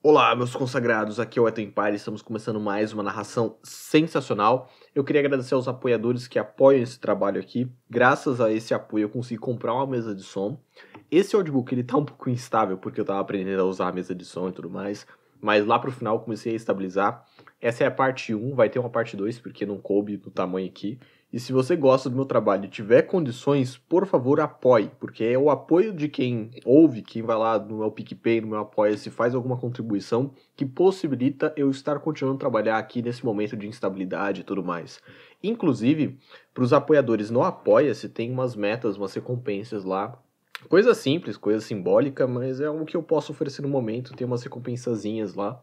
Olá, meus consagrados, aqui é o Etempire, estamos começando mais uma narração sensacional. Eu queria agradecer aos apoiadores que apoiam esse trabalho aqui. Graças a esse apoio eu consegui comprar uma mesa de som. Esse audiobook ele tá um pouco instável porque eu estava aprendendo a usar a mesa de som e tudo mais, mas lá pro final comecei a estabilizar. Essa é a parte 1, vai ter uma parte 2 porque não coube no tamanho aqui. E se você gosta do meu trabalho e tiver condições, por favor, apoie, porque é o apoio de quem ouve, quem vai lá no meu PicPay, no meu Apoia-se, faz alguma contribuição que possibilita eu estar continuando a trabalhar aqui nesse momento de instabilidade e tudo mais. Inclusive, para os apoiadores no Apoia-se, tem umas metas, umas recompensas lá. Coisa simples, coisa simbólica, mas é algo que eu posso oferecer no momento, tem umas recompensazinhas lá.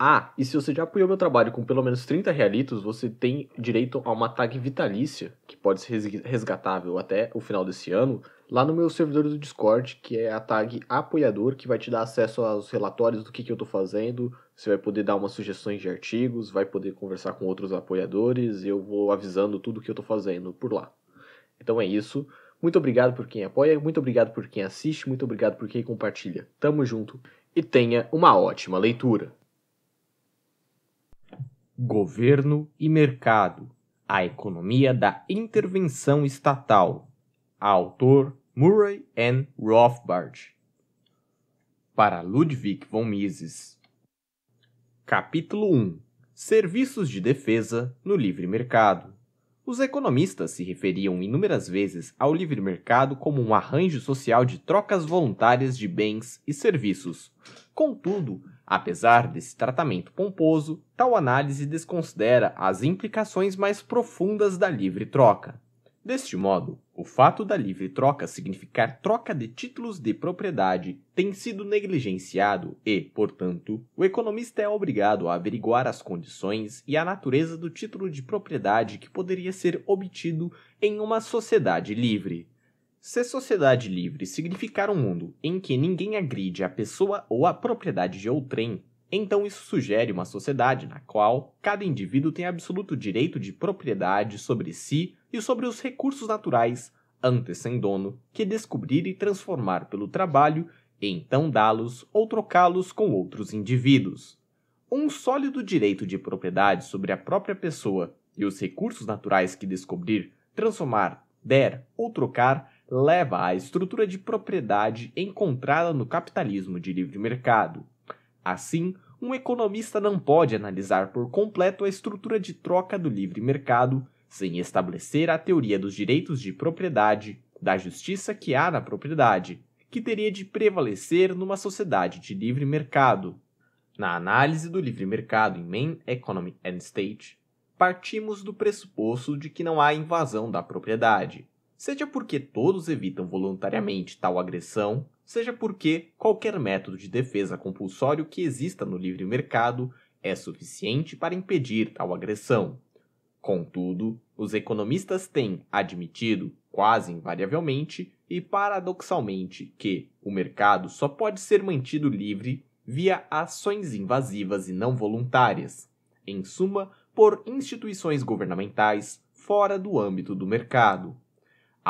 Ah, e se você já apoiou meu trabalho com pelo menos 30 realitos, você tem direito a uma tag vitalícia, que pode ser resgatável até o final desse ano, lá no meu servidor do Discord, que é a tag apoiador, que vai te dar acesso aos relatórios do que, que eu estou fazendo, você vai poder dar umas sugestões de artigos, vai poder conversar com outros apoiadores, e eu vou avisando tudo que eu estou fazendo por lá. Então é isso. Muito obrigado por quem apoia, muito obrigado por quem assiste, muito obrigado por quem compartilha. Tamo junto e tenha uma ótima leitura governo e mercado, a economia da intervenção estatal. Autor Murray N. Rothbard. Para Ludwig von Mises. Capítulo 1. Serviços de defesa no livre mercado. Os economistas se referiam inúmeras vezes ao livre mercado como um arranjo social de trocas voluntárias de bens e serviços. Contudo, Apesar desse tratamento pomposo, tal análise desconsidera as implicações mais profundas da livre troca. Deste modo, o fato da livre troca significar troca de títulos de propriedade tem sido negligenciado e, portanto, o economista é obrigado a averiguar as condições e a natureza do título de propriedade que poderia ser obtido em uma sociedade livre. Se sociedade livre significar um mundo em que ninguém agride a pessoa ou a propriedade de outrem, então isso sugere uma sociedade na qual cada indivíduo tem absoluto direito de propriedade sobre si e sobre os recursos naturais, antes sem dono, que descobrir e transformar pelo trabalho e então dá-los ou trocá-los com outros indivíduos. Um sólido direito de propriedade sobre a própria pessoa e os recursos naturais que descobrir, transformar, der ou trocar leva à estrutura de propriedade encontrada no capitalismo de livre mercado. Assim, um economista não pode analisar por completo a estrutura de troca do livre mercado sem estabelecer a teoria dos direitos de propriedade, da justiça que há na propriedade, que teria de prevalecer numa sociedade de livre mercado. Na análise do livre mercado em Main Economy and State, partimos do pressuposto de que não há invasão da propriedade, Seja porque todos evitam voluntariamente tal agressão, seja porque qualquer método de defesa compulsório que exista no livre mercado é suficiente para impedir tal agressão. Contudo, os economistas têm admitido, quase invariavelmente e paradoxalmente, que o mercado só pode ser mantido livre via ações invasivas e não voluntárias, em suma, por instituições governamentais fora do âmbito do mercado.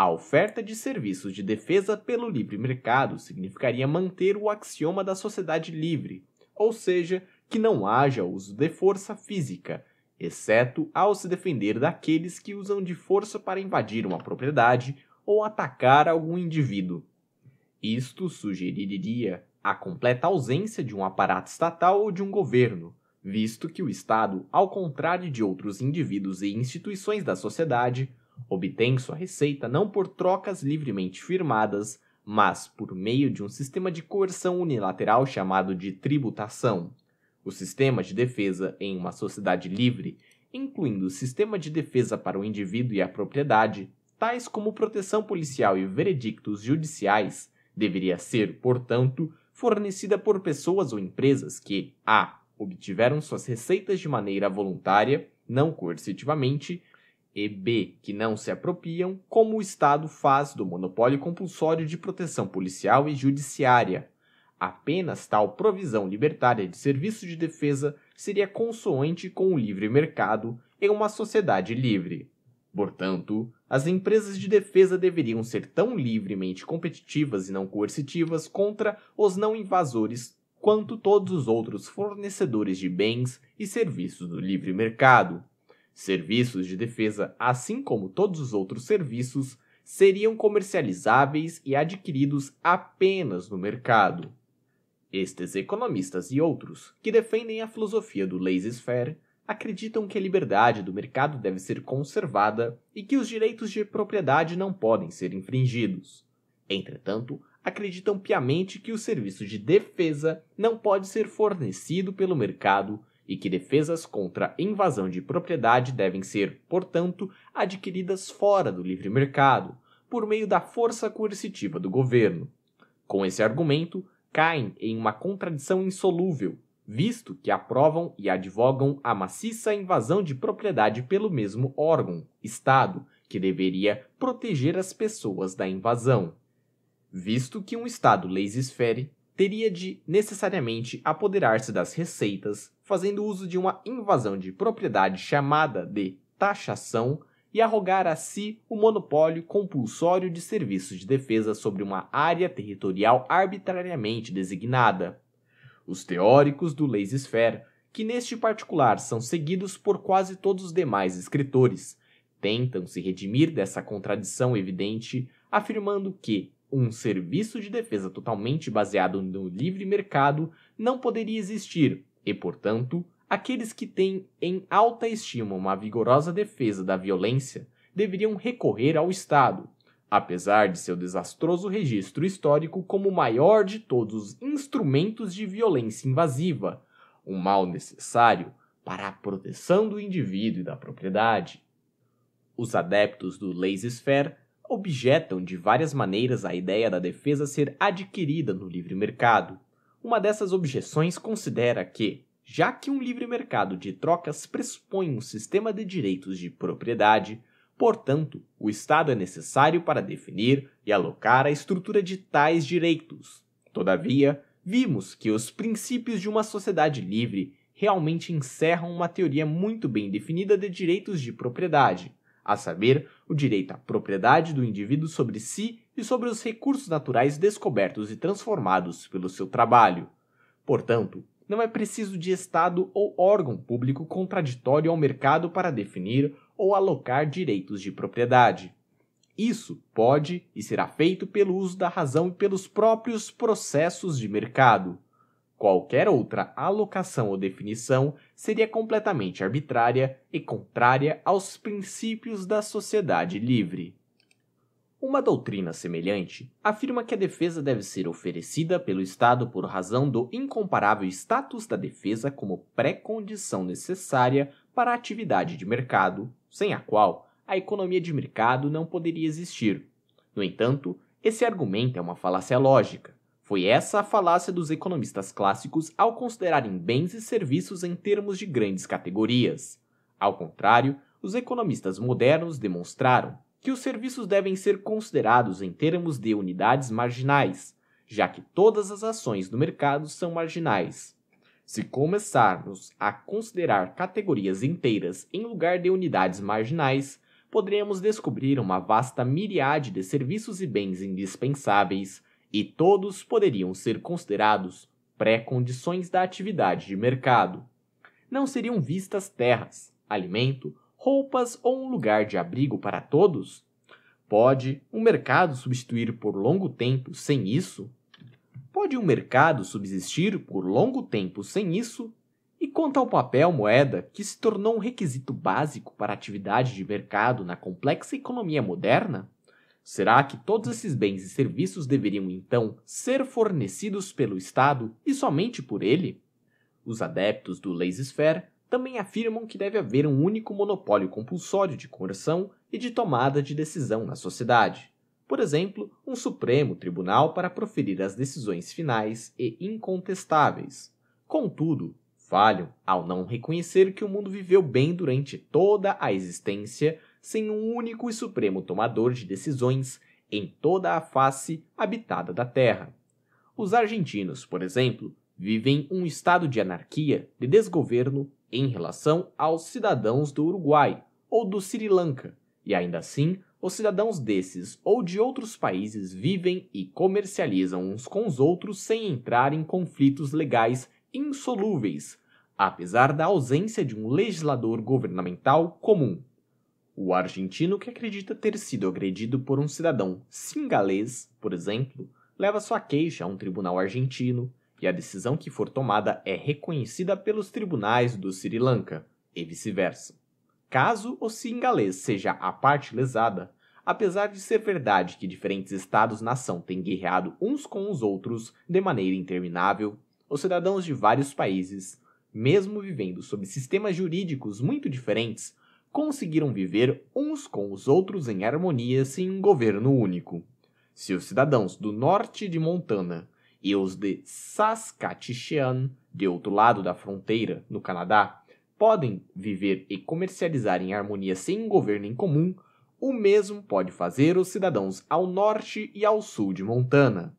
A oferta de serviços de defesa pelo livre mercado significaria manter o axioma da sociedade livre, ou seja, que não haja uso de força física, exceto ao se defender daqueles que usam de força para invadir uma propriedade ou atacar algum indivíduo. Isto sugeriria a completa ausência de um aparato estatal ou de um governo, visto que o Estado, ao contrário de outros indivíduos e instituições da sociedade, obtém sua receita não por trocas livremente firmadas, mas por meio de um sistema de coerção unilateral chamado de tributação. O sistema de defesa em uma sociedade livre, incluindo o sistema de defesa para o indivíduo e a propriedade, tais como proteção policial e veredictos judiciais, deveria ser, portanto, fornecida por pessoas ou empresas que a obtiveram suas receitas de maneira voluntária, não coercitivamente, e B que não se apropriam, como o Estado faz do monopólio compulsório de proteção policial e judiciária. Apenas tal provisão libertária de serviço de defesa seria consoante com o livre mercado em uma sociedade livre. Portanto, as empresas de defesa deveriam ser tão livremente competitivas e não coercitivas contra os não invasores quanto todos os outros fornecedores de bens e serviços do livre mercado. Serviços de defesa, assim como todos os outros serviços, seriam comercializáveis e adquiridos apenas no mercado. Estes economistas e outros, que defendem a filosofia do laissez-faire, acreditam que a liberdade do mercado deve ser conservada e que os direitos de propriedade não podem ser infringidos. Entretanto, acreditam piamente que o serviço de defesa não pode ser fornecido pelo mercado e que defesas contra invasão de propriedade devem ser, portanto, adquiridas fora do livre mercado, por meio da força coercitiva do governo. Com esse argumento, caem em uma contradição insolúvel, visto que aprovam e advogam a maciça invasão de propriedade pelo mesmo órgão, Estado, que deveria proteger as pessoas da invasão. Visto que um Estado leis esfere teria de necessariamente apoderar-se das receitas, fazendo uso de uma invasão de propriedade chamada de taxação e arrogar a si o monopólio compulsório de serviços de defesa sobre uma área territorial arbitrariamente designada. Os teóricos do laissez-faire, que neste particular são seguidos por quase todos os demais escritores, tentam se redimir dessa contradição evidente, afirmando que um serviço de defesa totalmente baseado no livre mercado não poderia existir, e, portanto, aqueles que têm em alta estima uma vigorosa defesa da violência deveriam recorrer ao Estado, apesar de seu desastroso registro histórico como o maior de todos os instrumentos de violência invasiva, um mal necessário para a proteção do indivíduo e da propriedade. Os adeptos do laissez-faire objetam de várias maneiras a ideia da defesa ser adquirida no livre mercado. Uma dessas objeções considera que, já que um livre mercado de trocas pressupõe um sistema de direitos de propriedade, portanto, o Estado é necessário para definir e alocar a estrutura de tais direitos. Todavia, vimos que os princípios de uma sociedade livre realmente encerram uma teoria muito bem definida de direitos de propriedade, a saber, o direito à propriedade do indivíduo sobre si e sobre os recursos naturais descobertos e transformados pelo seu trabalho. Portanto, não é preciso de Estado ou órgão público contraditório ao mercado para definir ou alocar direitos de propriedade. Isso pode e será feito pelo uso da razão e pelos próprios processos de mercado. Qualquer outra alocação ou definição seria completamente arbitrária e contrária aos princípios da sociedade livre. Uma doutrina semelhante afirma que a defesa deve ser oferecida pelo Estado por razão do incomparável status da defesa como pré-condição necessária para a atividade de mercado, sem a qual a economia de mercado não poderia existir. No entanto, esse argumento é uma falácia lógica foi essa a falácia dos economistas clássicos ao considerarem bens e serviços em termos de grandes categorias. Ao contrário, os economistas modernos demonstraram que os serviços devem ser considerados em termos de unidades marginais, já que todas as ações do mercado são marginais. Se começarmos a considerar categorias inteiras em lugar de unidades marginais, poderemos descobrir uma vasta miriade de serviços e bens indispensáveis e todos poderiam ser considerados pré-condições da atividade de mercado. Não seriam vistas terras, alimento, roupas ou um lugar de abrigo para todos? Pode um mercado substituir por longo tempo sem isso? Pode um mercado subsistir por longo tempo sem isso? E quanto ao papel moeda, que se tornou um requisito básico para a atividade de mercado na complexa economia moderna? Será que todos esses bens e serviços deveriam então ser fornecidos pelo Estado e somente por ele? Os adeptos do laissez-faire também afirmam que deve haver um único monopólio compulsório de coerção e de tomada de decisão na sociedade. Por exemplo, um Supremo Tribunal para proferir as decisões finais e incontestáveis. Contudo, falham ao não reconhecer que o mundo viveu bem durante toda a existência sem um único e supremo tomador de decisões em toda a face habitada da Terra. Os argentinos, por exemplo, vivem um estado de anarquia, de desgoverno em relação aos cidadãos do Uruguai ou do Sri Lanka, e ainda assim, os cidadãos desses ou de outros países vivem e comercializam uns com os outros sem entrar em conflitos legais insolúveis, apesar da ausência de um legislador governamental comum. O argentino que acredita ter sido agredido por um cidadão singalês, por exemplo, leva sua queixa a um tribunal argentino e a decisão que for tomada é reconhecida pelos tribunais do Sri Lanka e vice-versa. Caso o singalês seja a parte lesada, apesar de ser verdade que diferentes estados-nação têm guerreado uns com os outros de maneira interminável, os cidadãos de vários países, mesmo vivendo sob sistemas jurídicos muito diferentes, conseguiram viver uns com os outros em harmonia sem governo único. Se os cidadãos do norte de Montana e os de Saskatchewan, de outro lado da fronteira, no Canadá, podem viver e comercializar em harmonia sem governo em comum, o mesmo pode fazer os cidadãos ao norte e ao sul de Montana.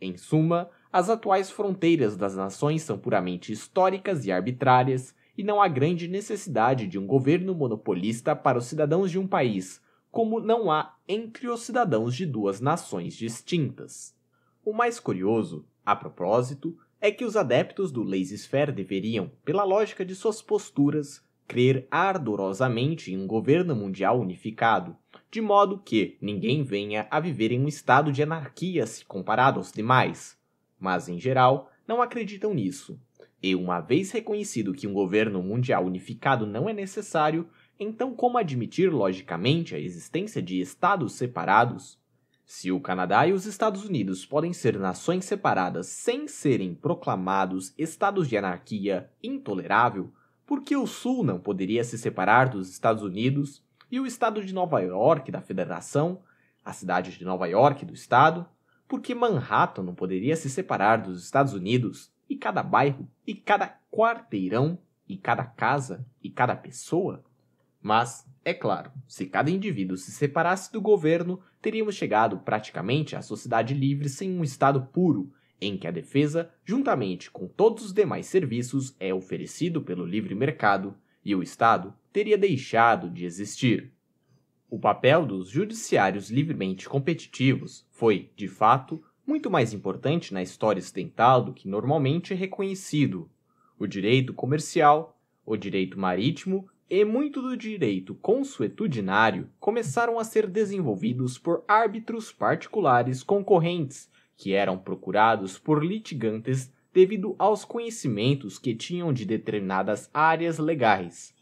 Em suma, as atuais fronteiras das nações são puramente históricas e arbitrárias e não há grande necessidade de um governo monopolista para os cidadãos de um país, como não há entre os cidadãos de duas nações distintas. O mais curioso, a propósito, é que os adeptos do laissez-faire deveriam, pela lógica de suas posturas, crer ardorosamente em um governo mundial unificado, de modo que ninguém venha a viver em um estado de anarquia se comparado aos demais. Mas, em geral, não acreditam nisso e uma vez reconhecido que um governo mundial unificado não é necessário, então como admitir logicamente a existência de estados separados? Se o Canadá e os Estados Unidos podem ser nações separadas sem serem proclamados estados de anarquia intolerável, por que o Sul não poderia se separar dos Estados Unidos e o estado de Nova York da Federação, a cidade de Nova York do estado? Por que Manhattan não poderia se separar dos Estados Unidos? E cada bairro, e cada quarteirão, e cada casa, e cada pessoa? Mas, é claro, se cada indivíduo se separasse do governo, teríamos chegado praticamente à sociedade livre sem um Estado puro, em que a defesa, juntamente com todos os demais serviços, é oferecido pelo livre mercado e o Estado teria deixado de existir. O papel dos judiciários livremente competitivos foi, de fato, muito mais importante na história ocidental do que normalmente é reconhecido: o direito comercial, o direito marítimo e muito do direito consuetudinário começaram a ser desenvolvidos por árbitros particulares concorrentes, que eram procurados por litigantes devido aos conhecimentos que tinham de determinadas áreas legais.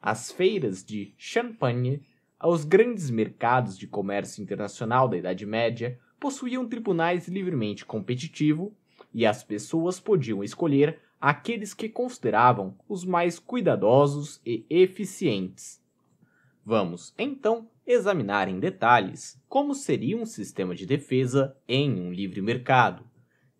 As feiras de Champagne, aos grandes mercados de comércio internacional da Idade Média, possuíam tribunais livremente competitivo e as pessoas podiam escolher aqueles que consideravam os mais cuidadosos e eficientes. Vamos, então, examinar em detalhes como seria um sistema de defesa em um livre mercado.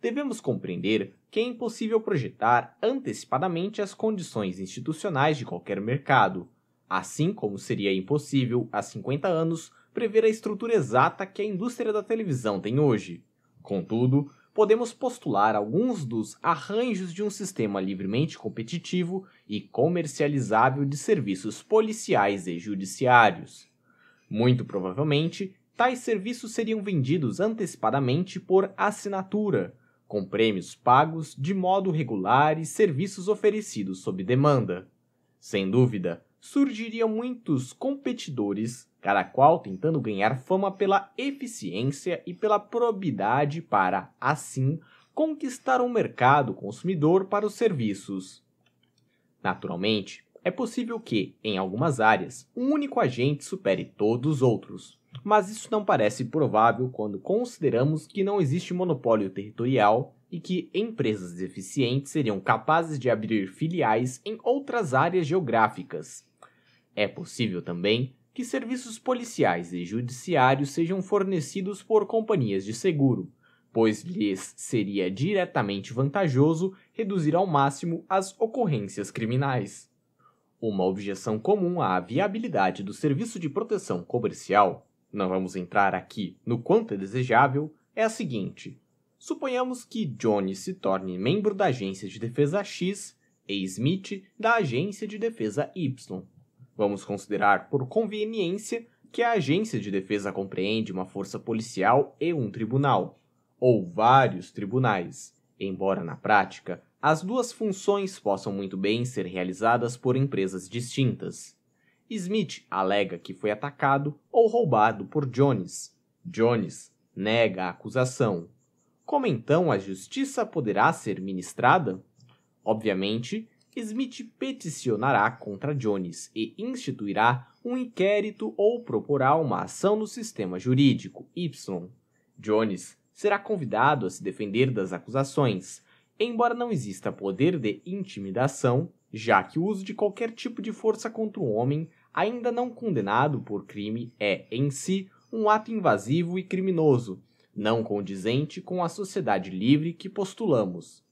Devemos compreender que é impossível projetar antecipadamente as condições institucionais de qualquer mercado, assim como seria impossível, há 50 anos, prever a estrutura exata que a indústria da televisão tem hoje. Contudo, podemos postular alguns dos arranjos de um sistema livremente competitivo e comercializável de serviços policiais e judiciários. Muito provavelmente, tais serviços seriam vendidos antecipadamente por assinatura, com prêmios pagos de modo regular e serviços oferecidos sob demanda. Sem dúvida, surgiriam muitos competidores, cada qual tentando ganhar fama pela eficiência e pela probidade para, assim, conquistar um mercado consumidor para os serviços. Naturalmente, é possível que, em algumas áreas, um único agente supere todos os outros, mas isso não parece provável quando consideramos que não existe monopólio territorial e que empresas eficientes seriam capazes de abrir filiais em outras áreas geográficas, é possível também que serviços policiais e judiciários sejam fornecidos por companhias de seguro, pois lhes seria diretamente vantajoso reduzir ao máximo as ocorrências criminais. Uma objeção comum à viabilidade do serviço de proteção comercial, não vamos entrar aqui no quanto é desejável, é a seguinte: suponhamos que Johnny se torne membro da agência de defesa X e Smith da agência de defesa Y. Vamos considerar, por conveniência, que a agência de defesa compreende uma força policial e um tribunal, ou vários tribunais, embora na prática as duas funções possam muito bem ser realizadas por empresas distintas. Smith alega que foi atacado ou roubado por Jones. Jones nega a acusação. Como então a justiça poderá ser ministrada? Obviamente, Smith peticionará contra Jones e instituirá um inquérito ou proporá uma ação no sistema jurídico Y. Jones será convidado a se defender das acusações, embora não exista poder de intimidação, já que o uso de qualquer tipo de força contra um homem ainda não condenado por crime é, em si, um ato invasivo e criminoso, não condizente com a sociedade livre que postulamos.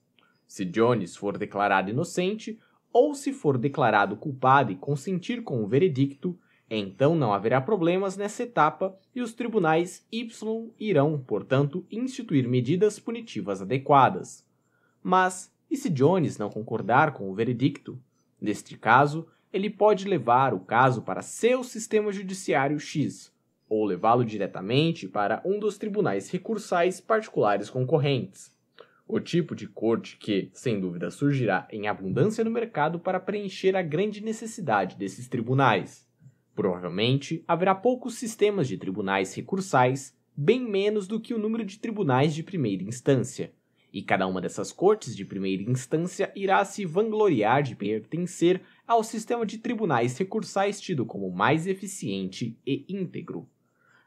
Se Jones for declarado inocente ou se for declarado culpado e consentir com o veredicto, então não haverá problemas nessa etapa e os tribunais Y irão, portanto, instituir medidas punitivas adequadas. Mas e se Jones não concordar com o veredicto? Neste caso, ele pode levar o caso para seu sistema judiciário X, ou levá-lo diretamente para um dos tribunais recursais particulares concorrentes o tipo de corte que, sem dúvida, surgirá em abundância no mercado para preencher a grande necessidade desses tribunais. Provavelmente haverá poucos sistemas de tribunais recursais, bem menos do que o número de tribunais de primeira instância, e cada uma dessas cortes de primeira instância irá se vangloriar de pertencer ao sistema de tribunais recursais tido como mais eficiente e íntegro.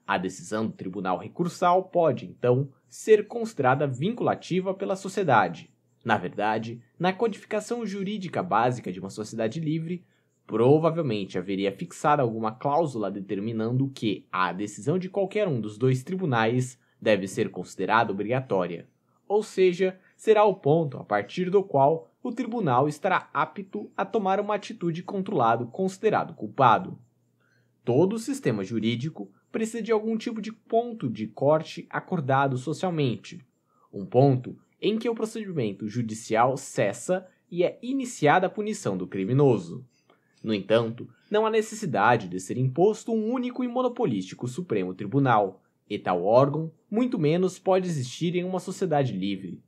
A decisão do tribunal recursal pode, então, ser considerada vinculativa pela sociedade. Na verdade, na codificação jurídica básica de uma sociedade livre, provavelmente haveria fixada alguma cláusula determinando que a decisão de qualquer um dos dois tribunais deve ser considerada obrigatória, ou seja, será o ponto a partir do qual o tribunal estará apto a tomar uma atitude contra o lado considerado culpado. Todo o sistema jurídico precisa de algum tipo de ponto de corte acordado socialmente. Um ponto em que o procedimento judicial cessa e é iniciada a punição do criminoso. No entanto, não há necessidade de ser imposto um único e monopolístico Supremo Tribunal, e tal órgão, muito menos pode existir em uma sociedade livre.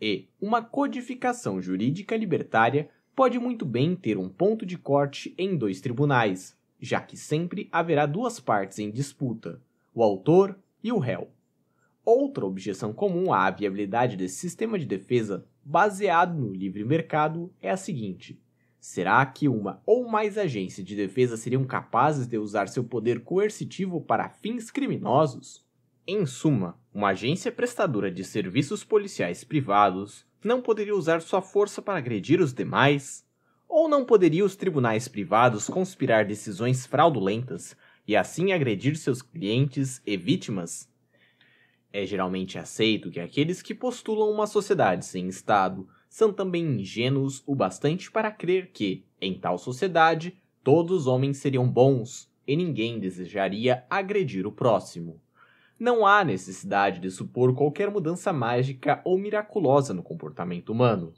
E uma codificação jurídica libertária pode muito bem ter um ponto de corte em dois tribunais, já que sempre haverá duas partes em disputa, o autor e o réu. Outra objeção comum à viabilidade desse sistema de defesa baseado no livre mercado é a seguinte: será que uma ou mais agências de defesa seriam capazes de usar seu poder coercitivo para fins criminosos? Em suma, uma agência prestadora de serviços policiais privados não poderia usar sua força para agredir os demais, ou não poderia os tribunais privados conspirar decisões fraudulentas e assim agredir seus clientes e vítimas? É geralmente aceito que aqueles que postulam uma sociedade sem Estado são também ingênuos o bastante para crer que, em tal sociedade, todos os homens seriam bons e ninguém desejaria agredir o próximo. Não há necessidade de supor qualquer mudança mágica ou miraculosa no comportamento humano.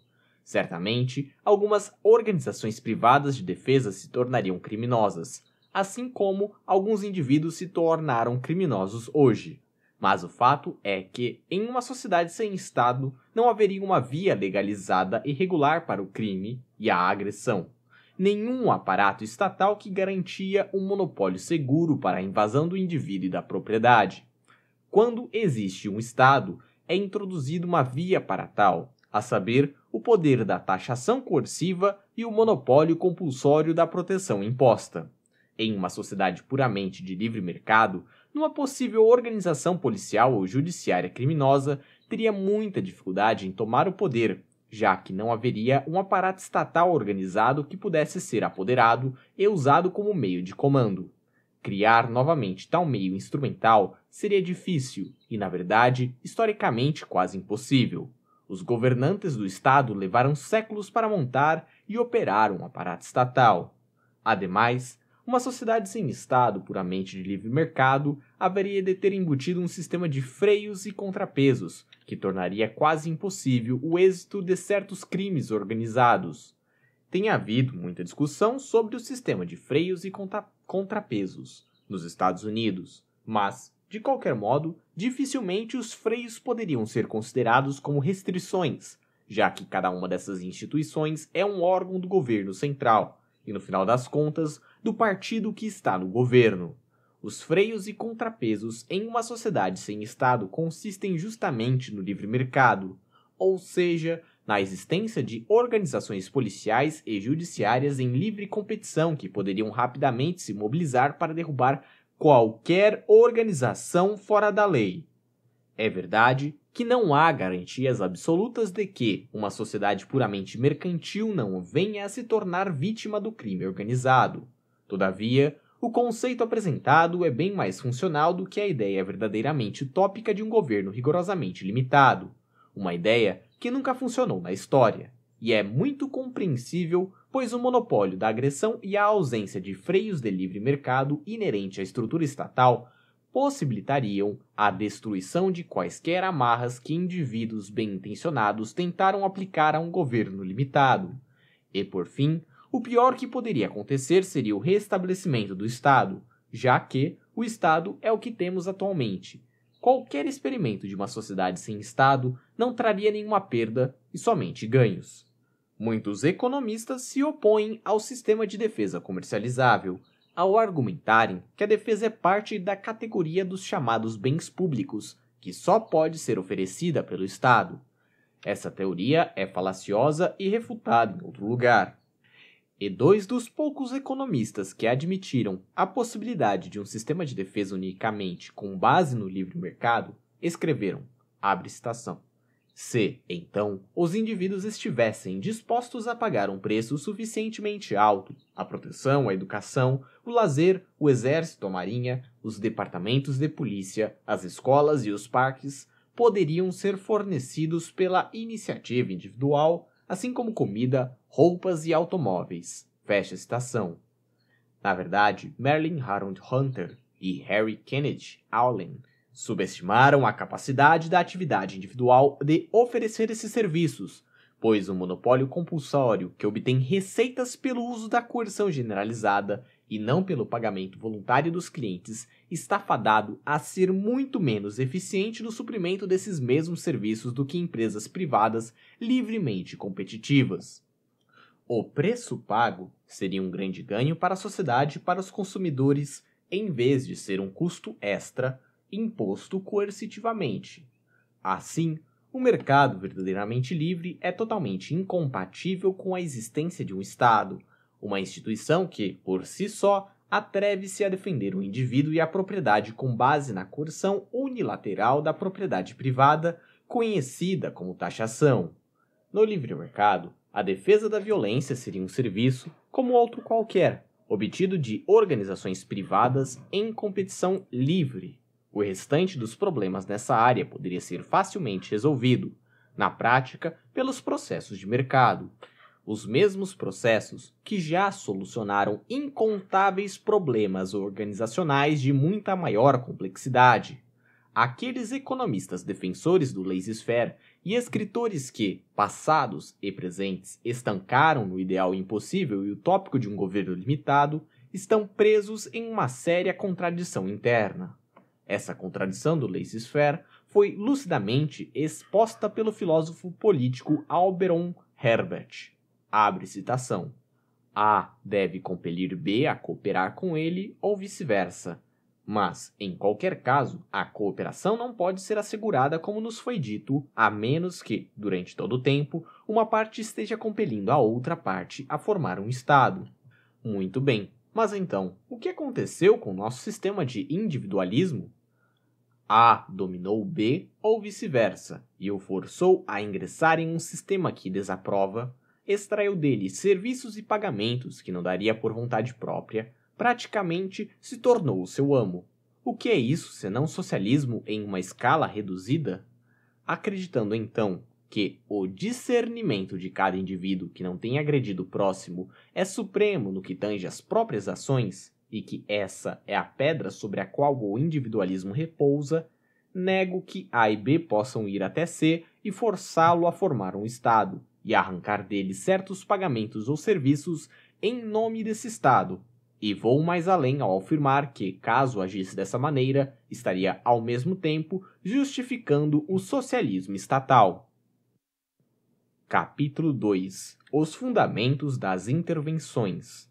Certamente, algumas organizações privadas de defesa se tornariam criminosas, assim como alguns indivíduos se tornaram criminosos hoje. Mas o fato é que, em uma sociedade sem Estado, não haveria uma via legalizada e regular para o crime e a agressão. Nenhum aparato estatal que garantia um monopólio seguro para a invasão do indivíduo e da propriedade. Quando existe um Estado, é introduzida uma via para tal, a saber, o poder da taxação coerciva e o monopólio compulsório da proteção imposta. Em uma sociedade puramente de livre mercado, numa possível organização policial ou judiciária criminosa, teria muita dificuldade em tomar o poder, já que não haveria um aparato estatal organizado que pudesse ser apoderado e usado como meio de comando. Criar novamente tal meio instrumental seria difícil e, na verdade, historicamente quase impossível. Os governantes do Estado levaram séculos para montar e operar um aparato estatal. Ademais, uma sociedade sem Estado puramente de livre mercado haveria de ter embutido um sistema de freios e contrapesos, que tornaria quase impossível o êxito de certos crimes organizados. Tem havido muita discussão sobre o sistema de freios e contra contrapesos nos Estados Unidos, mas de qualquer modo, dificilmente os freios poderiam ser considerados como restrições, já que cada uma dessas instituições é um órgão do governo central e, no final das contas, do partido que está no governo. Os freios e contrapesos em uma sociedade sem Estado consistem justamente no livre mercado, ou seja, na existência de organizações policiais e judiciárias em livre competição que poderiam rapidamente se mobilizar para derrubar qualquer organização fora da lei. É verdade que não há garantias absolutas de que uma sociedade puramente mercantil não venha a se tornar vítima do crime organizado. Todavia, o conceito apresentado é bem mais funcional do que a ideia verdadeiramente utópica de um governo rigorosamente limitado, uma ideia que nunca funcionou na história. E é muito compreensível, pois o monopólio da agressão e a ausência de freios de livre mercado inerente à estrutura estatal possibilitariam a destruição de quaisquer amarras que indivíduos bem intencionados tentaram aplicar a um governo limitado. E por fim, o pior que poderia acontecer seria o restabelecimento do Estado, já que o Estado é o que temos atualmente. Qualquer experimento de uma sociedade sem Estado não traria nenhuma perda e somente ganhos. Muitos economistas se opõem ao sistema de defesa comercializável, ao argumentarem que a defesa é parte da categoria dos chamados bens públicos, que só pode ser oferecida pelo Estado. Essa teoria é falaciosa e refutada em outro lugar. E dois dos poucos economistas que admitiram a possibilidade de um sistema de defesa unicamente com base no livre mercado escreveram, abre citação, se, então, os indivíduos estivessem dispostos a pagar um preço suficientemente alto, a proteção, a educação, o lazer, o exército, a marinha, os departamentos de polícia, as escolas e os parques poderiam ser fornecidos pela iniciativa individual, assim como comida, roupas e automóveis. Fecha citação. Na verdade, Merlin Harold Hunter e Harry Kennedy Allen subestimaram a capacidade da atividade individual de oferecer esses serviços, pois o monopólio compulsório, que obtém receitas pelo uso da coerção generalizada e não pelo pagamento voluntário dos clientes, está fadado a ser muito menos eficiente no suprimento desses mesmos serviços do que empresas privadas livremente competitivas. O preço pago seria um grande ganho para a sociedade e para os consumidores, em vez de ser um custo extra imposto coercitivamente. Assim, o mercado verdadeiramente livre é totalmente incompatível com a existência de um Estado, uma instituição que, por si só, atreve-se a defender o indivíduo e a propriedade com base na coerção unilateral da propriedade privada, conhecida como taxação. No livre mercado, a defesa da violência seria um serviço, como outro qualquer, obtido de organizações privadas em competição livre. O restante dos problemas nessa área poderia ser facilmente resolvido, na prática, pelos processos de mercado. Os mesmos processos que já solucionaram incontáveis problemas organizacionais de muita maior complexidade. Aqueles economistas defensores do laissez-faire e escritores que, passados e presentes, estancaram no ideal impossível e utópico de um governo limitado, estão presos em uma séria contradição interna. Essa contradição do laissez-faire foi lucidamente exposta pelo filósofo político Alberon Herbert. Abre citação. A deve compelir B a cooperar com ele ou vice-versa. Mas, em qualquer caso, a cooperação não pode ser assegurada como nos foi dito, a menos que, durante todo o tempo, uma parte esteja compelindo a outra parte a formar um Estado. Muito bem, mas então, o que aconteceu com o nosso sistema de individualismo? A dominou B ou vice-versa e o forçou a ingressar em um sistema que desaprova, extraiu dele serviços e pagamentos que não daria por vontade própria, praticamente se tornou seu amo. O que é isso senão socialismo em uma escala reduzida? Acreditando então que o discernimento de cada indivíduo que não tem agredido o próximo é supremo no que tange às próprias ações, e que essa é a pedra sobre a qual o individualismo repousa, nego que A e B possam ir até C e forçá-lo a formar um Estado e arrancar dele certos pagamentos ou serviços em nome desse Estado. E vou mais além ao afirmar que, caso agisse dessa maneira, estaria ao mesmo tempo justificando o socialismo estatal. Capítulo 2 Os fundamentos das intervenções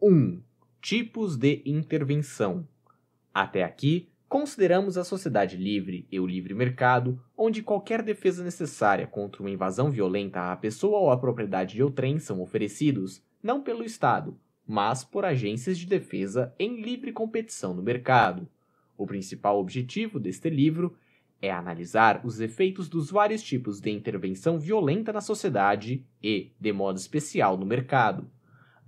1. Um, Tipos de intervenção. Até aqui, consideramos a sociedade livre e o livre mercado, onde qualquer defesa necessária contra uma invasão violenta à pessoa ou à propriedade de outrem são oferecidos, não pelo Estado, mas por agências de defesa em livre competição no mercado. O principal objetivo deste livro é analisar os efeitos dos vários tipos de intervenção violenta na sociedade e, de modo especial, no mercado.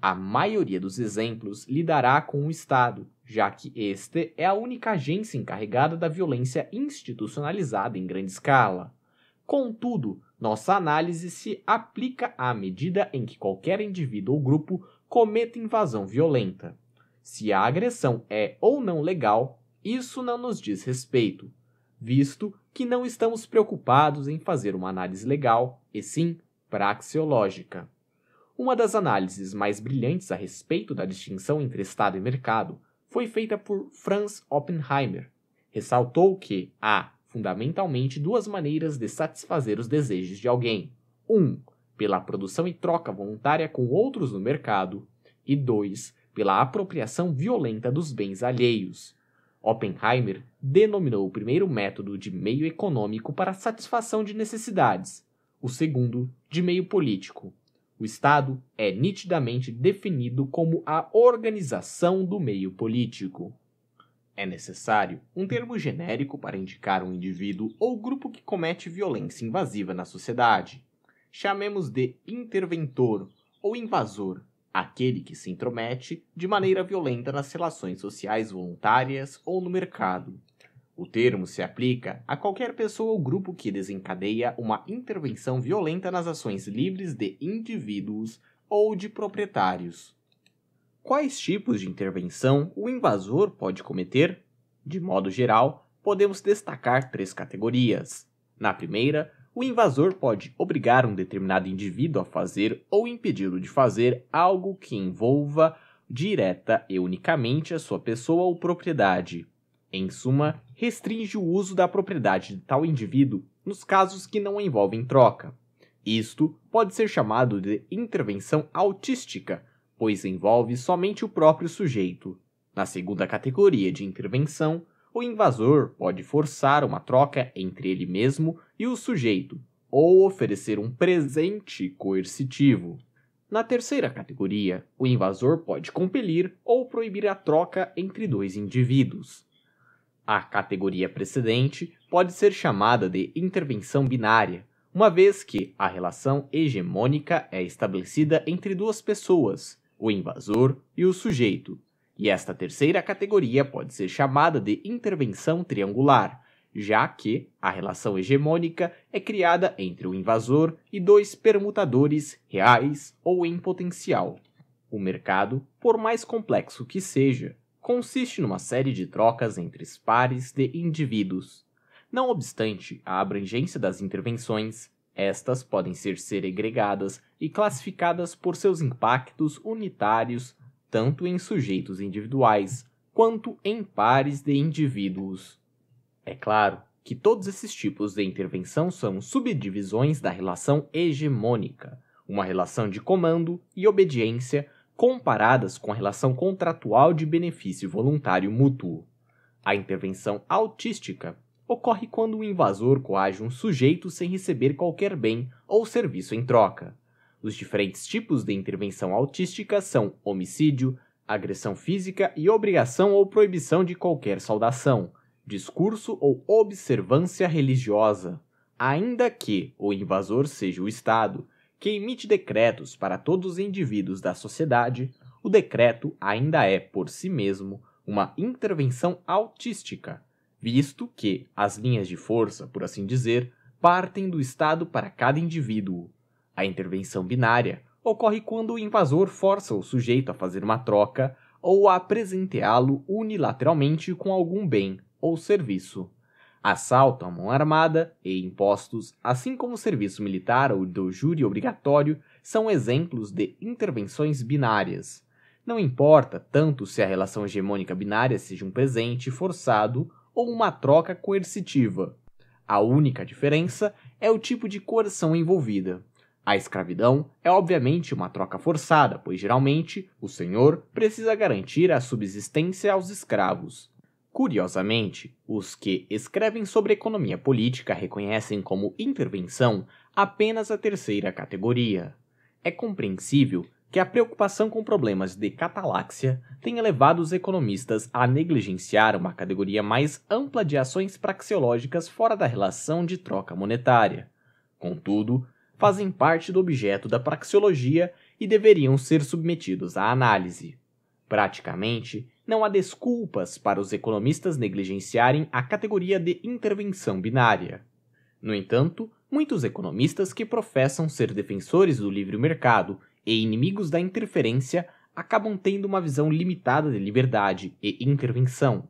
A maioria dos exemplos lidará com o Estado, já que este é a única agência encarregada da violência institucionalizada em grande escala. Contudo, nossa análise se aplica à medida em que qualquer indivíduo ou grupo cometa invasão violenta. Se a agressão é ou não legal, isso não nos diz respeito, visto que não estamos preocupados em fazer uma análise legal, e sim praxeológica. Uma das análises mais brilhantes a respeito da distinção entre Estado e mercado foi feita por Franz Oppenheimer. Ressaltou que há, fundamentalmente, duas maneiras de satisfazer os desejos de alguém: um, pela produção e troca voluntária com outros no mercado, e dois, pela apropriação violenta dos bens alheios. Oppenheimer denominou o primeiro método de meio econômico para satisfação de necessidades, o segundo de meio político, o Estado é nitidamente definido como a organização do meio político. É necessário um termo genérico para indicar um indivíduo ou grupo que comete violência invasiva na sociedade. Chamemos de interventor ou invasor aquele que se intromete de maneira violenta nas relações sociais voluntárias ou no mercado. O termo se aplica a qualquer pessoa ou grupo que desencadeia uma intervenção violenta nas ações livres de indivíduos ou de proprietários. Quais tipos de intervenção o invasor pode cometer? De modo geral, podemos destacar três categorias. Na primeira, o invasor pode obrigar um determinado indivíduo a fazer ou impedi-lo de fazer algo que envolva direta e unicamente a sua pessoa ou propriedade, em suma, restringe o uso da propriedade de tal indivíduo nos casos que não envolvem troca. Isto pode ser chamado de intervenção autística, pois envolve somente o próprio sujeito. Na segunda categoria de intervenção, o invasor pode forçar uma troca entre ele mesmo e o sujeito, ou oferecer um presente coercitivo. Na terceira categoria, o invasor pode compelir ou proibir a troca entre dois indivíduos. A categoria precedente pode ser chamada de intervenção binária, uma vez que a relação hegemônica é estabelecida entre duas pessoas, o invasor e o sujeito. E esta terceira categoria pode ser chamada de intervenção triangular, já que a relação hegemônica é criada entre o invasor e dois permutadores reais ou em potencial. O mercado, por mais complexo que seja, consiste numa série de trocas entre pares de indivíduos. Não obstante a abrangência das intervenções, estas podem ser segregadas e classificadas por seus impactos unitários tanto em sujeitos individuais quanto em pares de indivíduos. É claro que todos esses tipos de intervenção são subdivisões da relação hegemônica, uma relação de comando e obediência comparadas com a relação contratual de benefício voluntário mútuo. A intervenção autística ocorre quando o invasor coage um sujeito sem receber qualquer bem ou serviço em troca. Os diferentes tipos de intervenção autística são homicídio, agressão física e obrigação ou proibição de qualquer saudação, discurso ou observância religiosa, ainda que o invasor seja o Estado, que emite decretos para todos os indivíduos da sociedade, o decreto ainda é, por si mesmo, uma intervenção autística, visto que as linhas de força, por assim dizer, partem do Estado para cada indivíduo. A intervenção binária ocorre quando o invasor força o sujeito a fazer uma troca ou a presenteá-lo unilateralmente com algum bem ou serviço assalto à mão armada e impostos, assim como o serviço militar ou do júri obrigatório, são exemplos de intervenções binárias. Não importa tanto se a relação hegemônica binária seja um presente forçado ou uma troca coercitiva. A única diferença é o tipo de coerção envolvida. A escravidão é obviamente uma troca forçada, pois geralmente o senhor precisa garantir a subsistência aos escravos. Curiosamente, os que escrevem sobre economia política reconhecem como intervenção apenas a terceira categoria. É compreensível que a preocupação com problemas de cataláxia tenha levado os economistas a negligenciar uma categoria mais ampla de ações praxeológicas fora da relação de troca monetária. Contudo, fazem parte do objeto da praxeologia e deveriam ser submetidos à análise. Praticamente, não há desculpas para os economistas negligenciarem a categoria de intervenção binária. No entanto, muitos economistas que professam ser defensores do livre mercado e inimigos da interferência acabam tendo uma visão limitada de liberdade e intervenção.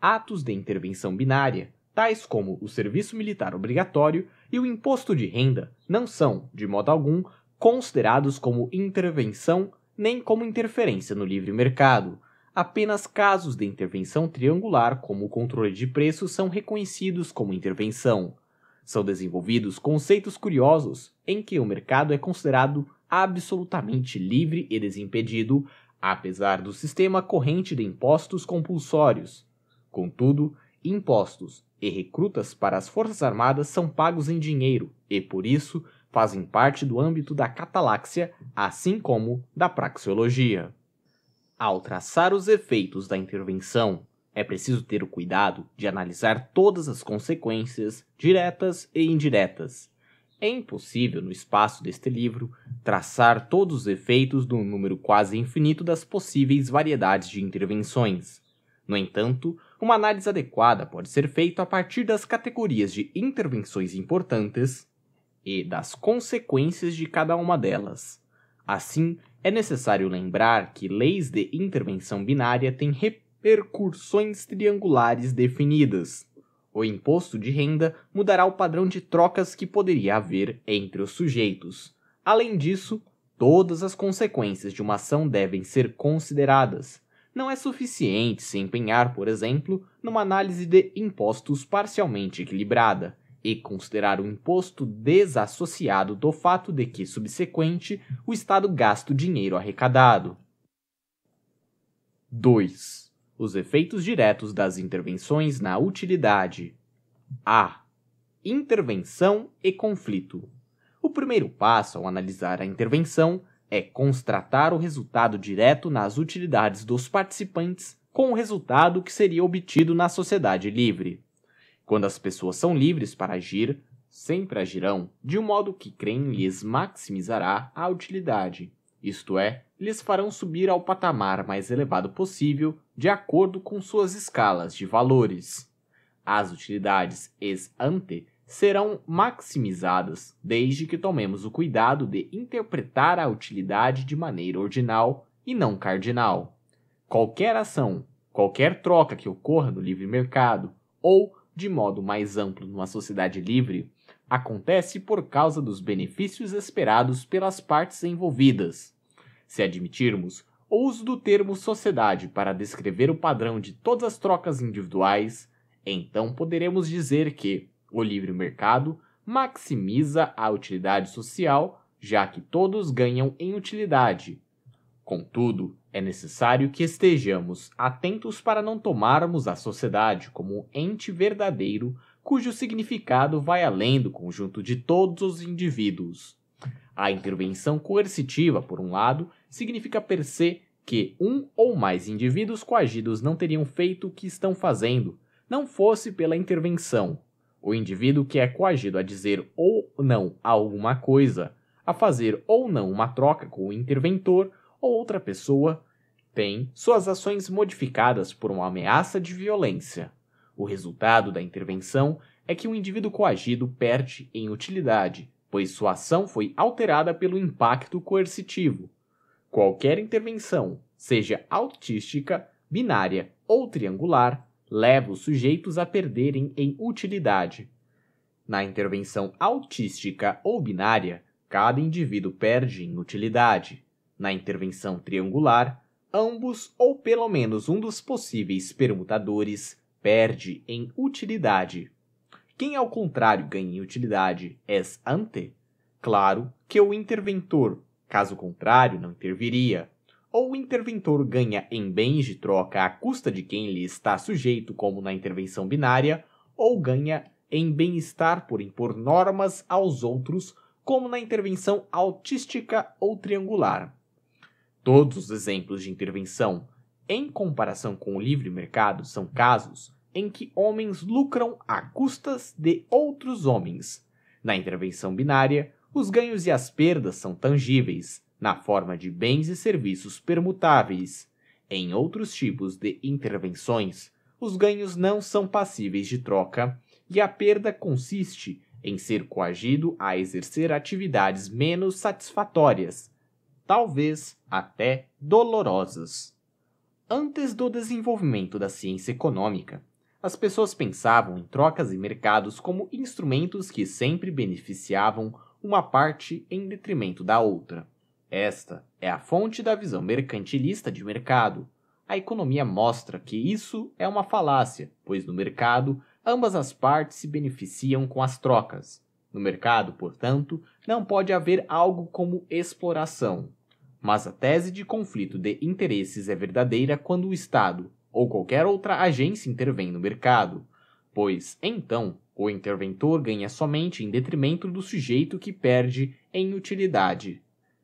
Atos de intervenção binária, tais como o serviço militar obrigatório e o imposto de renda, não são, de modo algum, considerados como intervenção nem como interferência no livre mercado. Apenas casos de intervenção triangular, como o controle de preços, são reconhecidos como intervenção. São desenvolvidos conceitos curiosos em que o mercado é considerado absolutamente livre e desimpedido, apesar do sistema corrente de impostos compulsórios. Contudo, impostos e recrutas para as Forças Armadas são pagos em dinheiro e, por isso, fazem parte do âmbito da cataláxia, assim como da praxeologia. Ao traçar os efeitos da intervenção, é preciso ter o cuidado de analisar todas as consequências, diretas e indiretas. É impossível, no espaço deste livro, traçar todos os efeitos do número quase infinito das possíveis variedades de intervenções. No entanto, uma análise adequada pode ser feita a partir das categorias de intervenções importantes, e das consequências de cada uma delas. Assim, é necessário lembrar que leis de intervenção binária têm repercussões triangulares definidas. O imposto de renda mudará o padrão de trocas que poderia haver entre os sujeitos. Além disso, todas as consequências de uma ação devem ser consideradas. Não é suficiente se empenhar, por exemplo, numa análise de impostos parcialmente equilibrada e considerar o imposto desassociado do fato de que, subsequente, o Estado gasta o dinheiro arrecadado. 2. Os efeitos diretos das intervenções na utilidade. A. Intervenção e conflito. O primeiro passo ao analisar a intervenção é constatar o resultado direto nas utilidades dos participantes com o resultado que seria obtido na sociedade livre. Quando as pessoas são livres para agir, sempre agirão de um modo que creem lhes maximizará a utilidade, isto é, lhes farão subir ao patamar mais elevado possível de acordo com suas escalas de valores. As utilidades ex ante serão maximizadas desde que tomemos o cuidado de interpretar a utilidade de maneira ordinal e não cardinal. Qualquer ação, qualquer troca que ocorra no livre mercado ou de modo mais amplo numa sociedade livre, acontece por causa dos benefícios esperados pelas partes envolvidas. Se admitirmos o uso do termo sociedade para descrever o padrão de todas as trocas individuais, então poderemos dizer que o livre mercado maximiza a utilidade social, já que todos ganham em utilidade. Contudo, é necessário que estejamos atentos para não tomarmos a sociedade como um ente verdadeiro cujo significado vai além do conjunto de todos os indivíduos. A intervenção coercitiva, por um lado, significa per se que um ou mais indivíduos coagidos não teriam feito o que estão fazendo, não fosse pela intervenção. O indivíduo que é coagido a dizer ou não alguma coisa, a fazer ou não uma troca com o interventor ou outra pessoa tem suas ações modificadas por uma ameaça de violência. O resultado da intervenção é que o indivíduo coagido perde em utilidade, pois sua ação foi alterada pelo impacto coercitivo. Qualquer intervenção, seja autística, binária ou triangular, leva os sujeitos a perderem em utilidade. Na intervenção autística ou binária, cada indivíduo perde em utilidade. Na intervenção triangular, ambos ou pelo menos um dos possíveis permutadores perde em utilidade. Quem ao contrário ganha em utilidade ex ante, claro que o interventor, caso contrário, não interviria, ou o interventor ganha em bens de troca à custa de quem lhe está sujeito, como na intervenção binária, ou ganha em bem-estar por impor normas aos outros, como na intervenção autística ou triangular. Todos os exemplos de intervenção, em comparação com o livre mercado, são casos em que homens lucram a custas de outros homens. Na intervenção binária, os ganhos e as perdas são tangíveis, na forma de bens e serviços permutáveis. Em outros tipos de intervenções, os ganhos não são passíveis de troca e a perda consiste em ser coagido a exercer atividades menos satisfatórias, talvez até dolorosas. Antes do desenvolvimento da ciência econômica, as pessoas pensavam em trocas e mercados como instrumentos que sempre beneficiavam uma parte em detrimento da outra. Esta é a fonte da visão mercantilista de mercado. A economia mostra que isso é uma falácia, pois no mercado ambas as partes se beneficiam com as trocas. No mercado, portanto, não pode haver algo como exploração. Mas a tese de conflito de interesses é verdadeira quando o Estado ou qualquer outra agência intervém no mercado, pois, então, o interventor ganha somente em detrimento do sujeito que perde em utilidade.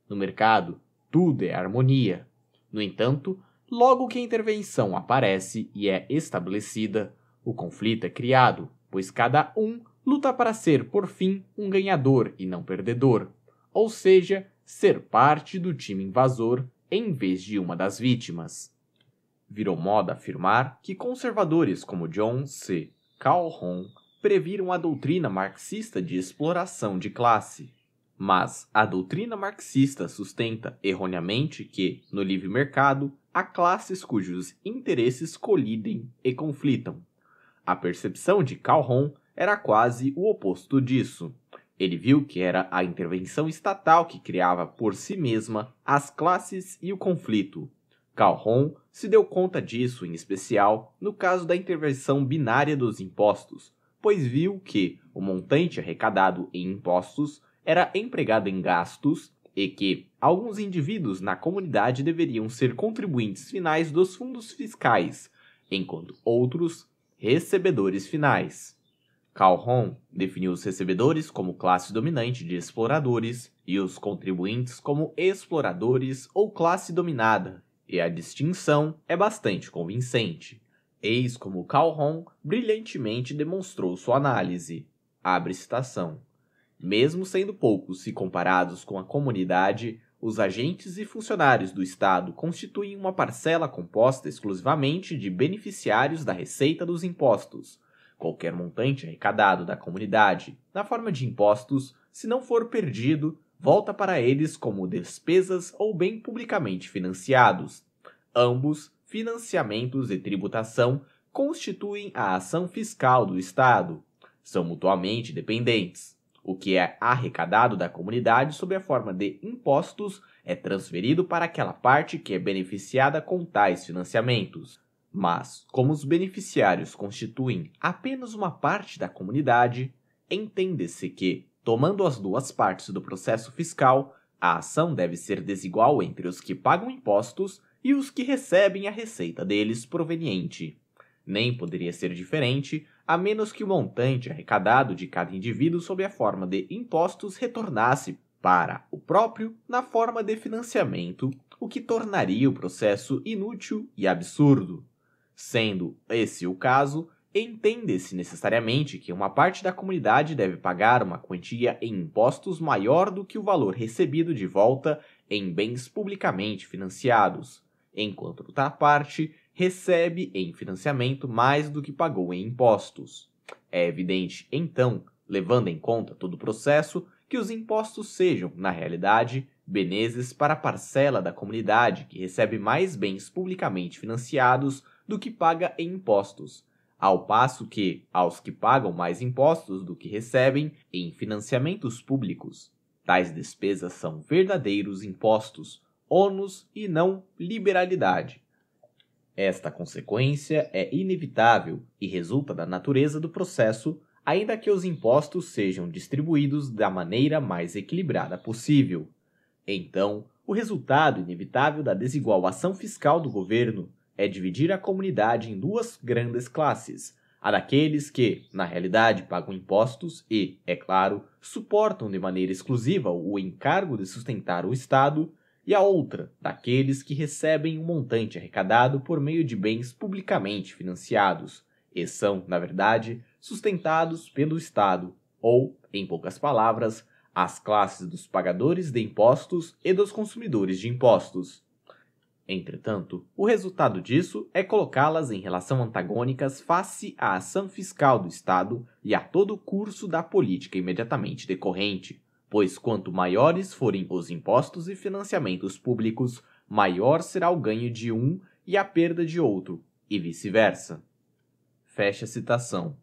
No mercado, tudo é harmonia. No entanto, logo que a intervenção aparece e é estabelecida, o conflito é criado, pois cada um luta para ser, por fim, um ganhador e não perdedor, ou seja, ser parte do time invasor em vez de uma das vítimas. Virou moda afirmar que conservadores como John C. Calhoun previram a doutrina marxista de exploração de classe. Mas a doutrina marxista sustenta erroneamente que, no livre mercado, há classes cujos interesses colidem e conflitam. A percepção de Calhoun era quase o oposto disso. Ele viu que era a intervenção estatal que criava por si mesma as classes e o conflito. Calhoun se deu conta disso, em especial, no caso da intervenção binária dos impostos, pois viu que o montante arrecadado em impostos era empregado em gastos e que alguns indivíduos na comunidade deveriam ser contribuintes finais dos fundos fiscais, enquanto outros recebedores finais. Calhoun definiu os recebedores como classe dominante de exploradores e os contribuintes como exploradores ou classe dominada, e a distinção é bastante convincente. Eis como Calhoun brilhantemente demonstrou sua análise. Abre citação. Mesmo sendo poucos se comparados com a comunidade, os agentes e funcionários do Estado constituem uma parcela composta exclusivamente de beneficiários da receita dos impostos, Qualquer montante arrecadado da comunidade, na forma de impostos, se não for perdido, volta para eles como despesas ou bem publicamente financiados. Ambos, financiamentos e tributação, constituem a ação fiscal do Estado. São mutuamente dependentes. O que é arrecadado da comunidade sob a forma de impostos é transferido para aquela parte que é beneficiada com tais financiamentos. Mas, como os beneficiários constituem apenas uma parte da comunidade, entende-se que, tomando as duas partes do processo fiscal, a ação deve ser desigual entre os que pagam impostos e os que recebem a receita deles proveniente. Nem poderia ser diferente, a menos que o montante arrecadado de cada indivíduo sob a forma de impostos retornasse para o próprio na forma de financiamento, o que tornaria o processo inútil e absurdo. Sendo esse o caso, entende-se necessariamente que uma parte da comunidade deve pagar uma quantia em impostos maior do que o valor recebido de volta em bens publicamente financiados, enquanto outra parte recebe em financiamento mais do que pagou em impostos. É evidente, então, levando em conta todo o processo, que os impostos sejam, na realidade, benezes para a parcela da comunidade que recebe mais bens publicamente financiados do que paga em impostos, ao passo que, aos que pagam mais impostos do que recebem em financiamentos públicos, tais despesas são verdadeiros impostos, ônus e não liberalidade. Esta consequência é inevitável e resulta da natureza do processo, ainda que os impostos sejam distribuídos da maneira mais equilibrada possível. Então, o resultado inevitável da desigual ação fiscal do governo é dividir a comunidade em duas grandes classes: a daqueles que, na realidade, pagam impostos e, é claro, suportam de maneira exclusiva o encargo de sustentar o Estado, e a outra, daqueles que recebem um montante arrecadado por meio de bens publicamente financiados, e são, na verdade, sustentados pelo Estado, ou, em poucas palavras, as classes dos pagadores de impostos e dos consumidores de impostos. Entretanto, o resultado disso é colocá-las em relação antagônicas face à ação fiscal do Estado e a todo o curso da política imediatamente decorrente, pois quanto maiores forem os impostos e financiamentos públicos, maior será o ganho de um e a perda de outro, e vice-versa. Fecha a citação.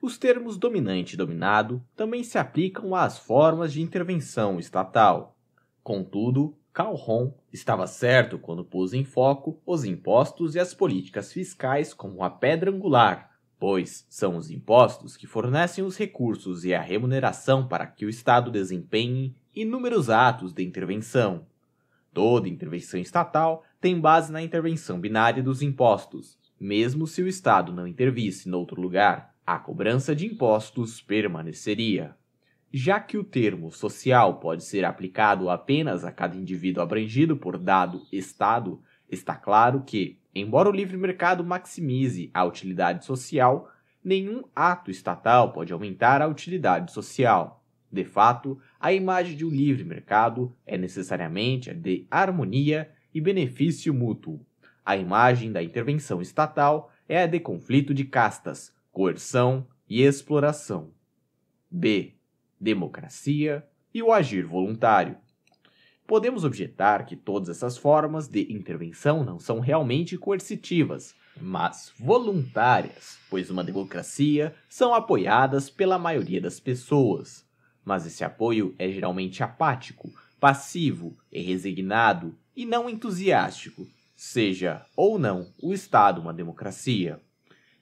Os termos dominante e dominado também se aplicam às formas de intervenção estatal. Contudo, Calhoun estava certo quando pôs em foco os impostos e as políticas fiscais como a pedra angular, pois são os impostos que fornecem os recursos e a remuneração para que o Estado desempenhe inúmeros atos de intervenção. Toda intervenção estatal tem base na intervenção binária dos impostos, mesmo se o Estado não intervisse noutro lugar, a cobrança de impostos permaneceria já que o termo social pode ser aplicado apenas a cada indivíduo abrangido por dado Estado, está claro que, embora o livre mercado maximize a utilidade social, nenhum ato estatal pode aumentar a utilidade social. De fato, a imagem de um livre mercado é necessariamente a de harmonia e benefício mútuo. A imagem da intervenção estatal é a de conflito de castas, coerção e exploração. B democracia e o agir voluntário. Podemos objetar que todas essas formas de intervenção não são realmente coercitivas, mas voluntárias, pois uma democracia são apoiadas pela maioria das pessoas. Mas esse apoio é geralmente apático, passivo e resignado e não entusiástico, seja ou não o Estado uma democracia.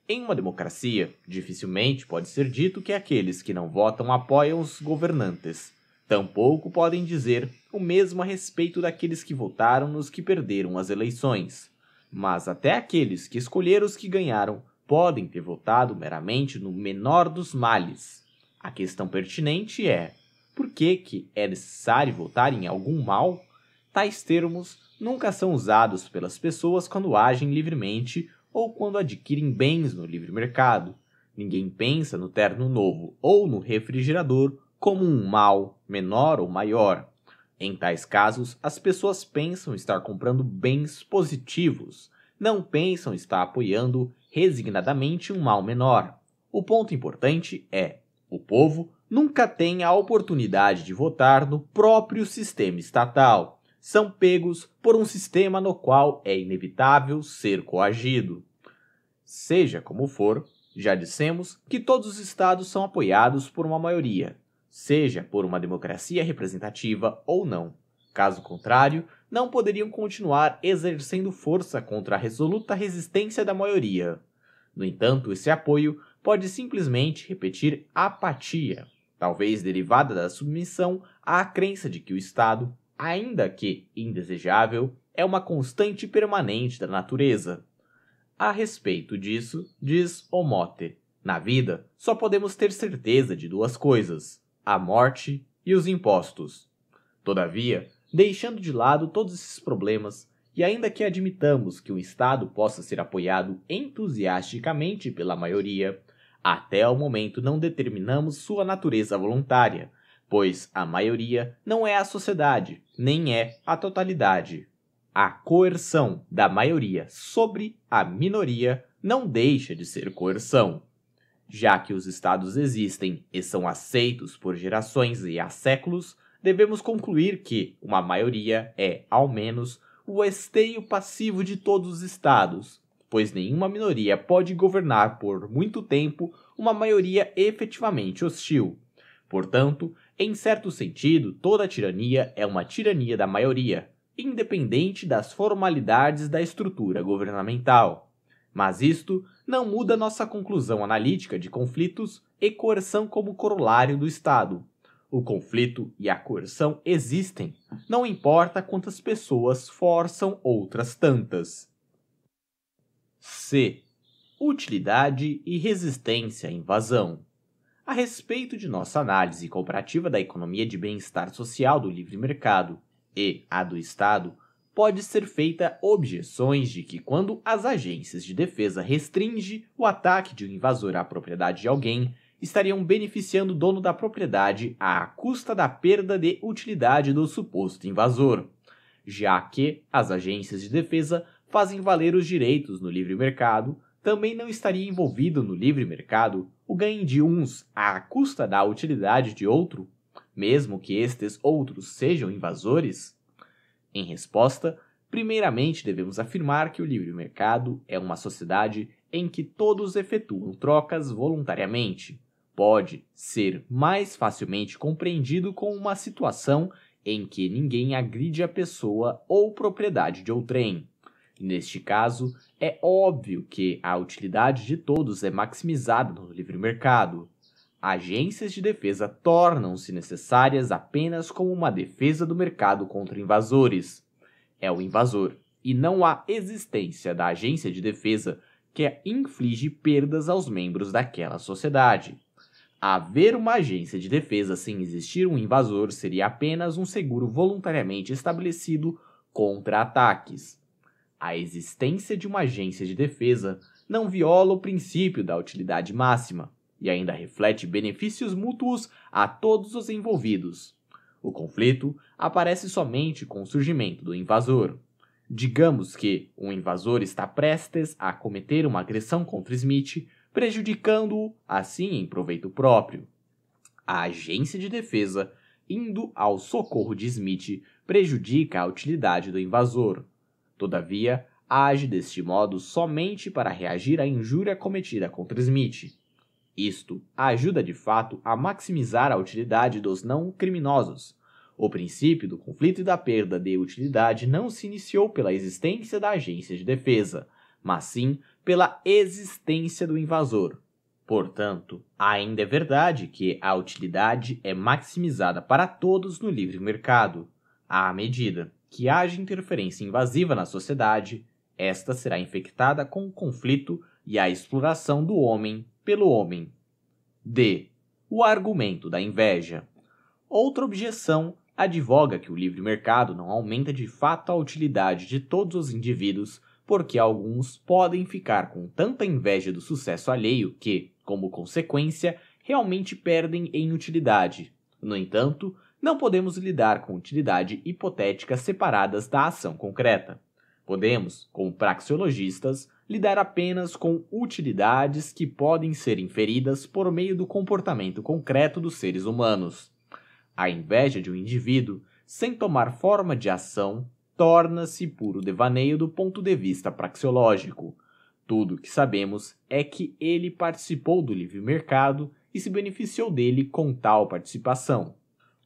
Em uma democracia, dificilmente pode ser dito que aqueles que não votam apoiam os governantes. Tampouco podem dizer o mesmo a respeito daqueles que votaram nos que perderam as eleições. Mas até aqueles que escolheram os que ganharam podem ter votado meramente no menor dos males. A questão pertinente é: por que, que é necessário votar em algum mal? Tais termos nunca são usados pelas pessoas quando agem livremente ou quando adquirem bens no livre mercado. Ninguém pensa no terno novo ou no refrigerador como um mal, menor ou maior. Em tais casos, as pessoas pensam estar comprando bens positivos, não pensam estar apoiando resignadamente um mal menor. O ponto importante é: o povo nunca tem a oportunidade de votar no próprio sistema estatal são pegos por um sistema no qual é inevitável ser coagido. Seja como for, já dissemos que todos os estados são apoiados por uma maioria, seja por uma democracia representativa ou não. Caso contrário, não poderiam continuar exercendo força contra a resoluta resistência da maioria. No entanto, esse apoio pode simplesmente repetir apatia, talvez derivada da submissão à crença de que o Estado ainda que indesejável, é uma constante permanente da natureza. A respeito disso, diz Omote, na vida só podemos ter certeza de duas coisas: a morte e os impostos. Todavia, deixando de lado todos esses problemas, e ainda que admitamos que o Estado possa ser apoiado entusiasticamente pela maioria, até o momento não determinamos sua natureza voluntária, pois a maioria não é a sociedade, nem é a totalidade. A coerção da maioria sobre a minoria não deixa de ser coerção. Já que os estados existem e são aceitos por gerações e há séculos, devemos concluir que uma maioria é, ao menos, o esteio passivo de todos os estados, pois nenhuma minoria pode governar por muito tempo uma maioria efetivamente hostil. Portanto, em certo sentido, toda tirania é uma tirania da maioria, independente das formalidades da estrutura governamental. Mas isto não muda nossa conclusão analítica de conflitos e coerção como corolário do Estado. O conflito e a coerção existem, não importa quantas pessoas forçam outras tantas. C. Utilidade e resistência à invasão a respeito de nossa análise comparativa da economia de bem-estar social do livre mercado e a do Estado, pode ser feita objeções de que quando as agências de defesa restringe o ataque de um invasor à propriedade de alguém, estariam beneficiando o dono da propriedade à custa da perda de utilidade do suposto invasor, já que as agências de defesa fazem valer os direitos no livre mercado, também não estaria envolvido no livre mercado o ganho de uns à custa da utilidade de outro, mesmo que estes outros sejam invasores? Em resposta, primeiramente devemos afirmar que o livre mercado é uma sociedade em que todos efetuam trocas voluntariamente. Pode ser mais facilmente compreendido com uma situação em que ninguém agride a pessoa ou propriedade de outrem. Neste caso, é óbvio que a utilidade de todos é maximizada no livre mercado. Agências de defesa tornam-se necessárias apenas como uma defesa do mercado contra invasores. É o invasor, e não a existência da agência de defesa que inflige perdas aos membros daquela sociedade. Haver uma agência de defesa sem existir um invasor seria apenas um seguro voluntariamente estabelecido contra ataques. A existência de uma agência de defesa não viola o princípio da utilidade máxima e ainda reflete benefícios mútuos a todos os envolvidos. O conflito aparece somente com o surgimento do invasor. Digamos que um invasor está prestes a cometer uma agressão contra Smith, prejudicando-o assim em proveito próprio. A agência de defesa, indo ao socorro de Smith, prejudica a utilidade do invasor, Todavia, age deste modo somente para reagir à injúria cometida contra Smith. Isto ajuda de fato a maximizar a utilidade dos não criminosos. O princípio do conflito e da perda de utilidade não se iniciou pela existência da agência de defesa, mas sim pela existência do invasor. Portanto, ainda é verdade que a utilidade é maximizada para todos no livre mercado, à medida que haja interferência invasiva na sociedade, esta será infectada com o conflito e a exploração do homem pelo homem. D. O argumento da inveja. Outra objeção advoga que o livre mercado não aumenta de fato a utilidade de todos os indivíduos, porque alguns podem ficar com tanta inveja do sucesso alheio que, como consequência, realmente perdem em utilidade. No entanto, não podemos lidar com utilidade hipotética separadas da ação concreta. Podemos, como praxeologistas, lidar apenas com utilidades que podem ser inferidas por meio do comportamento concreto dos seres humanos. A inveja de um indivíduo, sem tomar forma de ação, torna-se puro devaneio do ponto de vista praxeológico. Tudo o que sabemos é que ele participou do livre mercado e se beneficiou dele com tal participação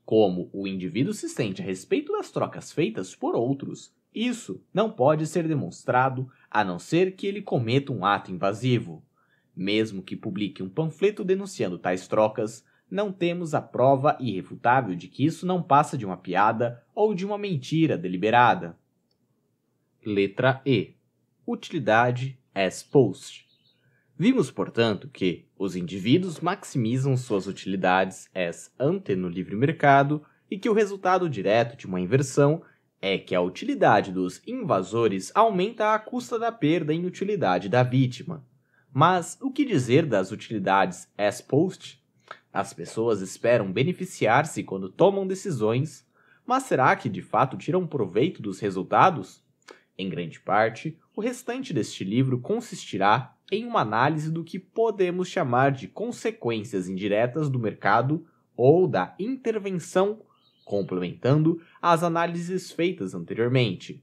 como o indivíduo se sente a respeito das trocas feitas por outros. Isso não pode ser demonstrado a não ser que ele cometa um ato invasivo. Mesmo que publique um panfleto denunciando tais trocas, não temos a prova irrefutável de que isso não passa de uma piada ou de uma mentira deliberada. Letra E. Utilidade as post. Vimos, portanto, que os indivíduos maximizam suas utilidades ex ante no livre mercado e que o resultado direto de uma inversão é que a utilidade dos invasores aumenta à custa da perda em utilidade da vítima. Mas o que dizer das utilidades ex post? As pessoas esperam beneficiar-se quando tomam decisões, mas será que de fato tiram proveito dos resultados? Em grande parte, o restante deste livro consistirá em uma análise do que podemos chamar de consequências indiretas do mercado ou da intervenção, complementando as análises feitas anteriormente.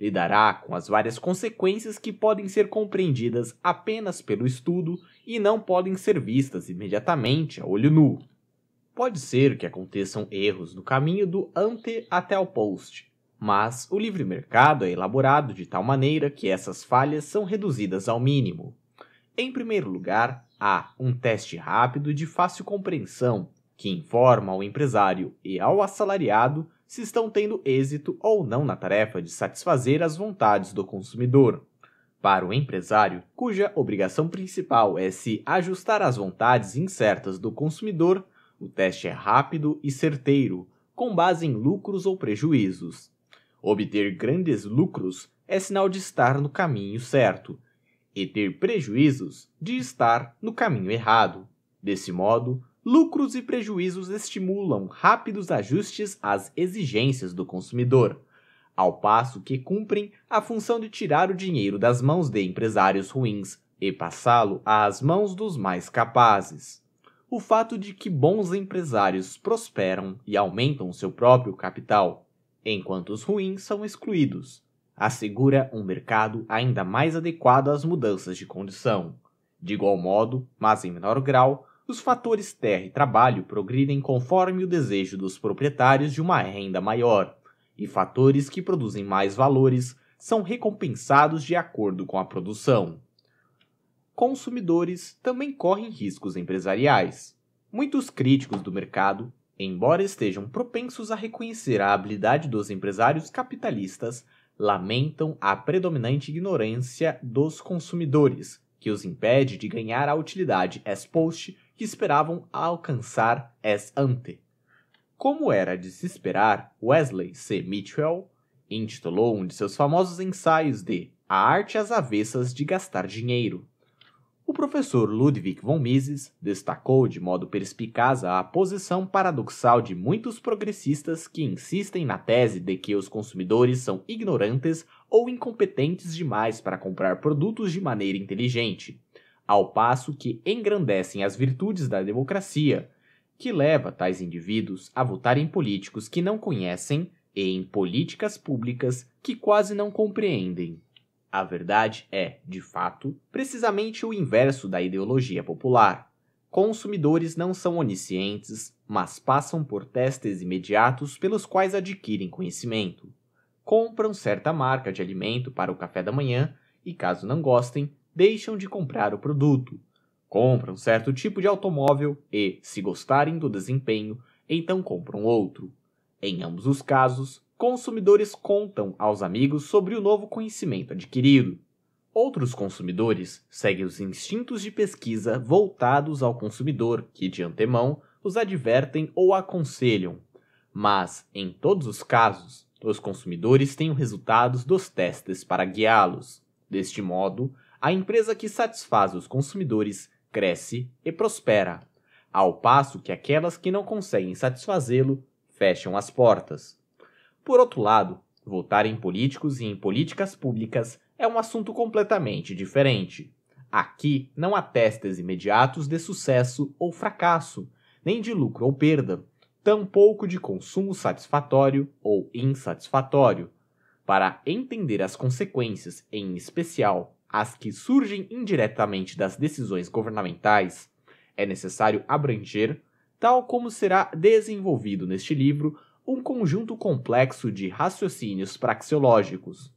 Lidará com as várias consequências que podem ser compreendidas apenas pelo estudo e não podem ser vistas imediatamente a olho nu. Pode ser que aconteçam erros no caminho do ante até o post, mas o livre mercado é elaborado de tal maneira que essas falhas são reduzidas ao mínimo. Em primeiro lugar, há um teste rápido de fácil compreensão, que informa ao empresário e ao assalariado se estão tendo êxito ou não na tarefa de satisfazer as vontades do consumidor. Para o empresário, cuja obrigação principal é se ajustar às vontades incertas do consumidor, o teste é rápido e certeiro, com base em lucros ou prejuízos Obter grandes lucros é sinal de estar no caminho certo, e ter prejuízos de estar no caminho errado. Desse modo, lucros e prejuízos estimulam rápidos ajustes às exigências do consumidor, ao passo que cumprem a função de tirar o dinheiro das mãos de empresários ruins e passá-lo às mãos dos mais capazes. O fato de que bons empresários prosperam e aumentam seu próprio capital enquanto os ruins são excluídos. Assegura um mercado ainda mais adequado às mudanças de condição. De igual modo, mas em menor grau, os fatores terra e trabalho progridem conforme o desejo dos proprietários de uma renda maior, e fatores que produzem mais valores são recompensados de acordo com a produção. Consumidores também correm riscos empresariais. Muitos críticos do mercado Embora estejam propensos a reconhecer a habilidade dos empresários capitalistas, lamentam a predominante ignorância dos consumidores, que os impede de ganhar a utilidade ex post que esperavam alcançar ex ante. Como era de se esperar, Wesley C. Mitchell intitulou um de seus famosos ensaios de A Arte às Avessas de Gastar Dinheiro, o professor Ludwig von Mises destacou de modo perspicaz a posição paradoxal de muitos progressistas que insistem na tese de que os consumidores são ignorantes ou incompetentes demais para comprar produtos de maneira inteligente, ao passo que engrandecem as virtudes da democracia, que leva tais indivíduos a votar em políticos que não conhecem e em políticas públicas que quase não compreendem. A verdade é, de fato, precisamente o inverso da ideologia popular. Consumidores não são oniscientes, mas passam por testes imediatos pelos quais adquirem conhecimento. Compram certa marca de alimento para o café da manhã e, caso não gostem, deixam de comprar o produto. Compram certo tipo de automóvel e, se gostarem do desempenho, então compram outro. Em ambos os casos, consumidores contam aos amigos sobre o novo conhecimento adquirido. Outros consumidores seguem os instintos de pesquisa voltados ao consumidor, que de antemão os advertem ou aconselham. Mas, em todos os casos, os consumidores têm os resultados dos testes para guiá-los. Deste modo, a empresa que satisfaz os consumidores cresce e prospera, ao passo que aquelas que não conseguem satisfazê-lo fecham as portas. Por outro lado, votar em políticos e em políticas públicas é um assunto completamente diferente. Aqui não há testes imediatos de sucesso ou fracasso, nem de lucro ou perda, tampouco de consumo satisfatório ou insatisfatório. Para entender as consequências, em especial as que surgem indiretamente das decisões governamentais, é necessário abranger, tal como será desenvolvido neste livro, um conjunto complexo de raciocínios praxeológicos.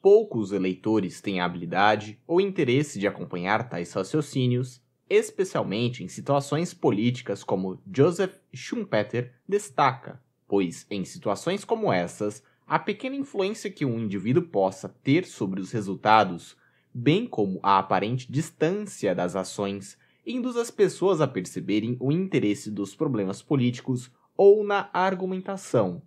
Poucos eleitores têm a habilidade ou interesse de acompanhar tais raciocínios, especialmente em situações políticas como Joseph Schumpeter destaca, pois em situações como essas, a pequena influência que um indivíduo possa ter sobre os resultados, bem como a aparente distância das ações, induz as pessoas a perceberem o interesse dos problemas políticos ou na argumentação.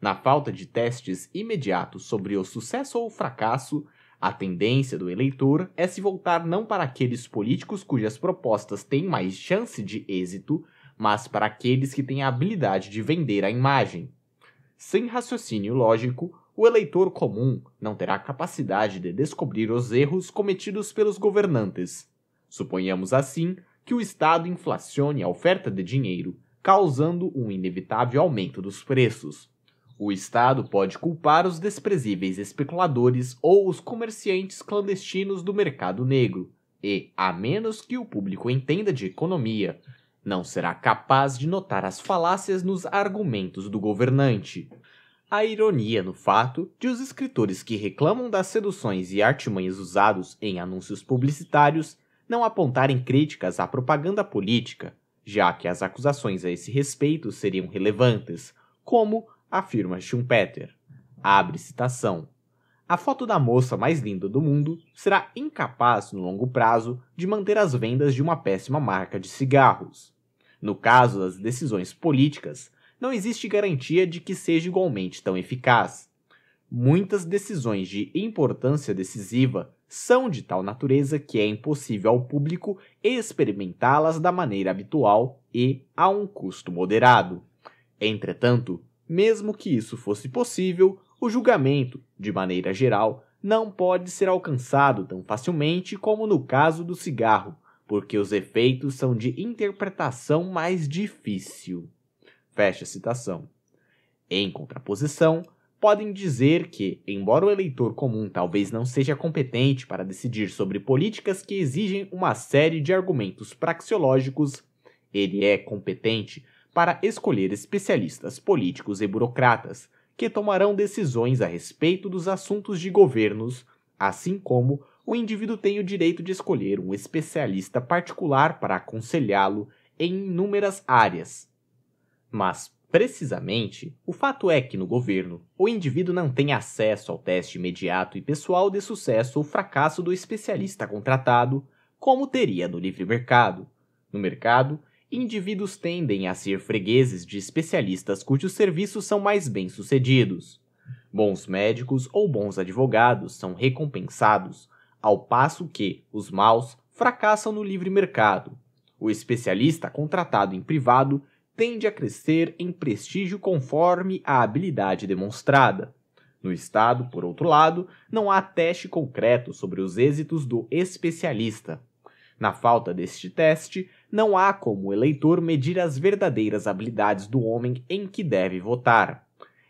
Na falta de testes imediatos sobre o sucesso ou o fracasso, a tendência do eleitor é se voltar não para aqueles políticos cujas propostas têm mais chance de êxito, mas para aqueles que têm a habilidade de vender a imagem. Sem raciocínio lógico, o eleitor comum não terá capacidade de descobrir os erros cometidos pelos governantes. Suponhamos assim que o Estado inflacione a oferta de dinheiro, causando um inevitável aumento dos preços. O Estado pode culpar os desprezíveis especuladores ou os comerciantes clandestinos do mercado negro, e, a menos que o público entenda de economia, não será capaz de notar as falácias nos argumentos do governante. A ironia no fato de os escritores que reclamam das seduções e artimanhas usados em anúncios publicitários não apontarem críticas à propaganda política, já que as acusações a esse respeito seriam relevantes, como afirma Schumpeter. Abre citação. A foto da moça mais linda do mundo será incapaz, no longo prazo, de manter as vendas de uma péssima marca de cigarros. No caso das decisões políticas, não existe garantia de que seja igualmente tão eficaz. Muitas decisões de importância decisiva são de tal natureza que é impossível ao público experimentá-las da maneira habitual e a um custo moderado. Entretanto, mesmo que isso fosse possível, o julgamento, de maneira geral, não pode ser alcançado tão facilmente como no caso do cigarro, porque os efeitos são de interpretação mais difícil. Fecha a citação. Em contraposição, podem dizer que, embora o eleitor comum talvez não seja competente para decidir sobre políticas que exigem uma série de argumentos praxeológicos, ele é competente para escolher especialistas políticos e burocratas que tomarão decisões a respeito dos assuntos de governos, assim como o indivíduo tem o direito de escolher um especialista particular para aconselhá-lo em inúmeras áreas. Mas Precisamente, o fato é que no governo, o indivíduo não tem acesso ao teste imediato e pessoal de sucesso ou fracasso do especialista contratado, como teria no livre mercado. No mercado, indivíduos tendem a ser fregueses de especialistas cujos serviços são mais bem-sucedidos. Bons médicos ou bons advogados são recompensados, ao passo que os maus fracassam no livre mercado. O especialista contratado em privado tende a crescer em prestígio conforme a habilidade demonstrada. No Estado, por outro lado, não há teste concreto sobre os êxitos do especialista. Na falta deste teste, não há como o eleitor medir as verdadeiras habilidades do homem em que deve votar.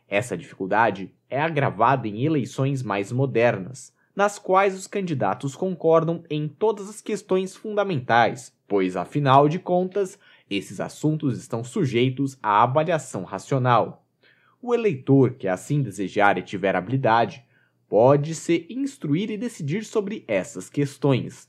Essa dificuldade é agravada em eleições mais modernas, nas quais os candidatos concordam em todas as questões fundamentais, pois, afinal de contas, esses assuntos estão sujeitos à avaliação racional. O eleitor que assim desejar e tiver habilidade pode se instruir e decidir sobre essas questões.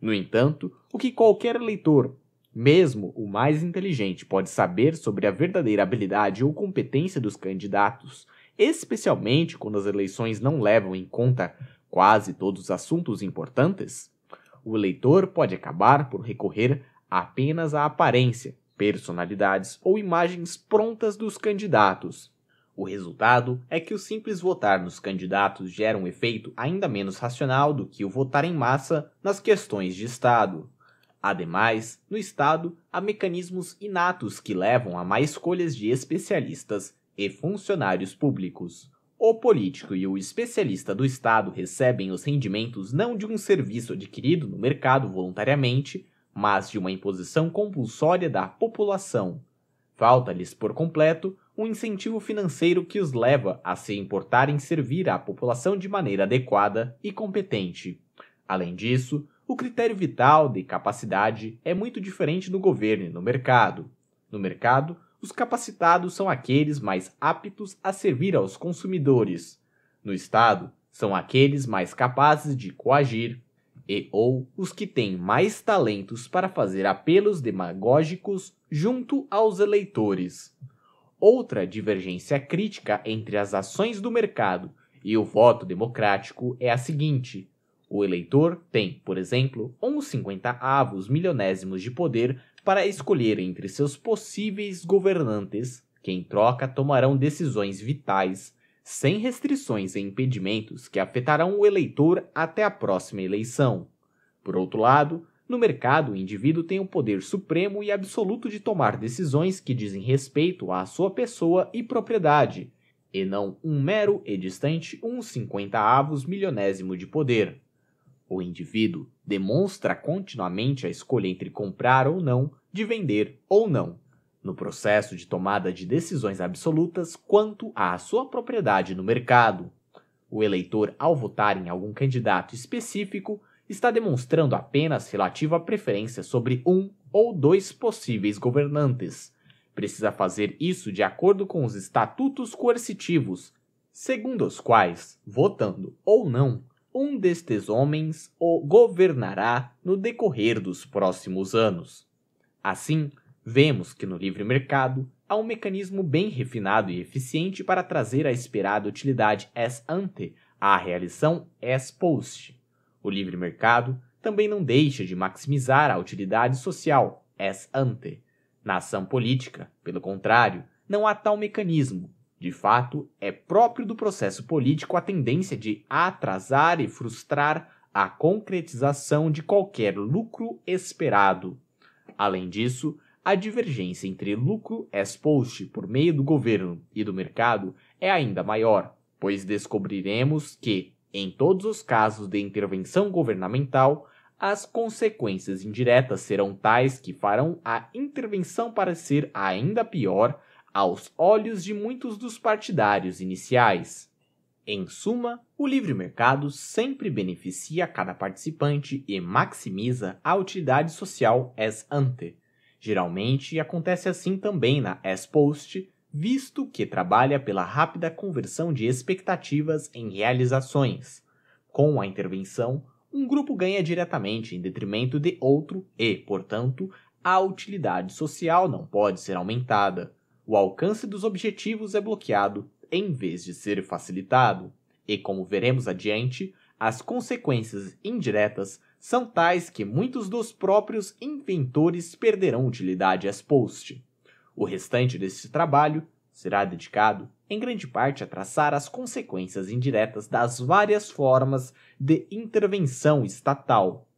No entanto, o que qualquer eleitor, mesmo o mais inteligente, pode saber sobre a verdadeira habilidade ou competência dos candidatos, especialmente quando as eleições não levam em conta quase todos os assuntos importantes, o eleitor pode acabar por recorrer apenas a aparência, personalidades ou imagens prontas dos candidatos. O resultado é que o simples votar nos candidatos gera um efeito ainda menos racional do que o votar em massa nas questões de Estado. Ademais, no Estado, há mecanismos inatos que levam a mais escolhas de especialistas e funcionários públicos. O político e o especialista do Estado recebem os rendimentos não de um serviço adquirido no mercado voluntariamente, mas de uma imposição compulsória da população. Falta-lhes por completo um incentivo financeiro que os leva a se importar em servir à população de maneira adequada e competente. Além disso, o critério vital de capacidade é muito diferente do governo e no mercado. No mercado, os capacitados são aqueles mais aptos a servir aos consumidores. No Estado, são aqueles mais capazes de coagir, e ou os que têm mais talentos para fazer apelos demagógicos junto aos eleitores. Outra divergência crítica entre as ações do mercado e o voto democrático é a seguinte: o eleitor tem, por exemplo, uns 50 avos milionésimos de poder para escolher entre seus possíveis governantes, que em troca tomarão decisões vitais sem restrições e impedimentos que afetarão o eleitor até a próxima eleição. Por outro lado, no mercado, o indivíduo tem o poder supremo e absoluto de tomar decisões que dizem respeito à sua pessoa e propriedade, e não um mero e distante um cinquenta avos milionésimo de poder. O indivíduo demonstra continuamente a escolha entre comprar ou não, de vender ou não no processo de tomada de decisões absolutas quanto à sua propriedade no mercado. O eleitor, ao votar em algum candidato específico, está demonstrando apenas relativa preferência sobre um ou dois possíveis governantes. Precisa fazer isso de acordo com os estatutos coercitivos, segundo os quais, votando ou não, um destes homens o governará no decorrer dos próximos anos. Assim, Vemos que no livre mercado há um mecanismo bem refinado e eficiente para trazer a esperada utilidade ex ante à realização ex post. O livre mercado também não deixa de maximizar a utilidade social ex ante. Na ação política, pelo contrário, não há tal mecanismo. De fato, é próprio do processo político a tendência de atrasar e frustrar a concretização de qualquer lucro esperado. Além disso, a divergência entre lucro ex-post por meio do governo e do mercado é ainda maior, pois descobriremos que, em todos os casos de intervenção governamental, as consequências indiretas serão tais que farão a intervenção parecer ainda pior aos olhos de muitos dos partidários iniciais. Em suma, o livre mercado sempre beneficia cada participante e maximiza a utilidade social ex ante, Geralmente acontece assim também na S-Post, visto que trabalha pela rápida conversão de expectativas em realizações. Com a intervenção, um grupo ganha diretamente em detrimento de outro e, portanto, a utilidade social não pode ser aumentada. O alcance dos objetivos é bloqueado em vez de ser facilitado, e como veremos adiante, as consequências indiretas são tais que muitos dos próprios inventores perderão utilidade ex post. O restante deste trabalho será dedicado, em grande parte, a traçar as consequências indiretas das várias formas de intervenção estatal.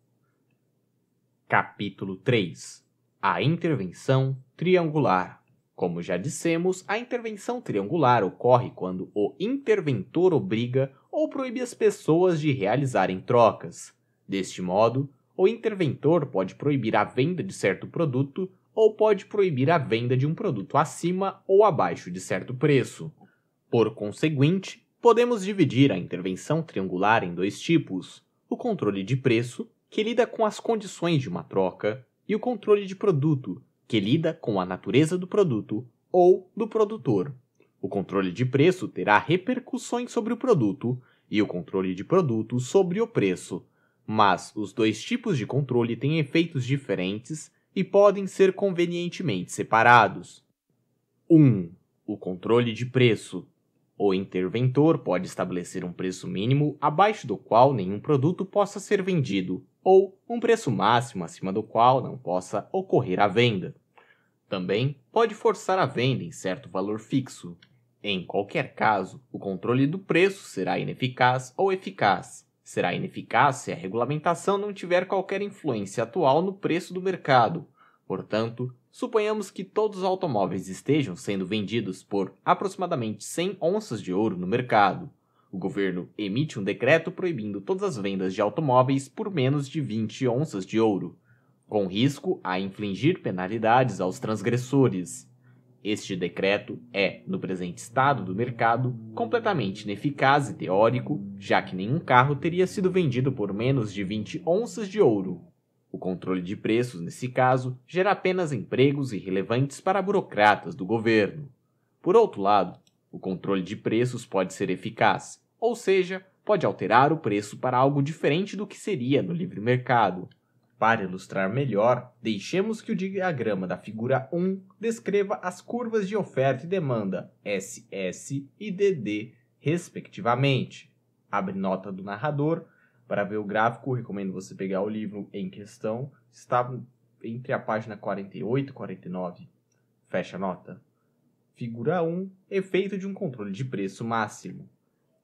Capítulo 3 A intervenção triangular. Como já dissemos, a intervenção triangular ocorre quando o interventor obriga ou proíbe as pessoas de realizarem trocas. Deste modo, o interventor pode proibir a venda de certo produto ou pode proibir a venda de um produto acima ou abaixo de certo preço. Por conseguinte, podemos dividir a intervenção triangular em dois tipos: o controle de preço, que lida com as condições de uma troca, e o controle de produto, que lida com a natureza do produto ou do produtor. O controle de preço terá repercussões sobre o produto e o controle de produto sobre o preço, mas os dois tipos de controle têm efeitos diferentes e podem ser convenientemente separados. 1. Um, o controle de preço. O interventor pode estabelecer um preço mínimo abaixo do qual nenhum produto possa ser vendido, ou um preço máximo acima do qual não possa ocorrer a venda. Também pode forçar a venda em certo valor fixo. Em qualquer caso, o controle do preço será ineficaz ou eficaz, será ineficaz se a regulamentação não tiver qualquer influência atual no preço do mercado. Portanto, suponhamos que todos os automóveis estejam sendo vendidos por aproximadamente 100 onças de ouro no mercado. O governo emite um decreto proibindo todas as vendas de automóveis por menos de 20 onças de ouro, com risco a infligir penalidades aos transgressores. Este decreto é, no presente estado do mercado, completamente ineficaz e teórico, já que nenhum carro teria sido vendido por menos de 20 onças de ouro. O controle de preços, nesse caso, gera apenas empregos irrelevantes para burocratas do governo. Por outro lado, o controle de preços pode ser eficaz, ou seja, pode alterar o preço para algo diferente do que seria no livre mercado, para ilustrar melhor, deixemos que o diagrama da figura 1 descreva as curvas de oferta e demanda SS e DD, respectivamente. Abre nota do narrador. Para ver o gráfico, recomendo você pegar o livro em questão. Está entre a página 48 e 49. Fecha nota. Figura 1 Efeito de um controle de preço máximo.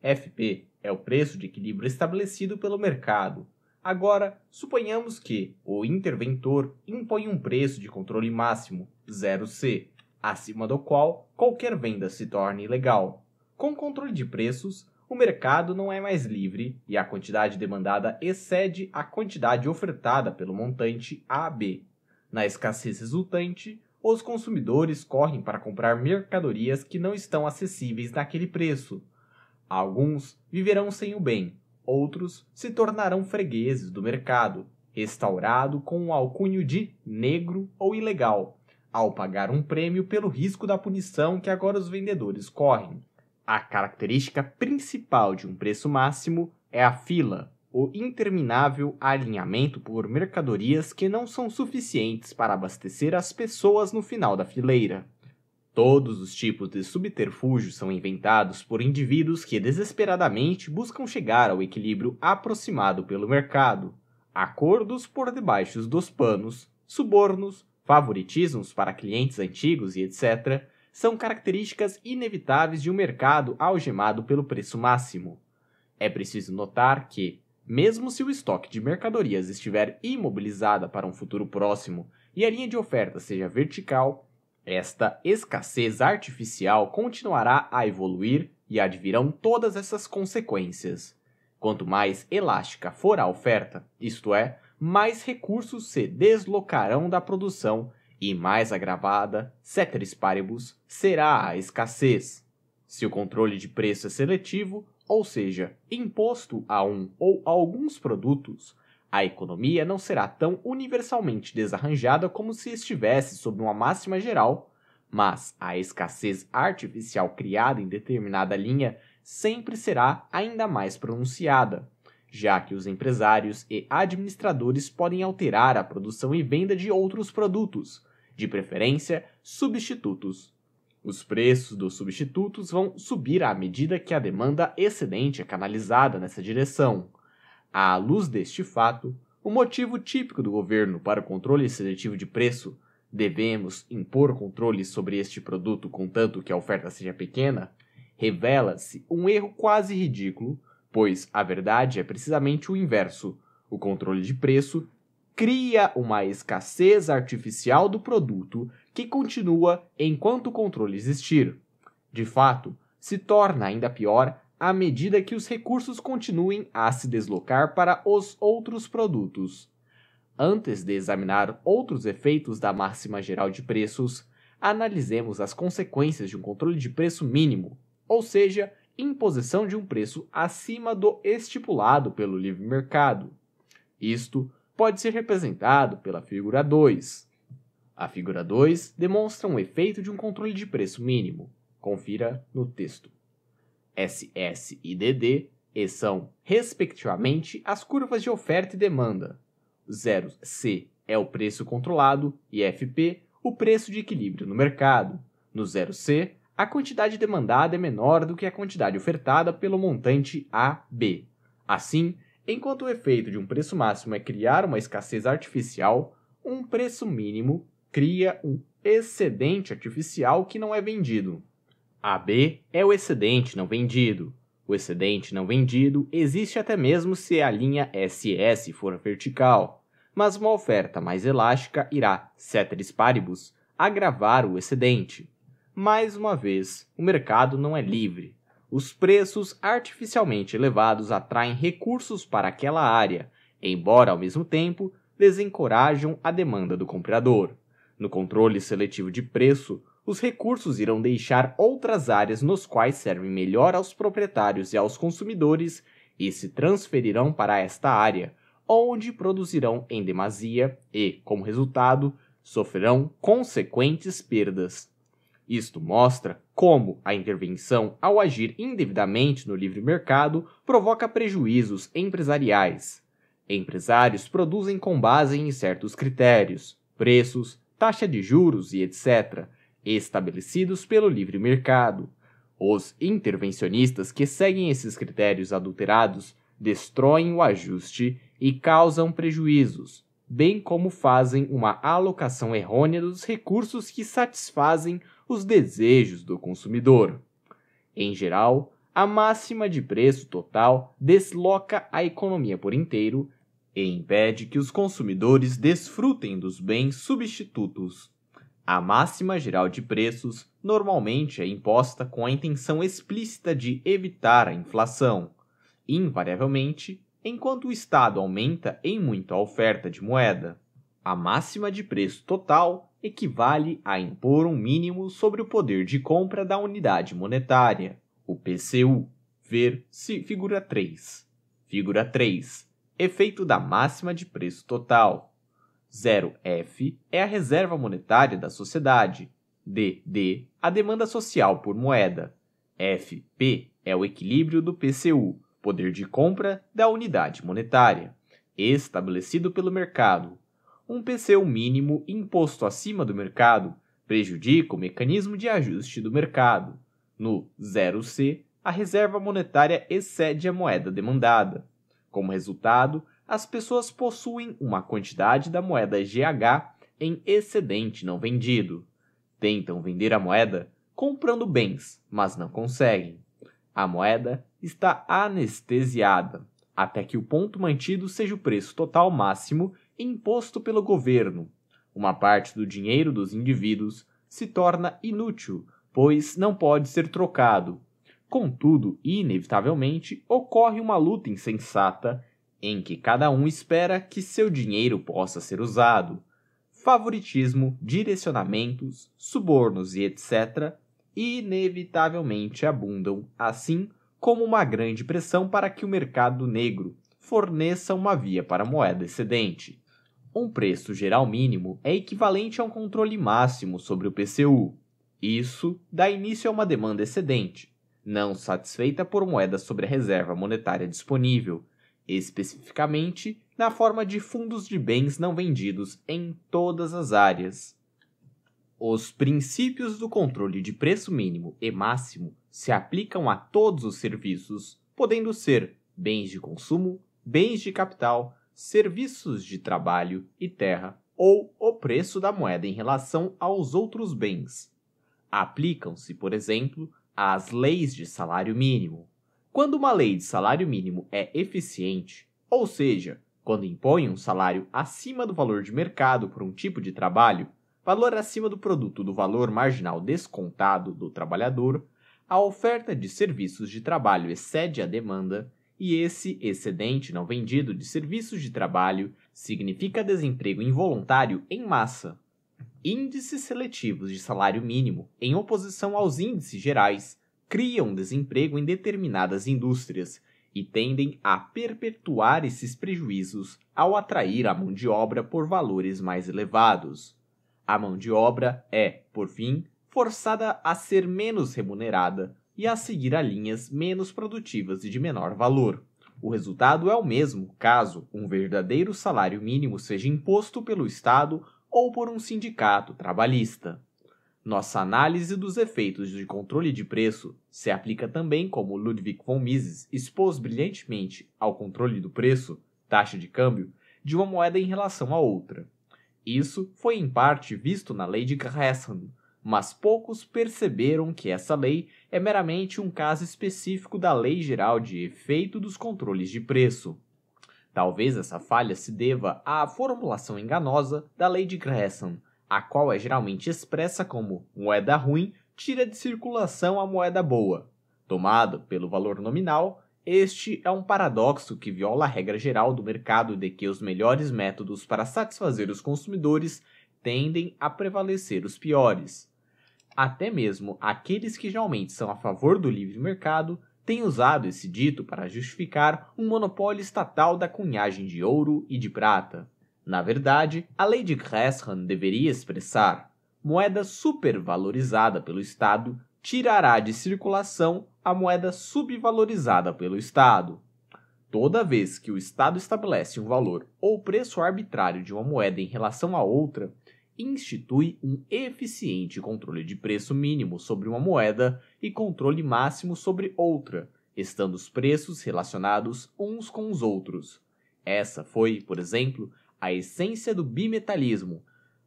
FP é o preço de equilíbrio estabelecido pelo mercado Agora, suponhamos que o interventor impõe um preço de controle máximo, 0C, acima do qual qualquer venda se torne ilegal. Com controle de preços, o mercado não é mais livre e a quantidade demandada excede a quantidade ofertada pelo montante AB. Na escassez resultante, os consumidores correm para comprar mercadorias que não estão acessíveis naquele preço. Alguns viverão sem o bem, Outros se tornarão fregueses do mercado, restaurado com o alcunho de negro ou ilegal, ao pagar um prêmio pelo risco da punição que agora os vendedores correm. A característica principal de um preço máximo é a fila, o interminável alinhamento por mercadorias que não são suficientes para abastecer as pessoas no final da fileira. Todos os tipos de subterfúgios são inventados por indivíduos que desesperadamente buscam chegar ao equilíbrio aproximado pelo mercado. Acordos por debaixo dos panos, subornos, favoritismos para clientes antigos e etc. são características inevitáveis de um mercado algemado pelo preço máximo. É preciso notar que, mesmo se o estoque de mercadorias estiver imobilizada para um futuro próximo e a linha de oferta seja vertical, esta escassez artificial continuará a evoluir e advirão todas essas consequências. Quanto mais elástica for a oferta, isto é, mais recursos se deslocarão da produção e mais agravada, ceteris paribus, será a escassez. Se o controle de preço é seletivo, ou seja, imposto a um ou a alguns produtos, a economia não será tão universalmente desarranjada como se estivesse sob uma máxima geral, mas a escassez artificial criada em determinada linha sempre será ainda mais pronunciada, já que os empresários e administradores podem alterar a produção e venda de outros produtos, de preferência substitutos. Os preços dos substitutos vão subir à medida que a demanda excedente é canalizada nessa direção. À luz deste fato, o motivo típico do governo para o controle seletivo de preço, devemos impor controle sobre este produto contanto que a oferta seja pequena, revela-se um erro quase ridículo, pois a verdade é precisamente o inverso. O controle de preço cria uma escassez artificial do produto que continua enquanto o controle existir. De fato, se torna ainda pior à medida que os recursos continuem a se deslocar para os outros produtos. Antes de examinar outros efeitos da máxima geral de preços, analisemos as consequências de um controle de preço mínimo, ou seja, imposição de um preço acima do estipulado pelo livre mercado. Isto pode ser representado pela figura 2. A figura 2 demonstra um efeito de um controle de preço mínimo. Confira no texto. SS e DD, e são, respectivamente, as curvas de oferta e demanda. 0C é o preço controlado e FP, o preço de equilíbrio no mercado. No 0C, a quantidade demandada é menor do que a quantidade ofertada pelo montante AB. Assim, enquanto o efeito de um preço máximo é criar uma escassez artificial, um preço mínimo cria um excedente artificial que não é vendido. AB é o excedente não vendido. O excedente não vendido existe até mesmo se a linha SS for vertical, mas uma oferta mais elástica irá, ceteris paribus, agravar o excedente. Mais uma vez, o mercado não é livre. Os preços artificialmente elevados atraem recursos para aquela área, embora ao mesmo tempo desencorajam a demanda do comprador. No controle seletivo de preço, os recursos irão deixar outras áreas nos quais servem melhor aos proprietários e aos consumidores e se transferirão para esta área, onde produzirão em demasia e, como resultado, sofrerão consequentes perdas. Isto mostra como a intervenção, ao agir indevidamente no livre mercado, provoca prejuízos empresariais. Empresários produzem com base em certos critérios, preços, taxa de juros e etc estabelecidos pelo livre mercado. Os intervencionistas que seguem esses critérios adulterados destroem o ajuste e causam prejuízos, bem como fazem uma alocação errônea dos recursos que satisfazem os desejos do consumidor. Em geral, a máxima de preço total desloca a economia por inteiro e impede que os consumidores desfrutem dos bens substitutos a máxima geral de preços normalmente é imposta com a intenção explícita de evitar a inflação. Invariavelmente, enquanto o Estado aumenta em muito a oferta de moeda, a máxima de preço total equivale a impor um mínimo sobre o poder de compra da unidade monetária, o PCU, ver se figura 3. Figura 3. Efeito da máxima de preço total. 0F é a reserva monetária da sociedade, DD a demanda social por moeda, FP é o equilíbrio do PCU, poder de compra da unidade monetária, estabelecido pelo mercado. Um PCU mínimo imposto acima do mercado prejudica o mecanismo de ajuste do mercado. No 0C, a reserva monetária excede a moeda demandada. Como resultado, as pessoas possuem uma quantidade da moeda GH em excedente não vendido. Tentam vender a moeda comprando bens, mas não conseguem. A moeda está anestesiada até que o ponto mantido seja o preço total máximo imposto pelo governo. Uma parte do dinheiro dos indivíduos se torna inútil, pois não pode ser trocado. Contudo, inevitavelmente, ocorre uma luta insensata em que cada um espera que seu dinheiro possa ser usado, favoritismo, direcionamentos, subornos e etc., inevitavelmente abundam, assim como uma grande pressão para que o mercado negro forneça uma via para a moeda excedente. Um preço geral mínimo é equivalente a um controle máximo sobre o PCU. Isso dá início a uma demanda excedente, não satisfeita por moeda sobre a reserva monetária disponível, especificamente na forma de fundos de bens não vendidos em todas as áreas. Os princípios do controle de preço mínimo e máximo se aplicam a todos os serviços, podendo ser bens de consumo, bens de capital, serviços de trabalho e terra, ou o preço da moeda em relação aos outros bens. Aplicam-se, por exemplo, às leis de salário mínimo, quando uma lei de salário mínimo é eficiente, ou seja, quando impõe um salário acima do valor de mercado por um tipo de trabalho, valor acima do produto do valor marginal descontado do trabalhador, a oferta de serviços de trabalho excede a demanda e esse excedente não vendido de serviços de trabalho significa desemprego involuntário em massa. Índices seletivos de salário mínimo, em oposição aos índices gerais, criam desemprego em determinadas indústrias e tendem a perpetuar esses prejuízos ao atrair a mão de obra por valores mais elevados. A mão de obra é, por fim, forçada a ser menos remunerada e a seguir a linhas menos produtivas e de menor valor. O resultado é o mesmo caso um verdadeiro salário mínimo seja imposto pelo Estado ou por um sindicato trabalhista. Nossa análise dos efeitos de controle de preço se aplica também, como Ludwig von Mises expôs brilhantemente, ao controle do preço, taxa de câmbio, de uma moeda em relação a outra. Isso foi em parte visto na lei de Gresham, mas poucos perceberam que essa lei é meramente um caso específico da lei geral de efeito dos controles de preço. Talvez essa falha se deva à formulação enganosa da lei de Gresham, a qual é geralmente expressa como moeda ruim tira de circulação a moeda boa. Tomado pelo valor nominal, este é um paradoxo que viola a regra geral do mercado de que os melhores métodos para satisfazer os consumidores tendem a prevalecer os piores. Até mesmo aqueles que geralmente são a favor do livre mercado têm usado esse dito para justificar um monopólio estatal da cunhagem de ouro e de prata. Na verdade, a lei de Gresham deveria expressar: moeda supervalorizada pelo Estado tirará de circulação a moeda subvalorizada pelo Estado. Toda vez que o Estado estabelece um valor ou preço arbitrário de uma moeda em relação a outra, institui um eficiente controle de preço mínimo sobre uma moeda e controle máximo sobre outra, estando os preços relacionados uns com os outros. Essa foi, por exemplo, a essência do bimetalismo.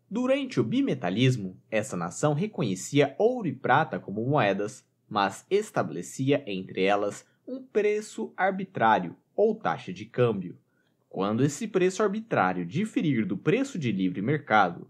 Durante o bimetalismo, essa nação reconhecia ouro e prata como moedas, mas estabelecia entre elas um preço arbitrário ou taxa de câmbio. Quando esse preço arbitrário diferir do preço de livre mercado,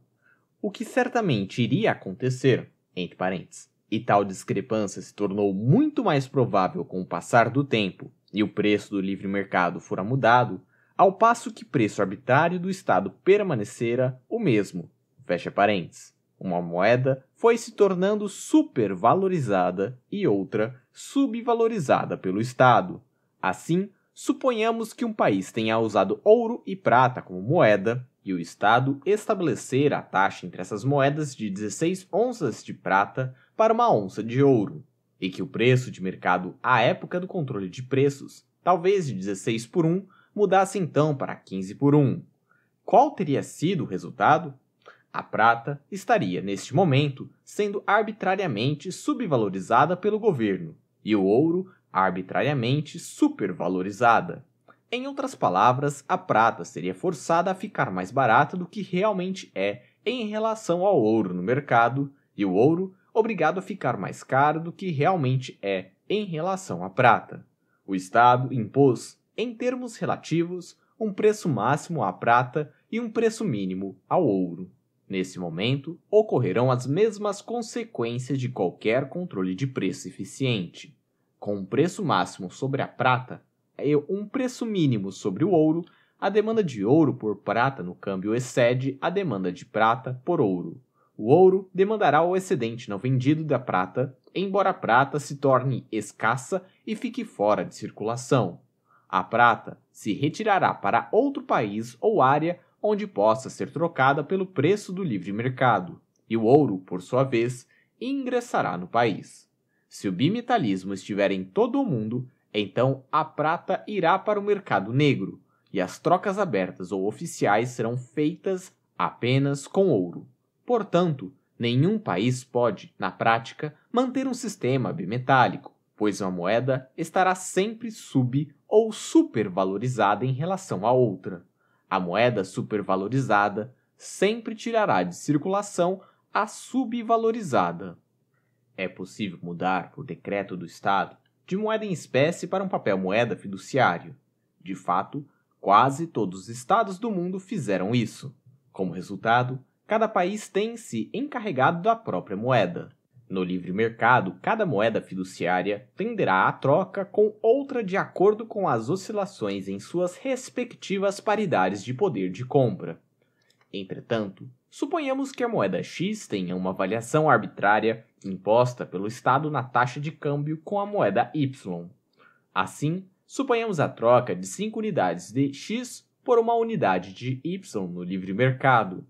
o que certamente iria acontecer, entre parênteses, e tal discrepância se tornou muito mais provável com o passar do tempo e o preço do livre mercado fora mudado, ao passo que preço arbitrário do Estado permanecera o mesmo. Fecha parênteses. Uma moeda foi se tornando supervalorizada e outra subvalorizada pelo Estado. Assim, suponhamos que um país tenha usado ouro e prata como moeda e o Estado estabelecer a taxa entre essas moedas de 16 onças de prata para uma onça de ouro, e que o preço de mercado à época do controle de preços, talvez de 16 por 1, mudasse então para 15 por 1. Qual teria sido o resultado? A prata estaria, neste momento, sendo arbitrariamente subvalorizada pelo governo e o ouro arbitrariamente supervalorizada. Em outras palavras, a prata seria forçada a ficar mais barata do que realmente é em relação ao ouro no mercado e o ouro obrigado a ficar mais caro do que realmente é em relação à prata. O Estado impôs em termos relativos, um preço máximo à prata e um preço mínimo ao ouro. Nesse momento, ocorrerão as mesmas consequências de qualquer controle de preço eficiente. Com um preço máximo sobre a prata e um preço mínimo sobre o ouro, a demanda de ouro por prata no câmbio excede a demanda de prata por ouro. O ouro demandará o excedente não vendido da prata, embora a prata se torne escassa e fique fora de circulação. A prata se retirará para outro país ou área onde possa ser trocada pelo preço do livre mercado, e o ouro, por sua vez, ingressará no país. Se o bimetalismo estiver em todo o mundo, então a prata irá para o mercado negro, e as trocas abertas ou oficiais serão feitas apenas com ouro. Portanto, nenhum país pode, na prática, manter um sistema bimetálico, pois uma moeda estará sempre sub ou supervalorizada em relação à outra. A moeda supervalorizada sempre tirará de circulação a subvalorizada. É possível mudar, por decreto do Estado, de moeda em espécie para um papel moeda fiduciário. De fato, quase todos os estados do mundo fizeram isso. Como resultado, cada país tem-se encarregado da própria moeda. No livre mercado, cada moeda fiduciária tenderá à troca com outra de acordo com as oscilações em suas respectivas paridades de poder de compra. Entretanto, suponhamos que a moeda X tenha uma variação arbitrária imposta pelo Estado na taxa de câmbio com a moeda Y. Assim, suponhamos a troca de 5 unidades de X por uma unidade de Y no livre mercado.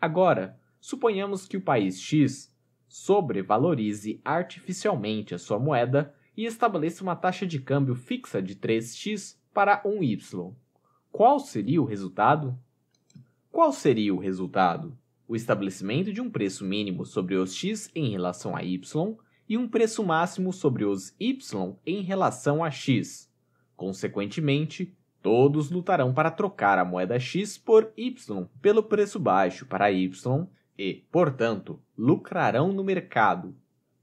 Agora, suponhamos que o país X sobrevalorize artificialmente a sua moeda e estabeleça uma taxa de câmbio fixa de 3x para 1y. Qual seria o resultado? Qual seria o resultado? O estabelecimento de um preço mínimo sobre os x em relação a y e um preço máximo sobre os y em relação a x. Consequentemente, todos lutarão para trocar a moeda x por y pelo preço baixo para y e, portanto, lucrarão no mercado.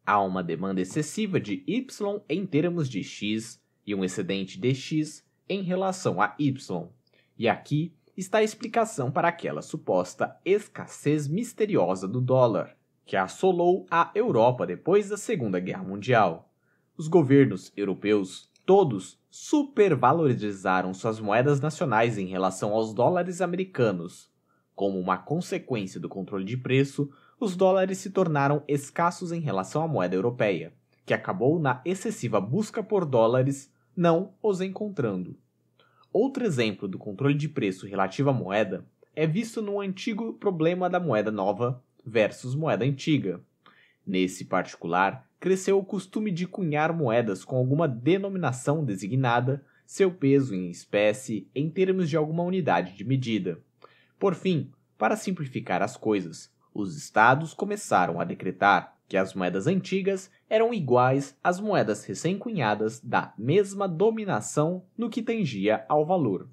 Há uma demanda excessiva de Y em termos de X e um excedente de X em relação a Y. E aqui está a explicação para aquela suposta escassez misteriosa do dólar, que assolou a Europa depois da Segunda Guerra Mundial. Os governos europeus todos supervalorizaram suas moedas nacionais em relação aos dólares americanos, como uma consequência do controle de preço, os dólares se tornaram escassos em relação à moeda europeia, que acabou na excessiva busca por dólares, não os encontrando. Outro exemplo do controle de preço relativo à moeda é visto no antigo problema da moeda nova versus moeda antiga. Nesse particular, cresceu o costume de cunhar moedas com alguma denominação designada, seu peso em espécie, em termos de alguma unidade de medida. Por fim, para simplificar as coisas, os estados começaram a decretar que as moedas antigas eram iguais às moedas recém-cunhadas da mesma dominação no que tangia ao valor.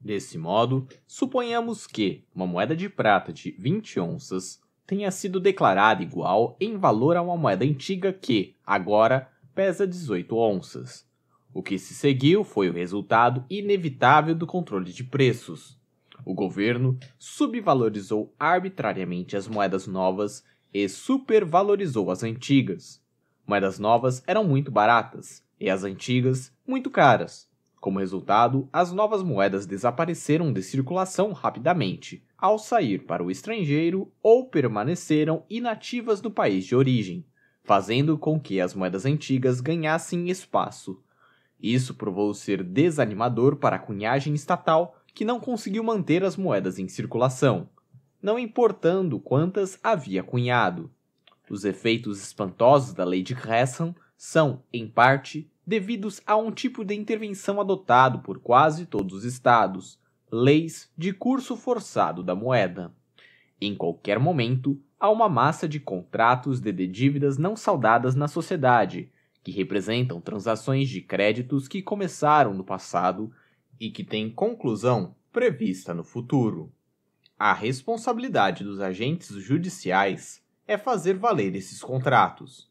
Desse modo, suponhamos que uma moeda de prata de 20 onças tenha sido declarada igual em valor a uma moeda antiga que, agora, pesa 18 onças. O que se seguiu foi o resultado inevitável do controle de preços. O governo subvalorizou arbitrariamente as moedas novas e supervalorizou as antigas. Moedas novas eram muito baratas e as antigas muito caras. Como resultado, as novas moedas desapareceram de circulação rapidamente ao sair para o estrangeiro ou permaneceram inativas no país de origem, fazendo com que as moedas antigas ganhassem espaço. Isso provou ser desanimador para a cunhagem estatal que não conseguiu manter as moedas em circulação, não importando quantas havia cunhado. Os efeitos espantosos da lei de Gresham são, em parte, devidos a um tipo de intervenção adotado por quase todos os estados, leis de curso forçado da moeda. Em qualquer momento, há uma massa de contratos de dívidas não saldadas na sociedade, que representam transações de créditos que começaram no passado e que tem conclusão prevista no futuro. A responsabilidade dos agentes judiciais é fazer valer esses contratos.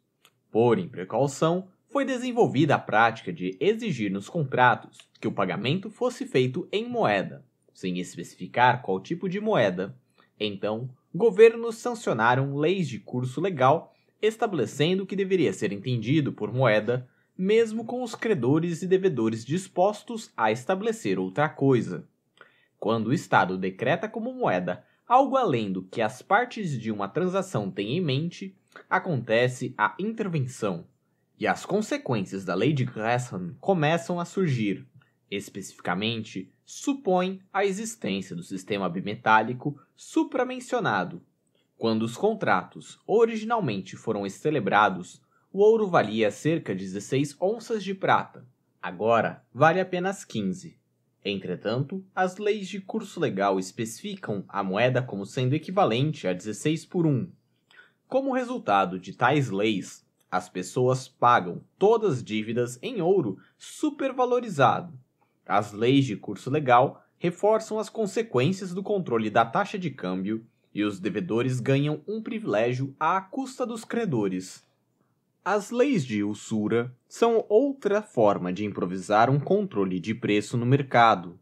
Por precaução, foi desenvolvida a prática de exigir nos contratos que o pagamento fosse feito em moeda, sem especificar qual tipo de moeda. Então, governos sancionaram leis de curso legal estabelecendo o que deveria ser entendido por moeda mesmo com os credores e devedores dispostos a estabelecer outra coisa. Quando o Estado decreta como moeda algo além do que as partes de uma transação têm em mente, acontece a intervenção, e as consequências da lei de Gresham começam a surgir. Especificamente, supõe a existência do sistema bimetálico supramencionado. Quando os contratos originalmente foram celebrados, o ouro valia cerca de 16 onças de prata. Agora, vale apenas 15. Entretanto, as leis de curso legal especificam a moeda como sendo equivalente a 16 por 1. Como resultado de tais leis, as pessoas pagam todas as dívidas em ouro supervalorizado. As leis de curso legal reforçam as consequências do controle da taxa de câmbio e os devedores ganham um privilégio à custa dos credores. As leis de usura são outra forma de improvisar um controle de preço no mercado.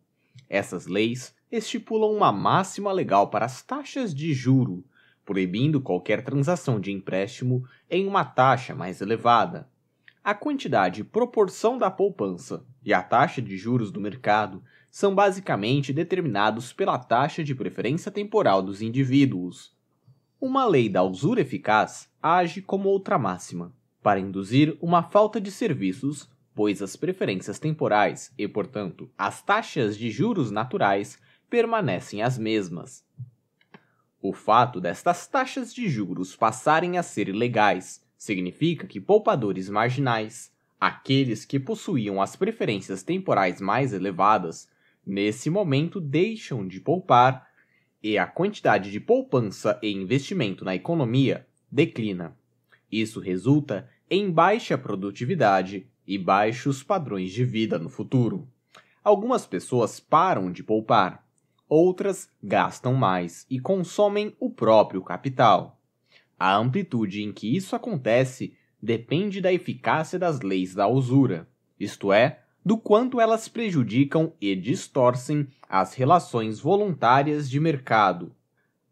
Essas leis estipulam uma máxima legal para as taxas de juro, proibindo qualquer transação de empréstimo em uma taxa mais elevada. A quantidade e proporção da poupança e a taxa de juros do mercado são basicamente determinados pela taxa de preferência temporal dos indivíduos. Uma lei da usura eficaz age como outra máxima, para induzir uma falta de serviços, pois as preferências temporais e, portanto, as taxas de juros naturais permanecem as mesmas. O fato destas taxas de juros passarem a ser ilegais significa que poupadores marginais, aqueles que possuíam as preferências temporais mais elevadas, nesse momento deixam de poupar e a quantidade de poupança e investimento na economia declina. Isso resulta em baixa produtividade e baixos padrões de vida no futuro. Algumas pessoas param de poupar, outras gastam mais e consomem o próprio capital. A amplitude em que isso acontece depende da eficácia das leis da usura, isto é, do quanto elas prejudicam e distorcem as relações voluntárias de mercado.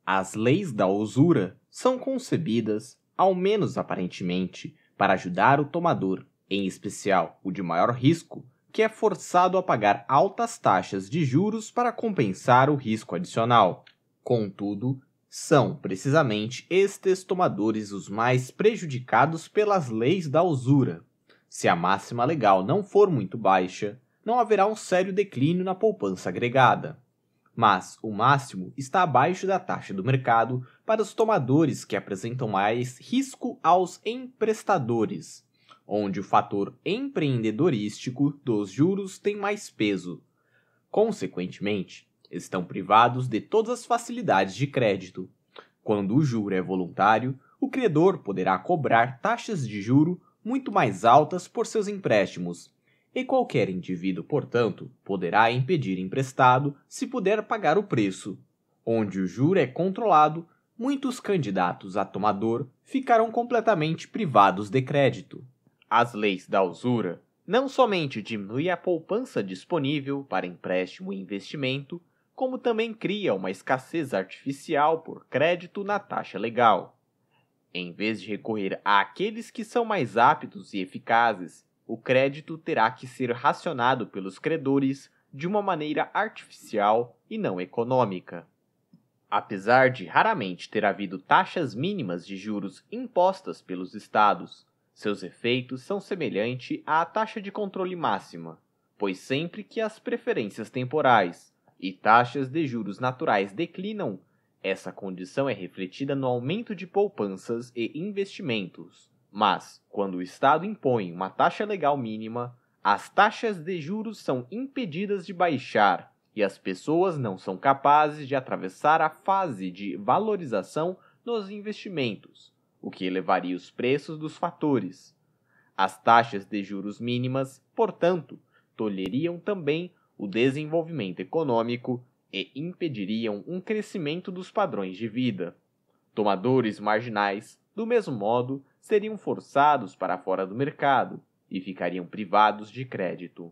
As leis da usura são concebidas, ao menos aparentemente, para ajudar o tomador, em especial o de maior risco, que é forçado a pagar altas taxas de juros para compensar o risco adicional. Contudo, são precisamente estes tomadores os mais prejudicados pelas leis da usura. Se a máxima legal não for muito baixa, não haverá um sério declínio na poupança agregada mas o máximo está abaixo da taxa do mercado para os tomadores que apresentam mais risco aos emprestadores, onde o fator empreendedorístico dos juros tem mais peso. Consequentemente, estão privados de todas as facilidades de crédito. Quando o juro é voluntário, o credor poderá cobrar taxas de juro muito mais altas por seus empréstimos, e qualquer indivíduo, portanto, poderá impedir emprestado se puder pagar o preço. Onde o juro é controlado, muitos candidatos a tomador ficarão completamente privados de crédito. As leis da usura não somente diminui a poupança disponível para empréstimo e investimento, como também cria uma escassez artificial por crédito na taxa legal. Em vez de recorrer àqueles que são mais aptos e eficazes o crédito terá que ser racionado pelos credores de uma maneira artificial e não econômica. Apesar de raramente ter havido taxas mínimas de juros impostas pelos estados, seus efeitos são semelhantes à taxa de controle máxima, pois sempre que as preferências temporais e taxas de juros naturais declinam, essa condição é refletida no aumento de poupanças e investimentos, mas, quando o Estado impõe uma taxa legal mínima, as taxas de juros são impedidas de baixar e as pessoas não são capazes de atravessar a fase de valorização nos investimentos, o que elevaria os preços dos fatores. As taxas de juros mínimas, portanto, tolheriam também o desenvolvimento econômico e impediriam um crescimento dos padrões de vida. Tomadores marginais, do mesmo modo, seriam forçados para fora do mercado e ficariam privados de crédito.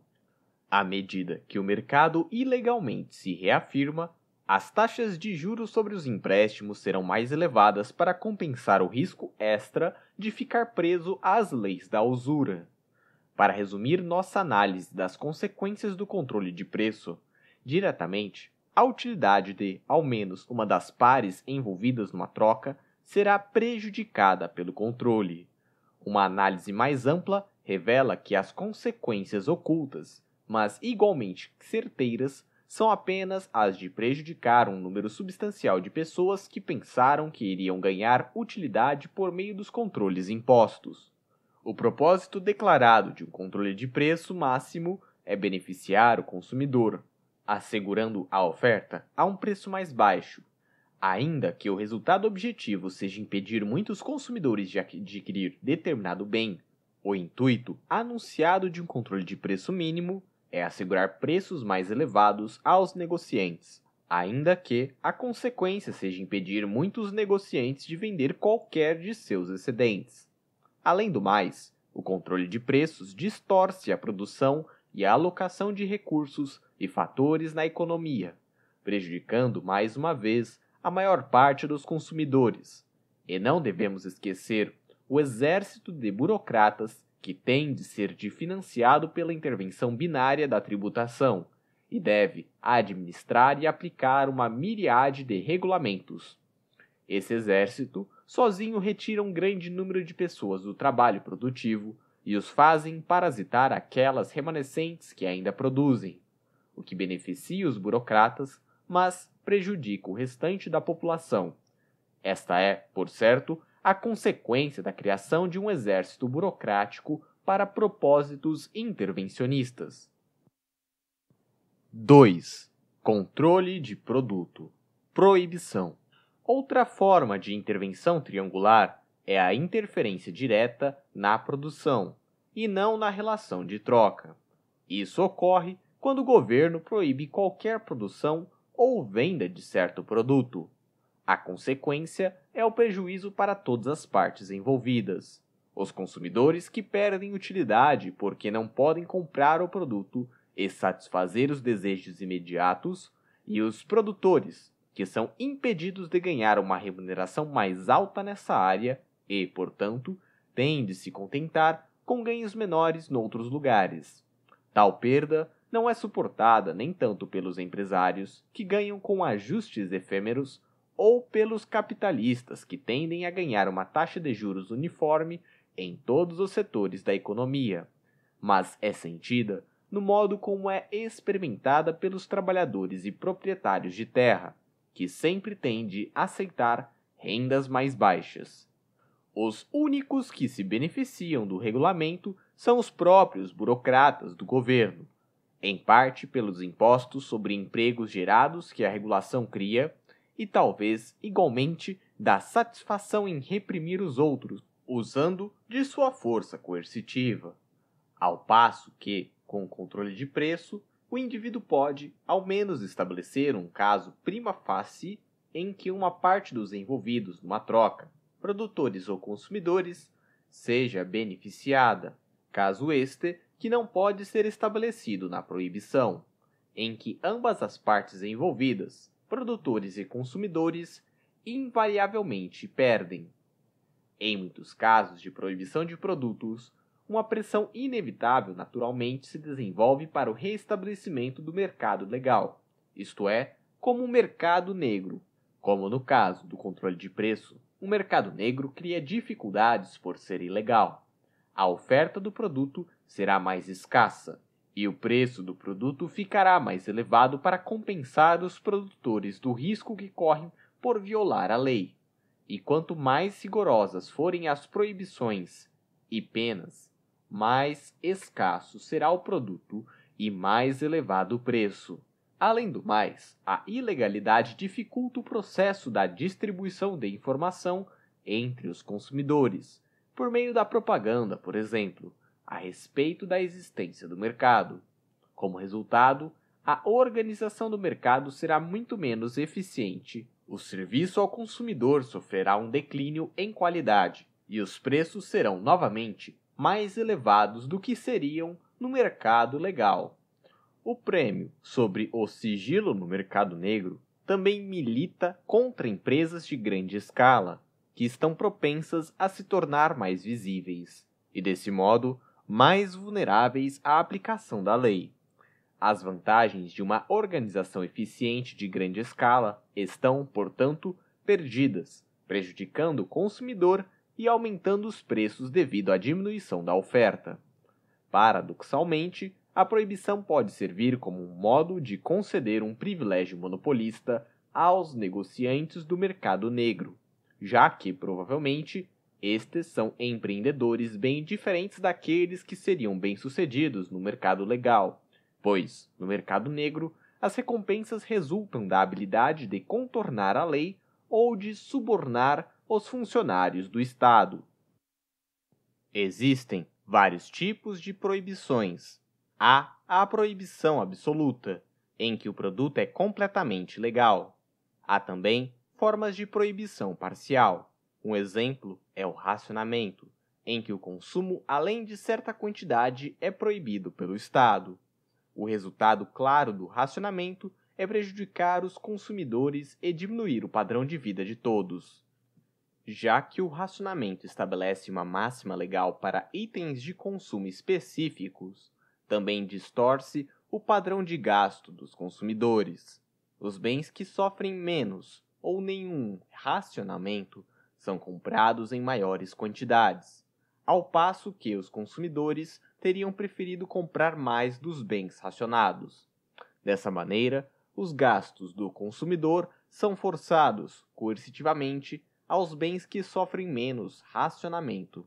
À medida que o mercado ilegalmente se reafirma, as taxas de juros sobre os empréstimos serão mais elevadas para compensar o risco extra de ficar preso às leis da usura. Para resumir nossa análise das consequências do controle de preço, diretamente, a utilidade de, ao menos, uma das pares envolvidas numa troca será prejudicada pelo controle. Uma análise mais ampla revela que as consequências ocultas, mas igualmente certeiras, são apenas as de prejudicar um número substancial de pessoas que pensaram que iriam ganhar utilidade por meio dos controles impostos. O propósito declarado de um controle de preço máximo é beneficiar o consumidor, assegurando a oferta a um preço mais baixo, Ainda que o resultado objetivo seja impedir muitos consumidores de adquirir determinado bem, o intuito anunciado de um controle de preço mínimo é assegurar preços mais elevados aos negociantes, ainda que a consequência seja impedir muitos negociantes de vender qualquer de seus excedentes. Além do mais, o controle de preços distorce a produção e a alocação de recursos e fatores na economia, prejudicando mais uma vez a maior parte dos consumidores. E não devemos esquecer o exército de burocratas que tem de ser financiado pela intervenção binária da tributação e deve administrar e aplicar uma miriade de regulamentos. Esse exército sozinho retira um grande número de pessoas do trabalho produtivo e os fazem parasitar aquelas remanescentes que ainda produzem, o que beneficia os burocratas, mas prejudica o restante da população. Esta é, por certo, a consequência da criação de um exército burocrático para propósitos intervencionistas. 2. Controle de produto. Proibição. Outra forma de intervenção triangular é a interferência direta na produção e não na relação de troca. Isso ocorre quando o governo proíbe qualquer produção ou venda de certo produto. A consequência é o prejuízo para todas as partes envolvidas. Os consumidores que perdem utilidade porque não podem comprar o produto e satisfazer os desejos imediatos, e os produtores, que são impedidos de ganhar uma remuneração mais alta nessa área e, portanto, têm de se contentar com ganhos menores noutros lugares. Tal perda não é suportada nem tanto pelos empresários, que ganham com ajustes efêmeros, ou pelos capitalistas, que tendem a ganhar uma taxa de juros uniforme em todos os setores da economia, mas é sentida no modo como é experimentada pelos trabalhadores e proprietários de terra, que sempre tende a aceitar rendas mais baixas. Os únicos que se beneficiam do regulamento são os próprios burocratas do governo, em parte pelos impostos sobre empregos gerados que a regulação cria, e talvez igualmente da satisfação em reprimir os outros, usando de sua força coercitiva. Ao passo que, com o controle de preço, o indivíduo pode, ao menos, estabelecer um caso prima facie em que uma parte dos envolvidos numa troca, produtores ou consumidores, seja beneficiada, caso este que não pode ser estabelecido na proibição, em que ambas as partes envolvidas, produtores e consumidores, invariavelmente perdem. Em muitos casos de proibição de produtos, uma pressão inevitável naturalmente se desenvolve para o restabelecimento do mercado legal, isto é, como o um mercado negro. Como no caso do controle de preço, o mercado negro cria dificuldades por ser ilegal. A oferta do produto será mais escassa e o preço do produto ficará mais elevado para compensar os produtores do risco que correm por violar a lei. E quanto mais rigorosas forem as proibições e penas, mais escasso será o produto e mais elevado o preço. Além do mais, a ilegalidade dificulta o processo da distribuição de informação entre os consumidores, por meio da propaganda, por exemplo a respeito da existência do mercado. Como resultado, a organização do mercado será muito menos eficiente, o serviço ao consumidor sofrerá um declínio em qualidade e os preços serão novamente mais elevados do que seriam no mercado legal. O prêmio sobre o sigilo no mercado negro também milita contra empresas de grande escala, que estão propensas a se tornar mais visíveis, e desse modo mais vulneráveis à aplicação da lei. As vantagens de uma organização eficiente de grande escala estão, portanto, perdidas, prejudicando o consumidor e aumentando os preços devido à diminuição da oferta. Paradoxalmente, a proibição pode servir como um modo de conceder um privilégio monopolista aos negociantes do mercado negro, já que, provavelmente, estes são empreendedores bem diferentes daqueles que seriam bem-sucedidos no mercado legal, pois, no mercado negro, as recompensas resultam da habilidade de contornar a lei ou de subornar os funcionários do Estado. Existem vários tipos de proibições. Há a proibição absoluta, em que o produto é completamente legal. Há também formas de proibição parcial um exemplo é o racionamento, em que o consumo além de certa quantidade é proibido pelo Estado. O resultado claro do racionamento é prejudicar os consumidores e diminuir o padrão de vida de todos. Já que o racionamento estabelece uma máxima legal para itens de consumo específicos, também distorce o padrão de gasto dos consumidores. Os bens que sofrem menos ou nenhum racionamento são comprados em maiores quantidades, ao passo que os consumidores teriam preferido comprar mais dos bens racionados. Dessa maneira, os gastos do consumidor são forçados, coercitivamente, aos bens que sofrem menos racionamento.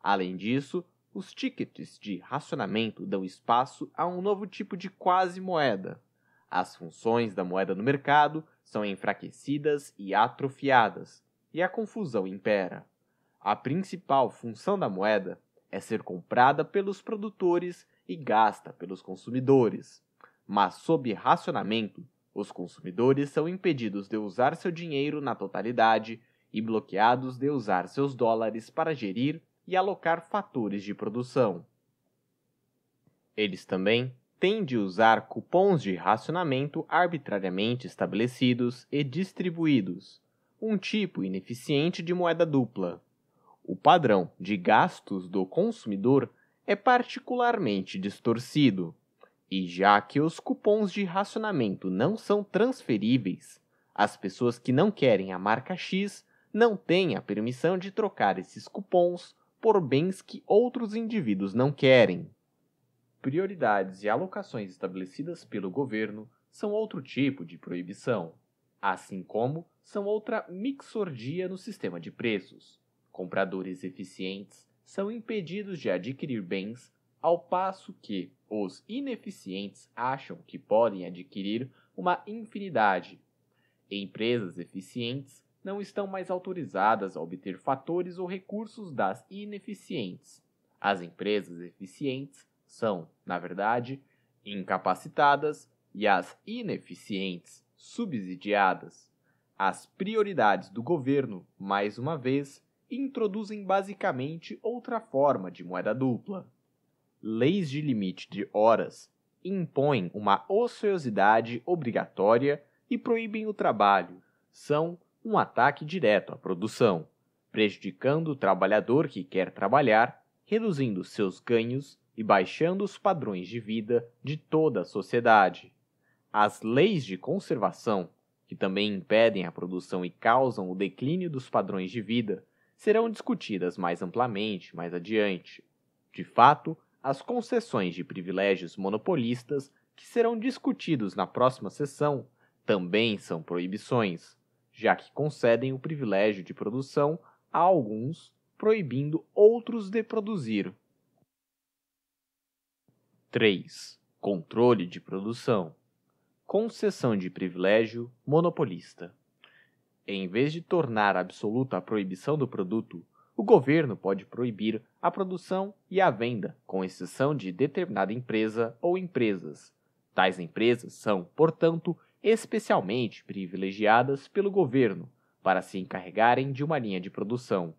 Além disso, os tickets de racionamento dão espaço a um novo tipo de quase moeda. As funções da moeda no mercado são enfraquecidas e atrofiadas, e a confusão impera. A principal função da moeda é ser comprada pelos produtores e gasta pelos consumidores. Mas, sob racionamento, os consumidores são impedidos de usar seu dinheiro na totalidade e bloqueados de usar seus dólares para gerir e alocar fatores de produção. Eles também têm de usar cupons de racionamento arbitrariamente estabelecidos e distribuídos, um tipo ineficiente de moeda dupla. O padrão de gastos do consumidor é particularmente distorcido, e já que os cupons de racionamento não são transferíveis, as pessoas que não querem a marca X não têm a permissão de trocar esses cupons por bens que outros indivíduos não querem. Prioridades e alocações estabelecidas pelo governo são outro tipo de proibição assim como são outra mixordia no sistema de preços. Compradores eficientes são impedidos de adquirir bens, ao passo que os ineficientes acham que podem adquirir uma infinidade. Empresas eficientes não estão mais autorizadas a obter fatores ou recursos das ineficientes. As empresas eficientes são, na verdade, incapacitadas e as ineficientes subsidiadas. As prioridades do governo, mais uma vez, introduzem basicamente outra forma de moeda dupla. Leis de limite de horas impõem uma ociosidade obrigatória e proíbem o trabalho. São um ataque direto à produção, prejudicando o trabalhador que quer trabalhar, reduzindo seus ganhos e baixando os padrões de vida de toda a sociedade. As leis de conservação, que também impedem a produção e causam o declínio dos padrões de vida, serão discutidas mais amplamente mais adiante. De fato, as concessões de privilégios monopolistas, que serão discutidos na próxima sessão, também são proibições, já que concedem o privilégio de produção a alguns, proibindo outros de produzir. 3. Controle de produção concessão de privilégio monopolista. Em vez de tornar absoluta a proibição do produto, o governo pode proibir a produção e a venda, com exceção de determinada empresa ou empresas. Tais empresas são, portanto, especialmente privilegiadas pelo governo para se encarregarem de uma linha de produção.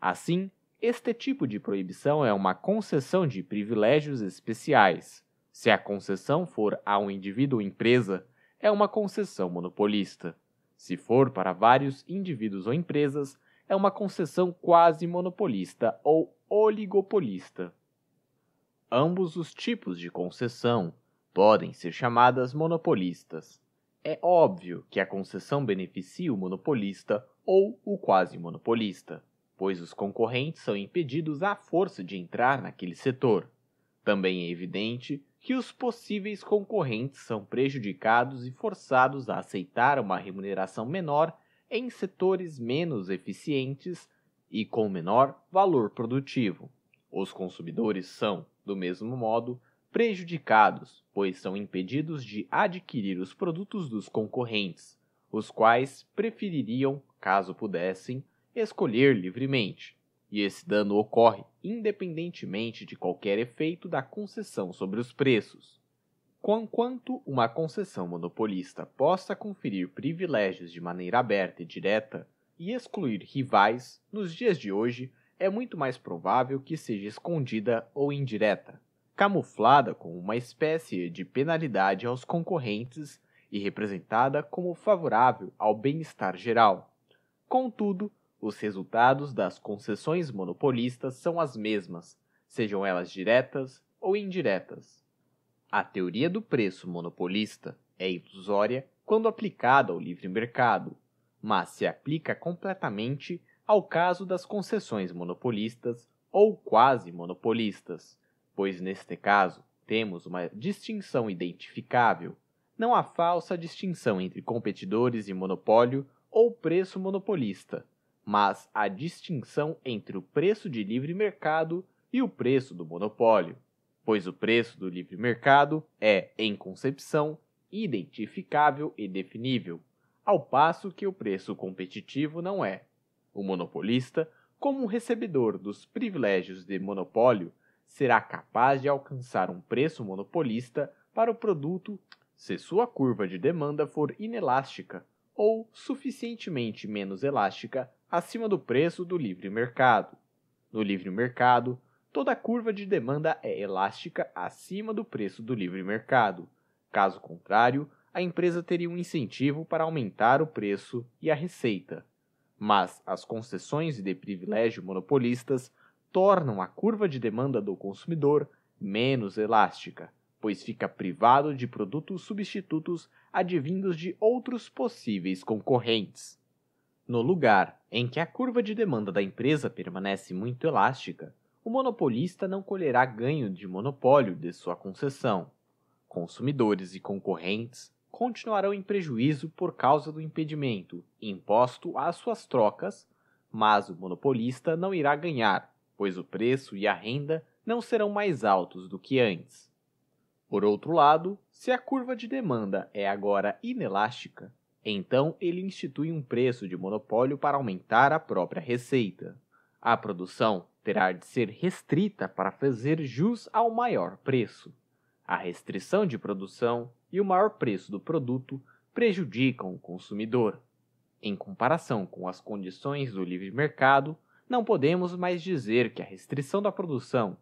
Assim, este tipo de proibição é uma concessão de privilégios especiais, se a concessão for a um indivíduo ou empresa, é uma concessão monopolista. Se for para vários indivíduos ou empresas, é uma concessão quase monopolista ou oligopolista. Ambos os tipos de concessão podem ser chamadas monopolistas. É óbvio que a concessão beneficia o monopolista ou o quase monopolista, pois os concorrentes são impedidos à força de entrar naquele setor. Também é evidente que os possíveis concorrentes são prejudicados e forçados a aceitar uma remuneração menor em setores menos eficientes e com menor valor produtivo. Os consumidores são, do mesmo modo, prejudicados, pois são impedidos de adquirir os produtos dos concorrentes, os quais prefeririam, caso pudessem, escolher livremente e esse dano ocorre independentemente de qualquer efeito da concessão sobre os preços. Conquanto uma concessão monopolista possa conferir privilégios de maneira aberta e direta e excluir rivais, nos dias de hoje é muito mais provável que seja escondida ou indireta, camuflada com uma espécie de penalidade aos concorrentes e representada como favorável ao bem-estar geral. Contudo, os resultados das concessões monopolistas são as mesmas, sejam elas diretas ou indiretas. A teoria do preço monopolista é ilusória quando aplicada ao livre mercado, mas se aplica completamente ao caso das concessões monopolistas ou quase monopolistas, pois neste caso temos uma distinção identificável. Não há falsa distinção entre competidores e monopólio ou preço monopolista mas a distinção entre o preço de livre mercado e o preço do monopólio, pois o preço do livre mercado é, em concepção, identificável e definível, ao passo que o preço competitivo não é. O monopolista, como um recebedor dos privilégios de monopólio, será capaz de alcançar um preço monopolista para o produto se sua curva de demanda for inelástica ou suficientemente menos elástica acima do preço do livre mercado. No livre mercado, toda curva de demanda é elástica acima do preço do livre mercado. Caso contrário, a empresa teria um incentivo para aumentar o preço e a receita. Mas as concessões de privilégio monopolistas tornam a curva de demanda do consumidor menos elástica, pois fica privado de produtos substitutos advindos de outros possíveis concorrentes. No lugar em que a curva de demanda da empresa permanece muito elástica, o monopolista não colherá ganho de monopólio de sua concessão. Consumidores e concorrentes continuarão em prejuízo por causa do impedimento imposto às suas trocas, mas o monopolista não irá ganhar, pois o preço e a renda não serão mais altos do que antes. Por outro lado, se a curva de demanda é agora inelástica, então ele institui um preço de monopólio para aumentar a própria receita. A produção terá de ser restrita para fazer jus ao maior preço. A restrição de produção e o maior preço do produto prejudicam o consumidor. Em comparação com as condições do livre mercado, não podemos mais dizer que a restrição da produção,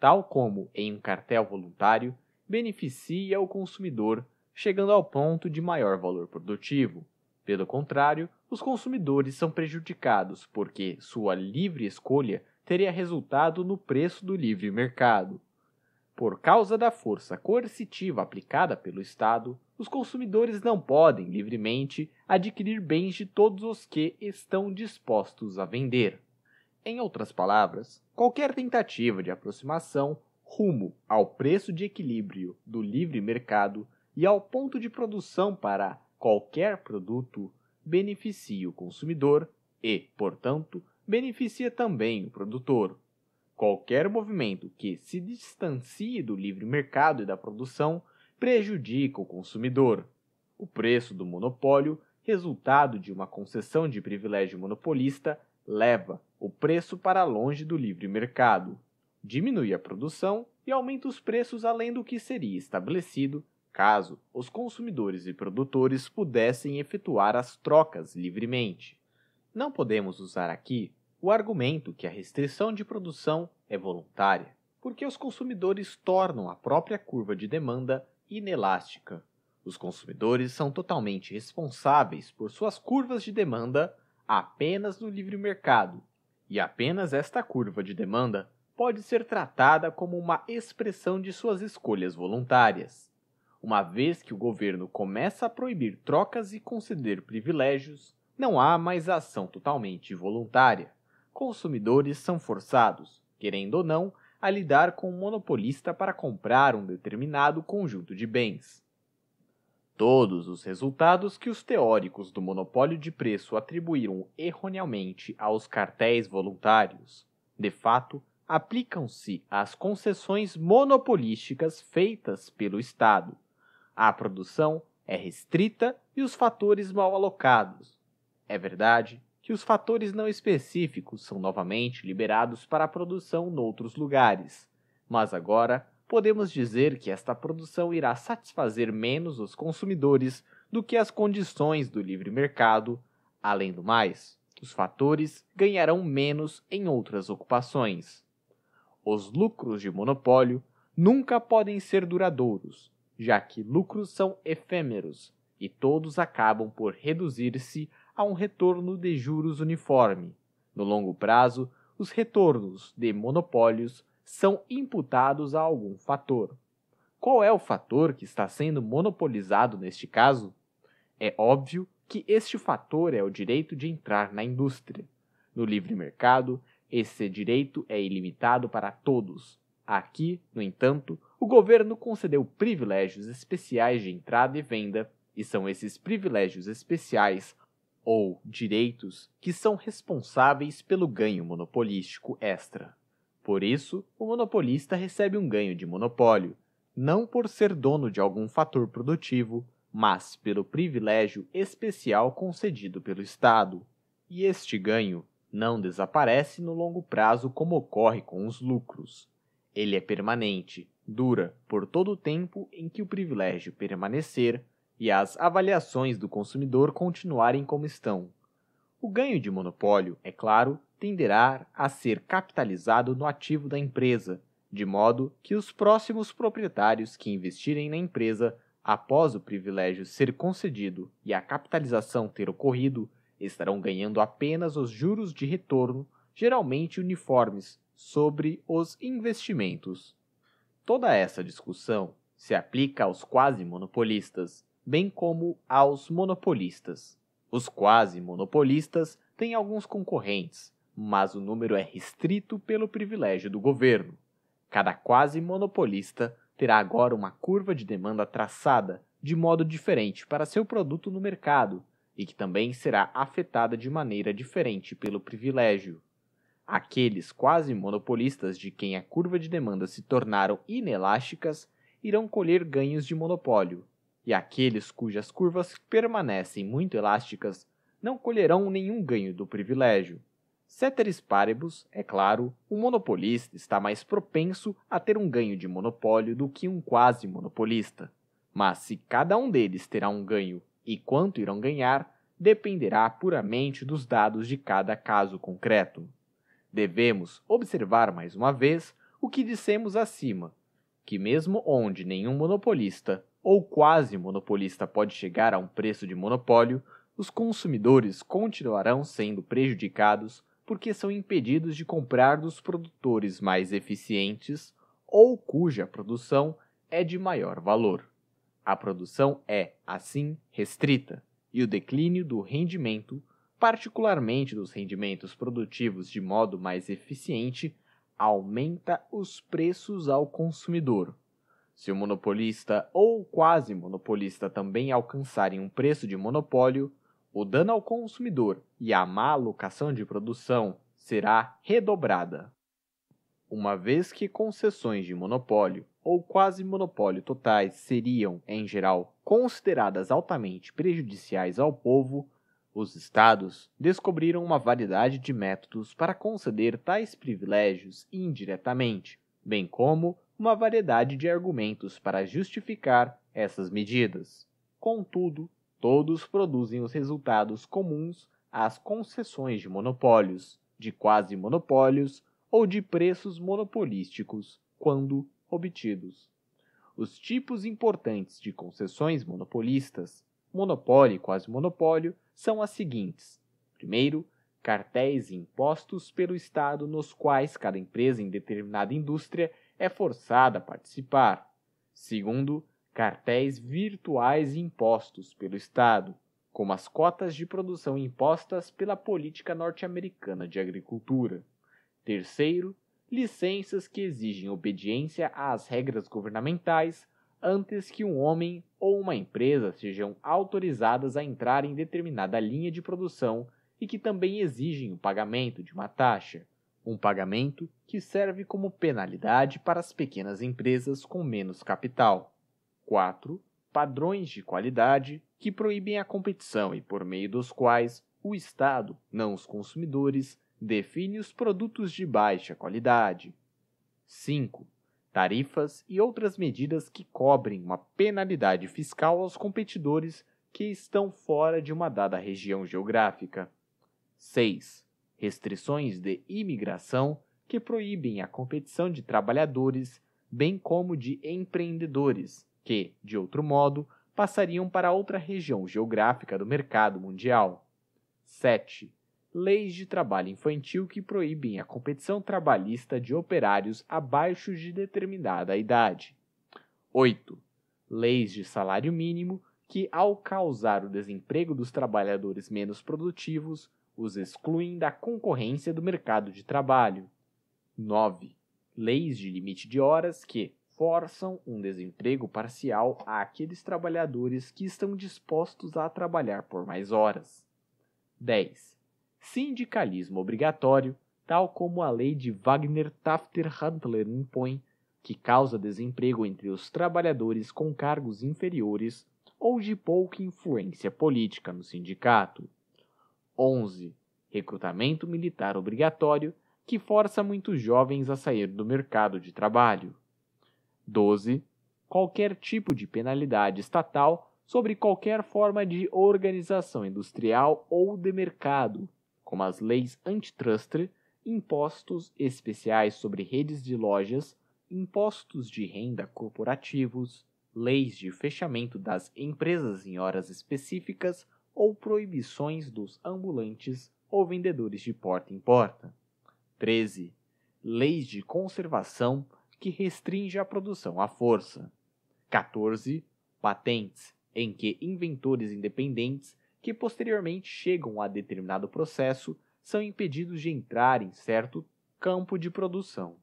tal como em um cartel voluntário, beneficia o consumidor chegando ao ponto de maior valor produtivo. Pelo contrário, os consumidores são prejudicados porque sua livre escolha teria resultado no preço do livre mercado. Por causa da força coercitiva aplicada pelo Estado, os consumidores não podem livremente adquirir bens de todos os que estão dispostos a vender. Em outras palavras, qualquer tentativa de aproximação rumo ao preço de equilíbrio do livre mercado e ao ponto de produção para qualquer produto beneficia o consumidor e, portanto, beneficia também o produtor. Qualquer movimento que se distancie do livre mercado e da produção prejudica o consumidor. O preço do monopólio, resultado de uma concessão de privilégio monopolista, leva o preço para longe do livre mercado, diminui a produção e aumenta os preços além do que seria estabelecido caso, os consumidores e produtores pudessem efetuar as trocas livremente. Não podemos usar aqui o argumento que a restrição de produção é voluntária, porque os consumidores tornam a própria curva de demanda inelástica. Os consumidores são totalmente responsáveis por suas curvas de demanda apenas no livre mercado, e apenas esta curva de demanda pode ser tratada como uma expressão de suas escolhas voluntárias. Uma vez que o governo começa a proibir trocas e conceder privilégios, não há mais ação totalmente voluntária. Consumidores são forçados, querendo ou não, a lidar com um monopolista para comprar um determinado conjunto de bens. Todos os resultados que os teóricos do monopólio de preço atribuíram erroneamente aos cartéis voluntários, de fato, aplicam-se às concessões monopolísticas feitas pelo Estado. A produção é restrita e os fatores mal alocados. É verdade que os fatores não específicos são novamente liberados para a produção noutros lugares, mas agora podemos dizer que esta produção irá satisfazer menos os consumidores do que as condições do livre mercado. Além do mais, os fatores ganharão menos em outras ocupações. Os lucros de monopólio nunca podem ser duradouros, já que lucros são efêmeros e todos acabam por reduzir-se a um retorno de juros uniforme. No longo prazo, os retornos de monopólios são imputados a algum fator. Qual é o fator que está sendo monopolizado neste caso? É óbvio que este fator é o direito de entrar na indústria. No livre mercado, esse direito é ilimitado para todos. Aqui, no entanto, o governo concedeu privilégios especiais de entrada e venda, e são esses privilégios especiais, ou direitos, que são responsáveis pelo ganho monopolístico extra. Por isso, o monopolista recebe um ganho de monopólio, não por ser dono de algum fator produtivo, mas pelo privilégio especial concedido pelo Estado. E este ganho não desaparece no longo prazo como ocorre com os lucros. Ele é permanente, dura por todo o tempo em que o privilégio permanecer e as avaliações do consumidor continuarem como estão. O ganho de monopólio, é claro, tenderá a ser capitalizado no ativo da empresa, de modo que os próximos proprietários que investirem na empresa após o privilégio ser concedido e a capitalização ter ocorrido, estarão ganhando apenas os juros de retorno, geralmente uniformes, sobre os investimentos. Toda essa discussão se aplica aos quase monopolistas, bem como aos monopolistas. Os quase monopolistas têm alguns concorrentes, mas o número é restrito pelo privilégio do governo. Cada quase monopolista terá agora uma curva de demanda traçada de modo diferente para seu produto no mercado e que também será afetada de maneira diferente pelo privilégio. Aqueles quase monopolistas de quem a curva de demanda se tornaram inelásticas irão colher ganhos de monopólio, e aqueles cujas curvas permanecem muito elásticas não colherão nenhum ganho do privilégio. Ceteris paribus, é claro, o monopolista está mais propenso a ter um ganho de monopólio do que um quase monopolista. Mas se cada um deles terá um ganho e quanto irão ganhar, dependerá puramente dos dados de cada caso concreto. Devemos observar mais uma vez o que dissemos acima, que mesmo onde nenhum monopolista ou quase monopolista pode chegar a um preço de monopólio, os consumidores continuarão sendo prejudicados porque são impedidos de comprar dos produtores mais eficientes ou cuja produção é de maior valor. A produção é, assim, restrita, e o declínio do rendimento particularmente dos rendimentos produtivos de modo mais eficiente, aumenta os preços ao consumidor. Se o monopolista ou quase monopolista também alcançarem um preço de monopólio, o dano ao consumidor e a má alocação de produção será redobrada. Uma vez que concessões de monopólio ou quase monopólio totais seriam, em geral, consideradas altamente prejudiciais ao povo, os estados descobriram uma variedade de métodos para conceder tais privilégios indiretamente, bem como uma variedade de argumentos para justificar essas medidas. Contudo, todos produzem os resultados comuns às concessões de monopólios, de quase monopólios ou de preços monopolísticos, quando obtidos. Os tipos importantes de concessões monopolistas, monopólio e quase monopólio, são as seguintes: primeiro, cartéis e impostos pelo Estado nos quais cada empresa em determinada indústria é forçada a participar. Segundo, cartéis virtuais e impostos pelo Estado, como as cotas de produção impostas pela política norte-americana de agricultura. Terceiro, licenças que exigem obediência às regras governamentais antes que um homem ou uma empresa sejam autorizadas a entrar em determinada linha de produção e que também exigem o pagamento de uma taxa, um pagamento que serve como penalidade para as pequenas empresas com menos capital. 4. Padrões de qualidade que proíbem a competição e por meio dos quais o Estado, não os consumidores, define os produtos de baixa qualidade. 5 tarifas e outras medidas que cobrem uma penalidade fiscal aos competidores que estão fora de uma dada região geográfica. 6. Restrições de imigração que proíbem a competição de trabalhadores, bem como de empreendedores, que, de outro modo, passariam para outra região geográfica do mercado mundial. 7 leis de trabalho infantil que proíbem a competição trabalhista de operários abaixo de determinada idade. 8. Leis de salário mínimo que, ao causar o desemprego dos trabalhadores menos produtivos, os excluem da concorrência do mercado de trabalho. 9. Leis de limite de horas que forçam um desemprego parcial àqueles trabalhadores que estão dispostos a trabalhar por mais horas. 10 sindicalismo obrigatório, tal como a lei de Wagner-Tafter-Handler impõe, que causa desemprego entre os trabalhadores com cargos inferiores ou de pouca influência política no sindicato. 11. Recrutamento militar obrigatório, que força muitos jovens a sair do mercado de trabalho. 12. Qualquer tipo de penalidade estatal sobre qualquer forma de organização industrial ou de mercado, como as leis antitrust, impostos especiais sobre redes de lojas, impostos de renda corporativos, leis de fechamento das empresas em horas específicas ou proibições dos ambulantes ou vendedores de porta em porta. 13. Leis de conservação que restringe a produção à força. 14. Patentes, em que inventores independentes que posteriormente chegam a determinado processo são impedidos de entrar em certo campo de produção.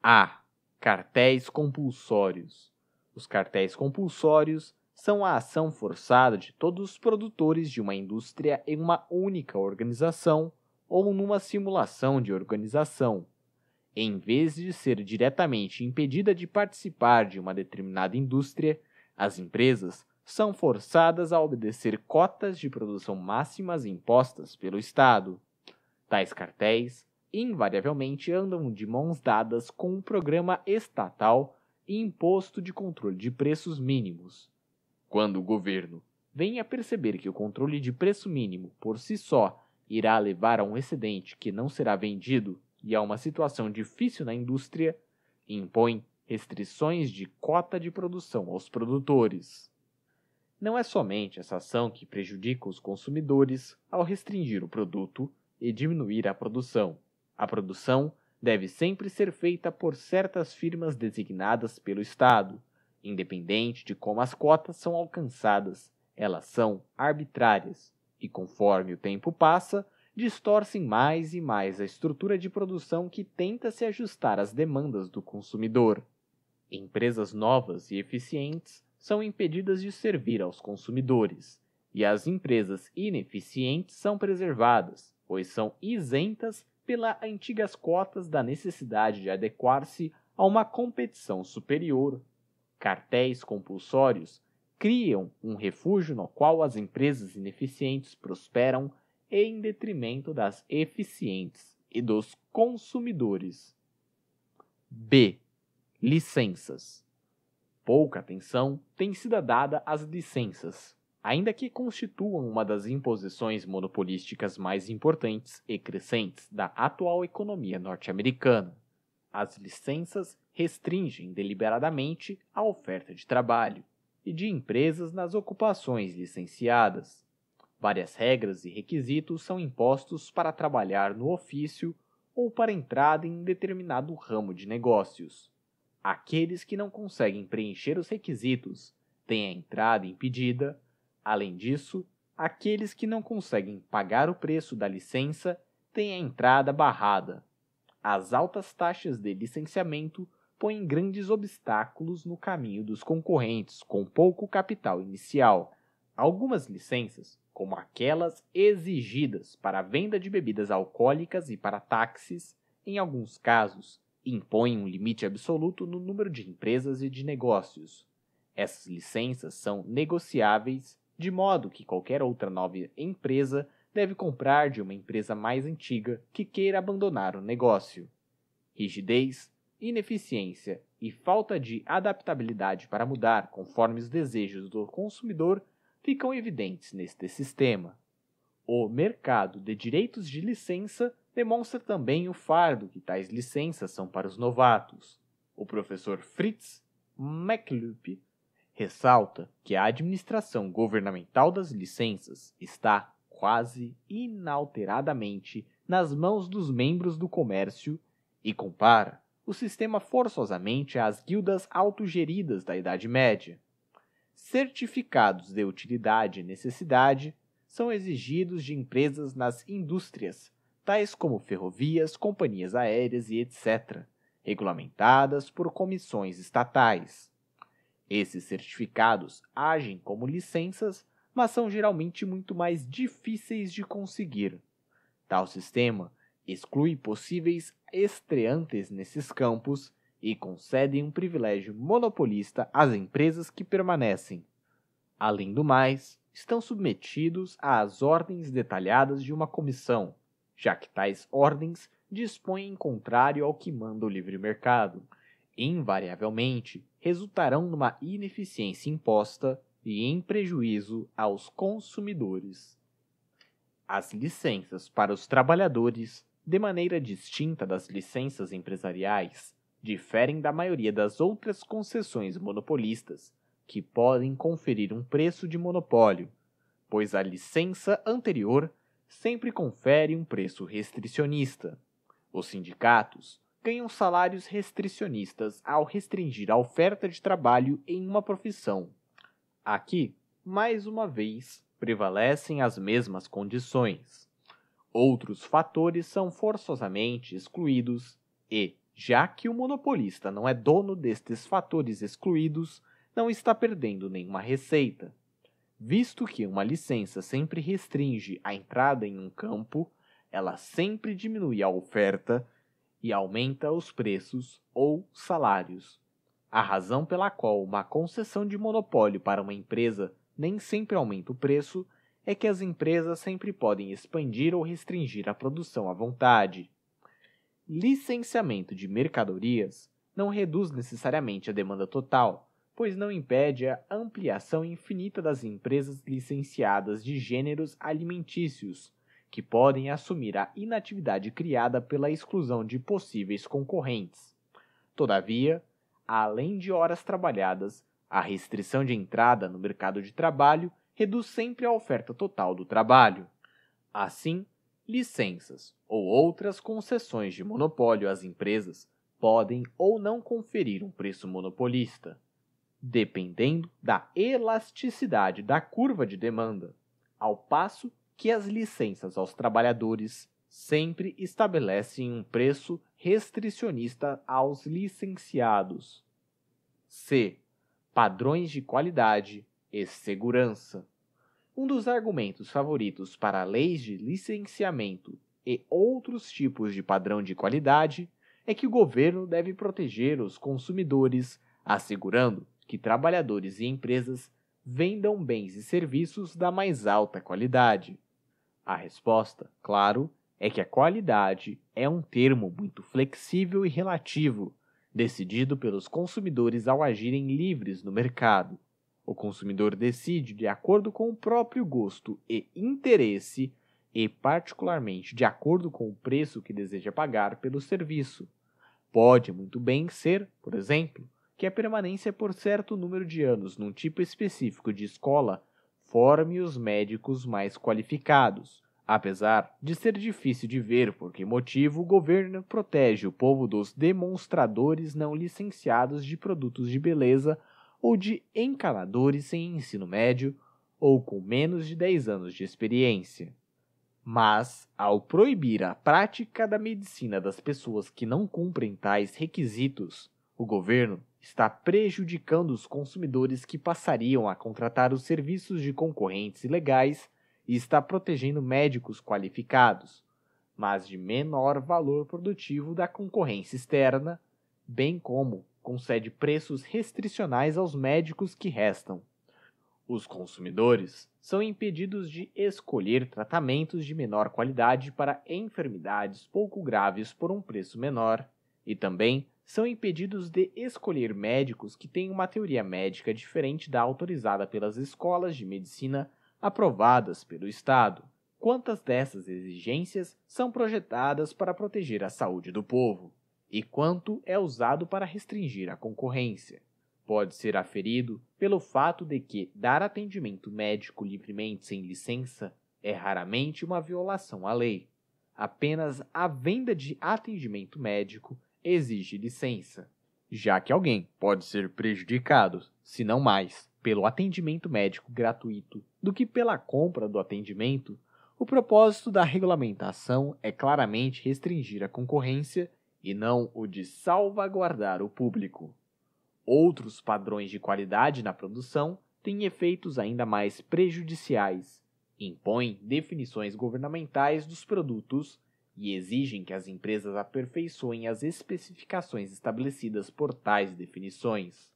A. Cartéis compulsórios. Os cartéis compulsórios são a ação forçada de todos os produtores de uma indústria em uma única organização ou numa simulação de organização, em vez de ser diretamente impedida de participar de uma determinada indústria, as empresas são forçadas a obedecer cotas de produção máximas impostas pelo Estado. Tais cartéis, invariavelmente, andam de mãos dadas com um programa estatal e imposto de controle de preços mínimos. Quando o governo vem a perceber que o controle de preço mínimo por si só irá levar a um excedente que não será vendido e a uma situação difícil na indústria, impõe restrições de cota de produção aos produtores. Não é somente essa ação que prejudica os consumidores ao restringir o produto e diminuir a produção. A produção deve sempre ser feita por certas firmas designadas pelo Estado. Independente de como as cotas são alcançadas, elas são arbitrárias e, conforme o tempo passa, distorcem mais e mais a estrutura de produção que tenta se ajustar às demandas do consumidor. Empresas novas e eficientes são impedidas de servir aos consumidores, e as empresas ineficientes são preservadas, pois são isentas pelas antigas cotas da necessidade de adequar-se a uma competição superior. Cartéis compulsórios criam um refúgio no qual as empresas ineficientes prosperam em detrimento das eficientes e dos consumidores. B. Licenças. Pouca atenção tem sido dada às licenças, ainda que constituam uma das imposições monopolísticas mais importantes e crescentes da atual economia norte-americana. As licenças restringem deliberadamente a oferta de trabalho e de empresas nas ocupações licenciadas. Várias regras e requisitos são impostos para trabalhar no ofício ou para entrada em determinado ramo de negócios. Aqueles que não conseguem preencher os requisitos têm a entrada impedida. Além disso, aqueles que não conseguem pagar o preço da licença têm a entrada barrada. As altas taxas de licenciamento põem grandes obstáculos no caminho dos concorrentes com pouco capital inicial. Algumas licenças, como aquelas exigidas para a venda de bebidas alcoólicas e para táxis, em alguns casos, impõe um limite absoluto no número de empresas e de negócios. Essas licenças são negociáveis, de modo que qualquer outra nova empresa deve comprar de uma empresa mais antiga que queira abandonar o negócio. Rigidez, ineficiência e falta de adaptabilidade para mudar conforme os desejos do consumidor ficam evidentes neste sistema. O mercado de direitos de licença demonstra também o fardo que tais licenças são para os novatos. O professor Fritz McLupe ressalta que a administração governamental das licenças está quase inalteradamente nas mãos dos membros do comércio e compara o sistema forçosamente às guildas autogeridas da Idade Média. Certificados de utilidade e necessidade são exigidos de empresas nas indústrias tais como ferrovias, companhias aéreas e etc., regulamentadas por comissões estatais. Esses certificados agem como licenças, mas são geralmente muito mais difíceis de conseguir. Tal sistema exclui possíveis estreantes nesses campos e concede um privilégio monopolista às empresas que permanecem. Além do mais, estão submetidos às ordens detalhadas de uma comissão, já que tais ordens dispõem contrário ao que manda o livre mercado, invariavelmente resultarão numa ineficiência imposta e em prejuízo aos consumidores. As licenças para os trabalhadores, de maneira distinta das licenças empresariais, diferem da maioria das outras concessões monopolistas, que podem conferir um preço de monopólio, pois a licença anterior sempre confere um preço restricionista. Os sindicatos ganham salários restricionistas ao restringir a oferta de trabalho em uma profissão. Aqui, mais uma vez, prevalecem as mesmas condições. Outros fatores são forçosamente excluídos e, já que o monopolista não é dono destes fatores excluídos, não está perdendo nenhuma receita. Visto que uma licença sempre restringe a entrada em um campo, ela sempre diminui a oferta e aumenta os preços ou salários. A razão pela qual uma concessão de monopólio para uma empresa nem sempre aumenta o preço é que as empresas sempre podem expandir ou restringir a produção à vontade. Licenciamento de mercadorias não reduz necessariamente a demanda total, pois não impede a ampliação infinita das empresas licenciadas de gêneros alimentícios, que podem assumir a inatividade criada pela exclusão de possíveis concorrentes. Todavia, além de horas trabalhadas, a restrição de entrada no mercado de trabalho reduz sempre a oferta total do trabalho. Assim, licenças ou outras concessões de monopólio às empresas podem ou não conferir um preço monopolista dependendo da elasticidade da curva de demanda, ao passo que as licenças aos trabalhadores sempre estabelecem um preço restricionista aos licenciados. C. Padrões de qualidade e segurança. Um dos argumentos favoritos para leis de licenciamento e outros tipos de padrão de qualidade é que o governo deve proteger os consumidores, assegurando que trabalhadores e empresas vendam bens e serviços da mais alta qualidade. A resposta, claro, é que a qualidade é um termo muito flexível e relativo, decidido pelos consumidores ao agirem livres no mercado. O consumidor decide de acordo com o próprio gosto e interesse e, particularmente, de acordo com o preço que deseja pagar pelo serviço. Pode muito bem ser, por exemplo, que a permanência é por certo número de anos num tipo específico de escola forme os médicos mais qualificados, apesar de ser difícil de ver por que motivo o governo protege o povo dos demonstradores não licenciados de produtos de beleza ou de encanadores sem ensino médio ou com menos de 10 anos de experiência. Mas, ao proibir a prática da medicina das pessoas que não cumprem tais requisitos, o governo está prejudicando os consumidores que passariam a contratar os serviços de concorrentes ilegais e está protegendo médicos qualificados, mas de menor valor produtivo da concorrência externa, bem como concede preços restricionais aos médicos que restam. Os consumidores são impedidos de escolher tratamentos de menor qualidade para enfermidades pouco graves por um preço menor e também são impedidos de escolher médicos que têm uma teoria médica diferente da autorizada pelas escolas de medicina aprovadas pelo Estado. Quantas dessas exigências são projetadas para proteger a saúde do povo? E quanto é usado para restringir a concorrência? Pode ser aferido pelo fato de que dar atendimento médico livremente sem licença é raramente uma violação à lei. Apenas a venda de atendimento médico exige licença, já que alguém pode ser prejudicado, se não mais, pelo atendimento médico gratuito do que pela compra do atendimento, o propósito da regulamentação é claramente restringir a concorrência e não o de salvaguardar o público. Outros padrões de qualidade na produção têm efeitos ainda mais prejudiciais. Impõem definições governamentais dos produtos e exigem que as empresas aperfeiçoem as especificações estabelecidas por tais definições.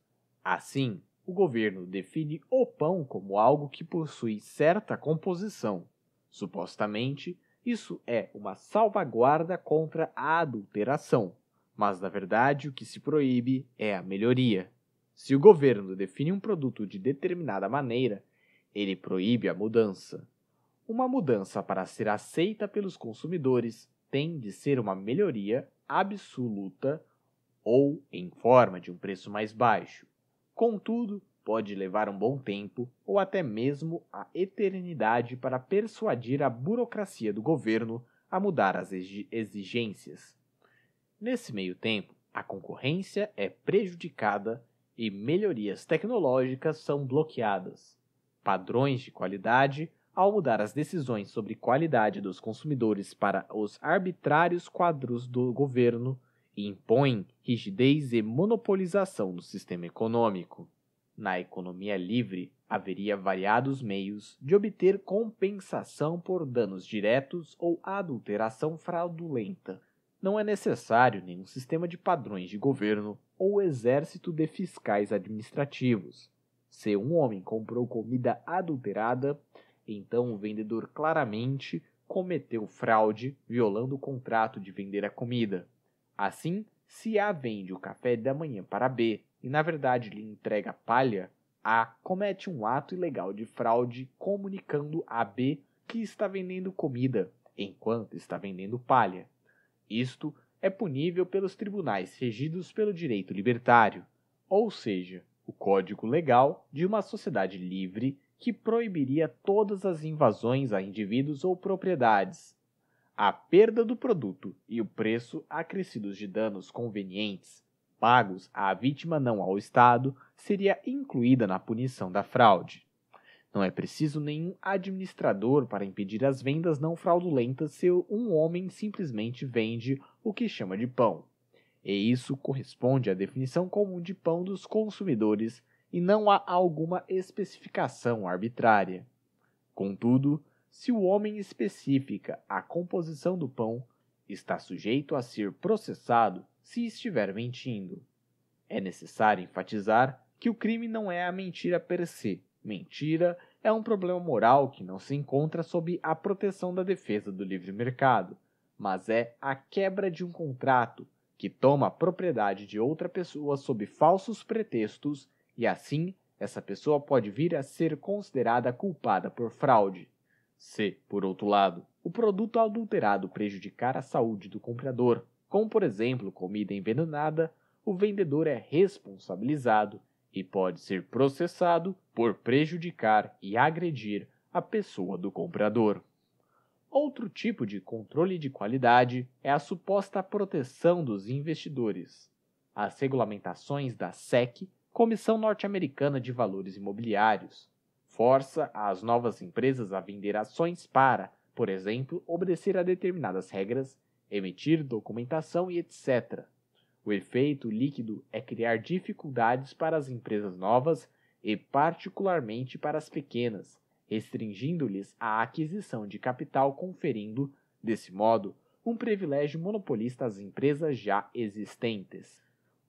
Assim, o governo define o pão como algo que possui certa composição. Supostamente, isso é uma salvaguarda contra a adulteração, mas na verdade o que se proíbe é a melhoria. Se o governo define um produto de determinada maneira, ele proíbe a mudança. Uma mudança para ser aceita pelos consumidores tem de ser uma melhoria absoluta ou em forma de um preço mais baixo. Contudo, pode levar um bom tempo ou até mesmo a eternidade para persuadir a burocracia do governo a mudar as exigências. Nesse meio tempo, a concorrência é prejudicada e melhorias tecnológicas são bloqueadas. Padrões de qualidade ao mudar as decisões sobre qualidade dos consumidores para os arbitrários quadros do governo e impõe rigidez e monopolização no sistema econômico. Na economia livre, haveria variados meios de obter compensação por danos diretos ou adulteração fraudulenta. Não é necessário nenhum sistema de padrões de governo ou exército de fiscais administrativos. Se um homem comprou comida adulterada, então o vendedor claramente cometeu fraude, violando o contrato de vender a comida. Assim, se A vende o café da manhã para B e na verdade lhe entrega palha, A comete um ato ilegal de fraude comunicando a B que está vendendo comida enquanto está vendendo palha. Isto é punível pelos tribunais regidos pelo direito libertário, ou seja, o código legal de uma sociedade livre que proibiria todas as invasões a indivíduos ou propriedades, a perda do produto e o preço acrescidos de danos convenientes pagos à vítima não ao Estado seria incluída na punição da fraude. Não é preciso nenhum administrador para impedir as vendas não fraudulentas se um homem simplesmente vende o que chama de pão. E isso corresponde à definição comum de pão dos consumidores e não há alguma especificação arbitrária. Contudo, se o homem especifica a composição do pão, está sujeito a ser processado se estiver mentindo. É necessário enfatizar que o crime não é a mentira per se. Mentira é um problema moral que não se encontra sob a proteção da defesa do livre mercado, mas é a quebra de um contrato que toma a propriedade de outra pessoa sob falsos pretextos e assim, essa pessoa pode vir a ser considerada culpada por fraude. Se, por outro lado, o produto adulterado prejudicar a saúde do comprador, como por exemplo comida envenenada, o vendedor é responsabilizado e pode ser processado por prejudicar e agredir a pessoa do comprador. Outro tipo de controle de qualidade é a suposta proteção dos investidores. As regulamentações da SEC Comissão Norte-Americana de Valores Imobiliários força as novas empresas a vender ações para, por exemplo, obedecer a determinadas regras, emitir documentação e etc. O efeito líquido é criar dificuldades para as empresas novas e, particularmente, para as pequenas, restringindo-lhes a aquisição de capital, conferindo, desse modo, um privilégio monopolista às empresas já existentes.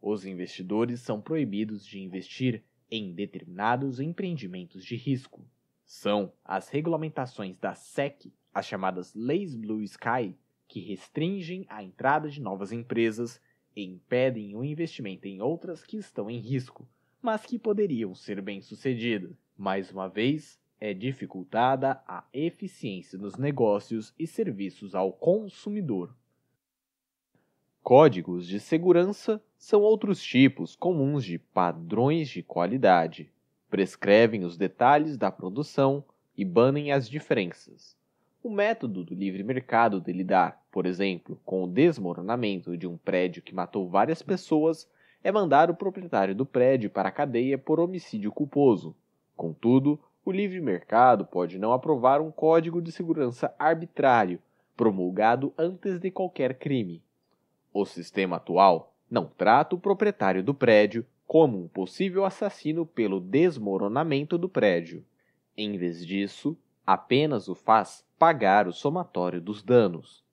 Os investidores são proibidos de investir em determinados empreendimentos de risco. São as regulamentações da SEC, as chamadas Leis Blue Sky, que restringem a entrada de novas empresas e impedem o investimento em outras que estão em risco, mas que poderiam ser bem-sucedidas. Mais uma vez, é dificultada a eficiência nos negócios e serviços ao consumidor. Códigos de segurança são outros tipos comuns de padrões de qualidade. Prescrevem os detalhes da produção e banem as diferenças. O método do livre mercado de lidar, por exemplo, com o desmoronamento de um prédio que matou várias pessoas é mandar o proprietário do prédio para a cadeia por homicídio culposo. Contudo, o livre mercado pode não aprovar um código de segurança arbitrário promulgado antes de qualquer crime. O sistema atual não trata o proprietário do prédio como um possível assassino pelo desmoronamento do prédio. Em vez disso, apenas o faz pagar o somatório dos danos.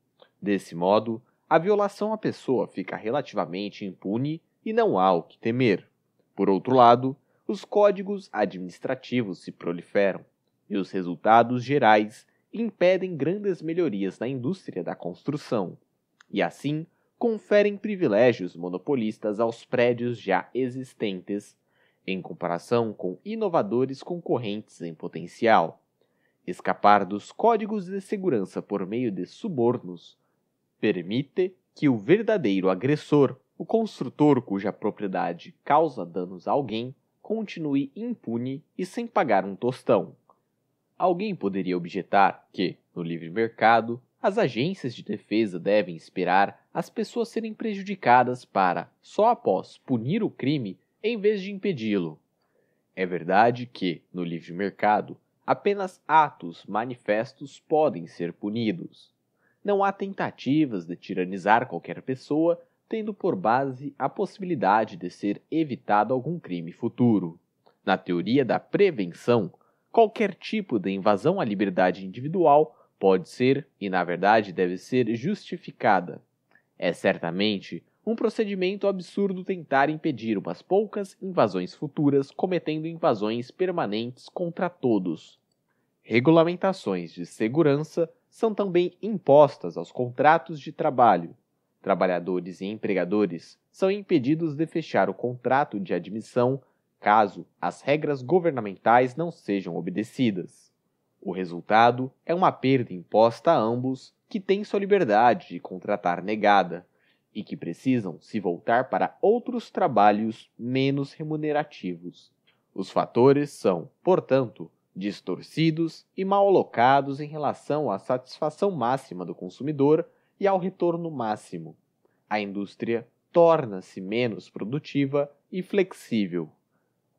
Desse modo, a violação à pessoa fica relativamente impune e não há o que temer. Por outro lado, os códigos administrativos se proliferam e os resultados gerais impedem grandes melhorias na indústria da construção. E assim, conferem privilégios monopolistas aos prédios já existentes, em comparação com inovadores concorrentes em potencial. Escapar dos códigos de segurança por meio de subornos permite que o verdadeiro agressor, o construtor cuja propriedade causa danos a alguém, continue impune e sem pagar um tostão. Alguém poderia objetar que, no livre mercado, as agências de defesa devem esperar as pessoas serem prejudicadas para, só após punir o crime, em vez de impedi-lo. É verdade que, no livre mercado, apenas atos manifestos podem ser punidos. Não há tentativas de tiranizar qualquer pessoa, tendo por base a possibilidade de ser evitado algum crime futuro. Na teoria da prevenção, qualquer tipo de invasão à liberdade individual pode ser, e na verdade deve ser, justificada é certamente um procedimento absurdo tentar impedir umas poucas invasões futuras cometendo invasões permanentes contra todos. Regulamentações de segurança são também impostas aos contratos de trabalho. Trabalhadores e empregadores são impedidos de fechar o contrato de admissão caso as regras governamentais não sejam obedecidas. O resultado é uma perda imposta a ambos que têm sua liberdade de contratar negada e que precisam se voltar para outros trabalhos menos remunerativos. Os fatores são, portanto, distorcidos e mal alocados em relação à satisfação máxima do consumidor e ao retorno máximo. A indústria torna-se menos produtiva e flexível.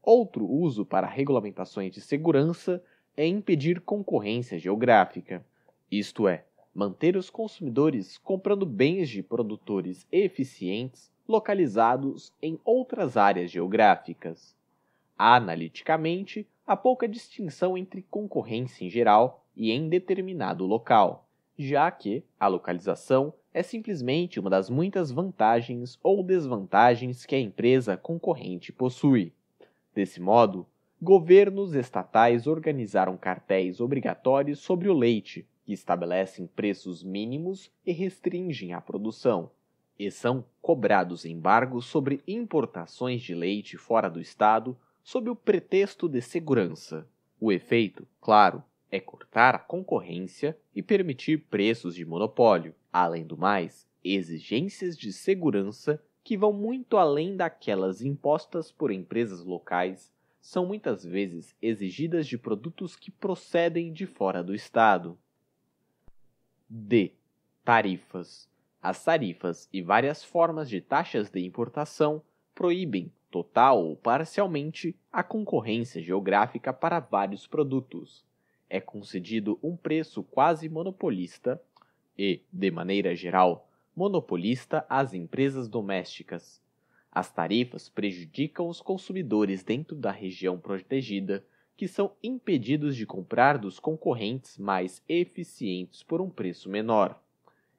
Outro uso para regulamentações de segurança é impedir concorrência geográfica, isto é, manter os consumidores comprando bens de produtores eficientes localizados em outras áreas geográficas. Analiticamente, há pouca distinção entre concorrência em geral e em determinado local, já que a localização é simplesmente uma das muitas vantagens ou desvantagens que a empresa concorrente possui. Desse modo, governos estatais organizaram cartéis obrigatórios sobre o leite, que estabelecem preços mínimos e restringem a produção, e são cobrados embargos sobre importações de leite fora do estado sob o pretexto de segurança. O efeito, claro, é cortar a concorrência e permitir preços de monopólio, além do mais, exigências de segurança que vão muito além daquelas impostas por empresas locais são muitas vezes exigidas de produtos que procedem de fora do Estado. D. Tarifas. As tarifas e várias formas de taxas de importação proíbem, total ou parcialmente, a concorrência geográfica para vários produtos. É concedido um preço quase monopolista e, de maneira geral, monopolista às empresas domésticas as tarifas prejudicam os consumidores dentro da região protegida, que são impedidos de comprar dos concorrentes mais eficientes por um preço menor.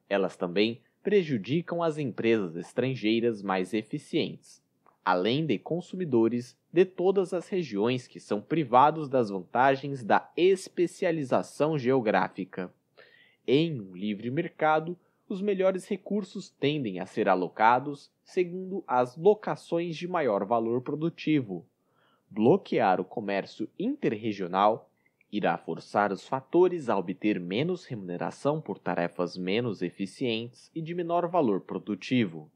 Elas também prejudicam as empresas estrangeiras mais eficientes, além de consumidores de todas as regiões que são privados das vantagens da especialização geográfica. Em um livre mercado, os melhores recursos tendem a ser alocados segundo as locações de maior valor produtivo. Bloquear o comércio interregional irá forçar os fatores a obter menos remuneração por tarefas menos eficientes e de menor valor produtivo.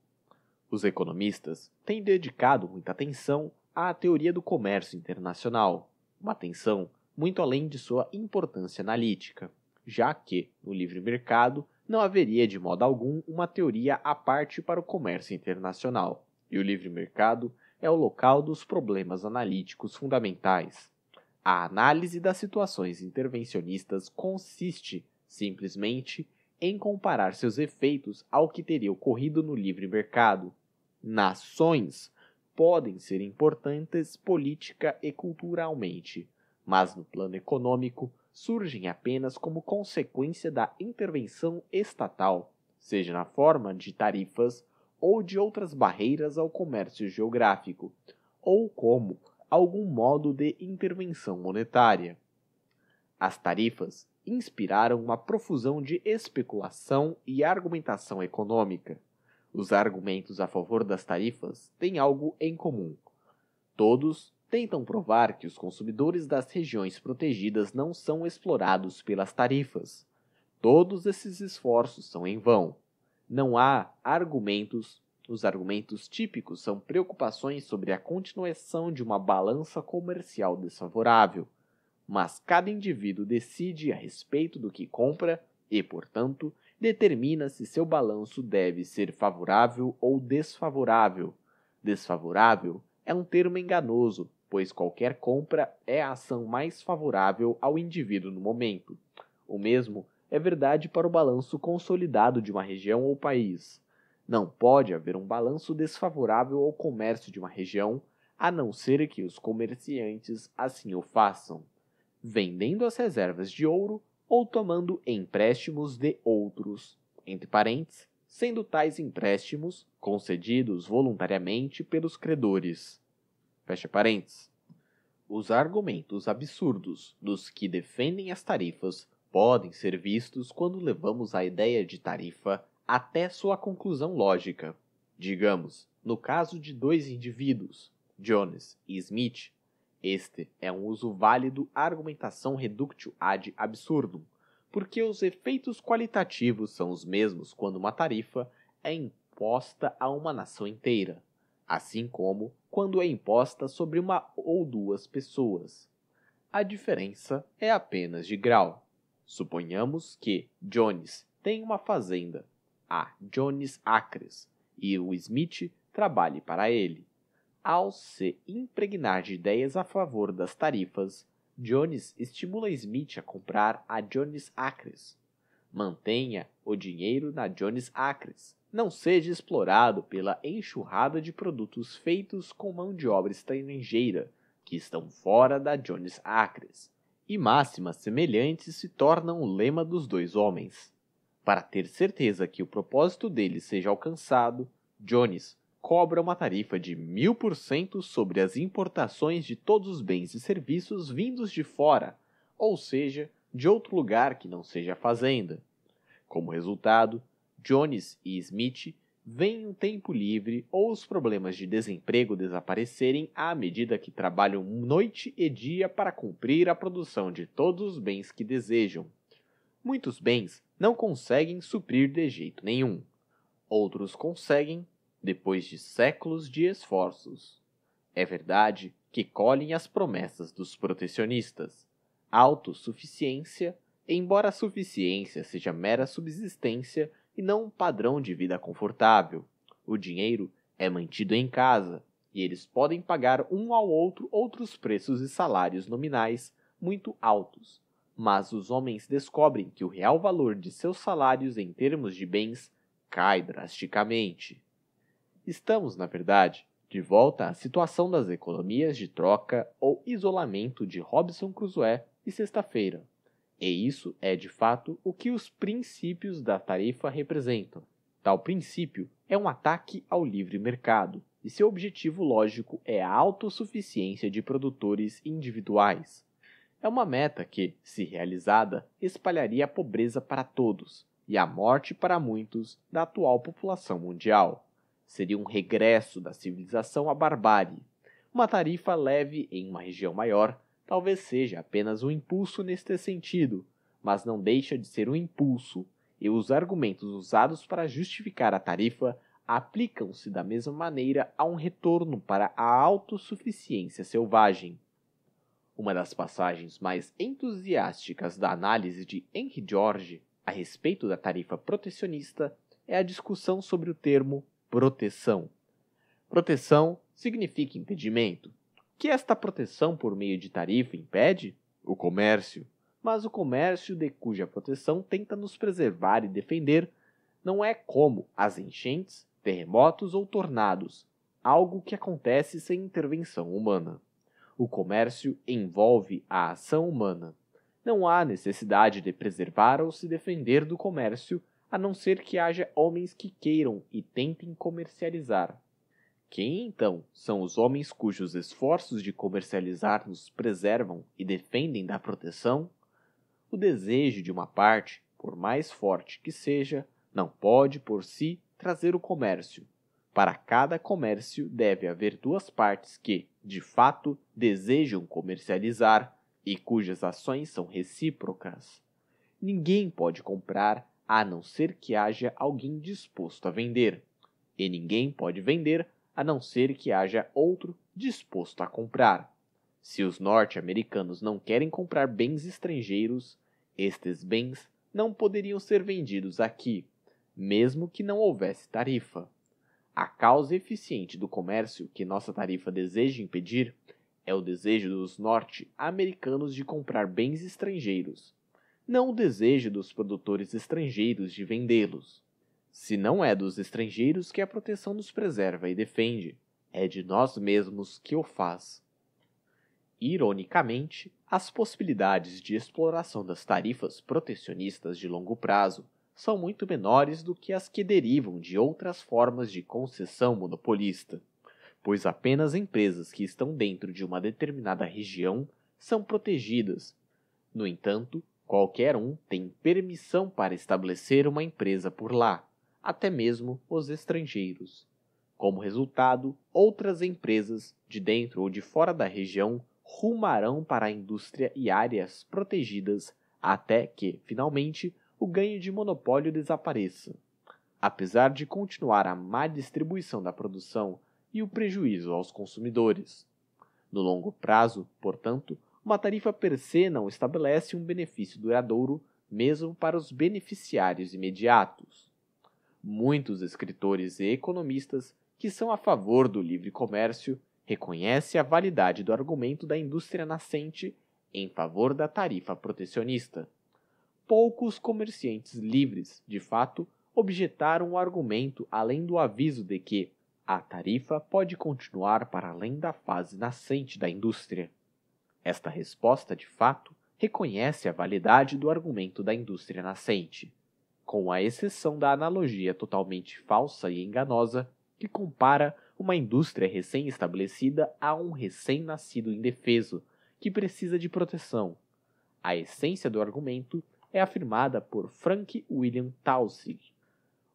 Os economistas têm dedicado muita atenção à teoria do comércio internacional, uma atenção muito além de sua importância analítica, já que, no livre mercado, não haveria de modo algum uma teoria à parte para o comércio internacional, e o livre mercado é o local dos problemas analíticos fundamentais. A análise das situações intervencionistas consiste, simplesmente, em comparar seus efeitos ao que teria ocorrido no livre mercado. Nações podem ser importantes política e culturalmente, mas no plano econômico surgem apenas como consequência da intervenção estatal, seja na forma de tarifas ou de outras barreiras ao comércio geográfico, ou como algum modo de intervenção monetária. As tarifas inspiraram uma profusão de especulação e argumentação econômica. Os argumentos a favor das tarifas têm algo em comum. Todos tentam provar que os consumidores das regiões protegidas não são explorados pelas tarifas. Todos esses esforços são em vão. Não há argumentos os argumentos típicos são preocupações sobre a continuação de uma balança comercial desfavorável, mas cada indivíduo decide a respeito do que compra e, portanto, determina se seu balanço deve ser favorável ou desfavorável. Desfavorável é um termo enganoso pois qualquer compra é a ação mais favorável ao indivíduo no momento. O mesmo é verdade para o balanço consolidado de uma região ou país. Não pode haver um balanço desfavorável ao comércio de uma região, a não ser que os comerciantes assim o façam, vendendo as reservas de ouro ou tomando empréstimos de outros, entre parênteses, sendo tais empréstimos concedidos voluntariamente pelos credores. Fecha parênteses. Os argumentos absurdos dos que defendem as tarifas podem ser vistos quando levamos a ideia de tarifa até sua conclusão lógica. Digamos, no caso de dois indivíduos, Jones e Smith, este é um uso válido argumentação reductio ad absurdum, porque os efeitos qualitativos são os mesmos quando uma tarifa é imposta a uma nação inteira assim como quando é imposta sobre uma ou duas pessoas. A diferença é apenas de grau. Suponhamos que Jones tem uma fazenda, a Jones Acres, e o Smith trabalhe para ele. Ao se impregnar de ideias a favor das tarifas, Jones estimula Smith a comprar a Jones Acres. Mantenha o dinheiro na Jones Acres não seja explorado pela enxurrada de produtos feitos com mão de obra estrangeira, que estão fora da Jones Acres, e máximas semelhantes se tornam o lema dos dois homens. Para ter certeza que o propósito deles seja alcançado, Jones cobra uma tarifa de mil por cento sobre as importações de todos os bens e serviços vindos de fora, ou seja, de outro lugar que não seja a fazenda. Como resultado, Jones e Smith veem o tempo livre ou os problemas de desemprego desaparecerem à medida que trabalham noite e dia para cumprir a produção de todos os bens que desejam. Muitos bens não conseguem suprir de jeito nenhum. Outros conseguem, depois de séculos de esforços. É verdade que colhem as promessas dos protecionistas. Autossuficiência, embora a suficiência seja mera subsistência e não um padrão de vida confortável. O dinheiro é mantido em casa e eles podem pagar um ao outro outros preços e salários nominais muito altos. Mas os homens descobrem que o real valor de seus salários em termos de bens cai drasticamente. Estamos, na verdade, de volta à situação das economias de troca ou isolamento de Robinson Crusoe e Sexta-feira. E isso é de fato o que os princípios da tarifa representam. Tal princípio é um ataque ao livre mercado, e seu objetivo lógico é a autossuficiência de produtores individuais. É uma meta que, se realizada, espalharia a pobreza para todos e a morte para muitos da atual população mundial. Seria um regresso da civilização à barbárie. Uma tarifa leve em uma região maior talvez seja apenas um impulso neste sentido, mas não deixa de ser um impulso, e os argumentos usados para justificar a tarifa aplicam-se da mesma maneira a um retorno para a autossuficiência selvagem. Uma das passagens mais entusiásticas da análise de Henry George a respeito da tarifa protecionista é a discussão sobre o termo proteção. Proteção significa impedimento, que esta proteção por meio de tarifa impede? O comércio. Mas o comércio de cuja proteção tenta nos preservar e defender não é como as enchentes, terremotos ou tornados, algo que acontece sem intervenção humana. O comércio envolve a ação humana. Não há necessidade de preservar ou se defender do comércio, a não ser que haja homens que queiram e tentem comercializar. Quem então são os homens cujos esforços de comercializar nos preservam e defendem da proteção? O desejo de uma parte, por mais forte que seja, não pode por si trazer o comércio. Para cada comércio deve haver duas partes que, de fato, desejam comercializar e cujas ações são recíprocas. Ninguém pode comprar a não ser que haja alguém disposto a vender, e ninguém pode vender a não ser que haja outro disposto a comprar. Se os norte-americanos não querem comprar bens estrangeiros, estes bens não poderiam ser vendidos aqui, mesmo que não houvesse tarifa. A causa eficiente do comércio que nossa tarifa deseja impedir é o desejo dos norte-americanos de comprar bens estrangeiros, não o desejo dos produtores estrangeiros de vendê-los. Se não é dos estrangeiros que a proteção nos preserva e defende, é de nós mesmos que o faz. Ironicamente, as possibilidades de exploração das tarifas protecionistas de longo prazo são muito menores do que as que derivam de outras formas de concessão monopolista, pois apenas empresas que estão dentro de uma determinada região são protegidas. No entanto, qualquer um tem permissão para estabelecer uma empresa por lá até mesmo os estrangeiros. Como resultado, outras empresas, de dentro ou de fora da região, rumarão para a indústria e áreas protegidas até que, finalmente, o ganho de monopólio desapareça. Apesar de continuar a má distribuição da produção e o prejuízo aos consumidores. No longo prazo, portanto, uma tarifa per se não estabelece um benefício duradouro, mesmo para os beneficiários imediatos. Muitos escritores e economistas que são a favor do livre comércio reconhecem a validade do argumento da indústria nascente em favor da tarifa protecionista. Poucos comerciantes livres, de fato, objetaram o argumento além do aviso de que a tarifa pode continuar para além da fase nascente da indústria. Esta resposta, de fato, reconhece a validade do argumento da indústria nascente com a exceção da analogia totalmente falsa e enganosa que compara uma indústria recém-estabelecida a um recém-nascido indefeso que precisa de proteção. A essência do argumento é afirmada por Frank William Tausig.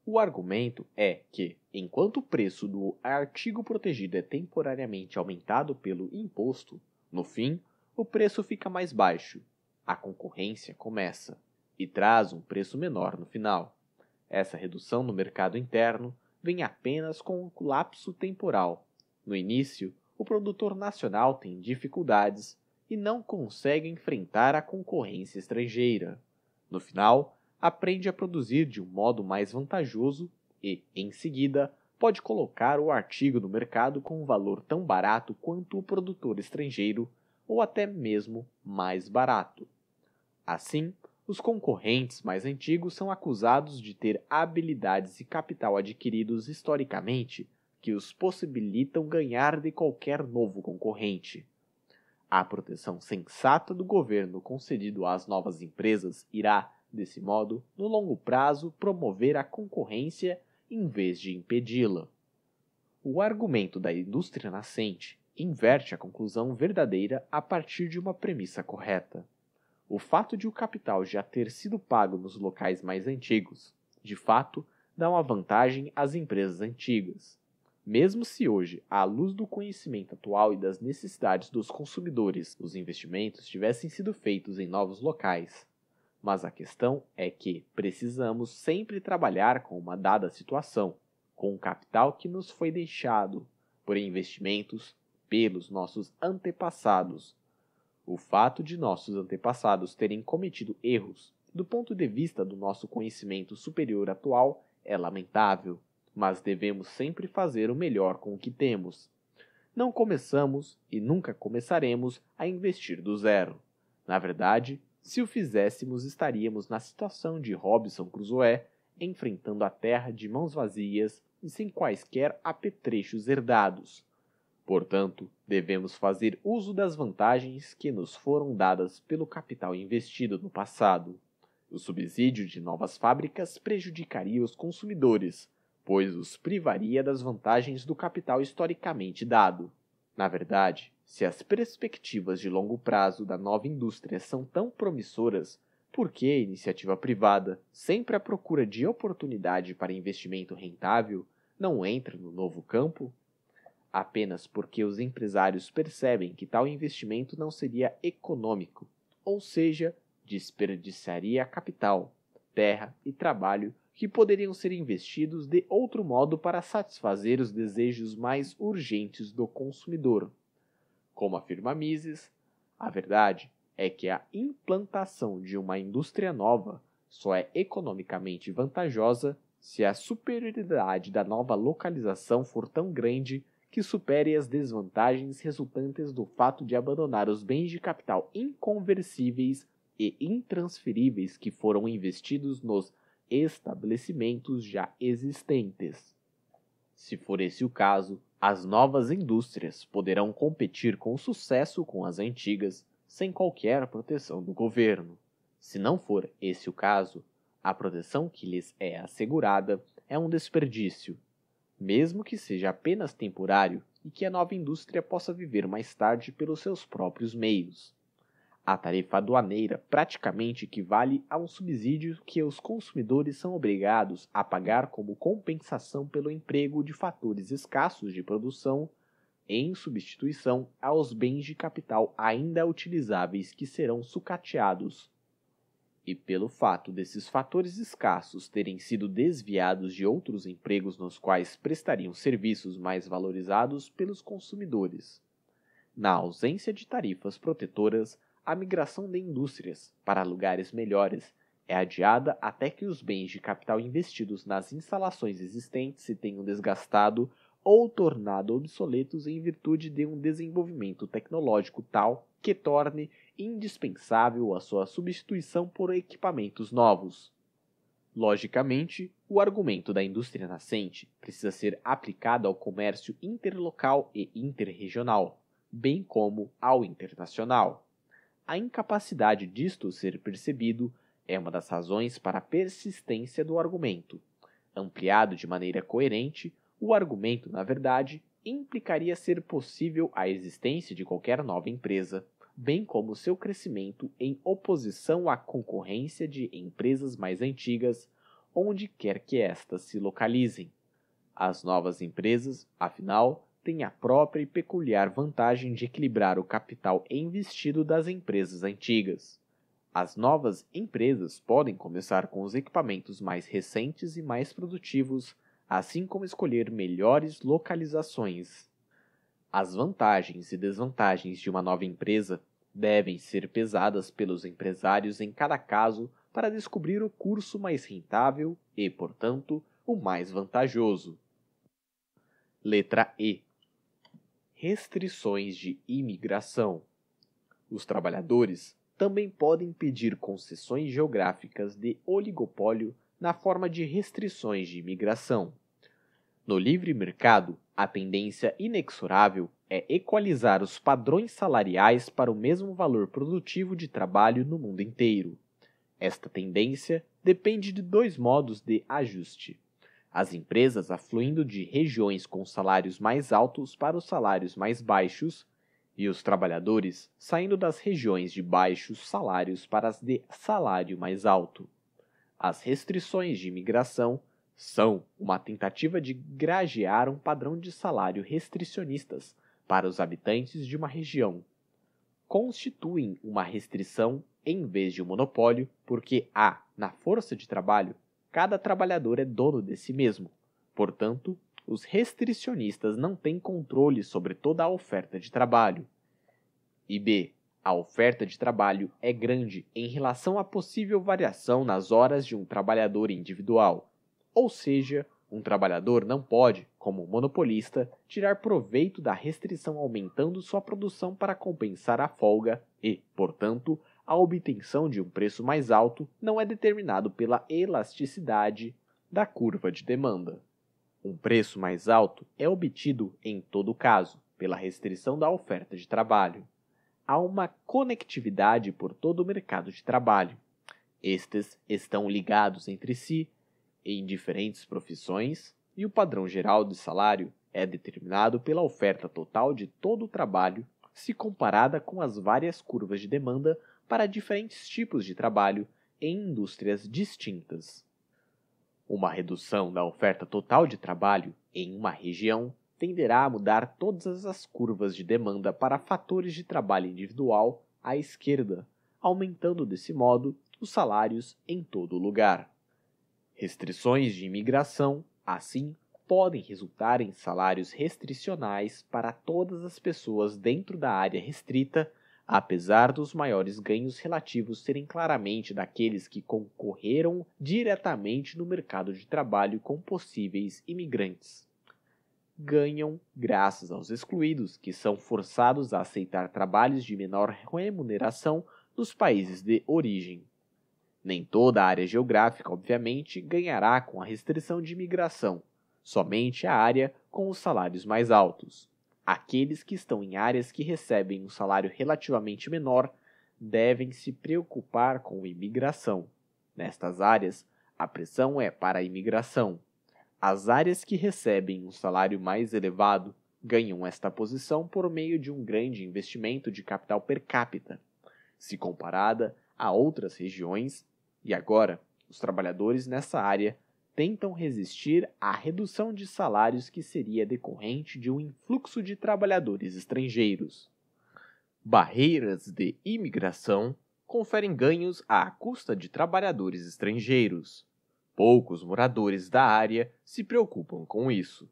O argumento é que, enquanto o preço do artigo protegido é temporariamente aumentado pelo imposto, no fim, o preço fica mais baixo. A concorrência começa e traz um preço menor no final. Essa redução no mercado interno vem apenas com um colapso temporal. No início, o produtor nacional tem dificuldades e não consegue enfrentar a concorrência estrangeira. No final, aprende a produzir de um modo mais vantajoso e, em seguida, pode colocar o artigo no mercado com um valor tão barato quanto o produtor estrangeiro ou até mesmo mais barato. Assim, os concorrentes mais antigos são acusados de ter habilidades e capital adquiridos historicamente que os possibilitam ganhar de qualquer novo concorrente. A proteção sensata do governo concedido às novas empresas irá, desse modo, no longo prazo, promover a concorrência em vez de impedi-la. O argumento da indústria nascente inverte a conclusão verdadeira a partir de uma premissa correta. O fato de o capital já ter sido pago nos locais mais antigos, de fato, dá uma vantagem às empresas antigas. Mesmo se hoje, à luz do conhecimento atual e das necessidades dos consumidores, os investimentos tivessem sido feitos em novos locais. Mas a questão é que precisamos sempre trabalhar com uma dada situação, com o capital que nos foi deixado por investimentos pelos nossos antepassados o fato de nossos antepassados terem cometido erros, do ponto de vista do nosso conhecimento superior atual, é lamentável, mas devemos sempre fazer o melhor com o que temos. Não começamos e nunca começaremos a investir do zero. Na verdade, se o fizéssemos, estaríamos na situação de Robson Crusoe, enfrentando a terra de mãos vazias e sem quaisquer apetrechos herdados. Portanto, devemos fazer uso das vantagens que nos foram dadas pelo capital investido no passado. O subsídio de novas fábricas prejudicaria os consumidores, pois os privaria das vantagens do capital historicamente dado. Na verdade, se as perspectivas de longo prazo da nova indústria são tão promissoras, por que a iniciativa privada, sempre à procura de oportunidade para investimento rentável, não entra no novo campo? apenas porque os empresários percebem que tal investimento não seria econômico, ou seja, desperdiçaria capital, terra e trabalho que poderiam ser investidos de outro modo para satisfazer os desejos mais urgentes do consumidor. Como afirma Mises, a verdade é que a implantação de uma indústria nova só é economicamente vantajosa se a superioridade da nova localização for tão grande que supere as desvantagens resultantes do fato de abandonar os bens de capital inconversíveis e intransferíveis que foram investidos nos estabelecimentos já existentes. Se for esse o caso, as novas indústrias poderão competir com sucesso com as antigas, sem qualquer proteção do governo. Se não for esse o caso, a proteção que lhes é assegurada é um desperdício mesmo que seja apenas temporário e que a nova indústria possa viver mais tarde pelos seus próprios meios. A tarifa aduaneira praticamente equivale a um subsídio que os consumidores são obrigados a pagar como compensação pelo emprego de fatores escassos de produção em substituição aos bens de capital ainda utilizáveis que serão sucateados e pelo fato desses fatores escassos terem sido desviados de outros empregos nos quais prestariam serviços mais valorizados pelos consumidores. Na ausência de tarifas protetoras, a migração de indústrias para lugares melhores é adiada até que os bens de capital investidos nas instalações existentes se tenham desgastado ou tornado obsoletos em virtude de um desenvolvimento tecnológico tal que torne indispensável a sua substituição por equipamentos novos. Logicamente, o argumento da indústria nascente precisa ser aplicado ao comércio interlocal e interregional, bem como ao internacional. A incapacidade disto ser percebido é uma das razões para a persistência do argumento. Ampliado de maneira coerente, o argumento, na verdade, implicaria ser possível a existência de qualquer nova empresa, bem como seu crescimento em oposição à concorrência de empresas mais antigas, onde quer que estas se localizem. As novas empresas, afinal, têm a própria e peculiar vantagem de equilibrar o capital investido das empresas antigas. As novas empresas podem começar com os equipamentos mais recentes e mais produtivos, assim como escolher melhores localizações. As vantagens e desvantagens de uma nova empresa devem ser pesadas pelos empresários em cada caso para descobrir o curso mais rentável e, portanto, o mais vantajoso. Letra E. Restrições de imigração. Os trabalhadores também podem pedir concessões geográficas de oligopólio na forma de restrições de imigração. No livre mercado, a tendência inexorável é equalizar os padrões salariais para o mesmo valor produtivo de trabalho no mundo inteiro. Esta tendência depende de dois modos de ajuste: as empresas afluindo de regiões com salários mais altos para os salários mais baixos, e os trabalhadores saindo das regiões de baixos salários para as de salário mais alto. As restrições de imigração são uma tentativa de gradear um padrão de salário restricionistas para os habitantes de uma região. Constituem uma restrição em vez de um monopólio, porque há, na força de trabalho, cada trabalhador é dono de si mesmo. Portanto, os restricionistas não têm controle sobre toda a oferta de trabalho. E b. A oferta de trabalho é grande em relação à possível variação nas horas de um trabalhador individual, ou seja, um trabalhador não pode, como monopolista, tirar proveito da restrição aumentando sua produção para compensar a folga e, portanto, a obtenção de um preço mais alto não é determinado pela elasticidade da curva de demanda. Um preço mais alto é obtido, em todo caso, pela restrição da oferta de trabalho. Há uma conectividade por todo o mercado de trabalho. Estes estão ligados entre si em diferentes profissões e o padrão geral de salário é determinado pela oferta total de todo o trabalho, se comparada com as várias curvas de demanda para diferentes tipos de trabalho em indústrias distintas. Uma redução da oferta total de trabalho em uma região tenderá a mudar todas as curvas de demanda para fatores de trabalho individual à esquerda, aumentando desse modo os salários em todo lugar. Restrições de imigração, assim, podem resultar em salários restricionais para todas as pessoas dentro da área restrita, apesar dos maiores ganhos relativos serem claramente daqueles que concorreram diretamente no mercado de trabalho com possíveis imigrantes. Ganham graças aos excluídos, que são forçados a aceitar trabalhos de menor remuneração nos países de origem. Nem toda a área geográfica, obviamente, ganhará com a restrição de imigração, somente a área com os salários mais altos. Aqueles que estão em áreas que recebem um salário relativamente menor devem se preocupar com a imigração. Nestas áreas, a pressão é para a imigração. As áreas que recebem um salário mais elevado ganham esta posição por meio de um grande investimento de capital per capita. Se comparada a outras regiões, e agora, os trabalhadores nessa área tentam resistir à redução de salários que seria decorrente de um influxo de trabalhadores estrangeiros. Barreiras de imigração conferem ganhos à custa de trabalhadores estrangeiros. Poucos moradores da área se preocupam com isso.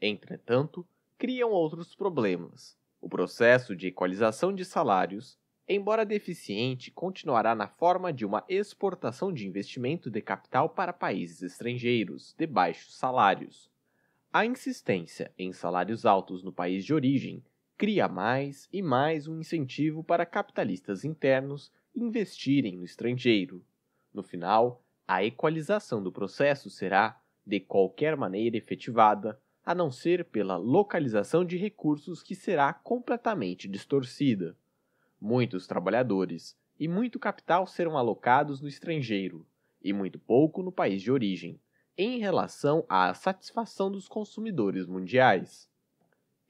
Entretanto, criam outros problemas: o processo de equalização de salários, Embora deficiente, continuará na forma de uma exportação de investimento de capital para países estrangeiros, de baixos salários. A insistência em salários altos no país de origem cria mais e mais um incentivo para capitalistas internos investirem no estrangeiro. No final, a equalização do processo será, de qualquer maneira efetivada, a não ser pela localização de recursos que será completamente distorcida muitos trabalhadores e muito capital serão alocados no estrangeiro e muito pouco no país de origem, em relação à satisfação dos consumidores mundiais.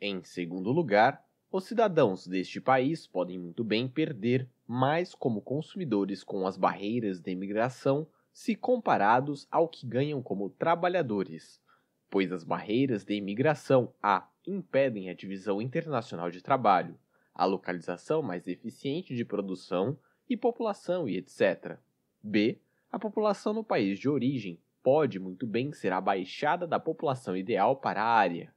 Em segundo lugar, os cidadãos deste país podem muito bem perder mais como consumidores com as barreiras de imigração se comparados ao que ganham como trabalhadores, pois as barreiras de imigração a impedem a divisão internacional de trabalho, a localização mais eficiente de produção e população e etc. B. A população no país de origem pode muito bem ser abaixada da população ideal para a área.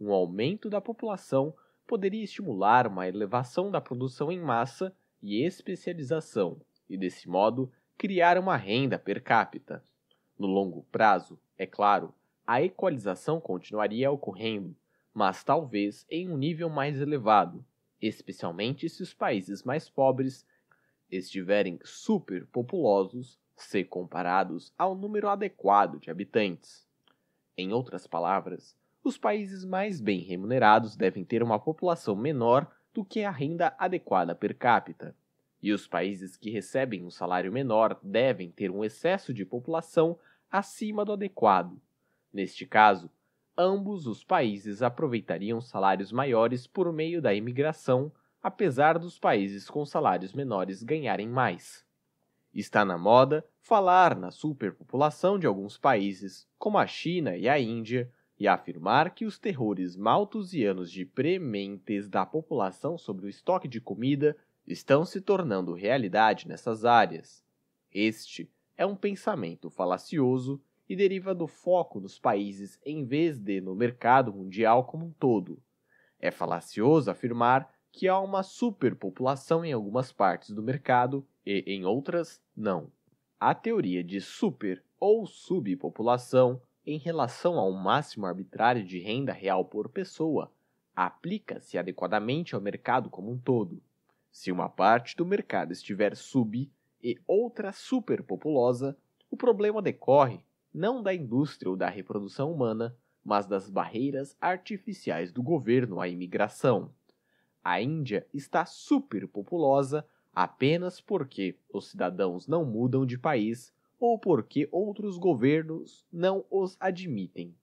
Um aumento da população poderia estimular uma elevação da produção em massa e especialização, e desse modo criar uma renda per capita. No longo prazo, é claro, a equalização continuaria ocorrendo, mas talvez em um nível mais elevado, especialmente se os países mais pobres estiverem superpopulosos se comparados ao número adequado de habitantes. Em outras palavras, os países mais bem remunerados devem ter uma população menor do que a renda adequada per capita, e os países que recebem um salário menor devem ter um excesso de população acima do adequado. Neste caso, ambos os países aproveitariam salários maiores por meio da imigração, apesar dos países com salários menores ganharem mais. Está na moda falar na superpopulação de alguns países, como a China e a Índia, e afirmar que os terrores maltusianos de prementes da população sobre o estoque de comida estão se tornando realidade nessas áreas. Este é um pensamento falacioso e deriva do foco nos países em vez de no mercado mundial como um todo. É falacioso afirmar que há uma superpopulação em algumas partes do mercado e em outras não. A teoria de super ou subpopulação em relação ao máximo arbitrário de renda real por pessoa aplica-se adequadamente ao mercado como um todo. Se uma parte do mercado estiver sub e outra superpopulosa, o problema decorre não da indústria ou da reprodução humana, mas das barreiras artificiais do governo à imigração. A Índia está superpopulosa apenas porque os cidadãos não mudam de país ou porque outros governos não os admitem.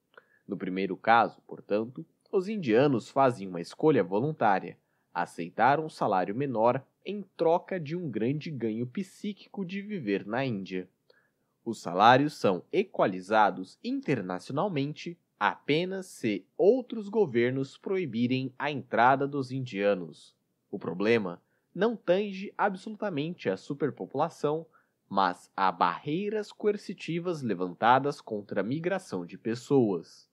No primeiro caso, portanto, os indianos fazem uma escolha voluntária, aceitar um salário menor em troca de um grande ganho psíquico de viver na Índia. Os salários são equalizados internacionalmente apenas se outros governos proibirem a entrada dos indianos. O problema não tange absolutamente a superpopulação, mas há barreiras coercitivas levantadas contra a migração de pessoas.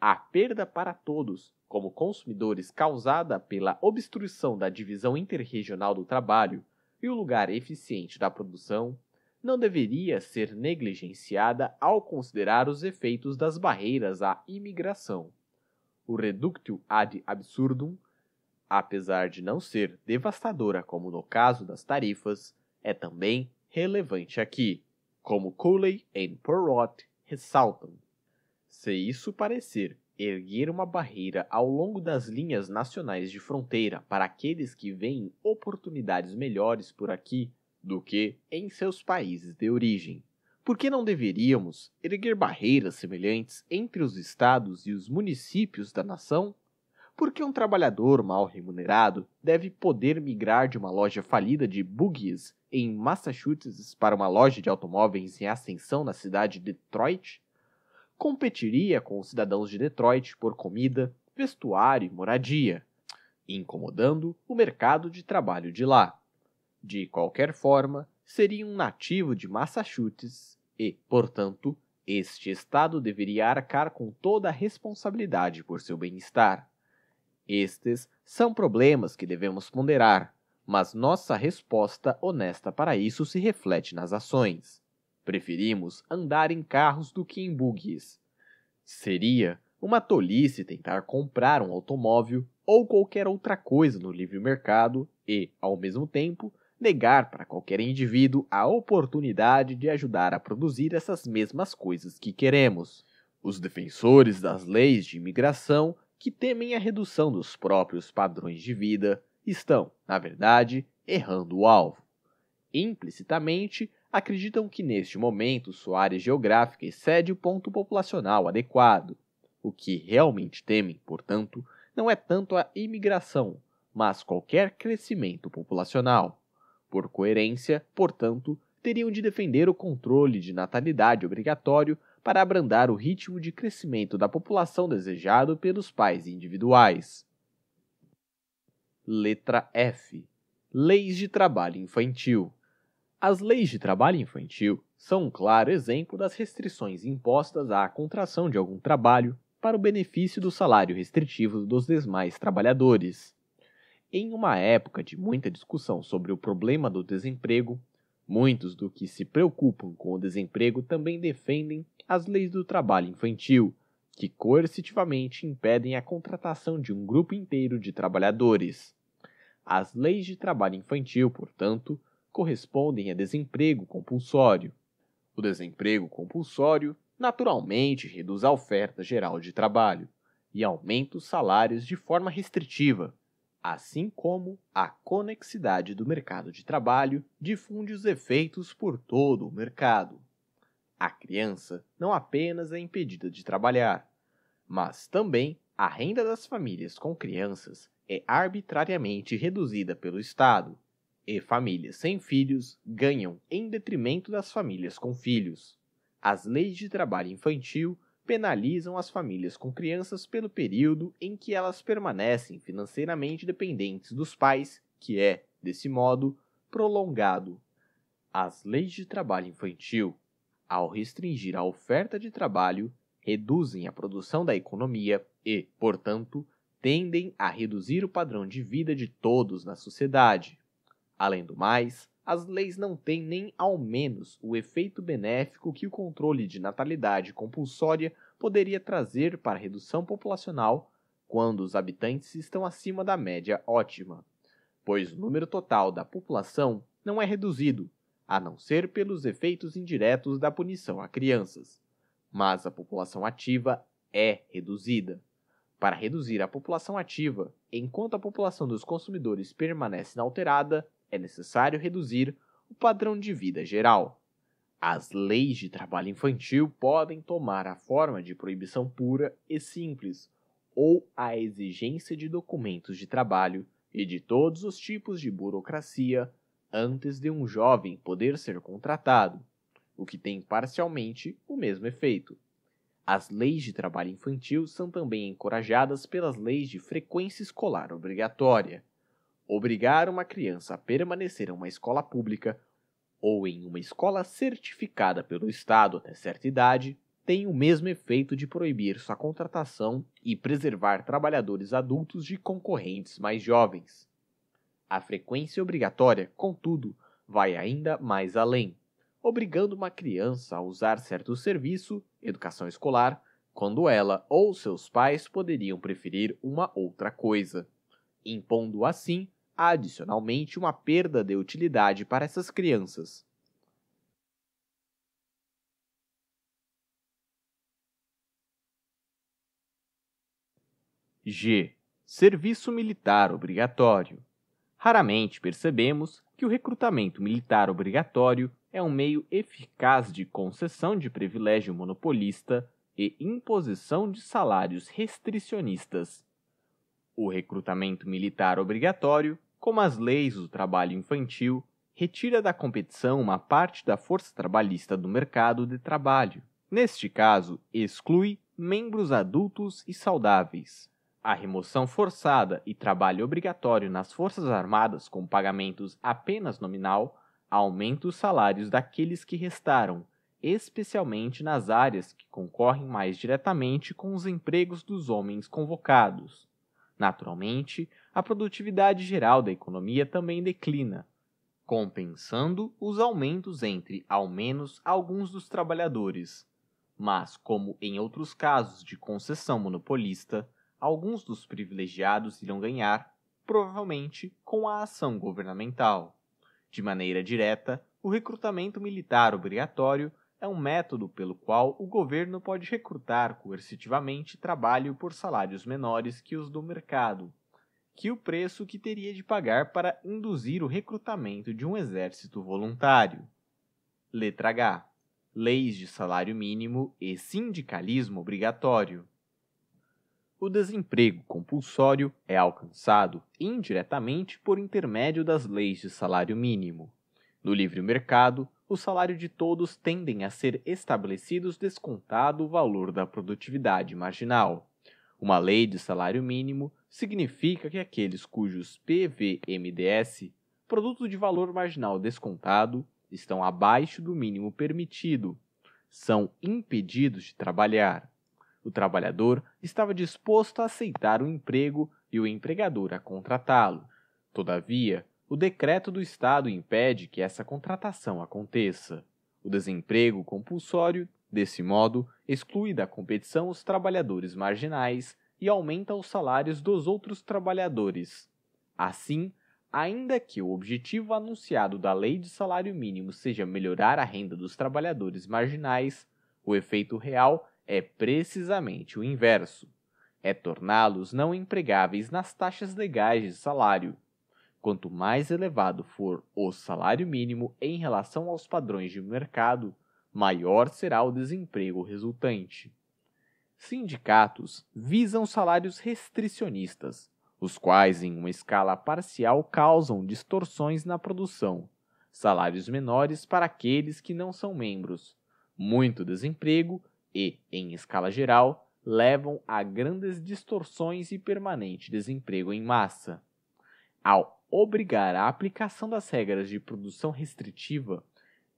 A perda para todos, como consumidores causada pela obstruição da divisão interregional do trabalho e o lugar eficiente da produção, não deveria ser negligenciada ao considerar os efeitos das barreiras à imigração. O reductio ad absurdum, apesar de não ser devastadora como no caso das tarifas, é também relevante aqui, como Cooley e Porrot ressaltam. Se isso parecer erguer uma barreira ao longo das linhas nacionais de fronteira para aqueles que veem oportunidades melhores por aqui, do que em seus países de origem. Por que não deveríamos erguer barreiras semelhantes entre os estados e os municípios da nação? Por que um trabalhador mal remunerado deve poder migrar de uma loja falida de buggies em Massachusetts para uma loja de automóveis em ascensão na cidade de Detroit? Competiria com os cidadãos de Detroit por comida, vestuário e moradia, incomodando o mercado de trabalho de lá. De qualquer forma, seria um nativo de Massachusetts e, portanto, este estado deveria arcar com toda a responsabilidade por seu bem-estar. Estes são problemas que devemos ponderar, mas nossa resposta honesta para isso se reflete nas ações. Preferimos andar em carros do que em bugies. Seria uma tolice tentar comprar um automóvel ou qualquer outra coisa no livre mercado e, ao mesmo tempo, negar para qualquer indivíduo a oportunidade de ajudar a produzir essas mesmas coisas que queremos. Os defensores das leis de imigração, que temem a redução dos próprios padrões de vida, estão, na verdade, errando o alvo. Implicitamente, acreditam que neste momento sua área geográfica excede o ponto populacional adequado. O que realmente temem, portanto, não é tanto a imigração, mas qualquer crescimento populacional. Por coerência, portanto, teriam de defender o controle de natalidade obrigatório para abrandar o ritmo de crescimento da população desejado pelos pais individuais. Letra F. Leis de trabalho infantil. As leis de trabalho infantil são um claro exemplo das restrições impostas à contração de algum trabalho para o benefício do salário restritivo dos demais trabalhadores. Em uma época de muita discussão sobre o problema do desemprego, muitos do que se preocupam com o desemprego também defendem as leis do trabalho infantil, que coercitivamente impedem a contratação de um grupo inteiro de trabalhadores. As leis de trabalho infantil, portanto, correspondem a desemprego compulsório. O desemprego compulsório, naturalmente, reduz a oferta geral de trabalho e aumenta os salários de forma restritiva, assim como a conexidade do mercado de trabalho, difunde os efeitos por todo o mercado. A criança não apenas é impedida de trabalhar, mas também a renda das famílias com crianças é arbitrariamente reduzida pelo Estado, e famílias sem filhos ganham em detrimento das famílias com filhos. As leis de trabalho infantil penalizam as famílias com crianças pelo período em que elas permanecem financeiramente dependentes dos pais, que é, desse modo, prolongado. As leis de trabalho infantil, ao restringir a oferta de trabalho, reduzem a produção da economia e, portanto, tendem a reduzir o padrão de vida de todos na sociedade. Além do mais, as leis não têm nem ao menos o efeito benéfico que o controle de natalidade compulsória poderia trazer para a redução populacional quando os habitantes estão acima da média ótima, pois o número total da população não é reduzido, a não ser pelos efeitos indiretos da punição a crianças. Mas a população ativa é reduzida. Para reduzir a população ativa, enquanto a população dos consumidores permanece inalterada, é necessário reduzir o padrão de vida geral. As leis de trabalho infantil podem tomar a forma de proibição pura e simples, ou a exigência de documentos de trabalho e de todos os tipos de burocracia antes de um jovem poder ser contratado, o que tem parcialmente o mesmo efeito. As leis de trabalho infantil são também encorajadas pelas leis de frequência escolar obrigatória, Obrigar uma criança a permanecer em uma escola pública ou em uma escola certificada pelo Estado até certa idade tem o mesmo efeito de proibir sua contratação e preservar trabalhadores adultos de concorrentes mais jovens. A frequência obrigatória, contudo, vai ainda mais além, obrigando uma criança a usar certo serviço, educação escolar, quando ela ou seus pais poderiam preferir uma outra coisa, impondo assim adicionalmente uma perda de utilidade para essas crianças. G. Serviço militar obrigatório. Raramente percebemos que o recrutamento militar obrigatório é um meio eficaz de concessão de privilégio monopolista e imposição de salários restricionistas. O recrutamento militar obrigatório como as leis do trabalho infantil, retira da competição uma parte da força trabalhista do mercado de trabalho. Neste caso, exclui membros adultos e saudáveis. A remoção forçada e trabalho obrigatório nas Forças Armadas com pagamentos apenas nominal aumenta os salários daqueles que restaram, especialmente nas áreas que concorrem mais diretamente com os empregos dos homens convocados. Naturalmente, a produtividade geral da economia também declina, compensando os aumentos entre, ao menos, alguns dos trabalhadores. Mas, como em outros casos de concessão monopolista, alguns dos privilegiados irão ganhar, provavelmente com a ação governamental. De maneira direta, o recrutamento militar obrigatório é um método pelo qual o governo pode recrutar coercitivamente trabalho por salários menores que os do mercado, que o preço que teria de pagar para induzir o recrutamento de um exército voluntário. Letra H. Leis de salário mínimo e sindicalismo obrigatório. O desemprego compulsório é alcançado indiretamente por intermédio das leis de salário mínimo. No livre mercado, o salário de todos tendem a ser estabelecidos descontado o valor da produtividade marginal. Uma lei de salário mínimo significa que aqueles cujos PVMDS, produto de valor marginal descontado, estão abaixo do mínimo permitido, são impedidos de trabalhar. O trabalhador estava disposto a aceitar o emprego e o empregador a contratá-lo. Todavia, o decreto do Estado impede que essa contratação aconteça. O desemprego compulsório Desse modo, exclui da competição os trabalhadores marginais e aumenta os salários dos outros trabalhadores. Assim, ainda que o objetivo anunciado da Lei de Salário Mínimo seja melhorar a renda dos trabalhadores marginais, o efeito real é precisamente o inverso. É torná-los não empregáveis nas taxas legais de salário. Quanto mais elevado for o salário mínimo em relação aos padrões de mercado, maior será o desemprego resultante. Sindicatos visam salários restricionistas, os quais, em uma escala parcial, causam distorções na produção, salários menores para aqueles que não são membros, muito desemprego e, em escala geral, levam a grandes distorções e permanente desemprego em massa. Ao obrigar a aplicação das regras de produção restritiva,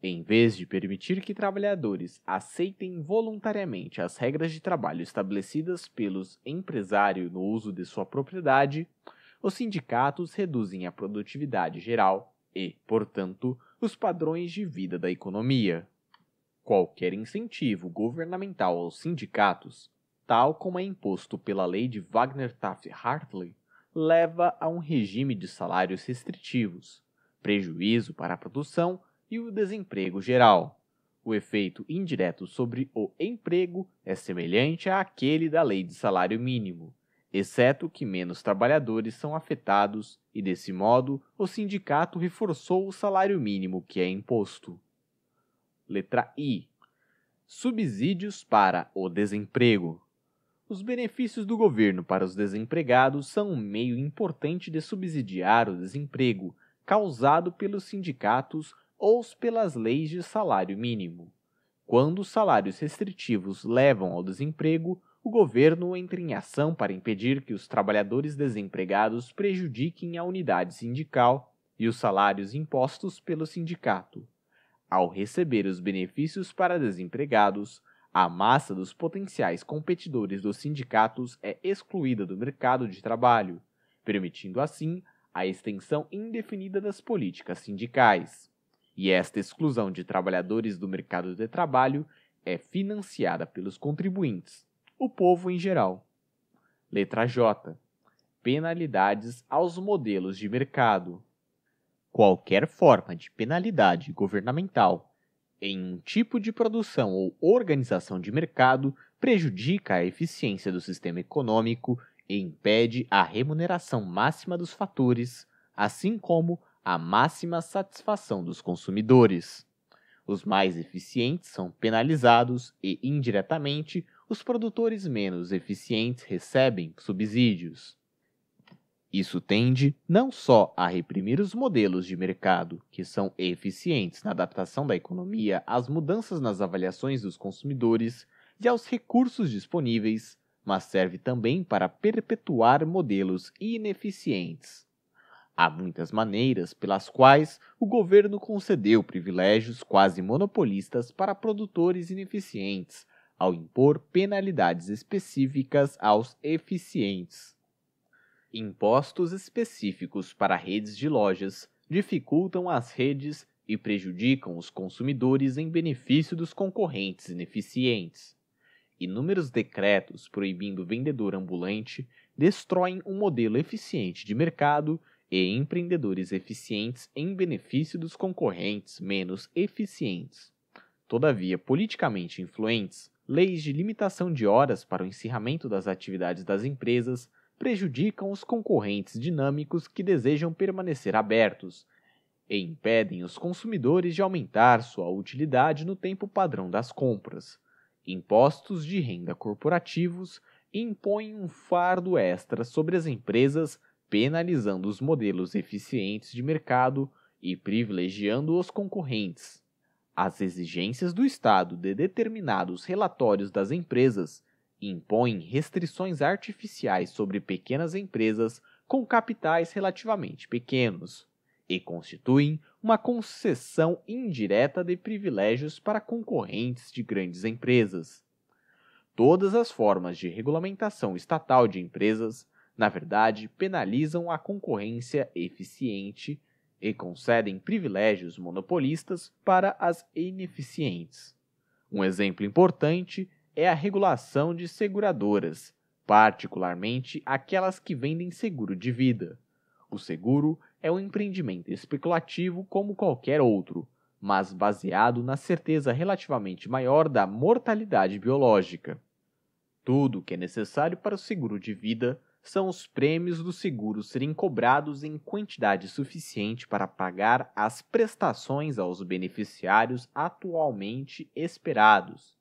em vez de permitir que trabalhadores aceitem voluntariamente as regras de trabalho estabelecidas pelos empresários no uso de sua propriedade, os sindicatos reduzem a produtividade geral e, portanto, os padrões de vida da economia. Qualquer incentivo governamental aos sindicatos, tal como é imposto pela lei de Wagner Taft Hartley, leva a um regime de salários restritivos, prejuízo para a produção e o desemprego geral. O efeito indireto sobre o emprego é semelhante àquele da lei de salário mínimo, exceto que menos trabalhadores são afetados e, desse modo, o sindicato reforçou o salário mínimo que é imposto. Letra I. Subsídios para o desemprego. Os benefícios do governo para os desempregados são um meio importante de subsidiar o desemprego causado pelos sindicatos ou pelas leis de salário mínimo. Quando os salários restritivos levam ao desemprego, o governo entra em ação para impedir que os trabalhadores desempregados prejudiquem a unidade sindical e os salários impostos pelo sindicato. Ao receber os benefícios para desempregados, a massa dos potenciais competidores dos sindicatos é excluída do mercado de trabalho, permitindo assim a extensão indefinida das políticas sindicais e esta exclusão de trabalhadores do mercado de trabalho é financiada pelos contribuintes, o povo em geral. Letra J. Penalidades aos modelos de mercado. Qualquer forma de penalidade governamental em um tipo de produção ou organização de mercado prejudica a eficiência do sistema econômico e impede a remuneração máxima dos fatores, assim como a máxima satisfação dos consumidores. Os mais eficientes são penalizados e, indiretamente, os produtores menos eficientes recebem subsídios. Isso tende não só a reprimir os modelos de mercado, que são eficientes na adaptação da economia às mudanças nas avaliações dos consumidores e aos recursos disponíveis, mas serve também para perpetuar modelos ineficientes. Há muitas maneiras pelas quais o governo concedeu privilégios quase monopolistas para produtores ineficientes, ao impor penalidades específicas aos eficientes. Impostos específicos para redes de lojas dificultam as redes e prejudicam os consumidores em benefício dos concorrentes ineficientes. Inúmeros decretos proibindo o vendedor ambulante destroem um modelo eficiente de mercado e empreendedores eficientes em benefício dos concorrentes menos eficientes. Todavia, politicamente influentes, leis de limitação de horas para o encerramento das atividades das empresas prejudicam os concorrentes dinâmicos que desejam permanecer abertos e impedem os consumidores de aumentar sua utilidade no tempo padrão das compras. Impostos de renda corporativos impõem um fardo extra sobre as empresas penalizando os modelos eficientes de mercado e privilegiando os concorrentes. As exigências do Estado de determinados relatórios das empresas impõem restrições artificiais sobre pequenas empresas com capitais relativamente pequenos e constituem uma concessão indireta de privilégios para concorrentes de grandes empresas. Todas as formas de regulamentação estatal de empresas na verdade, penalizam a concorrência eficiente e concedem privilégios monopolistas para as ineficientes. Um exemplo importante é a regulação de seguradoras, particularmente aquelas que vendem seguro de vida. O seguro é um empreendimento especulativo como qualquer outro, mas baseado na certeza relativamente maior da mortalidade biológica. Tudo o que é necessário para o seguro de vida são os prêmios dos seguros serem cobrados em quantidade suficiente para pagar as prestações aos beneficiários atualmente esperados.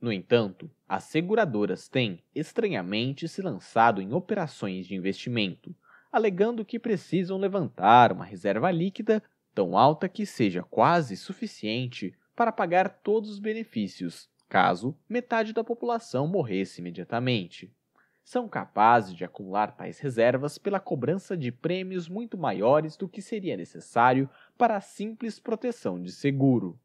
No entanto, as seguradoras têm, estranhamente, se lançado em operações de investimento, alegando que precisam levantar uma reserva líquida tão alta que seja quase suficiente para pagar todos os benefícios, caso metade da população morresse imediatamente são capazes de acumular tais reservas pela cobrança de prêmios muito maiores do que seria necessário para a simples proteção de seguro.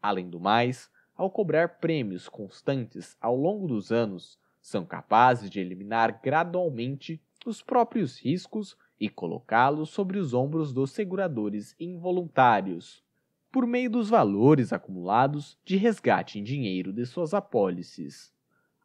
Além do mais, ao cobrar prêmios constantes ao longo dos anos, são capazes de eliminar gradualmente os próprios riscos e colocá-los sobre os ombros dos seguradores involuntários, por meio dos valores acumulados de resgate em dinheiro de suas apólices.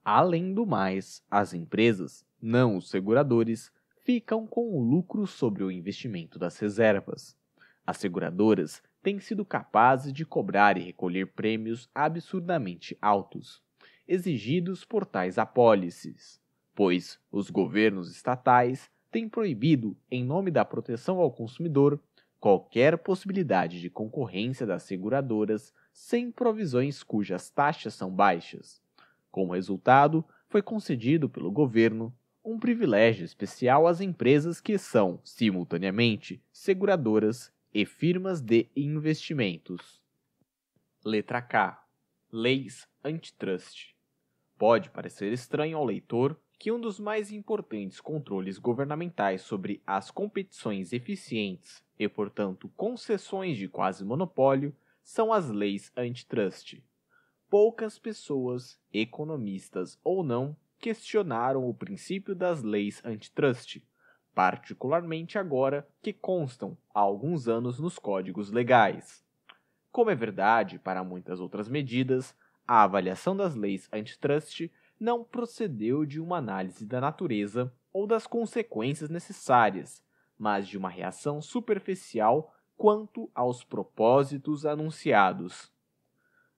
Além do mais, as empresas, não os seguradores, ficam com o lucro sobre o investimento das reservas. As seguradoras têm sido capazes de cobrar e recolher prêmios absurdamente altos, exigidos por tais apólices, pois os governos estatais têm proibido, em nome da proteção ao consumidor, qualquer possibilidade de concorrência das seguradoras sem provisões cujas taxas são baixas, como resultado, foi concedido pelo governo um privilégio especial às empresas que são, simultaneamente, seguradoras e firmas de investimentos. Letra K. Leis antitrust. Pode parecer estranho ao leitor que um dos mais importantes controles governamentais sobre as competições eficientes e, portanto, concessões de quase monopólio são as leis antitrust poucas pessoas, economistas ou não, questionaram o princípio das leis antitrust, particularmente agora que constam há alguns anos nos códigos legais. Como é verdade para muitas outras medidas, a avaliação das leis antitrust não procedeu de uma análise da natureza ou das consequências necessárias, mas de uma reação superficial quanto aos propósitos anunciados.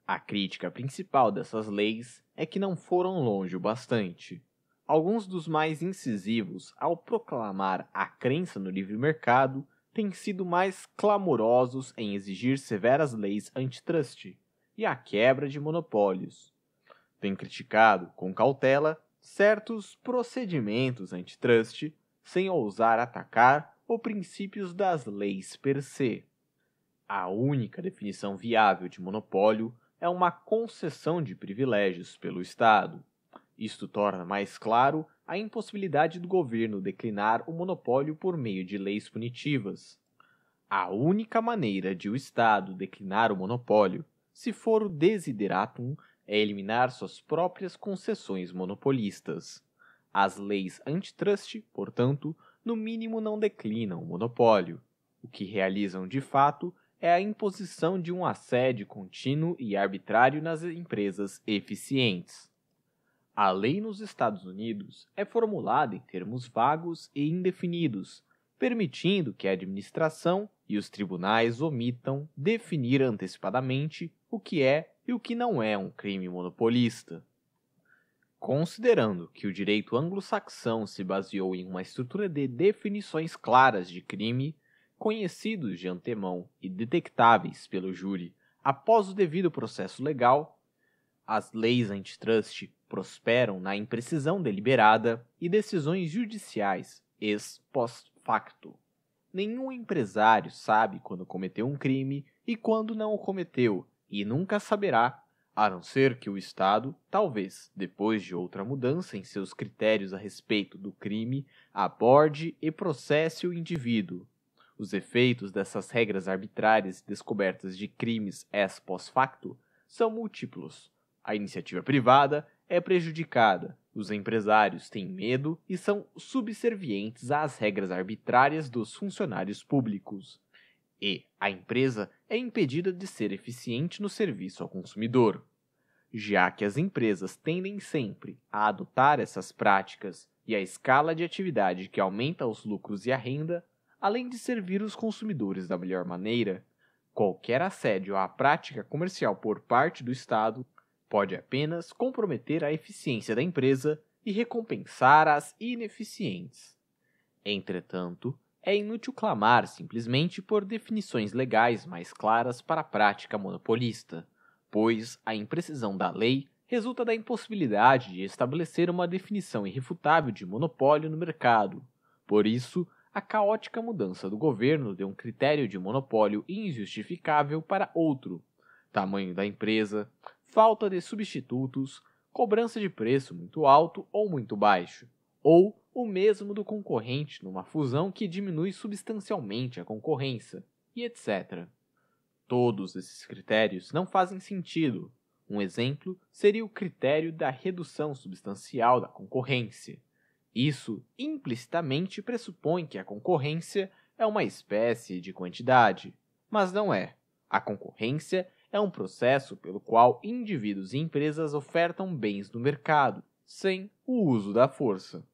A crítica principal dessas leis é que não foram longe o bastante. Alguns dos mais incisivos, ao proclamar a crença no livre mercado, têm sido mais clamorosos em exigir severas leis antitrust e a quebra de monopólios. Têm criticado, com cautela, certos procedimentos antitrust, sem ousar atacar os princípios das leis per se. A única definição viável de monopólio é uma concessão de privilégios pelo Estado. Isto torna mais claro a impossibilidade do governo declinar o monopólio por meio de leis punitivas. A única maneira de o Estado declinar o monopólio, se for o desideratum, é eliminar suas próprias concessões monopolistas. As leis antitrust, portanto, no mínimo não declinam o monopólio. O que realizam de fato é a imposição de um assédio contínuo e arbitrário nas empresas eficientes. A lei nos Estados Unidos é formulada em termos vagos e indefinidos, permitindo que a administração e os tribunais omitam definir antecipadamente o que é e o que não é um crime monopolista. Considerando que o direito anglo-saxão se baseou em uma estrutura de definições claras de crime, conhecidos de antemão e detectáveis pelo júri após o devido processo legal, as leis antitrust prosperam na imprecisão deliberada e decisões judiciais ex post facto. Nenhum empresário sabe quando cometeu um crime e quando não o cometeu, e nunca saberá, a não ser que o Estado, talvez depois de outra mudança em seus critérios a respeito do crime, aborde e processe o indivíduo, os efeitos dessas regras arbitrárias descobertas de crimes ex post facto são múltiplos. A iniciativa privada é prejudicada, os empresários têm medo e são subservientes às regras arbitrárias dos funcionários públicos. E a empresa é impedida de ser eficiente no serviço ao consumidor. Já que as empresas tendem sempre a adotar essas práticas e a escala de atividade que aumenta os lucros e a renda além de servir os consumidores da melhor maneira, qualquer assédio à prática comercial por parte do Estado pode apenas comprometer a eficiência da empresa e recompensar as ineficientes. Entretanto, é inútil clamar simplesmente por definições legais mais claras para a prática monopolista, pois a imprecisão da lei resulta da impossibilidade de estabelecer uma definição irrefutável de monopólio no mercado. Por isso, a caótica mudança do governo de um critério de monopólio injustificável para outro. Tamanho da empresa, falta de substitutos, cobrança de preço muito alto ou muito baixo, ou o mesmo do concorrente numa fusão que diminui substancialmente a concorrência, e etc. Todos esses critérios não fazem sentido. Um exemplo seria o critério da redução substancial da concorrência isso implicitamente pressupõe que a concorrência é uma espécie de quantidade, mas não é. A concorrência é um processo pelo qual indivíduos e empresas ofertam bens no mercado, sem o uso da força.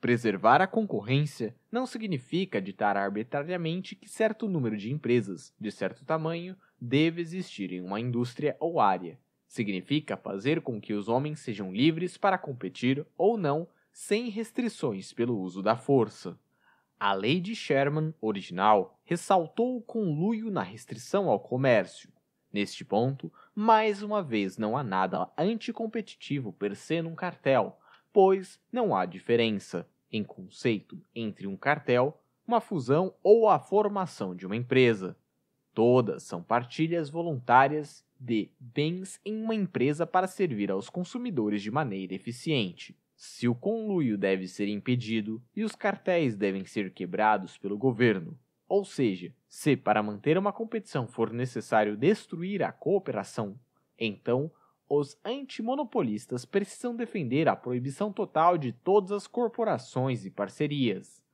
Preservar a concorrência não significa ditar arbitrariamente que certo número de empresas de certo tamanho deve existir em uma indústria ou área. Significa fazer com que os homens sejam livres para competir ou não sem restrições pelo uso da força. A Lei de Sherman original ressaltou o conluio na restrição ao comércio. Neste ponto, mais uma vez não há nada anticompetitivo per se num cartel, pois não há diferença em conceito entre um cartel, uma fusão ou a formação de uma empresa. Todas são partilhas voluntárias de bens em uma empresa para servir aos consumidores de maneira eficiente. Se o conluio deve ser impedido e os cartéis devem ser quebrados pelo governo, ou seja, se para manter uma competição for necessário destruir a cooperação, então os antimonopolistas precisam defender a proibição total de todas as corporações e parcerias.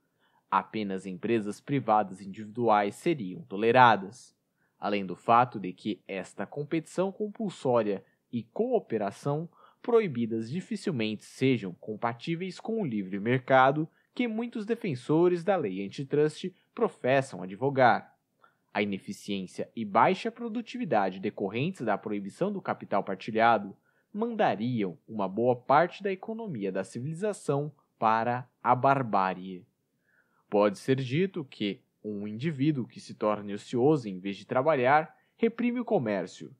Apenas empresas privadas individuais seriam toleradas, além do fato de que esta competição compulsória e cooperação proibidas dificilmente sejam compatíveis com o livre mercado que muitos defensores da lei antitrust professam advogar. A ineficiência e baixa produtividade decorrentes da proibição do capital partilhado mandariam uma boa parte da economia da civilização para a barbárie. Pode ser dito que um indivíduo que se torne ocioso em vez de trabalhar reprime o comércio,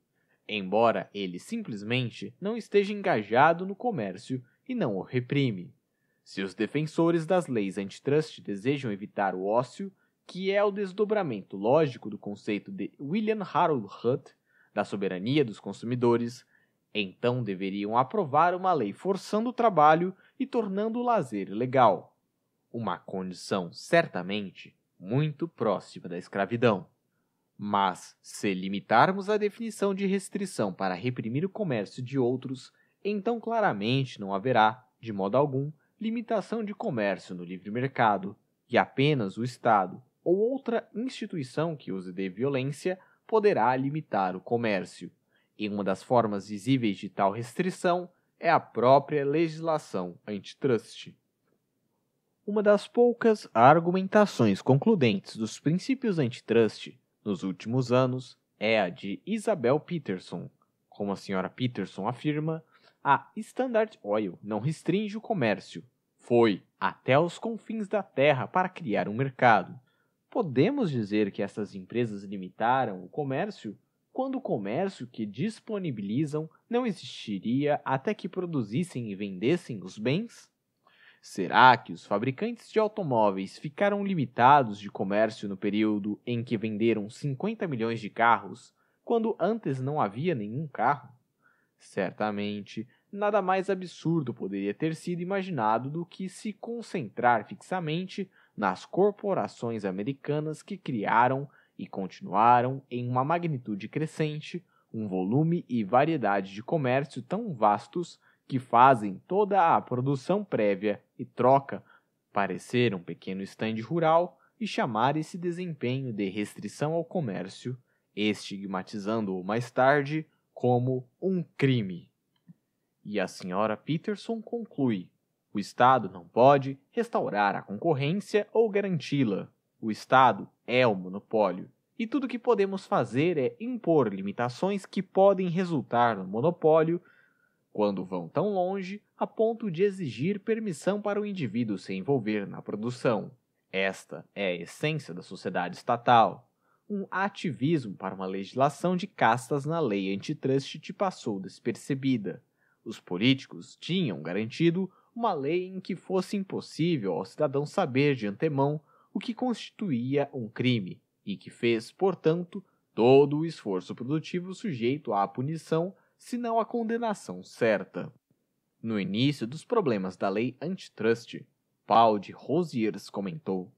embora ele simplesmente não esteja engajado no comércio e não o reprime. Se os defensores das leis antitrust desejam evitar o ócio, que é o desdobramento lógico do conceito de William Harold Hutt da soberania dos consumidores, então deveriam aprovar uma lei forçando o trabalho e tornando o lazer legal. Uma condição certamente muito próxima da escravidão. Mas, se limitarmos a definição de restrição para reprimir o comércio de outros, então claramente não haverá, de modo algum, limitação de comércio no livre mercado, e apenas o Estado ou outra instituição que use de violência poderá limitar o comércio. E uma das formas visíveis de tal restrição é a própria legislação antitrust. Uma das poucas argumentações concludentes dos princípios antitrust nos últimos anos é a de Isabel Peterson. Como a senhora Peterson afirma, a Standard Oil não restringe o comércio, foi até os confins da terra para criar um mercado. Podemos dizer que essas empresas limitaram o comércio quando o comércio que disponibilizam não existiria até que produzissem e vendessem os bens? Será que os fabricantes de automóveis ficaram limitados de comércio no período em que venderam 50 milhões de carros, quando antes não havia nenhum carro? Certamente, nada mais absurdo poderia ter sido imaginado do que se concentrar fixamente nas corporações americanas que criaram e continuaram em uma magnitude crescente um volume e variedade de comércio tão vastos que fazem toda a produção prévia e troca parecer um pequeno estande rural e chamar esse desempenho de restrição ao comércio, estigmatizando-o mais tarde como um crime. E a senhora Peterson conclui: o Estado não pode restaurar a concorrência ou garanti-la. O Estado é o monopólio, e tudo que podemos fazer é impor limitações que podem resultar no monopólio quando vão tão longe a ponto de exigir permissão para o indivíduo se envolver na produção. Esta é a essência da sociedade estatal. Um ativismo para uma legislação de castas na lei antitrust te passou despercebida. Os políticos tinham garantido uma lei em que fosse impossível ao cidadão saber de antemão o que constituía um crime, e que fez, portanto, todo o esforço produtivo sujeito à punição senão a condenação certa. No início dos problemas da lei antitrust, Paul de Rosiers comentou: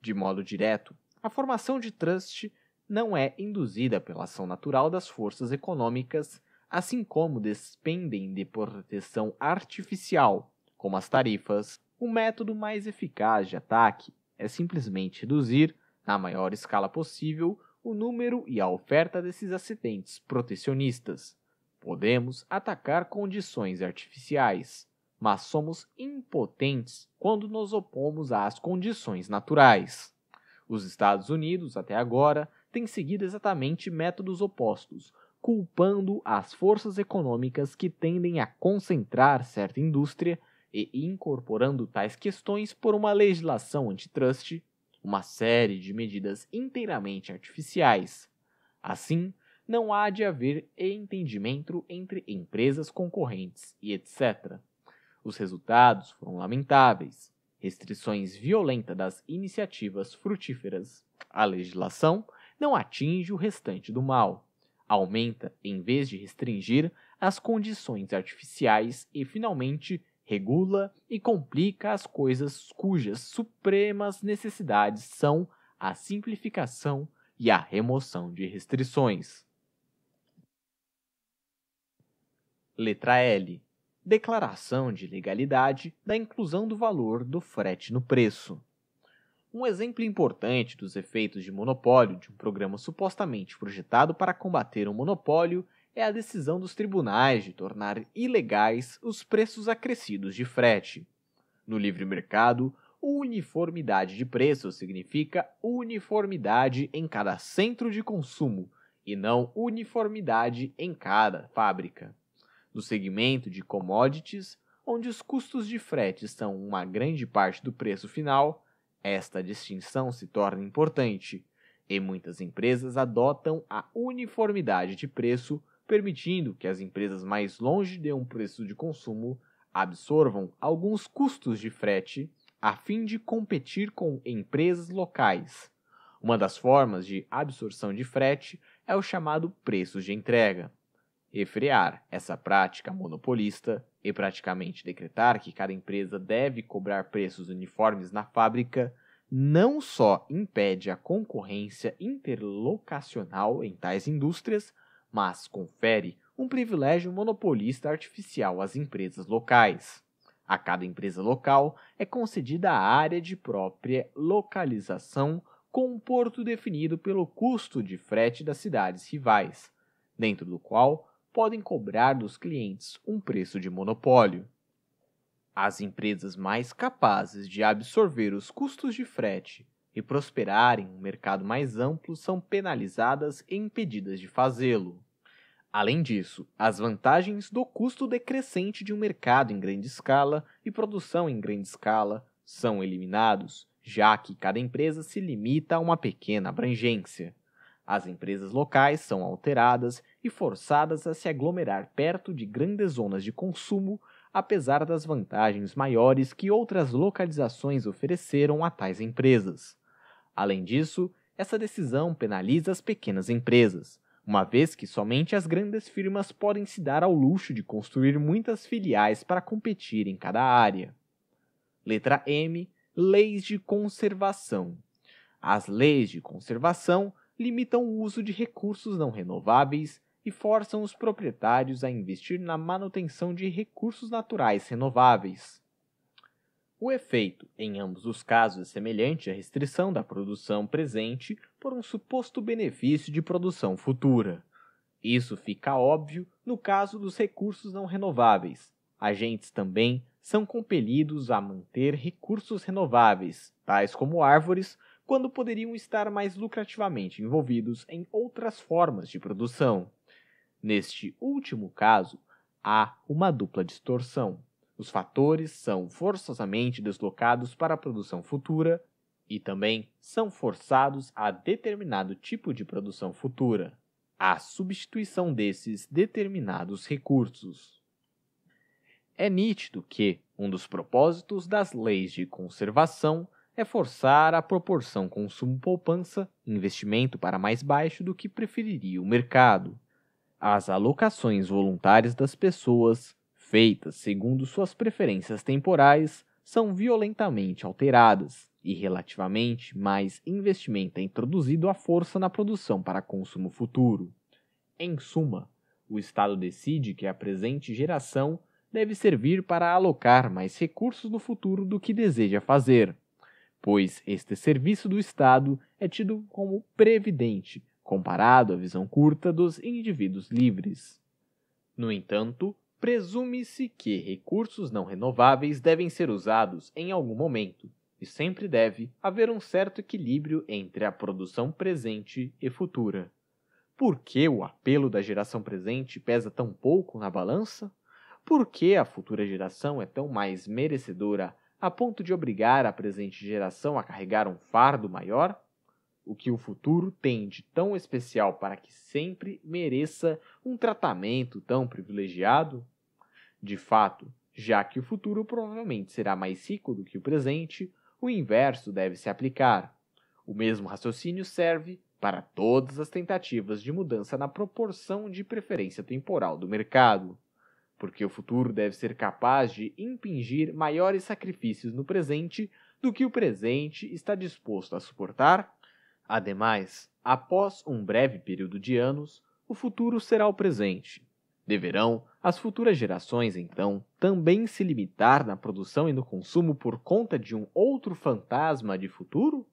de modo direto, a formação de trust não é induzida pela ação natural das forças econômicas, assim como despendem de proteção artificial, como as tarifas. O método mais eficaz de ataque é simplesmente reduzir, na maior escala possível, o número e a oferta desses acidentes protecionistas, Podemos atacar condições artificiais, mas somos impotentes quando nos opomos às condições naturais. Os Estados Unidos, até agora, têm seguido exatamente métodos opostos, culpando as forças econômicas que tendem a concentrar certa indústria e incorporando tais questões por uma legislação antitrust, uma série de medidas inteiramente artificiais. Assim, não há de haver entendimento entre empresas concorrentes e etc. Os resultados foram lamentáveis. Restrições violentas das iniciativas frutíferas. A legislação não atinge o restante do mal. Aumenta, em vez de restringir, as condições artificiais e, finalmente, regula e complica as coisas cujas supremas necessidades são a simplificação e a remoção de restrições. Letra L. Declaração de legalidade da inclusão do valor do frete no preço. Um exemplo importante dos efeitos de monopólio de um programa supostamente projetado para combater o um monopólio é a decisão dos tribunais de tornar ilegais os preços acrescidos de frete. No livre mercado, uniformidade de preço significa uniformidade em cada centro de consumo e não uniformidade em cada fábrica. No segmento de commodities, onde os custos de frete são uma grande parte do preço final, esta distinção se torna importante, e muitas empresas adotam a uniformidade de preço, permitindo que as empresas mais longe de um preço de consumo absorvam alguns custos de frete a fim de competir com empresas locais. Uma das formas de absorção de frete é o chamado preço de entrega refrear essa prática monopolista e praticamente decretar que cada empresa deve cobrar preços uniformes na fábrica não só impede a concorrência interlocacional em tais indústrias, mas confere um privilégio monopolista artificial às empresas locais. A cada empresa local é concedida a área de própria localização com um porto definido pelo custo de frete das cidades rivais, dentro do qual podem cobrar dos clientes um preço de monopólio. As empresas mais capazes de absorver os custos de frete e prosperarem em um mercado mais amplo são penalizadas e impedidas de fazê-lo. Além disso, as vantagens do custo decrescente de um mercado em grande escala e produção em grande escala são eliminados, já que cada empresa se limita a uma pequena abrangência. As empresas locais são alteradas e forçadas a se aglomerar perto de grandes zonas de consumo, apesar das vantagens maiores que outras localizações ofereceram a tais empresas. Além disso, essa decisão penaliza as pequenas empresas, uma vez que somente as grandes firmas podem se dar ao luxo de construir muitas filiais para competir em cada área. Letra M Leis de conservação. As leis de conservação limitam o uso de recursos não renováveis e forçam os proprietários a investir na manutenção de recursos naturais renováveis. O efeito, em ambos os casos, é semelhante à restrição da produção presente por um suposto benefício de produção futura. Isso fica óbvio no caso dos recursos não renováveis. Agentes também são compelidos a manter recursos renováveis, tais como árvores, quando poderiam estar mais lucrativamente envolvidos em outras formas de produção. Neste último caso, há uma dupla distorção. Os fatores são forçosamente deslocados para a produção futura e também são forçados a determinado tipo de produção futura, a substituição desses determinados recursos. É nítido que um dos propósitos das leis de conservação é forçar a proporção consumo-poupança, investimento para mais baixo do que preferiria o mercado. As alocações voluntárias das pessoas, feitas segundo suas preferências temporais, são violentamente alteradas e, relativamente, mais investimento é introduzido à força na produção para consumo futuro. Em suma, o Estado decide que a presente geração deve servir para alocar mais recursos no futuro do que deseja fazer, pois este serviço do Estado é tido como previdente comparado à visão curta dos indivíduos livres. No entanto, presume-se que recursos não renováveis devem ser usados em algum momento, e sempre deve haver um certo equilíbrio entre a produção presente e futura. Por que o apelo da geração presente pesa tão pouco na balança? Por que a futura geração é tão mais merecedora a ponto de obrigar a presente geração a carregar um fardo maior? o que o futuro tem de tão especial para que sempre mereça um tratamento tão privilegiado? De fato, já que o futuro provavelmente será mais rico do que o presente, o inverso deve se aplicar. O mesmo raciocínio serve para todas as tentativas de mudança na proporção de preferência temporal do mercado, porque o futuro deve ser capaz de impingir maiores sacrifícios no presente do que o presente está disposto a suportar Ademais, após um breve período de anos, o futuro será o presente. Deverão as futuras gerações, então, também se limitar na produção e no consumo por conta de um outro fantasma de futuro?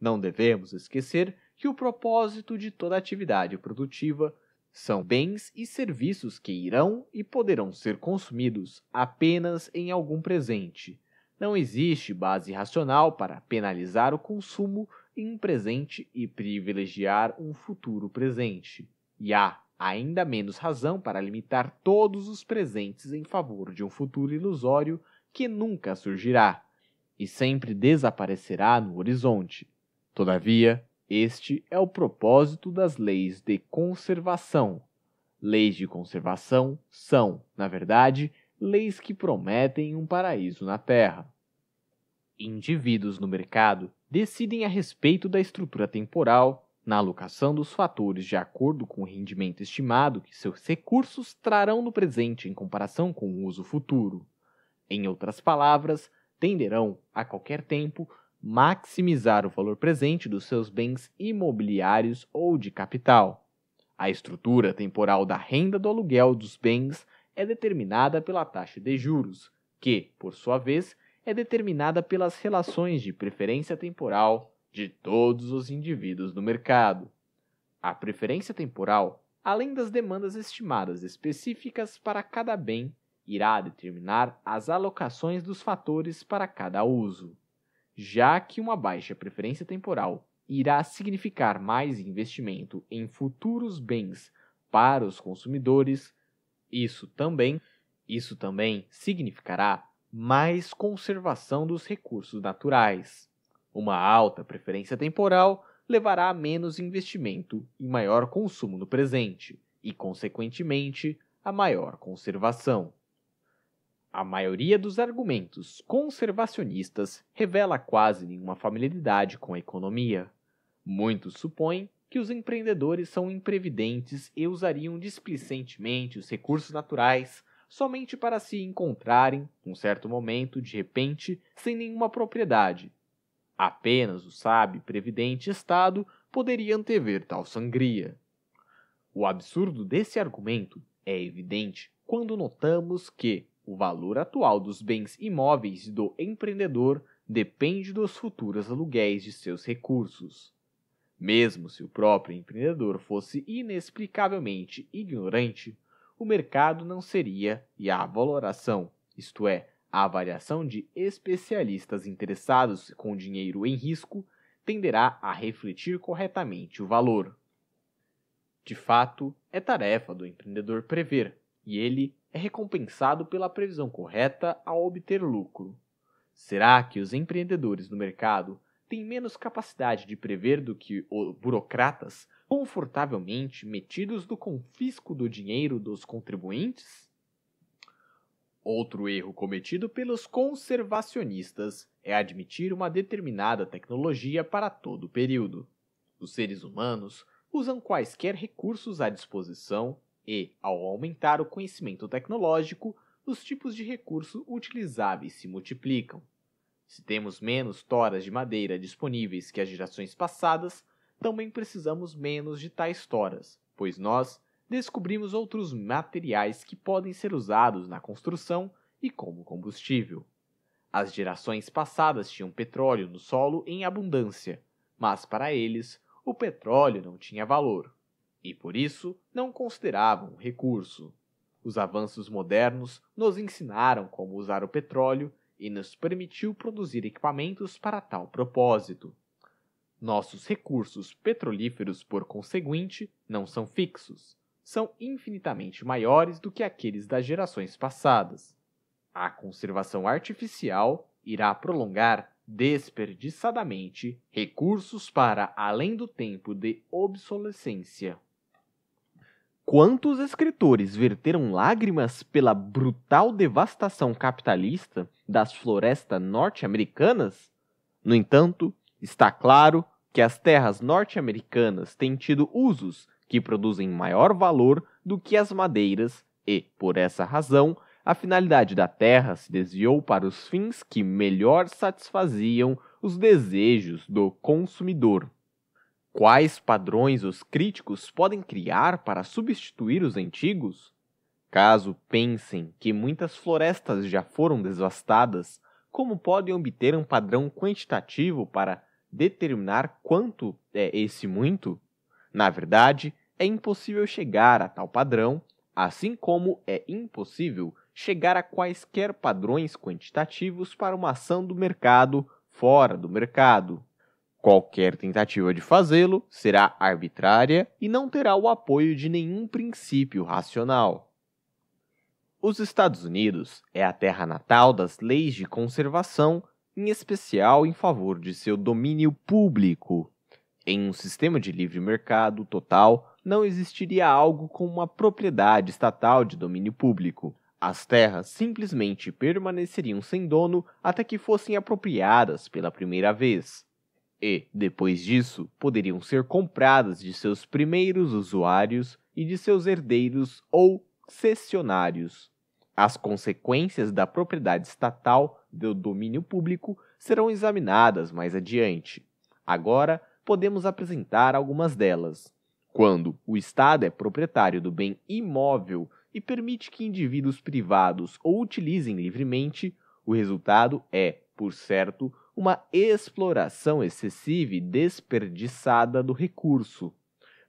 Não devemos esquecer que o propósito de toda atividade produtiva são bens e serviços que irão e poderão ser consumidos apenas em algum presente. Não existe base racional para penalizar o consumo em presente e privilegiar um futuro presente. E há ainda menos razão para limitar todos os presentes em favor de um futuro ilusório que nunca surgirá e sempre desaparecerá no horizonte. Todavia, este é o propósito das leis de conservação. Leis de conservação são, na verdade, leis que prometem um paraíso na Terra. Indivíduos no mercado decidem a respeito da estrutura temporal, na alocação dos fatores de acordo com o rendimento estimado que seus recursos trarão no presente em comparação com o uso futuro. Em outras palavras, tenderão, a qualquer tempo, maximizar o valor presente dos seus bens imobiliários ou de capital. A estrutura temporal da renda do aluguel dos bens é determinada pela taxa de juros, que, por sua vez, é determinada pelas relações de preferência temporal de todos os indivíduos do mercado. A preferência temporal, além das demandas estimadas específicas para cada bem, irá determinar as alocações dos fatores para cada uso, já que uma baixa preferência temporal irá significar mais investimento em futuros bens para os consumidores. Isso também, isso também significará mais conservação dos recursos naturais. Uma alta preferência temporal levará a menos investimento e maior consumo no presente, e, consequentemente, a maior conservação. A maioria dos argumentos conservacionistas revela quase nenhuma familiaridade com a economia. Muitos supõem que os empreendedores são imprevidentes e usariam displicentemente os recursos naturais somente para se encontrarem, num certo momento, de repente, sem nenhuma propriedade. Apenas o sábio e previdente Estado poderia antever tal sangria. O absurdo desse argumento é evidente quando notamos que o valor atual dos bens imóveis do empreendedor depende dos futuros aluguéis de seus recursos. Mesmo se o próprio empreendedor fosse inexplicavelmente ignorante, o mercado não seria e a valoração, isto é, a avaliação de especialistas interessados com dinheiro em risco, tenderá a refletir corretamente o valor. De fato, é tarefa do empreendedor prever, e ele é recompensado pela previsão correta ao obter lucro. Será que os empreendedores do mercado têm menos capacidade de prever do que burocratas confortavelmente metidos do confisco do dinheiro dos contribuintes? Outro erro cometido pelos conservacionistas é admitir uma determinada tecnologia para todo o período. Os seres humanos usam quaisquer recursos à disposição e, ao aumentar o conhecimento tecnológico, os tipos de recurso utilizáveis se multiplicam. Se temos menos toras de madeira disponíveis que as gerações passadas, também precisamos menos de tais toras, pois nós descobrimos outros materiais que podem ser usados na construção e como combustível. As gerações passadas tinham petróleo no solo em abundância, mas para eles o petróleo não tinha valor e por isso não consideravam um recurso. Os avanços modernos nos ensinaram como usar o petróleo e nos permitiu produzir equipamentos para tal propósito. Nossos recursos petrolíferos, por conseguinte, não são fixos. São infinitamente maiores do que aqueles das gerações passadas. A conservação artificial irá prolongar desperdiçadamente recursos para além do tempo de obsolescência. Quantos escritores verteram lágrimas pela brutal devastação capitalista das florestas norte-americanas? No entanto, Está claro que as terras norte-americanas têm tido usos que produzem maior valor do que as madeiras e, por essa razão, a finalidade da terra se desviou para os fins que melhor satisfaziam os desejos do consumidor. Quais padrões os críticos podem criar para substituir os antigos? Caso pensem que muitas florestas já foram devastadas, como podem obter um padrão quantitativo para Determinar quanto é esse muito, na verdade, é impossível chegar a tal padrão, assim como é impossível chegar a quaisquer padrões quantitativos para uma ação do mercado fora do mercado. Qualquer tentativa de fazê-lo será arbitrária e não terá o apoio de nenhum princípio racional. Os Estados Unidos é a terra natal das leis de conservação em especial em favor de seu domínio público. Em um sistema de livre mercado total, não existiria algo como uma propriedade estatal de domínio público. As terras simplesmente permaneceriam sem dono até que fossem apropriadas pela primeira vez. E, depois disso, poderiam ser compradas de seus primeiros usuários e de seus herdeiros ou cessionários. As consequências da propriedade estatal do domínio público serão examinadas mais adiante. Agora, podemos apresentar algumas delas. Quando o Estado é proprietário do bem imóvel e permite que indivíduos privados o utilizem livremente, o resultado é, por certo, uma exploração excessiva e desperdiçada do recurso.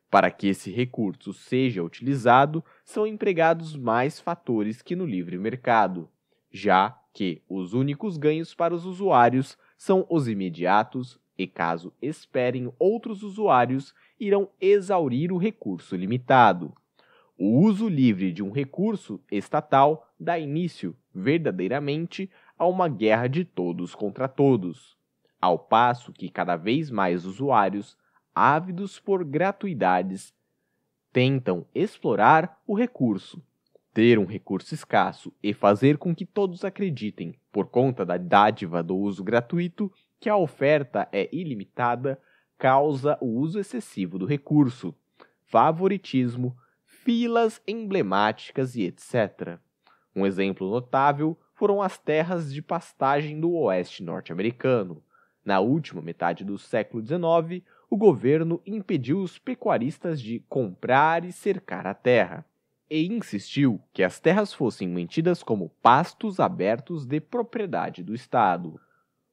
Para que esse recurso seja utilizado, são empregados mais fatores que no livre mercado, já que os únicos ganhos para os usuários são os imediatos e, caso esperem outros usuários, irão exaurir o recurso limitado. O uso livre de um recurso estatal dá início, verdadeiramente, a uma guerra de todos contra todos, ao passo que cada vez mais usuários, ávidos por gratuidades, tentam explorar o recurso, ter um recurso escasso e fazer com que todos acreditem, por conta da dádiva do uso gratuito, que a oferta é ilimitada, causa o uso excessivo do recurso, favoritismo, filas emblemáticas e etc. Um exemplo notável foram as terras de pastagem do oeste norte-americano. Na última metade do século XIX, o governo impediu os pecuaristas de comprar e cercar a terra, e insistiu que as terras fossem mantidas como pastos abertos de propriedade do Estado.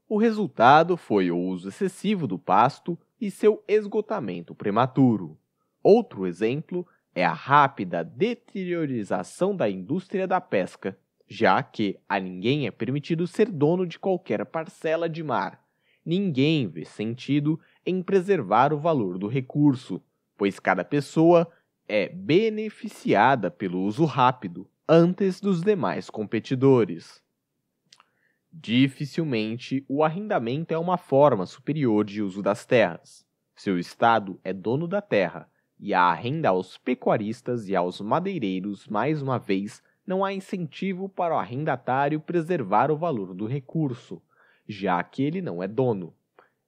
O resultado foi o uso excessivo do pasto e seu esgotamento prematuro. Outro exemplo é a rápida deteriorização da indústria da pesca, já que a ninguém é permitido ser dono de qualquer parcela de mar. Ninguém vê sentido em preservar o valor do recurso, pois cada pessoa é beneficiada pelo uso rápido antes dos demais competidores. Dificilmente o arrendamento é uma forma superior de uso das terras. Seu estado é dono da terra e a arrenda aos pecuaristas e aos madeireiros, mais uma vez, não há incentivo para o arrendatário preservar o valor do recurso, já que ele não é dono.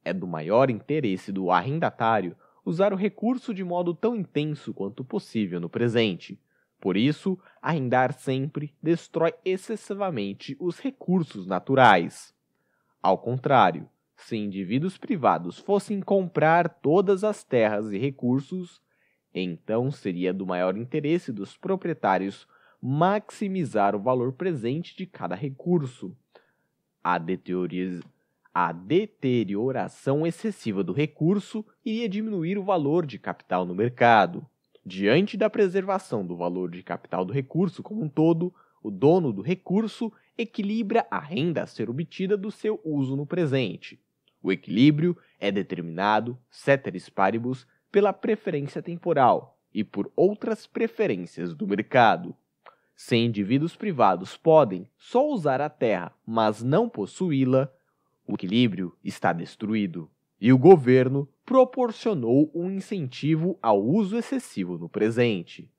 É do maior interesse do arrendatário usar o recurso de modo tão intenso quanto possível no presente. Por isso, arrendar sempre destrói excessivamente os recursos naturais. Ao contrário, se indivíduos privados fossem comprar todas as terras e recursos, então seria do maior interesse dos proprietários maximizar o valor presente de cada recurso. A deterioração a deterioração excessiva do recurso iria diminuir o valor de capital no mercado. Diante da preservação do valor de capital do recurso como um todo, o dono do recurso equilibra a renda a ser obtida do seu uso no presente. O equilíbrio é determinado, ceteris paribus, pela preferência temporal e por outras preferências do mercado. Se indivíduos privados podem só usar a terra, mas não possuí-la, o equilíbrio está destruído e o governo proporcionou um incentivo ao uso excessivo no presente.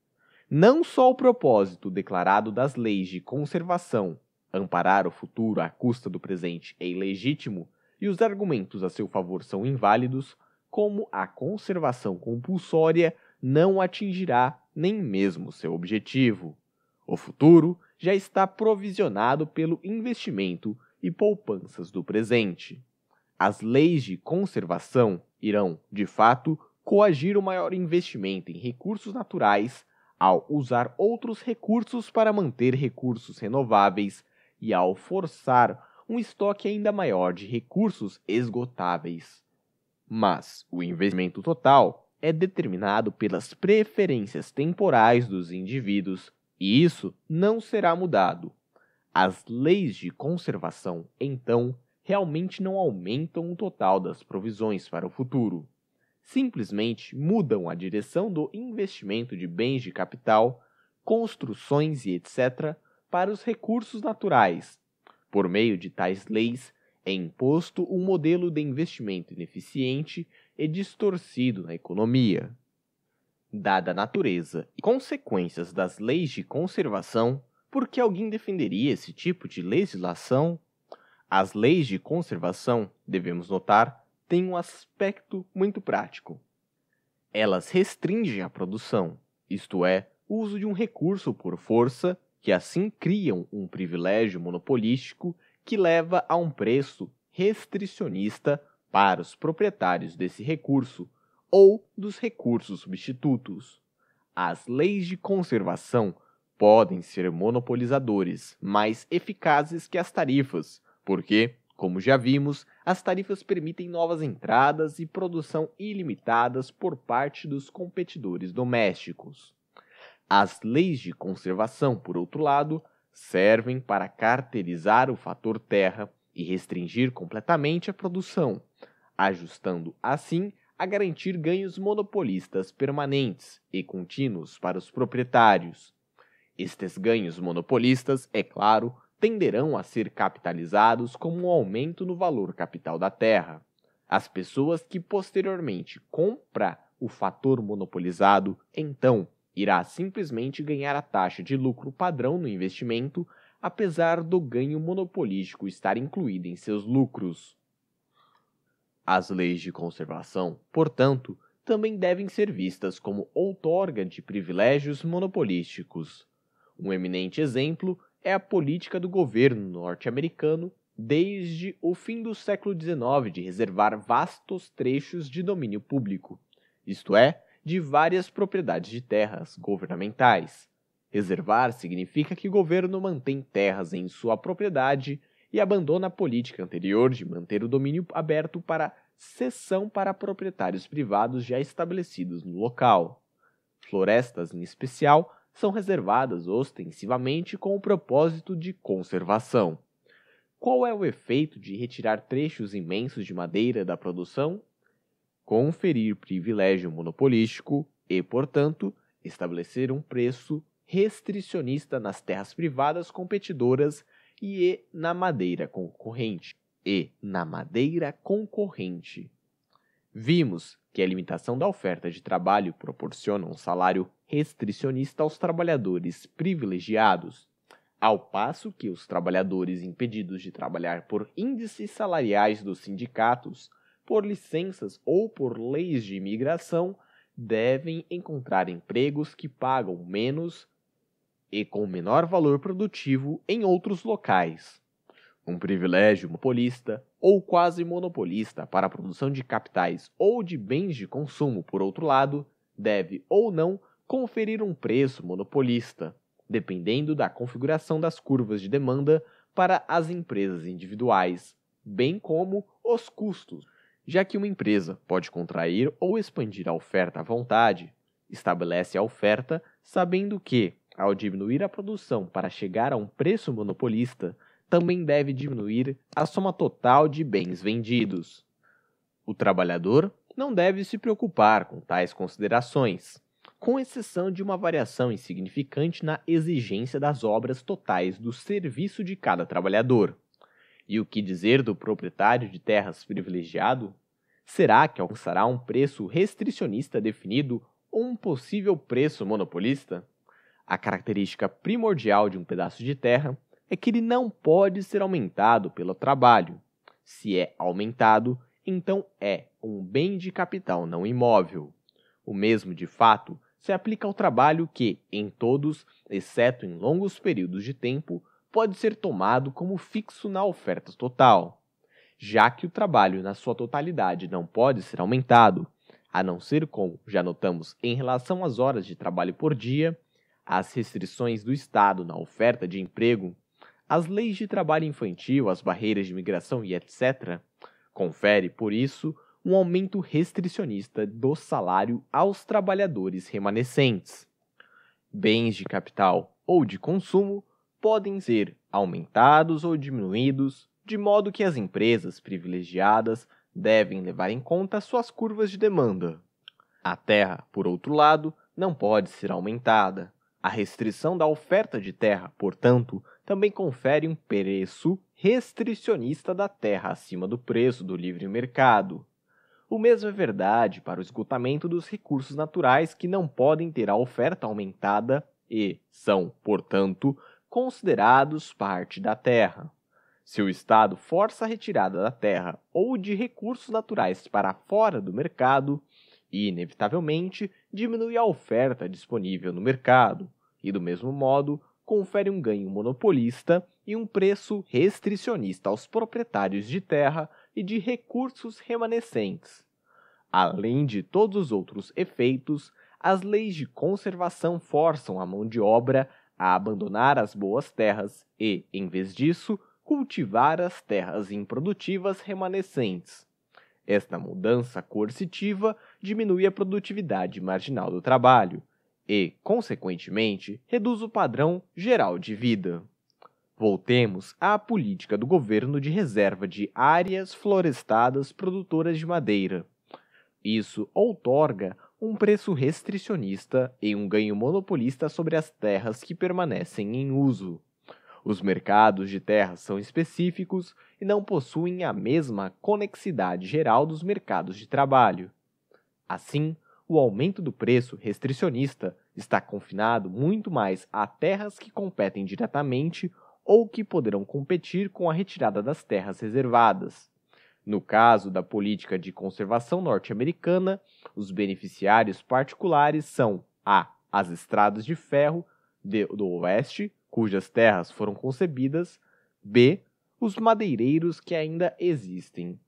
Não só o propósito declarado das leis de conservação, amparar o futuro à custa do presente é ilegítimo e os argumentos a seu favor são inválidos, como a conservação compulsória não atingirá nem mesmo seu objetivo. O futuro já está provisionado pelo investimento e poupanças do presente. As leis de conservação irão, de fato, coagir o maior investimento em recursos naturais ao usar outros recursos para manter recursos renováveis e ao forçar um estoque ainda maior de recursos esgotáveis. Mas o investimento total é determinado pelas preferências temporais dos indivíduos e isso não será mudado as leis de conservação, então, realmente não aumentam o total das provisões para o futuro. Simplesmente mudam a direção do investimento de bens de capital, construções e etc. para os recursos naturais. Por meio de tais leis, é imposto um modelo de investimento ineficiente e distorcido na economia. Dada a natureza e consequências das leis de conservação, por que alguém defenderia esse tipo de legislação? As leis de conservação, devemos notar, têm um aspecto muito prático. Elas restringem a produção, isto é, o uso de um recurso por força, que assim criam um privilégio monopolístico que leva a um preço restricionista para os proprietários desse recurso ou dos recursos substitutos. As leis de conservação podem ser monopolizadores, mais eficazes que as tarifas, porque, como já vimos, as tarifas permitem novas entradas e produção ilimitadas por parte dos competidores domésticos. As leis de conservação, por outro lado, servem para caracterizar o fator terra e restringir completamente a produção, ajustando assim a garantir ganhos monopolistas permanentes e contínuos para os proprietários, estes ganhos monopolistas, é claro, tenderão a ser capitalizados como um aumento no valor capital da terra. As pessoas que posteriormente compra o fator monopolizado, então, irá simplesmente ganhar a taxa de lucro padrão no investimento, apesar do ganho monopolístico estar incluído em seus lucros. As leis de conservação, portanto, também devem ser vistas como outorga de privilégios monopolísticos. Um eminente exemplo é a política do governo norte-americano desde o fim do século XIX de reservar vastos trechos de domínio público, isto é, de várias propriedades de terras governamentais. Reservar significa que o governo mantém terras em sua propriedade e abandona a política anterior de manter o domínio aberto para cessão para proprietários privados já estabelecidos no local. Florestas, em especial, são reservadas ostensivamente com o propósito de conservação. Qual é o efeito de retirar trechos imensos de madeira da produção? Conferir privilégio monopolístico e, portanto, estabelecer um preço restricionista nas terras privadas competidoras e na madeira concorrente. E na madeira concorrente. Vimos que a limitação da oferta de trabalho proporciona um salário restricionista aos trabalhadores privilegiados, ao passo que os trabalhadores impedidos de trabalhar por índices salariais dos sindicatos, por licenças ou por leis de imigração devem encontrar empregos que pagam menos e com menor valor produtivo em outros locais. Um privilégio monopolista ou quase monopolista para a produção de capitais ou de bens de consumo, por outro lado, deve ou não conferir um preço monopolista, dependendo da configuração das curvas de demanda para as empresas individuais, bem como os custos, já que uma empresa pode contrair ou expandir a oferta à vontade, estabelece a oferta sabendo que, ao diminuir a produção para chegar a um preço monopolista, também deve diminuir a soma total de bens vendidos. O trabalhador não deve se preocupar com tais considerações, com exceção de uma variação insignificante na exigência das obras totais do serviço de cada trabalhador. E o que dizer do proprietário de terras privilegiado? Será que alcançará um preço restricionista definido ou um possível preço monopolista? A característica primordial de um pedaço de terra é que ele não pode ser aumentado pelo trabalho. Se é aumentado, então é um bem de capital não imóvel. O mesmo, de fato, se aplica ao trabalho que, em todos, exceto em longos períodos de tempo, pode ser tomado como fixo na oferta total. Já que o trabalho na sua totalidade não pode ser aumentado, a não ser como já notamos em relação às horas de trabalho por dia, as restrições do Estado na oferta de emprego as leis de trabalho infantil, as barreiras de migração e etc. confere, por isso, um aumento restricionista do salário aos trabalhadores remanescentes. Bens de capital ou de consumo podem ser aumentados ou diminuídos, de modo que as empresas privilegiadas devem levar em conta suas curvas de demanda. A terra, por outro lado, não pode ser aumentada. A restrição da oferta de terra, portanto, também confere um preço restricionista da terra acima do preço do livre mercado. O mesmo é verdade para o esgotamento dos recursos naturais que não podem ter a oferta aumentada e são, portanto, considerados parte da terra. Se o Estado força a retirada da terra ou de recursos naturais para fora do mercado, inevitavelmente diminui a oferta disponível no mercado, e do mesmo modo confere um ganho monopolista e um preço restricionista aos proprietários de terra e de recursos remanescentes. Além de todos os outros efeitos, as leis de conservação forçam a mão de obra a abandonar as boas terras e, em vez disso, cultivar as terras improdutivas remanescentes. Esta mudança coercitiva diminui a produtividade marginal do trabalho, e, consequentemente, reduz o padrão geral de vida. Voltemos à política do governo de reserva de áreas florestadas produtoras de madeira. Isso outorga um preço restricionista e um ganho monopolista sobre as terras que permanecem em uso. Os mercados de terras são específicos e não possuem a mesma conexidade geral dos mercados de trabalho. Assim, o aumento do preço restricionista está confinado muito mais a terras que competem diretamente ou que poderão competir com a retirada das terras reservadas. No caso da política de conservação norte-americana, os beneficiários particulares são a. as estradas de ferro de, do Oeste, cujas terras foram concebidas, b. os madeireiros que ainda existem.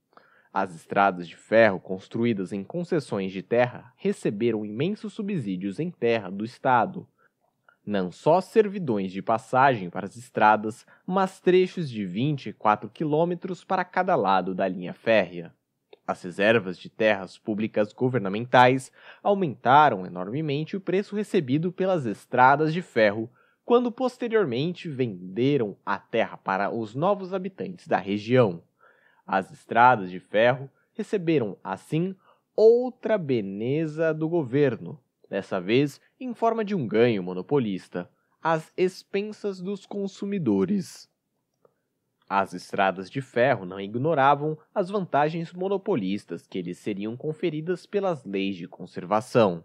As estradas de ferro construídas em concessões de terra receberam imensos subsídios em terra do Estado. Não só servidões de passagem para as estradas, mas trechos de 24 quilômetros para cada lado da linha férrea. As reservas de terras públicas governamentais aumentaram enormemente o preço recebido pelas estradas de ferro, quando posteriormente venderam a terra para os novos habitantes da região. As estradas de ferro receberam, assim, outra beneza do governo, dessa vez em forma de um ganho monopolista, às expensas dos consumidores. As estradas de ferro não ignoravam as vantagens monopolistas que lhes seriam conferidas pelas leis de conservação.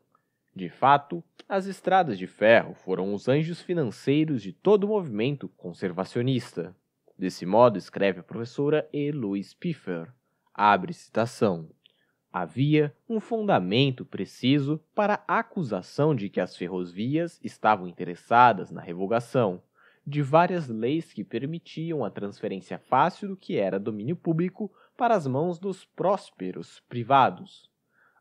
De fato, as estradas de ferro foram os anjos financeiros de todo o movimento conservacionista. Desse modo, escreve a professora E. Louise Piffer. Abre citação. Havia um fundamento preciso para a acusação de que as ferrovias estavam interessadas na revogação de várias leis que permitiam a transferência fácil do que era domínio público para as mãos dos prósperos privados.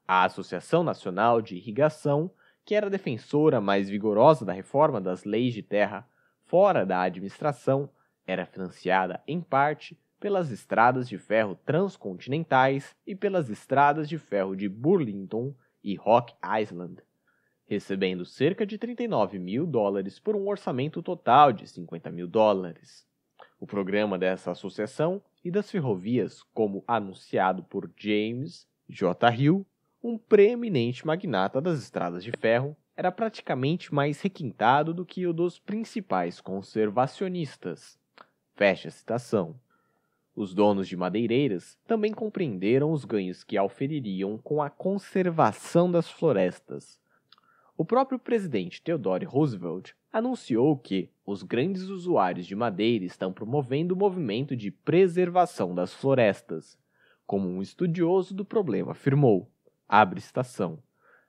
A Associação Nacional de Irrigação, que era defensora mais vigorosa da reforma das leis de terra fora da administração, era financiada em parte pelas estradas de ferro transcontinentais e pelas estradas de ferro de Burlington e Rock Island, recebendo cerca de 39 mil dólares por um orçamento total de 50 mil dólares. O programa dessa associação e das ferrovias, como anunciado por James J. Hill, um preeminente magnata das estradas de ferro, era praticamente mais requintado do que o dos principais conservacionistas. Fecha citação. Os donos de madeireiras também compreenderam os ganhos que aufeririam com a conservação das florestas. O próprio presidente Theodore Roosevelt anunciou que os grandes usuários de madeira estão promovendo o movimento de preservação das florestas. Como um estudioso do problema afirmou, abre citação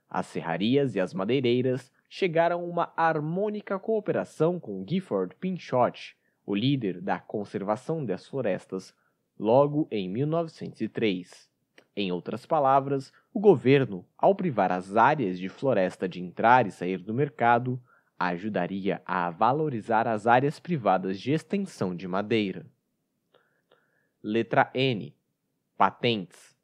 As serrarias e as madeireiras chegaram a uma harmônica cooperação com Gifford Pinchot, o líder da conservação das florestas, logo em 1903. Em outras palavras, o governo, ao privar as áreas de floresta de entrar e sair do mercado, ajudaria a valorizar as áreas privadas de extensão de madeira. Letra N. Patentes.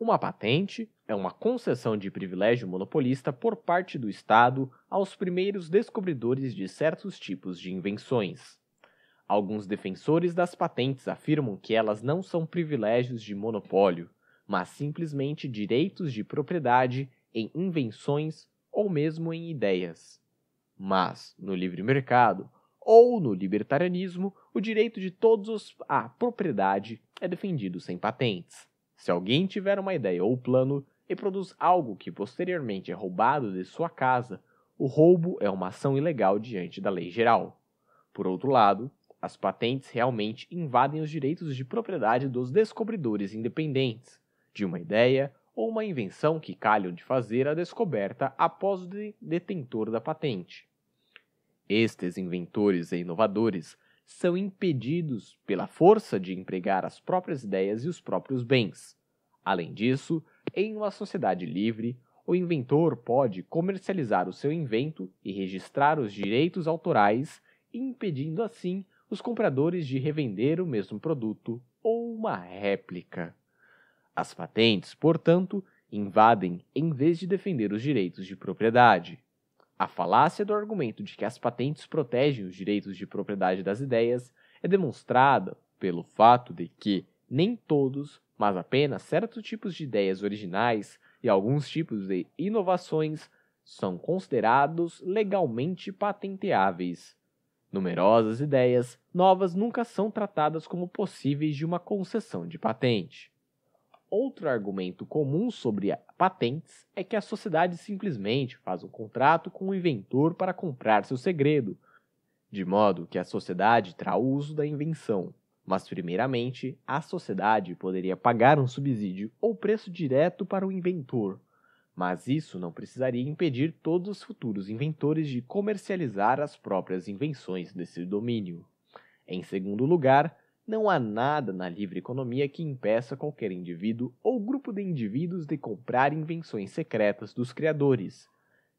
Uma patente é uma concessão de privilégio monopolista por parte do Estado aos primeiros descobridores de certos tipos de invenções. Alguns defensores das patentes afirmam que elas não são privilégios de monopólio, mas simplesmente direitos de propriedade em invenções ou mesmo em ideias. Mas, no livre mercado, ou no libertarianismo, o direito de todos à propriedade é defendido sem patentes. Se alguém tiver uma ideia ou plano e produz algo que posteriormente é roubado de sua casa, o roubo é uma ação ilegal diante da lei geral. Por outro lado, as patentes realmente invadem os direitos de propriedade dos descobridores independentes de uma ideia ou uma invenção que calham de fazer a descoberta após o detentor da patente. Estes inventores e inovadores são impedidos pela força de empregar as próprias ideias e os próprios bens. Além disso, em uma sociedade livre, o inventor pode comercializar o seu invento e registrar os direitos autorais, impedindo assim os compradores de revender o mesmo produto ou uma réplica. As patentes, portanto, invadem em vez de defender os direitos de propriedade. A falácia do argumento de que as patentes protegem os direitos de propriedade das ideias é demonstrada pelo fato de que nem todos, mas apenas certos tipos de ideias originais e alguns tipos de inovações são considerados legalmente patenteáveis. Numerosas ideias novas nunca são tratadas como possíveis de uma concessão de patente. Outro argumento comum sobre patentes é que a sociedade simplesmente faz um contrato com o inventor para comprar seu segredo, de modo que a sociedade terá uso da invenção, mas primeiramente a sociedade poderia pagar um subsídio ou preço direto para o inventor, mas isso não precisaria impedir todos os futuros inventores de comercializar as próprias invenções desse domínio. Em segundo lugar, não há nada na livre economia que impeça qualquer indivíduo ou grupo de indivíduos de comprar invenções secretas dos criadores.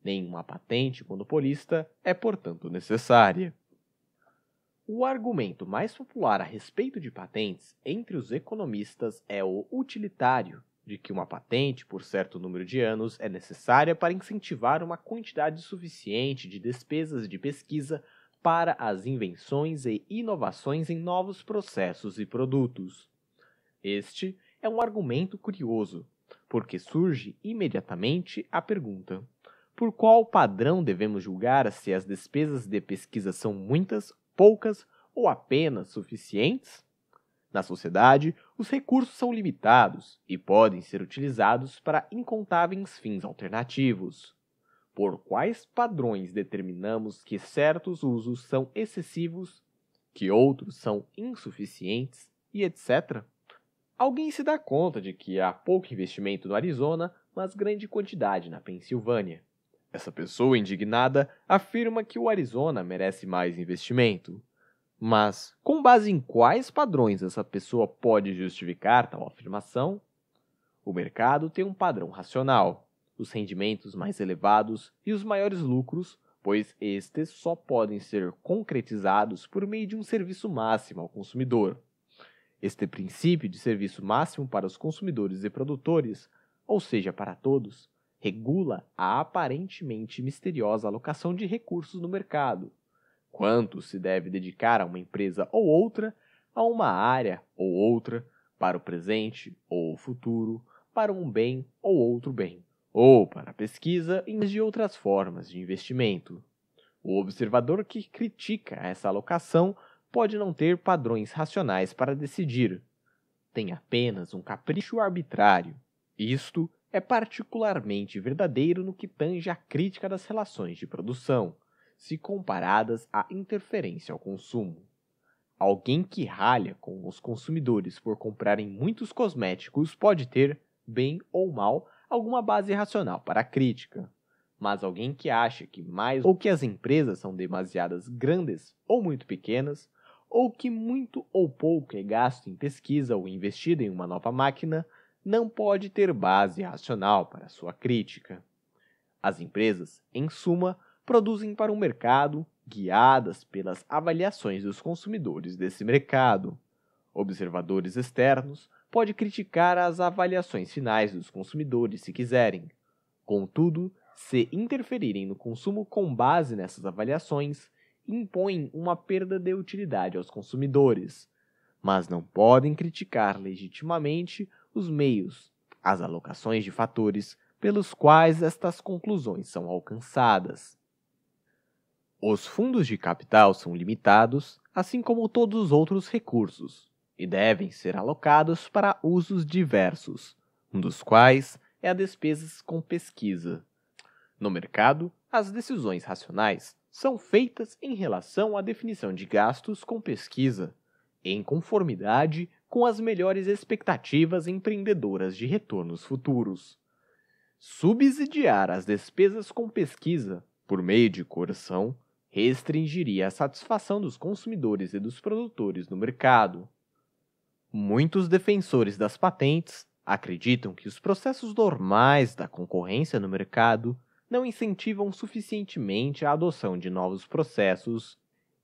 Nenhuma patente monopolista é, portanto, necessária. O argumento mais popular a respeito de patentes entre os economistas é o utilitário, de que uma patente por certo número de anos é necessária para incentivar uma quantidade suficiente de despesas de pesquisa para as invenções e inovações em novos processos e produtos. Este é um argumento curioso, porque surge imediatamente a pergunta: por qual padrão devemos julgar se as despesas de pesquisa são muitas, poucas ou apenas suficientes? Na sociedade, os recursos são limitados e podem ser utilizados para incontáveis fins alternativos. Por quais padrões determinamos que certos usos são excessivos, que outros são insuficientes e etc? Alguém se dá conta de que há pouco investimento no Arizona, mas grande quantidade na Pensilvânia. Essa pessoa indignada afirma que o Arizona merece mais investimento. Mas com base em quais padrões essa pessoa pode justificar tal afirmação? O mercado tem um padrão racional: os rendimentos mais elevados e os maiores lucros, pois estes só podem ser concretizados por meio de um serviço máximo ao consumidor. Este princípio de serviço máximo para os consumidores e produtores, ou seja, para todos, regula a aparentemente misteriosa alocação de recursos no mercado quanto se deve dedicar a uma empresa ou outra, a uma área ou outra, para o presente ou o futuro, para um bem ou outro bem, ou para a pesquisa e de outras formas de investimento. O observador que critica essa alocação pode não ter padrões racionais para decidir. Tem apenas um capricho arbitrário. Isto é particularmente verdadeiro no que tange à crítica das relações de produção, se comparadas à interferência ao consumo. Alguém que ralha com os consumidores por comprarem muitos cosméticos pode ter, bem ou mal, alguma base racional para a crítica. Mas alguém que acha que mais ou que as empresas são demasiadas grandes ou muito pequenas, ou que muito ou pouco é gasto em pesquisa ou investido em uma nova máquina, não pode ter base racional para sua crítica. As empresas, em suma, produzem para o um mercado, guiadas pelas avaliações dos consumidores desse mercado. Observadores externos podem criticar as avaliações finais dos consumidores se quiserem. Contudo, se interferirem no consumo com base nessas avaliações, impõem uma perda de utilidade aos consumidores, mas não podem criticar legitimamente os meios, as alocações de fatores pelos quais estas conclusões são alcançadas. Os fundos de capital são limitados, assim como todos os outros recursos, e devem ser alocados para usos diversos, um dos quais é a despesas com pesquisa. No mercado, as decisões racionais são feitas em relação à definição de gastos com pesquisa, em conformidade com as melhores expectativas empreendedoras de retornos futuros. Subsidiar as despesas com pesquisa, por meio de coerção, restringiria a satisfação dos consumidores e dos produtores no mercado. Muitos defensores das patentes acreditam que os processos normais da concorrência no mercado não incentivam suficientemente a adoção de novos processos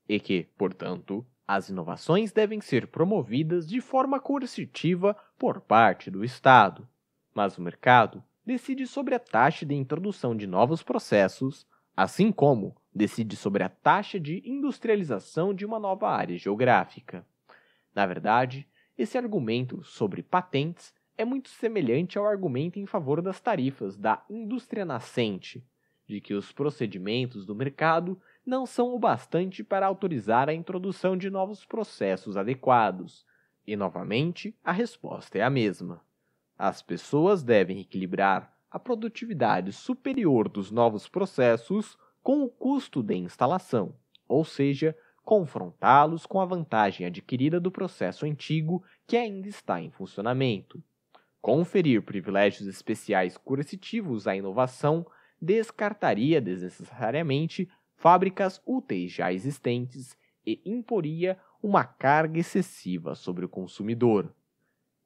e que, portanto, as inovações devem ser promovidas de forma coercitiva por parte do Estado. Mas o mercado decide sobre a taxa de introdução de novos processos assim como decide sobre a taxa de industrialização de uma nova área geográfica. Na verdade, esse argumento sobre patentes é muito semelhante ao argumento em favor das tarifas da indústria nascente, de que os procedimentos do mercado não são o bastante para autorizar a introdução de novos processos adequados. E novamente, a resposta é a mesma. As pessoas devem equilibrar a produtividade superior dos novos processos com o custo de instalação, ou seja, confrontá-los com a vantagem adquirida do processo antigo que ainda está em funcionamento. Conferir privilégios especiais coercitivos à inovação descartaria desnecessariamente fábricas úteis já existentes e imporia uma carga excessiva sobre o consumidor.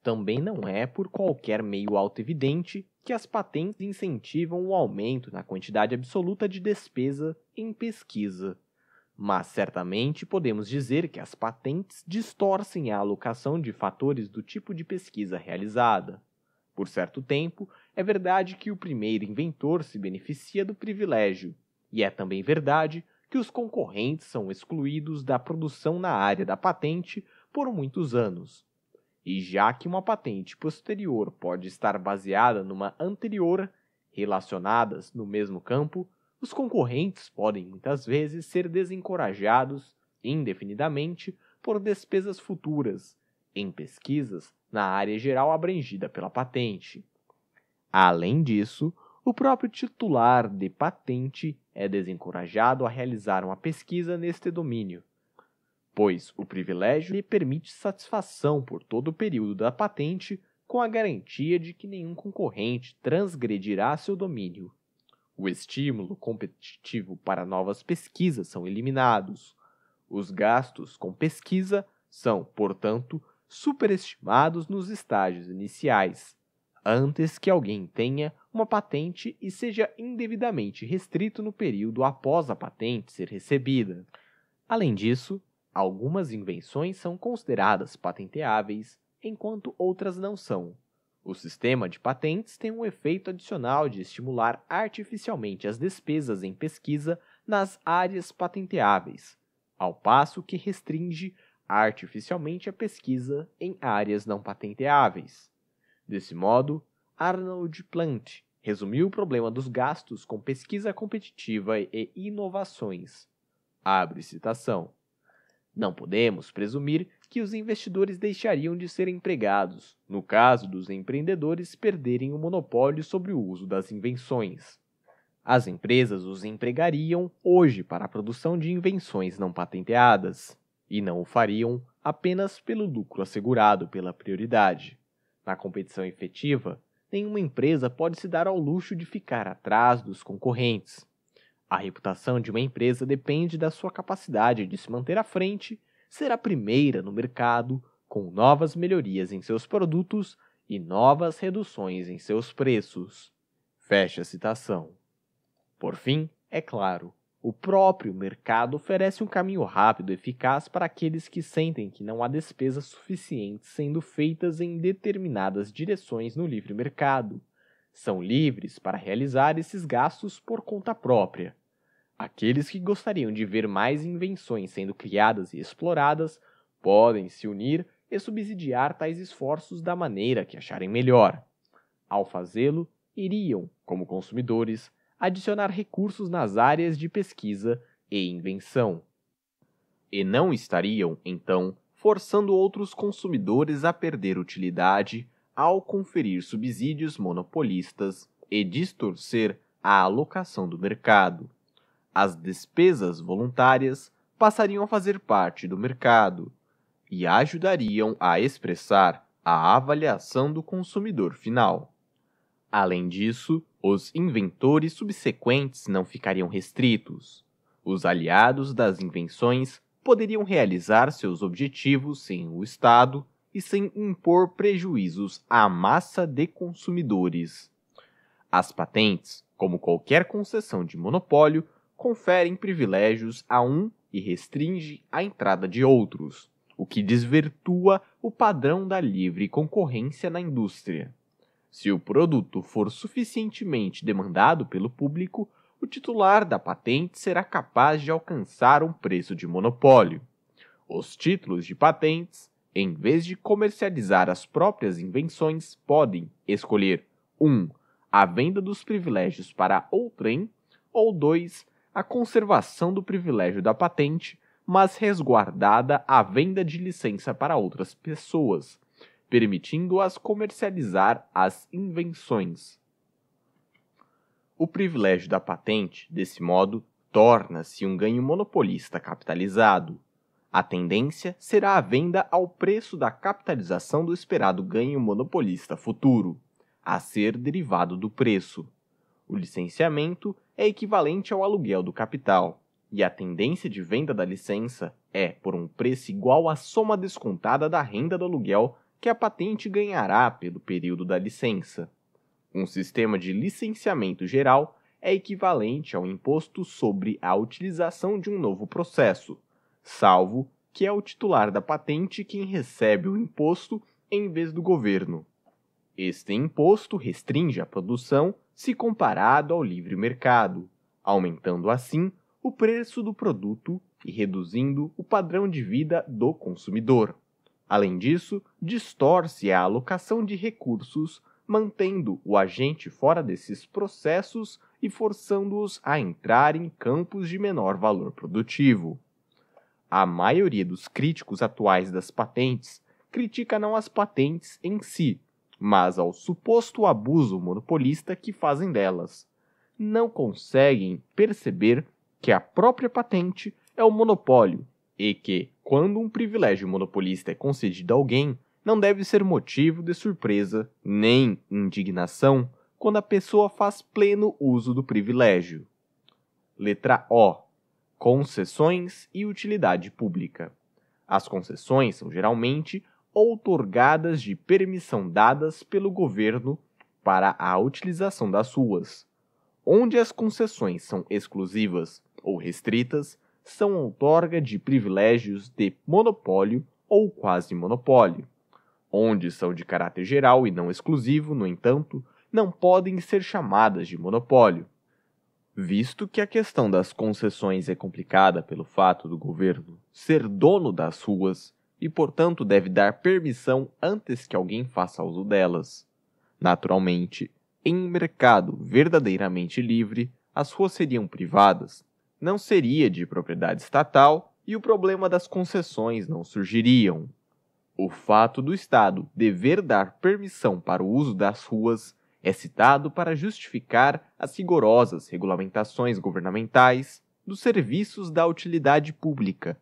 Também não é por qualquer meio autoevidente que as patentes incentivam o aumento na quantidade absoluta de despesa em pesquisa. Mas certamente podemos dizer que as patentes distorcem a alocação de fatores do tipo de pesquisa realizada. Por certo tempo, é verdade que o primeiro inventor se beneficia do privilégio, e é também verdade que os concorrentes são excluídos da produção na área da patente por muitos anos. E já que uma patente posterior pode estar baseada numa anterior, relacionadas no mesmo campo, os concorrentes podem muitas vezes ser desencorajados indefinidamente por despesas futuras em pesquisas na área geral abrangida pela patente. Além disso, o próprio titular de patente é desencorajado a realizar uma pesquisa neste domínio, pois o privilégio lhe permite satisfação por todo o período da patente com a garantia de que nenhum concorrente transgredirá seu domínio. O estímulo competitivo para novas pesquisas são eliminados. Os gastos com pesquisa são, portanto, superestimados nos estágios iniciais, antes que alguém tenha uma patente e seja indevidamente restrito no período após a patente ser recebida. Além disso, Algumas invenções são consideradas patenteáveis, enquanto outras não são. O sistema de patentes tem um efeito adicional de estimular artificialmente as despesas em pesquisa nas áreas patenteáveis, ao passo que restringe artificialmente a pesquisa em áreas não patenteáveis. Desse modo, Arnold Plant resumiu o problema dos gastos com pesquisa competitiva e inovações. Abre citação. Não podemos presumir que os investidores deixariam de ser empregados, no caso dos empreendedores perderem o monopólio sobre o uso das invenções. As empresas os empregariam hoje para a produção de invenções não patenteadas, e não o fariam apenas pelo lucro assegurado pela prioridade. Na competição efetiva, nenhuma empresa pode se dar ao luxo de ficar atrás dos concorrentes. A reputação de uma empresa depende da sua capacidade de se manter à frente, ser a primeira no mercado, com novas melhorias em seus produtos e novas reduções em seus preços. Fecha a citação. Por fim, é claro, o próprio mercado oferece um caminho rápido e eficaz para aqueles que sentem que não há despesas suficientes sendo feitas em determinadas direções no livre mercado são livres para realizar esses gastos por conta própria. Aqueles que gostariam de ver mais invenções sendo criadas e exploradas podem se unir e subsidiar tais esforços da maneira que acharem melhor. Ao fazê-lo, iriam, como consumidores, adicionar recursos nas áreas de pesquisa e invenção. E não estariam, então, forçando outros consumidores a perder utilidade ao conferir subsídios monopolistas e distorcer a alocação do mercado. As despesas voluntárias passariam a fazer parte do mercado e ajudariam a expressar a avaliação do consumidor final. Além disso, os inventores subsequentes não ficariam restritos. Os aliados das invenções poderiam realizar seus objetivos sem o Estado e sem impor prejuízos à massa de consumidores. As patentes, como qualquer concessão de monopólio, conferem privilégios a um e restringe a entrada de outros, o que desvirtua o padrão da livre concorrência na indústria. Se o produto for suficientemente demandado pelo público, o titular da patente será capaz de alcançar um preço de monopólio. Os títulos de patentes em vez de comercializar as próprias invenções, podem escolher 1. Um, a venda dos privilégios para outrem, ou 2. A conservação do privilégio da patente, mas resguardada a venda de licença para outras pessoas, permitindo-as comercializar as invenções. O privilégio da patente, desse modo, torna-se um ganho monopolista capitalizado, a tendência será a venda ao preço da capitalização do esperado ganho monopolista futuro, a ser derivado do preço. O licenciamento é equivalente ao aluguel do capital, e a tendência de venda da licença é por um preço igual à soma descontada da renda do aluguel que a patente ganhará pelo período da licença. Um sistema de licenciamento geral é equivalente ao imposto sobre a utilização de um novo processo, salvo que é o titular da patente quem recebe o imposto em vez do governo. Este imposto restringe a produção se comparado ao livre mercado, aumentando assim o preço do produto e reduzindo o padrão de vida do consumidor. Além disso, distorce a alocação de recursos, mantendo o agente fora desses processos e forçando-os a entrar em campos de menor valor produtivo. A maioria dos críticos atuais das patentes critica não as patentes em si, mas ao suposto abuso monopolista que fazem delas. Não conseguem perceber que a própria patente é o um monopólio e que, quando um privilégio monopolista é concedido a alguém, não deve ser motivo de surpresa nem indignação quando a pessoa faz pleno uso do privilégio. Letra O Concessões e utilidade pública. As concessões são geralmente outorgadas de permissão dadas pelo governo para a utilização das ruas. Onde as concessões são exclusivas ou restritas, são outorga de privilégios de monopólio ou quase monopólio. Onde são de caráter geral e não exclusivo, no entanto, não podem ser chamadas de monopólio. Visto que a questão das concessões é complicada pelo fato do governo ser dono das ruas e, portanto, deve dar permissão antes que alguém faça uso delas. Naturalmente, em um mercado verdadeiramente livre, as ruas seriam privadas, não seria de propriedade estatal e o problema das concessões não surgiriam. O fato do Estado dever dar permissão para o uso das ruas é citado para justificar as rigorosas regulamentações governamentais dos serviços da utilidade pública,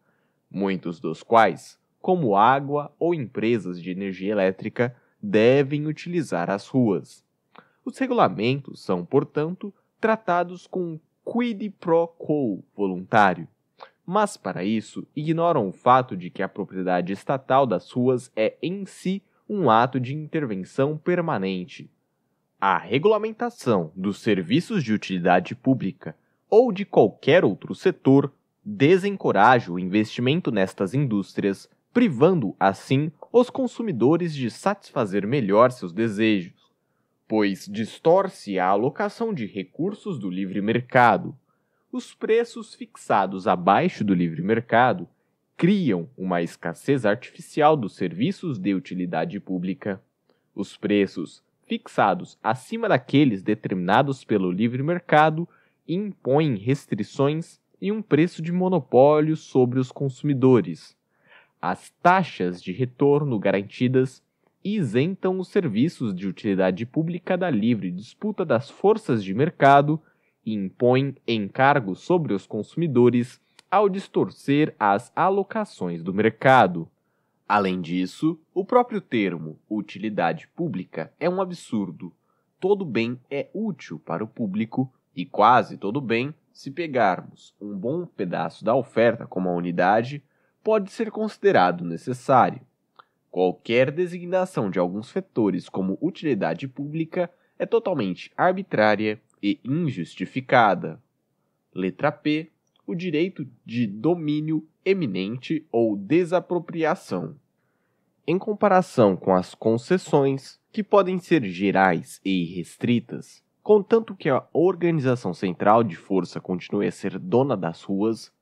muitos dos quais, como água ou empresas de energia elétrica, devem utilizar as ruas. Os regulamentos são, portanto, tratados com um quid pro quo voluntário, mas para isso ignoram o fato de que a propriedade estatal das ruas é em si um ato de intervenção permanente, a regulamentação dos serviços de utilidade pública ou de qualquer outro setor desencoraja o investimento nestas indústrias, privando, assim, os consumidores de satisfazer melhor seus desejos, pois distorce a alocação de recursos do livre mercado. Os preços fixados abaixo do livre mercado criam uma escassez artificial dos serviços de utilidade pública. Os preços fixados acima daqueles determinados pelo livre mercado impõem restrições e um preço de monopólio sobre os consumidores. As taxas de retorno garantidas isentam os serviços de utilidade pública da livre disputa das forças de mercado e impõem encargos sobre os consumidores ao distorcer as alocações do mercado. Além disso, o próprio termo utilidade pública é um absurdo. Todo bem é útil para o público e quase todo bem, se pegarmos um bom pedaço da oferta como a unidade, pode ser considerado necessário. Qualquer designação de alguns fatores como utilidade pública é totalmente arbitrária e injustificada. Letra P o direito de domínio eminente ou desapropriação. Em comparação com as concessões, que podem ser gerais e restritas, contanto que a organização central de força continue a ser dona das ruas,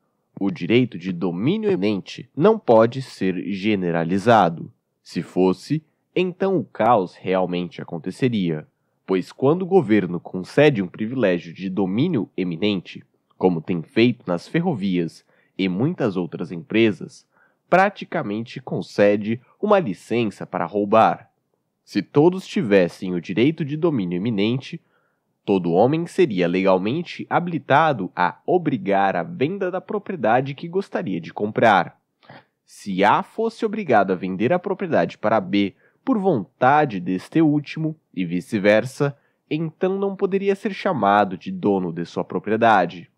o direito de domínio eminente não pode ser generalizado. Se fosse, então o caos realmente aconteceria, pois quando o governo concede um privilégio de domínio eminente, como tem feito nas ferrovias e muitas outras empresas, praticamente concede uma licença para roubar. Se todos tivessem o direito de domínio iminente, todo homem seria legalmente habilitado a obrigar a venda da propriedade que gostaria de comprar. Se A fosse obrigado a vender a propriedade para B por vontade deste último e vice-versa, então não poderia ser chamado de dono de sua propriedade.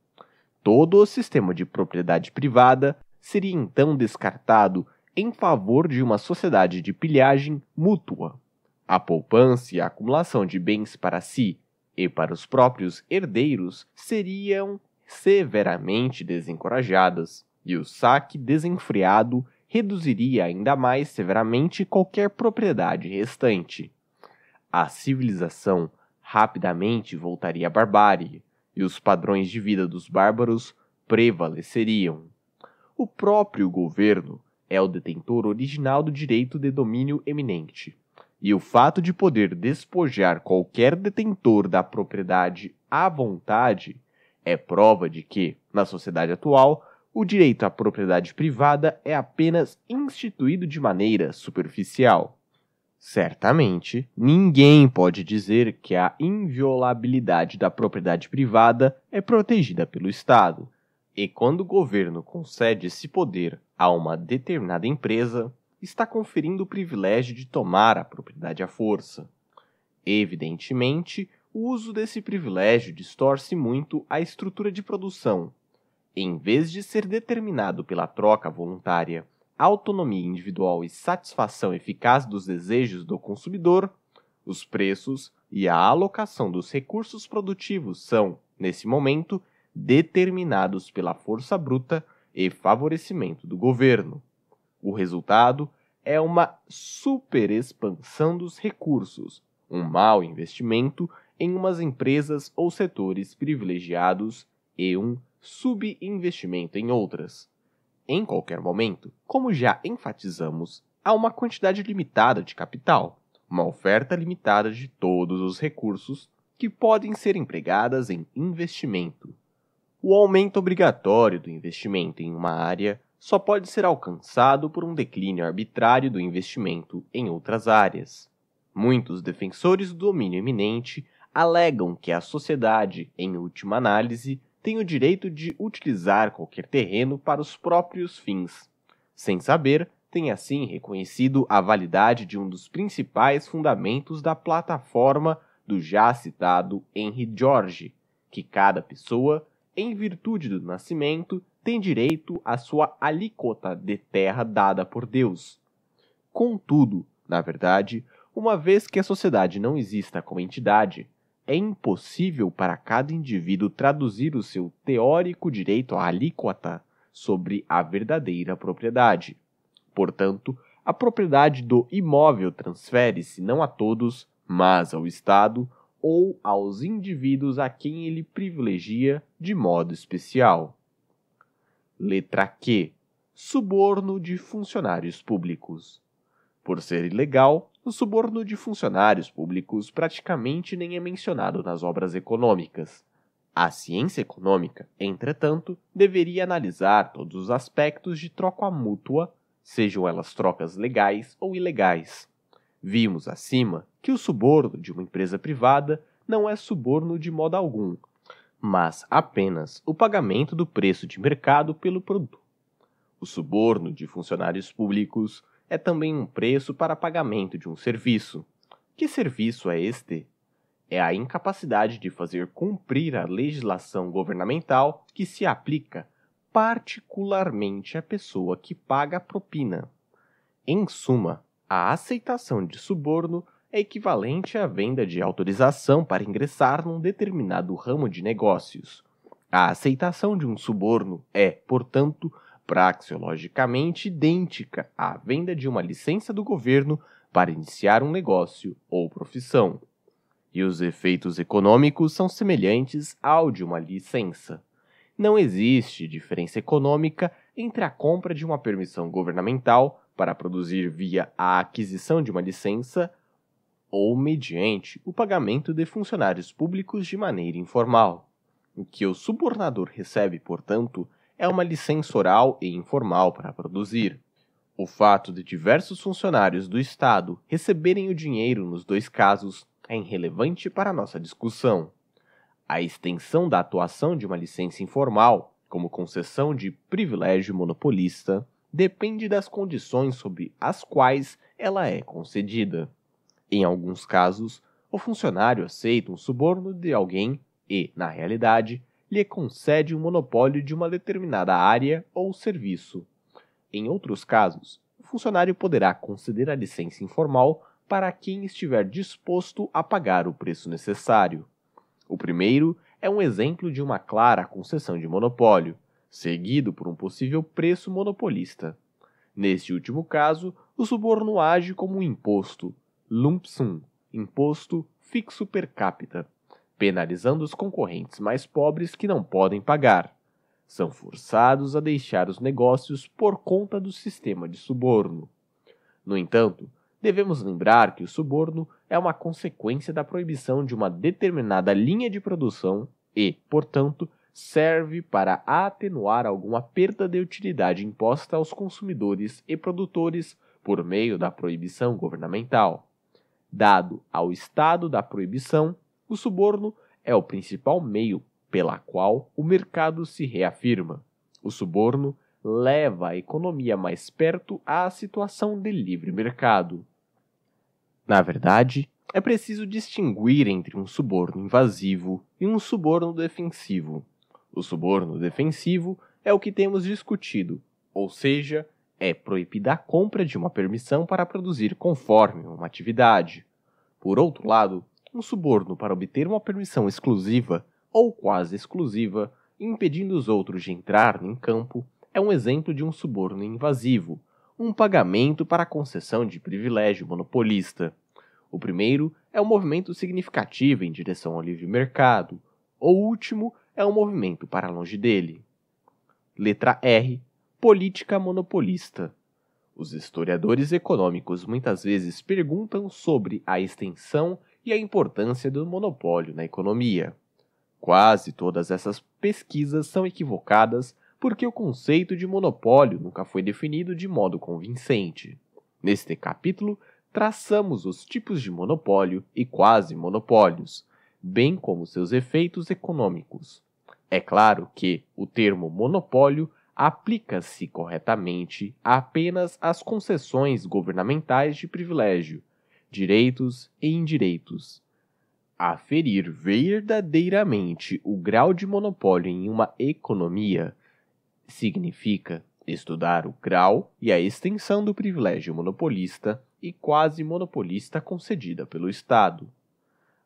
Todo o sistema de propriedade privada seria então descartado em favor de uma sociedade de pilhagem mútua. A poupança e a acumulação de bens para si e para os próprios herdeiros seriam severamente desencorajadas, e o saque desenfreado reduziria ainda mais severamente qualquer propriedade restante. A civilização rapidamente voltaria à barbárie, e os padrões de vida dos bárbaros prevaleceriam. O próprio governo é o detentor original do direito de domínio eminente, e o fato de poder despojar qualquer detentor da propriedade à vontade é prova de que, na sociedade atual, o direito à propriedade privada é apenas instituído de maneira superficial. Certamente, ninguém pode dizer que a inviolabilidade da propriedade privada é protegida pelo Estado. E quando o governo concede esse poder a uma determinada empresa, está conferindo o privilégio de tomar a propriedade à força. Evidentemente, o uso desse privilégio distorce muito a estrutura de produção. Em vez de ser determinado pela troca voluntária autonomia individual e satisfação eficaz dos desejos do consumidor, os preços e a alocação dos recursos produtivos são, nesse momento, determinados pela força bruta e favorecimento do governo. O resultado é uma superexpansão dos recursos, um mau investimento em umas empresas ou setores privilegiados e um subinvestimento em outras em qualquer momento, como já enfatizamos, há uma quantidade limitada de capital, uma oferta limitada de todos os recursos que podem ser empregadas em investimento. O aumento obrigatório do investimento em uma área só pode ser alcançado por um declínio arbitrário do investimento em outras áreas. Muitos defensores do domínio eminente alegam que a sociedade, em última análise, tem o direito de utilizar qualquer terreno para os próprios fins. Sem saber, tem assim reconhecido a validade de um dos principais fundamentos da plataforma do já citado Henry George, que cada pessoa, em virtude do nascimento, tem direito à sua alíquota de terra dada por Deus. Contudo, na verdade, uma vez que a sociedade não exista como entidade, é impossível para cada indivíduo traduzir o seu teórico direito à alíquota sobre a verdadeira propriedade. Portanto, a propriedade do imóvel transfere-se não a todos, mas ao Estado ou aos indivíduos a quem ele privilegia de modo especial. Letra Q. Suborno de funcionários públicos. Por ser ilegal, o suborno de funcionários públicos praticamente nem é mencionado nas obras econômicas. A ciência econômica, entretanto, deveria analisar todos os aspectos de troca mútua, sejam elas trocas legais ou ilegais. Vimos acima que o suborno de uma empresa privada não é suborno de modo algum, mas apenas o pagamento do preço de mercado pelo produto. O suborno de funcionários públicos é também um preço para pagamento de um serviço. Que serviço é este? É a incapacidade de fazer cumprir a legislação governamental que se aplica particularmente à pessoa que paga a propina. Em suma, a aceitação de suborno é equivalente à venda de autorização para ingressar num determinado ramo de negócios. A aceitação de um suborno é, portanto, praxeologicamente idêntica à venda de uma licença do governo para iniciar um negócio ou profissão. E os efeitos econômicos são semelhantes ao de uma licença. Não existe diferença econômica entre a compra de uma permissão governamental para produzir via a aquisição de uma licença ou mediante o pagamento de funcionários públicos de maneira informal. O que o subornador recebe, portanto, é uma licença oral e informal para produzir. O fato de diversos funcionários do Estado receberem o dinheiro nos dois casos é irrelevante para nossa discussão. A extensão da atuação de uma licença informal, como concessão de privilégio monopolista, depende das condições sob as quais ela é concedida. Em alguns casos, o funcionário aceita um suborno de alguém e, na realidade, lhe concede o um monopólio de uma determinada área ou serviço. Em outros casos, o funcionário poderá conceder a licença informal para quem estiver disposto a pagar o preço necessário. O primeiro é um exemplo de uma clara concessão de monopólio, seguido por um possível preço monopolista. Neste último caso, o suborno age como um imposto, lump sum, imposto fixo per capita, penalizando os concorrentes mais pobres que não podem pagar. São forçados a deixar os negócios por conta do sistema de suborno. No entanto, devemos lembrar que o suborno é uma consequência da proibição de uma determinada linha de produção e, portanto, serve para atenuar alguma perda de utilidade imposta aos consumidores e produtores por meio da proibição governamental. Dado ao estado da proibição, o suborno é o principal meio pela qual o mercado se reafirma. O suborno leva a economia mais perto à situação de livre mercado. Na verdade, é preciso distinguir entre um suborno invasivo e um suborno defensivo. O suborno defensivo é o que temos discutido, ou seja, é proibida a compra de uma permissão para produzir conforme uma atividade. Por outro lado, um suborno para obter uma permissão exclusiva ou quase exclusiva, impedindo os outros de entrar em campo, é um exemplo de um suborno invasivo, um pagamento para a concessão de privilégio monopolista. O primeiro é um movimento significativo em direção ao livre mercado, o último é um movimento para longe dele. Letra R Política monopolista. Os historiadores econômicos muitas vezes perguntam sobre a extensão e a importância do monopólio na economia. Quase todas essas pesquisas são equivocadas porque o conceito de monopólio nunca foi definido de modo convincente. Neste capítulo, traçamos os tipos de monopólio e quase monopólios, bem como seus efeitos econômicos. É claro que o termo monopólio aplica-se corretamente apenas às concessões governamentais de privilégio, direitos e indireitos. Aferir verdadeiramente o grau de monopólio em uma economia significa estudar o grau e a extensão do privilégio monopolista e quase monopolista concedida pelo Estado.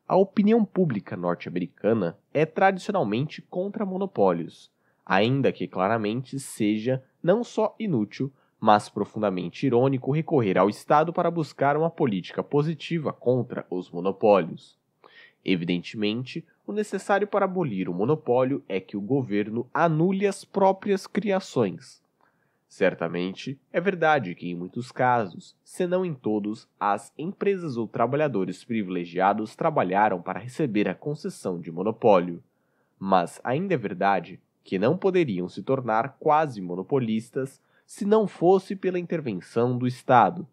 A opinião pública norte-americana é tradicionalmente contra monopólios, ainda que claramente seja não só inútil, mas profundamente irônico recorrer ao Estado para buscar uma política positiva contra os monopólios. Evidentemente, o necessário para abolir o monopólio é que o governo anule as próprias criações. Certamente, é verdade que em muitos casos, se não em todos, as empresas ou trabalhadores privilegiados trabalharam para receber a concessão de monopólio. Mas ainda é verdade que não poderiam se tornar quase monopolistas se não fosse pela intervenção do Estado.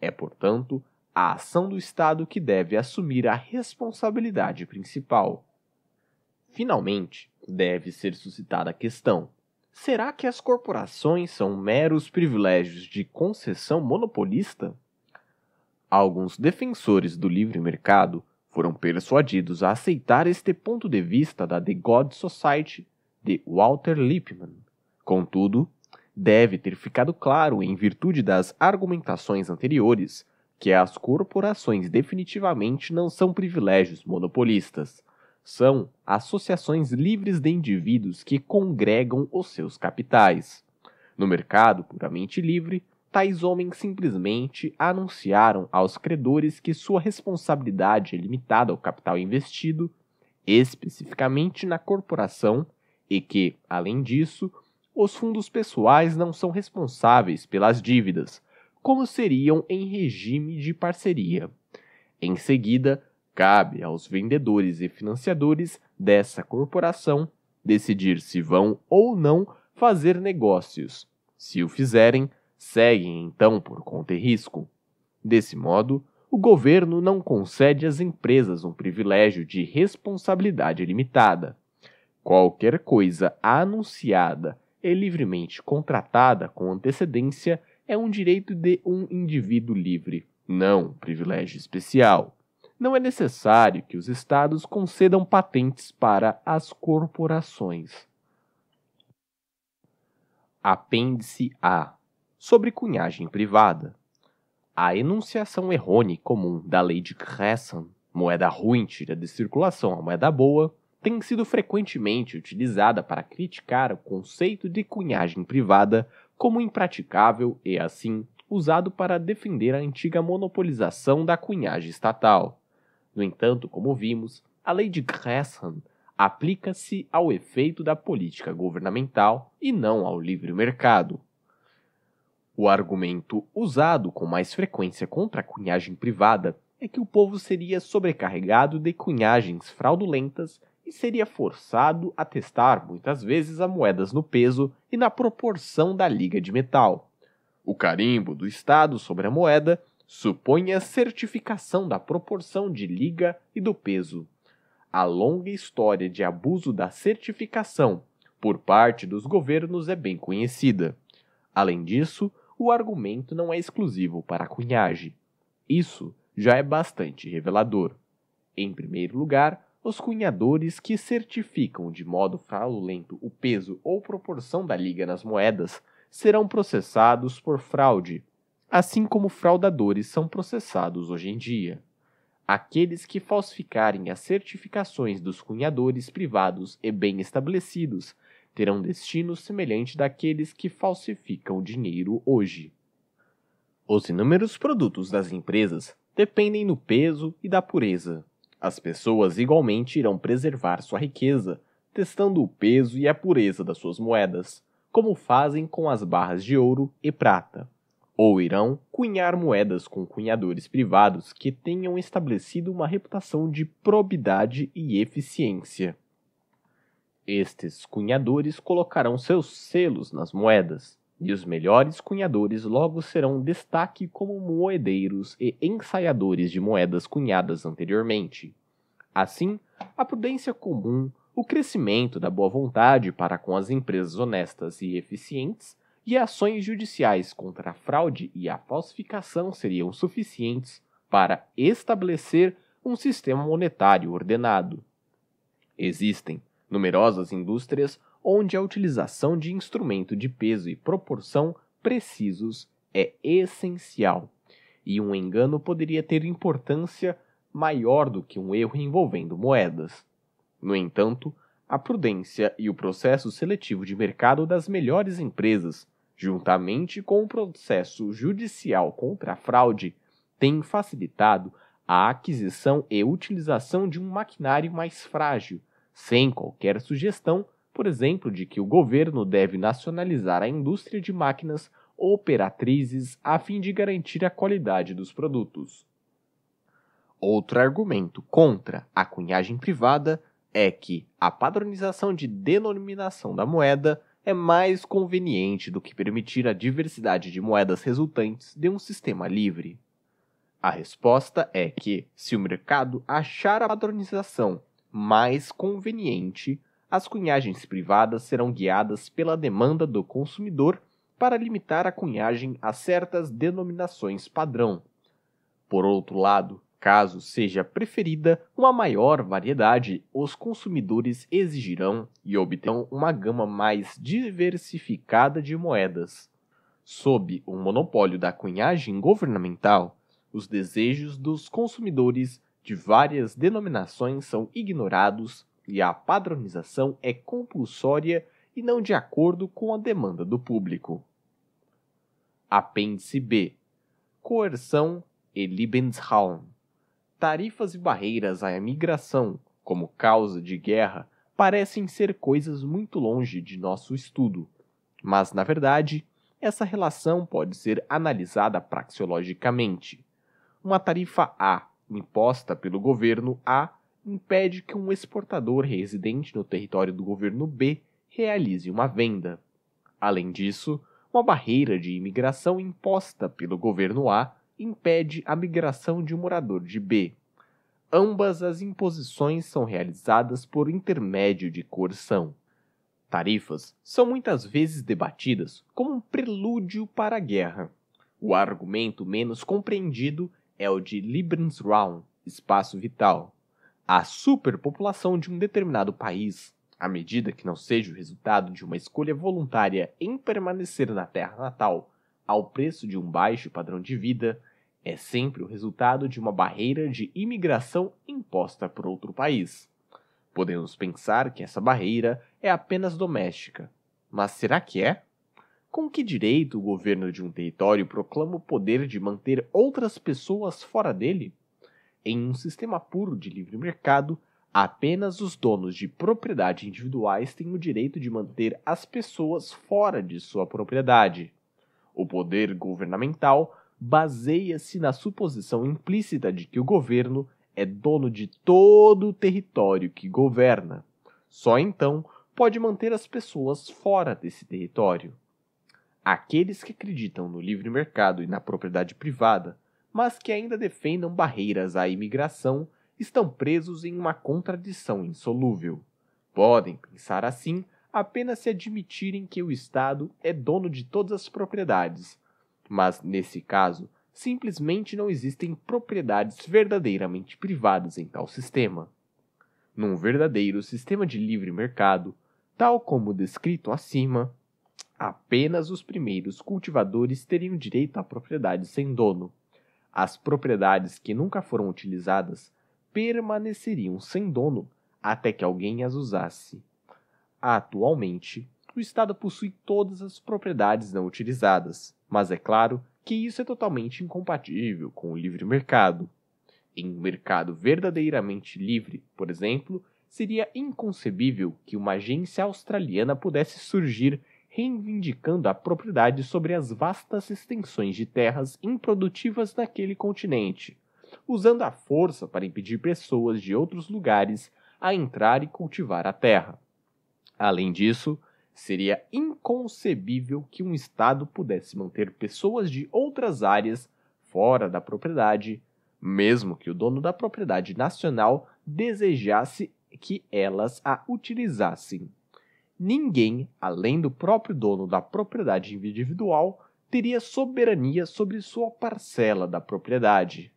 É, portanto, a ação do Estado que deve assumir a responsabilidade principal. Finalmente, deve ser suscitada a questão: será que as corporações são meros privilégios de concessão monopolista? Alguns defensores do livre mercado foram persuadidos a aceitar este ponto de vista da The God Society de Walter Lippmann. Contudo, Deve ter ficado claro, em virtude das argumentações anteriores, que as corporações definitivamente não são privilégios monopolistas. São associações livres de indivíduos que congregam os seus capitais. No mercado puramente livre, tais homens simplesmente anunciaram aos credores que sua responsabilidade é limitada ao capital investido, especificamente na corporação, e que, além disso, os fundos pessoais não são responsáveis pelas dívidas, como seriam em regime de parceria. Em seguida, cabe aos vendedores e financiadores dessa corporação decidir se vão ou não fazer negócios. Se o fizerem, seguem então por conta e risco. Desse modo, o governo não concede às empresas um privilégio de responsabilidade limitada. Qualquer coisa anunciada e é livremente contratada com antecedência é um direito de um indivíduo livre, não um privilégio especial. Não é necessário que os estados concedam patentes para as corporações. Apêndice A Sobre cunhagem privada. A enunciação errônea comum da lei de Cresson, moeda ruim tira de circulação a moeda boa, tem sido frequentemente utilizada para criticar o conceito de cunhagem privada como impraticável e, assim, usado para defender a antiga monopolização da cunhagem estatal. No entanto, como vimos, a lei de Gresham aplica-se ao efeito da política governamental e não ao livre mercado. O argumento usado com mais frequência contra a cunhagem privada é que o povo seria sobrecarregado de cunhagens fraudulentas e seria forçado a testar muitas vezes as moedas no peso e na proporção da liga de metal. O carimbo do Estado sobre a moeda supõe a certificação da proporção de liga e do peso. A longa história de abuso da certificação por parte dos governos é bem conhecida. Além disso, o argumento não é exclusivo para a cunhagem. Isso já é bastante revelador. Em primeiro lugar, os cunhadores que certificam de modo fraudulento o peso ou proporção da liga nas moedas serão processados por fraude, assim como fraudadores são processados hoje em dia. Aqueles que falsificarem as certificações dos cunhadores privados e bem estabelecidos terão destino semelhante daqueles que falsificam dinheiro hoje. Os inúmeros produtos das empresas dependem do peso e da pureza, as pessoas igualmente irão preservar sua riqueza, testando o peso e a pureza das suas moedas, como fazem com as barras de ouro e prata, ou irão cunhar moedas com cunhadores privados que tenham estabelecido uma reputação de probidade e eficiência. Estes cunhadores colocarão seus selos nas moedas, e os melhores cunhadores logo serão destaque como moedeiros e ensaiadores de moedas cunhadas anteriormente. Assim, a prudência comum, o crescimento da boa vontade para com as empresas honestas e eficientes e ações judiciais contra a fraude e a falsificação seriam suficientes para estabelecer um sistema monetário ordenado. Existem numerosas indústrias onde a utilização de instrumento de peso e proporção precisos é essencial, e um engano poderia ter importância maior do que um erro envolvendo moedas. No entanto, a prudência e o processo seletivo de mercado das melhores empresas, juntamente com o processo judicial contra a fraude, têm facilitado a aquisição e utilização de um maquinário mais frágil, sem qualquer sugestão por exemplo, de que o governo deve nacionalizar a indústria de máquinas operatrizes a fim de garantir a qualidade dos produtos. Outro argumento contra a cunhagem privada é que a padronização de denominação da moeda é mais conveniente do que permitir a diversidade de moedas resultantes de um sistema livre. A resposta é que, se o mercado achar a padronização mais conveniente, as cunhagens privadas serão guiadas pela demanda do consumidor para limitar a cunhagem a certas denominações padrão. Por outro lado, caso seja preferida uma maior variedade, os consumidores exigirão e obterão uma gama mais diversificada de moedas. Sob o monopólio da cunhagem governamental, os desejos dos consumidores de várias denominações são ignorados e a padronização é compulsória e não de acordo com a demanda do público. Apêndice B Coerção e Lebensraum Tarifas e barreiras à imigração, como causa de guerra, parecem ser coisas muito longe de nosso estudo, mas, na verdade, essa relação pode ser analisada praxeologicamente. Uma tarifa A, imposta pelo governo A, impede que um exportador residente no território do governo B realize uma venda. Além disso, uma barreira de imigração imposta pelo governo A impede a migração de um morador de B. Ambas as imposições são realizadas por intermédio de coerção. Tarifas são muitas vezes debatidas como um prelúdio para a guerra. O argumento menos compreendido é o de Lebensraum, espaço vital. A superpopulação de um determinado país, à medida que não seja o resultado de uma escolha voluntária em permanecer na terra natal ao preço de um baixo padrão de vida, é sempre o resultado de uma barreira de imigração imposta por outro país. Podemos pensar que essa barreira é apenas doméstica, mas será que é? Com que direito o governo de um território proclama o poder de manter outras pessoas fora dele? Em um sistema puro de livre mercado, apenas os donos de propriedade individuais têm o direito de manter as pessoas fora de sua propriedade. O poder governamental baseia-se na suposição implícita de que o governo é dono de todo o território que governa. Só então pode manter as pessoas fora desse território. Aqueles que acreditam no livre mercado e na propriedade privada mas que ainda defendam barreiras à imigração, estão presos em uma contradição insolúvel. Podem pensar assim apenas se admitirem que o Estado é dono de todas as propriedades, mas nesse caso, simplesmente não existem propriedades verdadeiramente privadas em tal sistema. Num verdadeiro sistema de livre mercado, tal como descrito acima, apenas os primeiros cultivadores teriam direito à propriedade sem dono. As propriedades que nunca foram utilizadas permaneceriam sem dono até que alguém as usasse. Atualmente, o Estado possui todas as propriedades não utilizadas, mas é claro que isso é totalmente incompatível com o livre mercado. Em um mercado verdadeiramente livre, por exemplo, seria inconcebível que uma agência australiana pudesse surgir reivindicando a propriedade sobre as vastas extensões de terras improdutivas naquele continente, usando a força para impedir pessoas de outros lugares a entrar e cultivar a terra. Além disso, seria inconcebível que um Estado pudesse manter pessoas de outras áreas fora da propriedade, mesmo que o dono da propriedade nacional desejasse que elas a utilizassem ninguém, além do próprio dono da propriedade individual, teria soberania sobre sua parcela da propriedade.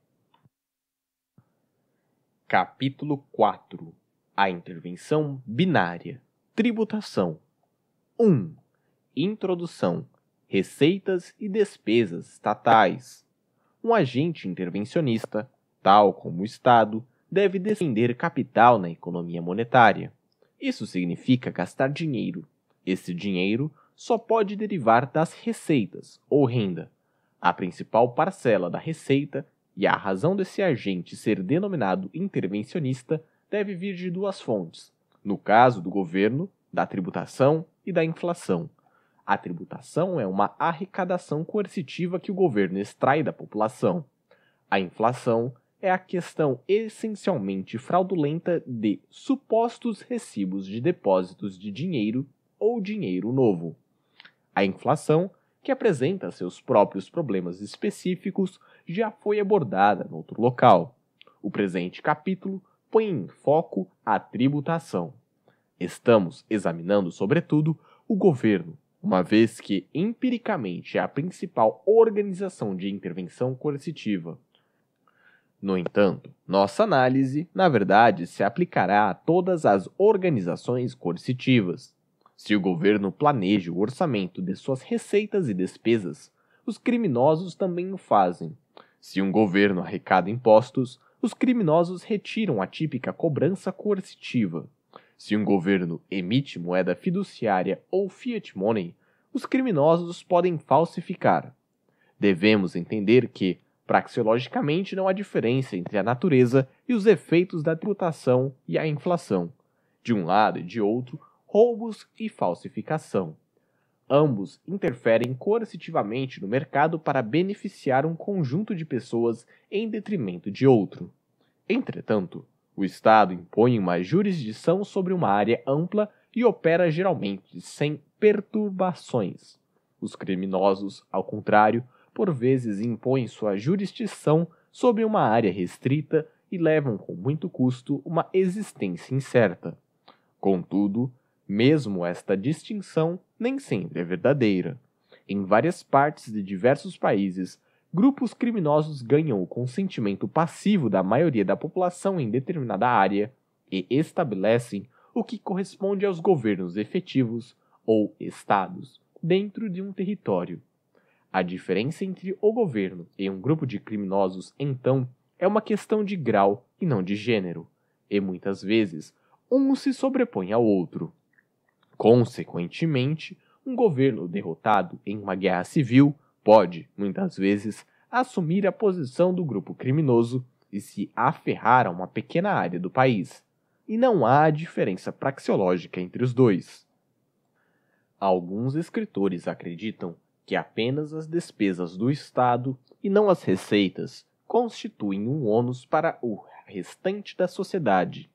Capítulo 4 A intervenção binária Tributação 1 Introdução Receitas e despesas estatais. Um agente intervencionista, tal como o Estado, deve defender capital na economia monetária. Isso significa gastar dinheiro. Esse dinheiro só pode derivar das receitas, ou renda. A principal parcela da receita e a razão desse agente ser denominado intervencionista deve vir de duas fontes, no caso do governo, da tributação e da inflação. A tributação é uma arrecadação coercitiva que o governo extrai da população. A inflação é a questão essencialmente fraudulenta de supostos recibos de depósitos de dinheiro ou dinheiro novo. A inflação, que apresenta seus próprios problemas específicos, já foi abordada no outro local. O presente capítulo põe em foco a tributação. Estamos examinando, sobretudo, o governo, uma vez que empiricamente é a principal organização de intervenção coercitiva. No entanto, nossa análise, na verdade, se aplicará a todas as organizações coercitivas. Se o governo planeja o orçamento de suas receitas e despesas, os criminosos também o fazem. Se um governo arrecada impostos, os criminosos retiram a típica cobrança coercitiva. Se um governo emite moeda fiduciária ou fiat money, os criminosos podem falsificar. Devemos entender que Praxeologicamente, não há diferença entre a natureza e os efeitos da tributação e a inflação. De um lado e de outro, roubos e falsificação. Ambos interferem coercitivamente no mercado para beneficiar um conjunto de pessoas em detrimento de outro. Entretanto, o Estado impõe uma jurisdição sobre uma área ampla e opera geralmente sem perturbações. Os criminosos, ao contrário, por vezes impõem sua jurisdição sobre uma área restrita e levam com muito custo uma existência incerta. Contudo, mesmo esta distinção nem sempre é verdadeira. Em várias partes de diversos países, grupos criminosos ganham o consentimento passivo da maioria da população em determinada área e estabelecem o que corresponde aos governos efetivos ou estados dentro de um território. A diferença entre o governo e um grupo de criminosos, então, é uma questão de grau e não de gênero, e muitas vezes um se sobrepõe ao outro. Consequentemente, um governo derrotado em uma guerra civil pode, muitas vezes, assumir a posição do grupo criminoso e se aferrar a uma pequena área do país. E não há diferença praxeológica entre os dois. Alguns escritores acreditam que apenas as despesas do Estado e não as receitas constituem um ônus para o restante da sociedade.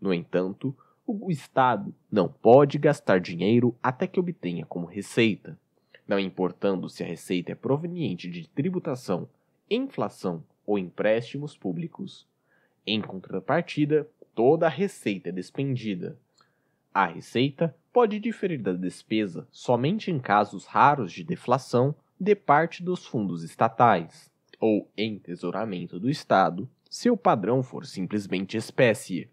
No entanto, o Estado não pode gastar dinheiro até que obtenha como receita. Não importando se a receita é proveniente de tributação, inflação ou empréstimos públicos. Em contrapartida, toda a receita é despendida. A receita pode diferir da despesa somente em casos raros de deflação de parte dos fundos estatais ou entesouramento do Estado, se o padrão for simplesmente espécie.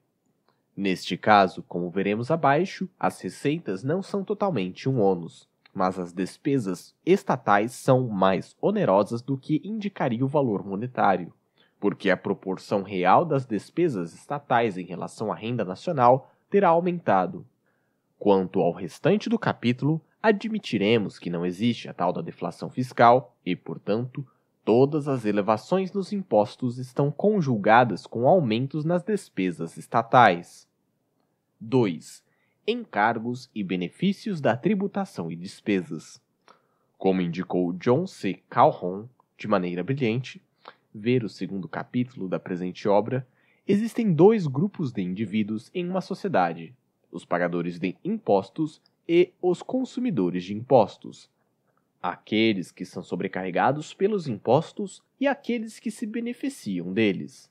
Neste caso, como veremos abaixo, as receitas não são totalmente um ônus, mas as despesas estatais são mais onerosas do que indicaria o valor monetário, porque a proporção real das despesas estatais em relação à renda nacional terá aumentado Quanto ao restante do capítulo, admitiremos que não existe a tal da deflação fiscal e, portanto, todas as elevações nos impostos estão conjugadas com aumentos nas despesas estatais. 2. Encargos e benefícios da tributação e despesas. Como indicou John C. Calhoun de maneira brilhante, ver o segundo capítulo da presente obra, existem dois grupos de indivíduos em uma sociedade, os pagadores de impostos e os consumidores de impostos, aqueles que são sobrecarregados pelos impostos e aqueles que se beneficiam deles.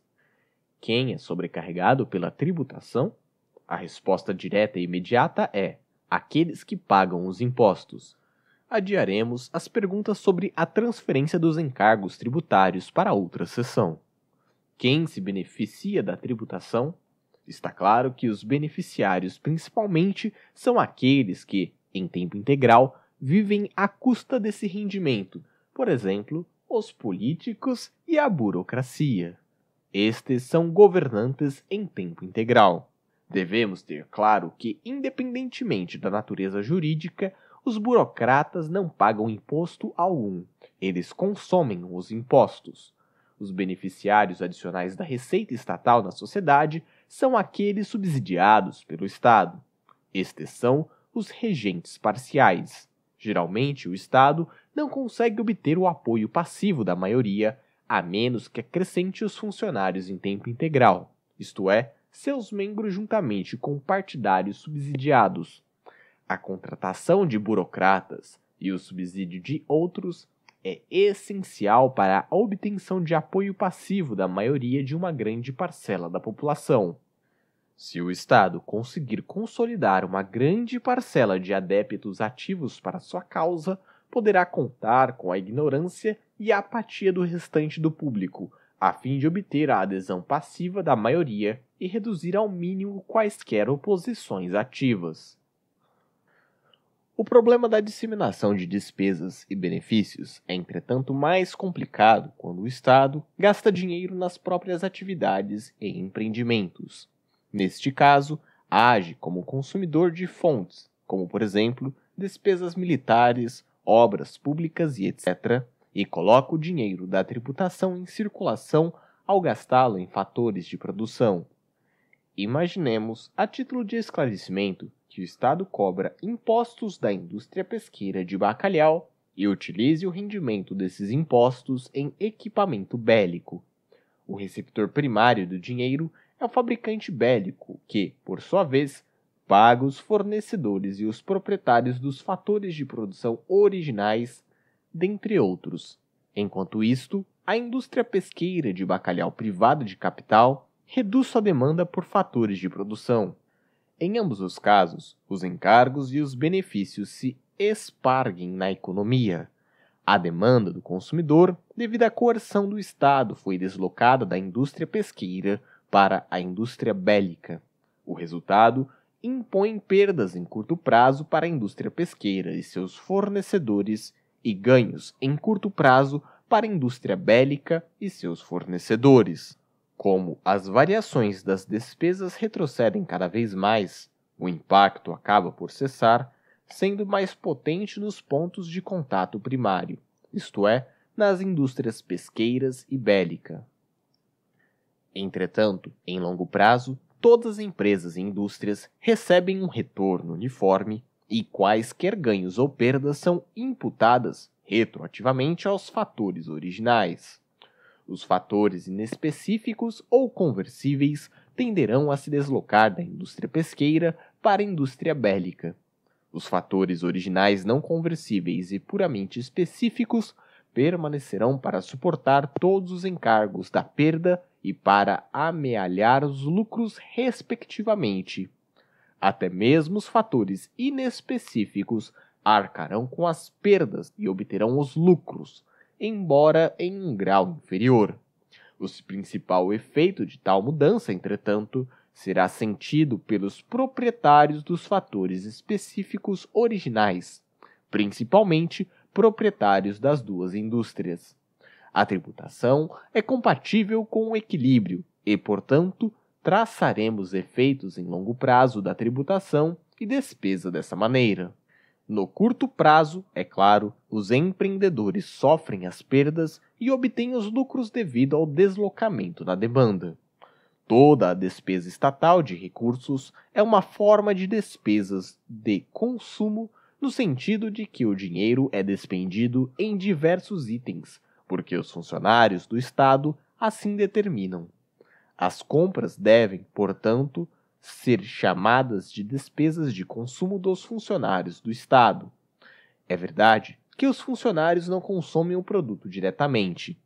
Quem é sobrecarregado pela tributação? A resposta direta e imediata é aqueles que pagam os impostos. Adiaremos as perguntas sobre a transferência dos encargos tributários para outra sessão. Quem se beneficia da tributação Está claro que os beneficiários principalmente são aqueles que, em tempo integral, vivem à custa desse rendimento, por exemplo, os políticos e a burocracia. Estes são governantes em tempo integral. Devemos ter claro que, independentemente da natureza jurídica, os burocratas não pagam imposto algum, eles consomem os impostos. Os beneficiários adicionais da receita estatal na sociedade são aqueles subsidiados pelo Estado, são os regentes parciais. Geralmente, o Estado não consegue obter o apoio passivo da maioria, a menos que acrescente os funcionários em tempo integral, isto é, seus membros juntamente com partidários subsidiados. A contratação de burocratas e o subsídio de outros é essencial para a obtenção de apoio passivo da maioria de uma grande parcela da população. Se o Estado conseguir consolidar uma grande parcela de adeptos ativos para sua causa, poderá contar com a ignorância e a apatia do restante do público, a fim de obter a adesão passiva da maioria e reduzir ao mínimo quaisquer oposições ativas. O problema da disseminação de despesas e benefícios é, entretanto, mais complicado quando o Estado gasta dinheiro nas próprias atividades e empreendimentos. Neste caso, age como consumidor de fontes, como, por exemplo, despesas militares, obras públicas e etc., e coloca o dinheiro da tributação em circulação ao gastá-lo em fatores de produção. Imaginemos, a título de esclarecimento, que o Estado cobra impostos da indústria pesqueira de bacalhau e utilize o rendimento desses impostos em equipamento bélico. O receptor primário do dinheiro é o fabricante bélico, que, por sua vez, paga os fornecedores e os proprietários dos fatores de produção originais, dentre outros. Enquanto isto, a indústria pesqueira de bacalhau privada de capital reduz sua demanda por fatores de produção, em ambos os casos, os encargos e os benefícios se esparguem na economia. A demanda do consumidor, devido à coerção do Estado, foi deslocada da indústria pesqueira para a indústria bélica. O resultado impõe perdas em curto prazo para a indústria pesqueira e seus fornecedores e ganhos em curto prazo para a indústria bélica e seus fornecedores. Como as variações das despesas retrocedem cada vez mais, o impacto acaba por cessar, sendo mais potente nos pontos de contato primário, isto é, nas indústrias pesqueiras e bélica. Entretanto, em longo prazo, todas as empresas e indústrias recebem um retorno uniforme e quaisquer ganhos ou perdas são imputadas retroativamente aos fatores originais. Os fatores inespecíficos ou conversíveis tenderão a se deslocar da indústria pesqueira para a indústria bélica. Os fatores originais não conversíveis e puramente específicos permanecerão para suportar todos os encargos da perda e para amealhar os lucros, respectivamente. Até mesmo os fatores inespecíficos arcarão com as perdas e obterão os lucros, embora em um grau inferior. O principal efeito de tal mudança, entretanto, será sentido pelos proprietários dos fatores específicos originais, principalmente proprietários das duas indústrias. A tributação é compatível com o equilíbrio e, portanto, traçaremos efeitos em longo prazo da tributação e despesa dessa maneira. No curto prazo, é claro, os empreendedores sofrem as perdas e obtêm os lucros devido ao deslocamento da demanda. Toda a despesa estatal de recursos é uma forma de despesas de consumo, no sentido de que o dinheiro é despendido em diversos itens, porque os funcionários do Estado assim determinam. As compras devem, portanto, ser chamadas de despesas de consumo dos funcionários do Estado. É verdade que os funcionários não consomem o produto diretamente,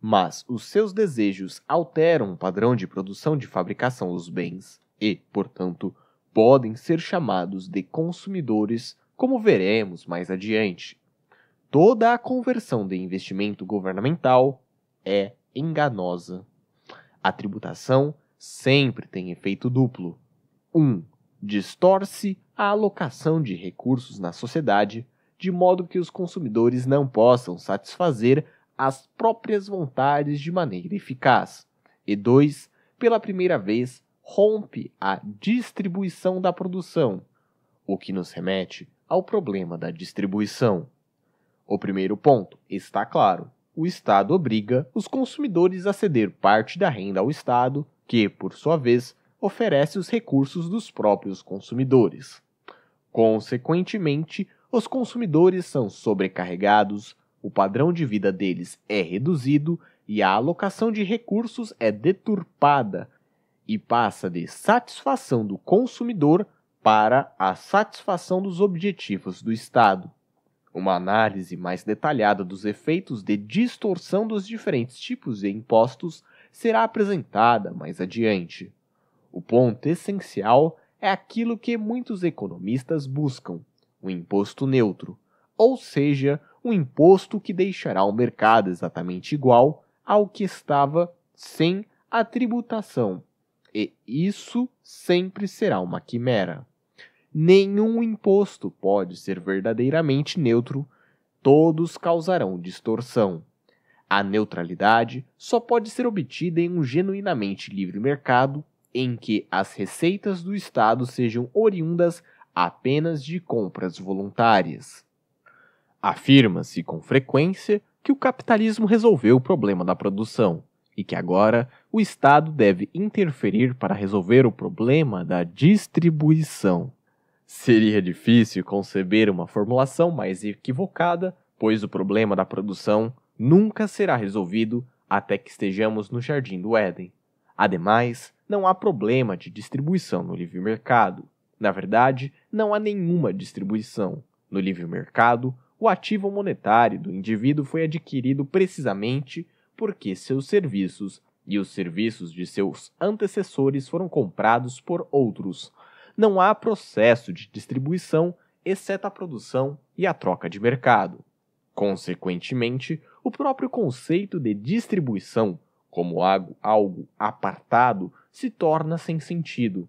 mas os seus desejos alteram o padrão de produção de fabricação dos bens e, portanto, podem ser chamados de consumidores, como veremos mais adiante. Toda a conversão de investimento governamental é enganosa. A tributação sempre tem efeito duplo. 1. Um, distorce a alocação de recursos na sociedade, de modo que os consumidores não possam satisfazer as próprias vontades de maneira eficaz. E 2. Pela primeira vez, rompe a distribuição da produção, o que nos remete ao problema da distribuição. O primeiro ponto está claro: o Estado obriga os consumidores a ceder parte da renda ao Estado que, por sua vez, oferece os recursos dos próprios consumidores. Consequentemente, os consumidores são sobrecarregados, o padrão de vida deles é reduzido e a alocação de recursos é deturpada e passa de satisfação do consumidor para a satisfação dos objetivos do Estado. Uma análise mais detalhada dos efeitos de distorção dos diferentes tipos de impostos será apresentada mais adiante. O ponto essencial é aquilo que muitos economistas buscam: um imposto neutro, ou seja, um imposto que deixará o mercado exatamente igual ao que estava sem a tributação. E isso sempre será uma quimera. Nenhum imposto pode ser verdadeiramente neutro, todos causarão distorção. A neutralidade só pode ser obtida em um genuinamente livre mercado em que as receitas do Estado sejam oriundas apenas de compras voluntárias. Afirma-se com frequência que o capitalismo resolveu o problema da produção e que agora o Estado deve interferir para resolver o problema da distribuição. Seria difícil conceber uma formulação mais equivocada, pois o problema da produção nunca será resolvido até que estejamos no Jardim do Éden. Ademais, não há problema de distribuição no livre mercado. Na verdade, não há nenhuma distribuição. No livre mercado, o ativo monetário do indivíduo foi adquirido precisamente porque seus serviços e os serviços de seus antecessores foram comprados por outros. Não há processo de distribuição exceto a produção e a troca de mercado. Consequentemente, o próprio conceito de distribuição, como algo apartado, se torna sem sentido,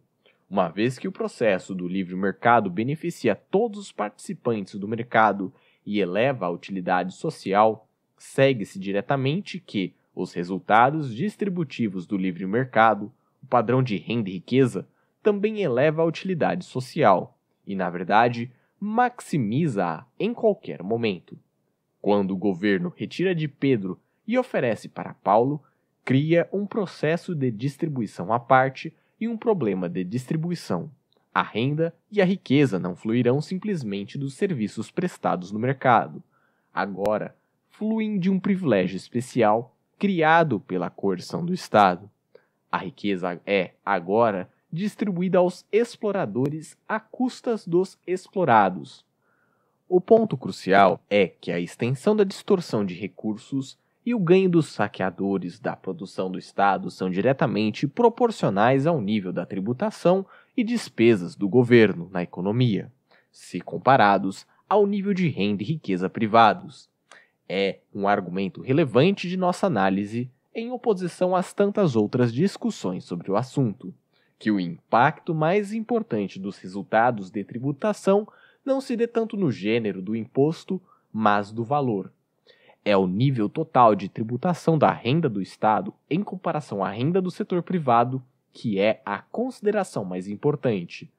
uma vez que o processo do livre mercado beneficia todos os participantes do mercado e eleva a utilidade social, segue-se diretamente que os resultados distributivos do livre mercado, o padrão de renda e riqueza, também eleva a utilidade social e, na verdade, maximiza-a em qualquer momento. Quando o governo retira de Pedro e oferece para Paulo, cria um processo de distribuição à parte e um problema de distribuição. A renda e a riqueza não fluirão simplesmente dos serviços prestados no mercado. Agora, fluem de um privilégio especial criado pela coerção do Estado. A riqueza é, agora, distribuída aos exploradores à custas dos explorados. O ponto crucial é que a extensão da distorção de recursos e o ganho dos saqueadores da produção do Estado são diretamente proporcionais ao nível da tributação e despesas do governo na economia, se comparados ao nível de renda e riqueza privados. É um argumento relevante de nossa análise em oposição às tantas outras discussões sobre o assunto, que o impacto mais importante dos resultados de tributação não se dê tanto no gênero do imposto, mas do valor. É o nível total de tributação da renda do Estado em comparação à renda do setor privado que é a consideração mais importante.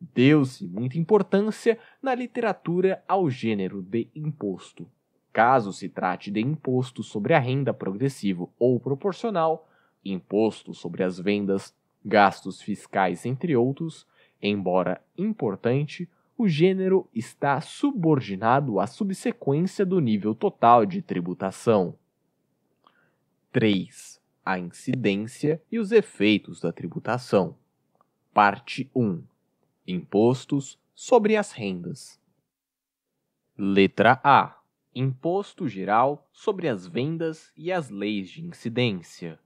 Deu-se muita importância na literatura ao gênero de imposto. Caso se trate de imposto sobre a renda progressivo ou proporcional, imposto sobre as vendas, gastos fiscais, entre outros, embora importante, o gênero está subordinado à subsequência do nível total de tributação. 3. A incidência e os efeitos da tributação. Parte 1. Impostos sobre as rendas. Letra A. Imposto Geral sobre as Vendas e as Leis de Incidência.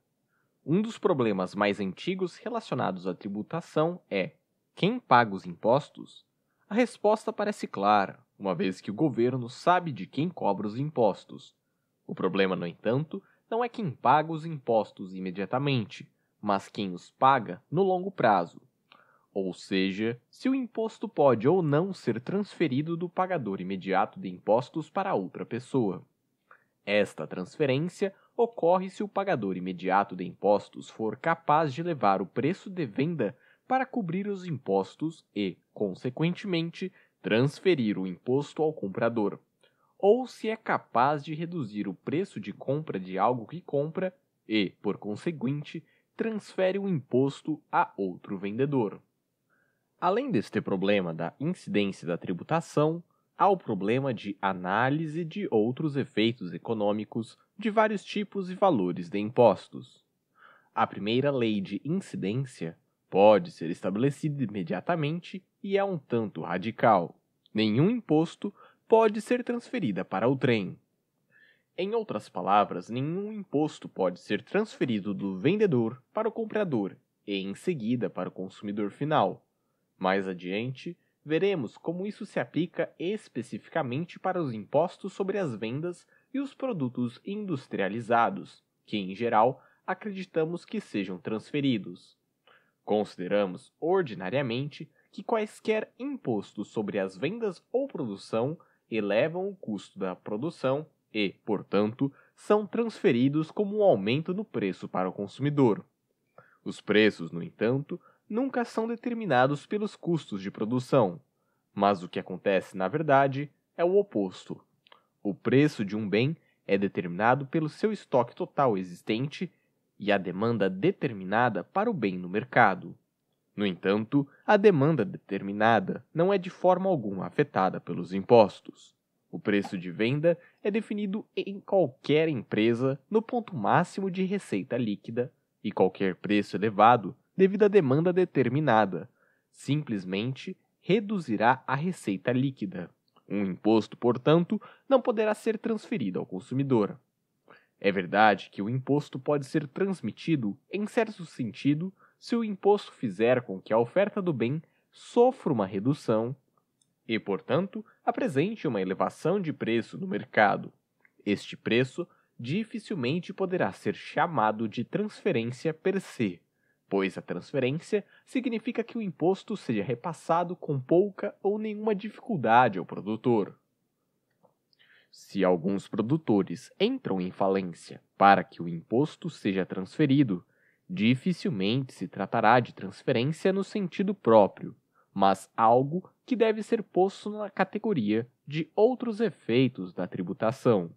Um dos problemas mais antigos relacionados à tributação é: quem paga os impostos a resposta parece clara, uma vez que o governo sabe de quem cobra os impostos. O problema, no entanto, não é quem paga os impostos imediatamente, mas quem os paga no longo prazo. Ou seja, se o imposto pode ou não ser transferido do pagador imediato de impostos para outra pessoa. Esta transferência ocorre se o pagador imediato de impostos for capaz de levar o preço de venda para cobrir os impostos e, consequentemente, transferir o imposto ao comprador, ou se é capaz de reduzir o preço de compra de algo que compra e, por conseguinte, transfere o imposto a outro vendedor. Além deste problema da incidência da tributação, há o problema de análise de outros efeitos econômicos de vários tipos e valores de impostos. A primeira lei de incidência pode ser estabelecido imediatamente e é um tanto radical. Nenhum imposto pode ser transferido para o trem. Em outras palavras, nenhum imposto pode ser transferido do vendedor para o comprador e em seguida para o consumidor final. Mais adiante, veremos como isso se aplica especificamente para os impostos sobre as vendas e os produtos industrializados, que em geral acreditamos que sejam transferidos. Consideramos, ordinariamente, que quaisquer impostos sobre as vendas ou produção elevam o custo da produção e, portanto, são transferidos como um aumento no preço para o consumidor. Os preços, no entanto, nunca são determinados pelos custos de produção, mas o que acontece, na verdade, é o oposto. O preço de um bem é determinado pelo seu estoque total existente e a demanda determinada para o bem no mercado. No entanto, a demanda determinada não é de forma alguma afetada pelos impostos. O preço de venda é definido em qualquer empresa no ponto máximo de receita líquida e qualquer preço elevado devido à demanda determinada simplesmente reduzirá a receita líquida. Um imposto, portanto, não poderá ser transferido ao consumidor. É verdade que o imposto pode ser transmitido, em certo sentido, se o imposto fizer com que a oferta do bem sofra uma redução e, portanto, apresente uma elevação de preço no mercado. Este preço dificilmente poderá ser chamado de transferência per se, pois a transferência significa que o imposto seja repassado com pouca ou nenhuma dificuldade ao produtor se alguns produtores entram em falência para que o imposto seja transferido, dificilmente se tratará de transferência no sentido próprio, mas algo que deve ser posto na categoria de outros efeitos da tributação.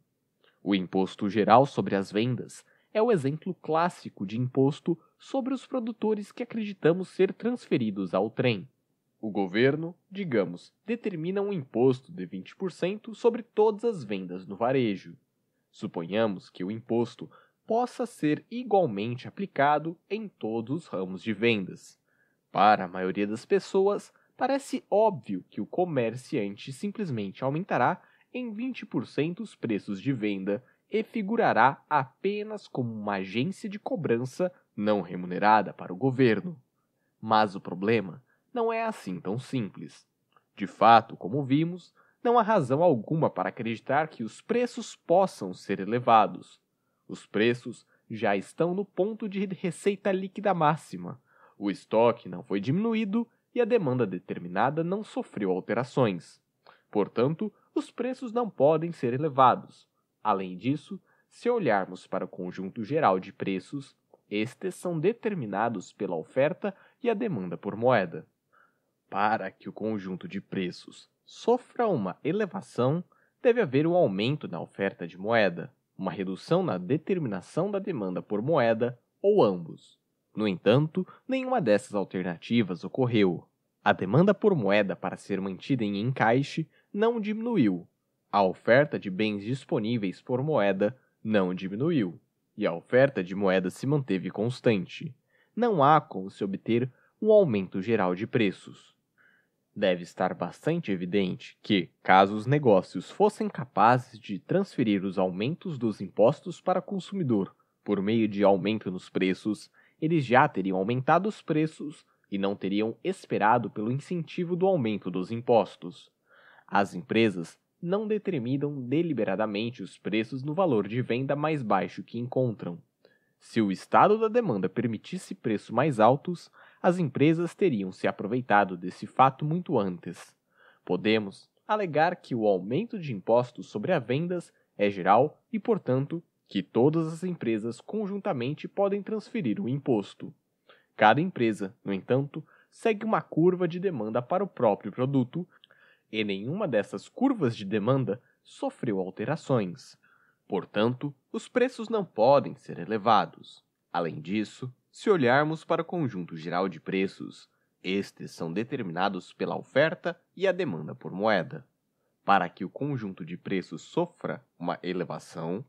O imposto geral sobre as vendas é o exemplo clássico de imposto sobre os produtores que acreditamos ser transferidos ao trem. O governo, digamos, determina um imposto de 20% sobre todas as vendas no varejo. Suponhamos que o imposto possa ser igualmente aplicado em todos os ramos de vendas. Para a maioria das pessoas, parece óbvio que o comerciante simplesmente aumentará em 20% os preços de venda e figurará apenas como uma agência de cobrança não remunerada para o governo. Mas o problema não é assim tão simples. De fato, como vimos, não há razão alguma para acreditar que os preços possam ser elevados. Os preços já estão no ponto de receita líquida máxima. O estoque não foi diminuído e a demanda determinada não sofreu alterações. Portanto, os preços não podem ser elevados. Além disso, se olharmos para o conjunto geral de preços, estes são determinados pela oferta e a demanda por moeda. Para que o conjunto de preços sofra uma elevação, deve haver um aumento na oferta de moeda, uma redução na determinação da demanda por moeda ou ambos. No entanto, nenhuma dessas alternativas ocorreu. A demanda por moeda para ser mantida em encaixe não diminuiu. A oferta de bens disponíveis por moeda não diminuiu. E a oferta de moeda se manteve constante. Não há como se obter um aumento geral de preços deve estar bastante evidente que, caso os negócios fossem capazes de transferir os aumentos dos impostos para o consumidor por meio de aumento nos preços, eles já teriam aumentado os preços e não teriam esperado pelo incentivo do aumento dos impostos. As empresas não determinam deliberadamente os preços no valor de venda mais baixo que encontram. Se o estado da demanda permitisse preços mais altos, as empresas teriam se aproveitado desse fato muito antes. Podemos alegar que o aumento de impostos sobre as vendas é geral e, portanto, que todas as empresas conjuntamente podem transferir o imposto. Cada empresa, no entanto, segue uma curva de demanda para o próprio produto, e nenhuma dessas curvas de demanda sofreu alterações. Portanto, os preços não podem ser elevados. Além disso, se olharmos para o conjunto geral de preços, estes são determinados pela oferta e a demanda por moeda. Para que o conjunto de preços sofra uma elevação,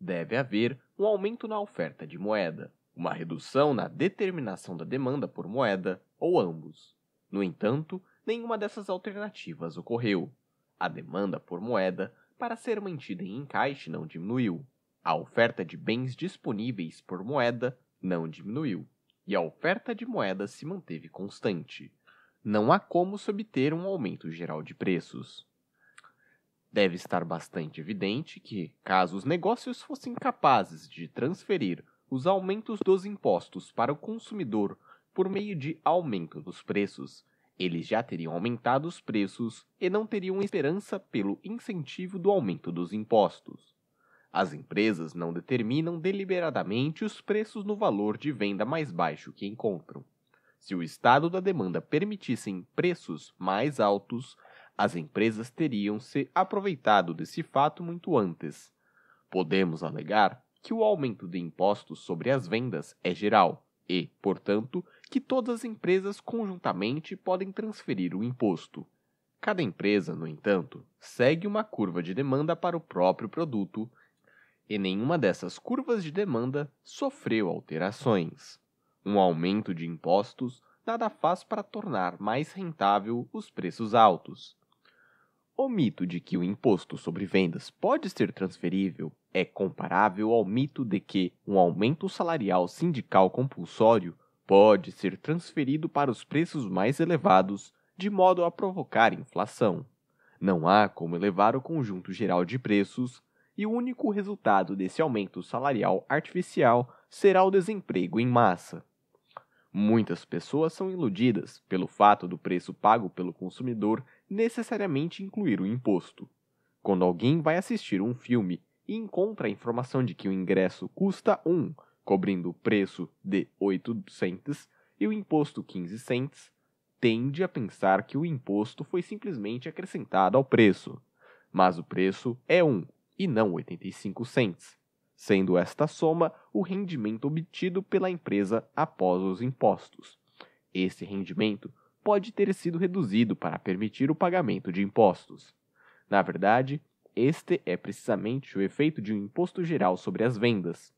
deve haver um aumento na oferta de moeda, uma redução na determinação da demanda por moeda, ou ambos. No entanto, nenhuma dessas alternativas ocorreu. A demanda por moeda, para ser mantida em encaixe, não diminuiu. A oferta de bens disponíveis por moeda não diminuiu e a oferta de moedas se manteve constante. Não há como se obter um aumento geral de preços. Deve estar bastante evidente que, caso os negócios fossem capazes de transferir os aumentos dos impostos para o consumidor por meio de aumento dos preços, eles já teriam aumentado os preços e não teriam esperança pelo incentivo do aumento dos impostos. As empresas não determinam deliberadamente os preços no valor de venda mais baixo que encontram. Se o estado da demanda permitissem preços mais altos, as empresas teriam se aproveitado desse fato muito antes. Podemos alegar que o aumento de impostos sobre as vendas é geral e, portanto, que todas as empresas conjuntamente podem transferir o imposto. Cada empresa, no entanto, segue uma curva de demanda para o próprio produto e nenhuma dessas curvas de demanda sofreu alterações. Um aumento de impostos nada faz para tornar mais rentável os preços altos. O mito de que o imposto sobre vendas pode ser transferível é comparável ao mito de que um aumento salarial sindical compulsório pode ser transferido para os preços mais elevados de modo a provocar inflação. Não há como elevar o conjunto geral de preços e o único resultado desse aumento salarial artificial será o desemprego em massa. Muitas pessoas são iludidas pelo fato do preço pago pelo consumidor necessariamente incluir o imposto. Quando alguém vai assistir um filme e encontra a informação de que o ingresso custa 1, cobrindo o preço de 8 e o imposto 15 cents, tende a pensar que o imposto foi simplesmente acrescentado ao preço. Mas o preço é 1, e não 85 cents, sendo esta soma o rendimento obtido pela empresa após os impostos. Esse rendimento pode ter sido reduzido para permitir o pagamento de impostos. Na verdade, este é precisamente o efeito de um imposto geral sobre as vendas.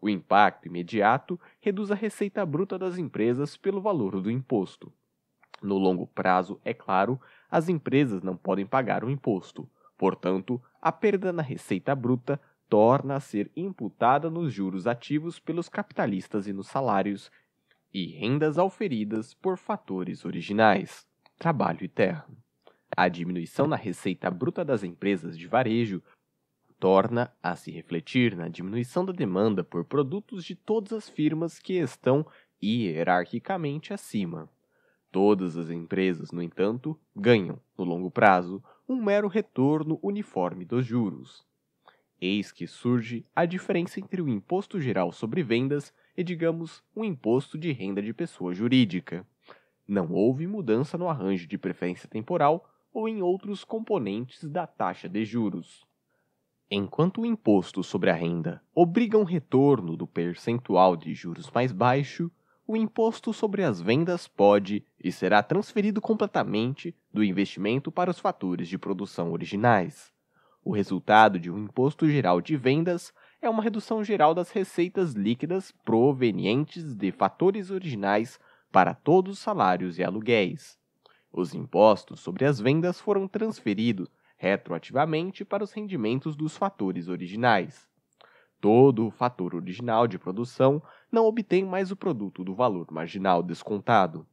O impacto imediato reduz a receita bruta das empresas pelo valor do imposto. No longo prazo, é claro, as empresas não podem pagar o imposto, Portanto, a perda na receita bruta torna a ser imputada nos juros ativos pelos capitalistas e nos salários, e rendas auferidas por fatores originais, trabalho e terra. A diminuição na receita bruta das empresas de varejo torna a se refletir na diminuição da demanda por produtos de todas as firmas que estão hierarquicamente acima. Todas as empresas, no entanto, ganham, no longo prazo, um mero retorno uniforme dos juros. Eis que surge a diferença entre o imposto geral sobre vendas e, digamos, o imposto de renda de pessoa jurídica. Não houve mudança no arranjo de preferência temporal ou em outros componentes da taxa de juros. Enquanto o imposto sobre a renda obriga um retorno do percentual de juros mais baixo, o imposto sobre as vendas pode e será transferido completamente do investimento para os fatores de produção originais. O resultado de um imposto geral de vendas é uma redução geral das receitas líquidas provenientes de fatores originais para todos os salários e aluguéis. Os impostos sobre as vendas foram transferidos retroativamente para os rendimentos dos fatores originais. Todo o fator original de produção não obtém mais o produto do valor marginal descontado.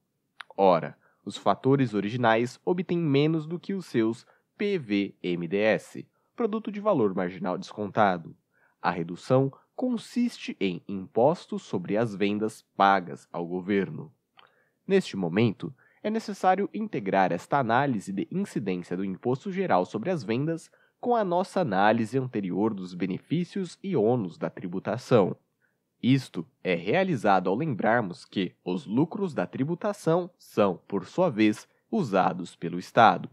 Ora, os fatores originais obtêm menos do que os seus PVMDS, produto de valor marginal descontado. A redução consiste em impostos sobre as vendas pagas ao governo. Neste momento, é necessário integrar esta análise de incidência do Imposto Geral sobre as Vendas com a nossa análise anterior dos benefícios e ônus da tributação. Isto é realizado ao lembrarmos que os lucros da tributação são, por sua vez, usados pelo Estado.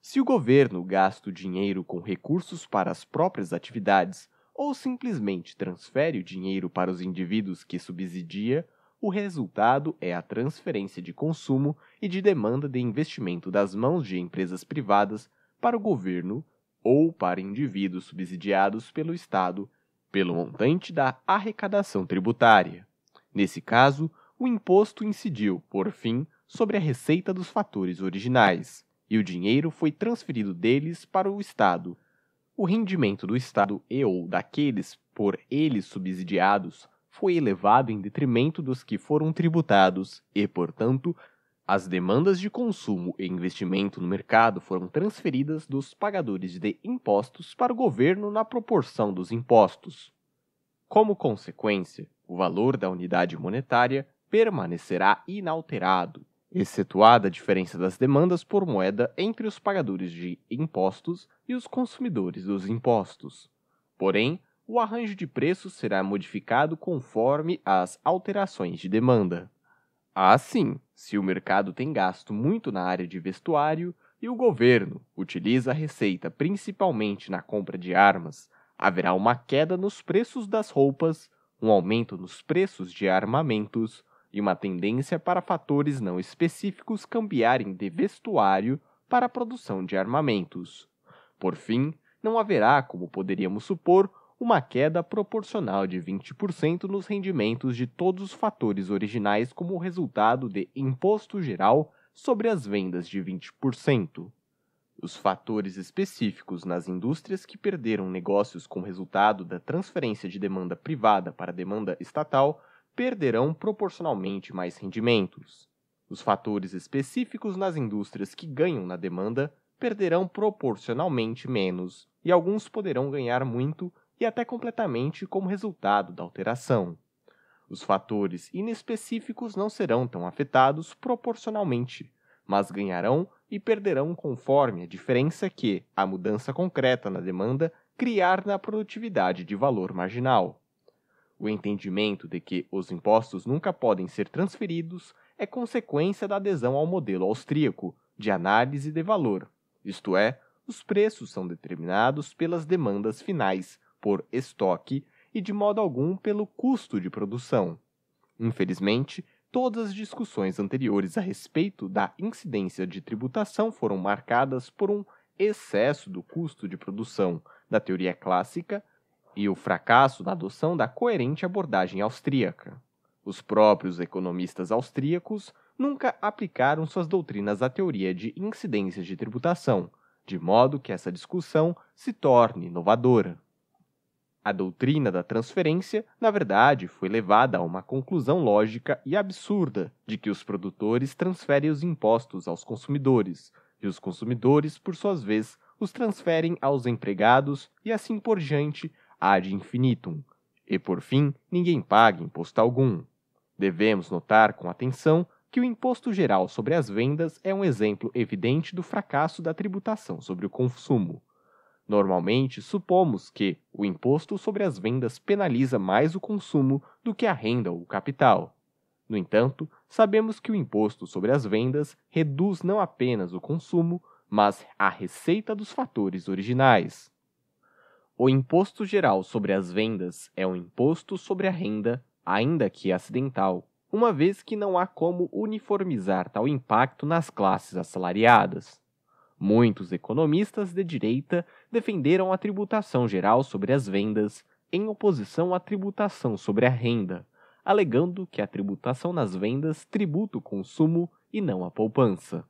Se o governo gasta o dinheiro com recursos para as próprias atividades ou simplesmente transfere o dinheiro para os indivíduos que subsidia, o resultado é a transferência de consumo e de demanda de investimento das mãos de empresas privadas para o governo ou para indivíduos subsidiados pelo Estado pelo montante da arrecadação tributária. Nesse caso, o imposto incidiu, por fim, sobre a receita dos fatores originais, e o dinheiro foi transferido deles para o Estado. O rendimento do Estado e ou daqueles por eles subsidiados foi elevado em detrimento dos que foram tributados e, portanto, as demandas de consumo e investimento no mercado foram transferidas dos pagadores de impostos para o governo na proporção dos impostos. Como consequência, o valor da unidade monetária permanecerá inalterado, excetuada a diferença das demandas por moeda entre os pagadores de impostos e os consumidores dos impostos. Porém, o arranjo de preços será modificado conforme as alterações de demanda. Assim, se o mercado tem gasto muito na área de vestuário e o governo utiliza a receita principalmente na compra de armas, haverá uma queda nos preços das roupas, um aumento nos preços de armamentos e uma tendência para fatores não específicos cambiarem de vestuário para a produção de armamentos. Por fim, não haverá, como poderíamos supor, uma queda proporcional de 20% nos rendimentos de todos os fatores originais como resultado de imposto geral sobre as vendas de 20%. Os fatores específicos nas indústrias que perderam negócios com resultado da transferência de demanda privada para demanda estatal perderão proporcionalmente mais rendimentos. Os fatores específicos nas indústrias que ganham na demanda perderão proporcionalmente menos, e alguns poderão ganhar muito e até completamente como resultado da alteração. Os fatores inespecíficos não serão tão afetados proporcionalmente, mas ganharão e perderão conforme a diferença que a mudança concreta na demanda criar na produtividade de valor marginal. O entendimento de que os impostos nunca podem ser transferidos é consequência da adesão ao modelo austríaco de análise de valor, isto é, os preços são determinados pelas demandas finais por estoque e de modo algum pelo custo de produção. Infelizmente, todas as discussões anteriores a respeito da incidência de tributação foram marcadas por um excesso do custo de produção da teoria clássica e o fracasso na adoção da coerente abordagem austríaca. Os próprios economistas austríacos nunca aplicaram suas doutrinas à teoria de incidências de tributação, de modo que essa discussão se torne inovadora. A doutrina da transferência, na verdade, foi levada a uma conclusão lógica e absurda de que os produtores transferem os impostos aos consumidores, e os consumidores, por suas vezes, os transferem aos empregados e assim por diante, ad infinitum. E por fim, ninguém paga imposto algum. Devemos notar com atenção que o imposto geral sobre as vendas é um exemplo evidente do fracasso da tributação sobre o consumo. Normalmente, supomos que o imposto sobre as vendas penaliza mais o consumo do que a renda ou o capital. No entanto, sabemos que o imposto sobre as vendas reduz não apenas o consumo, mas a receita dos fatores originais. O imposto geral sobre as vendas é um imposto sobre a renda, ainda que acidental, uma vez que não há como uniformizar tal impacto nas classes assalariadas. Muitos economistas de direita defenderam a tributação geral sobre as vendas, em oposição à tributação sobre a renda, alegando que a tributação nas vendas tributa o consumo e não a poupança.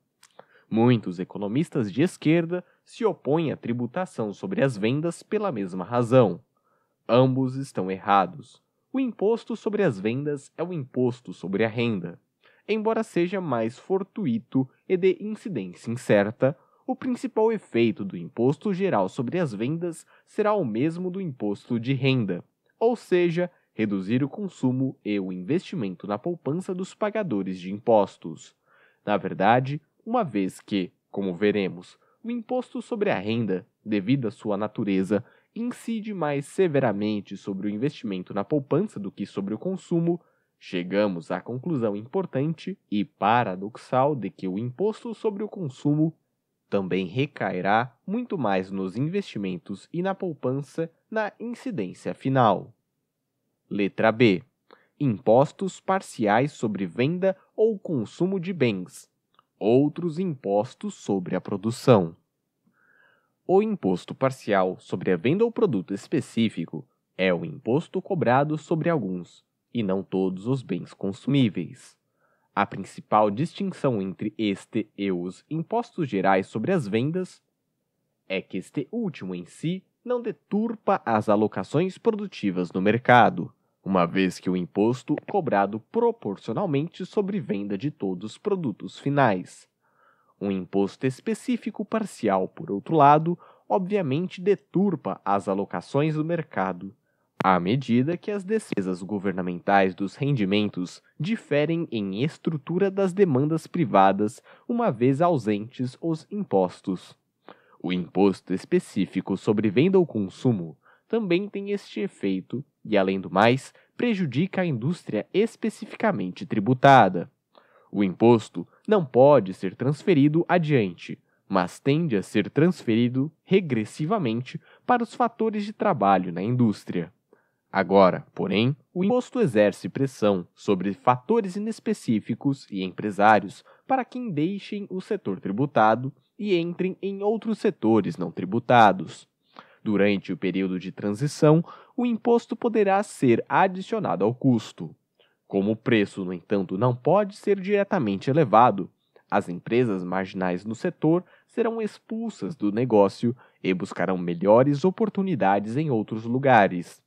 Muitos economistas de esquerda se opõem à tributação sobre as vendas pela mesma razão. Ambos estão errados. O imposto sobre as vendas é o imposto sobre a renda, embora seja mais fortuito e de incidência incerta o principal efeito do imposto geral sobre as vendas será o mesmo do imposto de renda, ou seja, reduzir o consumo e o investimento na poupança dos pagadores de impostos. Na verdade, uma vez que, como veremos, o imposto sobre a renda, devido à sua natureza, incide mais severamente sobre o investimento na poupança do que sobre o consumo, chegamos à conclusão importante e paradoxal de que o imposto sobre o consumo também recairá muito mais nos investimentos e na poupança na incidência final. Letra B. Impostos parciais sobre venda ou consumo de bens. Outros impostos sobre a produção. O imposto parcial sobre a venda ou produto específico é o imposto cobrado sobre alguns, e não todos os bens consumíveis. A principal distinção entre este e os impostos gerais sobre as vendas é que este último em si não deturpa as alocações produtivas no mercado, uma vez que o imposto é cobrado proporcionalmente sobre venda de todos os produtos finais. Um imposto específico parcial, por outro lado, obviamente deturpa as alocações do mercado, à medida que as despesas governamentais dos rendimentos diferem em estrutura das demandas privadas, uma vez ausentes os impostos. O imposto específico sobre venda ou consumo também tem este efeito e, além do mais, prejudica a indústria especificamente tributada. O imposto não pode ser transferido adiante, mas tende a ser transferido regressivamente para os fatores de trabalho na indústria. Agora, porém, o imposto exerce pressão sobre fatores inespecíficos e empresários para que deixem o setor tributado e entrem em outros setores não tributados. Durante o período de transição, o imposto poderá ser adicionado ao custo. Como o preço, no entanto, não pode ser diretamente elevado, as empresas marginais no setor serão expulsas do negócio e buscarão melhores oportunidades em outros lugares.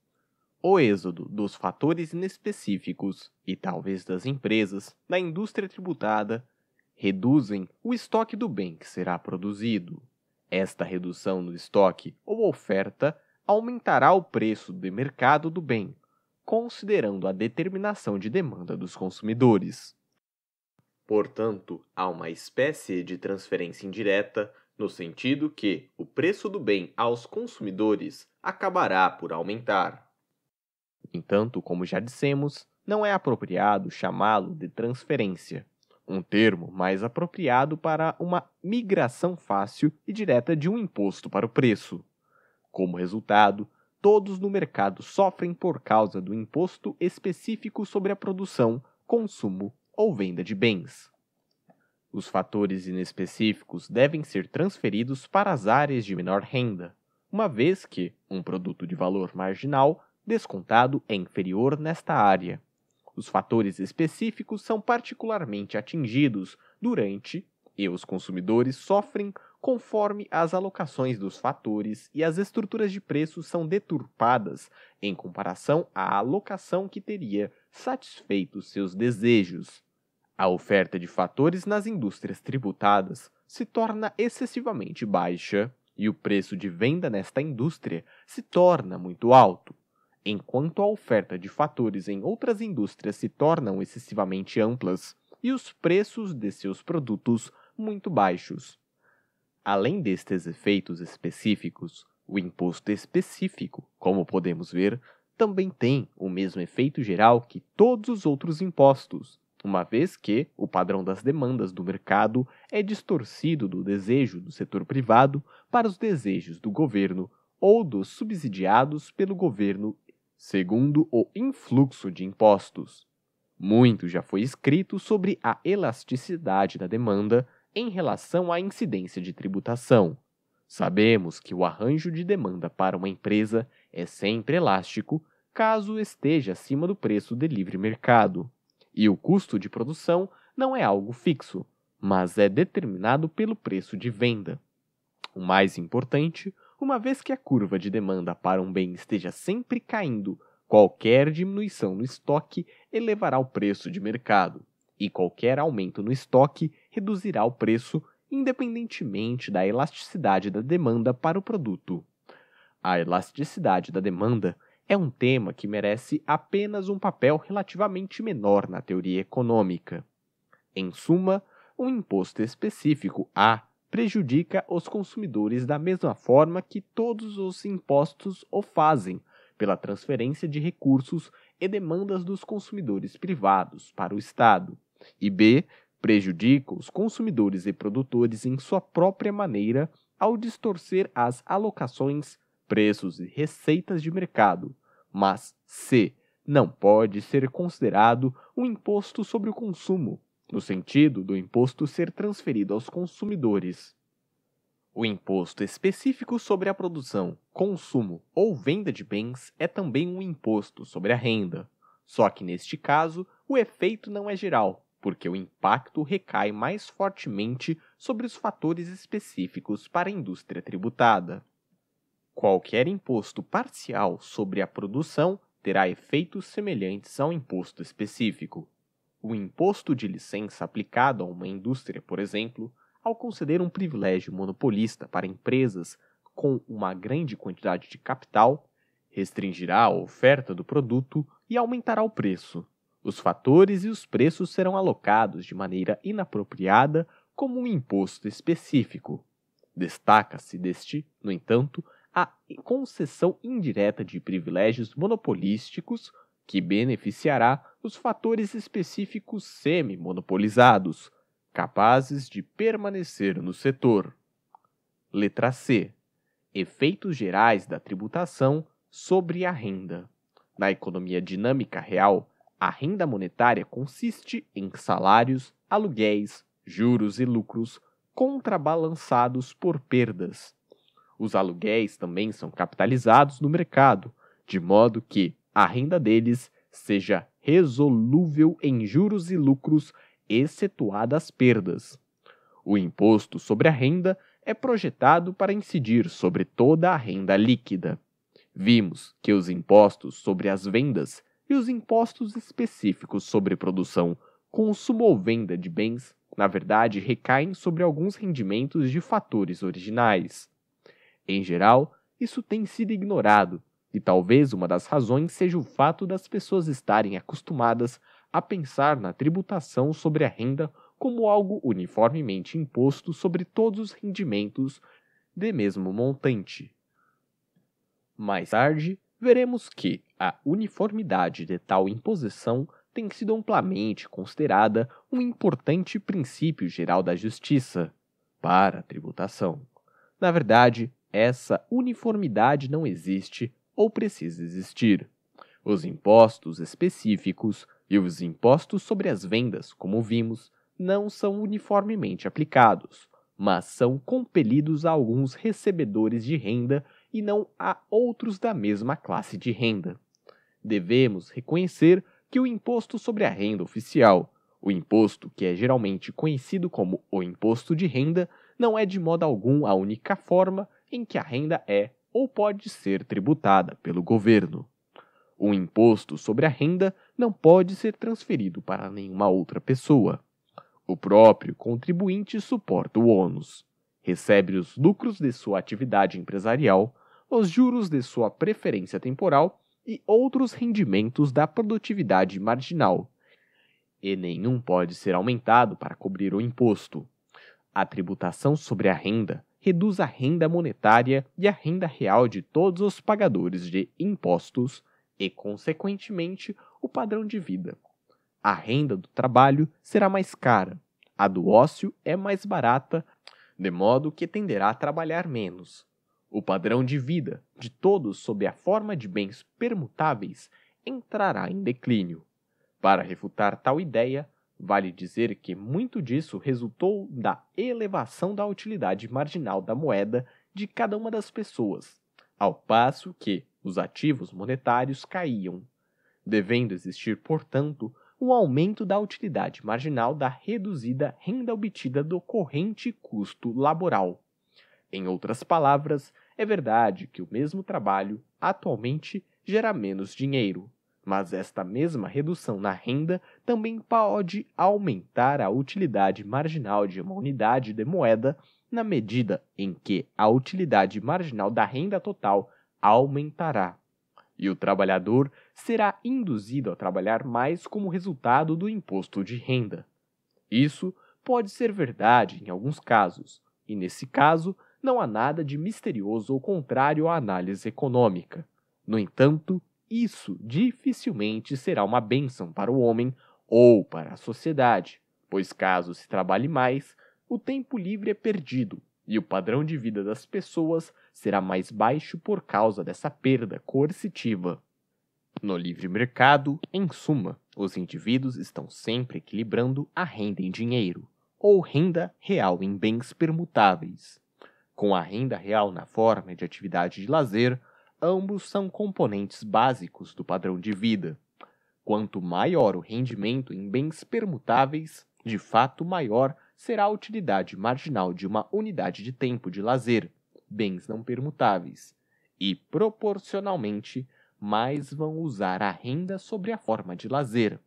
O êxodo dos fatores inespecíficos e talvez das empresas da indústria tributada reduzem o estoque do bem que será produzido. Esta redução no estoque ou oferta aumentará o preço de mercado do bem, considerando a determinação de demanda dos consumidores. Portanto, há uma espécie de transferência indireta no sentido que o preço do bem aos consumidores acabará por aumentar. Entanto, como já dissemos, não é apropriado chamá-lo de transferência, um termo mais apropriado para uma migração fácil e direta de um imposto para o preço. Como resultado, todos no mercado sofrem por causa do imposto específico sobre a produção, consumo ou venda de bens. Os fatores inespecíficos devem ser transferidos para as áreas de menor renda, uma vez que um produto de valor marginal descontado é inferior nesta área. Os fatores específicos são particularmente atingidos durante e os consumidores sofrem conforme as alocações dos fatores e as estruturas de preço são deturpadas em comparação à alocação que teria satisfeito seus desejos. A oferta de fatores nas indústrias tributadas se torna excessivamente baixa e o preço de venda nesta indústria se torna muito alto. Enquanto a oferta de fatores em outras indústrias se tornam excessivamente amplas e os preços de seus produtos muito baixos. Além destes efeitos específicos, o imposto específico, como podemos ver, também tem o mesmo efeito geral que todos os outros impostos, uma vez que o padrão das demandas do mercado é distorcido do desejo do setor privado para os desejos do governo ou dos subsidiados pelo governo segundo o influxo de impostos. Muito já foi escrito sobre a elasticidade da demanda em relação à incidência de tributação. Sabemos que o arranjo de demanda para uma empresa é sempre elástico caso esteja acima do preço de livre mercado. E o custo de produção não é algo fixo, mas é determinado pelo preço de venda. O mais importante, uma vez que a curva de demanda para um bem esteja sempre caindo, qualquer diminuição no estoque elevará o preço de mercado, e qualquer aumento no estoque reduzirá o preço, independentemente da elasticidade da demanda para o produto. A elasticidade da demanda é um tema que merece apenas um papel relativamente menor na teoria econômica. Em suma, um imposto específico a prejudica os consumidores da mesma forma que todos os impostos o fazem, pela transferência de recursos e demandas dos consumidores privados para o Estado. E B. Prejudica os consumidores e produtores em sua própria maneira ao distorcer as alocações, preços e receitas de mercado. Mas C. Não pode ser considerado um imposto sobre o consumo, no sentido do imposto ser transferido aos consumidores. O imposto específico sobre a produção, consumo ou venda de bens é também um imposto sobre a renda, só que neste caso o efeito não é geral, porque o impacto recai mais fortemente sobre os fatores específicos para a indústria tributada. Qualquer imposto parcial sobre a produção terá efeitos semelhantes ao imposto específico, o imposto de licença aplicado a uma indústria, por exemplo, ao conceder um privilégio monopolista para empresas com uma grande quantidade de capital, restringirá a oferta do produto e aumentará o preço. Os fatores e os preços serão alocados de maneira inapropriada como um imposto específico. Destaca-se deste, no entanto, a concessão indireta de privilégios monopolísticos que beneficiará os fatores específicos semi-monopolizados, capazes de permanecer no setor. Letra C. Efeitos gerais da tributação sobre a renda. Na economia dinâmica real, a renda monetária consiste em salários, aluguéis, juros e lucros contrabalançados por perdas. Os aluguéis também são capitalizados no mercado, de modo que a renda deles seja resolúvel em juros e lucros, excetuadas perdas. O imposto sobre a renda é projetado para incidir sobre toda a renda líquida. Vimos que os impostos sobre as vendas e os impostos específicos sobre produção, consumo ou venda de bens, na verdade, recaem sobre alguns rendimentos de fatores originais. Em geral, isso tem sido ignorado e talvez uma das razões seja o fato das pessoas estarem acostumadas a pensar na tributação sobre a renda como algo uniformemente imposto sobre todos os rendimentos de mesmo montante. Mais tarde, veremos que a uniformidade de tal imposição tem sido amplamente considerada um importante princípio geral da justiça para a tributação. Na verdade, essa uniformidade não existe ou precisa existir. Os impostos específicos e os impostos sobre as vendas, como vimos, não são uniformemente aplicados, mas são compelidos a alguns recebedores de renda e não a outros da mesma classe de renda. Devemos reconhecer que o imposto sobre a renda oficial, o imposto que é geralmente conhecido como o imposto de renda, não é de modo algum a única forma em que a renda é ou pode ser tributada pelo governo. O imposto sobre a renda não pode ser transferido para nenhuma outra pessoa. O próprio contribuinte suporta o ônus, recebe os lucros de sua atividade empresarial, os juros de sua preferência temporal e outros rendimentos da produtividade marginal. E nenhum pode ser aumentado para cobrir o imposto. A tributação sobre a renda reduz a renda monetária e a renda real de todos os pagadores de impostos e, consequentemente, o padrão de vida. A renda do trabalho será mais cara, a do ócio é mais barata, de modo que tenderá a trabalhar menos. O padrão de vida de todos sob a forma de bens permutáveis entrará em declínio. Para refutar tal ideia, Vale dizer que muito disso resultou da elevação da utilidade marginal da moeda de cada uma das pessoas, ao passo que os ativos monetários caíam, devendo existir, portanto, um aumento da utilidade marginal da reduzida renda obtida do corrente custo laboral. Em outras palavras, é verdade que o mesmo trabalho atualmente gera menos dinheiro. Mas esta mesma redução na renda também pode aumentar a utilidade marginal de uma unidade de moeda na medida em que a utilidade marginal da renda total aumentará. E o trabalhador será induzido a trabalhar mais como resultado do imposto de renda. Isso pode ser verdade em alguns casos, e nesse caso não há nada de misterioso ou contrário à análise econômica. No entanto, isso dificilmente será uma bênção para o homem ou para a sociedade, pois caso se trabalhe mais, o tempo livre é perdido e o padrão de vida das pessoas será mais baixo por causa dessa perda coercitiva. No livre mercado, em suma, os indivíduos estão sempre equilibrando a renda em dinheiro ou renda real em bens permutáveis. Com a renda real na forma de atividade de lazer, ambos são componentes básicos do padrão de vida. Quanto maior o rendimento em bens permutáveis, de fato maior será a utilidade marginal de uma unidade de tempo de lazer, bens não permutáveis, e proporcionalmente mais vão usar a renda sobre a forma de lazer.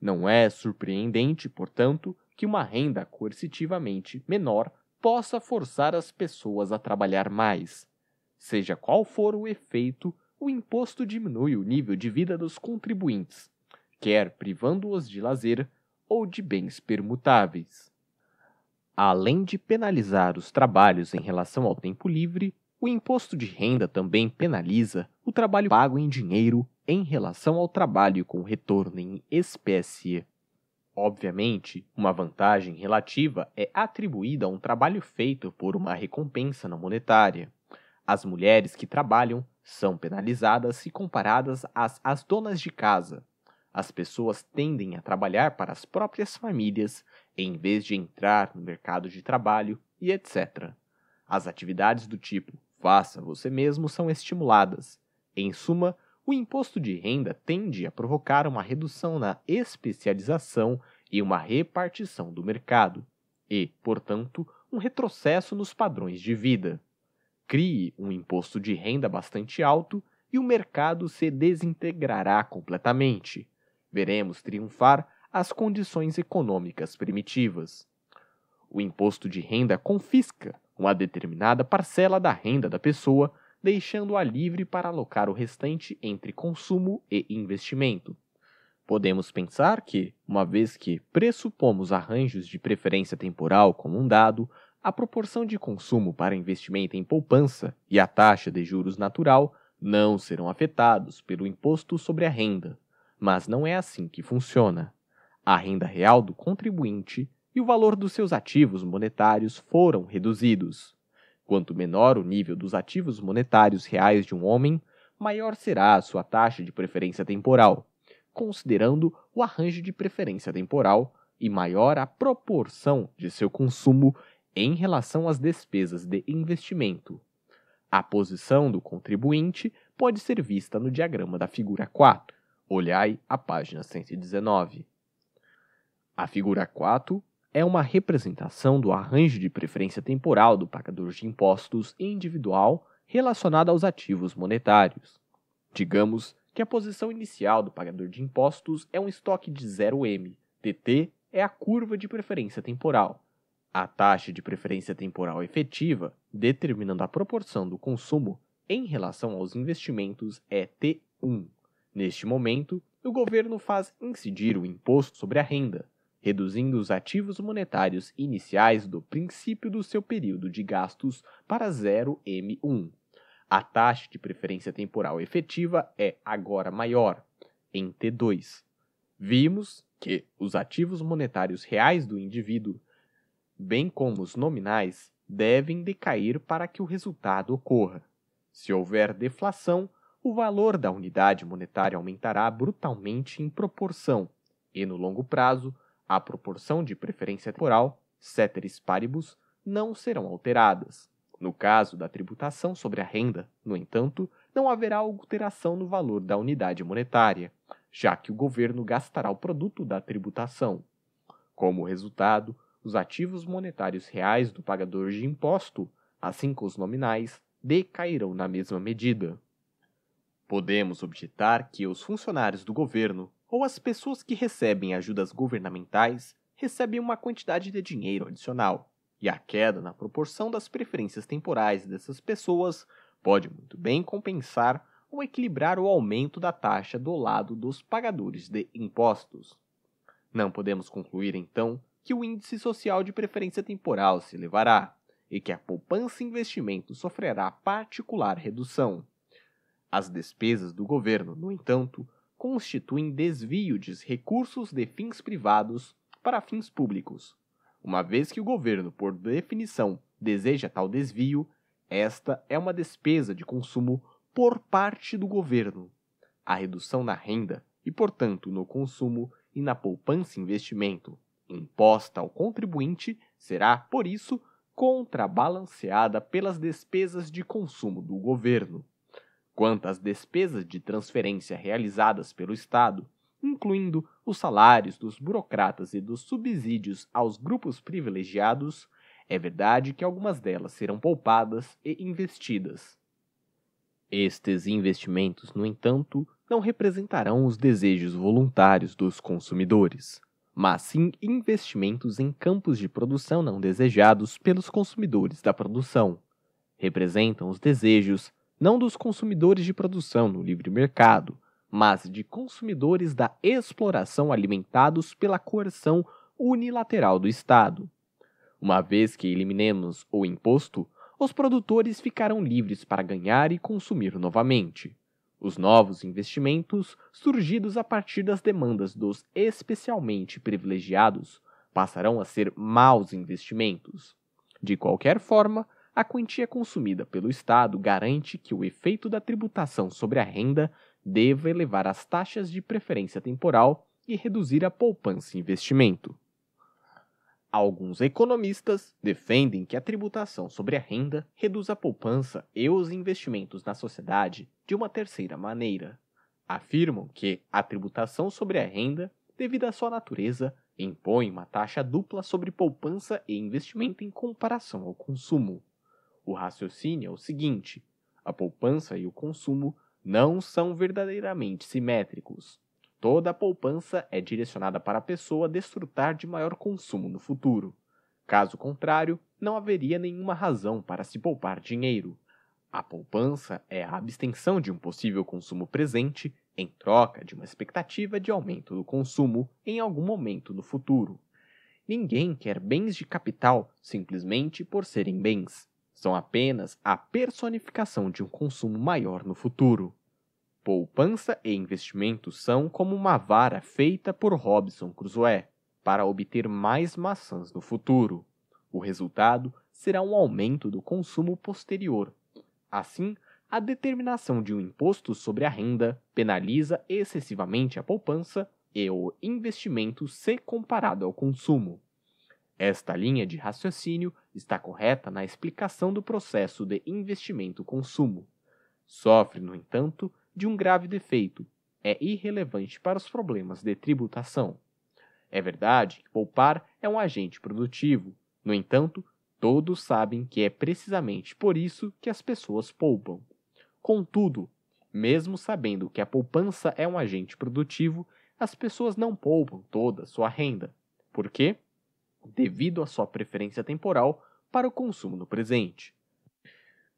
Não é surpreendente, portanto, que uma renda coercitivamente menor possa forçar as pessoas a trabalhar mais, Seja qual for o efeito, o imposto diminui o nível de vida dos contribuintes, quer privando-os de lazer ou de bens permutáveis. Além de penalizar os trabalhos em relação ao tempo livre, o imposto de renda também penaliza o trabalho pago em dinheiro em relação ao trabalho com retorno em espécie. Obviamente, uma vantagem relativa é atribuída a um trabalho feito por uma recompensa não monetária. As mulheres que trabalham são penalizadas se comparadas às, às donas de casa. As pessoas tendem a trabalhar para as próprias famílias em vez de entrar no mercado de trabalho e etc. As atividades do tipo faça você mesmo são estimuladas. Em suma, o imposto de renda tende a provocar uma redução na especialização e uma repartição do mercado, e, portanto, um retrocesso nos padrões de vida crie um imposto de renda bastante alto e o mercado se desintegrará completamente. Veremos triunfar as condições econômicas primitivas. O imposto de renda confisca uma determinada parcela da renda da pessoa, deixando-a livre para alocar o restante entre consumo e investimento. Podemos pensar que, uma vez que pressupomos arranjos de preferência temporal como um dado, a proporção de consumo para investimento em poupança e a taxa de juros natural não serão afetados pelo imposto sobre a renda. Mas não é assim que funciona. A renda real do contribuinte e o valor dos seus ativos monetários foram reduzidos. Quanto menor o nível dos ativos monetários reais de um homem, maior será a sua taxa de preferência temporal, considerando o arranjo de preferência temporal, e maior a proporção de seu consumo em relação às despesas de investimento. A posição do contribuinte pode ser vista no diagrama da figura 4. Olhai a página 119. A figura 4 é uma representação do arranjo de preferência temporal do pagador de impostos individual relacionado aos ativos monetários. Digamos que a posição inicial do pagador de impostos é um estoque de 0M. TT é a curva de preferência temporal a taxa de preferência temporal efetiva, determinando a proporção do consumo em relação aos investimentos, é T1. Neste momento, o governo faz incidir o imposto sobre a renda, reduzindo os ativos monetários iniciais do princípio do seu período de gastos para 0M1. A taxa de preferência temporal efetiva é agora maior, em T2. Vimos que os ativos monetários reais do indivíduo bem como os nominais, devem decair para que o resultado ocorra. Se houver deflação, o valor da unidade monetária aumentará brutalmente em proporção, e no longo prazo, a proporção de preferência temporal, ceteris paribus, não serão alteradas. No caso da tributação sobre a renda, no entanto, não haverá alteração no valor da unidade monetária, já que o governo gastará o produto da tributação. Como resultado, os ativos monetários reais do pagador de imposto, assim como os nominais, decairão na mesma medida. Podemos objetar que os funcionários do governo ou as pessoas que recebem ajudas governamentais recebem uma quantidade de dinheiro adicional, e a queda na proporção das preferências temporais dessas pessoas pode muito bem compensar ou equilibrar o aumento da taxa do lado dos pagadores de impostos. Não podemos concluir, então, que o índice social de preferência temporal se elevará e que a poupança e investimento sofrerá particular redução. As despesas do governo, no entanto, constituem desvio de recursos de fins privados para fins públicos. Uma vez que o governo, por definição, deseja tal desvio, esta é uma despesa de consumo por parte do governo. A redução na renda e, portanto, no consumo e na poupança e investimento imposta ao contribuinte será, por isso, contrabalanceada pelas despesas de consumo do governo. Quanto às despesas de transferência realizadas pelo Estado, incluindo os salários dos burocratas e dos subsídios aos grupos privilegiados, é verdade que algumas delas serão poupadas e investidas. Estes investimentos, no entanto, não representarão os desejos voluntários dos consumidores mas sim investimentos em campos de produção não desejados pelos consumidores da produção. Representam os desejos não dos consumidores de produção no livre mercado, mas de consumidores da exploração alimentados pela coerção unilateral do Estado. Uma vez que eliminemos o imposto, os produtores ficarão livres para ganhar e consumir novamente. Os novos investimentos, surgidos a partir das demandas dos especialmente privilegiados, passarão a ser maus investimentos. De qualquer forma, a quantia consumida pelo Estado garante que o efeito da tributação sobre a renda deva elevar as taxas de preferência temporal e reduzir a poupança e investimento. Alguns economistas defendem que a tributação sobre a renda reduz a poupança e os investimentos na sociedade de uma terceira maneira, afirmam que a tributação sobre a renda, devido à sua natureza, impõe uma taxa dupla sobre poupança e investimento em comparação ao consumo. O raciocínio é o seguinte: a poupança e o consumo não são verdadeiramente simétricos. Toda a poupança é direcionada para a pessoa desfrutar de maior consumo no futuro. Caso contrário, não haveria nenhuma razão para se poupar dinheiro. A poupança é a abstenção de um possível consumo presente em troca de uma expectativa de aumento do consumo em algum momento no futuro. Ninguém quer bens de capital simplesmente por serem bens. São apenas a personificação de um consumo maior no futuro. Poupança e investimento são como uma vara feita por Robinson Crusoe para obter mais maçãs no futuro. O resultado será um aumento do consumo posterior Assim, a determinação de um imposto sobre a renda penaliza excessivamente a poupança e o investimento se comparado ao consumo. Esta linha de raciocínio está correta na explicação do processo de investimento-consumo. Sofre, no entanto, de um grave defeito: é irrelevante para os problemas de tributação. É verdade que poupar é um agente produtivo, no entanto, Todos sabem que é precisamente por isso que as pessoas poupam. Contudo, mesmo sabendo que a poupança é um agente produtivo, as pessoas não poupam toda a sua renda. Por quê? Devido à sua preferência temporal para o consumo no presente.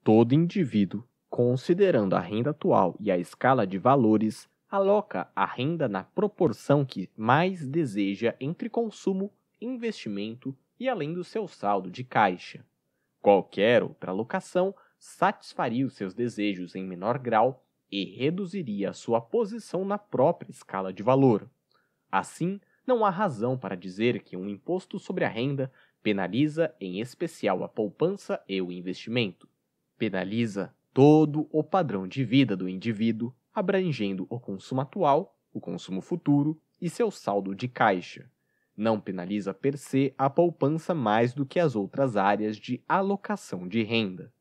Todo indivíduo, considerando a renda atual e a escala de valores, aloca a renda na proporção que mais deseja entre consumo, investimento e além do seu saldo de caixa. Qualquer outra locação satisfaria os seus desejos em menor grau e reduziria a sua posição na própria escala de valor. Assim, não há razão para dizer que um imposto sobre a renda penaliza em especial a poupança e o investimento. Penaliza todo o padrão de vida do indivíduo, abrangendo o consumo atual, o consumo futuro e seu saldo de caixa não penaliza per se a poupança mais do que as outras áreas de alocação de renda.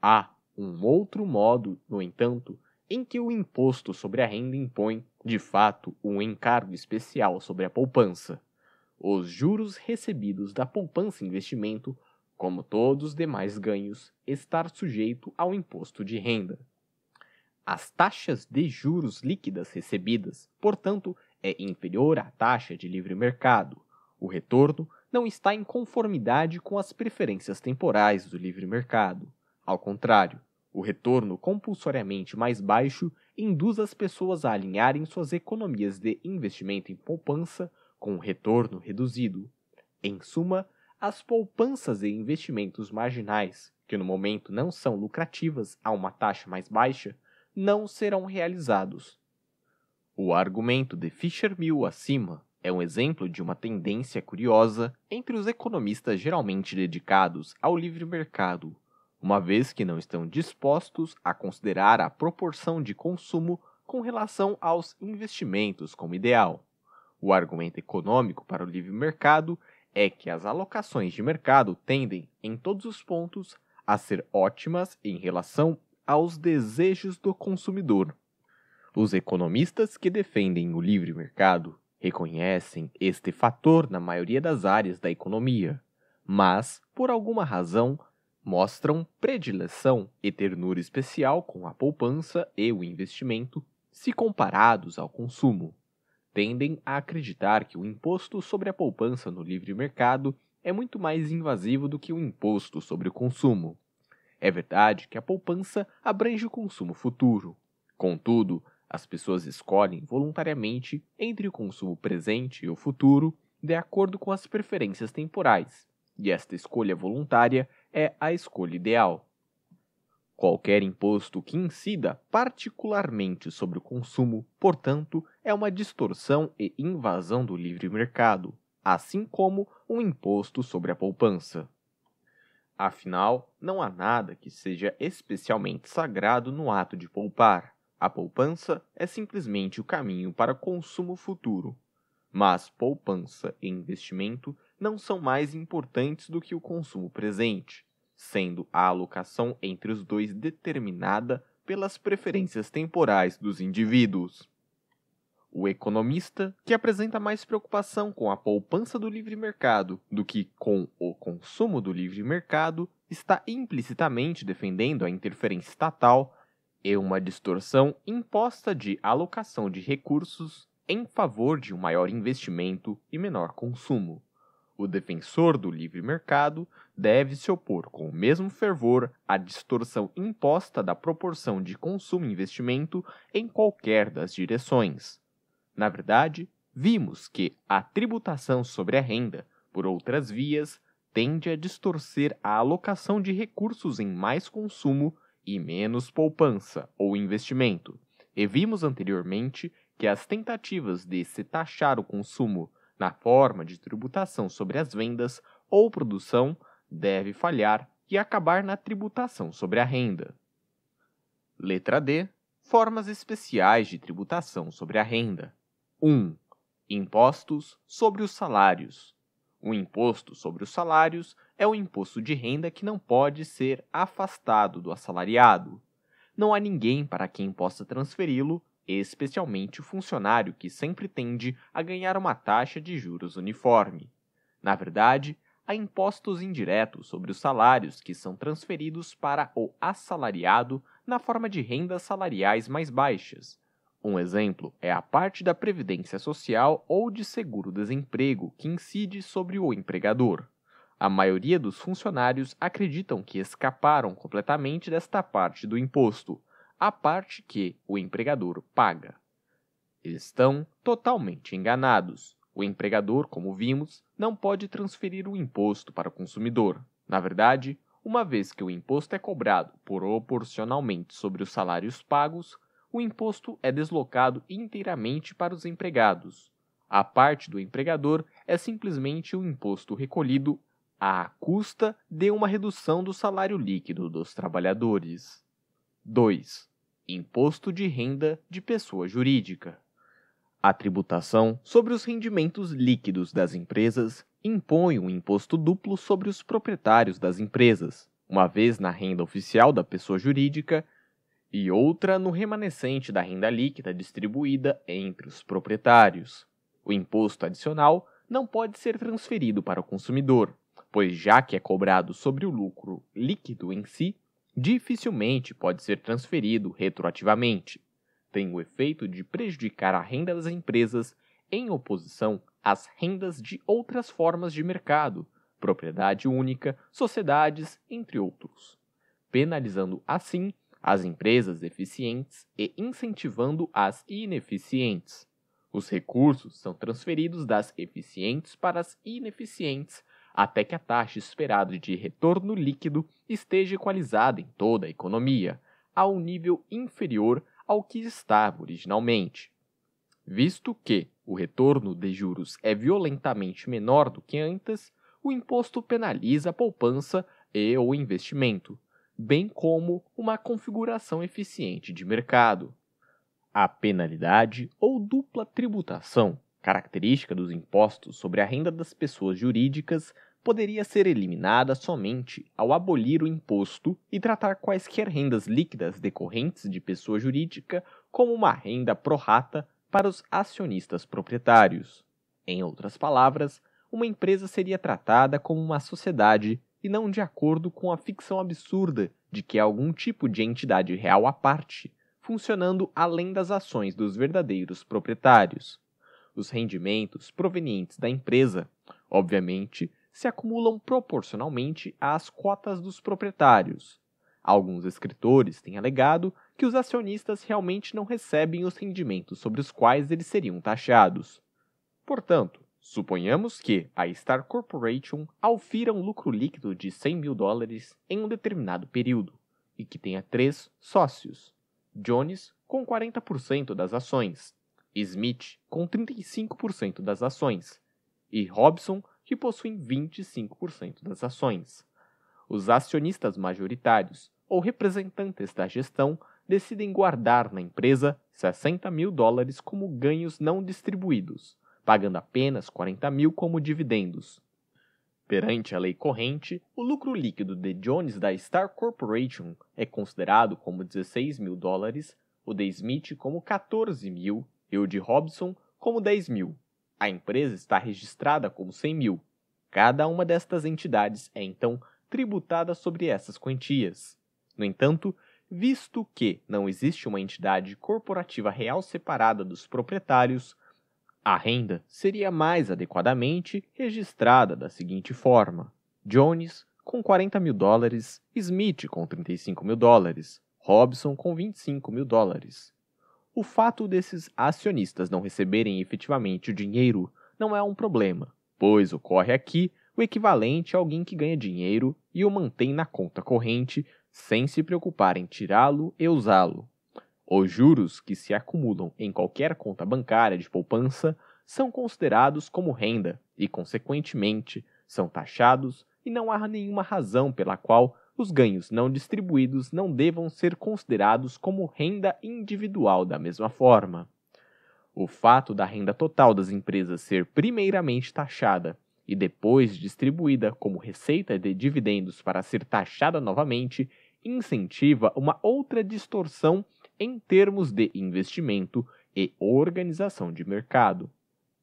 Há um outro modo, no entanto, em que o imposto sobre a renda impõe, de fato, um encargo especial sobre a poupança. Os juros recebidos da poupança investimento, como todos os demais ganhos, estar sujeito ao imposto de renda. As taxas de juros líquidas recebidas, portanto, é inferior à taxa de livre mercado. O retorno não está em conformidade com as preferências temporais do livre mercado. Ao contrário, o retorno compulsoriamente mais baixo induz as pessoas a alinharem suas economias de investimento em poupança com um retorno reduzido. Em suma, as poupanças e investimentos marginais, que no momento não são lucrativas a uma taxa mais baixa, não serão realizados. O argumento de Fisher-Mill acima é um exemplo de uma tendência curiosa entre os economistas geralmente dedicados ao livre mercado, uma vez que não estão dispostos a considerar a proporção de consumo com relação aos investimentos como ideal. O argumento econômico para o livre mercado é que as alocações de mercado tendem, em todos os pontos, a ser ótimas em relação aos desejos do consumidor. Os economistas que defendem o livre mercado reconhecem este fator na maioria das áreas da economia, mas, por alguma razão, mostram predileção e ternura especial com a poupança e o investimento se comparados ao consumo. Tendem a acreditar que o imposto sobre a poupança no livre mercado é muito mais invasivo do que o imposto sobre o consumo. É verdade que a poupança abrange o consumo futuro. Contudo, as pessoas escolhem voluntariamente entre o consumo presente e o futuro de acordo com as preferências temporais, e esta escolha voluntária é a escolha ideal. Qualquer imposto que incida particularmente sobre o consumo, portanto, é uma distorção e invasão do livre mercado, assim como um imposto sobre a poupança. Afinal, não há nada que seja especialmente sagrado no ato de poupar. A poupança é simplesmente o caminho para consumo futuro, mas poupança e investimento não são mais importantes do que o consumo presente, sendo a alocação entre os dois determinada pelas preferências temporais dos indivíduos. O economista, que apresenta mais preocupação com a poupança do livre mercado do que com o consumo do livre mercado, está implicitamente defendendo a interferência estatal e uma distorção imposta de alocação de recursos em favor de um maior investimento e menor consumo. O defensor do livre mercado deve se opor com o mesmo fervor à distorção imposta da proporção de consumo e investimento em qualquer das direções. Na verdade, vimos que a tributação sobre a renda, por outras vias, tende a distorcer a alocação de recursos em mais consumo e menos poupança ou investimento. E vimos anteriormente que as tentativas de se taxar o consumo na forma de tributação sobre as vendas ou produção deve falhar e acabar na tributação sobre a renda. Letra D. Formas especiais de tributação sobre a renda. 1. Impostos sobre os salários. O imposto sobre os salários é o imposto de renda que não pode ser afastado do assalariado. Não há ninguém para quem possa transferi-lo, especialmente o funcionário que sempre tende a ganhar uma taxa de juros uniforme. Na verdade, há impostos indiretos sobre os salários que são transferidos para o assalariado na forma de rendas salariais mais baixas, um exemplo é a parte da previdência social ou de seguro-desemprego que incide sobre o empregador. A maioria dos funcionários acreditam que escaparam completamente desta parte do imposto, a parte que o empregador paga. Estão totalmente enganados. O empregador, como vimos, não pode transferir o imposto para o consumidor. Na verdade, uma vez que o imposto é cobrado proporcionalmente sobre os salários pagos, o imposto é deslocado inteiramente para os empregados. A parte do empregador é simplesmente o imposto recolhido à custa de uma redução do salário líquido dos trabalhadores. 2. Imposto de renda de pessoa jurídica. A tributação sobre os rendimentos líquidos das empresas impõe um imposto duplo sobre os proprietários das empresas, uma vez na renda oficial da pessoa jurídica e outra no remanescente da renda líquida distribuída entre os proprietários. O imposto adicional não pode ser transferido para o consumidor, pois já que é cobrado sobre o lucro líquido em si, dificilmente pode ser transferido retroativamente. Tem o efeito de prejudicar a renda das empresas em oposição às rendas de outras formas de mercado, propriedade única, sociedades, entre outros, penalizando assim as empresas eficientes e incentivando as ineficientes. Os recursos são transferidos das eficientes para as ineficientes até que a taxa esperada de retorno líquido esteja equalizada em toda a economia, a um nível inferior ao que estava originalmente. Visto que o retorno de juros é violentamente menor do que antes, o imposto penaliza a poupança e o investimento, bem como uma configuração eficiente de mercado. A penalidade ou dupla tributação, característica dos impostos sobre a renda das pessoas jurídicas, poderia ser eliminada somente ao abolir o imposto e tratar quaisquer rendas líquidas decorrentes de pessoa jurídica como uma renda prorata para os acionistas proprietários. Em outras palavras, uma empresa seria tratada como uma sociedade e não de acordo com a ficção absurda de que é algum tipo de entidade real à parte, funcionando além das ações dos verdadeiros proprietários. Os rendimentos provenientes da empresa, obviamente, se acumulam proporcionalmente às cotas dos proprietários. Alguns escritores têm alegado que os acionistas realmente não recebem os rendimentos sobre os quais eles seriam taxados. Portanto, Suponhamos que a Star Corporation alfira um lucro líquido de 100 mil dólares em um determinado período e que tenha três sócios: Jones, com 40% das ações, Smith, com 35% das ações, e Robson, que possuem 25% das ações. Os acionistas majoritários ou representantes da gestão decidem guardar na empresa 60 mil dólares como ganhos não distribuídos pagando apenas 40 mil como dividendos. Perante a lei corrente, o lucro líquido de Jones da Star Corporation é considerado como 16 mil dólares, o de Smith como 14 mil e o de Robson como 10 mil. A empresa está registrada como 100 mil. Cada uma destas entidades é então tributada sobre essas quantias. No entanto, visto que não existe uma entidade corporativa real separada dos proprietários, a renda seria mais adequadamente registrada da seguinte forma: Jones com 40 mil dólares, Smith com 35 mil dólares, Robson com 25 mil dólares. O fato desses acionistas não receberem efetivamente o dinheiro não é um problema, pois ocorre aqui o equivalente a alguém que ganha dinheiro e o mantém na conta corrente sem se preocupar em tirá-lo e usá-lo. Os juros que se acumulam em qualquer conta bancária de poupança são considerados como renda e, consequentemente, são taxados e não há nenhuma razão pela qual os ganhos não distribuídos não devam ser considerados como renda individual da mesma forma. O fato da renda total das empresas ser primeiramente taxada e depois distribuída como receita de dividendos para ser taxada novamente incentiva uma outra distorção em termos de investimento e organização de mercado.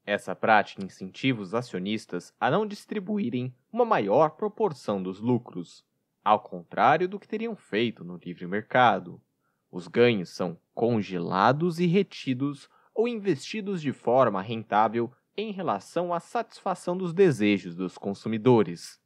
Essa prática incentiva os acionistas a não distribuírem uma maior proporção dos lucros, ao contrário do que teriam feito no livre mercado. Os ganhos são congelados e retidos ou investidos de forma rentável em relação à satisfação dos desejos dos consumidores.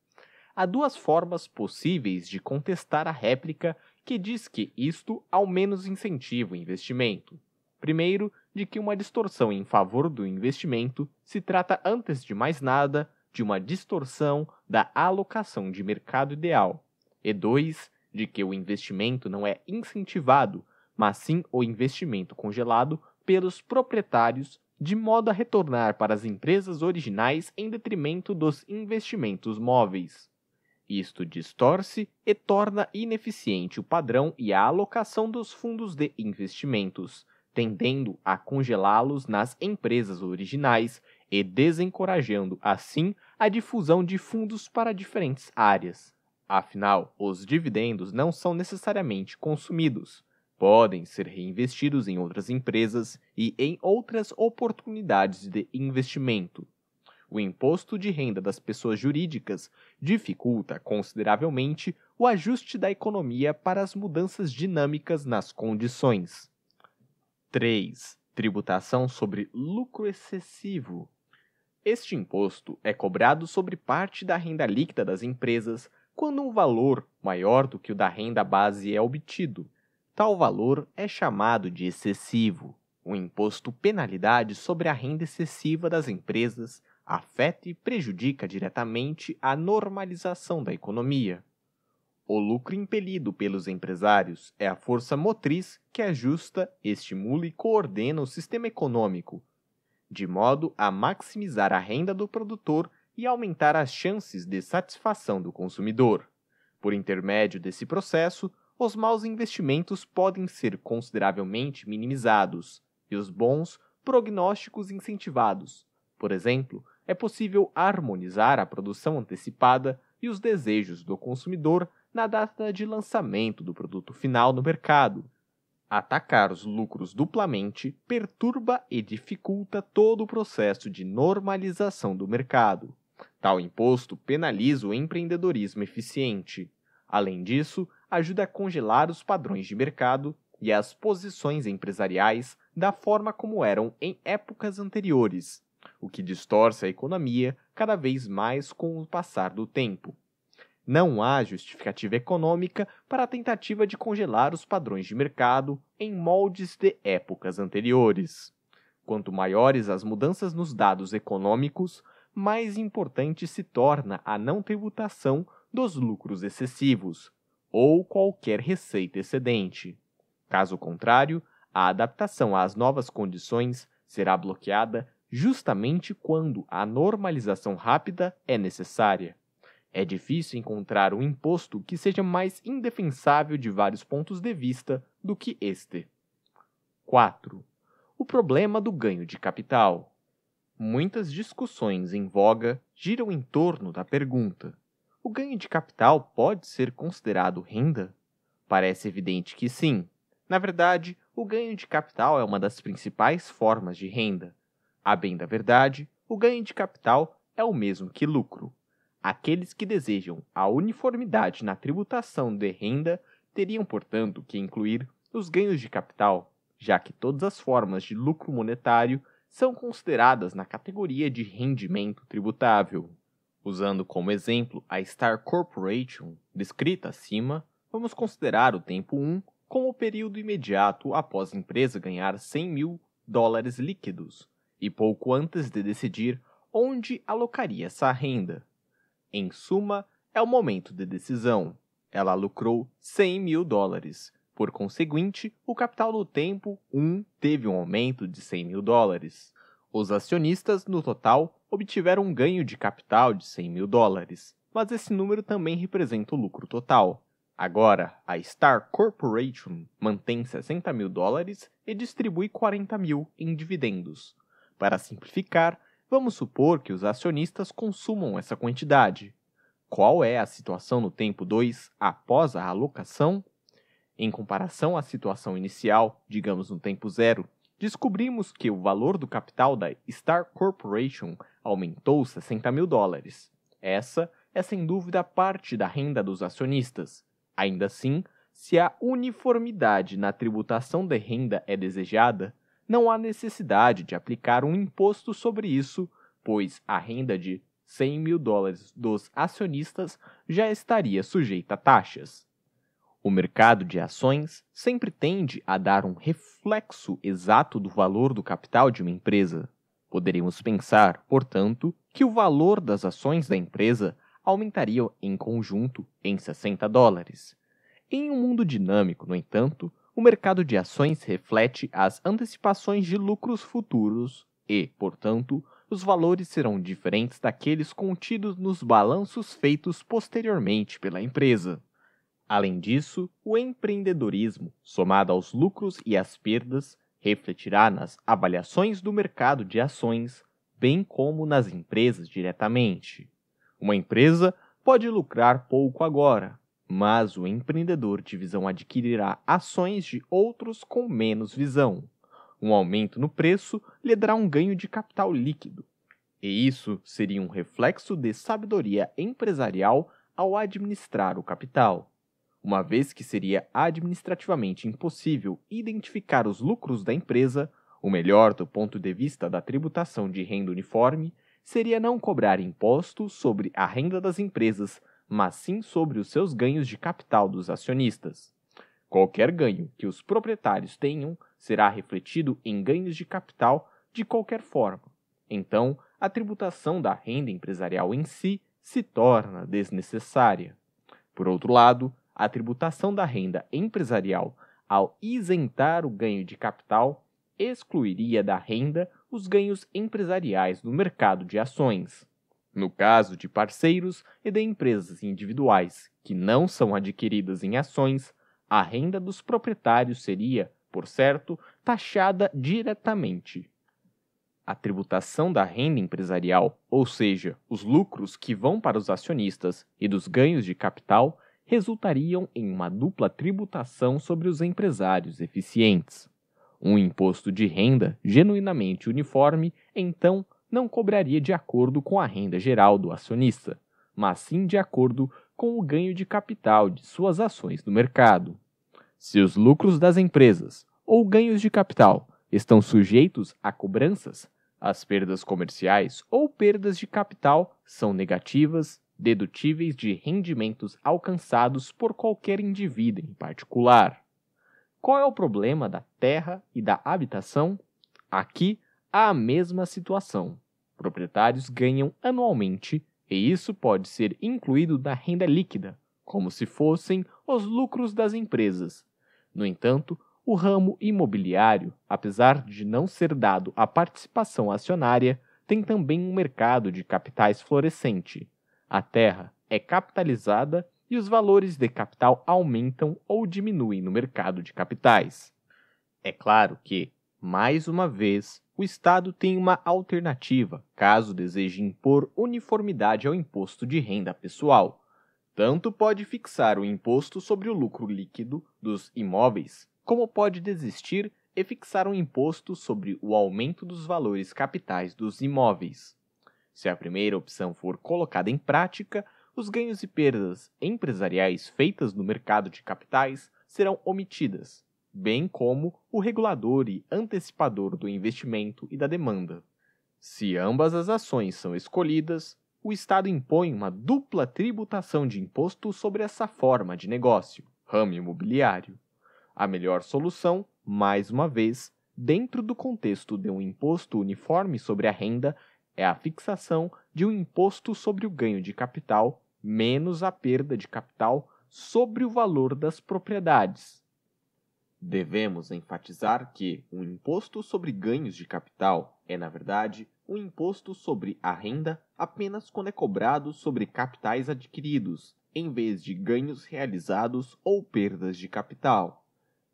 Há duas formas possíveis de contestar a réplica que diz que isto ao menos incentiva o investimento. Primeiro, de que uma distorção em favor do investimento se trata, antes de mais nada, de uma distorção da alocação de mercado ideal. E dois, de que o investimento não é incentivado, mas sim o investimento congelado pelos proprietários, de modo a retornar para as empresas originais em detrimento dos investimentos móveis. Isto distorce e torna ineficiente o padrão e a alocação dos fundos de investimentos, tendendo a congelá-los nas empresas originais e desencorajando, assim, a difusão de fundos para diferentes áreas. Afinal, os dividendos não são necessariamente consumidos. Podem ser reinvestidos em outras empresas e em outras oportunidades de investimento o imposto de renda das pessoas jurídicas dificulta consideravelmente o ajuste da economia para as mudanças dinâmicas nas condições. 3. Tributação sobre lucro excessivo. Este imposto é cobrado sobre parte da renda líquida das empresas quando um valor maior do que o da renda base é obtido. Tal valor é chamado de excessivo. O imposto penalidade sobre a renda excessiva das empresas afeta e prejudica diretamente a normalização da economia. O lucro impelido pelos empresários é a força motriz que ajusta, estimula e coordena o sistema econômico, de modo a maximizar a renda do produtor e aumentar as chances de satisfação do consumidor. Por intermédio desse processo, os maus investimentos podem ser consideravelmente minimizados e os bons prognósticos incentivados. Por exemplo, é possível harmonizar a produção antecipada e os desejos do consumidor na data de lançamento do produto final no mercado. Atacar os lucros duplamente perturba e dificulta todo o processo de normalização do mercado. Tal imposto penaliza o empreendedorismo eficiente. Além disso, ajuda a congelar os padrões de mercado e as posições empresariais da forma como eram em épocas anteriores, o que distorce a economia cada vez mais com o passar do tempo. Não há justificativa econômica para a tentativa de congelar os padrões de mercado em moldes de épocas anteriores. Quanto maiores as mudanças nos dados econômicos, mais importante se torna a não tributação dos lucros excessivos ou qualquer receita excedente. Caso contrário, a adaptação às novas condições será bloqueada justamente quando a normalização rápida é necessária. É difícil encontrar um imposto que seja mais indefensável de vários pontos de vista do que este. 4. O problema do ganho de capital. Muitas discussões em voga giram em torno da pergunta: o ganho de capital pode ser considerado renda? Parece evidente que sim. Na verdade, o ganho de capital é uma das principais formas de renda. A bem da verdade, o ganho de capital é o mesmo que lucro. Aqueles que desejam a uniformidade na tributação de renda teriam, portanto, que incluir os ganhos de capital, já que todas as formas de lucro monetário são consideradas na categoria de rendimento tributável. Usando como exemplo a Star Corporation, descrita acima, vamos considerar o tempo 1 como o período imediato após a empresa ganhar 100 mil dólares líquidos, e pouco antes de decidir onde alocaria essa renda. Em suma, é o momento de decisão. Ela lucrou 100 mil dólares. Por conseguinte, o capital do tempo 1 teve um aumento de 100 mil dólares. Os acionistas, no total, obtiveram um ganho de capital de 100 mil dólares, mas esse número também representa o lucro total. Agora, a Star Corporation mantém 60 mil dólares e distribui 40 mil em dividendos, para simplificar, vamos supor que os acionistas consumam essa quantidade. Qual é a situação no tempo 2 após a alocação? Em comparação à situação inicial, digamos no tempo zero, descobrimos que o valor do capital da Star Corporation aumentou 60 mil dólares. Essa é sem dúvida parte da renda dos acionistas. Ainda assim, se a uniformidade na tributação de renda é desejada, não há necessidade de aplicar um imposto sobre isso, pois a renda de 100 mil dólares dos acionistas já estaria sujeita a taxas. O mercado de ações sempre tende a dar um reflexo exato do valor do capital de uma empresa. Poderíamos pensar, portanto, que o valor das ações da empresa aumentaria em conjunto em 60 dólares. Em um mundo dinâmico, no entanto, o mercado de ações reflete as antecipações de lucros futuros e, portanto, os valores serão diferentes daqueles contidos nos balanços feitos posteriormente pela empresa. Além disso, o empreendedorismo, somado aos lucros e às perdas, refletirá nas avaliações do mercado de ações, bem como nas empresas diretamente. Uma empresa pode lucrar pouco agora, mas o empreendedor de visão adquirirá ações de outros com menos visão. Um aumento no preço lhe dará um ganho de capital líquido. E isso seria um reflexo de sabedoria empresarial ao administrar o capital, uma vez que seria administrativamente impossível identificar os lucros da empresa, o melhor do ponto de vista da tributação de renda uniforme seria não cobrar imposto sobre a renda das empresas mas sim sobre os seus ganhos de capital dos acionistas. Qualquer ganho que os proprietários tenham será refletido em ganhos de capital de qualquer forma. Então, a tributação da renda empresarial em si se torna desnecessária. Por outro lado, a tributação da renda empresarial, ao isentar o ganho de capital, excluiria da renda os ganhos empresariais no mercado de ações no caso de parceiros e de empresas individuais que não são adquiridas em ações, a renda dos proprietários seria, por certo, taxada diretamente. A tributação da renda empresarial, ou seja, os lucros que vão para os acionistas e dos ganhos de capital, resultariam em uma dupla tributação sobre os empresários eficientes. Um imposto de renda genuinamente uniforme, então, não cobraria de acordo com a renda geral do acionista, mas sim de acordo com o ganho de capital de suas ações no mercado. Se os lucros das empresas ou ganhos de capital estão sujeitos a cobranças, as perdas comerciais ou perdas de capital são negativas, dedutíveis de rendimentos alcançados por qualquer indivíduo em particular. Qual é o problema da terra e da habitação? Aqui a mesma situação. Proprietários ganham anualmente, e isso pode ser incluído na renda líquida, como se fossem os lucros das empresas. No entanto, o ramo imobiliário, apesar de não ser dado a participação acionária, tem também um mercado de capitais florescente. A terra é capitalizada e os valores de capital aumentam ou diminuem no mercado de capitais. É claro que, mais uma vez, o Estado tem uma alternativa caso deseje impor uniformidade ao imposto de renda pessoal. Tanto pode fixar o imposto sobre o lucro líquido dos imóveis, como pode desistir e fixar um imposto sobre o aumento dos valores capitais dos imóveis. Se a primeira opção for colocada em prática, os ganhos e perdas empresariais feitas no mercado de capitais serão omitidas bem como o regulador e antecipador do investimento e da demanda. Se ambas as ações são escolhidas, o Estado impõe uma dupla tributação de imposto sobre essa forma de negócio, ramo imobiliário. A melhor solução, mais uma vez, dentro do contexto de um imposto uniforme sobre a renda, é a fixação de um imposto sobre o ganho de capital menos a perda de capital sobre o valor das propriedades, Devemos enfatizar que o imposto sobre ganhos de capital é, na verdade, um imposto sobre a renda apenas quando é cobrado sobre capitais adquiridos, em vez de ganhos realizados ou perdas de capital.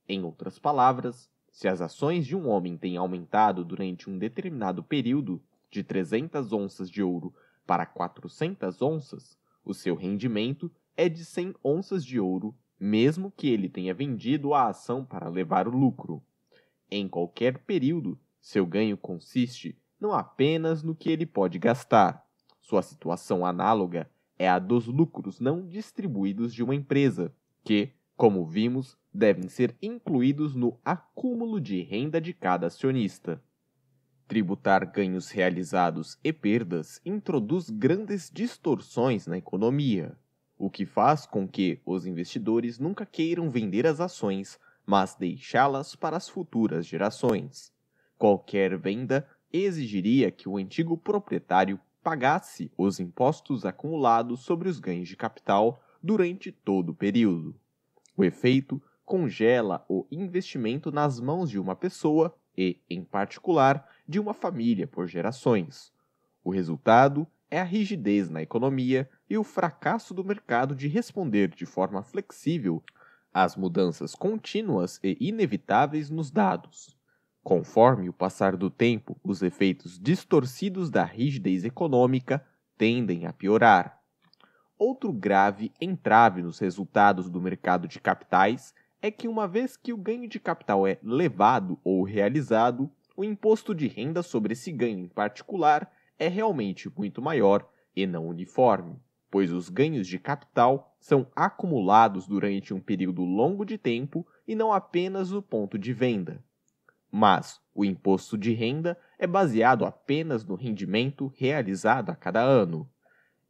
Em outras palavras, se as ações de um homem têm aumentado durante um determinado período, de 300 onças de ouro para 400 onças, o seu rendimento é de 100 onças de ouro mesmo que ele tenha vendido a ação para levar o lucro. Em qualquer período, seu ganho consiste não apenas no que ele pode gastar. Sua situação análoga é a dos lucros não distribuídos de uma empresa, que, como vimos, devem ser incluídos no acúmulo de renda de cada acionista. Tributar ganhos realizados e perdas introduz grandes distorções na economia o que faz com que os investidores nunca queiram vender as ações, mas deixá-las para as futuras gerações. Qualquer venda exigiria que o antigo proprietário pagasse os impostos acumulados sobre os ganhos de capital durante todo o período. O efeito congela o investimento nas mãos de uma pessoa e, em particular, de uma família por gerações. O resultado é a rigidez na economia e o fracasso do mercado de responder de forma flexível às mudanças contínuas e inevitáveis nos dados. Conforme o passar do tempo, os efeitos distorcidos da rigidez econômica tendem a piorar. Outro grave entrave nos resultados do mercado de capitais é que, uma vez que o ganho de capital é levado ou realizado, o imposto de renda sobre esse ganho em particular é realmente muito maior e não uniforme, pois os ganhos de capital são acumulados durante um período longo de tempo e não apenas o ponto de venda. Mas o imposto de renda é baseado apenas no rendimento realizado a cada ano.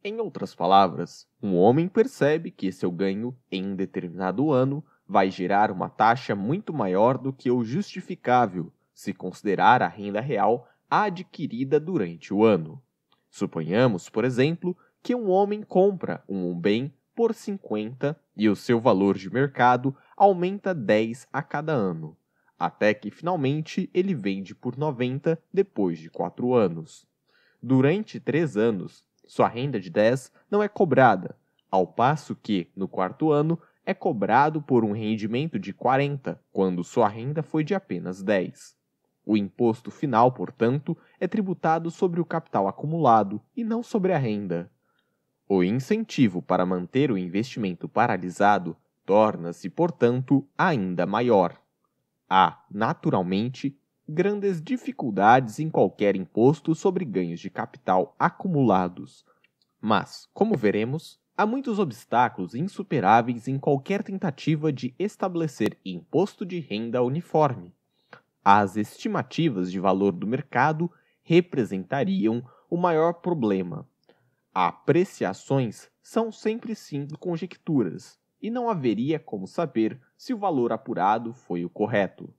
Em outras palavras, um homem percebe que seu ganho em um determinado ano vai gerar uma taxa muito maior do que o justificável se considerar a renda real adquirida durante o ano. Suponhamos, por exemplo, que um homem compra um bem por 50 e o seu valor de mercado aumenta 10 a cada ano, até que finalmente ele vende por 90 depois de 4 anos. Durante 3 anos, sua renda de 10 não é cobrada, ao passo que, no quarto ano, é cobrado por um rendimento de 40, quando sua renda foi de apenas 10. O imposto final, portanto, é tributado sobre o capital acumulado e não sobre a renda. O incentivo para manter o investimento paralisado torna-se, portanto, ainda maior. Há, naturalmente, grandes dificuldades em qualquer imposto sobre ganhos de capital acumulados. Mas, como veremos, há muitos obstáculos insuperáveis em qualquer tentativa de estabelecer imposto de renda uniforme. As estimativas de valor do mercado representariam o maior problema. Apreciações são sempre simples conjecturas, e não haveria como saber se o valor apurado foi o correto.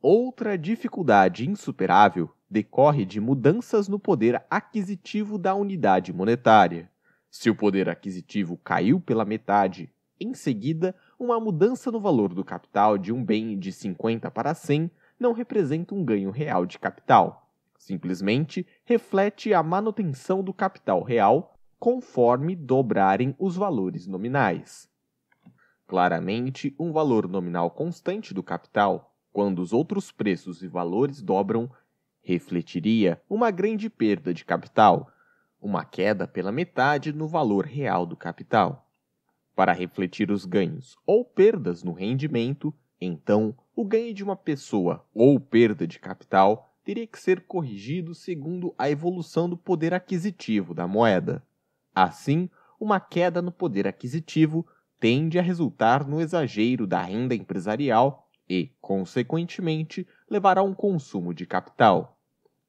Outra dificuldade insuperável decorre de mudanças no poder aquisitivo da unidade monetária. Se o poder aquisitivo caiu pela metade, em seguida, uma mudança no valor do capital de um bem de 50 para 100 não representa um ganho real de capital. Simplesmente reflete a manutenção do capital real conforme dobrarem os valores nominais. Claramente, um valor nominal constante do capital, quando os outros preços e valores dobram, refletiria uma grande perda de capital, uma queda pela metade no valor real do capital. Para refletir os ganhos ou perdas no rendimento, então, o ganho de uma pessoa ou perda de capital teria que ser corrigido segundo a evolução do poder aquisitivo da moeda. Assim, uma queda no poder aquisitivo tende a resultar no exagero da renda empresarial e, consequentemente, levará a um consumo de capital.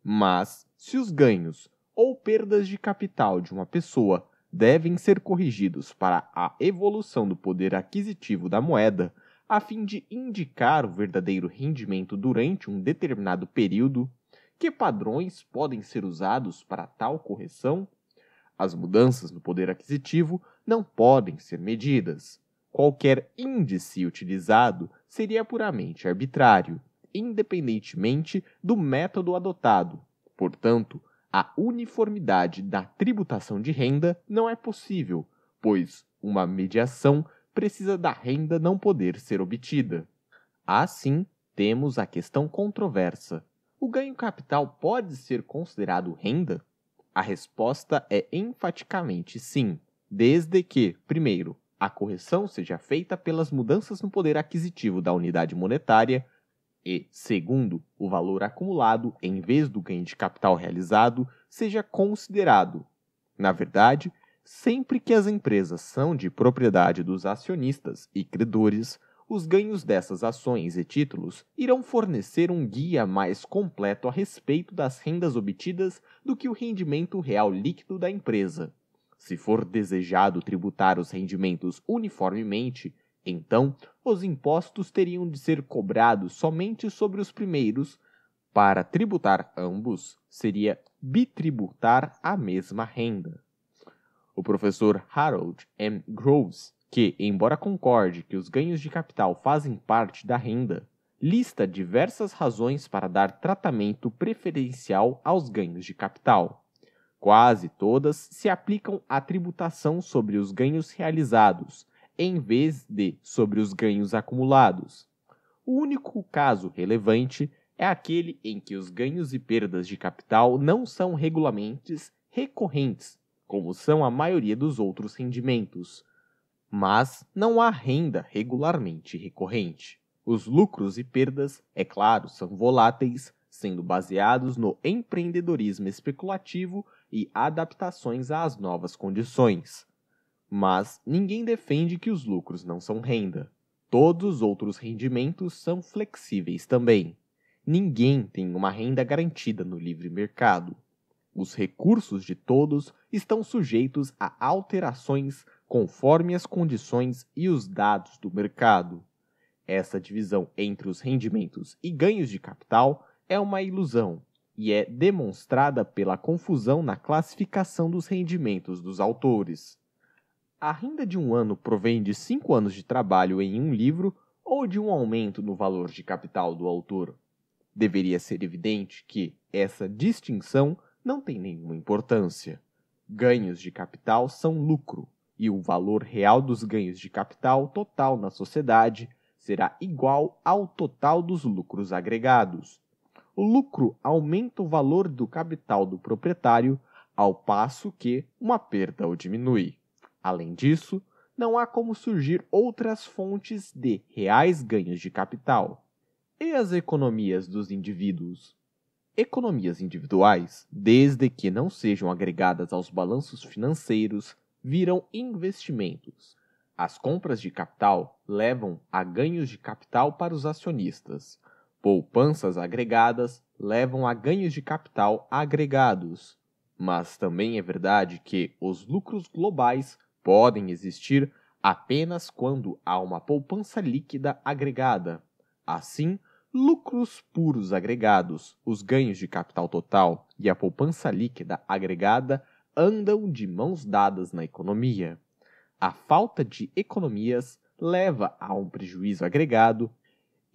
Mas, se os ganhos ou perdas de capital de uma pessoa devem ser corrigidos para a evolução do poder aquisitivo da moeda, a fim de indicar o verdadeiro rendimento durante um determinado período, que padrões podem ser usados para tal correção. As mudanças no poder aquisitivo não podem ser medidas. Qualquer índice utilizado seria puramente arbitrário, independentemente do método adotado. Portanto, a uniformidade da tributação de renda não é possível, pois uma mediação precisa da renda não poder ser obtida. Assim, temos a questão controversa: o ganho capital pode ser considerado renda? A resposta é enfaticamente sim, desde que, primeiro, a correção seja feita pelas mudanças no poder aquisitivo da unidade monetária e, segundo, o valor acumulado em vez do ganho de capital realizado seja considerado. Na verdade, Sempre que as empresas são de propriedade dos acionistas e credores, os ganhos dessas ações e títulos irão fornecer um guia mais completo a respeito das rendas obtidas do que o rendimento real líquido da empresa. Se for desejado tributar os rendimentos uniformemente, então os impostos teriam de ser cobrados somente sobre os primeiros. Para tributar ambos, seria bitributar a mesma renda. O professor Harold M. Groves, que, embora concorde que os ganhos de capital fazem parte da renda, lista diversas razões para dar tratamento preferencial aos ganhos de capital. Quase todas se aplicam à tributação sobre os ganhos realizados, em vez de sobre os ganhos acumulados. O único caso relevante é aquele em que os ganhos e perdas de capital não são regulamentos recorrentes como são a maioria dos outros rendimentos. Mas não há renda regularmente recorrente. Os lucros e perdas, é claro, são voláteis, sendo baseados no empreendedorismo especulativo e adaptações às novas condições. Mas ninguém defende que os lucros não são renda. Todos os outros rendimentos são flexíveis também. Ninguém tem uma renda garantida no livre mercado. Os recursos de todos estão sujeitos a alterações conforme as condições e os dados do mercado. Essa divisão entre os rendimentos e ganhos de capital é uma ilusão e é demonstrada pela confusão na classificação dos rendimentos dos autores. A renda de um ano provém de cinco anos de trabalho em um livro ou de um aumento no valor de capital do autor. Deveria ser evidente que essa distinção não tem nenhuma importância. Ganhos de capital são lucro, e o valor real dos ganhos de capital total na sociedade será igual ao total dos lucros agregados. O lucro aumenta o valor do capital do proprietário, ao passo que uma perda o diminui. Além disso, não há como surgir outras fontes de reais ganhos de capital. E as economias dos indivíduos? Economias individuais, desde que não sejam agregadas aos balanços financeiros, viram investimentos. As compras de capital levam a ganhos de capital para os acionistas. Poupanças agregadas levam a ganhos de capital agregados. Mas também é verdade que os lucros globais podem existir apenas quando há uma poupança líquida agregada. Assim, lucros puros agregados, os ganhos de capital total e a poupança líquida agregada andam de mãos dadas na economia. A falta de economias leva a um prejuízo agregado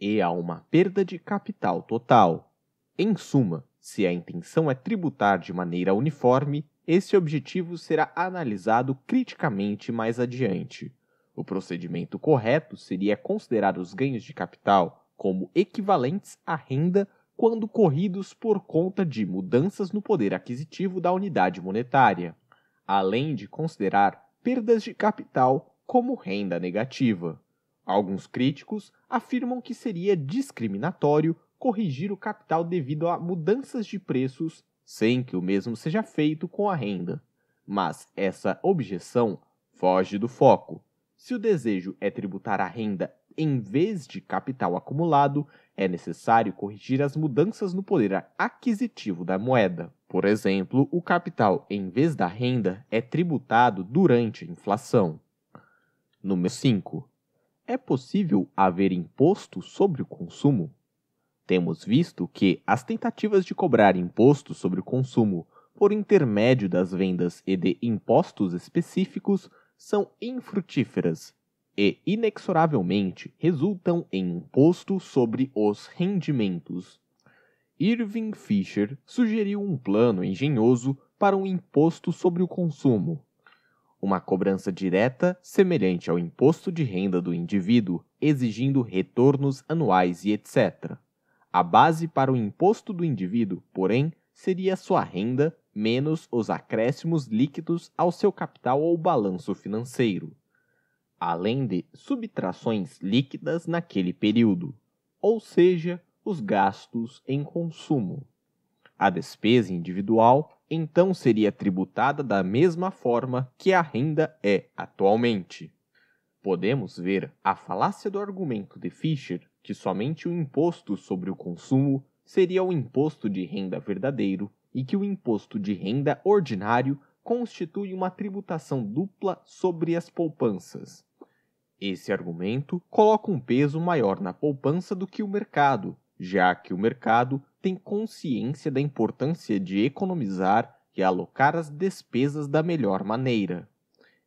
e a uma perda de capital total. Em suma, se a intenção é tributar de maneira uniforme, esse objetivo será analisado criticamente mais adiante. O procedimento correto seria considerar os ganhos de capital como equivalentes à renda quando corridos por conta de mudanças no poder aquisitivo da unidade monetária, além de considerar perdas de capital como renda negativa. Alguns críticos afirmam que seria discriminatório corrigir o capital devido a mudanças de preços sem que o mesmo seja feito com a renda. Mas essa objeção foge do foco. Se o desejo é tributar a renda em vez de capital acumulado, é necessário corrigir as mudanças no poder aquisitivo da moeda. Por exemplo, o capital, em vez da renda, é tributado durante a inflação. Número 5. É possível haver imposto sobre o consumo? Temos visto que as tentativas de cobrar imposto sobre o consumo por intermédio das vendas e de impostos específicos são infrutíferas e, inexoravelmente, resultam em imposto sobre os rendimentos. Irving Fisher sugeriu um plano engenhoso para um imposto sobre o consumo. Uma cobrança direta, semelhante ao imposto de renda do indivíduo, exigindo retornos anuais e etc. A base para o imposto do indivíduo, porém, seria sua renda menos os acréscimos líquidos ao seu capital ou balanço financeiro além de subtrações líquidas naquele período, ou seja, os gastos em consumo. A despesa individual então seria tributada da mesma forma que a renda é atualmente. Podemos ver a falácia do argumento de Fischer que somente o imposto sobre o consumo seria o imposto de renda verdadeiro e que o imposto de renda ordinário constitui uma tributação dupla sobre as poupanças. Esse argumento coloca um peso maior na poupança do que o mercado, já que o mercado tem consciência da importância de economizar e alocar as despesas da melhor maneira.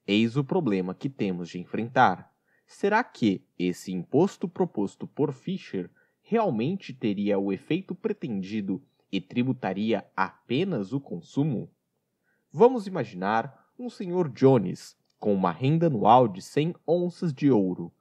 Eis o problema que temos de enfrentar. Será que esse imposto proposto por Fischer realmente teria o efeito pretendido e tributaria apenas o consumo? Vamos imaginar um senhor Jones com uma renda anual de 100 onças de ouro.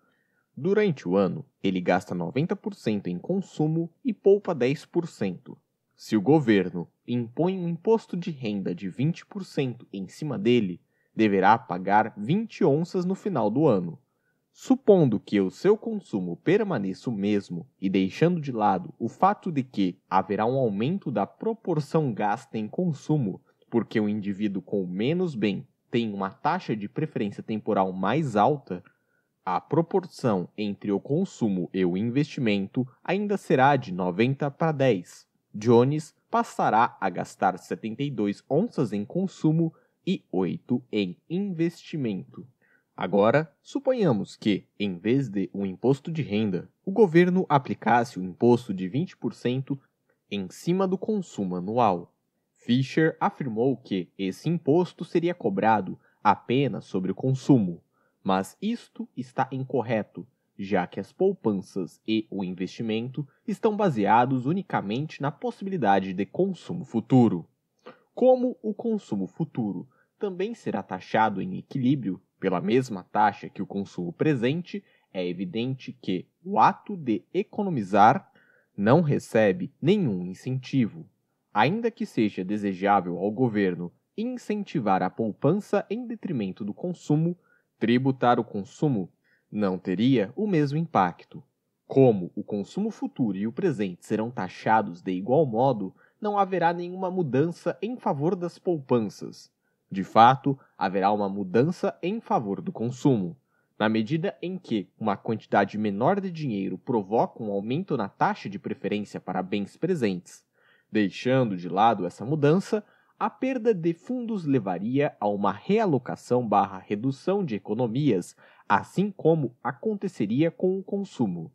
Durante o ano, ele gasta 90% em consumo e poupa 10%. Se o governo impõe um imposto de renda de 20% em cima dele, deverá pagar 20 onças no final do ano. Supondo que o seu consumo permaneça o mesmo e deixando de lado o fato de que haverá um aumento da proporção gasta em consumo, porque o indivíduo com menos bem tem uma taxa de preferência temporal mais alta, a proporção entre o consumo e o investimento ainda será de 90 para 10. Jones passará a gastar 72 onças em consumo e 8 em investimento. Agora, suponhamos que, em vez de um imposto de renda, o governo aplicasse o imposto de 20% em cima do consumo anual. Fischer afirmou que esse imposto seria cobrado apenas sobre o consumo, mas isto está incorreto, já que as poupanças e o investimento estão baseados unicamente na possibilidade de consumo futuro. Como o consumo futuro também será taxado em equilíbrio pela mesma taxa que o consumo presente, é evidente que o ato de economizar não recebe nenhum incentivo ainda que seja desejável ao governo incentivar a poupança em detrimento do consumo, tributar o consumo não teria o mesmo impacto. Como o consumo futuro e o presente serão taxados de igual modo, não haverá nenhuma mudança em favor das poupanças. De fato, haverá uma mudança em favor do consumo. Na medida em que uma quantidade menor de dinheiro provoca um aumento na taxa de preferência para bens presentes, Deixando de lado essa mudança, a perda de fundos levaria a uma realocação barra redução de economias, assim como aconteceria com o consumo.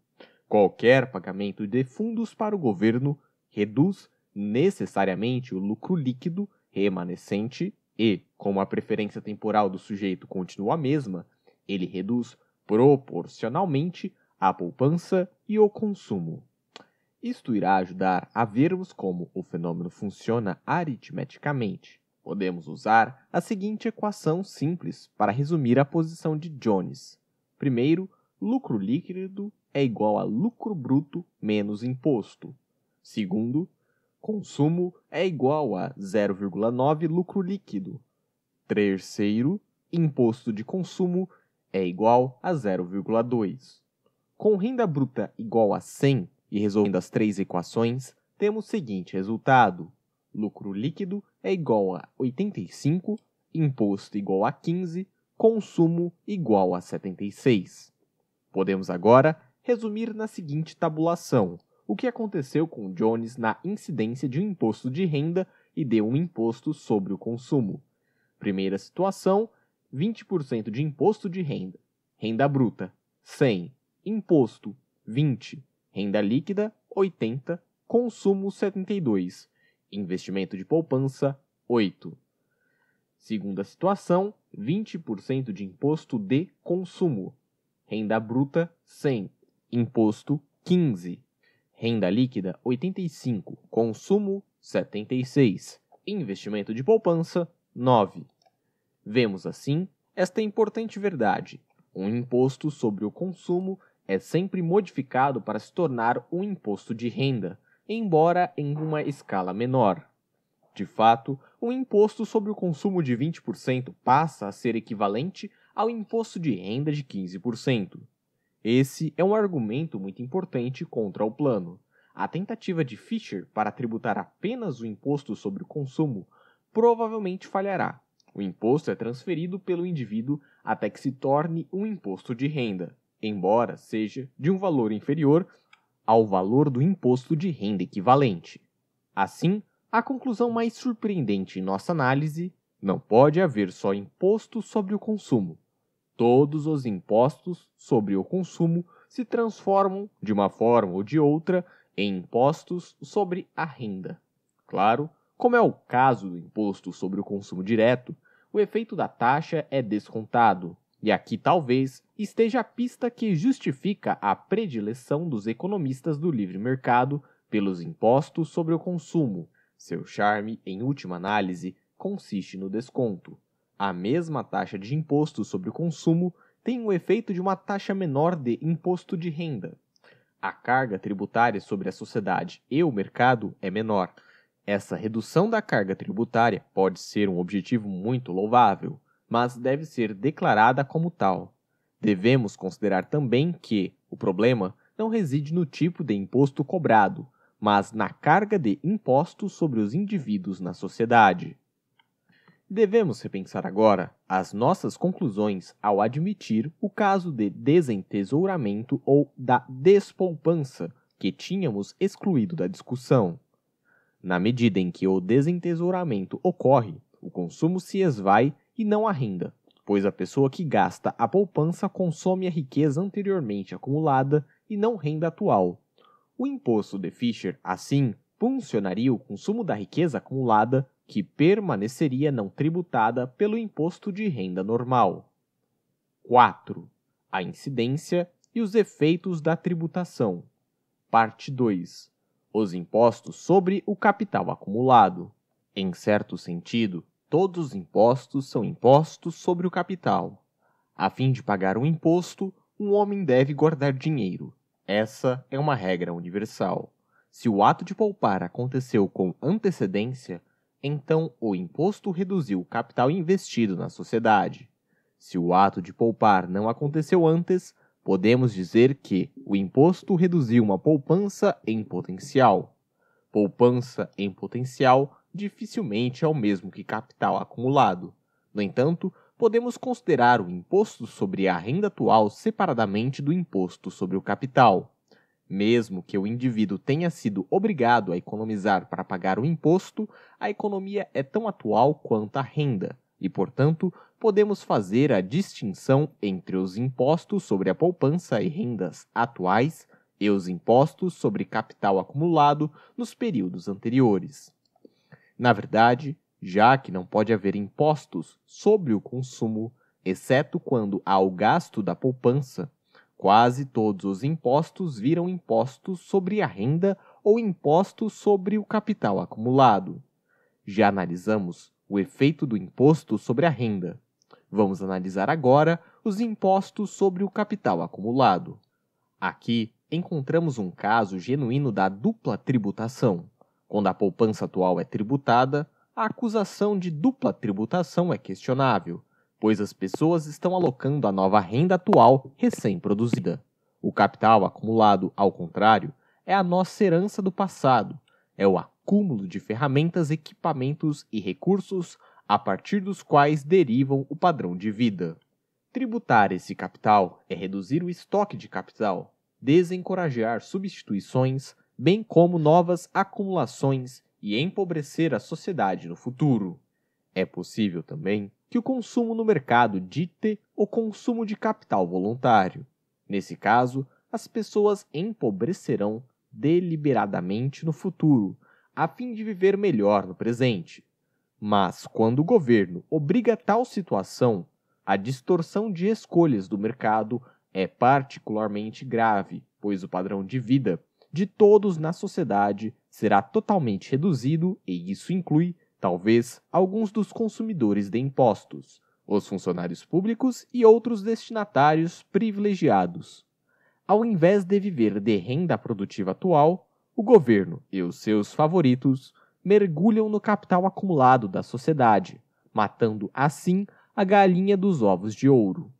Qualquer pagamento de fundos para o governo reduz necessariamente o lucro líquido remanescente e, como a preferência temporal do sujeito continua a mesma, ele reduz proporcionalmente a poupança e o consumo. Isto irá ajudar a vermos como o fenômeno funciona aritmeticamente. Podemos usar a seguinte equação simples para resumir a posição de Jones. Primeiro, lucro líquido é igual a lucro bruto menos imposto. Segundo, consumo é igual a 0,9 lucro líquido. Terceiro, imposto de consumo é igual a 0,2. Com renda bruta igual a 100, e resolvendo as três equações, temos o seguinte resultado: lucro líquido é igual a 85, imposto igual a 15, consumo igual a 76. Podemos agora resumir na seguinte tabulação o que aconteceu com Jones na incidência de um imposto de renda e de um imposto sobre o consumo. Primeira situação, 20% de imposto de renda. Renda bruta, 100. Imposto, 20 renda líquida 80, consumo 72, investimento de poupança 8. Segunda situação, 20% de imposto de consumo, renda bruta 100, imposto 15, renda líquida 85, consumo 76, investimento de poupança 9. Vemos assim esta importante verdade: um imposto sobre o consumo é sempre modificado para se tornar um imposto de renda, embora em uma escala menor. De fato, o imposto sobre o consumo de 20% passa a ser equivalente ao imposto de renda de 15%. Esse é um argumento muito importante contra o plano. A tentativa de Fischer para tributar apenas o imposto sobre o consumo provavelmente falhará. O imposto é transferido pelo indivíduo até que se torne um imposto de renda embora seja de um valor inferior ao valor do imposto de renda equivalente. Assim, a conclusão mais surpreendente em nossa análise não pode haver só imposto sobre o consumo. Todos os impostos sobre o consumo se transformam, de uma forma ou de outra, em impostos sobre a renda. Claro, como é o caso do imposto sobre o consumo direto, o efeito da taxa é descontado, e aqui talvez esteja a pista que justifica a predileção dos economistas do livre mercado pelos impostos sobre o consumo. Seu charme, em última análise, consiste no desconto. A mesma taxa de imposto sobre o consumo tem o efeito de uma taxa menor de imposto de renda. A carga tributária sobre a sociedade e o mercado é menor. Essa redução da carga tributária pode ser um objetivo muito louvável mas deve ser declarada como tal. Devemos considerar também que o problema não reside no tipo de imposto cobrado, mas na carga de impostos sobre os indivíduos na sociedade. Devemos repensar agora as nossas conclusões ao admitir o caso de desentesouramento ou da despoupança que tínhamos excluído da discussão. Na medida em que o desentesouramento ocorre, o consumo se esvai e não a renda, pois a pessoa que gasta a poupança consome a riqueza anteriormente acumulada e não renda atual. O imposto de Fischer, assim, funcionaria o consumo da riqueza acumulada, que permaneceria não tributada pelo imposto de renda normal. 4. A incidência e os efeitos da tributação. Parte 2. Os impostos sobre o capital acumulado. Em certo sentido, Todos os impostos são impostos sobre o capital. A fim de pagar um imposto, um homem deve guardar dinheiro. Essa é uma regra universal. Se o ato de poupar aconteceu com antecedência, então o imposto reduziu o capital investido na sociedade. Se o ato de poupar não aconteceu antes, podemos dizer que o imposto reduziu uma poupança em potencial. Poupança em potencial dificilmente é o mesmo que capital acumulado. No entanto, podemos considerar o imposto sobre a renda atual separadamente do imposto sobre o capital. Mesmo que o indivíduo tenha sido obrigado a economizar para pagar o imposto, a economia é tão atual quanto a renda, e, portanto, podemos fazer a distinção entre os impostos sobre a poupança e rendas atuais e os impostos sobre capital acumulado nos períodos anteriores. Na verdade, já que não pode haver impostos sobre o consumo, exceto quando há o gasto da poupança, quase todos os impostos viram impostos sobre a renda ou impostos sobre o capital acumulado. Já analisamos o efeito do imposto sobre a renda. Vamos analisar agora os impostos sobre o capital acumulado. Aqui encontramos um caso genuíno da dupla tributação. Quando a poupança atual é tributada, a acusação de dupla tributação é questionável, pois as pessoas estão alocando a nova renda atual recém-produzida. O capital acumulado, ao contrário, é a nossa herança do passado, é o acúmulo de ferramentas, equipamentos e recursos a partir dos quais derivam o padrão de vida. Tributar esse capital é reduzir o estoque de capital, desencorajar substituições, bem como novas acumulações e empobrecer a sociedade no futuro. É possível também que o consumo no mercado dite o consumo de capital voluntário. Nesse caso, as pessoas empobrecerão deliberadamente no futuro, a fim de viver melhor no presente. Mas quando o governo obriga tal situação, a distorção de escolhas do mercado é particularmente grave, pois o padrão de vida de todos na sociedade será totalmente reduzido, e isso inclui, talvez, alguns dos consumidores de impostos, os funcionários públicos e outros destinatários privilegiados. Ao invés de viver de renda produtiva atual, o governo e os seus favoritos mergulham no capital acumulado da sociedade, matando assim a galinha dos ovos de ouro.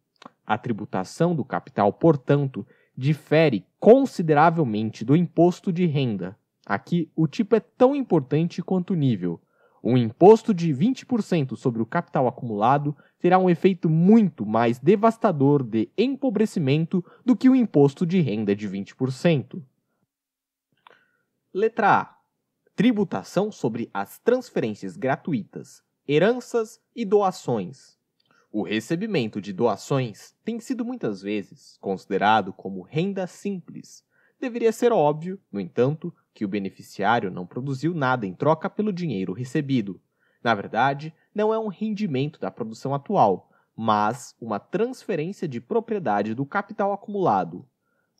A tributação do capital, portanto, difere consideravelmente do imposto de renda. Aqui, o tipo é tão importante quanto o nível. Um imposto de 20% sobre o capital acumulado terá um efeito muito mais devastador de empobrecimento do que o imposto de renda de 20%. Letra A: Tributação sobre as transferências gratuitas, heranças e doações. O recebimento de doações tem sido muitas vezes considerado como renda simples. Deveria ser óbvio, no entanto, que o beneficiário não produziu nada em troca pelo dinheiro recebido. Na verdade, não é um rendimento da produção atual, mas uma transferência de propriedade do capital acumulado.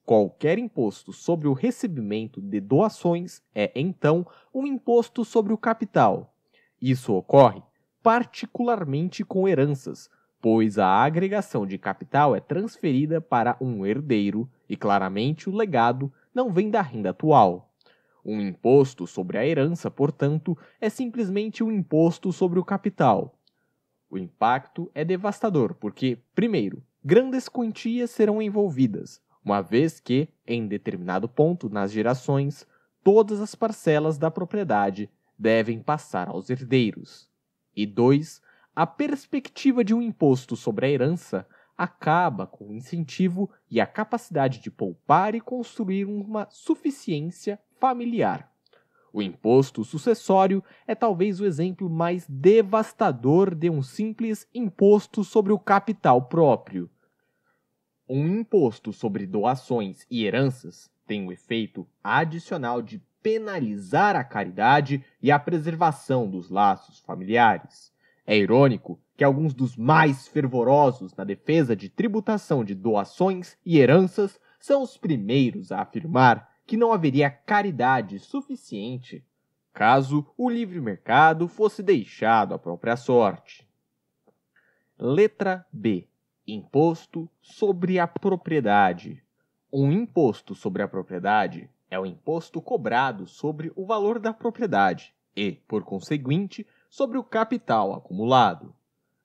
Qualquer imposto sobre o recebimento de doações é, então, um imposto sobre o capital. Isso ocorre particularmente com heranças, pois a agregação de capital é transferida para um herdeiro e claramente o legado não vem da renda atual. Um imposto sobre a herança, portanto, é simplesmente um imposto sobre o capital. O impacto é devastador porque, primeiro, grandes quantias serão envolvidas, uma vez que, em determinado ponto nas gerações, todas as parcelas da propriedade devem passar aos herdeiros. E dois, a perspectiva de um imposto sobre a herança acaba com o incentivo e a capacidade de poupar e construir uma suficiência familiar. O imposto sucessório é talvez o exemplo mais devastador de um simples imposto sobre o capital próprio. Um imposto sobre doações e heranças tem o efeito adicional de penalizar a caridade e a preservação dos laços familiares. É irônico que alguns dos mais fervorosos na defesa de tributação de doações e heranças são os primeiros a afirmar que não haveria caridade suficiente caso o livre mercado fosse deixado à própria sorte. Letra B. Imposto sobre a propriedade. Um imposto sobre a propriedade é o imposto cobrado sobre o valor da propriedade e, por conseguinte, sobre o capital acumulado.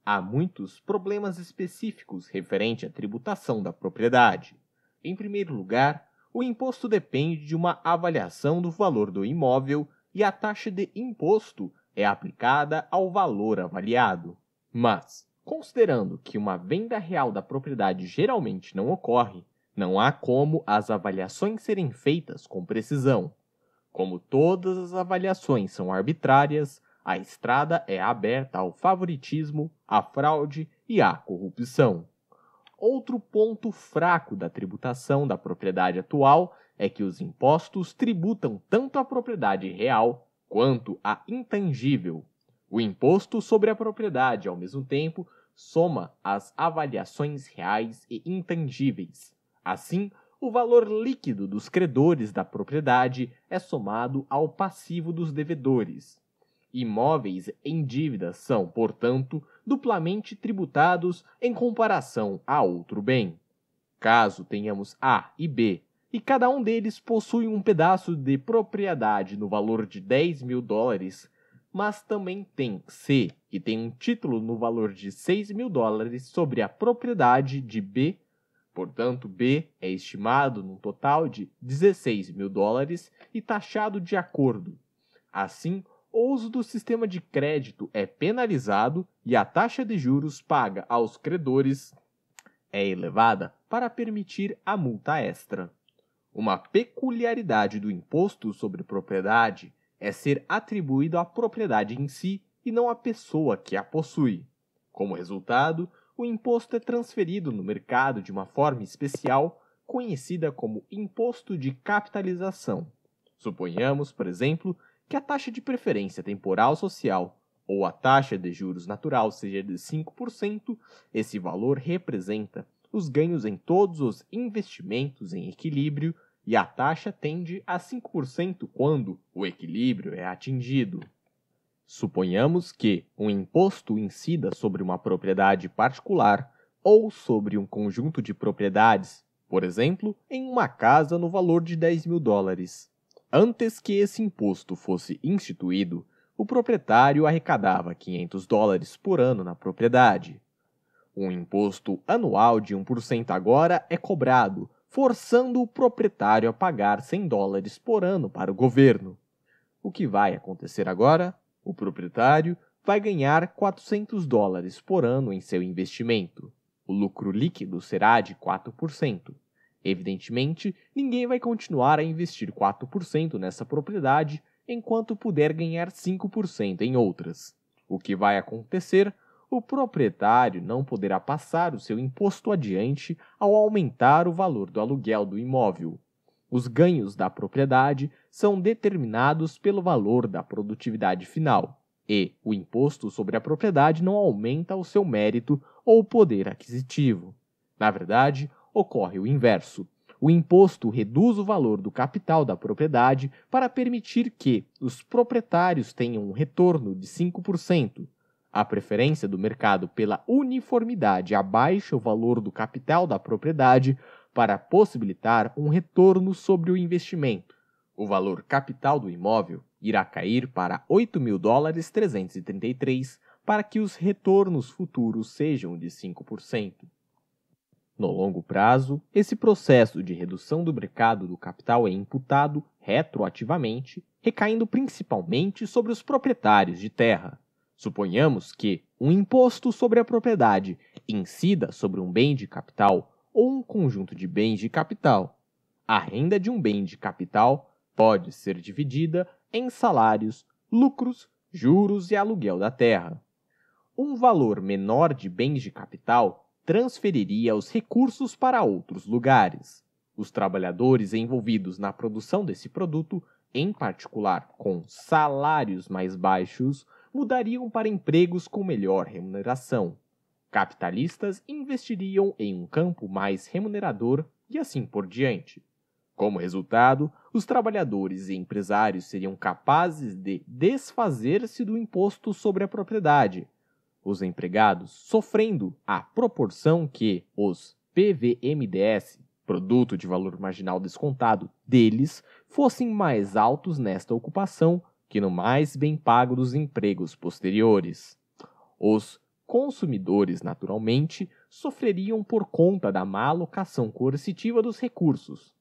Há muitos problemas específicos referente à tributação da propriedade. Em primeiro lugar, o imposto depende de uma avaliação do valor do imóvel e a taxa de imposto é aplicada ao valor avaliado. Mas, considerando que uma venda real da propriedade geralmente não ocorre, não há como as avaliações serem feitas com precisão. Como todas as avaliações são arbitrárias, a estrada é aberta ao favoritismo, à fraude e à corrupção. Outro ponto fraco da tributação da propriedade atual é que os impostos tributam tanto a propriedade real quanto a intangível. O imposto sobre a propriedade, ao mesmo tempo, soma as avaliações reais e intangíveis. Assim, o valor líquido dos credores da propriedade é somado ao passivo dos devedores. Imóveis em dívida são, portanto, duplamente tributados em comparação a outro bem. Caso tenhamos A e B, e cada um deles possui um pedaço de propriedade no valor de 10 mil dólares, mas também tem C, que tem um título no valor de 6 mil dólares sobre a propriedade de B. Portanto, B é estimado num total de 16 mil dólares e taxado de acordo. Assim, o uso do sistema de crédito é penalizado e a taxa de juros paga aos credores é elevada para permitir a multa extra. Uma peculiaridade do imposto sobre propriedade é ser atribuído à propriedade em si e não à pessoa que a possui. Como resultado, o imposto é transferido no mercado de uma forma especial conhecida como imposto de capitalização. Suponhamos, por exemplo, que a taxa de preferência temporal social ou a taxa de juros natural seja de 5%, esse valor representa os ganhos em todos os investimentos em equilíbrio e a taxa tende a 5% quando o equilíbrio é atingido. Suponhamos que um imposto incida sobre uma propriedade particular ou sobre um conjunto de propriedades, por exemplo, em uma casa no valor de 10 mil dólares. Antes que esse imposto fosse instituído, o proprietário arrecadava 500 dólares por ano na propriedade. Um imposto anual de 1% agora é cobrado, forçando o proprietário a pagar 100 dólares por ano para o governo. O que vai acontecer agora? O proprietário vai ganhar 400 dólares por ano em seu investimento. O lucro líquido será de 4%. Evidentemente, ninguém vai continuar a investir 4% nessa propriedade enquanto puder ganhar 5% em outras. O que vai acontecer? O proprietário não poderá passar o seu imposto adiante ao aumentar o valor do aluguel do imóvel. Os ganhos da propriedade são determinados pelo valor da produtividade final, e o imposto sobre a propriedade não aumenta o seu mérito ou poder aquisitivo. Na verdade, ocorre o inverso. O imposto reduz o valor do capital da propriedade para permitir que os proprietários tenham um retorno de 5%. A preferência do mercado pela uniformidade abaixa o valor do capital da propriedade para possibilitar um retorno sobre o investimento. O valor capital do imóvel irá cair para 8 mil dólares 333 para que os retornos futuros sejam de 5%. No longo prazo, esse processo de redução do mercado do capital é imputado retroativamente, recaindo principalmente sobre os proprietários de terra. Suponhamos que um imposto sobre a propriedade incida sobre um bem de capital ou um conjunto de bens de capital. A renda de um bem de capital pode ser dividida em salários, lucros, juros e aluguel da terra. Um valor menor de bens de capital transferiria os recursos para outros lugares. Os trabalhadores envolvidos na produção desse produto, em particular com salários mais baixos, mudariam para empregos com melhor remuneração. Capitalistas investiriam em um campo mais remunerador e assim por diante. Como resultado, os trabalhadores e empresários seriam capazes de desfazer-se do imposto sobre a propriedade, os empregados sofrendo a proporção que os PVMDS, produto de valor marginal descontado, deles fossem mais altos nesta ocupação que no mais bem pago dos empregos posteriores. Os consumidores, naturalmente, sofreriam por conta da má alocação coercitiva dos recursos.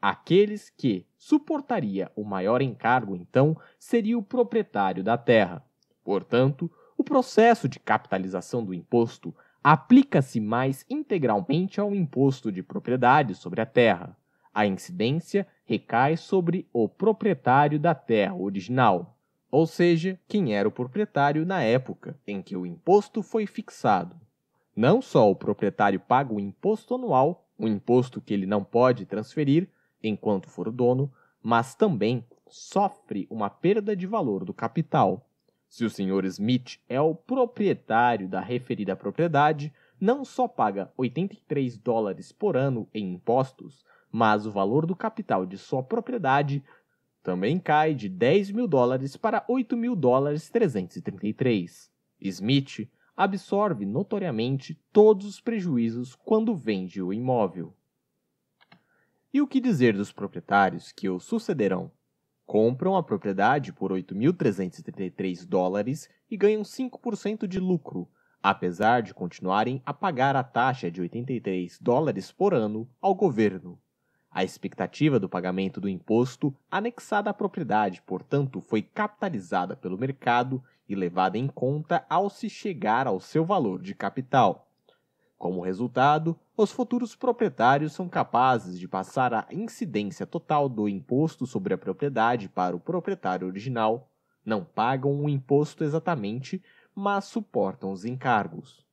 Aqueles que suportaria o maior encargo, então, seria o proprietário da terra. Portanto, o processo de capitalização do imposto aplica-se mais integralmente ao imposto de propriedade sobre a terra. A incidência recai sobre o proprietário da terra original, ou seja, quem era o proprietário na época em que o imposto foi fixado. Não só o proprietário paga o imposto anual, o imposto que ele não pode transferir enquanto for dono, mas também sofre uma perda de valor do capital. Se o Sr. Smith é o proprietário da referida propriedade, não só paga 83 dólares por ano em impostos, mas o valor do capital de sua propriedade também cai de 10 mil dólares para 8 mil dólares 333. Smith absorve notoriamente todos os prejuízos quando vende o imóvel. E o que dizer dos proprietários que o sucederão Compram a propriedade por 8.333 dólares e ganham 5% de lucro, apesar de continuarem a pagar a taxa de 83 dólares por ano ao governo. A expectativa do pagamento do imposto anexada à propriedade, portanto, foi capitalizada pelo mercado e levada em conta ao se chegar ao seu valor de capital. Como resultado, os futuros proprietários são capazes de passar a incidência total do imposto sobre a propriedade para o proprietário original, não pagam o imposto exatamente, mas suportam os encargos.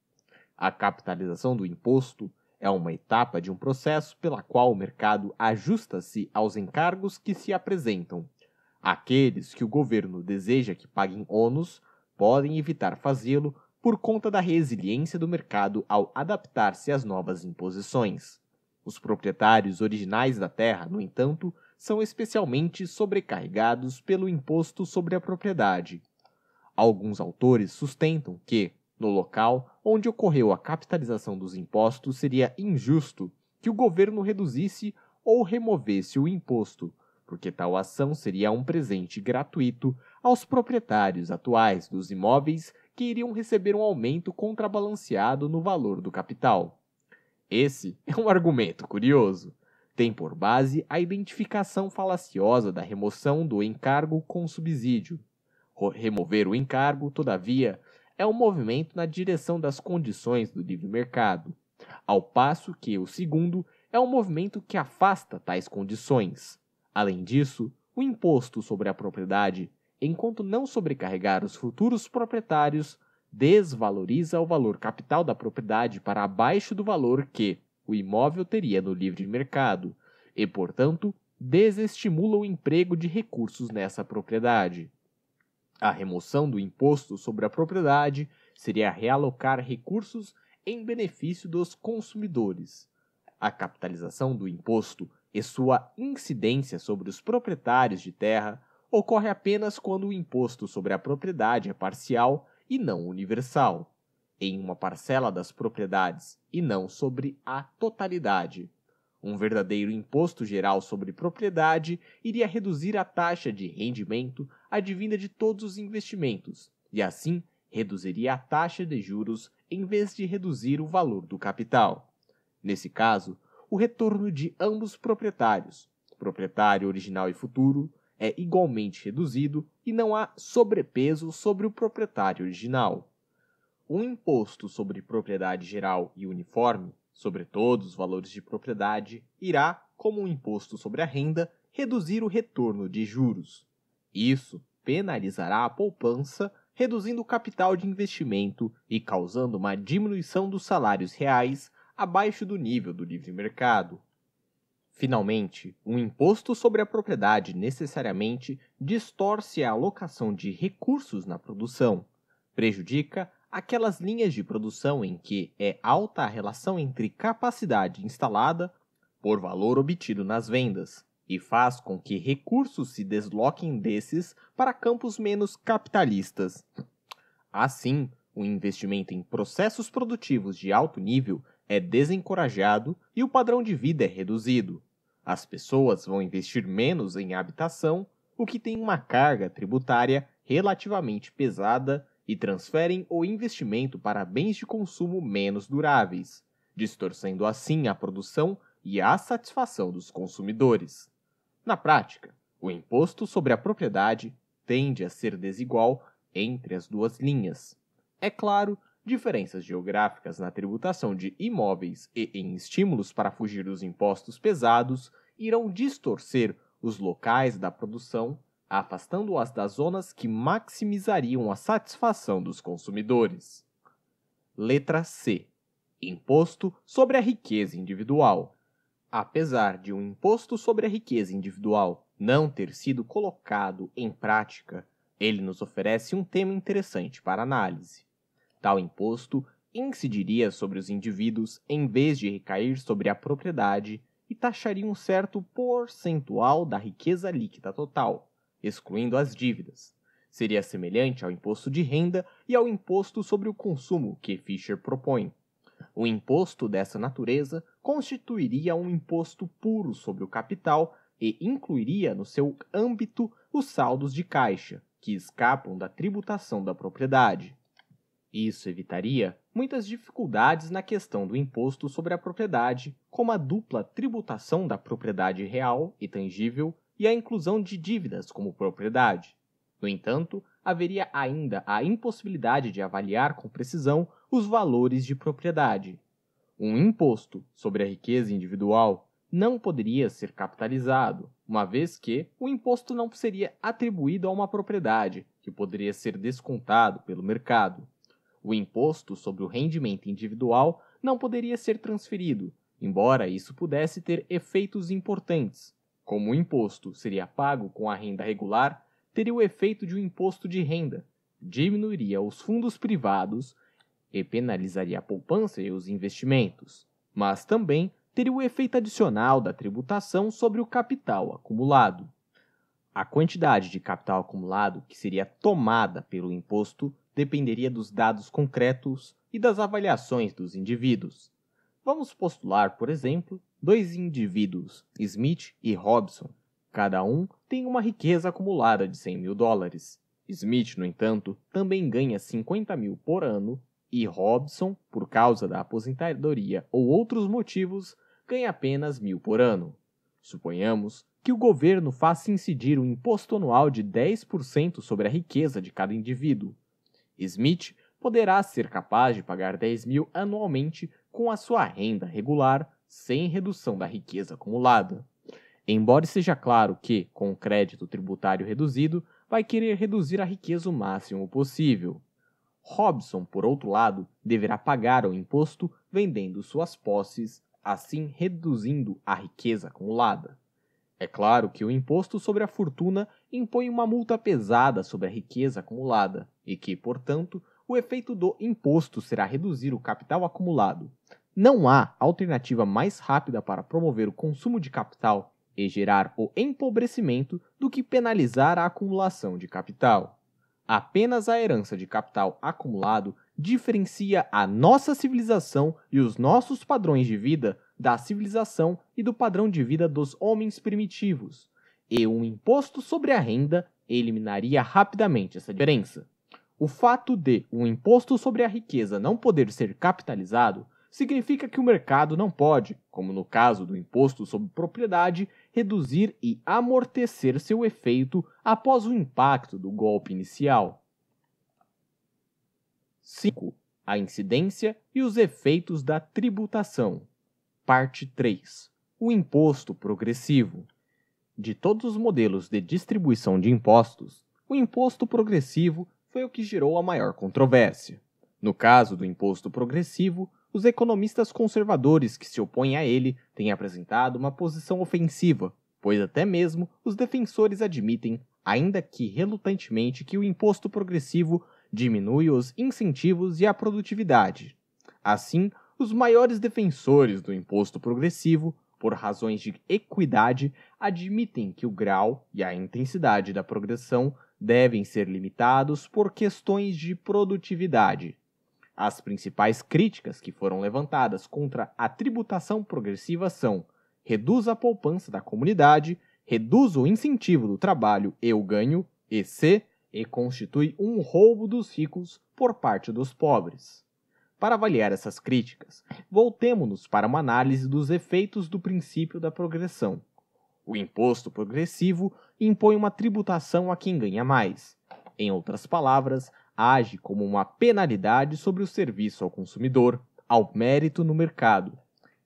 A capitalização do imposto é uma etapa de um processo pela qual o mercado ajusta-se aos encargos que se apresentam. Aqueles que o governo deseja que paguem ônus podem evitar fazê-lo por conta da resiliência do mercado ao adaptar-se às novas imposições. Os proprietários originais da terra, no entanto, são especialmente sobrecarregados pelo imposto sobre a propriedade. Alguns autores sustentam que, no local onde ocorreu a capitalização dos impostos, seria injusto que o governo reduzisse ou removesse o imposto, porque tal ação seria um presente gratuito aos proprietários atuais dos imóveis que iriam receber um aumento contrabalanceado no valor do capital. Esse é um argumento curioso. Tem por base a identificação falaciosa da remoção do encargo com subsídio. Remover o encargo, todavia, é um movimento na direção das condições do livre mercado, ao passo que o segundo é um movimento que afasta tais condições. Além disso, o imposto sobre a propriedade enquanto não sobrecarregar os futuros proprietários, desvaloriza o valor capital da propriedade para abaixo do valor que o imóvel teria no livre mercado e, portanto, desestimula o emprego de recursos nessa propriedade. A remoção do imposto sobre a propriedade seria realocar recursos em benefício dos consumidores. A capitalização do imposto e sua incidência sobre os proprietários de terra ocorre apenas quando o imposto sobre a propriedade é parcial e não universal, em uma parcela das propriedades e não sobre a totalidade. Um verdadeiro imposto geral sobre propriedade iria reduzir a taxa de rendimento advinda de todos os investimentos e, assim, reduziria a taxa de juros em vez de reduzir o valor do capital. Nesse caso, o retorno de ambos proprietários, proprietário original e futuro, é igualmente reduzido e não há sobrepeso sobre o proprietário original. Um imposto sobre propriedade geral e uniforme, sobre todos os valores de propriedade, irá, como um imposto sobre a renda, reduzir o retorno de juros. Isso penalizará a poupança, reduzindo o capital de investimento e causando uma diminuição dos salários reais abaixo do nível do livre mercado. Finalmente, um imposto sobre a propriedade necessariamente distorce a alocação de recursos na produção, prejudica aquelas linhas de produção em que é alta a relação entre capacidade instalada por valor obtido nas vendas, e faz com que recursos se desloquem desses para campos menos capitalistas. Assim, o investimento em processos produtivos de alto nível é desencorajado e o padrão de vida é reduzido as pessoas vão investir menos em habitação, o que tem uma carga tributária relativamente pesada e transferem o investimento para bens de consumo menos duráveis, distorcendo assim a produção e a satisfação dos consumidores. Na prática, o imposto sobre a propriedade tende a ser desigual entre as duas linhas. É claro diferenças geográficas na tributação de imóveis e em estímulos para fugir dos impostos pesados irão distorcer os locais da produção, afastando-as das zonas que maximizariam a satisfação dos consumidores. Letra C. Imposto sobre a riqueza individual. Apesar de um imposto sobre a riqueza individual não ter sido colocado em prática, ele nos oferece um tema interessante para análise. Tal imposto incidiria sobre os indivíduos em vez de recair sobre a propriedade e taxaria um certo percentual da riqueza líquida total, excluindo as dívidas. Seria semelhante ao imposto de renda e ao imposto sobre o consumo que Fischer propõe. O imposto dessa natureza constituiria um imposto puro sobre o capital e incluiria no seu âmbito os saldos de caixa, que escapam da tributação da propriedade. Isso evitaria muitas dificuldades na questão do imposto sobre a propriedade, como a dupla tributação da propriedade real e tangível e a inclusão de dívidas como propriedade. No entanto, haveria ainda a impossibilidade de avaliar com precisão os valores de propriedade. Um imposto sobre a riqueza individual não poderia ser capitalizado, uma vez que o imposto não seria atribuído a uma propriedade, que poderia ser descontado pelo mercado. O imposto sobre o rendimento individual não poderia ser transferido, embora isso pudesse ter efeitos importantes. Como o imposto seria pago com a renda regular, teria o efeito de um imposto de renda, diminuiria os fundos privados e penalizaria a poupança e os investimentos, mas também teria o efeito adicional da tributação sobre o capital acumulado. A quantidade de capital acumulado que seria tomada pelo imposto dependeria dos dados concretos e das avaliações dos indivíduos. Vamos postular, por exemplo, dois indivíduos, Smith e Robson. Cada um tem uma riqueza acumulada de 100 mil dólares. Smith, no entanto, também ganha 50 mil por ano e Robson, por causa da aposentadoria ou outros motivos, ganha apenas mil por ano. Suponhamos que o governo faça incidir um imposto anual de 10% sobre a riqueza de cada indivíduo, Smith poderá ser capaz de pagar 10 mil anualmente com a sua renda regular, sem redução da riqueza acumulada. Embora seja claro que, com o crédito tributário reduzido, vai querer reduzir a riqueza o máximo possível. Robson, por outro lado, deverá pagar o imposto vendendo suas posses, assim reduzindo a riqueza acumulada. É claro que o imposto sobre a fortuna impõe uma multa pesada sobre a riqueza acumulada e que, portanto, o efeito do imposto será reduzir o capital acumulado. Não há alternativa mais rápida para promover o consumo de capital e gerar o empobrecimento do que penalizar a acumulação de capital. Apenas a herança de capital acumulado diferencia a nossa civilização e os nossos padrões de vida da civilização e do padrão de vida dos homens primitivos e um imposto sobre a renda eliminaria rapidamente essa diferença. O fato de um imposto sobre a riqueza não poder ser capitalizado significa que o mercado não pode, como no caso do imposto sobre propriedade, reduzir e amortecer seu efeito após o impacto do golpe inicial. 5. A incidência e os efeitos da tributação. Parte 3. O imposto progressivo. De todos os modelos de distribuição de impostos, o imposto progressivo foi o que gerou a maior controvérsia. No caso do imposto progressivo, os economistas conservadores que se opõem a ele têm apresentado uma posição ofensiva, pois até mesmo os defensores admitem, ainda que relutantemente, que o imposto progressivo diminui os incentivos e a produtividade. Assim, os maiores defensores do imposto progressivo por razões de equidade, admitem que o grau e a intensidade da progressão devem ser limitados por questões de produtividade. As principais críticas que foram levantadas contra a tributação progressiva são: reduz a poupança da comunidade, reduz o incentivo do trabalho e o ganho, e c, e constitui um roubo dos ricos por parte dos pobres. Para avaliar essas críticas, voltemos-nos para uma análise dos efeitos do princípio da progressão. O imposto progressivo impõe uma tributação a quem ganha mais. Em outras palavras, age como uma penalidade sobre o serviço ao consumidor, ao mérito no mercado.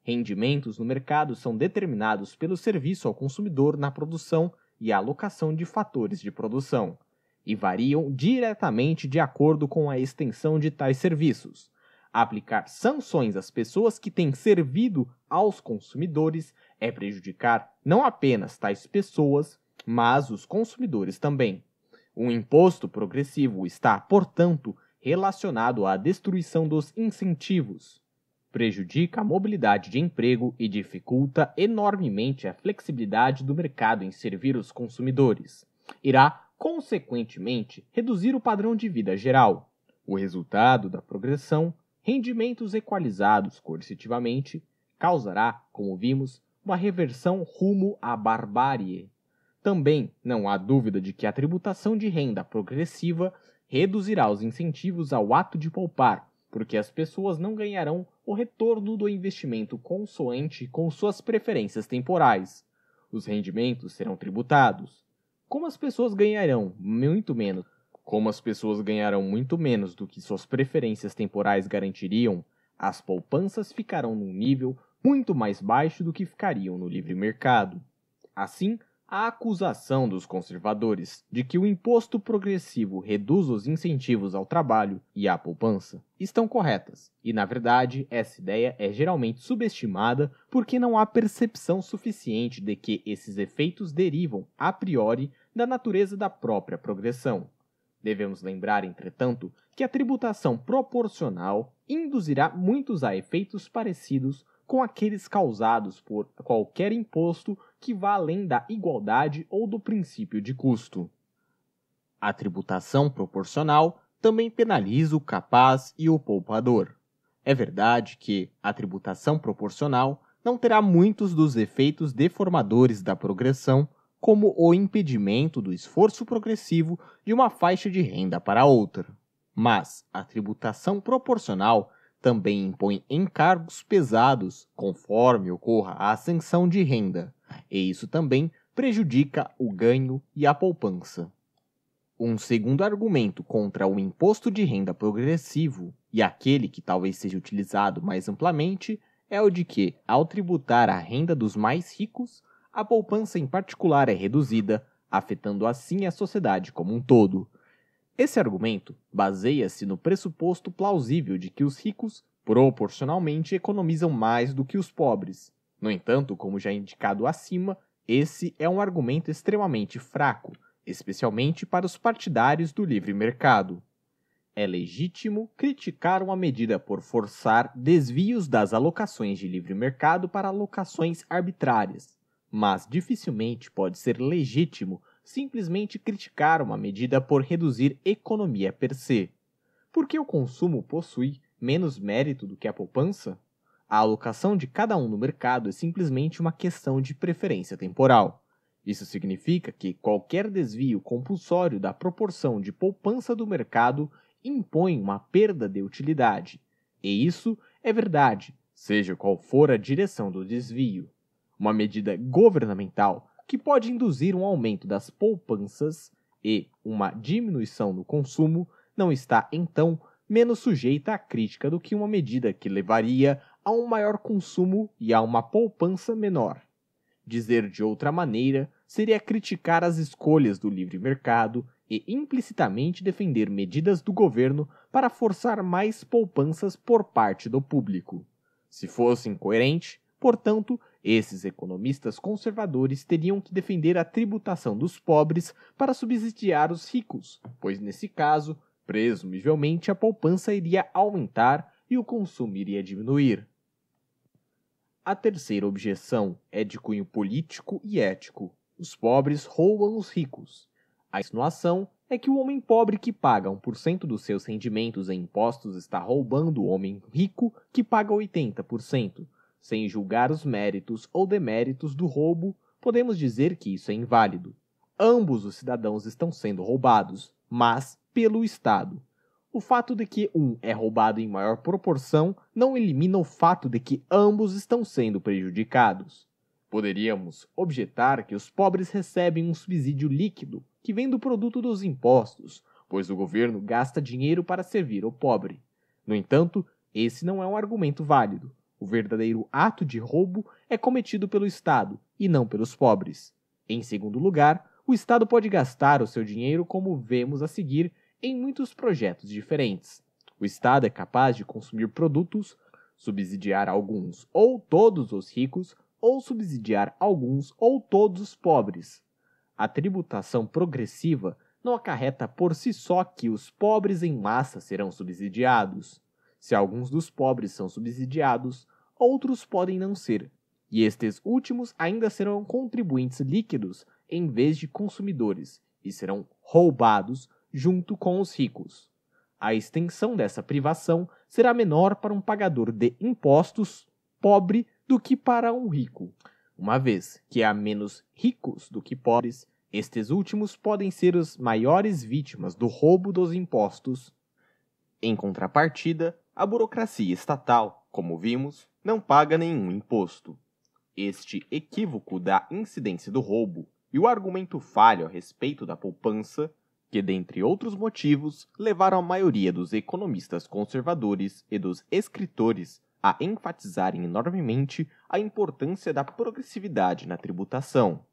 Rendimentos no mercado são determinados pelo serviço ao consumidor na produção e alocação de fatores de produção, e variam diretamente de acordo com a extensão de tais serviços Aplicar sanções às pessoas que têm servido aos consumidores é prejudicar não apenas tais pessoas, mas os consumidores também. Um imposto progressivo está, portanto, relacionado à destruição dos incentivos. Prejudica a mobilidade de emprego e dificulta enormemente a flexibilidade do mercado em servir os consumidores. Irá, consequentemente, reduzir o padrão de vida geral. O resultado da progressão rendimentos equalizados coercitivamente, causará, como vimos, uma reversão rumo à barbárie. Também não há dúvida de que a tributação de renda progressiva reduzirá os incentivos ao ato de poupar, porque as pessoas não ganharão o retorno do investimento consoante com suas preferências temporais. Os rendimentos serão tributados. Como as pessoas ganharão muito menos como as pessoas ganharão muito menos do que suas preferências temporais garantiriam, as poupanças ficarão num nível muito mais baixo do que ficariam no livre mercado. Assim, a acusação dos conservadores de que o imposto progressivo reduz os incentivos ao trabalho e à poupança estão corretas, e na verdade essa ideia é geralmente subestimada porque não há percepção suficiente de que esses efeitos derivam a priori da natureza da própria progressão. Devemos lembrar, entretanto, que a tributação proporcional induzirá muitos a efeitos parecidos com aqueles causados por qualquer imposto que vá além da igualdade ou do princípio de custo. A tributação proporcional também penaliza o capaz e o poupador. É verdade que a tributação proporcional não terá muitos dos efeitos deformadores da progressão como o impedimento do esforço progressivo de uma faixa de renda para outra. Mas a tributação proporcional também impõe encargos pesados conforme ocorra a ascensão de renda, e isso também prejudica o ganho e a poupança. Um segundo argumento contra o imposto de renda progressivo, e aquele que talvez seja utilizado mais amplamente, é o de que, ao tributar a renda dos mais ricos, a poupança em particular é reduzida, afetando assim a sociedade como um todo. Esse argumento baseia-se no pressuposto plausível de que os ricos proporcionalmente economizam mais do que os pobres. No entanto, como já indicado acima, esse é um argumento extremamente fraco, especialmente para os partidários do livre mercado. É legítimo criticar uma medida por forçar desvios das alocações de livre mercado para alocações arbitrárias, mas dificilmente pode ser legítimo simplesmente criticar uma medida por reduzir economia per se. Porque o consumo possui menos mérito do que a poupança? A alocação de cada um no mercado é simplesmente uma questão de preferência temporal. Isso significa que qualquer desvio compulsório da proporção de poupança do mercado impõe uma perda de utilidade. E isso é verdade, seja qual for a direção do desvio uma medida governamental que pode induzir um aumento das poupanças e uma diminuição no consumo, não está, então, menos sujeita à crítica do que uma medida que levaria a um maior consumo e a uma poupança menor. Dizer de outra maneira seria criticar as escolhas do livre mercado e implicitamente defender medidas do governo para forçar mais poupanças por parte do público. Se fosse incoerente, Portanto, esses economistas conservadores teriam que defender a tributação dos pobres para subsidiar os ricos, pois nesse caso, presumivelmente, a poupança iria aumentar e o consumo iria diminuir. A terceira objeção é de cunho político e ético. Os pobres roubam os ricos. A insinuação é que o homem pobre que paga 1% dos seus rendimentos em impostos está roubando o homem rico que paga 80%. Sem julgar os méritos ou deméritos do roubo, podemos dizer que isso é inválido. Ambos os cidadãos estão sendo roubados, mas pelo Estado. O fato de que um é roubado em maior proporção não elimina o fato de que ambos estão sendo prejudicados. Poderíamos objetar que os pobres recebem um subsídio líquido que vem do produto dos impostos, pois o governo gasta dinheiro para servir o pobre. No entanto, esse não é um argumento válido, o verdadeiro ato de roubo é cometido pelo Estado e não pelos pobres. Em segundo lugar, o Estado pode gastar o seu dinheiro como vemos a seguir em muitos projetos diferentes. O Estado é capaz de consumir produtos, subsidiar alguns ou todos os ricos, ou subsidiar alguns ou todos os pobres. A tributação progressiva não acarreta por si só que os pobres em massa serão subsidiados. Se alguns dos pobres são subsidiados, outros podem não ser, e estes últimos ainda serão contribuintes líquidos em vez de consumidores e serão roubados junto com os ricos. A extensão dessa privação será menor para um pagador de impostos pobre do que para um rico, uma vez que há menos ricos do que pobres, estes últimos podem ser os maiores vítimas do roubo dos impostos. Em contrapartida, a burocracia estatal, como vimos, não paga nenhum imposto. Este equívoco da incidência do roubo e o argumento falho a respeito da poupança, que, dentre outros motivos, levaram a maioria dos economistas conservadores e dos escritores a enfatizarem enormemente a importância da progressividade na tributação.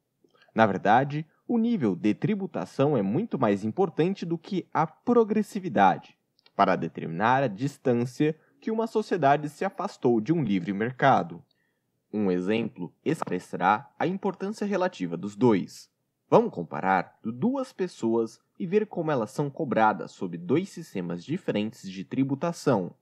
Na verdade, o nível de tributação é muito mais importante do que a progressividade, para determinar a distância que uma sociedade se afastou de um livre mercado. Um exemplo esclarecerá a importância relativa dos dois. Vamos comparar duas pessoas e ver como elas são cobradas sob dois sistemas diferentes de tributação.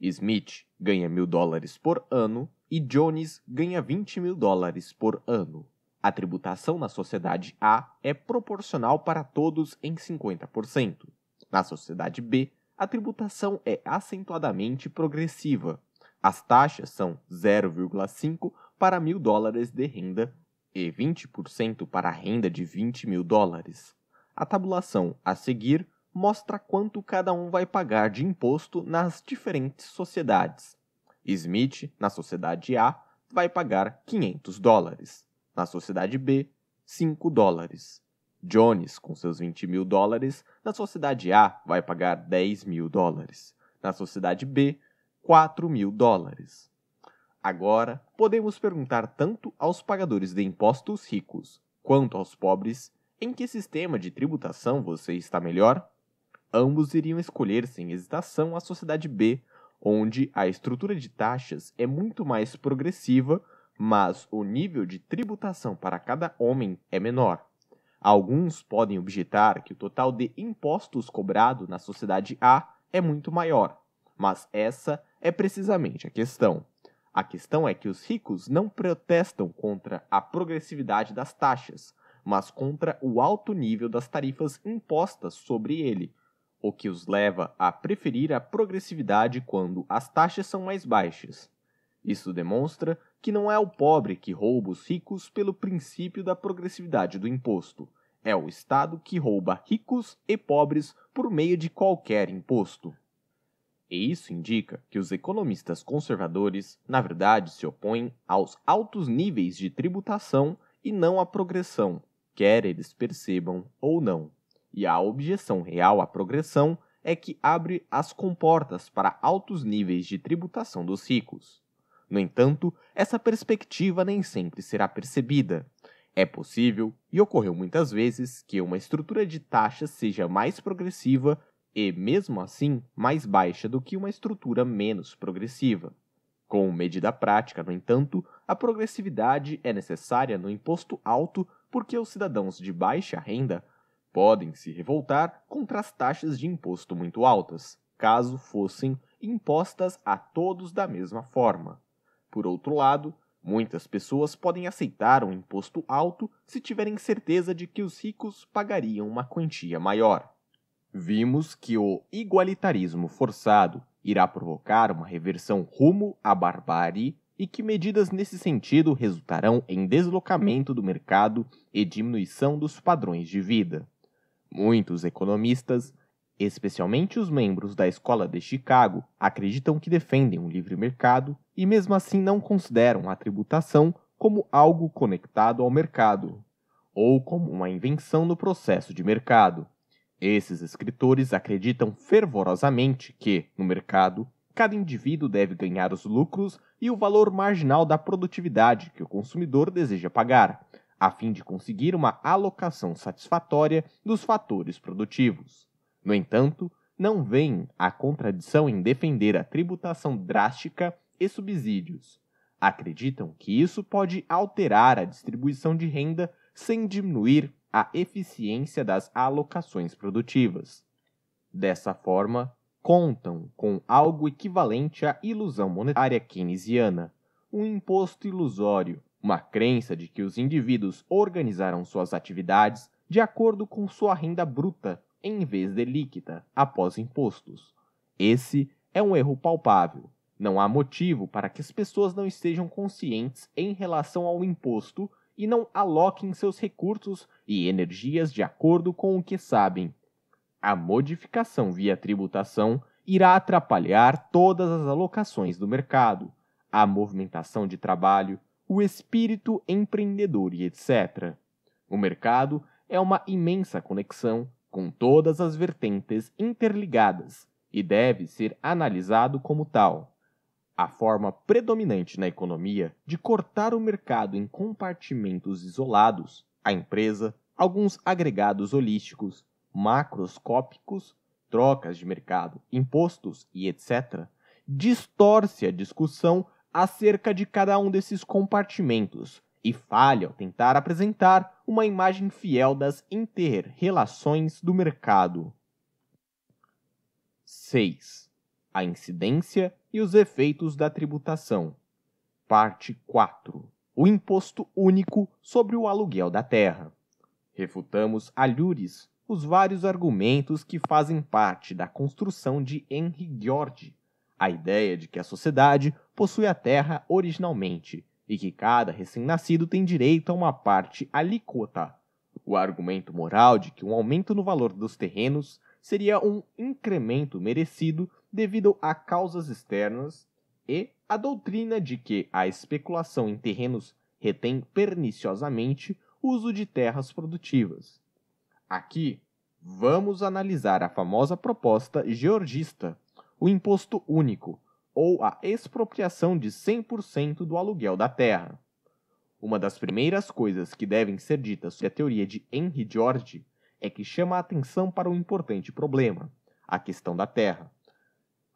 Smith ganha mil dólares por ano e Jones ganha 20 mil dólares por ano. A tributação na sociedade A é proporcional para todos em 50%. Na sociedade B, a tributação é acentuadamente progressiva. As taxas são 0,5 para mil dólares de renda e 20% para a renda de 20 mil dólares. A tabulação a seguir mostra quanto cada um vai pagar de imposto nas diferentes sociedades. Smith, na sociedade A, vai pagar 500 dólares, na sociedade B, 5 dólares, Jones, com seus 20 mil dólares, na sociedade A vai pagar 10 mil dólares, na sociedade B, 4 mil dólares. Agora, podemos perguntar tanto aos pagadores de impostos ricos quanto aos pobres em que sistema de tributação você está melhor? Ambos iriam escolher sem hesitação a sociedade B, onde a estrutura de taxas é muito mais progressiva, mas o nível de tributação para cada homem é menor. Alguns podem objetar que o total de impostos cobrado na sociedade A é muito maior, mas essa é precisamente a questão. A questão é que os ricos não protestam contra a progressividade das taxas, mas contra o alto nível das tarifas impostas sobre ele, o que os leva a preferir a progressividade quando as taxas são mais baixas. Isso demonstra que não é o pobre que rouba os ricos pelo princípio da progressividade do imposto. É o Estado que rouba ricos e pobres por meio de qualquer imposto. E isso indica que os economistas conservadores, na verdade, se opõem aos altos níveis de tributação e não à progressão, quer eles percebam ou não. E a objeção real à progressão é que abre as comportas para altos níveis de tributação dos ricos. No entanto, essa perspectiva nem sempre será percebida. É possível, e ocorreu muitas vezes, que uma estrutura de taxas seja mais progressiva e, mesmo assim, mais baixa do que uma estrutura menos progressiva. Como medida prática, no entanto, a progressividade é necessária no imposto alto porque os cidadãos de baixa renda podem se revoltar contra as taxas de imposto muito altas, caso fossem impostas a todos da mesma forma. Por outro lado, muitas pessoas podem aceitar um imposto alto se tiverem certeza de que os ricos pagariam uma quantia maior. Vimos que o igualitarismo forçado irá provocar uma reversão rumo à barbárie e que medidas nesse sentido resultarão em deslocamento do mercado e diminuição dos padrões de vida. Muitos economistas Especialmente os membros da Escola de Chicago acreditam que defendem o livre mercado e, mesmo assim, não consideram a tributação como algo conectado ao mercado, ou como uma invenção no processo de mercado. Esses escritores acreditam fervorosamente que, no mercado, cada indivíduo deve ganhar os lucros e o valor marginal da produtividade que o consumidor deseja pagar, a fim de conseguir uma alocação satisfatória dos fatores produtivos. No entanto, não veem a contradição em defender a tributação drástica e subsídios. Acreditam que isso pode alterar a distribuição de renda sem diminuir a eficiência das alocações produtivas. Dessa forma, contam com algo equivalente à ilusão monetária keynesiana, um imposto ilusório, uma crença de que os indivíduos organizaram suas atividades de acordo com sua renda bruta em vez de líquida após impostos. Esse é um erro palpável. Não há motivo para que as pessoas não estejam conscientes em relação ao imposto e não aloquem seus recursos e energias de acordo com o que sabem. A modificação via tributação irá atrapalhar todas as alocações do mercado, a movimentação de trabalho, o espírito empreendedor e etc. O mercado é uma imensa conexão com todas as vertentes interligadas, e deve ser analisado como tal. A forma predominante na economia de cortar o mercado em compartimentos isolados, a empresa, alguns agregados holísticos, macroscópicos, trocas de mercado, impostos e etc., distorce a discussão acerca de cada um desses compartimentos, e falha ao tentar apresentar uma imagem fiel das inter-relações do mercado. 6. A incidência e os efeitos da tributação. Parte 4. O imposto único sobre o aluguel da terra. Refutamos alhures os vários argumentos que fazem parte da construção de Henry George, a ideia de que a sociedade possui a terra originalmente e que cada recém-nascido tem direito a uma parte alíquota. O argumento moral de que um aumento no valor dos terrenos seria um incremento merecido devido a causas externas e a doutrina de que a especulação em terrenos retém perniciosamente o uso de terras produtivas. Aqui, vamos analisar a famosa proposta georgista, o imposto único, ou a expropriação de 100% do aluguel da terra. Uma das primeiras coisas que devem ser ditas sobre a teoria de Henry George é que chama a atenção para um importante problema, a questão da terra.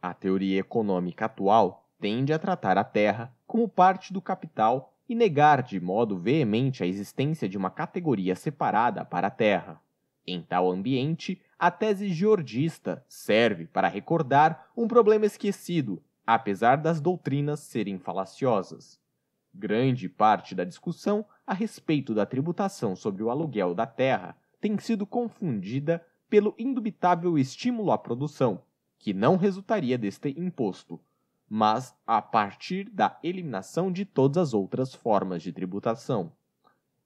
A teoria econômica atual tende a tratar a terra como parte do capital e negar de modo veemente a existência de uma categoria separada para a terra. Em tal ambiente, a tese georgista serve para recordar um problema esquecido apesar das doutrinas serem falaciosas. Grande parte da discussão a respeito da tributação sobre o aluguel da terra tem sido confundida pelo indubitável estímulo à produção, que não resultaria deste imposto, mas a partir da eliminação de todas as outras formas de tributação.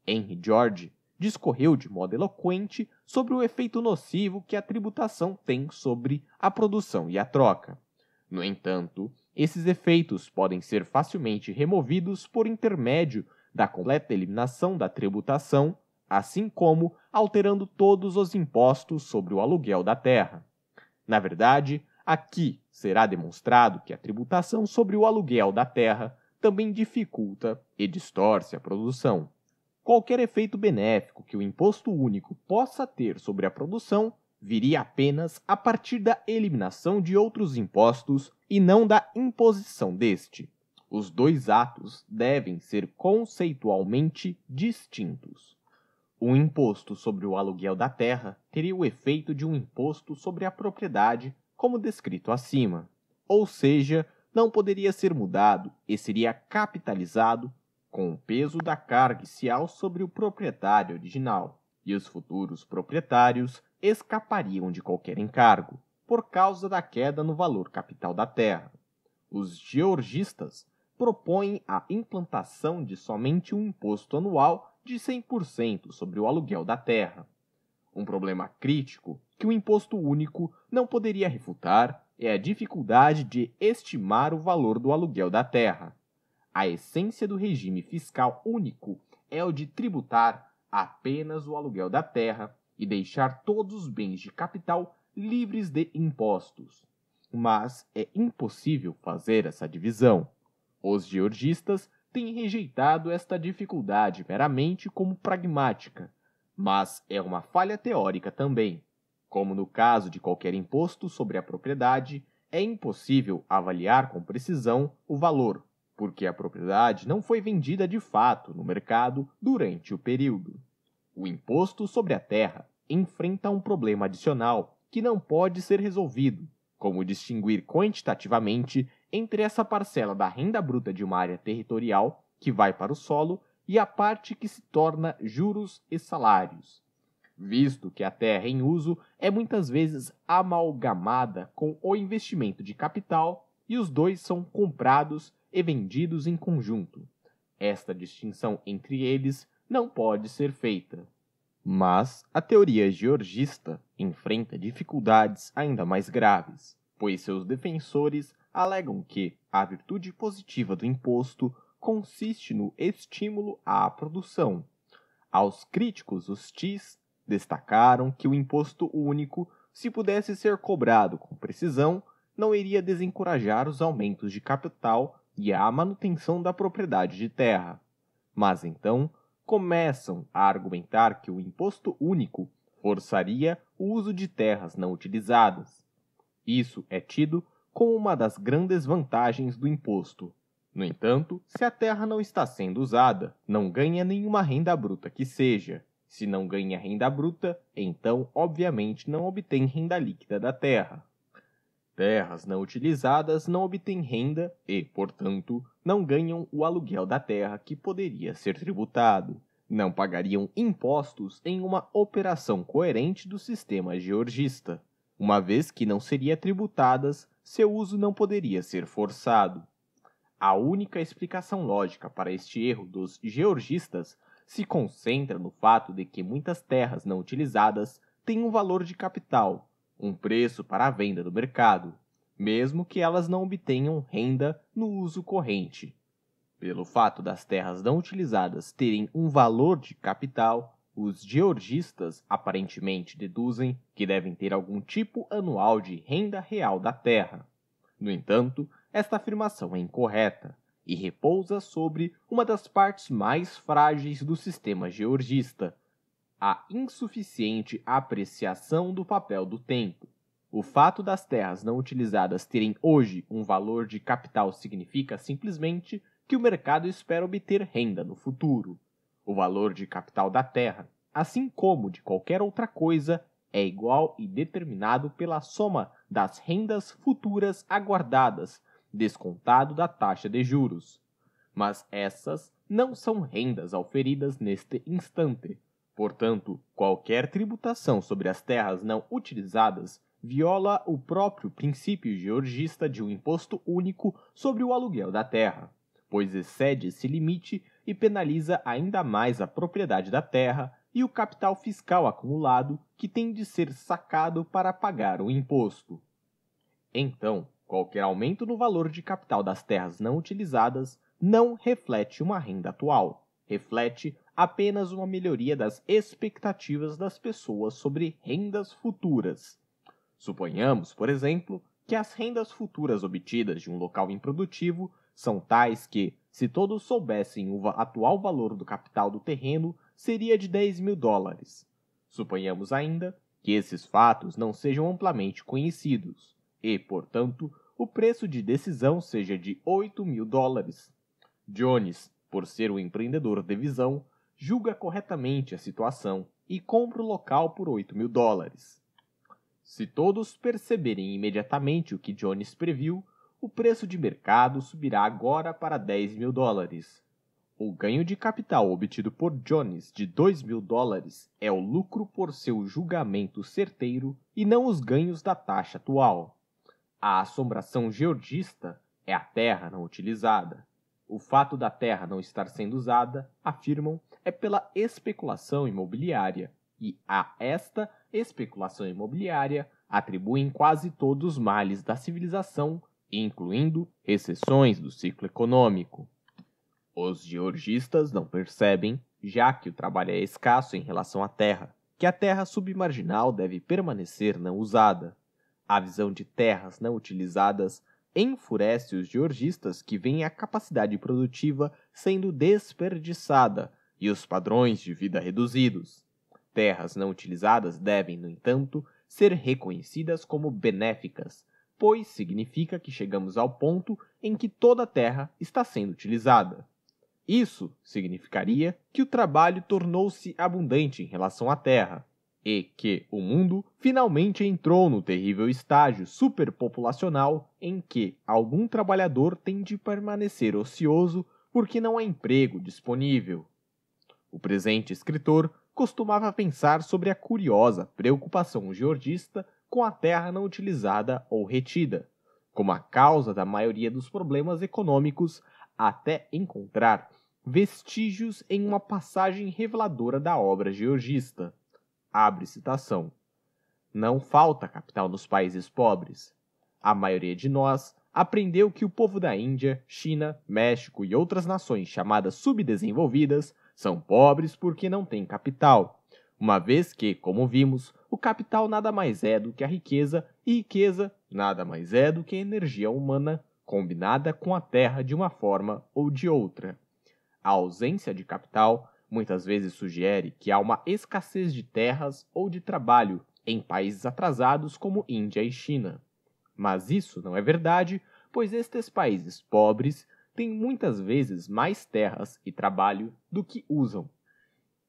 Henry George discorreu de modo eloquente sobre o efeito nocivo que a tributação tem sobre a produção e a troca. No entanto, esses efeitos podem ser facilmente removidos por intermédio da completa eliminação da tributação, assim como alterando todos os impostos sobre o aluguel da terra. Na verdade, aqui será demonstrado que a tributação sobre o aluguel da terra também dificulta e distorce a produção. Qualquer efeito benéfico que o imposto único possa ter sobre a produção viria apenas a partir da eliminação de outros impostos e não da imposição deste. Os dois atos devem ser conceitualmente distintos. Um imposto sobre o aluguel da terra teria o efeito de um imposto sobre a propriedade, como descrito acima, ou seja, não poderia ser mudado e seria capitalizado com o peso da carga inicial sobre o proprietário original e os futuros proprietários escapariam de qualquer encargo por causa da queda no valor capital da terra. Os georgistas propõem a implantação de somente um imposto anual de 100% sobre o aluguel da terra. Um problema crítico que o imposto único não poderia refutar é a dificuldade de estimar o valor do aluguel da terra. A essência do regime fiscal único é o de tributar apenas o aluguel da terra e deixar todos os bens de capital livres de impostos. Mas é impossível fazer essa divisão. Os georgistas têm rejeitado esta dificuldade meramente como pragmática, mas é uma falha teórica também. Como no caso de qualquer imposto sobre a propriedade, é impossível avaliar com precisão o valor, porque a propriedade não foi vendida de fato no mercado durante o período. O imposto sobre a terra enfrenta um problema adicional que não pode ser resolvido, como distinguir quantitativamente entre essa parcela da renda bruta de uma área territorial que vai para o solo e a parte que se torna juros e salários, visto que a terra em uso é muitas vezes amalgamada com o investimento de capital e os dois são comprados e vendidos em conjunto. Esta distinção entre eles não pode ser feita. Mas a teoria georgista enfrenta dificuldades ainda mais graves, pois seus defensores alegam que a virtude positiva do imposto consiste no estímulo à produção. Aos críticos hostis destacaram que o imposto único, se pudesse ser cobrado com precisão, não iria desencorajar os aumentos de capital e à manutenção da propriedade de terra. Mas então começam a argumentar que o imposto único forçaria o uso de terras não utilizadas. Isso é tido como uma das grandes vantagens do imposto. No entanto, se a terra não está sendo usada, não ganha nenhuma renda bruta que seja. Se não ganha renda bruta, então obviamente não obtém renda líquida da terra. Terras não utilizadas não obtêm renda e, portanto, não ganham o aluguel da terra que poderia ser tributado. Não pagariam impostos em uma operação coerente do sistema georgista, uma vez que não seriam tributadas, seu uso não poderia ser forçado. A única explicação lógica para este erro dos georgistas se concentra no fato de que muitas terras não utilizadas têm um valor de capital um preço para a venda do mercado, mesmo que elas não obtenham renda no uso corrente. Pelo fato das terras não utilizadas terem um valor de capital, os georgistas aparentemente deduzem que devem ter algum tipo anual de renda real da terra. No entanto, esta afirmação é incorreta e repousa sobre uma das partes mais frágeis do sistema georgista, a insuficiente apreciação do papel do tempo. O fato das terras não utilizadas terem hoje um valor de capital significa simplesmente que o mercado espera obter renda no futuro. O valor de capital da terra, assim como de qualquer outra coisa, é igual e determinado pela soma das rendas futuras aguardadas, descontado da taxa de juros. Mas essas não são rendas auferidas neste instante, Portanto, qualquer tributação sobre as terras não utilizadas viola o próprio princípio georgista de um imposto único sobre o aluguel da terra, pois excede esse limite e penaliza ainda mais a propriedade da terra e o capital fiscal acumulado que tem de ser sacado para pagar o imposto. Então, qualquer aumento no valor de capital das terras não utilizadas não reflete uma renda atual reflete apenas uma melhoria das expectativas das pessoas sobre rendas futuras. Suponhamos, por exemplo, que as rendas futuras obtidas de um local improdutivo são tais que, se todos soubessem o atual valor do capital do terreno, seria de 10 mil dólares. Suponhamos ainda que esses fatos não sejam amplamente conhecidos e, portanto, o preço de decisão seja de 8 mil dólares. Jones por ser um empreendedor de visão, julga corretamente a situação e compra o local por 8 mil dólares. Se todos perceberem imediatamente o que Jones previu, o preço de mercado subirá agora para 10 mil dólares. O ganho de capital obtido por Jones de 2 mil dólares é o lucro por seu julgamento certeiro e não os ganhos da taxa atual. A assombração georgista é a terra não utilizada. O fato da terra não estar sendo usada, afirmam, é pela especulação imobiliária, e a esta especulação imobiliária atribuem quase todos os males da civilização, incluindo recessões do ciclo econômico. Os georgistas não percebem, já que o trabalho é escasso em relação à terra, que a terra submarginal deve permanecer não usada. A visão de terras não utilizadas enfurece os georgistas que veem a capacidade produtiva sendo desperdiçada e os padrões de vida reduzidos. Terras não utilizadas devem, no entanto, ser reconhecidas como benéficas, pois significa que chegamos ao ponto em que toda a terra está sendo utilizada. Isso significaria que o trabalho tornou-se abundante em relação à terra, e que o mundo finalmente entrou no terrível estágio superpopulacional em que algum trabalhador tem de permanecer ocioso porque não há emprego disponível. O presente escritor costumava pensar sobre a curiosa preocupação georgista com a terra não utilizada ou retida, como a causa da maioria dos problemas econômicos, até encontrar vestígios em uma passagem reveladora da obra georgista abre citação. Não falta capital nos países pobres. A maioria de nós aprendeu que o povo da Índia, China, México e outras nações chamadas subdesenvolvidas são pobres porque não têm capital. Uma vez que, como vimos, o capital nada mais é do que a riqueza e riqueza nada mais é do que a energia humana combinada com a terra de uma forma ou de outra. A ausência de capital muitas vezes sugere que há uma escassez de terras ou de trabalho em países atrasados como Índia e China. Mas isso não é verdade, pois estes países pobres têm muitas vezes mais terras e trabalho do que usam.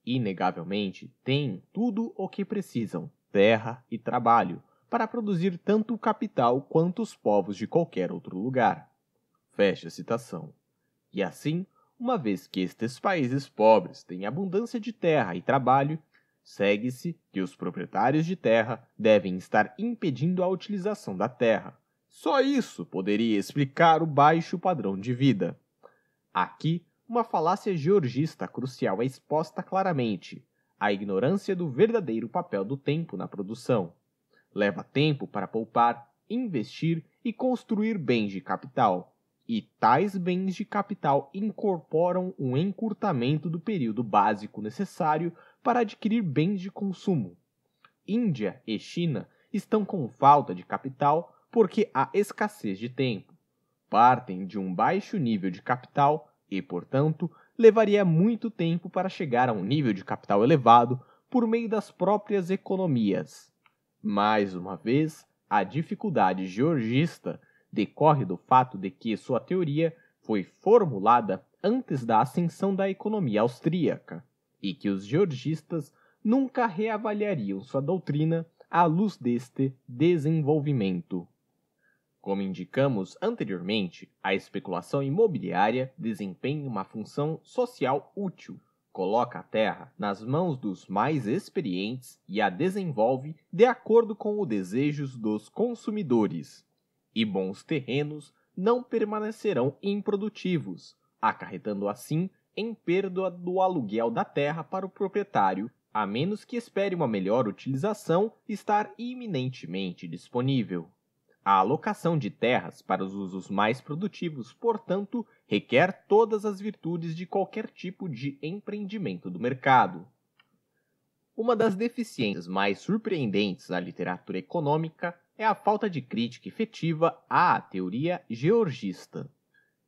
Inegavelmente, têm tudo o que precisam: terra e trabalho, para produzir tanto o capital quanto os povos de qualquer outro lugar. Fecha a citação. E assim, uma vez que estes países pobres têm abundância de terra e trabalho, segue-se que os proprietários de terra devem estar impedindo a utilização da terra. Só isso poderia explicar o baixo padrão de vida. Aqui, uma falácia georgista crucial é exposta claramente: a ignorância do verdadeiro papel do tempo na produção. Leva tempo para poupar, investir e construir bens de capital e tais bens de capital incorporam um encurtamento do período básico necessário para adquirir bens de consumo. Índia e China estão com falta de capital porque há escassez de tempo. Partem de um baixo nível de capital e, portanto, levaria muito tempo para chegar a um nível de capital elevado por meio das próprias economias. Mais uma vez, a dificuldade georgista decorre do fato de que sua teoria foi formulada antes da ascensão da economia austríaca e que os georgistas nunca reavaliariam sua doutrina à luz deste desenvolvimento. Como indicamos anteriormente, a especulação imobiliária desempenha uma função social útil, coloca a terra nas mãos dos mais experientes e a desenvolve de acordo com os desejos dos consumidores e bons terrenos não permanecerão improdutivos, acarretando assim em perda do aluguel da terra para o proprietário, a menos que espere uma melhor utilização estar iminentemente disponível. A alocação de terras para os usos mais produtivos, portanto, requer todas as virtudes de qualquer tipo de empreendimento do mercado. Uma das deficiências mais surpreendentes da literatura econômica é a falta de crítica efetiva à teoria georgista.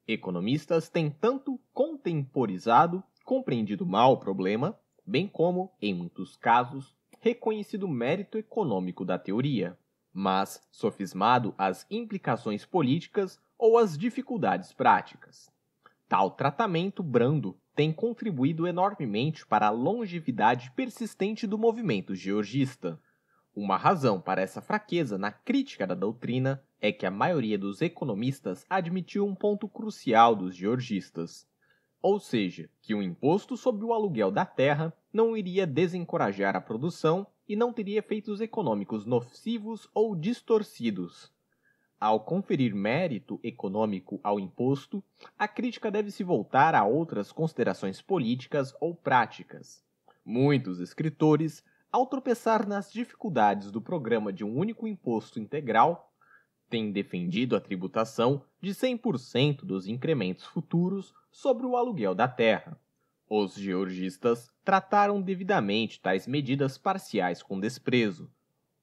Economistas têm tanto contemporizado, compreendido mal o problema, bem como, em muitos casos, reconhecido o mérito econômico da teoria, mas sofismado as implicações políticas ou as dificuldades práticas. Tal tratamento brando tem contribuído enormemente para a longevidade persistente do movimento georgista. Uma razão para essa fraqueza na crítica da doutrina é que a maioria dos economistas admitiu um ponto crucial dos georgistas. Ou seja, que o imposto sobre o aluguel da terra não iria desencorajar a produção e não teria efeitos econômicos nocivos ou distorcidos. Ao conferir mérito econômico ao imposto, a crítica deve se voltar a outras considerações políticas ou práticas. Muitos escritores ao tropeçar nas dificuldades do programa de um único imposto integral, tem defendido a tributação de 100% dos incrementos futuros sobre o aluguel da terra. Os georgistas trataram devidamente tais medidas parciais com desprezo,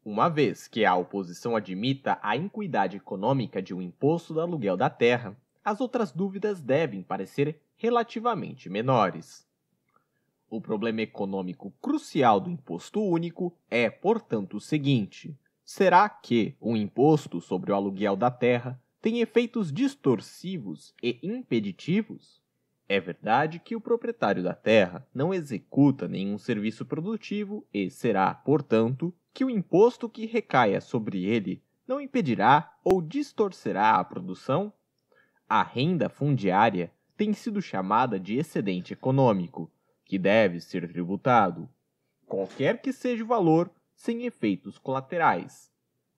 uma vez que a oposição admita a incuidade econômica de um imposto do aluguel da terra, as outras dúvidas devem parecer relativamente menores. O problema econômico crucial do imposto único é, portanto, o seguinte: será que o um imposto sobre o aluguel da terra tem efeitos distorsivos e impeditivos? É verdade que o proprietário da terra não executa nenhum serviço produtivo e será, portanto, que o imposto que recaia sobre ele não impedirá ou distorcerá a produção? A renda fundiária tem sido chamada de excedente econômico que deve ser tributado, qualquer que seja o valor, sem efeitos colaterais.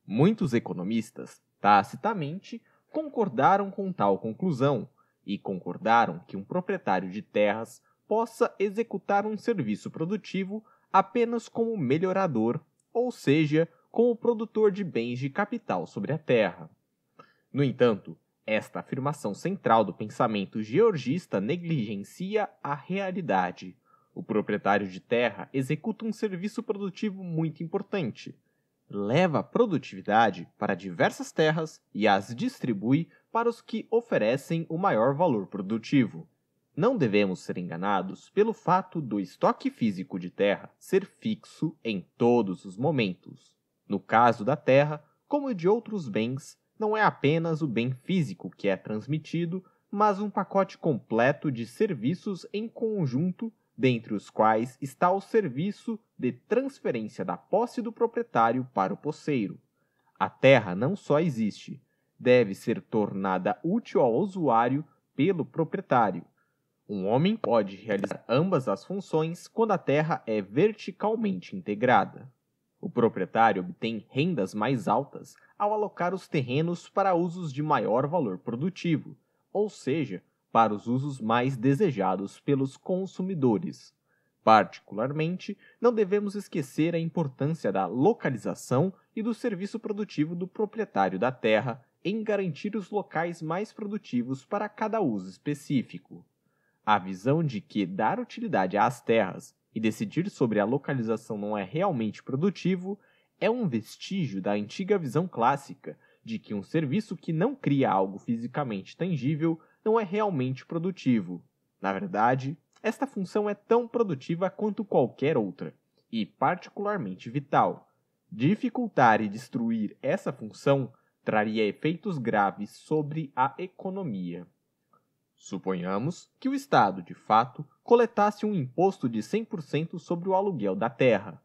Muitos economistas, tacitamente, concordaram com tal conclusão e concordaram que um proprietário de terras possa executar um serviço produtivo apenas como melhorador, ou seja, como produtor de bens de capital sobre a terra. No entanto, esta afirmação central do pensamento georgista negligencia a realidade. O proprietário de terra executa um serviço produtivo muito importante. Leva a produtividade para diversas terras e as distribui para os que oferecem o maior valor produtivo. Não devemos ser enganados pelo fato do estoque físico de terra ser fixo em todos os momentos. No caso da terra, como de outros bens, não é apenas o bem físico que é transmitido, mas um pacote completo de serviços em conjunto, dentre os quais está o serviço de transferência da posse do proprietário para o posseiro. A terra não só existe, deve ser tornada útil ao usuário pelo proprietário. Um homem pode realizar ambas as funções quando a terra é verticalmente integrada. O proprietário obtém rendas mais altas ao alocar os terrenos para usos de maior valor produtivo, ou seja, para os usos mais desejados pelos consumidores. Particularmente, não devemos esquecer a importância da localização e do serviço produtivo do proprietário da terra em garantir os locais mais produtivos para cada uso específico. A visão de que dar utilidade às terras e decidir sobre a localização não é realmente produtivo é um vestígio da antiga visão clássica de que um serviço que não cria algo fisicamente tangível não é realmente produtivo. Na verdade, esta função é tão produtiva quanto qualquer outra, e particularmente vital. Dificultar e destruir essa função traria efeitos graves sobre a economia. Suponhamos que o Estado, de fato, coletasse um imposto de 100% sobre o aluguel da terra.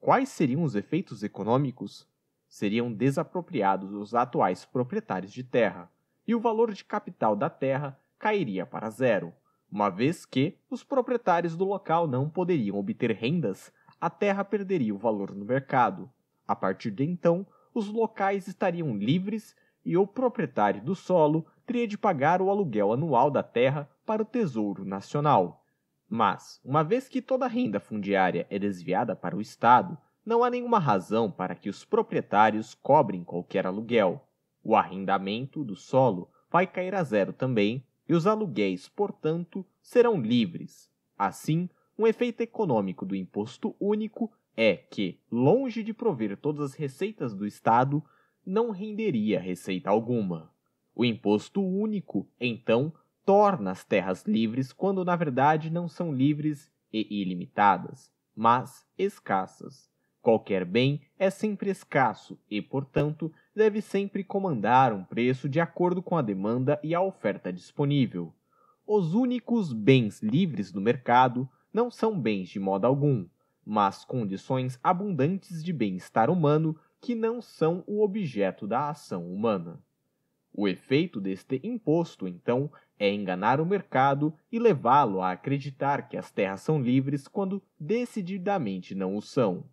Quais seriam os efeitos econômicos? Seriam desapropriados os atuais proprietários de terra, e o valor de capital da terra cairia para zero, uma vez que os proprietários do local não poderiam obter rendas, a terra perderia o valor no mercado. A partir de então, os locais estariam livres e o proprietário do solo teria de pagar o aluguel anual da terra para o Tesouro Nacional. Mas, uma vez que toda a renda fundiária é desviada para o Estado, não há nenhuma razão para que os proprietários cobrem qualquer aluguel. O arrendamento do solo vai cair a zero também e os aluguéis, portanto, serão livres. Assim, um efeito econômico do imposto único é que, longe de prover todas as receitas do Estado, não renderia receita alguma. O imposto único, então, torna as terras livres quando na verdade não são livres e ilimitadas, mas escassas. Qualquer bem é sempre escasso e, portanto, deve sempre comandar um preço de acordo com a demanda e a oferta disponível. Os únicos bens livres do mercado não são bens de modo algum, mas condições abundantes de bem-estar humano que não são o objeto da ação humana. O efeito deste imposto, então, é enganar o mercado e levá-lo a acreditar que as terras são livres quando decididamente não o são.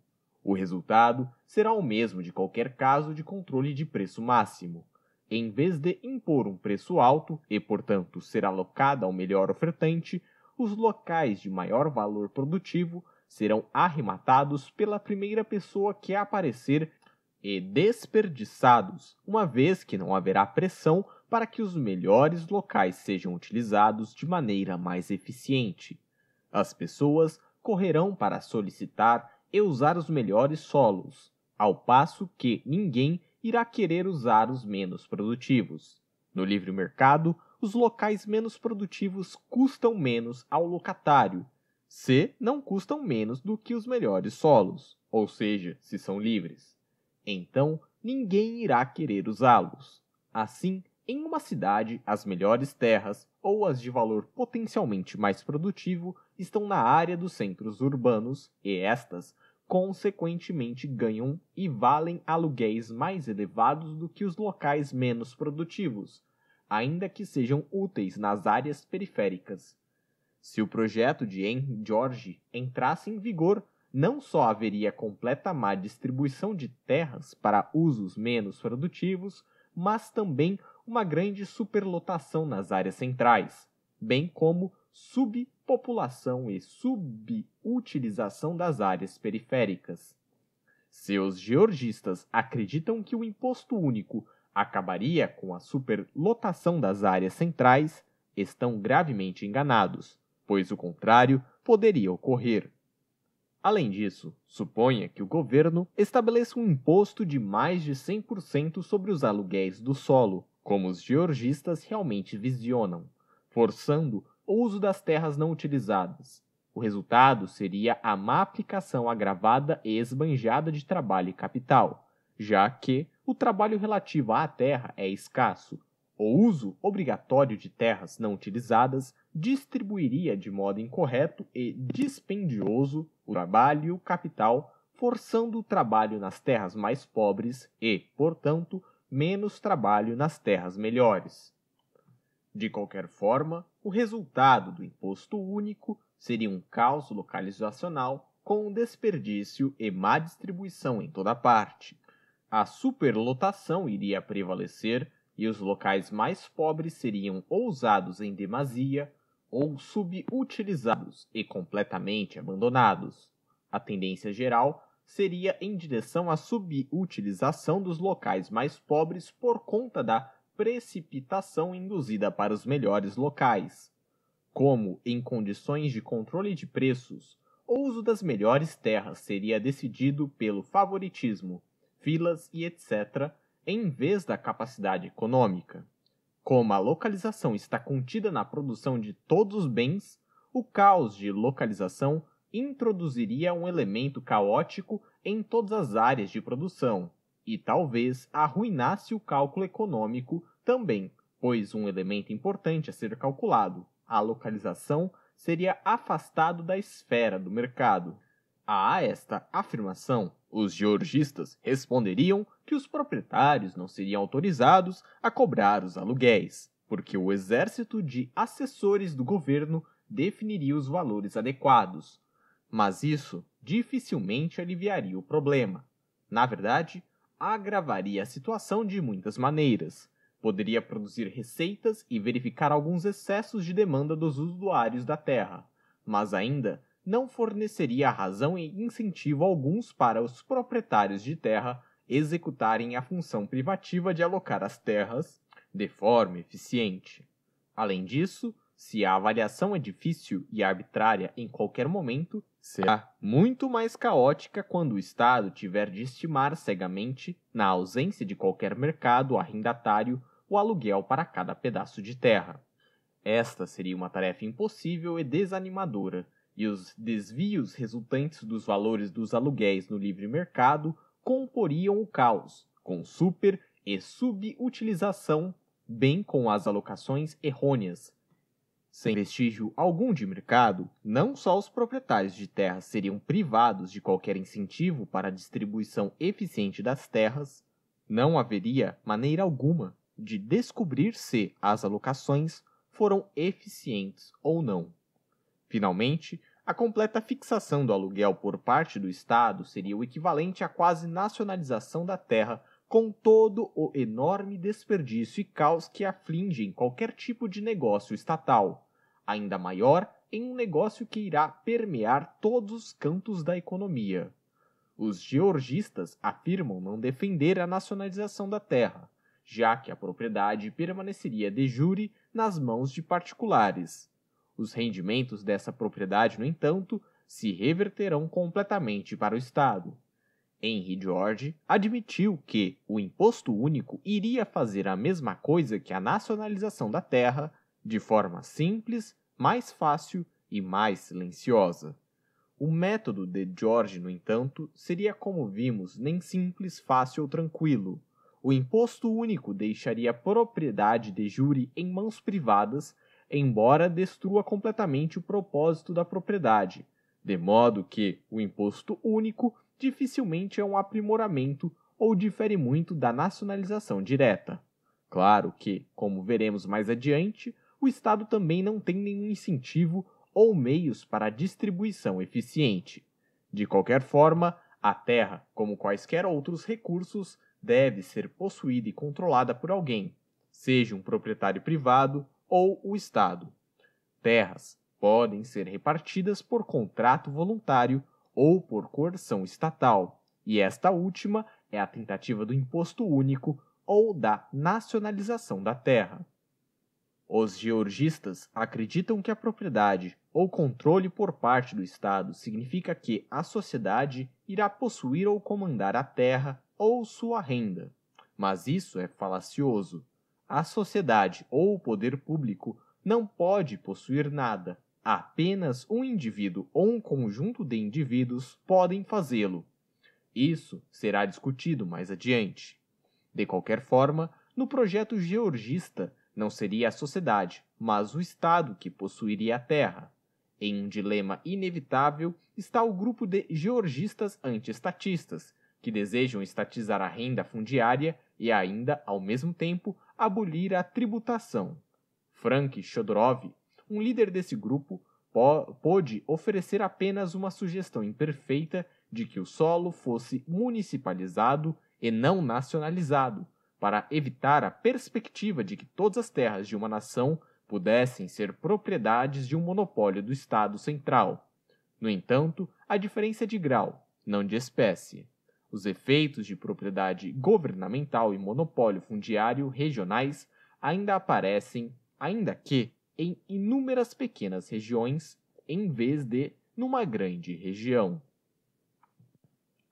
O resultado será o mesmo de qualquer caso de controle de preço máximo. Em vez de impor um preço alto e, portanto, ser alocada ao melhor ofertante, os locais de maior valor produtivo serão arrematados pela primeira pessoa que aparecer e desperdiçados, uma vez que não haverá pressão para que os melhores locais sejam utilizados de maneira mais eficiente. As pessoas correrão para solicitar e usar os melhores solos, ao passo que ninguém irá querer usar os menos produtivos. No livre mercado, os locais menos produtivos custam menos ao locatário, se não custam menos do que os melhores solos, ou seja, se são livres. Então, ninguém irá querer usá-los. Assim, em uma cidade, as melhores terras, ou as de valor potencialmente mais produtivo, estão na área dos centros urbanos e estas, consequentemente, ganham e valem aluguéis mais elevados do que os locais menos produtivos, ainda que sejam úteis nas áreas periféricas. Se o projeto de Henry George entrasse em vigor, não só haveria completa má distribuição de terras para usos menos produtivos, mas também uma grande superlotação nas áreas centrais, bem como subpopulação e subutilização das áreas periféricas. Seus georgistas acreditam que o imposto único acabaria com a superlotação das áreas centrais, estão gravemente enganados, pois o contrário poderia ocorrer. Além disso, suponha que o governo estabeleça um imposto de mais de 100% sobre os aluguéis do solo, como os georgistas realmente visionam, forçando o uso das terras não utilizadas. O resultado seria a má aplicação agravada e esbanjada de trabalho e capital, já que o trabalho relativo à terra é escasso. O uso obrigatório de terras não utilizadas distribuiria de modo incorreto e dispendioso o trabalho e o capital, forçando o trabalho nas terras mais pobres e, portanto, menos trabalho nas terras melhores. De qualquer forma, o resultado do imposto único seria um caos localizacional com desperdício e má distribuição em toda parte. A superlotação iria prevalecer e os locais mais pobres seriam ousados em demasia ou subutilizados e completamente abandonados. A tendência geral seria em direção à subutilização dos locais mais pobres por conta da precipitação induzida para os melhores locais, como em condições de controle de preços, o uso das melhores terras seria decidido pelo favoritismo, filas e etc., em vez da capacidade econômica. Como a localização está contida na produção de todos os bens, o caos de localização introduziria um elemento caótico em todas as áreas de produção e talvez arruinasse o cálculo econômico também, pois um elemento importante a ser calculado, a localização, seria afastado da esfera do mercado. A esta afirmação, os georgistas responderiam que os proprietários não seriam autorizados a cobrar os aluguéis, porque o exército de assessores do governo definiria os valores adequados, mas isso dificilmente aliviaria o problema. Na verdade, agravaria a situação de muitas maneiras. Poderia produzir receitas e verificar alguns excessos de demanda dos usuários da terra, mas ainda não forneceria razão e incentivo alguns para os proprietários de terra executarem a função privativa de alocar as terras de forma eficiente. Além disso, se a avaliação é difícil e arbitrária em qualquer momento, será muito mais caótica quando o Estado tiver de estimar cegamente, na ausência de qualquer mercado arrendatário, o aluguel para cada pedaço de terra. Esta seria uma tarefa impossível e desanimadora, e os desvios resultantes dos valores dos aluguéis no livre mercado comporiam o caos, com super e subutilização, bem com as alocações errôneas, sem vestígio algum de mercado, não só os proprietários de terras seriam privados de qualquer incentivo para a distribuição eficiente das terras, não haveria maneira alguma de descobrir se as alocações foram eficientes ou não. Finalmente, a completa fixação do aluguel por parte do Estado seria o equivalente à quase nacionalização da terra com todo o enorme desperdício e caos que afligem qualquer tipo de negócio estatal ainda maior em um negócio que irá permear todos os cantos da economia. Os georgistas afirmam não defender a nacionalização da terra, já que a propriedade permaneceria de jure nas mãos de particulares. Os rendimentos dessa propriedade, no entanto, se reverterão completamente para o Estado. Henry George admitiu que o imposto único iria fazer a mesma coisa que a nacionalização da terra de forma simples, mais fácil e mais silenciosa. O método de George, no entanto, seria como vimos, nem simples, fácil ou tranquilo. O imposto único deixaria a propriedade de jure em mãos privadas, embora destrua completamente o propósito da propriedade, de modo que o imposto único dificilmente é um aprimoramento ou difere muito da nacionalização direta. Claro que, como veremos mais adiante, o Estado também não tem nenhum incentivo ou meios para a distribuição eficiente. De qualquer forma, a terra, como quaisquer outros recursos, deve ser possuída e controlada por alguém, seja um proprietário privado ou o Estado. Terras podem ser repartidas por contrato voluntário ou por coerção estatal, e esta última é a tentativa do imposto único ou da nacionalização da terra. Os georgistas acreditam que a propriedade ou controle por parte do Estado significa que a sociedade irá possuir ou comandar a terra ou sua renda. Mas isso é falacioso. A sociedade ou o poder público não pode possuir nada. Apenas um indivíduo ou um conjunto de indivíduos podem fazê-lo. Isso será discutido mais adiante. De qualquer forma, no projeto georgista não seria a sociedade, mas o Estado que possuiria a terra. Em um dilema inevitável está o grupo de georgistas antiestatistas, que desejam estatizar a renda fundiária e ainda, ao mesmo tempo, abolir a tributação. Frank Chodorov, um líder desse grupo, pôde oferecer apenas uma sugestão imperfeita de que o solo fosse municipalizado e não nacionalizado, para evitar a perspectiva de que todas as terras de uma nação pudessem ser propriedades de um monopólio do Estado central. No entanto, a diferença é de grau, não de espécie. Os efeitos de propriedade governamental e monopólio fundiário regionais ainda aparecem, ainda que em inúmeras pequenas regiões, em vez de numa grande região.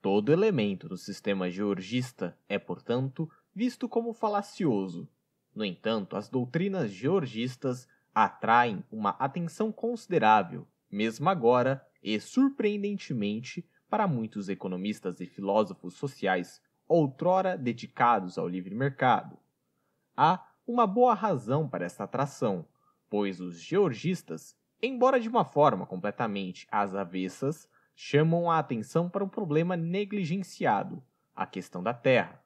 Todo elemento do sistema georgista é, portanto, visto como falacioso. No entanto, as doutrinas georgistas atraem uma atenção considerável, mesmo agora e surpreendentemente para muitos economistas e filósofos sociais outrora dedicados ao livre mercado. Há uma boa razão para esta atração, pois os georgistas, embora de uma forma completamente às avessas, chamam a atenção para um problema negligenciado, a questão da terra.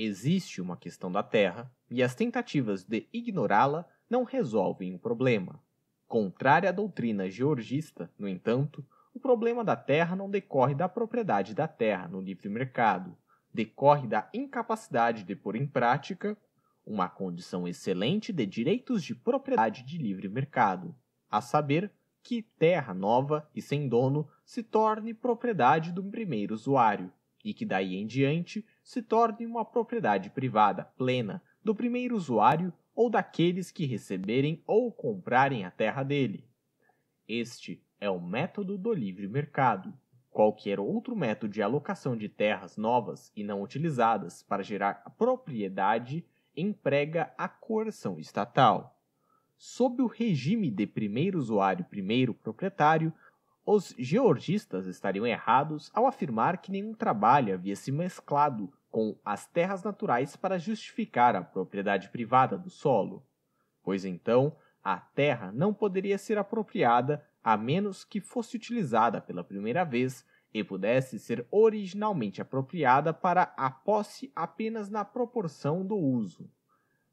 Existe uma questão da Terra e as tentativas de ignorá-la não resolvem o problema. Contrária à doutrina georgista, no entanto, o problema da terra não decorre da propriedade da terra no livre mercado, decorre da incapacidade de pôr em prática uma condição excelente de direitos de propriedade de livre mercado, a saber, que terra nova e sem dono se torne propriedade do primeiro usuário, e que daí em diante se torne uma propriedade privada plena do primeiro usuário ou daqueles que receberem ou comprarem a terra dele. Este é o método do livre mercado. Qualquer outro método de alocação de terras novas e não utilizadas para gerar propriedade emprega a coerção estatal. Sob o regime de primeiro usuário, primeiro proprietário, os georgistas estariam errados ao afirmar que nenhum trabalho havia se mesclado com as terras naturais para justificar a propriedade privada do solo, pois então a terra não poderia ser apropriada a menos que fosse utilizada pela primeira vez e pudesse ser originalmente apropriada para a posse apenas na proporção do uso.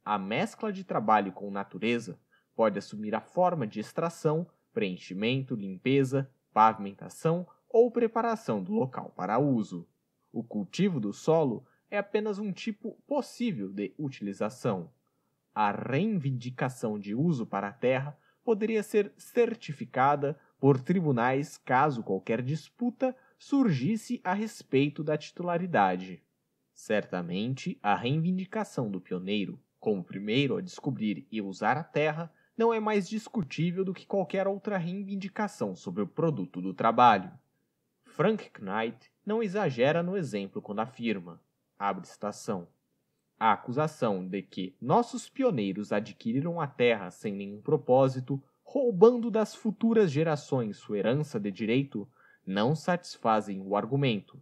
A mescla de trabalho com natureza pode assumir a forma de extração, preenchimento, limpeza, pavimentação ou preparação do local para uso. O cultivo do solo é apenas um tipo possível de utilização. A reivindicação de uso para a terra poderia ser certificada por tribunais caso qualquer disputa surgisse a respeito da titularidade. Certamente, a reivindicação do pioneiro, como primeiro a descobrir e usar a terra, não é mais discutível do que qualquer outra reivindicação sobre o produto do trabalho. Frank Knight não exagera no exemplo quando afirma, abre citação, a acusação de que nossos pioneiros adquiriram a terra sem nenhum propósito, roubando das futuras gerações sua herança de direito, não satisfazem o argumento.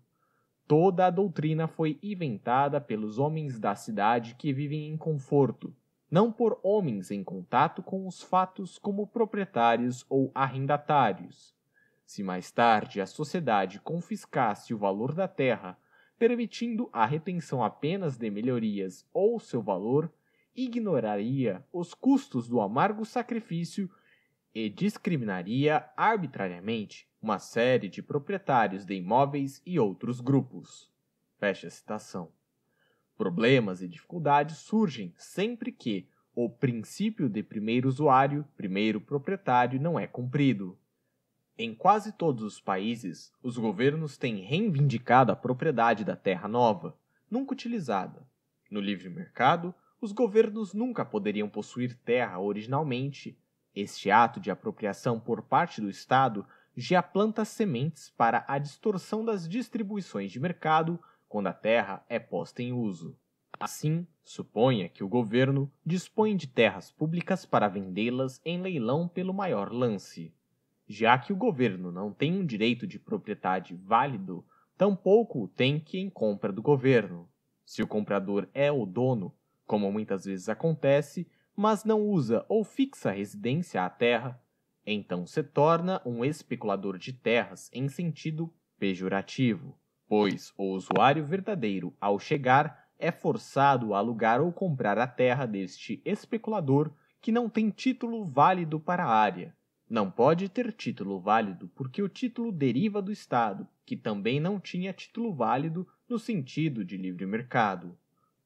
Toda a doutrina foi inventada pelos homens da cidade que vivem em conforto, não por homens em contato com os fatos como proprietários ou arrendatários, se mais tarde a sociedade confiscasse o valor da terra, permitindo a retenção apenas de melhorias ou seu valor, ignoraria os custos do amargo sacrifício e discriminaria arbitrariamente uma série de proprietários de imóveis e outros grupos. Fecha citação. Problemas e dificuldades surgem sempre que o princípio de primeiro usuário, primeiro proprietário não é cumprido. Em quase todos os países, os governos têm reivindicado a propriedade da terra nova, nunca utilizada. No livre mercado, os governos nunca poderiam possuir terra originalmente. Este ato de apropriação por parte do Estado já planta sementes para a distorção das distribuições de mercado quando a terra é posta em uso. Assim, suponha que o governo dispõe de terras públicas para vendê-las em leilão pelo maior lance já que o governo não tem um direito de propriedade válido, tampouco o tem quem compra do governo. Se o comprador é o dono, como muitas vezes acontece, mas não usa ou fixa residência à terra, então se torna um especulador de terras em sentido pejorativo, pois o usuário verdadeiro, ao chegar, é forçado a alugar ou comprar a terra deste especulador que não tem título válido para a área não pode ter título válido porque o título deriva do Estado, que também não tinha título válido no sentido de livre mercado.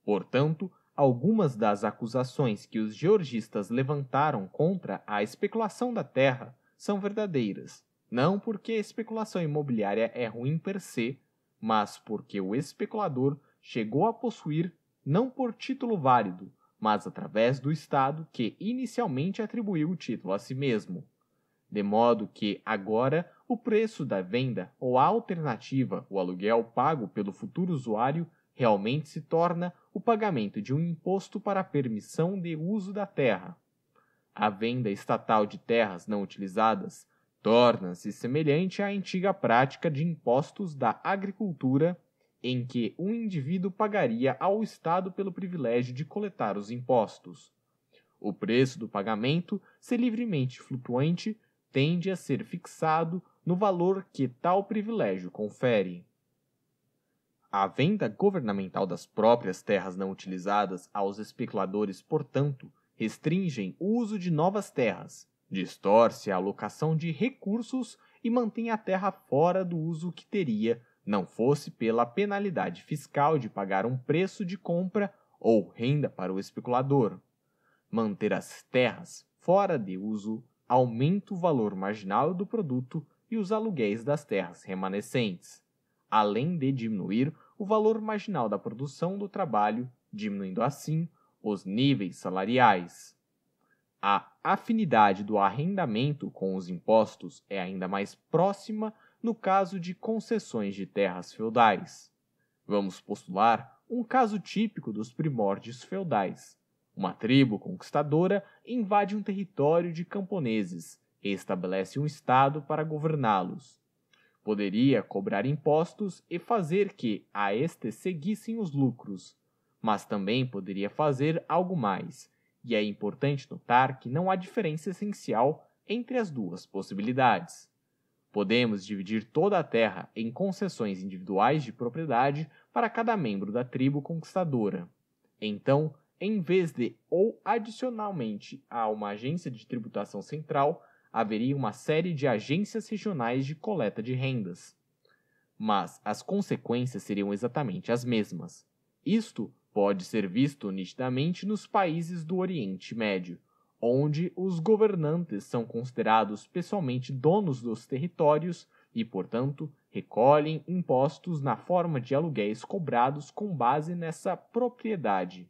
Portanto, algumas das acusações que os georgistas levantaram contra a especulação da terra são verdadeiras, não porque a especulação imobiliária é ruim per se, mas porque o especulador chegou a possuir, não por título válido, mas através do Estado que inicialmente atribuiu o título a si mesmo de modo que agora o preço da venda ou a alternativa, o aluguel pago pelo futuro usuário, realmente se torna o pagamento de um imposto para a permissão de uso da terra. A venda estatal de terras não utilizadas torna-se semelhante à antiga prática de impostos da agricultura, em que um indivíduo pagaria ao Estado pelo privilégio de coletar os impostos. O preço do pagamento, se livremente flutuante, tende a ser fixado no valor que tal privilégio confere. A venda governamental das próprias terras não utilizadas aos especuladores, portanto, restringem o uso de novas terras, distorce a alocação de recursos e mantém a terra fora do uso que teria não fosse pela penalidade fiscal de pagar um preço de compra ou renda para o especulador. Manter as terras fora de uso aumenta o valor marginal do produto e os aluguéis das terras remanescentes, além de diminuir o valor marginal da produção do trabalho, diminuindo assim os níveis salariais. A afinidade do arrendamento com os impostos é ainda mais próxima no caso de concessões de terras feudais. Vamos postular um caso típico dos primórdios feudais, uma tribo conquistadora invade um território de camponeses e estabelece um Estado para governá-los. Poderia cobrar impostos e fazer que a este seguissem os lucros, mas também poderia fazer algo mais, e é importante notar que não há diferença essencial entre as duas possibilidades. Podemos dividir toda a terra em concessões individuais de propriedade para cada membro da tribo conquistadora. Então, em vez de ou adicionalmente a uma agência de tributação central, haveria uma série de agências regionais de coleta de rendas. Mas as consequências seriam exatamente as mesmas. Isto pode ser visto nitidamente nos países do Oriente Médio, onde os governantes são considerados pessoalmente donos dos territórios e, portanto, recolhem impostos na forma de aluguéis cobrados com base nessa propriedade.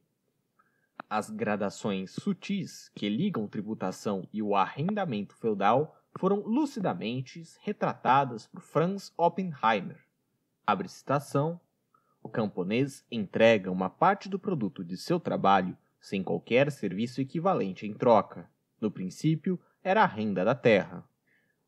As gradações sutis que ligam tributação e o arrendamento feudal foram lucidamente retratadas por Franz Oppenheimer. Abre citação: O camponês entrega uma parte do produto de seu trabalho sem qualquer serviço equivalente em troca. No princípio, era a renda da terra.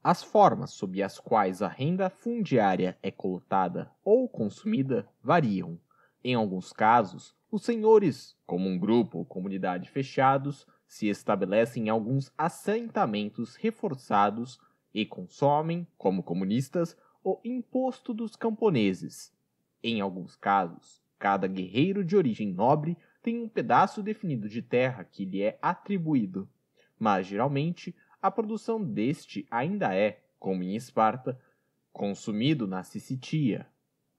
As formas sob as quais a renda fundiária é coletada ou consumida variam. Em alguns casos, os senhores, como um grupo ou comunidade fechados, se estabelecem em alguns assentamentos reforçados e consomem, como comunistas, o imposto dos camponeses. Em alguns casos, cada guerreiro de origem nobre tem um pedaço definido de terra que lhe é atribuído, mas geralmente a produção deste ainda é, como em Esparta, consumido na Sicitia,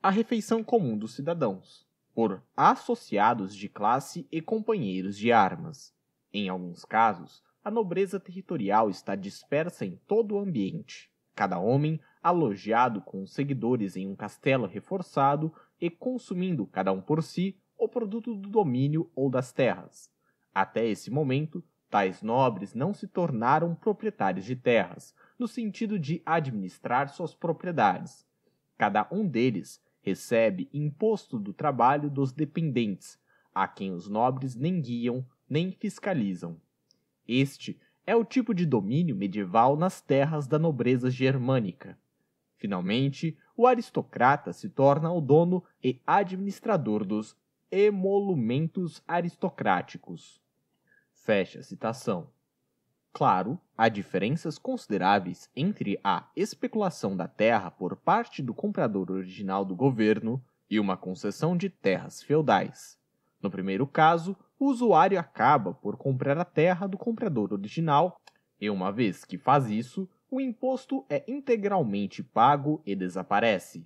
a refeição comum dos cidadãos por associados de classe e companheiros de armas. Em alguns casos, a nobreza territorial está dispersa em todo o ambiente, cada homem alojado com os seguidores em um castelo reforçado e consumindo cada um por si o produto do domínio ou das terras. Até esse momento, tais nobres não se tornaram proprietários de terras, no sentido de administrar suas propriedades. Cada um deles recebe imposto do trabalho dos dependentes, a quem os nobres nem guiam nem fiscalizam. Este é o tipo de domínio medieval nas terras da nobreza germânica. Finalmente, o aristocrata se torna o dono e administrador dos emolumentos aristocráticos. Fecha a citação. Claro, há diferenças consideráveis entre a especulação da terra por parte do comprador original do governo e uma concessão de terras feudais. No primeiro caso, o usuário acaba por comprar a terra do comprador original e, uma vez que faz isso, o imposto é integralmente pago e desaparece.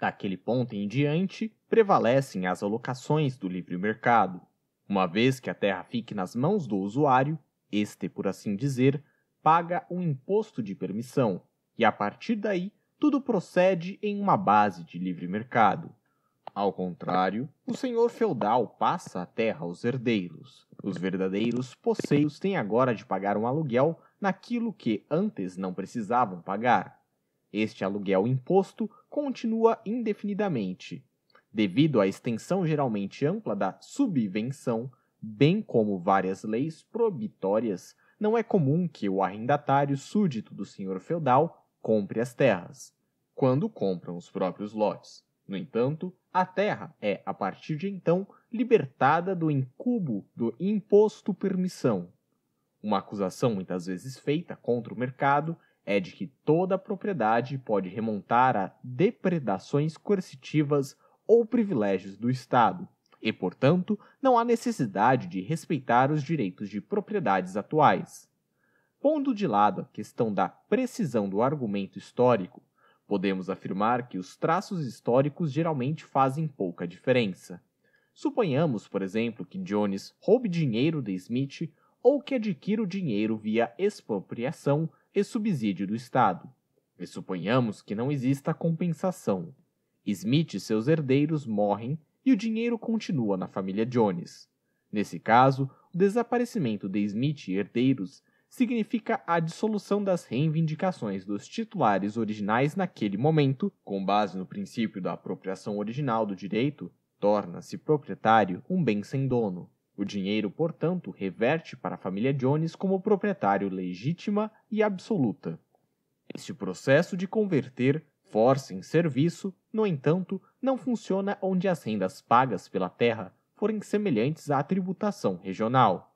Daquele ponto em diante, prevalecem as alocações do livre mercado. Uma vez que a terra fique nas mãos do usuário, este, por assim dizer, paga um imposto de permissão, e a partir daí tudo procede em uma base de livre mercado. Ao contrário, o senhor feudal passa a terra aos herdeiros. Os verdadeiros posseiros têm agora de pagar um aluguel naquilo que antes não precisavam pagar. Este aluguel imposto continua indefinidamente. Devido à extensão geralmente ampla da subvenção, bem como várias leis probitórias, não é comum que o arrendatário súdito do senhor feudal compre as terras, quando compram os próprios lotes. No entanto, a terra é, a partir de então, libertada do incubo do imposto permissão. Uma acusação muitas vezes feita contra o mercado é de que toda propriedade pode remontar a depredações coercitivas ou privilégios do Estado, e, portanto, não há necessidade de respeitar os direitos de propriedades atuais. Pondo de lado a questão da precisão do argumento histórico, podemos afirmar que os traços históricos geralmente fazem pouca diferença. Suponhamos, por exemplo, que Jones roube dinheiro de Smith ou que adquira o dinheiro via expropriação e subsídio do Estado. E suponhamos que não exista compensação. Smith e seus herdeiros morrem e o dinheiro continua na família Jones. Nesse caso, o desaparecimento de Smith e herdeiros significa a dissolução das reivindicações dos titulares originais naquele momento, com base no princípio da apropriação original do direito, torna-se proprietário um bem sem dono. O dinheiro, portanto, reverte para a família Jones como proprietário legítima e absoluta. Este processo de converter Força em serviço, no entanto, não funciona onde as rendas pagas pela terra forem semelhantes à tributação regional.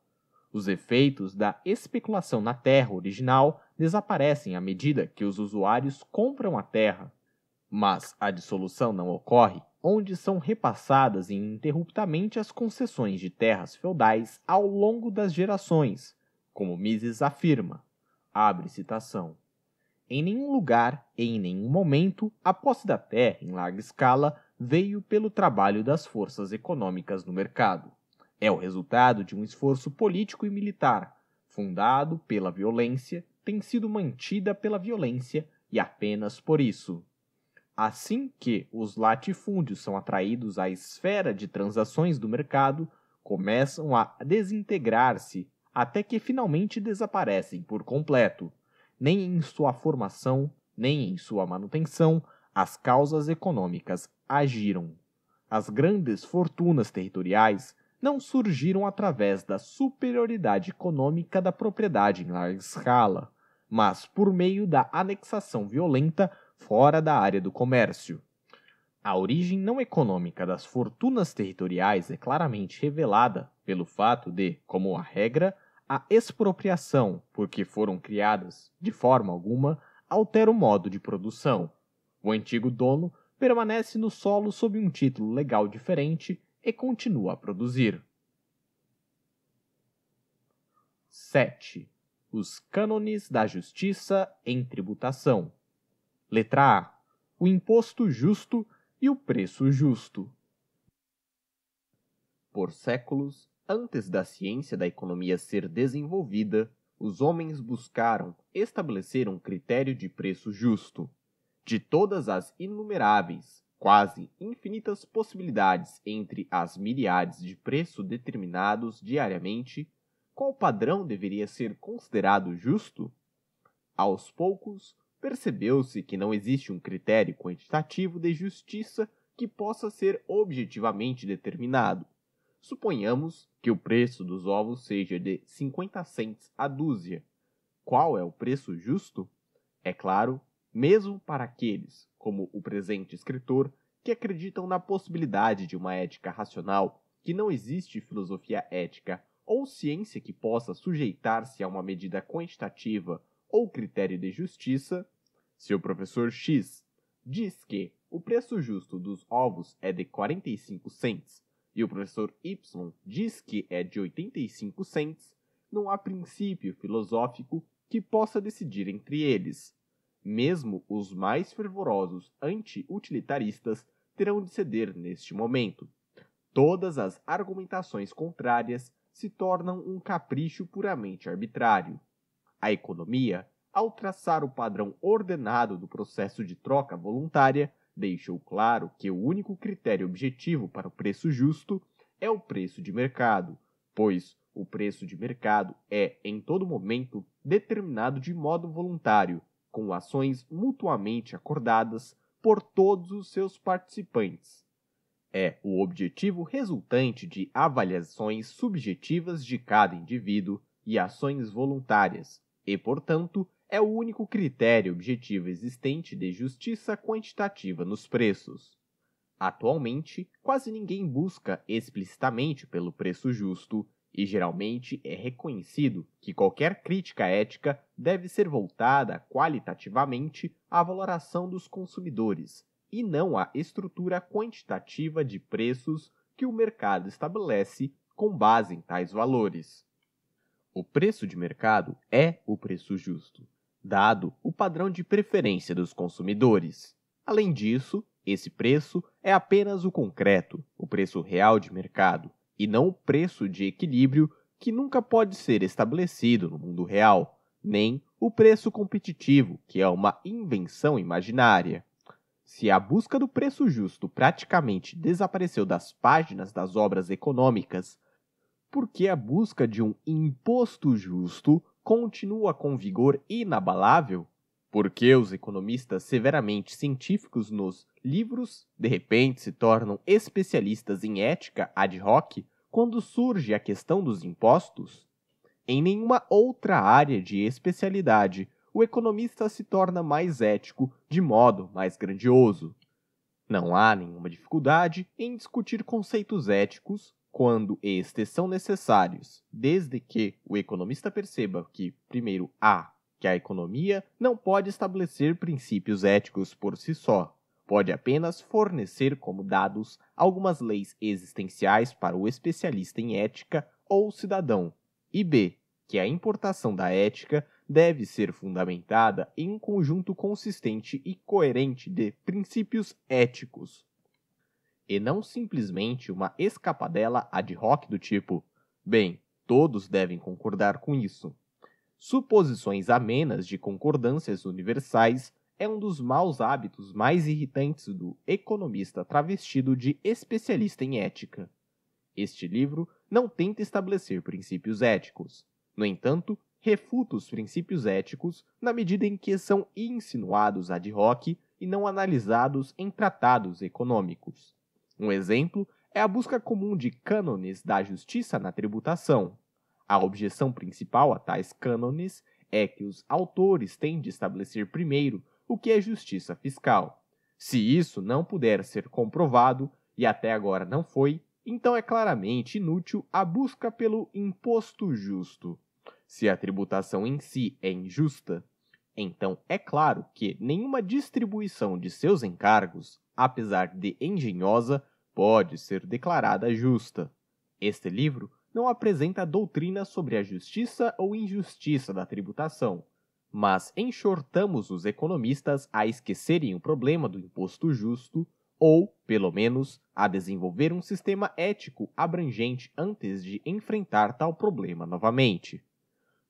Os efeitos da especulação na terra original desaparecem à medida que os usuários compram a terra, mas a dissolução não ocorre onde são repassadas ininterruptamente as concessões de terras feudais ao longo das gerações, como Mises afirma. Abre citação. Em nenhum lugar e em nenhum momento a posse da terra em larga escala veio pelo trabalho das forças econômicas no mercado. É o resultado de um esforço político e militar, fundado pela violência, tem sido mantida pela violência e apenas por isso. Assim que os latifúndios são atraídos à esfera de transações do mercado, começam a desintegrar-se até que finalmente desaparecem por completo nem em sua formação, nem em sua manutenção, as causas econômicas agiram. As grandes fortunas territoriais não surgiram através da superioridade econômica da propriedade em larga escala, mas por meio da anexação violenta fora da área do comércio. A origem não econômica das fortunas territoriais é claramente revelada pelo fato de, como a regra, a expropriação, porque foram criadas, de forma alguma, altera o modo de produção. O antigo dono permanece no solo sob um título legal diferente e continua a produzir. 7. Os cânones da justiça em tributação. Letra A. O imposto justo e o preço justo. Por séculos, Antes da ciência da economia ser desenvolvida, os homens buscaram estabelecer um critério de preço justo. De todas as inumeráveis, quase infinitas possibilidades entre as milhares de preços determinados diariamente, qual padrão deveria ser considerado justo? Aos poucos, percebeu-se que não existe um critério quantitativo de justiça que possa ser objetivamente determinado. Suponhamos que o preço dos ovos seja de 50 cents a dúzia. Qual é o preço justo? É claro, mesmo para aqueles, como o presente escritor, que acreditam na possibilidade de uma ética racional, que não existe filosofia ética ou ciência que possa sujeitar-se a uma medida quantitativa ou critério de justiça, se o professor X diz que o preço justo dos ovos é de 45 cents e o professor Y diz que é de 85 cents, não há princípio filosófico que possa decidir entre eles. Mesmo os mais fervorosos anti-utilitaristas terão de ceder neste momento. Todas as argumentações contrárias se tornam um capricho puramente arbitrário. A economia, ao traçar o padrão ordenado do processo de troca voluntária, deixou claro que o único critério objetivo para o preço justo é o preço de mercado, pois o preço de mercado é, em todo momento, determinado de modo voluntário, com ações mutuamente acordadas por todos os seus participantes. É o objetivo resultante de avaliações subjetivas de cada indivíduo e ações voluntárias, e, portanto, é o único critério objetivo existente de justiça quantitativa nos preços. Atualmente, quase ninguém busca explicitamente pelo preço justo, e geralmente é reconhecido que qualquer crítica ética deve ser voltada qualitativamente à valoração dos consumidores e não à estrutura quantitativa de preços que o mercado estabelece com base em tais valores. O preço de mercado é o preço justo, dado o padrão de preferência dos consumidores. Além disso, esse preço é apenas o concreto, o preço real de mercado, e não o preço de equilíbrio que nunca pode ser estabelecido no mundo real, nem o preço competitivo, que é uma invenção imaginária. Se a busca do preço justo praticamente desapareceu das páginas das obras econômicas, por que a busca de um imposto justo continua com vigor inabalável, porque os economistas severamente científicos nos livros de repente se tornam especialistas em ética ad hoc quando surge a questão dos impostos? Em nenhuma outra área de especialidade o economista se torna mais ético de modo mais grandioso. Não há nenhuma dificuldade em discutir conceitos éticos quando estes são necessários, desde que o economista perceba que, primeiro, a que a economia não pode estabelecer princípios éticos por si só, pode apenas fornecer como dados algumas leis existenciais para o especialista em ética ou cidadão, e b que a importação da ética deve ser fundamentada em um conjunto consistente e coerente de princípios éticos, e não simplesmente uma escapadela ad hoc do tipo: bem, todos devem concordar com isso. Suposições amenas de concordâncias universais é um dos maus hábitos mais irritantes do economista travestido de especialista em ética. Este livro não tenta estabelecer princípios éticos. No entanto, refuta os princípios éticos na medida em que são insinuados ad hoc e não analisados em tratados econômicos. Um exemplo é a busca comum de cânones da justiça na tributação. A objeção principal a tais cânones é que os autores têm de estabelecer primeiro o que é justiça fiscal. Se isso não puder ser comprovado, e até agora não foi, então é claramente inútil a busca pelo imposto justo. Se a tributação em si é injusta, então é claro que nenhuma distribuição de seus encargos, apesar de engenhosa, pode ser declarada justa. Este livro não apresenta doutrina sobre a justiça ou injustiça da tributação, mas enxortamos os economistas a esquecerem o problema do imposto justo ou, pelo menos, a desenvolver um sistema ético abrangente antes de enfrentar tal problema novamente.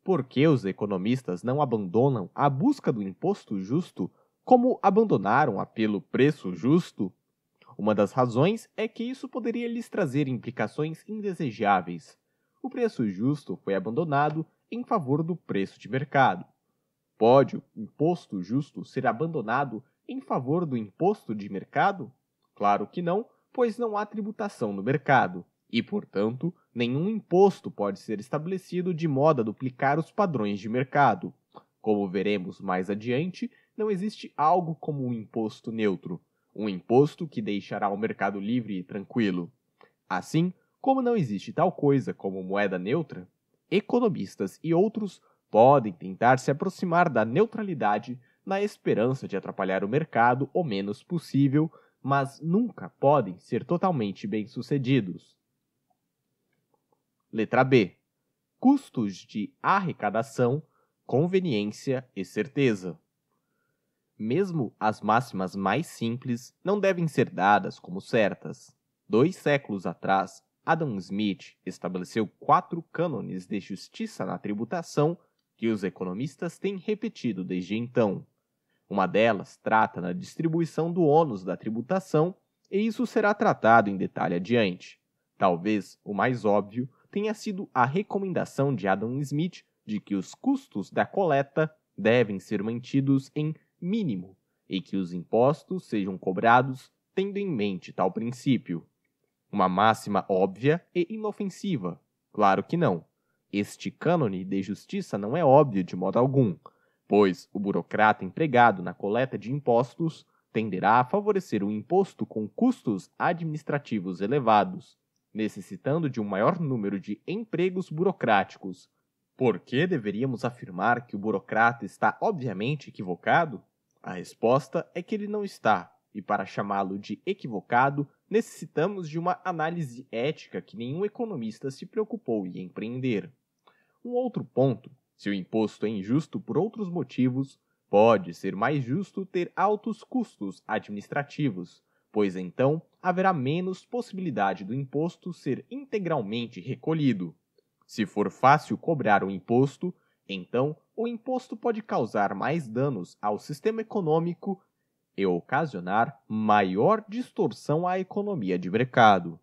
Por que os economistas não abandonam a busca do imposto justo como abandonaram a pelo preço justo? Uma das razões é que isso poderia lhes trazer implicações indesejáveis. O preço justo foi abandonado em favor do preço de mercado. Pode o imposto justo ser abandonado em favor do imposto de mercado? Claro que não, pois não há tributação no mercado e, portanto, nenhum imposto pode ser estabelecido de modo a duplicar os padrões de mercado. Como veremos mais adiante, não existe algo como um imposto neutro, um imposto que deixará o mercado livre e tranquilo. Assim, como não existe tal coisa como moeda neutra, economistas e outros podem tentar se aproximar da neutralidade na esperança de atrapalhar o mercado o menos possível, mas nunca podem ser totalmente bem-sucedidos. Letra B. Custos de arrecadação, conveniência e certeza. Mesmo as máximas mais simples não devem ser dadas como certas. Dois séculos atrás, Adam Smith estabeleceu quatro cânones de justiça na tributação que os economistas têm repetido desde então. Uma delas trata na distribuição do ônus da tributação, e isso será tratado em detalhe adiante. Talvez o mais óbvio tenha sido a recomendação de Adam Smith de que os custos da coleta devem ser mantidos em mínimo e que os impostos sejam cobrados tendo em mente tal princípio. Uma máxima óbvia e inofensiva? Claro que não. Este cânone de justiça não é óbvio de modo algum, pois o burocrata empregado na coleta de impostos tenderá a favorecer o imposto com custos administrativos elevados, necessitando de um maior número de empregos burocráticos. Por que deveríamos afirmar que o burocrata está obviamente equivocado? A resposta é que ele não está, e para chamá-lo de equivocado, necessitamos de uma análise ética que nenhum economista se preocupou em empreender. Um outro ponto: se o imposto é injusto por outros motivos, pode ser mais justo ter altos custos administrativos, pois então haverá menos possibilidade do imposto ser integralmente recolhido. Se for fácil cobrar o imposto, então, o imposto pode causar mais danos ao sistema econômico e ocasionar maior distorção à economia de mercado.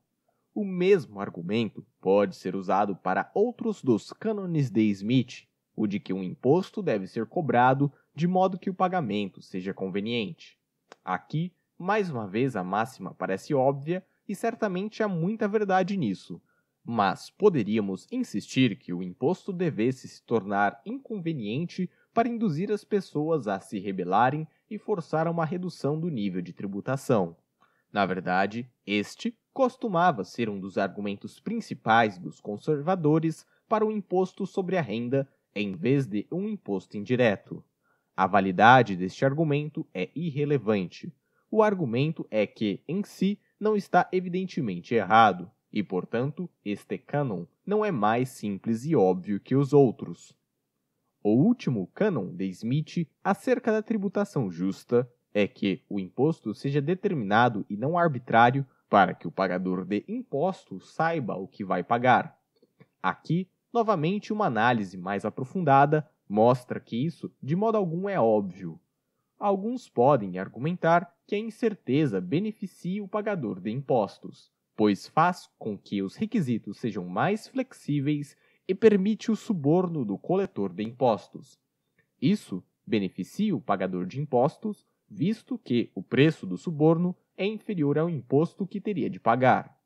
O mesmo argumento pode ser usado para outros dos cânones de Smith, o de que um imposto deve ser cobrado de modo que o pagamento seja conveniente. Aqui, mais uma vez, a máxima parece óbvia e certamente há muita verdade nisso, mas poderíamos insistir que o imposto devesse se tornar inconveniente para induzir as pessoas a se rebelarem e forçar uma redução do nível de tributação. Na verdade, este costumava ser um dos argumentos principais dos conservadores para o imposto sobre a renda em vez de um imposto indireto. A validade deste argumento é irrelevante. O argumento é que, em si, não está evidentemente errado, e, portanto, este cânon não é mais simples e óbvio que os outros. O último cânon de Smith acerca da tributação justa é que o imposto seja determinado e não arbitrário para que o pagador de impostos saiba o que vai pagar. Aqui, novamente, uma análise mais aprofundada mostra que isso de modo algum é óbvio. Alguns podem argumentar que a incerteza beneficia o pagador de impostos pois faz com que os requisitos sejam mais flexíveis e permite o suborno do coletor de impostos. Isso beneficia o pagador de impostos, visto que o preço do suborno é inferior ao imposto que teria de pagar.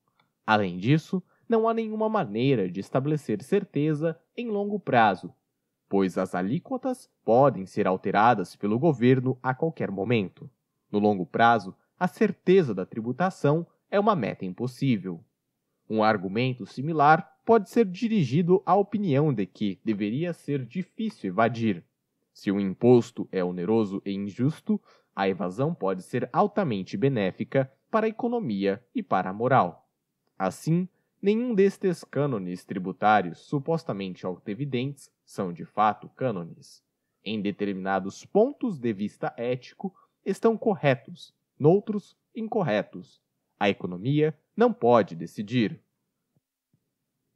Além disso, não há nenhuma maneira de estabelecer certeza em longo prazo, pois as alíquotas podem ser alteradas pelo governo a qualquer momento. No longo prazo, a certeza da tributação é uma meta impossível. Um argumento similar pode ser dirigido à opinião de que deveria ser difícil evadir. Se o imposto é oneroso e injusto, a evasão pode ser altamente benéfica para a economia e para a moral. Assim, nenhum destes cânones tributários supostamente autoevidentes são de fato cânones. Em determinados pontos de vista ético, estão corretos, noutros, incorretos, a economia não pode decidir.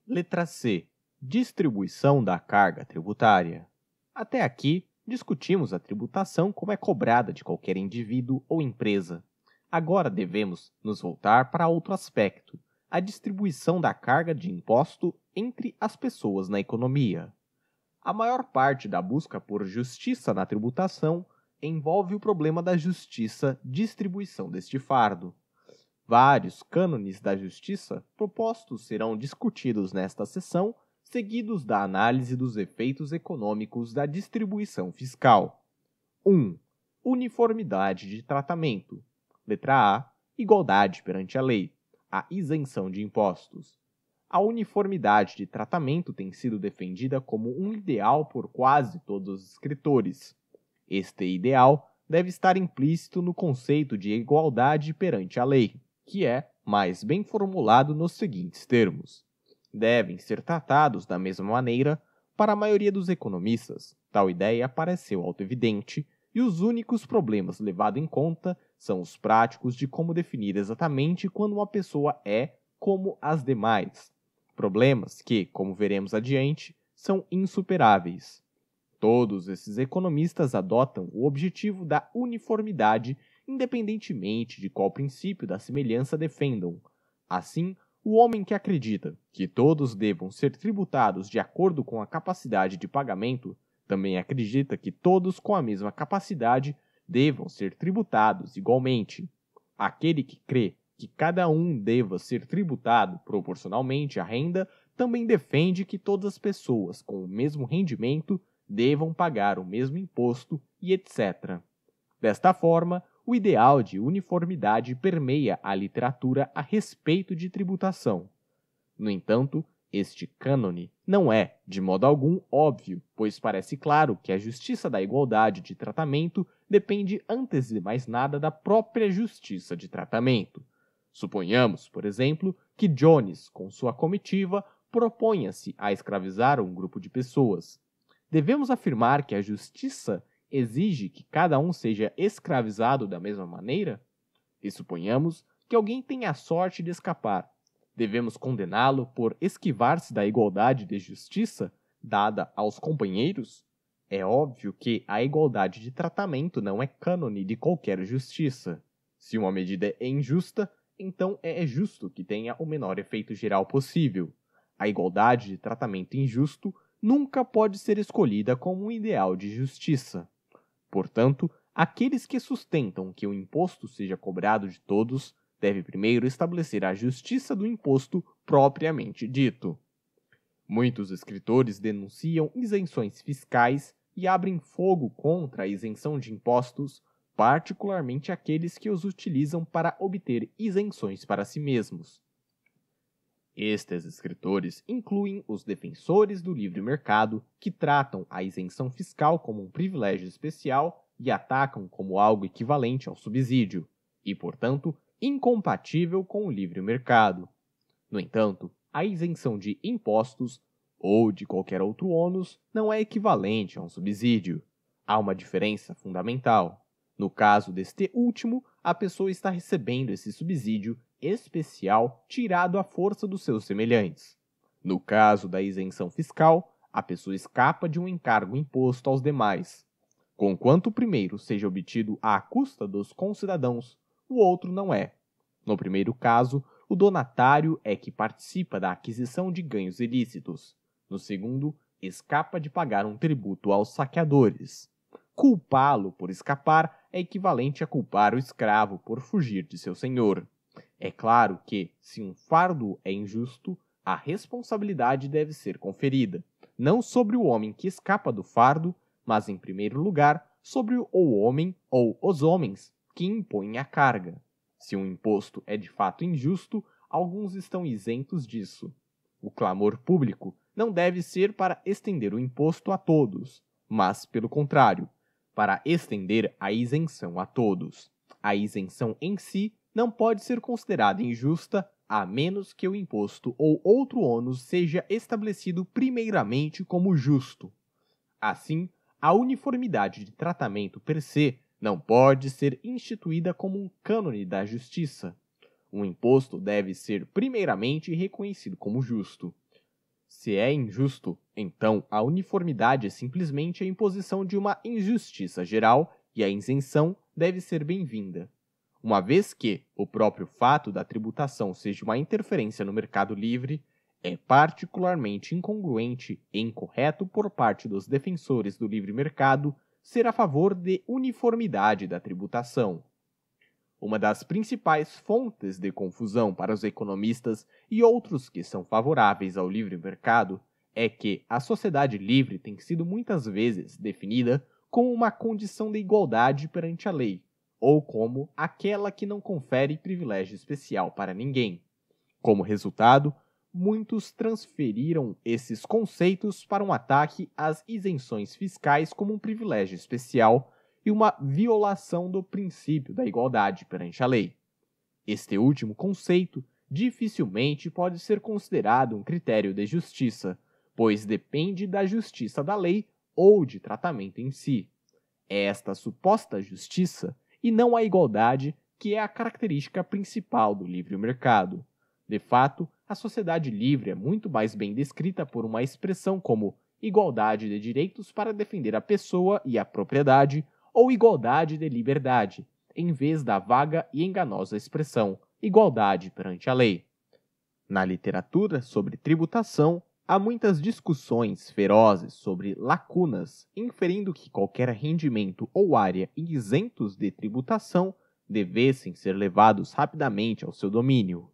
Letra C. Distribuição da carga tributária. Até aqui, discutimos a tributação como é cobrada de qualquer indivíduo ou empresa. Agora devemos nos voltar para outro aspecto, a distribuição da carga de imposto entre as pessoas na economia. A maior parte da busca por justiça na tributação envolve o problema da justiça distribuição deste fardo. Vários cânones da justiça propostos serão discutidos nesta sessão, seguidos da análise dos efeitos econômicos da distribuição fiscal. 1. Uniformidade de tratamento. Letra A. Igualdade perante a lei. A isenção de impostos. A uniformidade de tratamento tem sido defendida como um ideal por quase todos os escritores. Este ideal deve estar implícito no conceito de igualdade perante a lei que é mais bem formulado nos seguintes termos: devem ser tratados da mesma maneira para a maioria dos economistas. Tal ideia pareceu autoevidente e os únicos problemas levados em conta são os práticos de como definir exatamente quando uma pessoa é como as demais. Problemas que, como veremos adiante, são insuperáveis. Todos esses economistas adotam o objetivo da uniformidade independentemente de qual princípio da semelhança defendam. Assim, o homem que acredita que todos devam ser tributados de acordo com a capacidade de pagamento, também acredita que todos com a mesma capacidade devam ser tributados igualmente. Aquele que crê que cada um deva ser tributado proporcionalmente à renda também defende que todas as pessoas com o mesmo rendimento devam pagar o mesmo imposto e etc. Desta forma, o ideal de uniformidade permeia a literatura a respeito de tributação. No entanto, este cânone não é, de modo algum, óbvio, pois parece claro que a justiça da igualdade de tratamento depende antes de mais nada da própria justiça de tratamento. Suponhamos, por exemplo, que Jones, com sua comitiva, proponha-se a escravizar um grupo de pessoas. Devemos afirmar que a justiça exige que cada um seja escravizado da mesma maneira? E suponhamos que alguém tenha a sorte de escapar. Devemos condená-lo por esquivar-se da igualdade de justiça dada aos companheiros? É óbvio que a igualdade de tratamento não é cânone de qualquer justiça. Se uma medida é injusta, então é justo que tenha o menor efeito geral possível. A igualdade de tratamento injusto nunca pode ser escolhida como um ideal de justiça. Portanto, aqueles que sustentam que o imposto seja cobrado de todos devem primeiro estabelecer a justiça do imposto propriamente dito. Muitos escritores denunciam isenções fiscais e abrem fogo contra a isenção de impostos, particularmente aqueles que os utilizam para obter isenções para si mesmos. Estes escritores incluem os defensores do livre mercado, que tratam a isenção fiscal como um privilégio especial e atacam como algo equivalente ao subsídio, e, portanto, incompatível com o livre mercado. No entanto, a isenção de impostos ou de qualquer outro ônus não é equivalente a um subsídio. Há uma diferença fundamental. No caso deste último, a pessoa está recebendo esse subsídio especial tirado à força dos seus semelhantes. No caso da isenção fiscal, a pessoa escapa de um encargo imposto aos demais. Conquanto o primeiro seja obtido à custa dos concidadãos, o outro não é. No primeiro caso, o donatário é que participa da aquisição de ganhos ilícitos. No segundo, escapa de pagar um tributo aos saqueadores. Culpá-lo por escapar é equivalente a culpar o escravo por fugir de seu senhor. É claro que, se um fardo é injusto, a responsabilidade deve ser conferida, não sobre o homem que escapa do fardo, mas, em primeiro lugar, sobre o homem ou os homens que impõem a carga. Se um imposto é de fato injusto, alguns estão isentos disso. O clamor público não deve ser para estender o imposto a todos, mas, pelo contrário, para estender a isenção a todos. A isenção em si não pode ser considerada injusta a menos que o imposto ou outro ônus seja estabelecido primeiramente como justo. Assim, a uniformidade de tratamento per se não pode ser instituída como um cânone da justiça. Um imposto deve ser primeiramente reconhecido como justo. Se é injusto, então a uniformidade é simplesmente a imposição de uma injustiça geral e a isenção deve ser bem-vinda uma vez que o próprio fato da tributação seja uma interferência no mercado livre, é particularmente incongruente e incorreto por parte dos defensores do livre mercado ser a favor de uniformidade da tributação. Uma das principais fontes de confusão para os economistas e outros que são favoráveis ao livre mercado é que a sociedade livre tem sido muitas vezes definida como uma condição de igualdade perante a lei, ou como aquela que não confere privilégio especial para ninguém. Como resultado, muitos transferiram esses conceitos para um ataque às isenções fiscais como um privilégio especial e uma violação do princípio da igualdade perante a lei. Este último conceito dificilmente pode ser considerado um critério de justiça, pois depende da justiça da lei ou de tratamento em si. esta suposta justiça e não a igualdade, que é a característica principal do livre mercado. De fato, a sociedade livre é muito mais bem descrita por uma expressão como igualdade de direitos para defender a pessoa e a propriedade, ou igualdade de liberdade, em vez da vaga e enganosa expressão igualdade perante a lei. Na literatura sobre tributação, Há muitas discussões ferozes sobre lacunas, inferindo que qualquer rendimento ou área isentos de tributação devessem ser levados rapidamente ao seu domínio.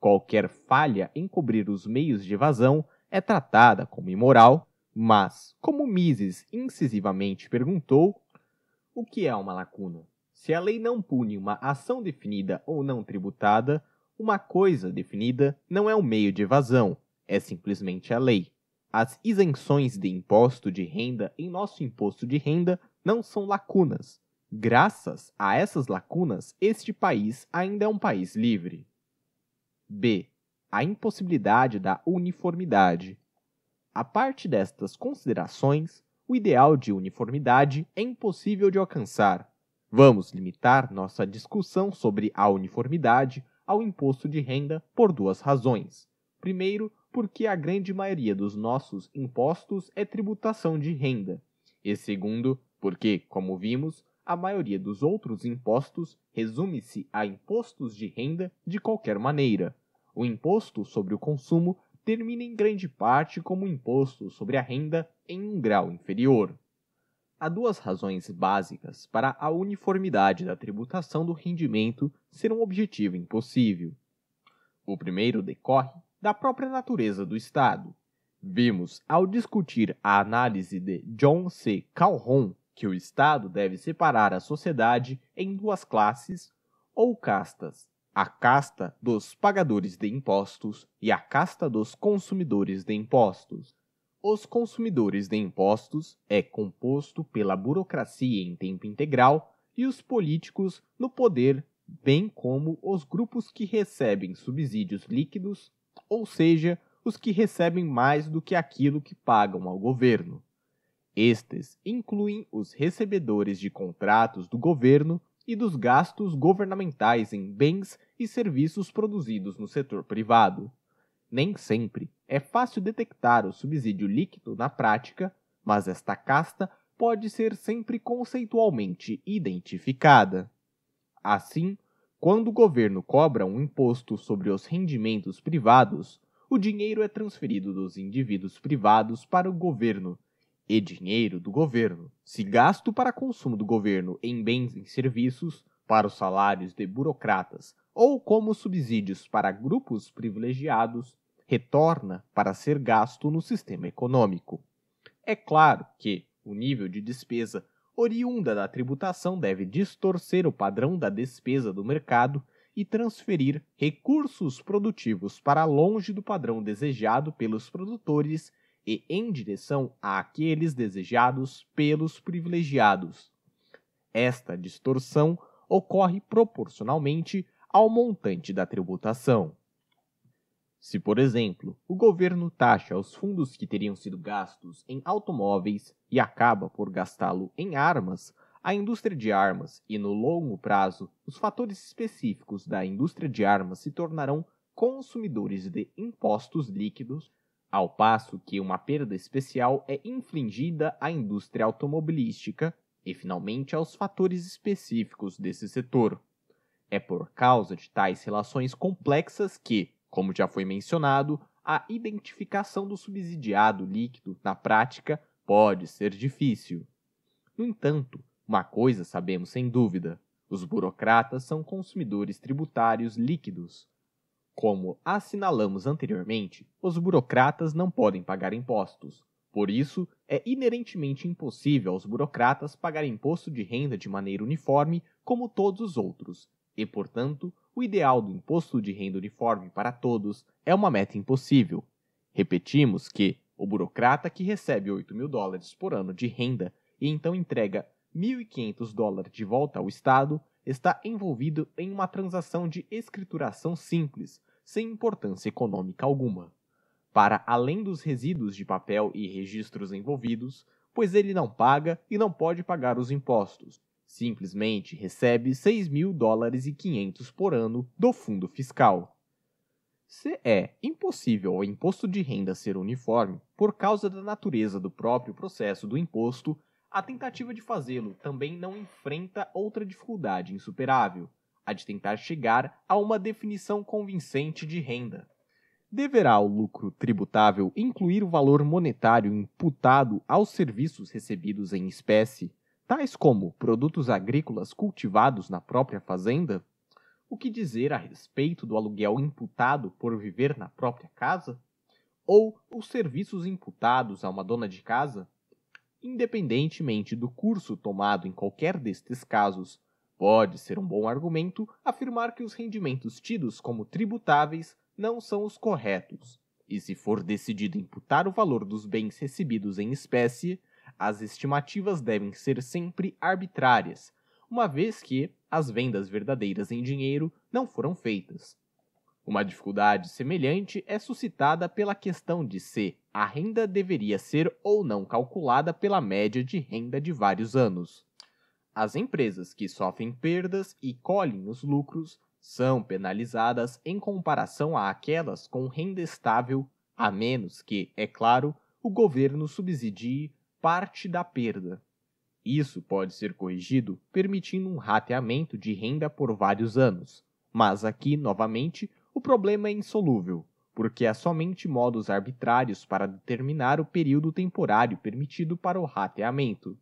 Qualquer falha em cobrir os meios de evasão é tratada como imoral, mas, como Mises incisivamente perguntou, o que é uma lacuna? Se a lei não pune uma ação definida ou não tributada, uma coisa definida não é um meio de evasão, é simplesmente a lei. As isenções de imposto de renda em nosso imposto de renda não são lacunas. Graças a essas lacunas, este país ainda é um país livre. B. A impossibilidade da uniformidade. A parte destas considerações, o ideal de uniformidade é impossível de alcançar. Vamos limitar nossa discussão sobre a uniformidade ao imposto de renda por duas razões. Primeiro, porque a grande maioria dos nossos impostos é tributação de renda, e segundo, porque, como vimos, a maioria dos outros impostos resume-se a impostos de renda de qualquer maneira. O imposto sobre o consumo termina em grande parte como imposto sobre a renda em um grau inferior. Há duas razões básicas para a uniformidade da tributação do rendimento ser um objetivo impossível. O primeiro decorre da própria natureza do Estado. Vimos, ao discutir a análise de John C. Calhoun, que o Estado deve separar a sociedade em duas classes ou castas: a casta dos pagadores de impostos e a casta dos consumidores de impostos. Os consumidores de impostos é composto pela burocracia em tempo integral e os políticos no poder, bem como os grupos que recebem subsídios líquidos ou seja, os que recebem mais do que aquilo que pagam ao governo. Estes incluem os recebedores de contratos do governo e dos gastos governamentais em bens e serviços produzidos no setor privado. Nem sempre é fácil detectar o subsídio líquido na prática, mas esta casta pode ser sempre conceitualmente identificada. Assim, quando o governo cobra um imposto sobre os rendimentos privados, o dinheiro é transferido dos indivíduos privados para o governo, e dinheiro do governo, se gasto para consumo do governo em bens e serviços, para os salários de burocratas ou como subsídios para grupos privilegiados, retorna para ser gasto no sistema econômico. É claro que o nível de despesa oriunda da tributação deve distorcer o padrão da despesa do mercado e transferir recursos produtivos para longe do padrão desejado pelos produtores e em direção àqueles desejados pelos privilegiados. Esta distorção ocorre proporcionalmente ao montante da tributação. Se, por exemplo, o governo taxa os fundos que teriam sido gastos em automóveis e acaba por gastá-lo em armas, a indústria de armas e, no longo prazo, os fatores específicos da indústria de armas se tornarão consumidores de impostos líquidos, ao passo que uma perda especial é infligida à indústria automobilística e, finalmente, aos fatores específicos desse setor. É por causa de tais relações complexas que, como já foi mencionado, a identificação do subsidiado líquido na prática pode ser difícil. No entanto, uma coisa sabemos sem dúvida: os burocratas são consumidores tributários líquidos. Como assinalamos anteriormente, os burocratas não podem pagar impostos. Por isso, é inerentemente impossível aos burocratas pagar imposto de renda de maneira uniforme como todos os outros, e, portanto, o ideal do imposto de renda uniforme para todos é uma meta impossível. Repetimos que o burocrata que recebe 8 mil dólares por ano de renda e então entrega 1.500 dólares de volta ao Estado está envolvido em uma transação de escrituração simples, sem importância econômica alguma. Para além dos resíduos de papel e registros envolvidos, pois ele não paga e não pode pagar os impostos, Simplesmente recebe 6 mil dólares e 500 por ano do fundo fiscal. Se é impossível o imposto de renda ser uniforme por causa da natureza do próprio processo do imposto, a tentativa de fazê-lo também não enfrenta outra dificuldade insuperável, a de tentar chegar a uma definição convincente de renda. Deverá o lucro tributável incluir o valor monetário imputado aos serviços recebidos em espécie, tais como produtos agrícolas cultivados na própria fazenda? O que dizer a respeito do aluguel imputado por viver na própria casa? Ou os serviços imputados a uma dona de casa? Independentemente do curso tomado em qualquer destes casos, pode ser um bom argumento afirmar que os rendimentos tidos como tributáveis não são os corretos, e se for decidido imputar o valor dos bens recebidos em espécie, as estimativas devem ser sempre arbitrárias, uma vez que as vendas verdadeiras em dinheiro não foram feitas. Uma dificuldade semelhante é suscitada pela questão de se a renda deveria ser ou não calculada pela média de renda de vários anos. As empresas que sofrem perdas e colhem os lucros são penalizadas em comparação àquelas com renda estável, a menos que, é claro, o governo subsidie parte da perda. Isso pode ser corrigido permitindo um rateamento de renda por vários anos, mas aqui, novamente, o problema é insolúvel, porque há somente modos arbitrários para determinar o período temporário permitido para o rateamento.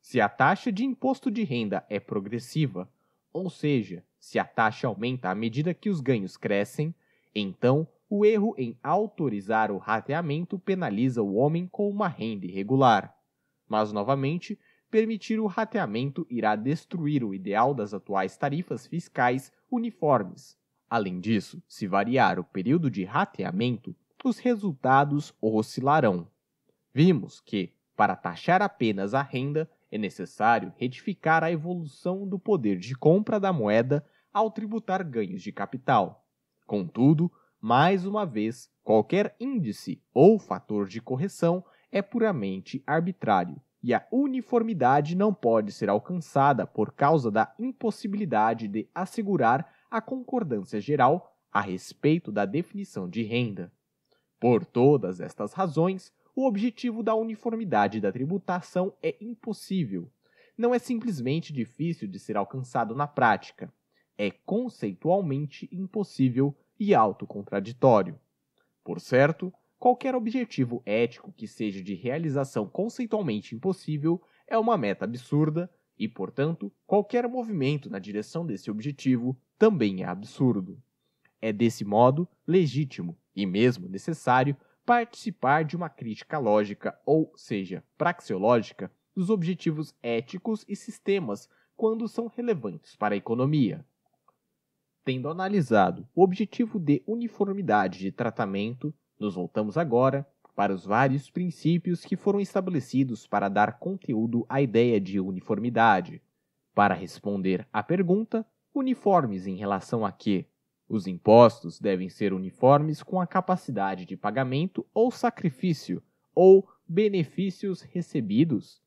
Se a taxa de imposto de renda é progressiva, ou seja, se a taxa aumenta à medida que os ganhos crescem, então o erro em autorizar o rateamento penaliza o homem com uma renda irregular. Mas, novamente, permitir o rateamento irá destruir o ideal das atuais tarifas fiscais uniformes. Além disso, se variar o período de rateamento, os resultados oscilarão. Vimos que, para taxar apenas a renda, é necessário retificar a evolução do poder de compra da moeda ao tributar ganhos de capital. Contudo, mais uma vez, qualquer índice ou fator de correção é puramente arbitrário e a uniformidade não pode ser alcançada por causa da impossibilidade de assegurar a concordância geral a respeito da definição de renda. Por todas estas razões, o objetivo da uniformidade da tributação é impossível. Não é simplesmente difícil de ser alcançado na prática, é conceitualmente impossível e autocontraditório. Por certo, Qualquer objetivo ético que seja de realização conceitualmente impossível é uma meta absurda e, portanto, qualquer movimento na direção desse objetivo também é absurdo. É desse modo legítimo e mesmo necessário participar de uma crítica lógica, ou seja, praxeológica, dos objetivos éticos e sistemas quando são relevantes para a economia. Tendo analisado o objetivo de uniformidade de tratamento nos voltamos agora para os vários princípios que foram estabelecidos para dar conteúdo à ideia de uniformidade. Para responder à pergunta, uniformes em relação a quê? Os impostos devem ser uniformes com a capacidade de pagamento ou sacrifício, ou benefícios recebidos.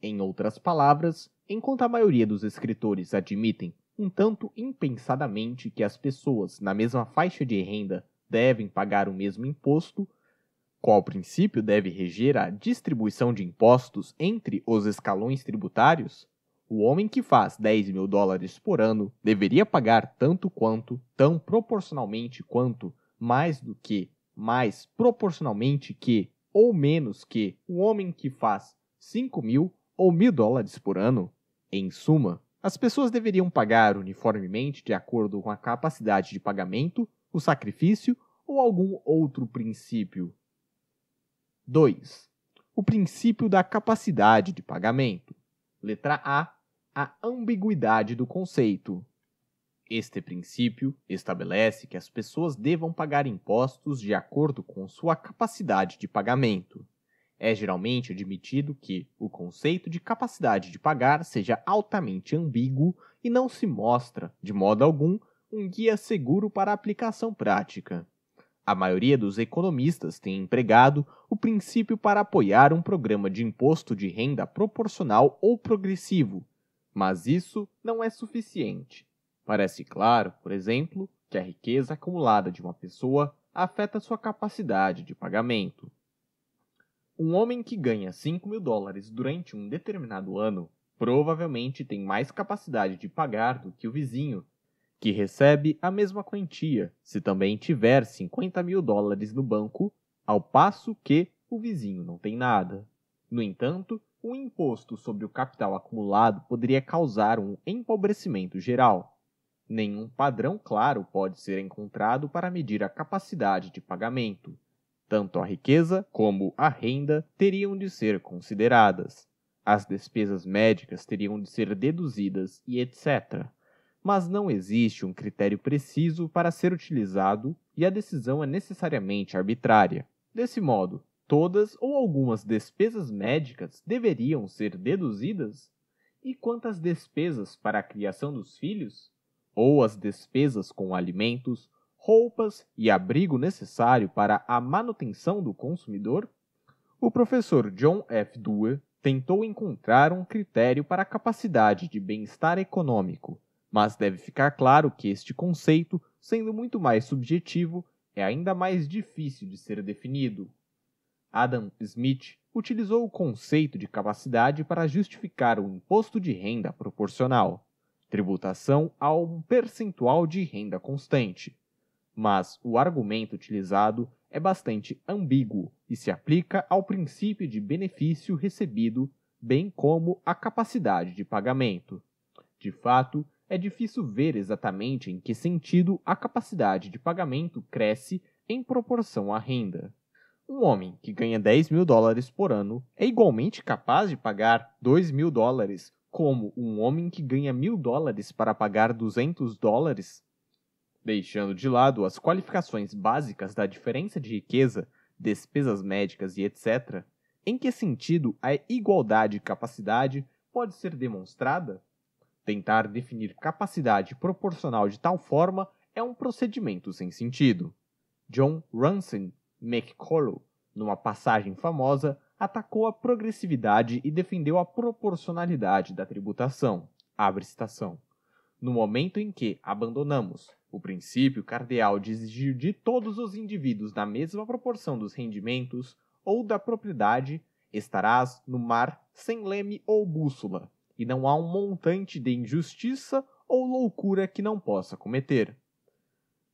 Em outras palavras, enquanto a maioria dos escritores admitem, um tanto impensadamente, que as pessoas na mesma faixa de renda devem pagar o mesmo imposto, qual princípio deve reger a distribuição de impostos entre os escalões tributários, o homem que faz 10 mil dólares por ano deveria pagar tanto quanto, tão proporcionalmente quanto, mais do que, mais proporcionalmente que, ou menos que, o homem que faz 5 mil ou mil dólares por ano. Em suma, as pessoas deveriam pagar uniformemente de acordo com a capacidade de pagamento o sacrifício ou algum outro princípio. 2. O princípio da capacidade de pagamento. Letra A. A ambiguidade do conceito. Este princípio estabelece que as pessoas devam pagar impostos de acordo com sua capacidade de pagamento. É geralmente admitido que o conceito de capacidade de pagar seja altamente ambíguo e não se mostra, de modo algum, um guia seguro para a aplicação prática. A maioria dos economistas tem empregado o princípio para apoiar um programa de imposto de renda proporcional ou progressivo, mas isso não é suficiente. Parece claro, por exemplo, que a riqueza acumulada de uma pessoa afeta sua capacidade de pagamento. Um homem que ganha 5 mil dólares durante um determinado ano provavelmente tem mais capacidade de pagar do que o vizinho que recebe a mesma quantia se também tiver 50 mil dólares no banco, ao passo que o vizinho não tem nada. No entanto, o imposto sobre o capital acumulado poderia causar um empobrecimento geral. Nenhum padrão claro pode ser encontrado para medir a capacidade de pagamento. Tanto a riqueza como a renda teriam de ser consideradas. As despesas médicas teriam de ser deduzidas e etc mas não existe um critério preciso para ser utilizado e a decisão é necessariamente arbitrária. Desse modo, todas ou algumas despesas médicas deveriam ser deduzidas? E quantas despesas para a criação dos filhos? Ou as despesas com alimentos, roupas e abrigo necessário para a manutenção do consumidor? O professor John F. Dewey tentou encontrar um critério para a capacidade de bem-estar econômico, mas deve ficar claro que este conceito, sendo muito mais subjetivo, é ainda mais difícil de ser definido. Adam Smith utilizou o conceito de capacidade para justificar o imposto de renda proporcional, tributação a um percentual de renda constante. Mas o argumento utilizado é bastante ambíguo e se aplica ao princípio de benefício recebido, bem como à capacidade de pagamento. De fato, é difícil ver exatamente em que sentido a capacidade de pagamento cresce em proporção à renda. Um homem que ganha 10 mil dólares por ano é igualmente capaz de pagar 2 mil dólares, como um homem que ganha mil dólares para pagar 200 dólares? Deixando de lado as qualificações básicas da diferença de riqueza, despesas médicas e etc., em que sentido a igualdade de capacidade pode ser demonstrada? Tentar definir capacidade proporcional de tal forma é um procedimento sem sentido. John Ransom McCullough, numa passagem famosa, atacou a progressividade e defendeu a proporcionalidade da tributação. Abre citação. No momento em que abandonamos o princípio cardeal de exigir de todos os indivíduos na mesma proporção dos rendimentos ou da propriedade, estarás no mar sem leme ou bússola, e não há um montante de injustiça ou loucura que não possa cometer.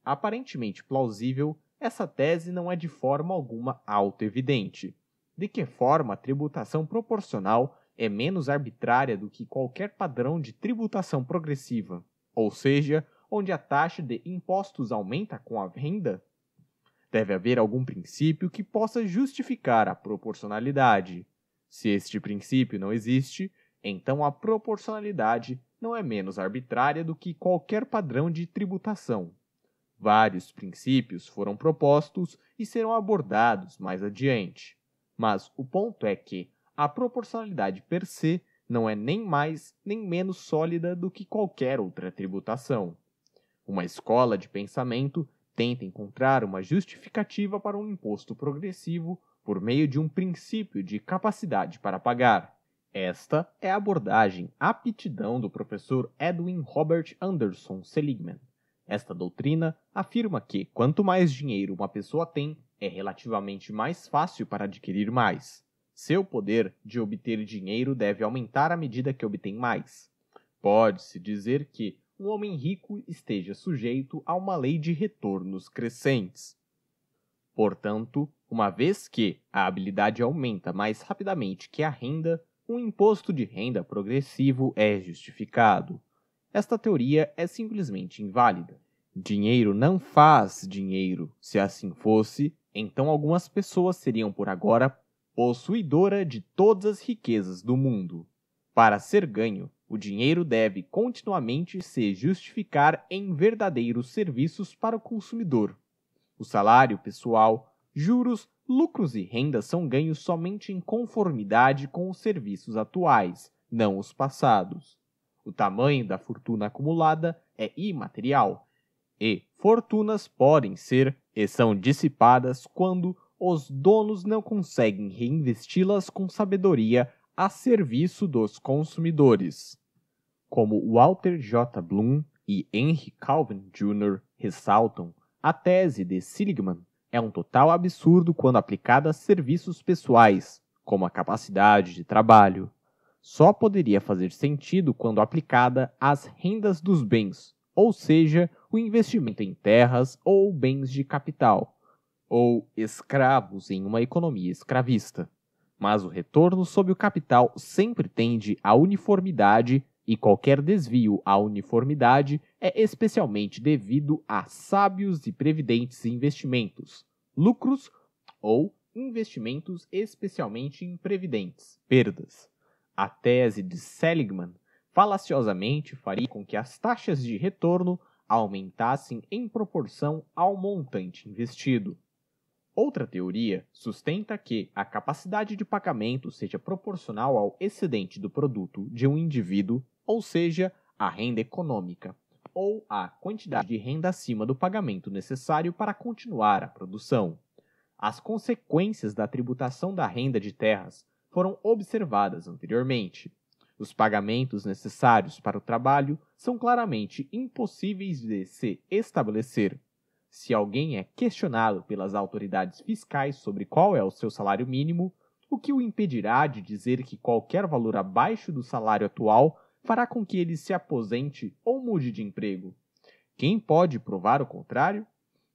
Aparentemente plausível, essa tese não é de forma alguma autoevidente. De que forma a tributação proporcional é menos arbitrária do que qualquer padrão de tributação progressiva, ou seja, onde a taxa de impostos aumenta com a renda? Deve haver algum princípio que possa justificar a proporcionalidade. Se este princípio não existe, então a proporcionalidade não é menos arbitrária do que qualquer padrão de tributação. Vários princípios foram propostos e serão abordados mais adiante, mas o ponto é que a proporcionalidade per se não é nem mais nem menos sólida do que qualquer outra tributação. Uma escola de pensamento tenta encontrar uma justificativa para um imposto progressivo por meio de um princípio de capacidade para pagar. Esta é a abordagem aptidão do professor Edwin Robert Anderson Seligman. Esta doutrina afirma que quanto mais dinheiro uma pessoa tem, é relativamente mais fácil para adquirir mais. Seu poder de obter dinheiro deve aumentar à medida que obtém mais. Pode-se dizer que um homem rico esteja sujeito a uma lei de retornos crescentes. Portanto, uma vez que a habilidade aumenta mais rapidamente que a renda, um imposto de renda progressivo é justificado. Esta teoria é simplesmente inválida. Dinheiro não faz dinheiro. Se assim fosse, então algumas pessoas seriam por agora possuidora de todas as riquezas do mundo. Para ser ganho, o dinheiro deve continuamente se justificar em verdadeiros serviços para o consumidor. O salário pessoal, juros, lucros e rendas são ganhos somente em conformidade com os serviços atuais, não os passados. O tamanho da fortuna acumulada é imaterial e fortunas podem ser e são dissipadas quando os donos não conseguem reinvesti-las com sabedoria a serviço dos consumidores. Como Walter J. Bloom e Henry Calvin Jr. ressaltam, a tese de Seligman é um total absurdo quando aplicada a serviços pessoais, como a capacidade de trabalho. Só poderia fazer sentido quando aplicada às rendas dos bens, ou seja, o investimento em terras ou bens de capital, ou escravos em uma economia escravista. Mas o retorno sobre o capital sempre tende à uniformidade e qualquer desvio à uniformidade é especialmente devido a sábios e previdentes investimentos, lucros ou investimentos especialmente imprevidentes, perdas. A tese de Seligman falaciosamente faria com que as taxas de retorno aumentassem em proporção ao montante investido. Outra teoria sustenta que a capacidade de pagamento seja proporcional ao excedente do produto de um indivíduo ou seja, a renda econômica, ou a quantidade de renda acima do pagamento necessário para continuar a produção. As consequências da tributação da renda de terras foram observadas anteriormente. Os pagamentos necessários para o trabalho são claramente impossíveis de se estabelecer. Se alguém é questionado pelas autoridades fiscais sobre qual é o seu salário mínimo, o que o impedirá de dizer que qualquer valor abaixo do salário atual fará com que ele se aposente ou mude de emprego. Quem pode provar o contrário?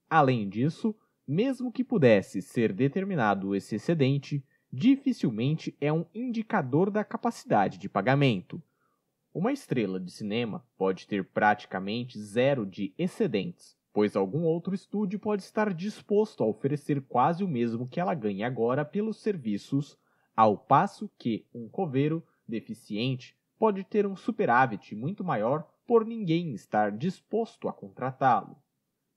Além disso, mesmo que pudesse ser determinado esse excedente, dificilmente é um indicador da capacidade de pagamento. Uma estrela de cinema pode ter praticamente zero de excedentes, pois algum outro estúdio pode estar disposto a oferecer quase o mesmo que ela ganha agora pelos serviços, ao passo que um coveiro deficiente pode ter um superávit muito maior por ninguém estar disposto a contratá-lo.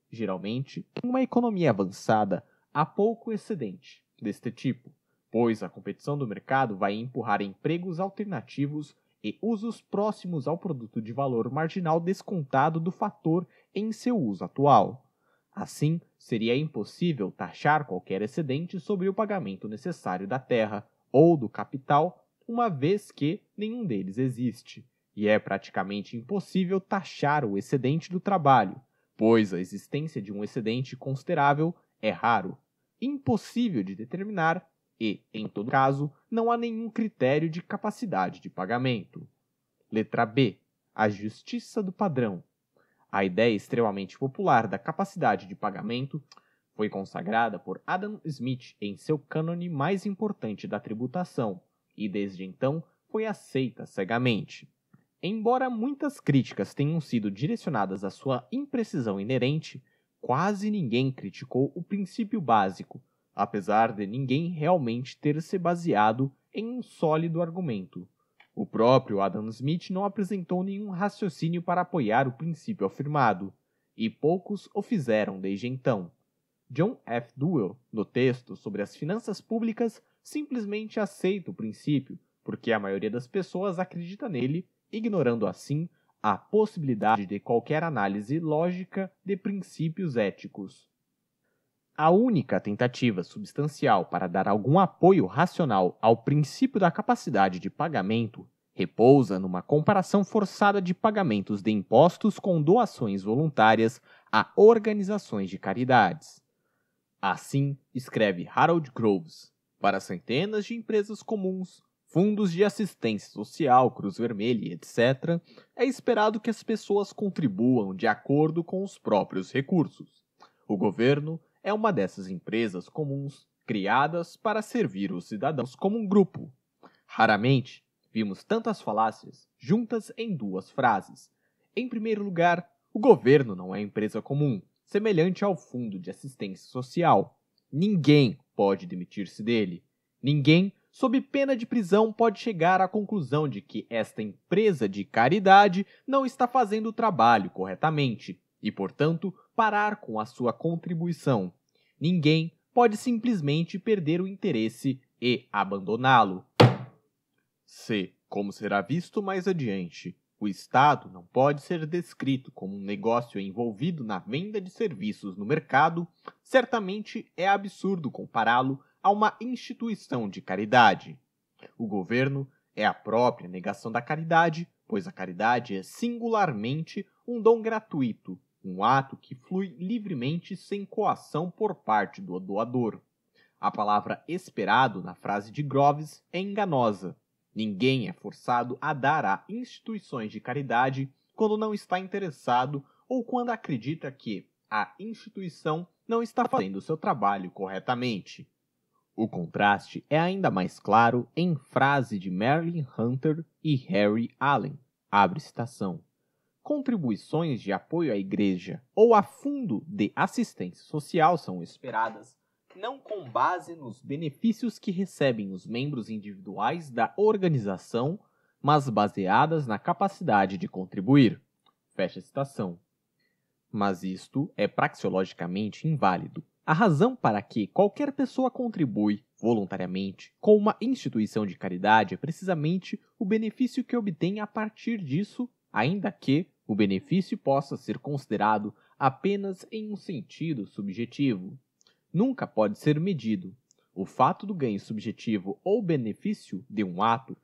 Geralmente, em uma economia avançada, há pouco excedente deste tipo, pois a competição do mercado vai empurrar empregos alternativos e usos próximos ao produto de valor marginal descontado do fator em seu uso atual. Assim, seria impossível taxar qualquer excedente sobre o pagamento necessário da terra ou do capital uma vez que nenhum deles existe, e é praticamente impossível taxar o excedente do trabalho, pois a existência de um excedente considerável é raro, impossível de determinar e, em todo caso, não há nenhum critério de capacidade de pagamento. Letra B. A justiça do padrão. A ideia extremamente popular da capacidade de pagamento foi consagrada por Adam Smith em seu cânone mais importante da tributação, e desde então foi aceita cegamente. Embora muitas críticas tenham sido direcionadas à sua imprecisão inerente, quase ninguém criticou o princípio básico, apesar de ninguém realmente ter se baseado em um sólido argumento. O próprio Adam Smith não apresentou nenhum raciocínio para apoiar o princípio afirmado, e poucos o fizeram desde então. John F. Duell, no texto sobre as finanças públicas, simplesmente aceita o princípio, porque a maioria das pessoas acredita nele, ignorando assim a possibilidade de qualquer análise lógica de princípios éticos. A única tentativa substancial para dar algum apoio racional ao princípio da capacidade de pagamento repousa numa comparação forçada de pagamentos de impostos com doações voluntárias a organizações de caridades. Assim escreve Harold Groves para centenas de empresas comuns, fundos de assistência social, Cruz Vermelha, etc., é esperado que as pessoas contribuam de acordo com os próprios recursos. O governo é uma dessas empresas comuns criadas para servir os cidadãos como um grupo. Raramente vimos tantas falácias juntas em duas frases. Em primeiro lugar, o governo não é empresa comum, semelhante ao fundo de assistência social. Ninguém pode demitir-se dele. Ninguém, sob pena de prisão, pode chegar à conclusão de que esta empresa de caridade não está fazendo o trabalho corretamente e, portanto, parar com a sua contribuição. Ninguém pode simplesmente perder o interesse e abandoná-lo. C. Como será visto mais adiante, o Estado não pode ser descrito como um negócio envolvido na venda de serviços no mercado, certamente é absurdo compará-lo a uma instituição de caridade. O governo é a própria negação da caridade, pois a caridade é singularmente um dom gratuito, um ato que flui livremente sem coação por parte do doador. A palavra esperado na frase de Groves é enganosa, Ninguém é forçado a dar a instituições de caridade quando não está interessado ou quando acredita que a instituição não está fazendo seu trabalho corretamente. O contraste é ainda mais claro em frase de Marilyn Hunter e Harry Allen. Abre citação. Contribuições de apoio à igreja ou a fundo de assistência social são esperadas não com base nos benefícios que recebem os membros individuais da organização, mas baseadas na capacidade de contribuir. Fecha a citação. Mas isto é praxeologicamente inválido. A razão para que qualquer pessoa contribui voluntariamente com uma instituição de caridade é precisamente o benefício que obtém a partir disso, ainda que o benefício possa ser considerado apenas em um sentido subjetivo nunca pode ser medido. O fato do ganho subjetivo ou benefício de um ato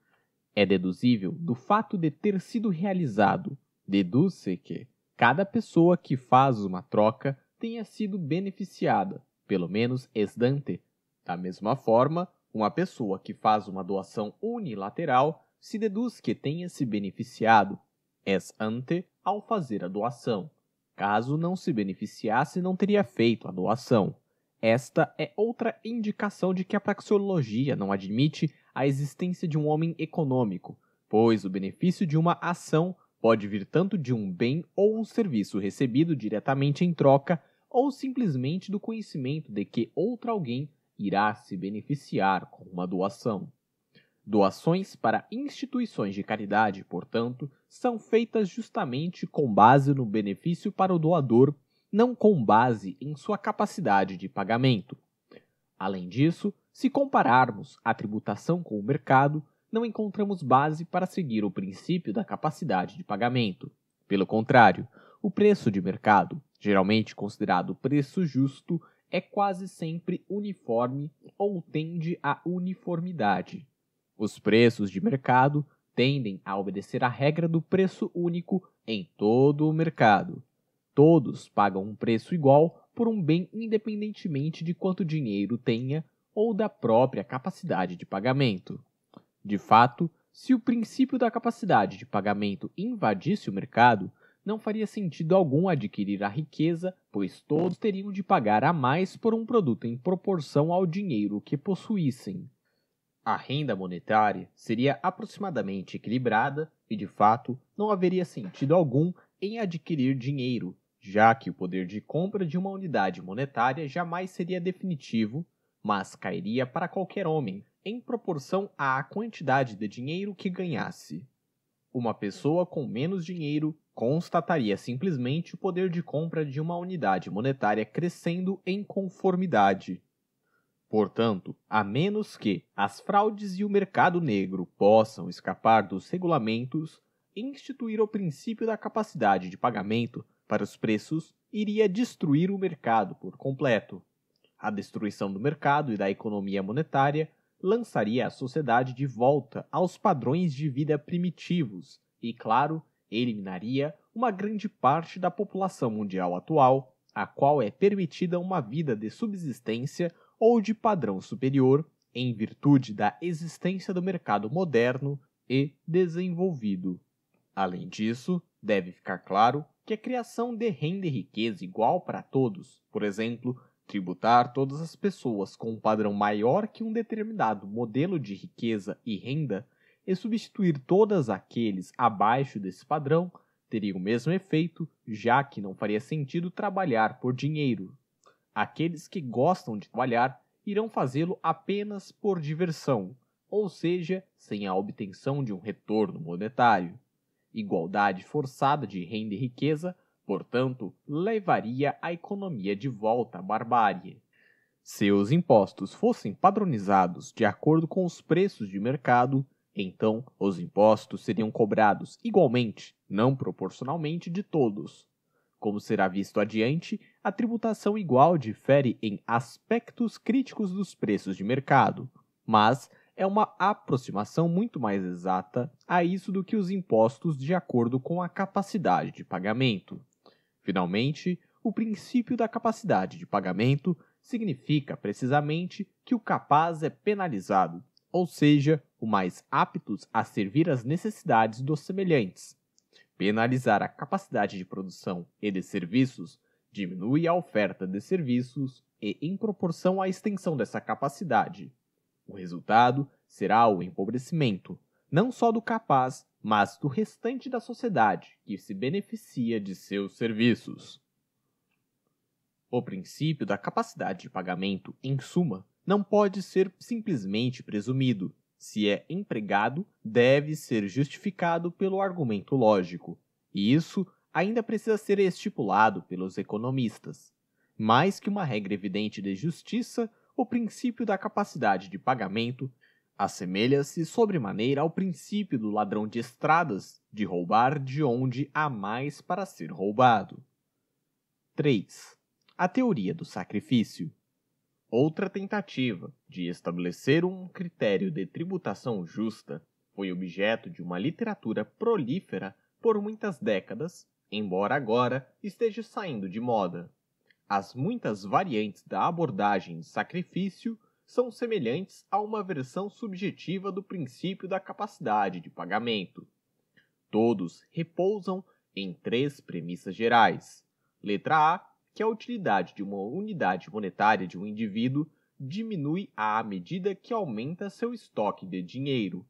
é deduzível do fato de ter sido realizado. Deduz-se que cada pessoa que faz uma troca tenha sido beneficiada, pelo menos ex Da mesma forma, uma pessoa que faz uma doação unilateral se deduz que tenha se beneficiado ex ante ao fazer a doação. Caso não se beneficiasse, não teria feito a doação. Esta é outra indicação de que a praxeologia não admite a existência de um homem econômico, pois o benefício de uma ação pode vir tanto de um bem ou um serviço recebido diretamente em troca, ou simplesmente do conhecimento de que outro alguém irá se beneficiar com uma doação. Doações para instituições de caridade, portanto, são feitas justamente com base no benefício para o doador não com base em sua capacidade de pagamento. Além disso, se compararmos a tributação com o mercado, não encontramos base para seguir o princípio da capacidade de pagamento. Pelo contrário, o preço de mercado, geralmente considerado preço justo, é quase sempre uniforme ou tende à uniformidade. Os preços de mercado tendem a obedecer à regra do preço único em todo o mercado. Todos pagam um preço igual por um bem independentemente de quanto dinheiro tenha ou da própria capacidade de pagamento. De fato, se o princípio da capacidade de pagamento invadisse o mercado, não faria sentido algum adquirir a riqueza, pois todos teriam de pagar a mais por um produto em proporção ao dinheiro que possuíssem. A renda monetária seria aproximadamente equilibrada e, de fato, não haveria sentido algum em adquirir dinheiro, já que o poder de compra de uma unidade monetária jamais seria definitivo, mas cairia para qualquer homem, em proporção à quantidade de dinheiro que ganhasse. Uma pessoa com menos dinheiro constataria simplesmente o poder de compra de uma unidade monetária crescendo em conformidade. Portanto, a menos que as fraudes e o mercado negro possam escapar dos regulamentos, instituir o princípio da capacidade de pagamento para os preços iria destruir o mercado por completo. A destruição do mercado e da economia monetária lançaria a sociedade de volta aos padrões de vida primitivos e, claro, eliminaria uma grande parte da população mundial atual, a qual é permitida uma vida de subsistência ou de padrão superior em virtude da existência do mercado moderno e desenvolvido. Além disso, deve ficar claro que a criação de renda e riqueza igual para todos, por exemplo, tributar todas as pessoas com um padrão maior que um determinado modelo de riqueza e renda, e substituir todas aqueles abaixo desse padrão, teria o mesmo efeito, já que não faria sentido trabalhar por dinheiro. Aqueles que gostam de trabalhar irão fazê-lo apenas por diversão, ou seja, sem a obtenção de um retorno monetário. Igualdade forçada de renda e riqueza, portanto, levaria a economia de volta à barbárie. Se os impostos fossem padronizados de acordo com os preços de mercado, então os impostos seriam cobrados igualmente, não proporcionalmente, de todos. Como será visto adiante, a tributação igual difere em aspectos críticos dos preços de mercado, mas é uma aproximação muito mais exata a isso do que os impostos de acordo com a capacidade de pagamento. Finalmente, o princípio da capacidade de pagamento significa precisamente que o capaz é penalizado, ou seja, o mais aptos a servir às necessidades dos semelhantes. Penalizar a capacidade de produção e de serviços diminui a oferta de serviços e em proporção à extensão dessa capacidade, o resultado será o empobrecimento, não só do capaz, mas do restante da sociedade que se beneficia de seus serviços. O princípio da capacidade de pagamento, em suma, não pode ser simplesmente presumido. Se é empregado, deve ser justificado pelo argumento lógico, e isso ainda precisa ser estipulado pelos economistas. Mais que uma regra evidente de justiça, o princípio da capacidade de pagamento assemelha-se sobremaneira ao princípio do ladrão de estradas de roubar de onde há mais para ser roubado. 3. A teoria do sacrifício. Outra tentativa de estabelecer um critério de tributação justa foi objeto de uma literatura prolífera por muitas décadas, embora agora esteja saindo de moda. As muitas variantes da abordagem de sacrifício são semelhantes a uma versão subjetiva do princípio da capacidade de pagamento. Todos repousam em três premissas gerais. Letra A, que a utilidade de uma unidade monetária de um indivíduo diminui à medida que aumenta seu estoque de dinheiro.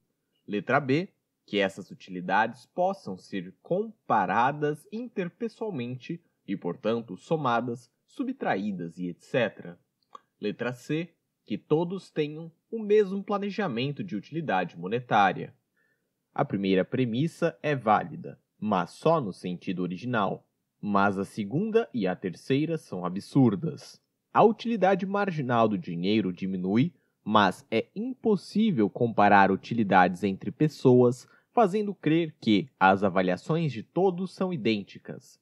Letra B, que essas utilidades possam ser comparadas interpessoalmente e, portanto, somadas subtraídas e etc. Letra C, que todos tenham o mesmo planejamento de utilidade monetária. A primeira premissa é válida, mas só no sentido original, mas a segunda e a terceira são absurdas. A utilidade marginal do dinheiro diminui, mas é impossível comparar utilidades entre pessoas, fazendo crer que as avaliações de todos são idênticas.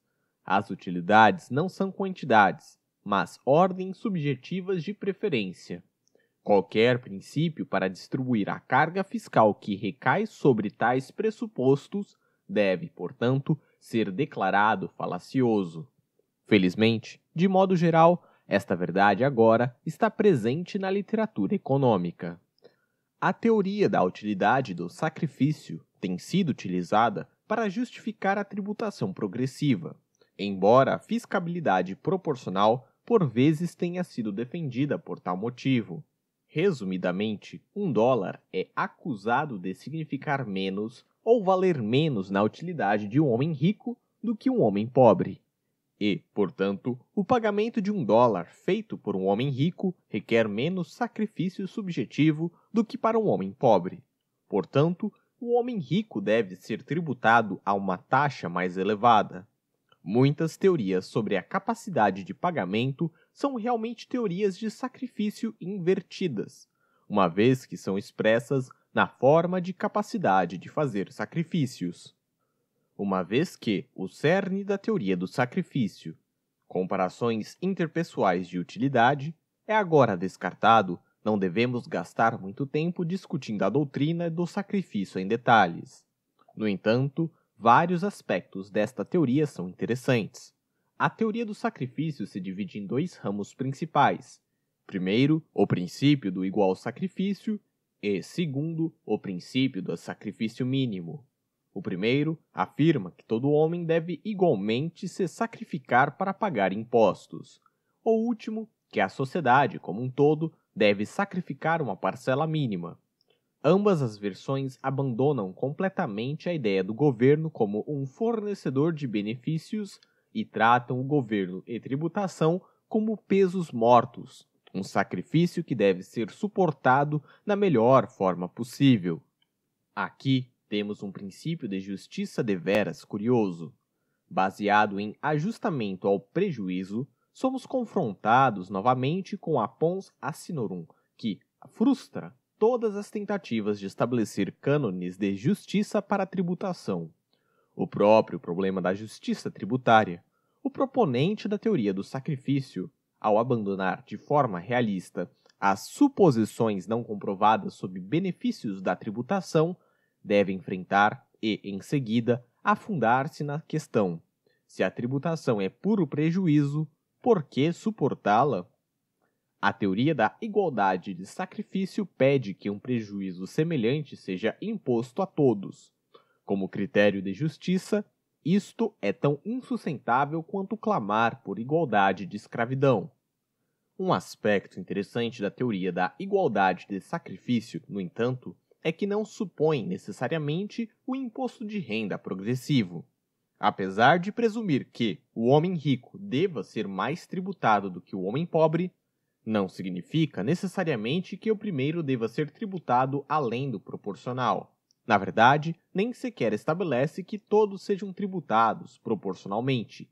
As utilidades não são quantidades, mas ordens subjetivas de preferência. Qualquer princípio para distribuir a carga fiscal que recai sobre tais pressupostos deve, portanto, ser declarado falacioso. Felizmente, de modo geral, esta verdade agora está presente na literatura econômica. A teoria da utilidade do sacrifício tem sido utilizada para justificar a tributação progressiva embora a fiscabilidade proporcional por vezes tenha sido defendida por tal motivo. Resumidamente, um dólar é acusado de significar menos ou valer menos na utilidade de um homem rico do que um homem pobre. E, portanto, o pagamento de um dólar feito por um homem rico requer menos sacrifício subjetivo do que para um homem pobre. Portanto, o homem rico deve ser tributado a uma taxa mais elevada. Muitas teorias sobre a capacidade de pagamento são realmente teorias de sacrifício invertidas, uma vez que são expressas na forma de capacidade de fazer sacrifícios. Uma vez que o cerne da teoria do sacrifício, comparações interpessoais de utilidade, é agora descartado, não devemos gastar muito tempo discutindo a doutrina do sacrifício em detalhes. No entanto, Vários aspectos desta teoria são interessantes. A teoria do sacrifício se divide em dois ramos principais. Primeiro, o princípio do igual sacrifício, e segundo, o princípio do sacrifício mínimo. O primeiro afirma que todo homem deve igualmente se sacrificar para pagar impostos. O último, que a sociedade como um todo deve sacrificar uma parcela mínima, Ambas as versões abandonam completamente a ideia do governo como um fornecedor de benefícios e tratam o governo e tributação como pesos mortos, um sacrifício que deve ser suportado na melhor forma possível. Aqui temos um princípio de justiça deveras curioso. Baseado em ajustamento ao prejuízo, somos confrontados novamente com a pons assinorum, que frustra todas as tentativas de estabelecer cânones de justiça para a tributação. O próprio problema da justiça tributária, o proponente da teoria do sacrifício, ao abandonar de forma realista as suposições não comprovadas sobre benefícios da tributação, deve enfrentar e, em seguida, afundar-se na questão: se a tributação é puro prejuízo, por que suportá-la? A teoria da igualdade de sacrifício pede que um prejuízo semelhante seja imposto a todos. Como critério de justiça, isto é tão insustentável quanto clamar por igualdade de escravidão. Um aspecto interessante da teoria da igualdade de sacrifício, no entanto, é que não supõe necessariamente o imposto de renda progressivo. Apesar de presumir que o homem rico deva ser mais tributado do que o homem pobre, não significa necessariamente que o primeiro deva ser tributado além do proporcional. Na verdade, nem sequer estabelece que todos sejam tributados proporcionalmente.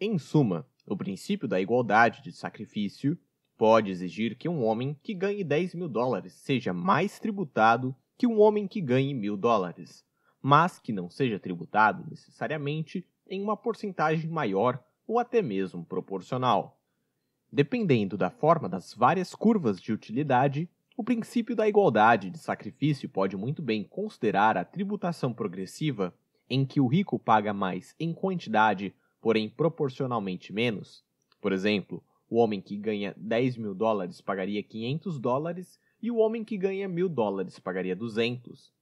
Em suma, o princípio da igualdade de sacrifício pode exigir que um homem que ganhe 10 mil dólares seja mais tributado que um homem que ganhe mil dólares, mas que não seja tributado necessariamente em uma porcentagem maior ou até mesmo proporcional. Dependendo da forma das várias curvas de utilidade, o princípio da igualdade de sacrifício pode muito bem considerar a tributação progressiva, em que o rico paga mais em quantidade, porém proporcionalmente menos. Por exemplo, o homem que ganha 10 mil dólares pagaria 500 dólares e o homem que ganha mil dólares pagaria 200.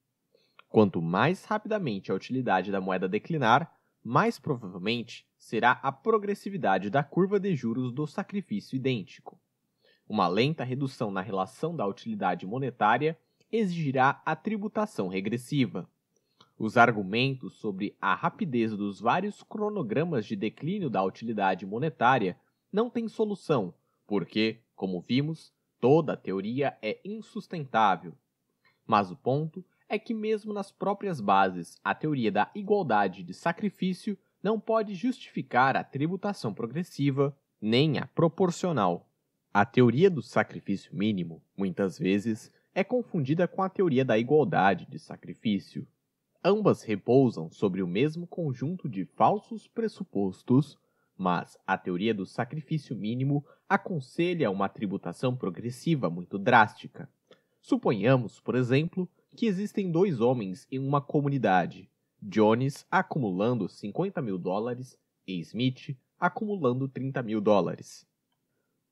Quanto mais rapidamente a utilidade da moeda declinar, mais provavelmente será a progressividade da curva de juros do sacrifício idêntico. Uma lenta redução na relação da utilidade monetária exigirá a tributação regressiva. Os argumentos sobre a rapidez dos vários cronogramas de declínio da utilidade monetária não têm solução, porque, como vimos, toda a teoria é insustentável. Mas o ponto é que, mesmo nas próprias bases, a teoria da igualdade de sacrifício não pode justificar a tributação progressiva nem a proporcional. A teoria do sacrifício mínimo, muitas vezes, é confundida com a teoria da igualdade de sacrifício. Ambas repousam sobre o mesmo conjunto de falsos pressupostos, mas a teoria do sacrifício mínimo aconselha uma tributação progressiva muito drástica. Suponhamos, por exemplo, que existem dois homens em uma comunidade. Jones acumulando 50 mil dólares e Smith acumulando 30 mil dólares.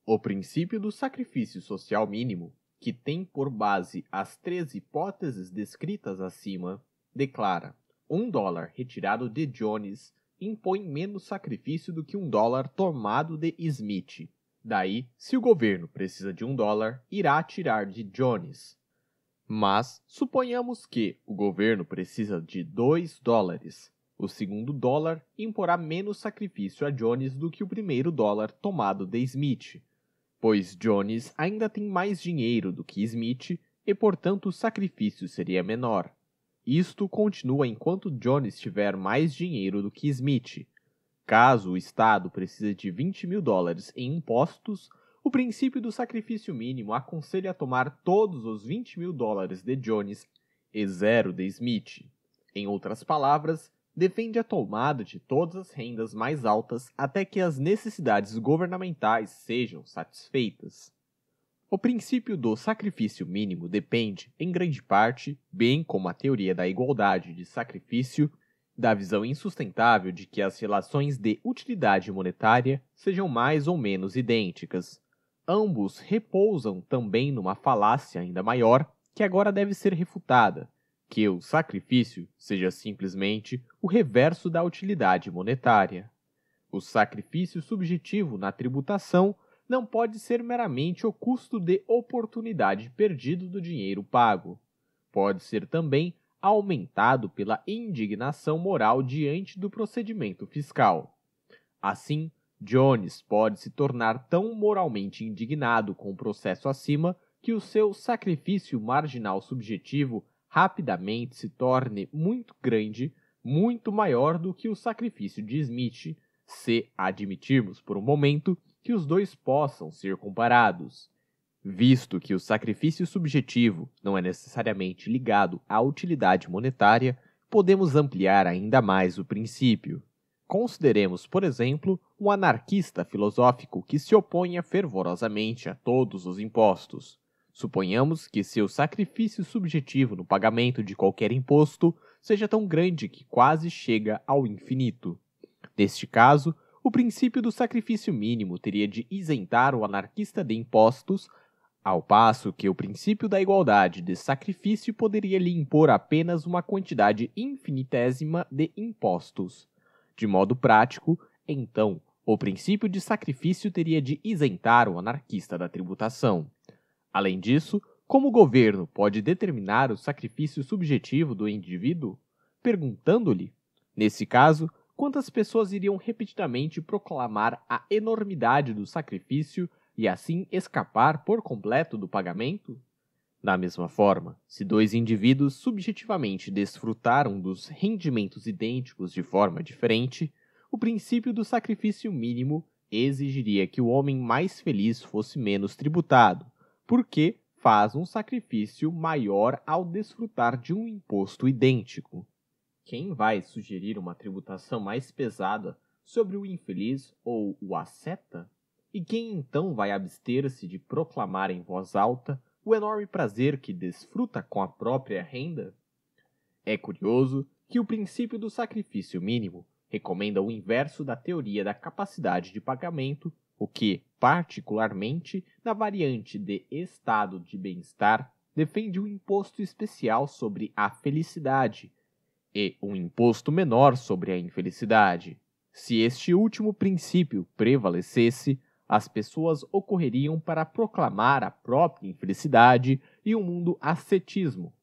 O princípio do sacrifício social mínimo, que tem por base as três hipóteses descritas acima, declara: um dólar retirado de Jones impõe menos sacrifício do que um dólar tomado de Smith. Daí, se o governo precisa de um dólar, irá tirar de Jones, mas suponhamos que o governo precisa de 2 dólares. O segundo dólar imporá menos sacrifício a Jones do que o primeiro dólar tomado de Smith, pois Jones ainda tem mais dinheiro do que Smith e, portanto, o sacrifício seria menor. Isto continua enquanto Jones tiver mais dinheiro do que Smith. Caso o Estado precise de 20 mil dólares em impostos, o princípio do sacrifício mínimo aconselha a tomar todos os 20 mil dólares de Jones e zero de Smith. Em outras palavras, defende a tomada de todas as rendas mais altas até que as necessidades governamentais sejam satisfeitas. O princípio do sacrifício mínimo depende, em grande parte, bem como a teoria da igualdade de sacrifício, da visão insustentável de que as relações de utilidade monetária sejam mais ou menos idênticas, ambos repousam também numa falácia ainda maior que agora deve ser refutada, que o sacrifício seja simplesmente o reverso da utilidade monetária. O sacrifício subjetivo na tributação não pode ser meramente o custo de oportunidade perdido do dinheiro pago. Pode ser também aumentado pela indignação moral diante do procedimento fiscal. Assim, Jones pode se tornar tão moralmente indignado com o processo acima que o seu sacrifício marginal subjetivo rapidamente se torne muito grande, muito maior do que o sacrifício de Smith, se admitirmos por um momento que os dois possam ser comparados. Visto que o sacrifício subjetivo não é necessariamente ligado à utilidade monetária, podemos ampliar ainda mais o princípio. Consideremos, por exemplo, um anarquista filosófico que se oponha fervorosamente a todos os impostos. Suponhamos que seu sacrifício subjetivo no pagamento de qualquer imposto seja tão grande que quase chega ao infinito. Neste caso, o princípio do sacrifício mínimo teria de isentar o anarquista de impostos, ao passo que o princípio da igualdade de sacrifício poderia lhe impor apenas uma quantidade infinitésima de impostos. De modo prático, então, o princípio de sacrifício teria de isentar o anarquista da tributação. Além disso, como o governo pode determinar o sacrifício subjetivo do indivíduo? Perguntando-lhe, nesse caso, quantas pessoas iriam repetidamente proclamar a enormidade do sacrifício e assim escapar por completo do pagamento? Da mesma forma, se dois indivíduos subjetivamente desfrutaram dos rendimentos idênticos de forma diferente, o princípio do sacrifício mínimo exigiria que o homem mais feliz fosse menos tributado, porque faz um sacrifício maior ao desfrutar de um imposto idêntico. Quem vai sugerir uma tributação mais pesada sobre o infeliz ou o asceta? E quem então vai abster-se de proclamar em voz alta o enorme prazer que desfruta com a própria renda? É curioso que o princípio do sacrifício mínimo recomenda o inverso da teoria da capacidade de pagamento, o que, particularmente, na variante de estado de bem-estar, defende um imposto especial sobre a felicidade e um imposto menor sobre a infelicidade. Se este último princípio prevalecesse, as pessoas ocorreriam para proclamar a própria infelicidade e um mundo ascetismo.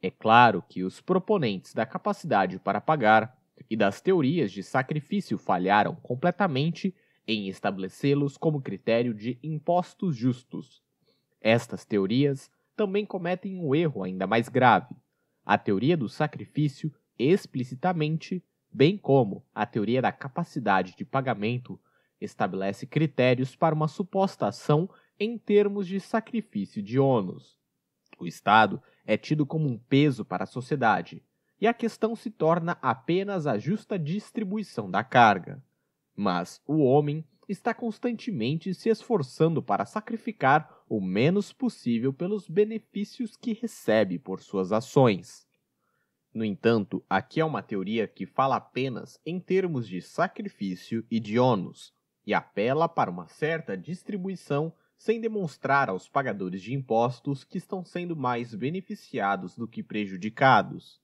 É claro que os proponentes da capacidade para pagar e das teorias de sacrifício falharam completamente em estabelecê-los como critério de impostos justos. Estas teorias também cometem um erro ainda mais grave. A teoria do sacrifício explicitamente, bem como a teoria da capacidade de pagamento, estabelece critérios para uma suposta ação em termos de sacrifício de ônus. O Estado é tido como um peso para a sociedade, e a questão se torna apenas a justa distribuição da carga. Mas o homem está constantemente se esforçando para sacrificar o menos possível pelos benefícios que recebe por suas ações. No entanto, aqui é uma teoria que fala apenas em termos de sacrifício e de ônus, e apela para uma certa distribuição sem demonstrar aos pagadores de impostos que estão sendo mais beneficiados do que prejudicados.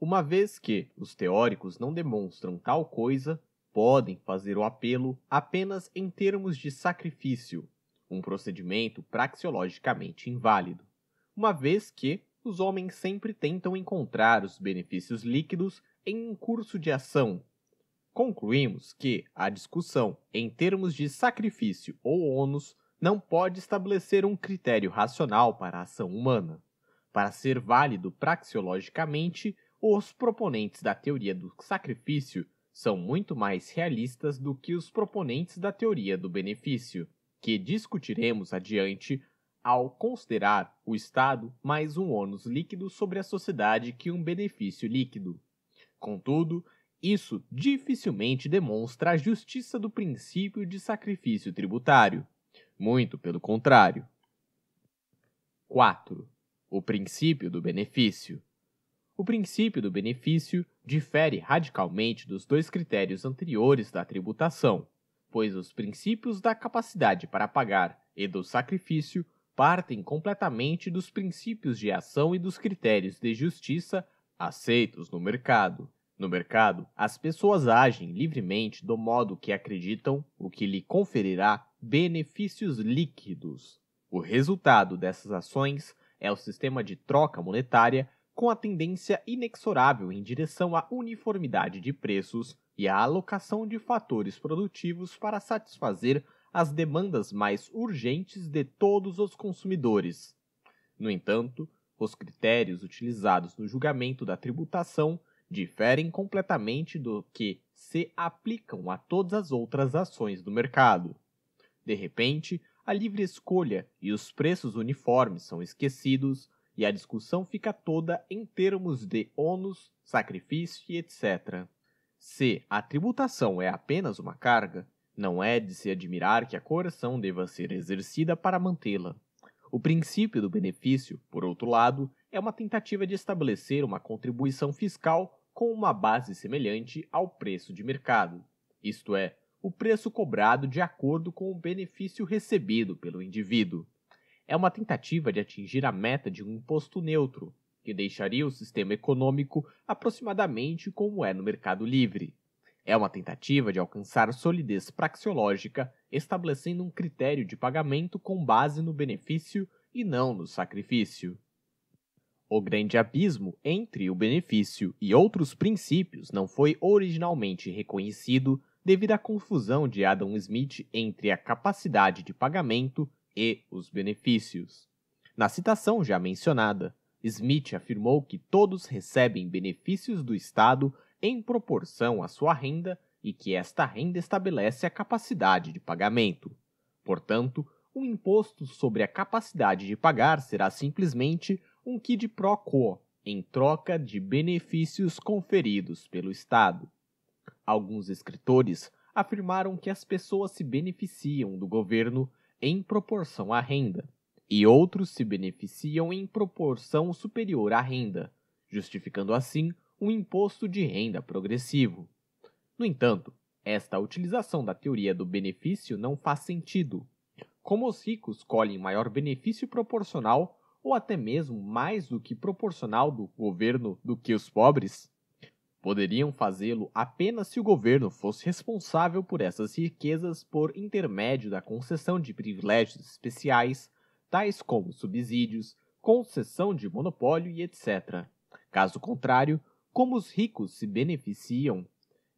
Uma vez que os teóricos não demonstram tal coisa, podem fazer o apelo apenas em termos de sacrifício, um procedimento praxeologicamente inválido, uma vez que os homens sempre tentam encontrar os benefícios líquidos em um curso de ação Concluímos que a discussão em termos de sacrifício ou ônus não pode estabelecer um critério racional para a ação humana. Para ser válido praxeologicamente, os proponentes da teoria do sacrifício são muito mais realistas do que os proponentes da teoria do benefício, que discutiremos adiante ao considerar o Estado mais um ônus líquido sobre a sociedade que um benefício líquido. Contudo, isso dificilmente demonstra a justiça do princípio de sacrifício tributário. Muito pelo contrário. 4. O princípio do benefício. O princípio do benefício difere radicalmente dos dois critérios anteriores da tributação, pois os princípios da capacidade para pagar e do sacrifício partem completamente dos princípios de ação e dos critérios de justiça aceitos no mercado. No mercado, as pessoas agem livremente do modo que acreditam, o que lhe conferirá benefícios líquidos. O resultado dessas ações é o sistema de troca monetária com a tendência inexorável em direção à uniformidade de preços e à alocação de fatores produtivos para satisfazer as demandas mais urgentes de todos os consumidores. No entanto, os critérios utilizados no julgamento da tributação diferem completamente do que se aplicam a todas as outras ações do mercado. De repente, a livre escolha e os preços uniformes são esquecidos e a discussão fica toda em termos de ônus, sacrifício e etc. Se a tributação é apenas uma carga, não é de se admirar que a coerção deva ser exercida para mantê-la. O princípio do benefício, por outro lado, é uma tentativa de estabelecer uma contribuição fiscal com uma base semelhante ao preço de mercado, isto é, o preço cobrado de acordo com o benefício recebido pelo indivíduo. É uma tentativa de atingir a meta de um imposto neutro, que deixaria o sistema econômico aproximadamente como é no mercado livre. É uma tentativa de alcançar solidez praxeológica, estabelecendo um critério de pagamento com base no benefício e não no sacrifício. O grande abismo entre o benefício e outros princípios não foi originalmente reconhecido devido à confusão de Adam Smith entre a capacidade de pagamento e os benefícios. Na citação já mencionada, Smith afirmou que todos recebem benefícios do Estado em proporção à sua renda e que esta renda estabelece a capacidade de pagamento. Portanto, o um imposto sobre a capacidade de pagar será simplesmente um quid pro quo, em troca de benefícios conferidos pelo Estado. Alguns escritores afirmaram que as pessoas se beneficiam do governo em proporção à renda, e outros se beneficiam em proporção superior à renda, justificando assim um imposto de renda progressivo. No entanto, esta utilização da teoria do benefício não faz sentido. Como os ricos colhem maior benefício proporcional, ou até mesmo mais do que proporcional do governo do que os pobres? Poderiam fazê-lo apenas se o governo fosse responsável por essas riquezas por intermédio da concessão de privilégios especiais, tais como subsídios, concessão de monopólio e etc. Caso contrário, como os ricos se beneficiam?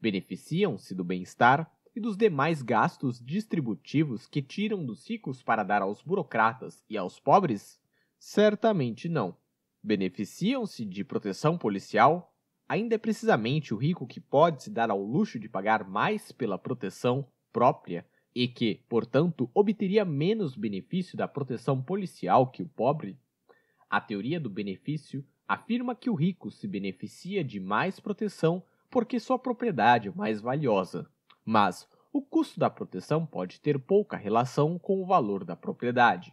Beneficiam-se do bem-estar e dos demais gastos distributivos que tiram dos ricos para dar aos burocratas e aos pobres? Certamente não. Beneficiam-se de proteção policial? Ainda é precisamente o rico que pode se dar ao luxo de pagar mais pela proteção própria e que, portanto, obteria menos benefício da proteção policial que o pobre? A teoria do benefício afirma que o rico se beneficia de mais proteção porque sua propriedade é mais valiosa. Mas o custo da proteção pode ter pouca relação com o valor da propriedade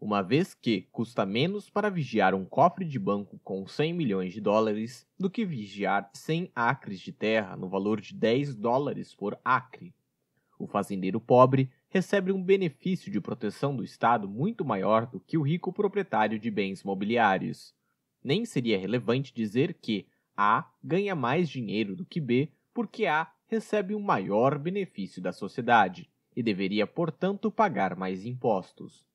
uma vez que custa menos para vigiar um cofre de banco com 100 milhões de dólares do que vigiar 100 acres de terra no valor de 10 dólares por acre. O fazendeiro pobre recebe um benefício de proteção do Estado muito maior do que o rico proprietário de bens mobiliários. Nem seria relevante dizer que A ganha mais dinheiro do que B porque A recebe um maior benefício da sociedade e deveria, portanto, pagar mais impostos.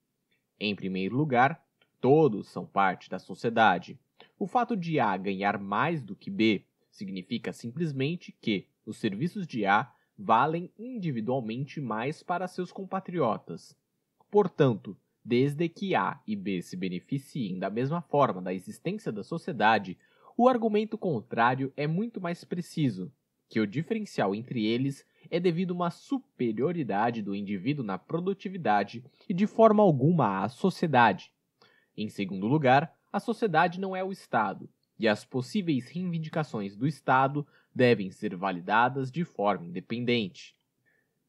Em primeiro lugar, todos são parte da sociedade. O fato de A ganhar mais do que B significa simplesmente que os serviços de A valem individualmente mais para seus compatriotas. Portanto, desde que A e B se beneficiem da mesma forma da existência da sociedade, o argumento contrário é muito mais preciso, que o diferencial entre eles é devido a uma superioridade do indivíduo na produtividade e de forma alguma à sociedade. Em segundo lugar, a sociedade não é o Estado, e as possíveis reivindicações do Estado devem ser validadas de forma independente.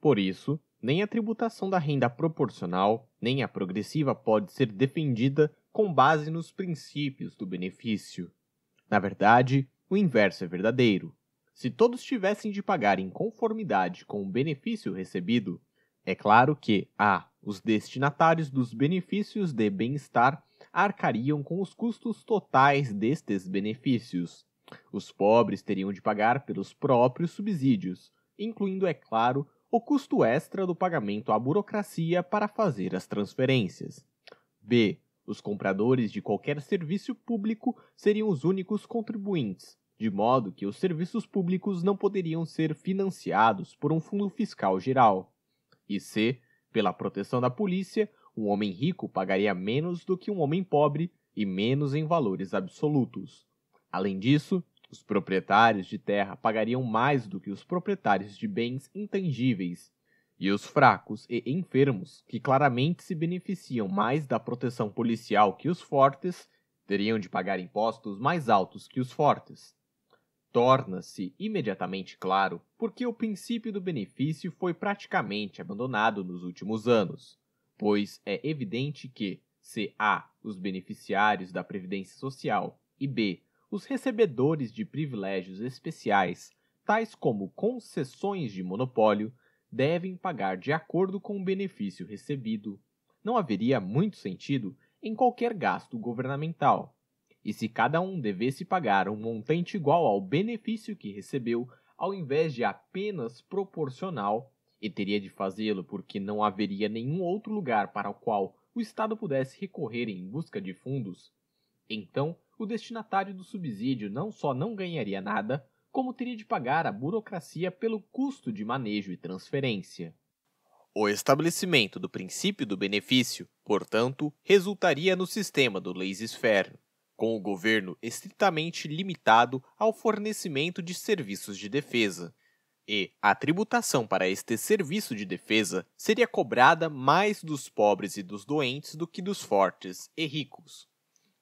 Por isso, nem a tributação da renda proporcional, nem a progressiva pode ser defendida com base nos princípios do benefício. Na verdade, o inverso é verdadeiro. Se todos tivessem de pagar em conformidade com o benefício recebido, é claro que A. Os destinatários dos benefícios de bem-estar arcariam com os custos totais destes benefícios. Os pobres teriam de pagar pelos próprios subsídios, incluindo, é claro, o custo extra do pagamento à burocracia para fazer as transferências. B. Os compradores de qualquer serviço público seriam os únicos contribuintes, de modo que os serviços públicos não poderiam ser financiados por um fundo fiscal geral. E se, pela proteção da polícia, um homem rico pagaria menos do que um homem pobre e menos em valores absolutos. Além disso, os proprietários de terra pagariam mais do que os proprietários de bens intangíveis, e os fracos e enfermos, que claramente se beneficiam mais da proteção policial que os fortes, teriam de pagar impostos mais altos que os fortes. Torna-se imediatamente claro porque o princípio do benefício foi praticamente abandonado nos últimos anos, pois é evidente que, se A, os beneficiários da Previdência Social, e B, os recebedores de privilégios especiais, tais como concessões de monopólio, devem pagar de acordo com o benefício recebido, não haveria muito sentido em qualquer gasto governamental, e se cada um devesse pagar um montante igual ao benefício que recebeu, ao invés de apenas proporcional, e teria de fazê-lo porque não haveria nenhum outro lugar para o qual o Estado pudesse recorrer em busca de fundos, então o destinatário do subsídio não só não ganharia nada, como teria de pagar a burocracia pelo custo de manejo e transferência. O estabelecimento do princípio do benefício, portanto, resultaria no sistema do laissez-faire com o governo estritamente limitado ao fornecimento de serviços de defesa. E a tributação para este serviço de defesa seria cobrada mais dos pobres e dos doentes do que dos fortes e ricos.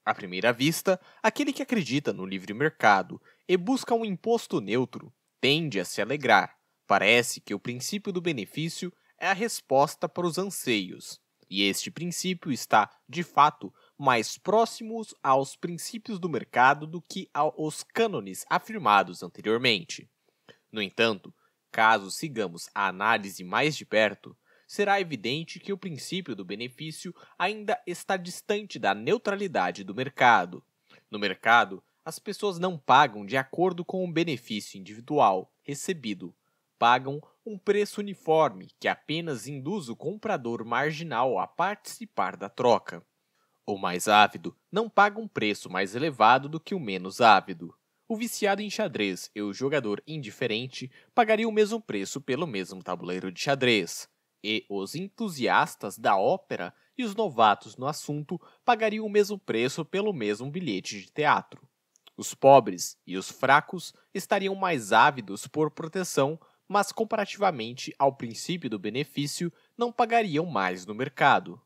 À primeira vista, aquele que acredita no livre mercado e busca um imposto neutro tende a se alegrar. Parece que o princípio do benefício é a resposta para os anseios, e este princípio está, de fato, mais próximos aos princípios do mercado do que aos cânones afirmados anteriormente. No entanto, caso sigamos a análise mais de perto, será evidente que o princípio do benefício ainda está distante da neutralidade do mercado. No mercado, as pessoas não pagam de acordo com o benefício individual recebido, pagam um preço uniforme que apenas induz o comprador marginal a participar da troca. O mais ávido não paga um preço mais elevado do que o menos ávido. O viciado em xadrez e o jogador indiferente pagariam o mesmo preço pelo mesmo tabuleiro de xadrez. E os entusiastas da ópera e os novatos no assunto pagariam o mesmo preço pelo mesmo bilhete de teatro. Os pobres e os fracos estariam mais ávidos por proteção, mas comparativamente ao princípio do benefício, não pagariam mais no mercado.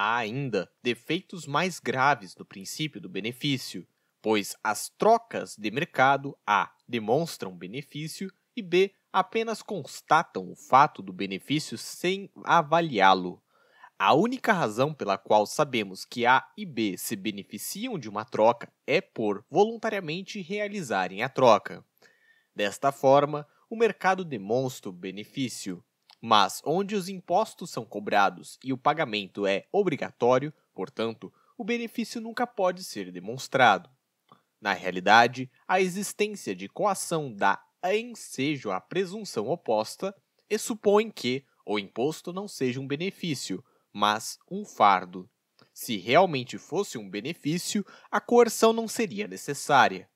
Há ainda defeitos mais graves do princípio do benefício, pois as trocas de mercado A demonstram benefício e B apenas constatam o fato do benefício sem avaliá-lo. A única razão pela qual sabemos que A e B se beneficiam de uma troca é por voluntariamente realizarem a troca. Desta forma, o mercado demonstra o benefício, mas onde os impostos são cobrados e o pagamento é obrigatório, portanto, o benefício nunca pode ser demonstrado. Na realidade, a existência de coação dá ensejo à presunção oposta e supõe que o imposto não seja um benefício, mas um fardo. Se realmente fosse um benefício, a coerção não seria necessária.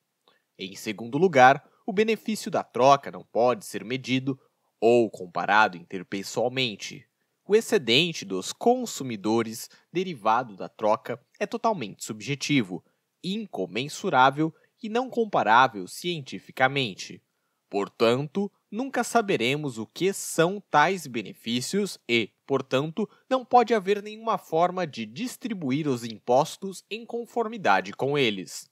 Em segundo lugar, o benefício da troca não pode ser medido ou comparado interpessoalmente. O excedente dos consumidores derivado da troca é totalmente subjetivo, incomensurável e não comparável cientificamente. Portanto, nunca saberemos o que são tais benefícios e, portanto, não pode haver nenhuma forma de distribuir os impostos em conformidade com eles.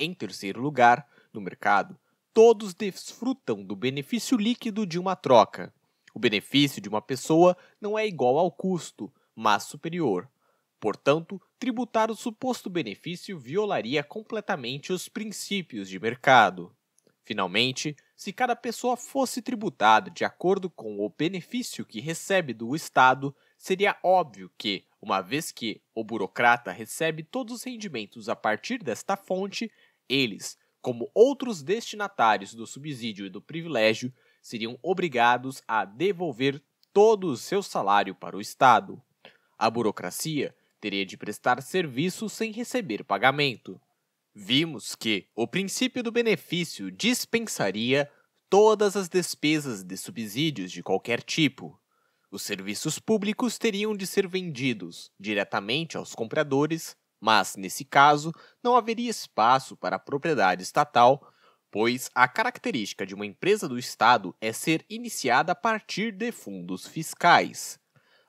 Em terceiro lugar, no mercado, todos desfrutam do benefício líquido de uma troca. O benefício de uma pessoa não é igual ao custo, mas superior. Portanto, tributar o suposto benefício violaria completamente os princípios de mercado. Finalmente, se cada pessoa fosse tributada de acordo com o benefício que recebe do Estado, seria óbvio que, uma vez que o burocrata recebe todos os rendimentos a partir desta fonte, eles, como outros destinatários do subsídio e do privilégio, seriam obrigados a devolver todo o seu salário para o Estado. A burocracia teria de prestar serviço sem receber pagamento. Vimos que o princípio do benefício dispensaria todas as despesas de subsídios de qualquer tipo. Os serviços públicos teriam de ser vendidos diretamente aos compradores mas, nesse caso, não haveria espaço para a propriedade estatal, pois a característica de uma empresa do Estado é ser iniciada a partir de fundos fiscais.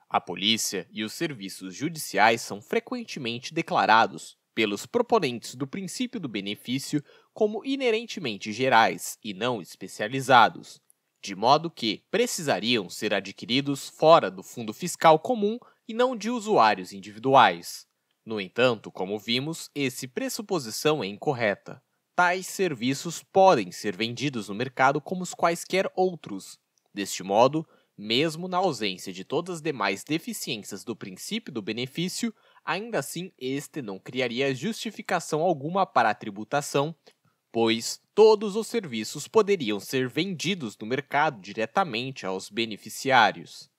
A polícia e os serviços judiciais são frequentemente declarados, pelos proponentes do princípio do benefício, como inerentemente gerais e não especializados, de modo que precisariam ser adquiridos fora do fundo fiscal comum e não de usuários individuais. No entanto, como vimos, esse pressuposição é incorreta. Tais serviços podem ser vendidos no mercado como os quaisquer outros. Deste modo, mesmo na ausência de todas as demais deficiências do princípio do benefício, ainda assim este não criaria justificação alguma para a tributação, pois todos os serviços poderiam ser vendidos no mercado diretamente aos beneficiários.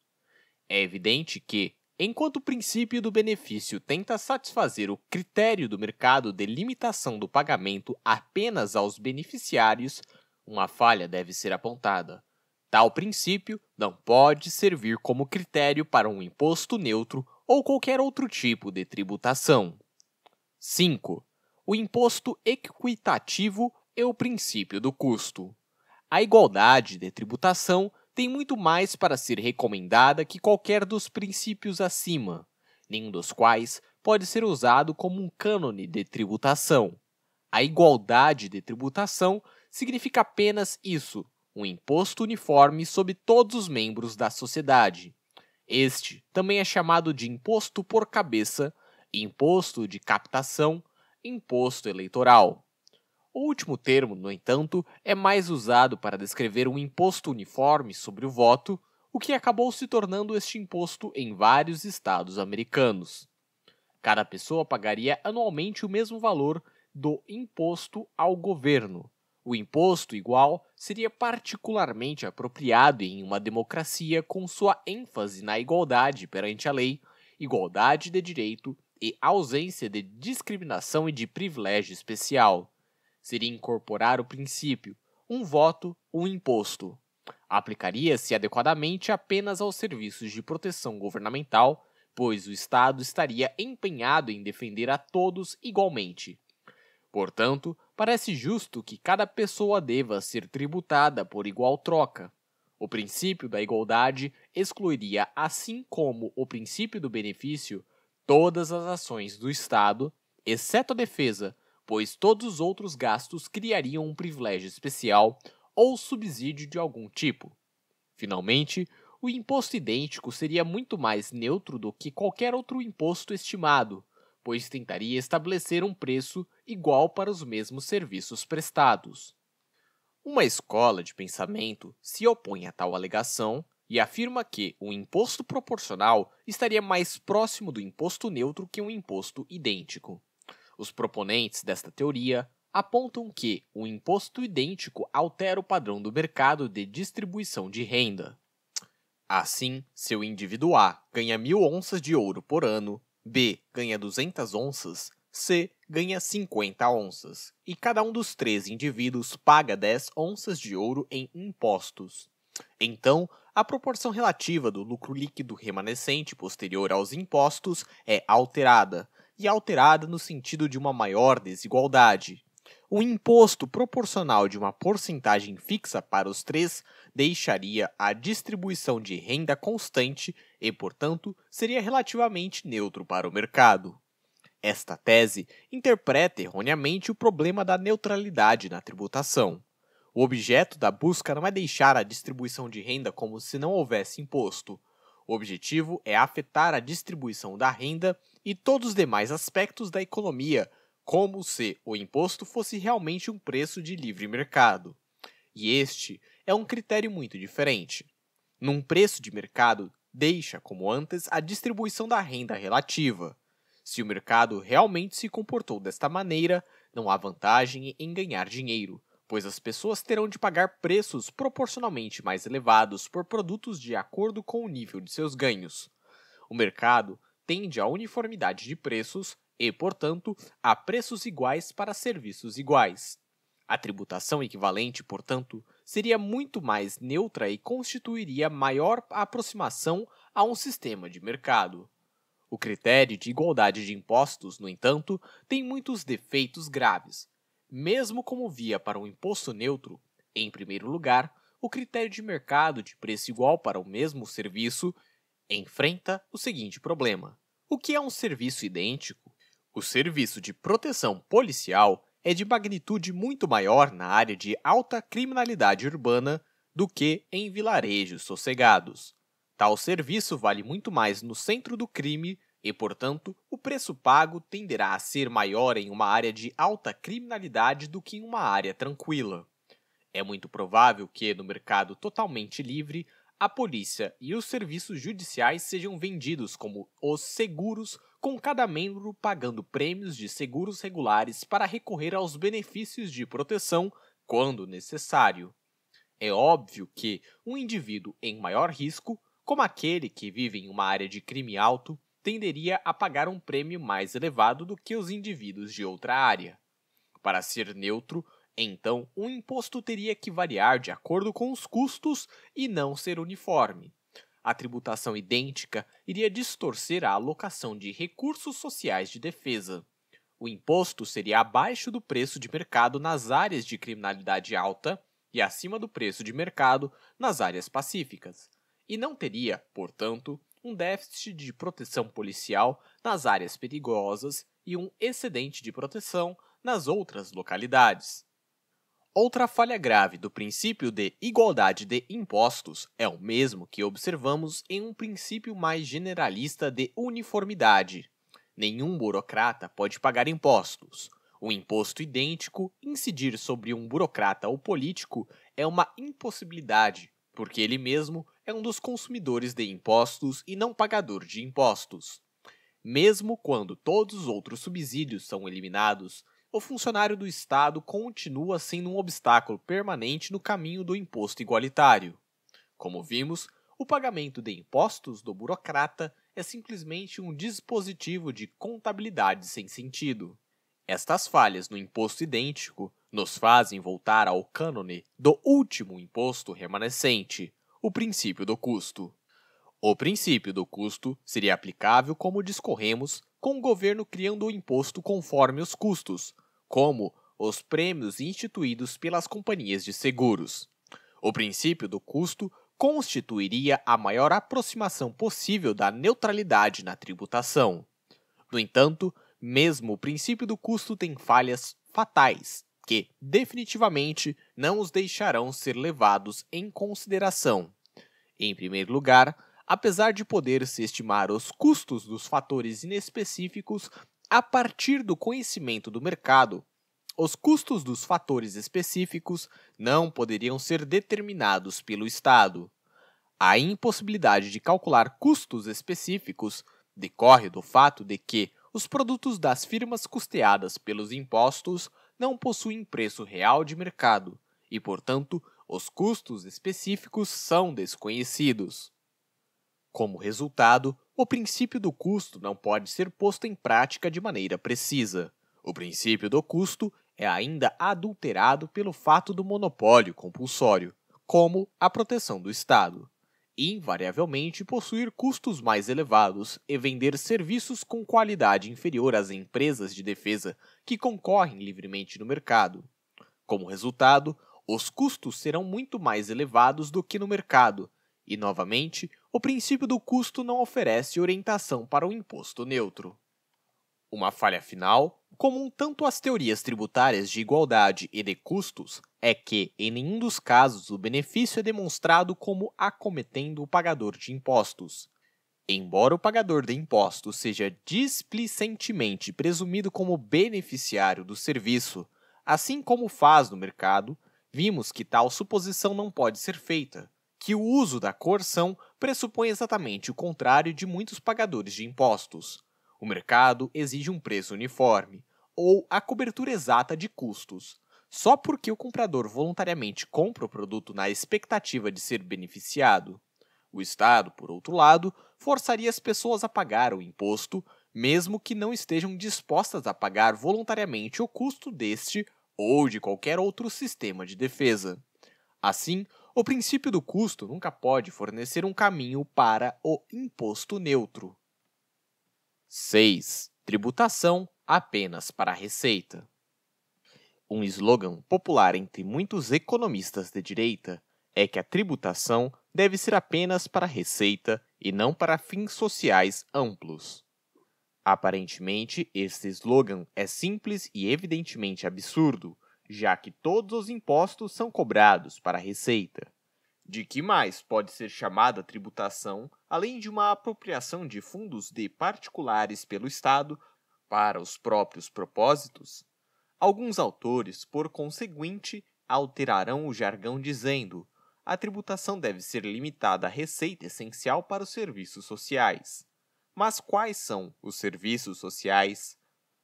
É evidente que, Enquanto o princípio do benefício tenta satisfazer o critério do mercado de limitação do pagamento apenas aos beneficiários, uma falha deve ser apontada. Tal princípio não pode servir como critério para um imposto neutro ou qualquer outro tipo de tributação. 5. O imposto equitativo é o princípio do custo. A igualdade de tributação tem muito mais para ser recomendada que qualquer dos princípios acima, nenhum dos quais pode ser usado como um cânone de tributação. A igualdade de tributação significa apenas isso, um imposto uniforme sobre todos os membros da sociedade. Este também é chamado de imposto por cabeça, imposto de captação, imposto eleitoral. O último termo, no entanto, é mais usado para descrever um imposto uniforme sobre o voto, o que acabou se tornando este imposto em vários estados americanos. Cada pessoa pagaria anualmente o mesmo valor do imposto ao governo. O imposto igual seria particularmente apropriado em uma democracia com sua ênfase na igualdade perante a lei, igualdade de direito e ausência de discriminação e de privilégio especial seria incorporar o princípio: um voto, um imposto. Aplicaria-se adequadamente apenas aos serviços de proteção governamental, pois o Estado estaria empenhado em defender a todos igualmente. Portanto, parece justo que cada pessoa deva ser tributada por igual troca. O princípio da igualdade excluiria, assim como o princípio do benefício, todas as ações do Estado, exceto a defesa, pois todos os outros gastos criariam um privilégio especial ou subsídio de algum tipo. Finalmente, o imposto idêntico seria muito mais neutro do que qualquer outro imposto estimado, pois tentaria estabelecer um preço igual para os mesmos serviços prestados. Uma escola de pensamento se opõe a tal alegação e afirma que o imposto proporcional estaria mais próximo do imposto neutro que um imposto idêntico. Os proponentes desta teoria apontam que um imposto idêntico altera o padrão do mercado de distribuição de renda. Assim, se o indivíduo A ganha mil onças de ouro por ano, B ganha 200 onças, C ganha 50 onças, e cada um dos três indivíduos paga 10 onças de ouro em impostos. Então, a proporção relativa do lucro líquido remanescente posterior aos impostos é alterada, e alterada no sentido de uma maior desigualdade. O imposto proporcional de uma porcentagem fixa para os três deixaria a distribuição de renda constante e, portanto, seria relativamente neutro para o mercado. Esta tese interpreta erroneamente o problema da neutralidade na tributação. O objeto da busca não é deixar a distribuição de renda como se não houvesse imposto, o objetivo é afetar a distribuição da renda e todos os demais aspectos da economia, como se o imposto fosse realmente um preço de livre mercado. E este é um critério muito diferente. Num preço de mercado, deixa como antes a distribuição da renda relativa. Se o mercado realmente se comportou desta maneira, não há vantagem em ganhar dinheiro, pois as pessoas terão de pagar preços proporcionalmente mais elevados por produtos de acordo com o nível de seus ganhos. O mercado tende à uniformidade de preços e, portanto, a preços iguais para serviços iguais. A tributação equivalente, portanto, seria muito mais neutra e constituiria maior aproximação a um sistema de mercado. O critério de igualdade de impostos, no entanto, tem muitos defeitos graves, mesmo como via para um imposto neutro, em primeiro lugar, o critério de mercado de preço igual para o mesmo serviço enfrenta o seguinte problema: o que é um serviço idêntico? O serviço de proteção policial é de magnitude muito maior na área de alta criminalidade urbana do que em vilarejos sossegados. Tal serviço vale muito mais no centro do crime e, portanto, o preço pago tenderá a ser maior em uma área de alta criminalidade do que em uma área tranquila. É muito provável que, no mercado totalmente livre, a polícia e os serviços judiciais sejam vendidos como os seguros, com cada membro pagando prêmios de seguros regulares para recorrer aos benefícios de proteção quando necessário. É óbvio que um indivíduo em maior risco, como aquele que vive em uma área de crime alto, tenderia a pagar um prêmio mais elevado do que os indivíduos de outra área. Para ser neutro, então, o imposto teria que variar de acordo com os custos e não ser uniforme. A tributação idêntica iria distorcer a alocação de recursos sociais de defesa. O imposto seria abaixo do preço de mercado nas áreas de criminalidade alta e acima do preço de mercado nas áreas pacíficas, e não teria, portanto, um déficit de proteção policial nas áreas perigosas e um excedente de proteção nas outras localidades. Outra falha grave do princípio de igualdade de impostos é o mesmo que observamos em um princípio mais generalista de uniformidade. Nenhum burocrata pode pagar impostos. Um imposto idêntico incidir sobre um burocrata ou político é uma impossibilidade, porque ele mesmo é um dos consumidores de impostos e não pagador de impostos. Mesmo quando todos os outros subsídios são eliminados, o funcionário do Estado continua sendo um obstáculo permanente no caminho do imposto igualitário. Como vimos, o pagamento de impostos do burocrata é simplesmente um dispositivo de contabilidade sem sentido. Estas falhas no imposto idêntico nos fazem voltar ao cânone do último imposto remanescente, o princípio do custo. O princípio do custo seria aplicável, como discorremos, com o governo criando o imposto conforme os custos, como os prêmios instituídos pelas companhias de seguros. O princípio do custo constituiria a maior aproximação possível da neutralidade na tributação. No entanto, mesmo o princípio do custo tem falhas fatais, que definitivamente não os deixarão ser levados em consideração. Em primeiro lugar, apesar de poder-se estimar os custos dos fatores inespecíficos a partir do conhecimento do mercado, os custos dos fatores específicos não poderiam ser determinados pelo Estado. A impossibilidade de calcular custos específicos decorre do fato de que os produtos das firmas custeadas pelos impostos não possuem preço real de mercado e, portanto, os custos específicos são desconhecidos. Como resultado, o princípio do custo não pode ser posto em prática de maneira precisa. O princípio do custo é ainda adulterado pelo fato do monopólio compulsório, como a proteção do Estado invariavelmente possuir custos mais elevados e vender serviços com qualidade inferior às empresas de defesa que concorrem livremente no mercado. Como resultado, os custos serão muito mais elevados do que no mercado, e novamente, o princípio do custo não oferece orientação para o imposto neutro. Uma falha final, comum tanto às teorias tributárias de igualdade e de custos, é que, em nenhum dos casos, o benefício é demonstrado como acometendo o pagador de impostos. Embora o pagador de impostos seja displicentemente presumido como beneficiário do serviço, assim como faz no mercado, vimos que tal suposição não pode ser feita, que o uso da coerção pressupõe exatamente o contrário de muitos pagadores de impostos. O mercado exige um preço uniforme, ou a cobertura exata de custos. Só porque o comprador voluntariamente compra o produto na expectativa de ser beneficiado. O Estado, por outro lado, forçaria as pessoas a pagar o imposto, mesmo que não estejam dispostas a pagar voluntariamente o custo deste ou de qualquer outro sistema de defesa. Assim, o princípio do custo nunca pode fornecer um caminho para o imposto neutro. 6. Tributação apenas para a receita. Um slogan popular entre muitos economistas de direita é que a tributação deve ser apenas para a receita e não para fins sociais amplos. Aparentemente, este slogan é simples e evidentemente absurdo, já que todos os impostos são cobrados para a receita de que mais pode ser chamada tributação além de uma apropriação de fundos de particulares pelo Estado para os próprios propósitos? Alguns autores, por conseguinte, alterarão o jargão dizendo: a tributação deve ser limitada à receita essencial para os serviços sociais. Mas quais são os serviços sociais?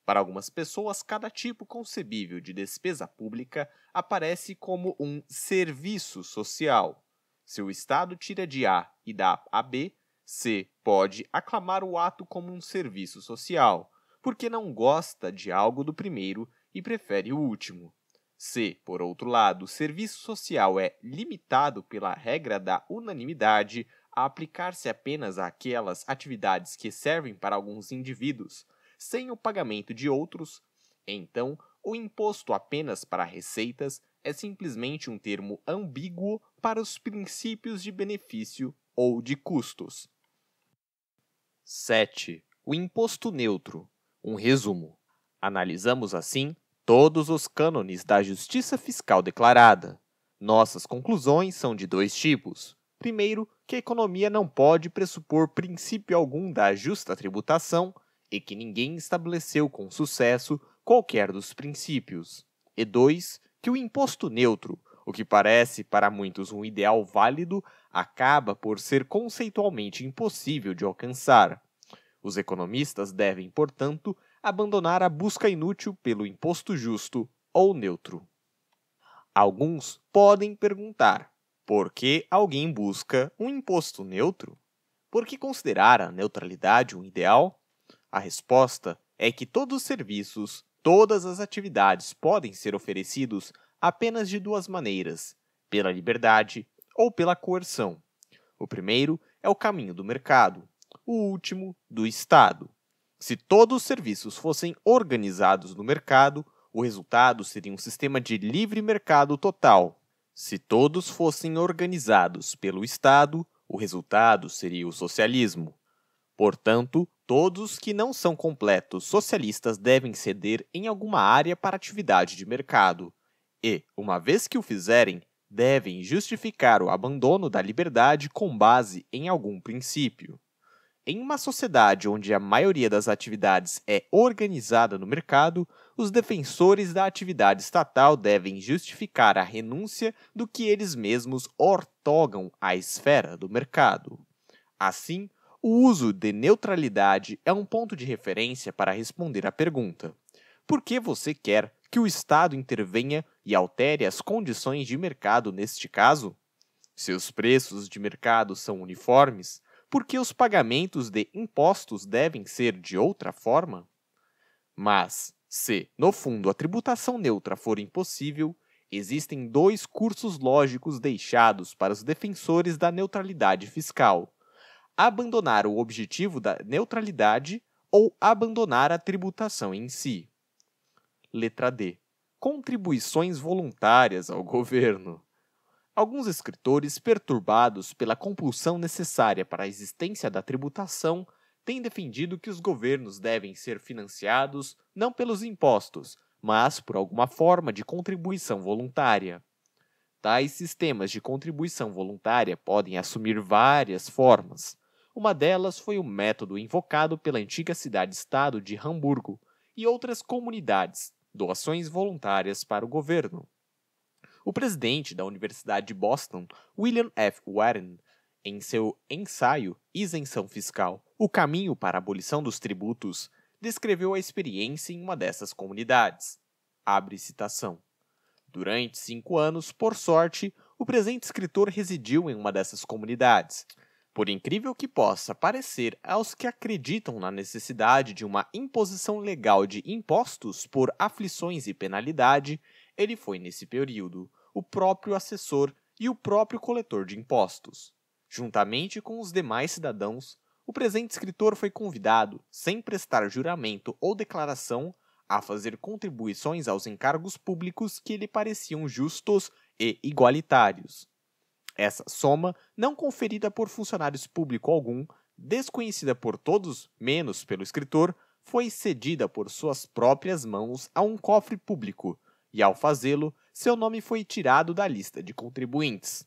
Para algumas pessoas, cada tipo concebível de despesa pública aparece como um serviço social. Se o Estado tira de A e dá a B, C pode aclamar o ato como um serviço social, porque não gosta de algo do primeiro e prefere o último. Se, por outro lado, o serviço social é limitado pela regra da unanimidade a aplicar-se apenas àquelas atividades que servem para alguns indivíduos, sem o pagamento de outros, então o imposto apenas para receitas é simplesmente um termo ambíguo para os princípios de benefício ou de custos. 7. O imposto neutro. Um resumo. Analisamos assim todos os cânones da justiça fiscal declarada. Nossas conclusões são de dois tipos. Primeiro, que a economia não pode pressupor princípio algum da justa tributação e que ninguém estabeleceu com sucesso qualquer dos princípios. E dois, que o imposto neutro o que parece, para muitos, um ideal válido acaba por ser conceitualmente impossível de alcançar. Os economistas devem, portanto, abandonar a busca inútil pelo imposto justo ou neutro. Alguns podem perguntar: por que alguém busca um imposto neutro? Por que considerar a neutralidade um ideal? A resposta é que todos os serviços, todas as atividades podem ser oferecidos apenas de duas maneiras: pela liberdade ou pela coerção. O primeiro é o caminho do mercado, o último, do Estado. Se todos os serviços fossem organizados no mercado, o resultado seria um sistema de livre mercado total. Se todos fossem organizados pelo Estado, o resultado seria o socialismo. Portanto, todos que não são completos socialistas devem ceder em alguma área para atividade de mercado e, uma vez que o fizerem, devem justificar o abandono da liberdade com base em algum princípio. Em uma sociedade onde a maioria das atividades é organizada no mercado, os defensores da atividade estatal devem justificar a renúncia do que eles mesmos ortogam à esfera do mercado. Assim, o uso de neutralidade é um ponto de referência para responder à pergunta: por que você quer que o Estado intervenha e altere as condições de mercado neste caso? Se os preços de mercado são uniformes, por que os pagamentos de impostos devem ser de outra forma? Mas, se, no fundo, a tributação neutra for impossível, existem dois cursos lógicos deixados para os defensores da neutralidade fiscal: abandonar o objetivo da neutralidade ou abandonar a tributação em si. Letra D contribuições voluntárias ao governo. Alguns escritores, perturbados pela compulsão necessária para a existência da tributação, têm defendido que os governos devem ser financiados não pelos impostos, mas por alguma forma de contribuição voluntária. Tais sistemas de contribuição voluntária podem assumir várias formas. Uma delas foi o método invocado pela antiga cidade-estado de Hamburgo e outras comunidades, doações voluntárias para o governo. O presidente da Universidade de Boston, William F. Warren, em seu ensaio Isenção Fiscal: O caminho para a abolição dos tributos, descreveu a experiência em uma dessas comunidades. Abre citação. Durante cinco anos, por sorte, o presente escritor residiu em uma dessas comunidades. Por incrível que possa parecer aos que acreditam na necessidade de uma imposição legal de impostos por aflições e penalidade, ele foi nesse período o próprio assessor e o próprio coletor de impostos. Juntamente com os demais cidadãos, o presente escritor foi convidado, sem prestar juramento ou declaração, a fazer contribuições aos encargos públicos que lhe pareciam justos e igualitários. Essa soma, não conferida por funcionários público algum, desconhecida por todos, menos pelo escritor, foi cedida por suas próprias mãos a um cofre público, e ao fazê-lo, seu nome foi tirado da lista de contribuintes.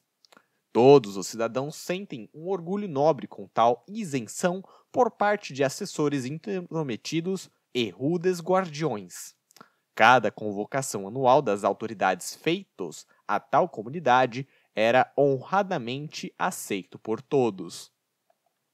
Todos os cidadãos sentem um orgulho nobre com tal isenção por parte de assessores intrometidos e rudes guardiões. Cada convocação anual das autoridades feitos a tal comunidade era honradamente aceito por todos.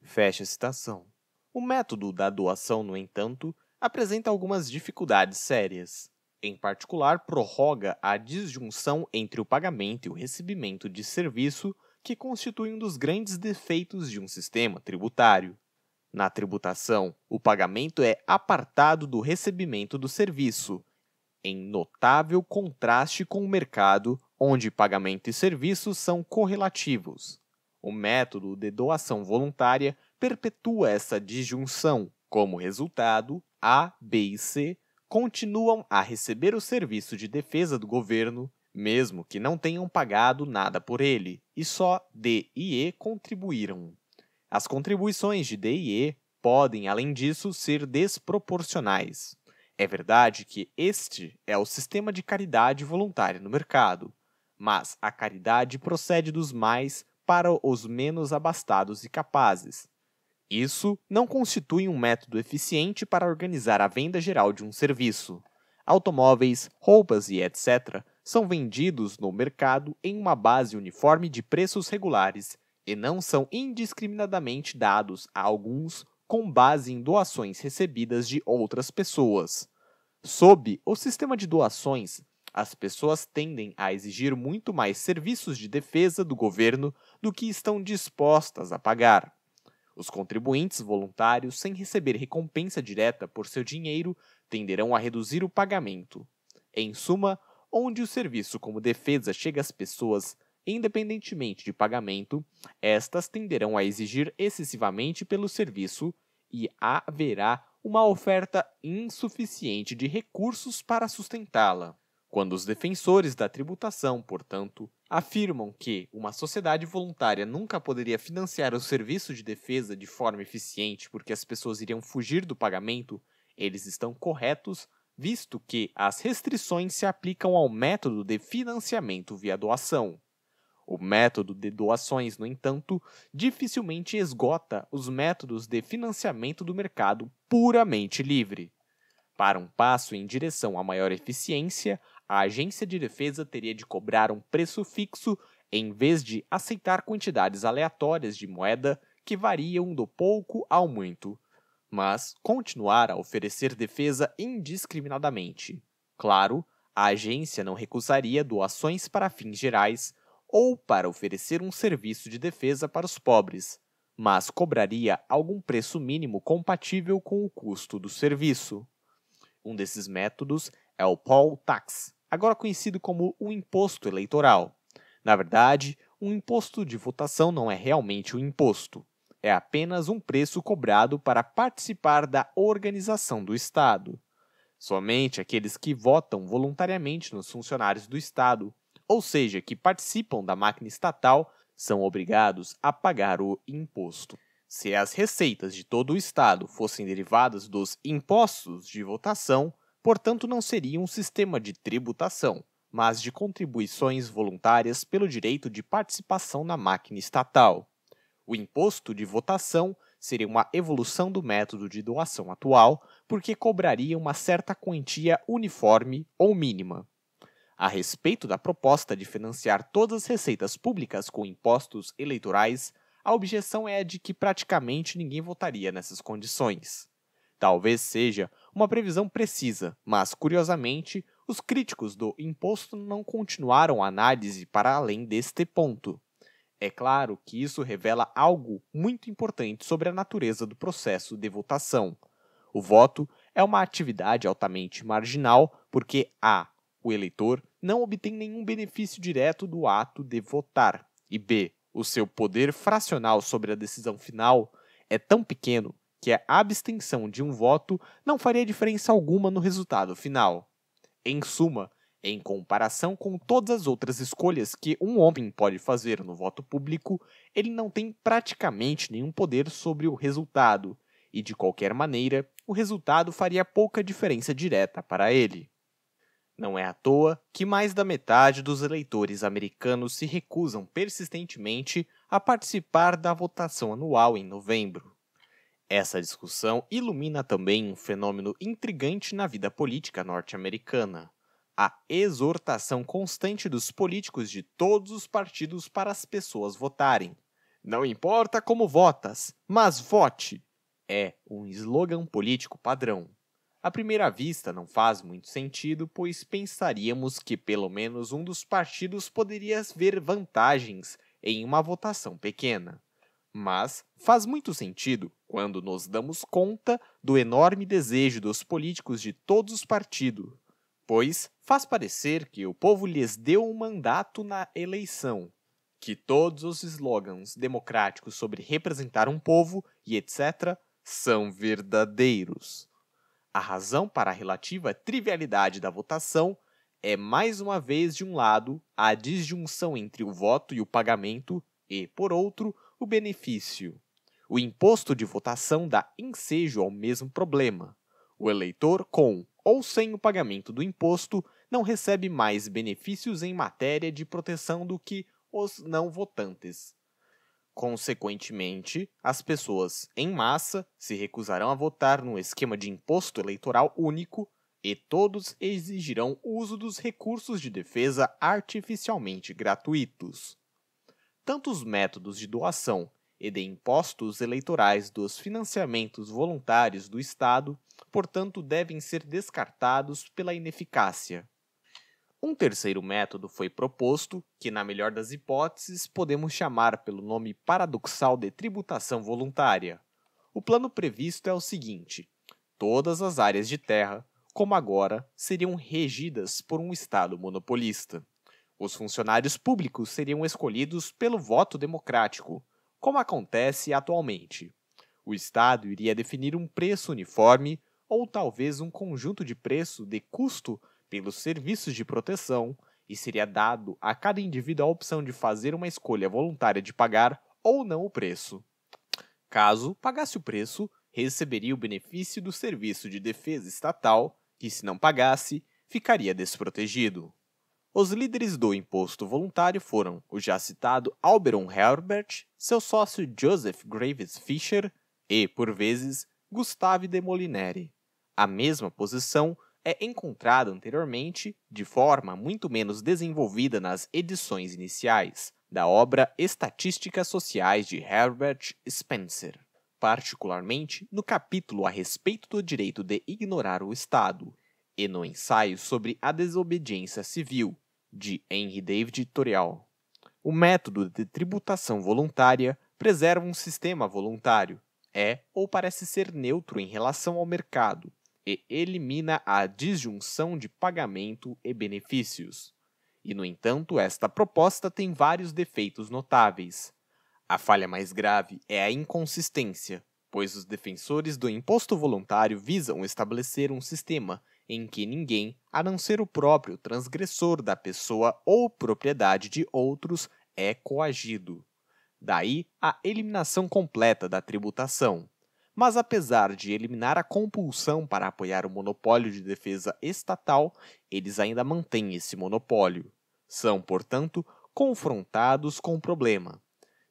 Fecha a citação. O método da doação, no entanto, apresenta algumas dificuldades sérias. Em particular, prorroga a disjunção entre o pagamento e o recebimento de serviço, que constitui um dos grandes defeitos de um sistema tributário. Na tributação, o pagamento é apartado do recebimento do serviço, em notável contraste com o mercado, onde pagamento e serviços são correlativos. O método de doação voluntária perpetua essa disjunção. Como resultado, A, B e C continuam a receber o serviço de defesa do governo, mesmo que não tenham pagado nada por ele, e só D e E contribuíram. As contribuições de D e E podem, além disso, ser desproporcionais. É verdade que este é o sistema de caridade voluntária no mercado, mas a caridade procede dos mais para os menos abastados e capazes. Isso não constitui um método eficiente para organizar a venda geral de um serviço. Automóveis, roupas e etc. são vendidos no mercado em uma base uniforme de preços regulares e não são indiscriminadamente dados a alguns com base em doações recebidas de outras pessoas. Sob o sistema de doações, as pessoas tendem a exigir muito mais serviços de defesa do governo do que estão dispostas a pagar. Os contribuintes voluntários, sem receber recompensa direta por seu dinheiro, tenderão a reduzir o pagamento. Em suma, onde o serviço como defesa chega às pessoas, independentemente de pagamento, estas tenderão a exigir excessivamente pelo serviço e haverá uma oferta insuficiente de recursos para sustentá-la. Quando os defensores da tributação, portanto, afirmam que uma sociedade voluntária nunca poderia financiar o serviço de defesa de forma eficiente porque as pessoas iriam fugir do pagamento, eles estão corretos, visto que as restrições se aplicam ao método de financiamento via doação. O método de doações, no entanto, dificilmente esgota os métodos de financiamento do mercado puramente livre. Para um passo em direção a maior eficiência, a agência de defesa teria de cobrar um preço fixo em vez de aceitar quantidades aleatórias de moeda que variam do pouco ao muito, mas continuar a oferecer defesa indiscriminadamente. Claro, a agência não recusaria doações para fins gerais ou para oferecer um serviço de defesa para os pobres, mas cobraria algum preço mínimo compatível com o custo do serviço. Um desses métodos é o Paul tax, agora conhecido como o imposto eleitoral. Na verdade, um imposto de votação não é realmente um imposto, é apenas um preço cobrado para participar da organização do Estado. Somente aqueles que votam voluntariamente nos funcionários do Estado, ou seja, que participam da máquina estatal, são obrigados a pagar o imposto. Se as receitas de todo o Estado fossem derivadas dos impostos de votação, portanto não seria um sistema de tributação, mas de contribuições voluntárias pelo direito de participação na máquina estatal. O imposto de votação seria uma evolução do método de doação atual, porque cobraria uma certa quantia uniforme ou mínima. A respeito da proposta de financiar todas as receitas públicas com impostos eleitorais, a objeção é a de que praticamente ninguém votaria nessas condições. Talvez seja uma previsão precisa, mas curiosamente, os críticos do imposto não continuaram a análise para além deste ponto. É claro que isso revela algo muito importante sobre a natureza do processo de votação. O voto é uma atividade altamente marginal porque a o eleitor não obtém nenhum benefício direto do ato de votar e b o seu poder fracional sobre a decisão final é tão pequeno que é a abstenção de um voto não faria diferença alguma no resultado final. Em suma, em comparação com todas as outras escolhas que um homem pode fazer no voto público, ele não tem praticamente nenhum poder sobre o resultado, e de qualquer maneira, o resultado faria pouca diferença direta para ele. Não é à toa que mais da metade dos eleitores americanos se recusam persistentemente a participar da votação anual em novembro. Essa discussão ilumina também um fenômeno intrigante na vida política norte-americana: a exortação constante dos políticos de todos os partidos para as pessoas votarem. Não importa como votas, mas vote! É um slogan político padrão. À primeira vista, não faz muito sentido, pois pensaríamos que pelo menos um dos partidos poderia ver vantagens em uma votação pequena mas faz muito sentido quando nos damos conta do enorme desejo dos políticos de todos os partidos, pois faz parecer que o povo lhes deu um mandato na eleição, que todos os slogans democráticos sobre representar um povo e etc. são verdadeiros. A razão para a relativa trivialidade da votação é mais uma vez, de um lado, a disjunção entre o voto e o pagamento, e, por outro, o benefício. O imposto de votação dá ensejo ao mesmo problema. O eleitor, com ou sem o pagamento do imposto, não recebe mais benefícios em matéria de proteção do que os não votantes. Consequentemente, as pessoas, em massa, se recusarão a votar num esquema de imposto eleitoral único e todos exigirão uso dos recursos de defesa artificialmente gratuitos tanto os métodos de doação e de impostos eleitorais dos financiamentos voluntários do Estado, portanto, devem ser descartados pela ineficácia. Um terceiro método foi proposto, que, na melhor das hipóteses, podemos chamar pelo nome paradoxal de tributação voluntária. O plano previsto é o seguinte: todas as áreas de terra, como agora, seriam regidas por um Estado monopolista. Os funcionários públicos seriam escolhidos pelo voto democrático, como acontece atualmente. O Estado iria definir um preço uniforme ou talvez um conjunto de preço de custo pelos serviços de proteção e seria dado a cada indivíduo a opção de fazer uma escolha voluntária de pagar ou não o preço. Caso pagasse o preço, receberia o benefício do serviço de defesa estatal, e se não pagasse, ficaria desprotegido. Os líderes do imposto voluntário foram o já citado Alberon Herbert, seu sócio Joseph Graves Fisher e, por vezes, Gustave de Molinari. A mesma posição é encontrada anteriormente, de forma muito menos desenvolvida nas edições iniciais, da obra Estatísticas Sociais de Herbert Spencer, particularmente no capítulo a respeito do direito de ignorar o Estado e no ensaio sobre a desobediência civil, de Henry David Torial. O método de tributação voluntária preserva um sistema voluntário, é ou parece ser neutro em relação ao mercado e elimina a disjunção de pagamento e benefícios. E, no entanto, esta proposta tem vários defeitos notáveis. A falha mais grave é a inconsistência, pois os defensores do imposto voluntário visam estabelecer um sistema em que ninguém, a não ser o próprio transgressor da pessoa ou propriedade de outros, é coagido. Daí a eliminação completa da tributação. Mas apesar de eliminar a compulsão para apoiar o monopólio de defesa estatal, eles ainda mantêm esse monopólio. São, portanto, confrontados com o problema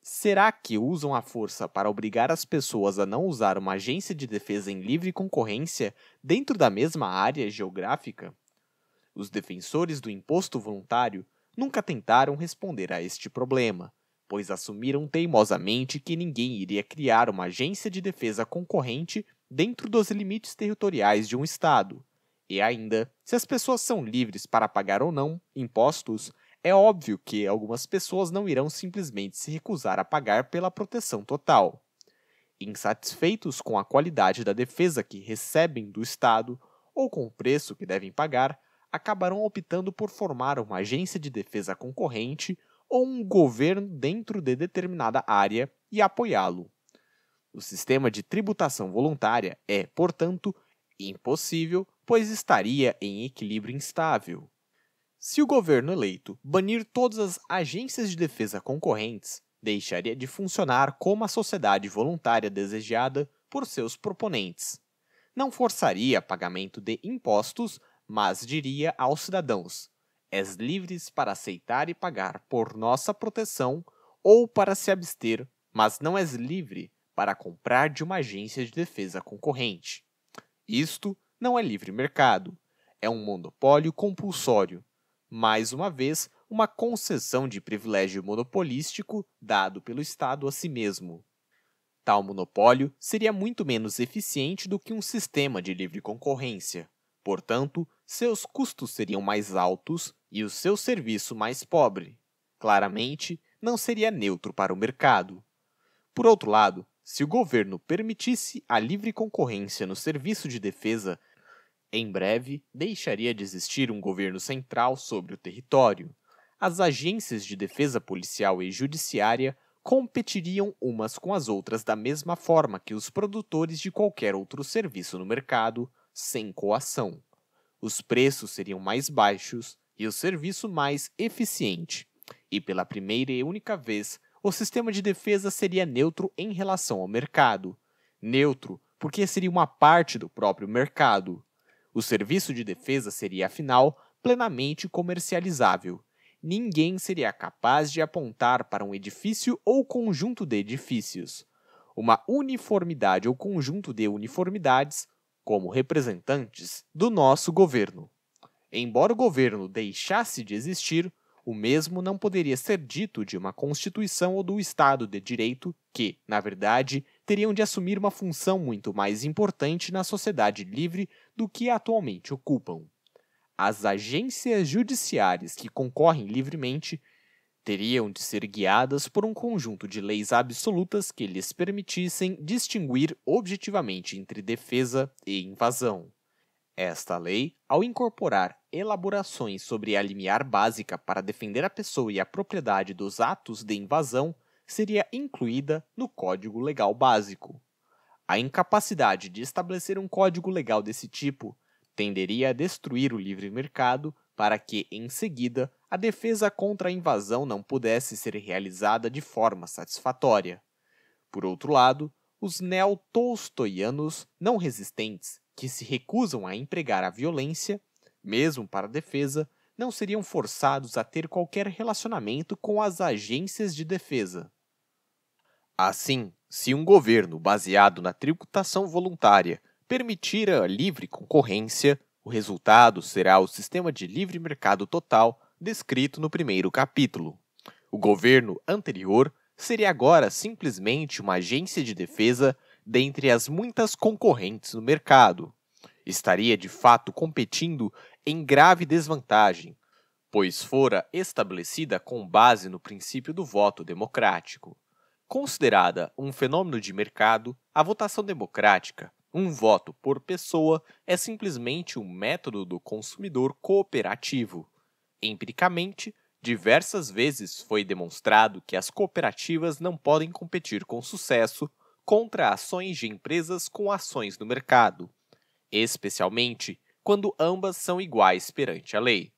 Será que usam a força para obrigar as pessoas a não usar uma agência de defesa em livre concorrência dentro da mesma área geográfica? Os defensores do imposto voluntário nunca tentaram responder a este problema, pois assumiram teimosamente que ninguém iria criar uma agência de defesa concorrente dentro dos limites territoriais de um Estado. E ainda, se as pessoas são livres para pagar ou não impostos, é óbvio que algumas pessoas não irão simplesmente se recusar a pagar pela proteção total. Insatisfeitos com a qualidade da defesa que recebem do Estado ou com o preço que devem pagar, acabarão optando por formar uma agência de defesa concorrente ou um governo dentro de determinada área e apoiá-lo. O sistema de tributação voluntária é, portanto, impossível, pois estaria em equilíbrio instável. Se o governo eleito banir todas as agências de defesa concorrentes, deixaria de funcionar como a sociedade voluntária desejada por seus proponentes. Não forçaria pagamento de impostos, mas diria aos cidadãos: és livres para aceitar e pagar por nossa proteção ou para se abster, mas não és livre para comprar de uma agência de defesa concorrente. Isto não é livre mercado, é um monopólio compulsório mais uma vez, uma concessão de privilégio monopolístico dado pelo Estado a si mesmo. Tal monopólio seria muito menos eficiente do que um sistema de livre concorrência. Portanto, seus custos seriam mais altos e o seu serviço mais pobre. Claramente, não seria neutro para o mercado. Por outro lado, se o governo permitisse a livre concorrência no serviço de defesa, em breve, deixaria de existir um governo central sobre o território. As agências de defesa policial e judiciária competiriam umas com as outras da mesma forma que os produtores de qualquer outro serviço no mercado, sem coação. Os preços seriam mais baixos e o serviço mais eficiente. E pela primeira e única vez, o sistema de defesa seria neutro em relação ao mercado. Neutro porque seria uma parte do próprio mercado. O serviço de defesa seria, afinal, plenamente comercializável. Ninguém seria capaz de apontar para um edifício ou conjunto de edifícios. Uma uniformidade ou conjunto de uniformidades, como representantes do nosso governo. Embora o governo deixasse de existir, o mesmo não poderia ser dito de uma Constituição ou do Estado de Direito que, na verdade, teriam de assumir uma função muito mais importante na sociedade livre do que atualmente ocupam. As agências judiciárias que concorrem livremente teriam de ser guiadas por um conjunto de leis absolutas que lhes permitissem distinguir objetivamente entre defesa e invasão. Esta lei, ao incorporar elaborações sobre a limiar básica para defender a pessoa e a propriedade dos atos de invasão, seria incluída no Código Legal Básico. A incapacidade de estabelecer um código legal desse tipo tenderia a destruir o livre mercado para que, em seguida, a defesa contra a invasão não pudesse ser realizada de forma satisfatória. Por outro lado, os neo-tolstoianos não resistentes, que se recusam a empregar a violência, mesmo para a defesa, não seriam forçados a ter qualquer relacionamento com as agências de defesa. Assim, se um governo baseado na tributação voluntária permitir a livre concorrência, o resultado será o sistema de livre mercado total descrito no primeiro capítulo. O governo anterior seria agora simplesmente uma agência de defesa dentre as muitas concorrentes no mercado. Estaria de fato competindo em grave desvantagem, pois fora estabelecida com base no princípio do voto democrático. Considerada um fenômeno de mercado, a votação democrática, um voto por pessoa, é simplesmente um método do consumidor cooperativo. Empiricamente, diversas vezes foi demonstrado que as cooperativas não podem competir com sucesso contra ações de empresas com ações no mercado, especialmente quando ambas são iguais perante a lei.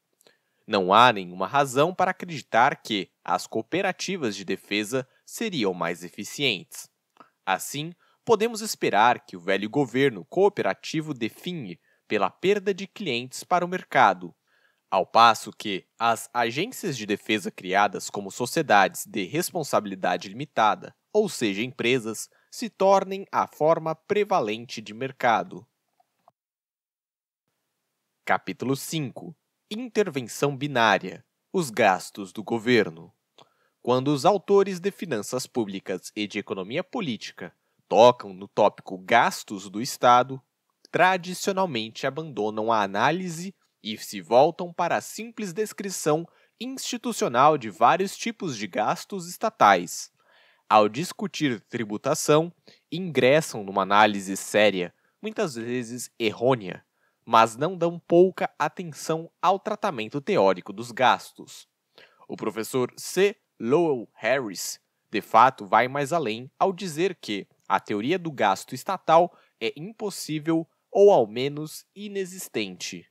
Não há nenhuma razão para acreditar que as cooperativas de defesa seriam mais eficientes. Assim, podemos esperar que o velho governo cooperativo define pela perda de clientes para o mercado, ao passo que as agências de defesa criadas como sociedades de responsabilidade limitada, ou seja, empresas, se tornem a forma prevalente de mercado. Capítulo 5 Intervenção binária Os gastos do governo quando os autores de finanças públicas e de economia política tocam no tópico gastos do Estado, tradicionalmente abandonam a análise e se voltam para a simples descrição institucional de vários tipos de gastos estatais. Ao discutir tributação, ingressam numa análise séria, muitas vezes errônea, mas não dão pouca atenção ao tratamento teórico dos gastos. O professor C. Lowell Harris, de fato, vai mais além ao dizer que a teoria do gasto estatal é impossível ou ao menos inexistente.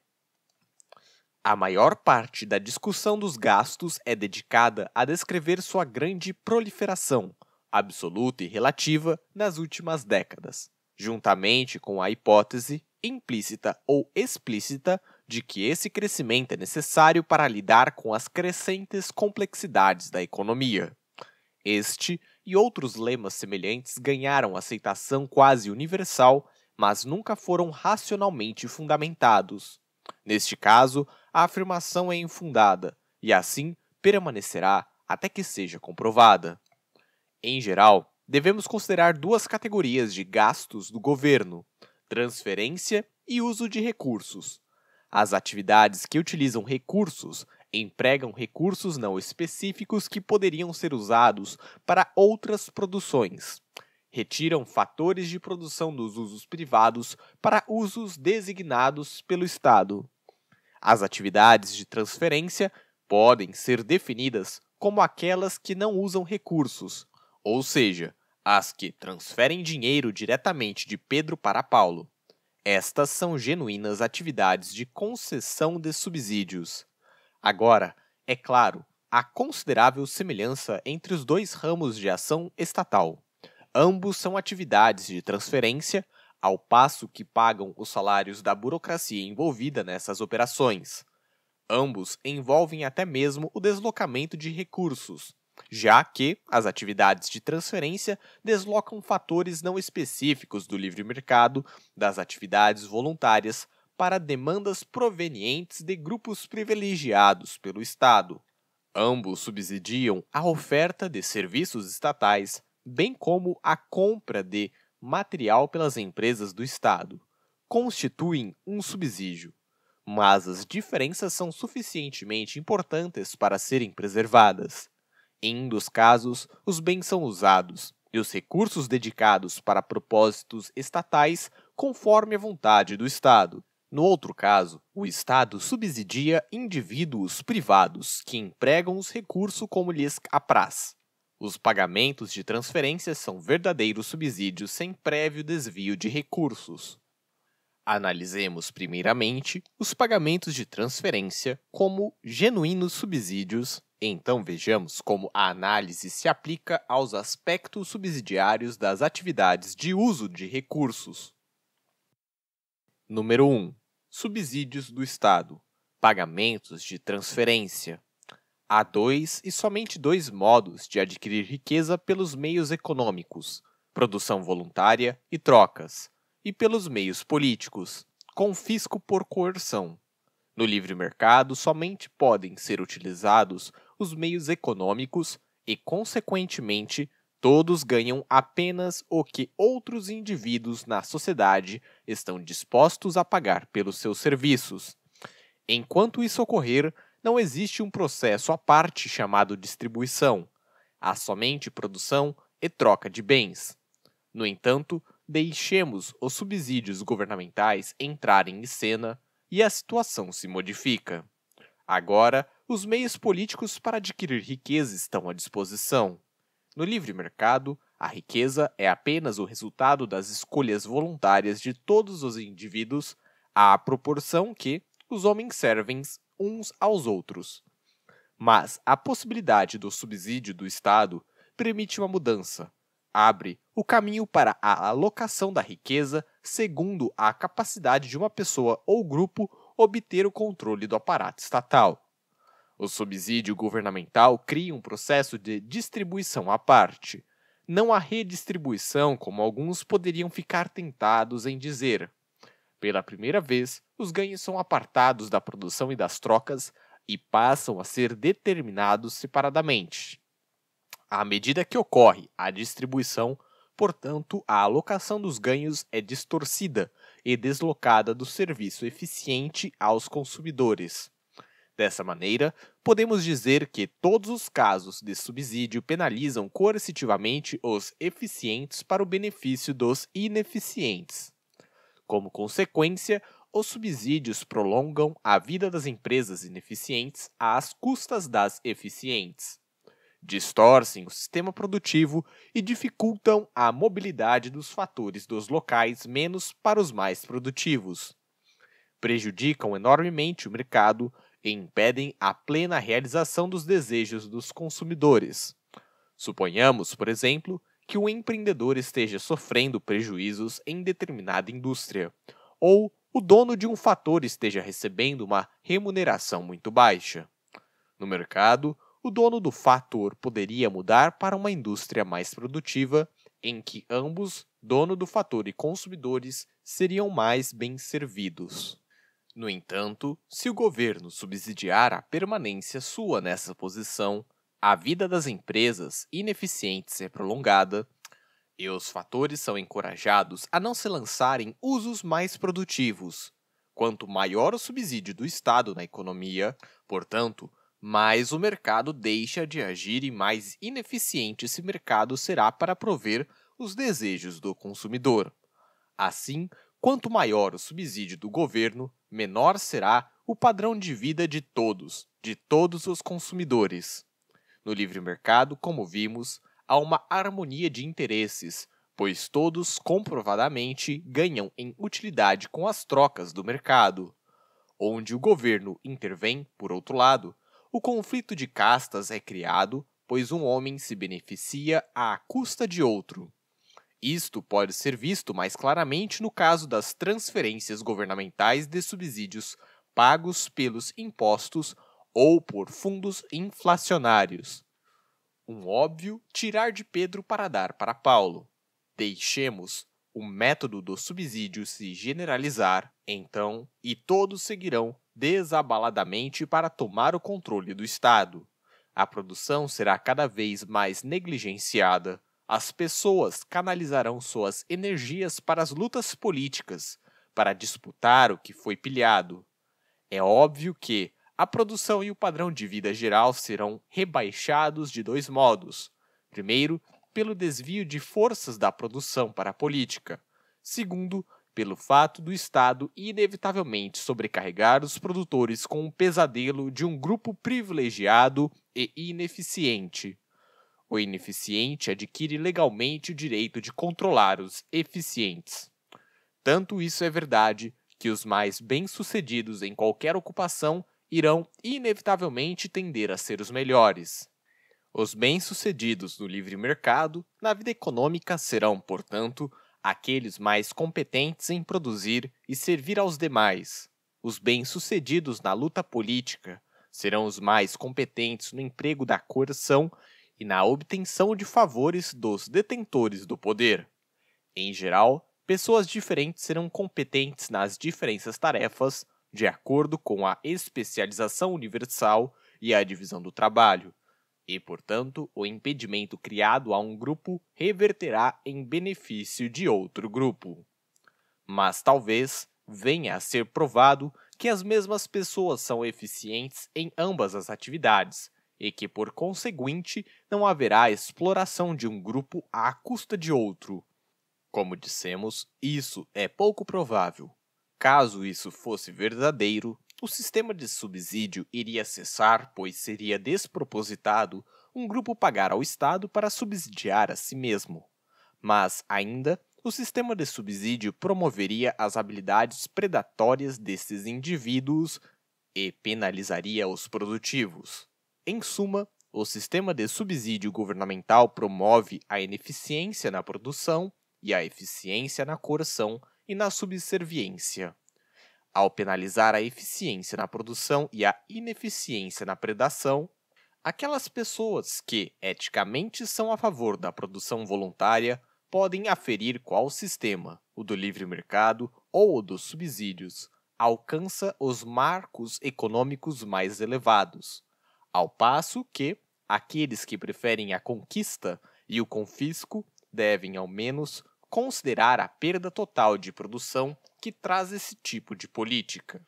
A maior parte da discussão dos gastos é dedicada a descrever sua grande proliferação, absoluta e relativa, nas últimas décadas, juntamente com a hipótese, implícita ou explícita, de que esse crescimento é necessário para lidar com as crescentes complexidades da economia. Este e outros lemas semelhantes ganharam aceitação quase universal, mas nunca foram racionalmente fundamentados. Neste caso, a afirmação é infundada e assim permanecerá até que seja comprovada. Em geral, devemos considerar duas categorias de gastos do governo: transferência e uso de recursos, as atividades que utilizam recursos empregam recursos não específicos que poderiam ser usados para outras produções. Retiram fatores de produção dos usos privados para usos designados pelo Estado. As atividades de transferência podem ser definidas como aquelas que não usam recursos, ou seja, as que transferem dinheiro diretamente de Pedro para Paulo. Estas são genuínas atividades de concessão de subsídios. Agora, é claro, há considerável semelhança entre os dois ramos de ação estatal. Ambos são atividades de transferência, ao passo que pagam os salários da burocracia envolvida nessas operações. Ambos envolvem até mesmo o deslocamento de recursos, já que as atividades de transferência deslocam fatores não específicos do livre mercado das atividades voluntárias para demandas provenientes de grupos privilegiados pelo Estado. Ambos subsidiam a oferta de serviços estatais, bem como a compra de material pelas empresas do Estado. Constituem um subsídio, mas as diferenças são suficientemente importantes para serem preservadas. Em um dos casos, os bens são usados e os recursos dedicados para propósitos estatais conforme a vontade do Estado. No outro caso, o Estado subsidia indivíduos privados que empregam os recursos como lhes apraz. Os pagamentos de transferências são verdadeiros subsídios sem prévio desvio de recursos. Analisemos primeiramente os pagamentos de transferência como genuínos subsídios, então vejamos como a análise se aplica aos aspectos subsidiários das atividades de uso de recursos. Número 1. Subsídios do Estado. Pagamentos de transferência. Há dois e somente dois modos de adquirir riqueza pelos meios econômicos: produção voluntária e trocas e pelos meios políticos, confisco por coerção. No livre mercado, somente podem ser utilizados os meios econômicos e, consequentemente, todos ganham apenas o que outros indivíduos na sociedade estão dispostos a pagar pelos seus serviços. Enquanto isso ocorrer, não existe um processo à parte chamado distribuição. Há somente produção e troca de bens. No entanto, Deixemos os subsídios governamentais entrarem em cena e a situação se modifica. Agora, os meios políticos para adquirir riqueza estão à disposição. No livre mercado, a riqueza é apenas o resultado das escolhas voluntárias de todos os indivíduos à proporção que os homens servem uns aos outros. Mas a possibilidade do subsídio do Estado permite uma mudança, abre o caminho para a alocação da riqueza segundo a capacidade de uma pessoa ou grupo obter o controle do aparato estatal. O subsídio governamental cria um processo de distribuição à parte, não a redistribuição como alguns poderiam ficar tentados em dizer. Pela primeira vez, os ganhos são apartados da produção e das trocas e passam a ser determinados separadamente. À medida que ocorre a distribuição, portanto, a alocação dos ganhos é distorcida e deslocada do serviço eficiente aos consumidores. Dessa maneira, podemos dizer que todos os casos de subsídio penalizam coercitivamente os eficientes para o benefício dos ineficientes. Como consequência, os subsídios prolongam a vida das empresas ineficientes às custas das eficientes distorcem o sistema produtivo e dificultam a mobilidade dos fatores dos locais menos para os mais produtivos. Prejudicam enormemente o mercado e impedem a plena realização dos desejos dos consumidores. Suponhamos, por exemplo, que o empreendedor esteja sofrendo prejuízos em determinada indústria, ou o dono de um fator esteja recebendo uma remuneração muito baixa. No mercado, o dono do fator poderia mudar para uma indústria mais produtiva, em que ambos, dono do fator e consumidores, seriam mais bem servidos. No entanto, se o governo subsidiar a permanência sua nessa posição, a vida das empresas ineficientes é prolongada e os fatores são encorajados a não se lançarem usos mais produtivos. Quanto maior o subsídio do Estado na economia, portanto, mais o mercado deixa de agir e mais ineficiente esse mercado será para prover os desejos do consumidor. Assim, quanto maior o subsídio do governo, menor será o padrão de vida de todos, de todos os consumidores. No livre mercado, como vimos, há uma harmonia de interesses, pois todos comprovadamente ganham em utilidade com as trocas do mercado. Onde o governo intervém, por outro lado, o conflito de castas é criado, pois um homem se beneficia à custa de outro. Isto pode ser visto mais claramente no caso das transferências governamentais de subsídios pagos pelos impostos ou por fundos inflacionários. Um óbvio tirar de Pedro para dar para Paulo. Deixemos o método do subsídio se generalizar, então, e todos seguirão desabaladamente para tomar o controle do Estado. A produção será cada vez mais negligenciada. As pessoas canalizarão suas energias para as lutas políticas, para disputar o que foi pilhado. É óbvio que a produção e o padrão de vida geral serão rebaixados de dois modos. Primeiro, pelo desvio de forças da produção para a política. Segundo, pelo fato do Estado inevitavelmente sobrecarregar os produtores com o pesadelo de um grupo privilegiado e ineficiente. O ineficiente adquire legalmente o direito de controlar os eficientes. Tanto isso é verdade que os mais bem-sucedidos em qualquer ocupação irão inevitavelmente tender a ser os melhores. Os bem-sucedidos no livre mercado, na vida econômica, serão, portanto, aqueles mais competentes em produzir e servir aos demais. Os bem-sucedidos na luta política serão os mais competentes no emprego da coerção e na obtenção de favores dos detentores do poder. Em geral, pessoas diferentes serão competentes nas diferentes tarefas, de acordo com a especialização universal e a divisão do trabalho e, portanto, o impedimento criado a um grupo reverterá em benefício de outro grupo. Mas talvez venha a ser provado que as mesmas pessoas são eficientes em ambas as atividades e que, por conseguinte, não haverá exploração de um grupo à custa de outro. Como dissemos, isso é pouco provável. Caso isso fosse verdadeiro, o sistema de subsídio iria cessar, pois seria despropositado um grupo pagar ao Estado para subsidiar a si mesmo. Mas, ainda, o sistema de subsídio promoveria as habilidades predatórias desses indivíduos e penalizaria os produtivos. Em suma, o sistema de subsídio governamental promove a ineficiência na produção e a eficiência na coerção e na subserviência. Ao penalizar a eficiência na produção e a ineficiência na predação, aquelas pessoas que eticamente são a favor da produção voluntária podem aferir qual sistema, o do livre mercado ou o dos subsídios, alcança os marcos econômicos mais elevados, ao passo que aqueles que preferem a conquista e o confisco devem, ao menos, considerar a perda total de produção que traz esse tipo de política.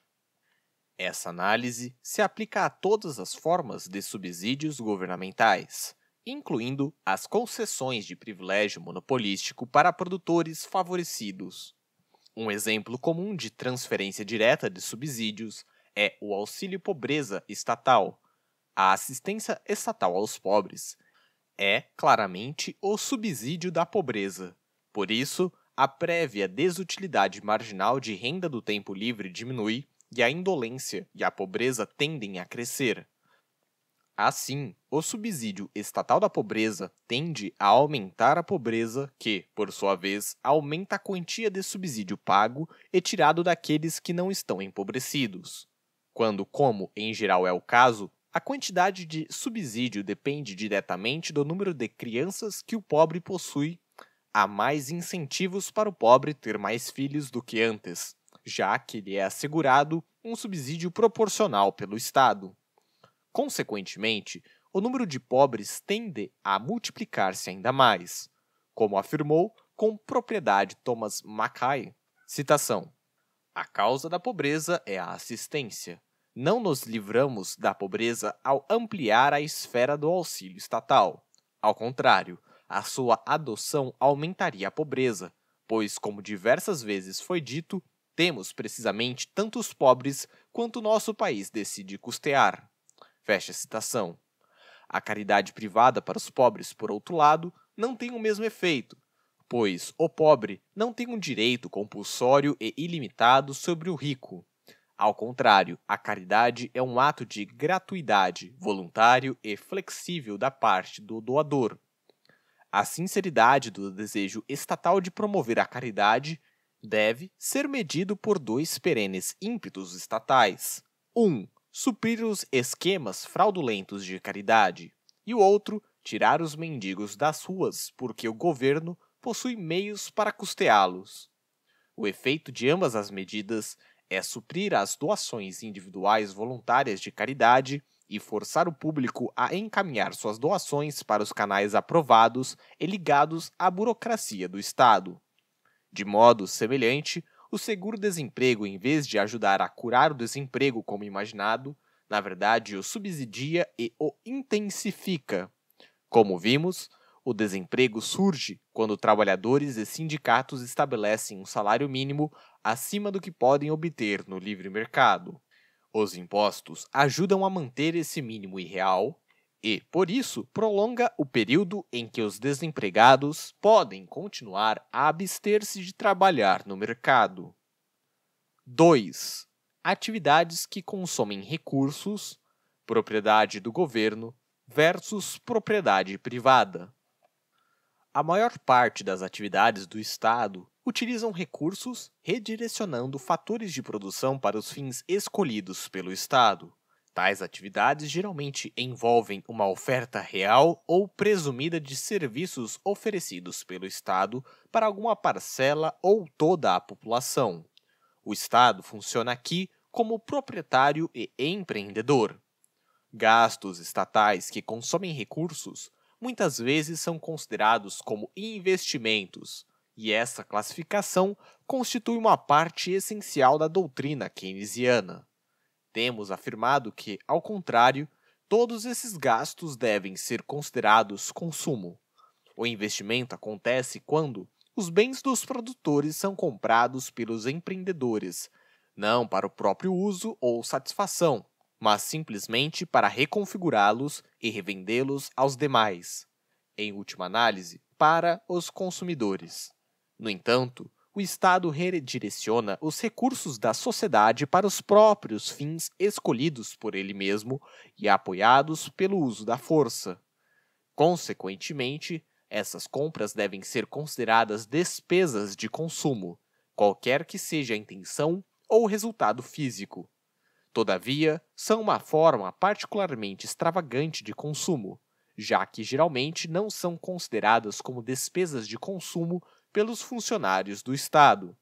Essa análise se aplica a todas as formas de subsídios governamentais, incluindo as concessões de privilégio monopolístico para produtores favorecidos. Um exemplo comum de transferência direta de subsídios é o auxílio pobreza estatal. A assistência estatal aos pobres é claramente o subsídio da pobreza, por isso, a prévia desutilidade marginal de renda do tempo livre diminui e a indolência e a pobreza tendem a crescer. Assim, o subsídio estatal da pobreza tende a aumentar a pobreza, que, por sua vez, aumenta a quantia de subsídio pago e tirado daqueles que não estão empobrecidos. Quando, como em geral é o caso, a quantidade de subsídio depende diretamente do número de crianças que o pobre possui há mais incentivos para o pobre ter mais filhos do que antes, já que lhe é assegurado um subsídio proporcional pelo Estado. Consequentemente, o número de pobres tende a multiplicar-se ainda mais, como afirmou com propriedade Thomas Mackay. Citação: A causa da pobreza é a assistência. Não nos livramos da pobreza ao ampliar a esfera do auxílio estatal. Ao contrário, a sua adoção aumentaria a pobreza, pois, como diversas vezes foi dito, temos precisamente tantos pobres quanto nosso país decide custear. Fecha a citação. A caridade privada para os pobres, por outro lado, não tem o mesmo efeito, pois o pobre não tem um direito compulsório e ilimitado sobre o rico. Ao contrário, a caridade é um ato de gratuidade, voluntário e flexível da parte do doador. A sinceridade do desejo estatal de promover a caridade deve ser medido por dois perenes ímpetos estatais: um, suprir os esquemas fraudulentos de caridade, e o outro, tirar os mendigos das ruas, porque o governo possui meios para custeá-los. O efeito de ambas as medidas é suprir as doações individuais voluntárias de caridade e forçar o público a encaminhar suas doações para os canais aprovados e ligados à burocracia do Estado. De modo semelhante, o seguro-desemprego, em vez de ajudar a curar o desemprego como imaginado, na verdade o subsidia e o intensifica. Como vimos, o desemprego surge quando trabalhadores e sindicatos estabelecem um salário mínimo acima do que podem obter no livre mercado. Os impostos ajudam a manter esse mínimo irreal e, por isso, prolonga o período em que os desempregados podem continuar a abster-se de trabalhar no mercado. 2. Atividades que consomem recursos, propriedade do governo versus propriedade privada. A maior parte das atividades do Estado utilizam recursos redirecionando fatores de produção para os fins escolhidos pelo Estado. Tais atividades geralmente envolvem uma oferta real ou presumida de serviços oferecidos pelo Estado para alguma parcela ou toda a população. O Estado funciona aqui como proprietário e empreendedor. Gastos estatais que consomem recursos muitas vezes são considerados como investimentos, e essa classificação constitui uma parte essencial da doutrina keynesiana. Temos afirmado que, ao contrário, todos esses gastos devem ser considerados consumo. O investimento acontece quando os bens dos produtores são comprados pelos empreendedores, não para o próprio uso ou satisfação, mas simplesmente para reconfigurá-los e revendê-los aos demais. Em última análise, para os consumidores. No entanto, o Estado redireciona os recursos da sociedade para os próprios fins escolhidos por ele mesmo e apoiados pelo uso da força. Consequentemente, essas compras devem ser consideradas despesas de consumo, qualquer que seja a intenção ou resultado físico. Todavia, são uma forma particularmente extravagante de consumo, já que geralmente não são consideradas como despesas de consumo pelos funcionários do Estado.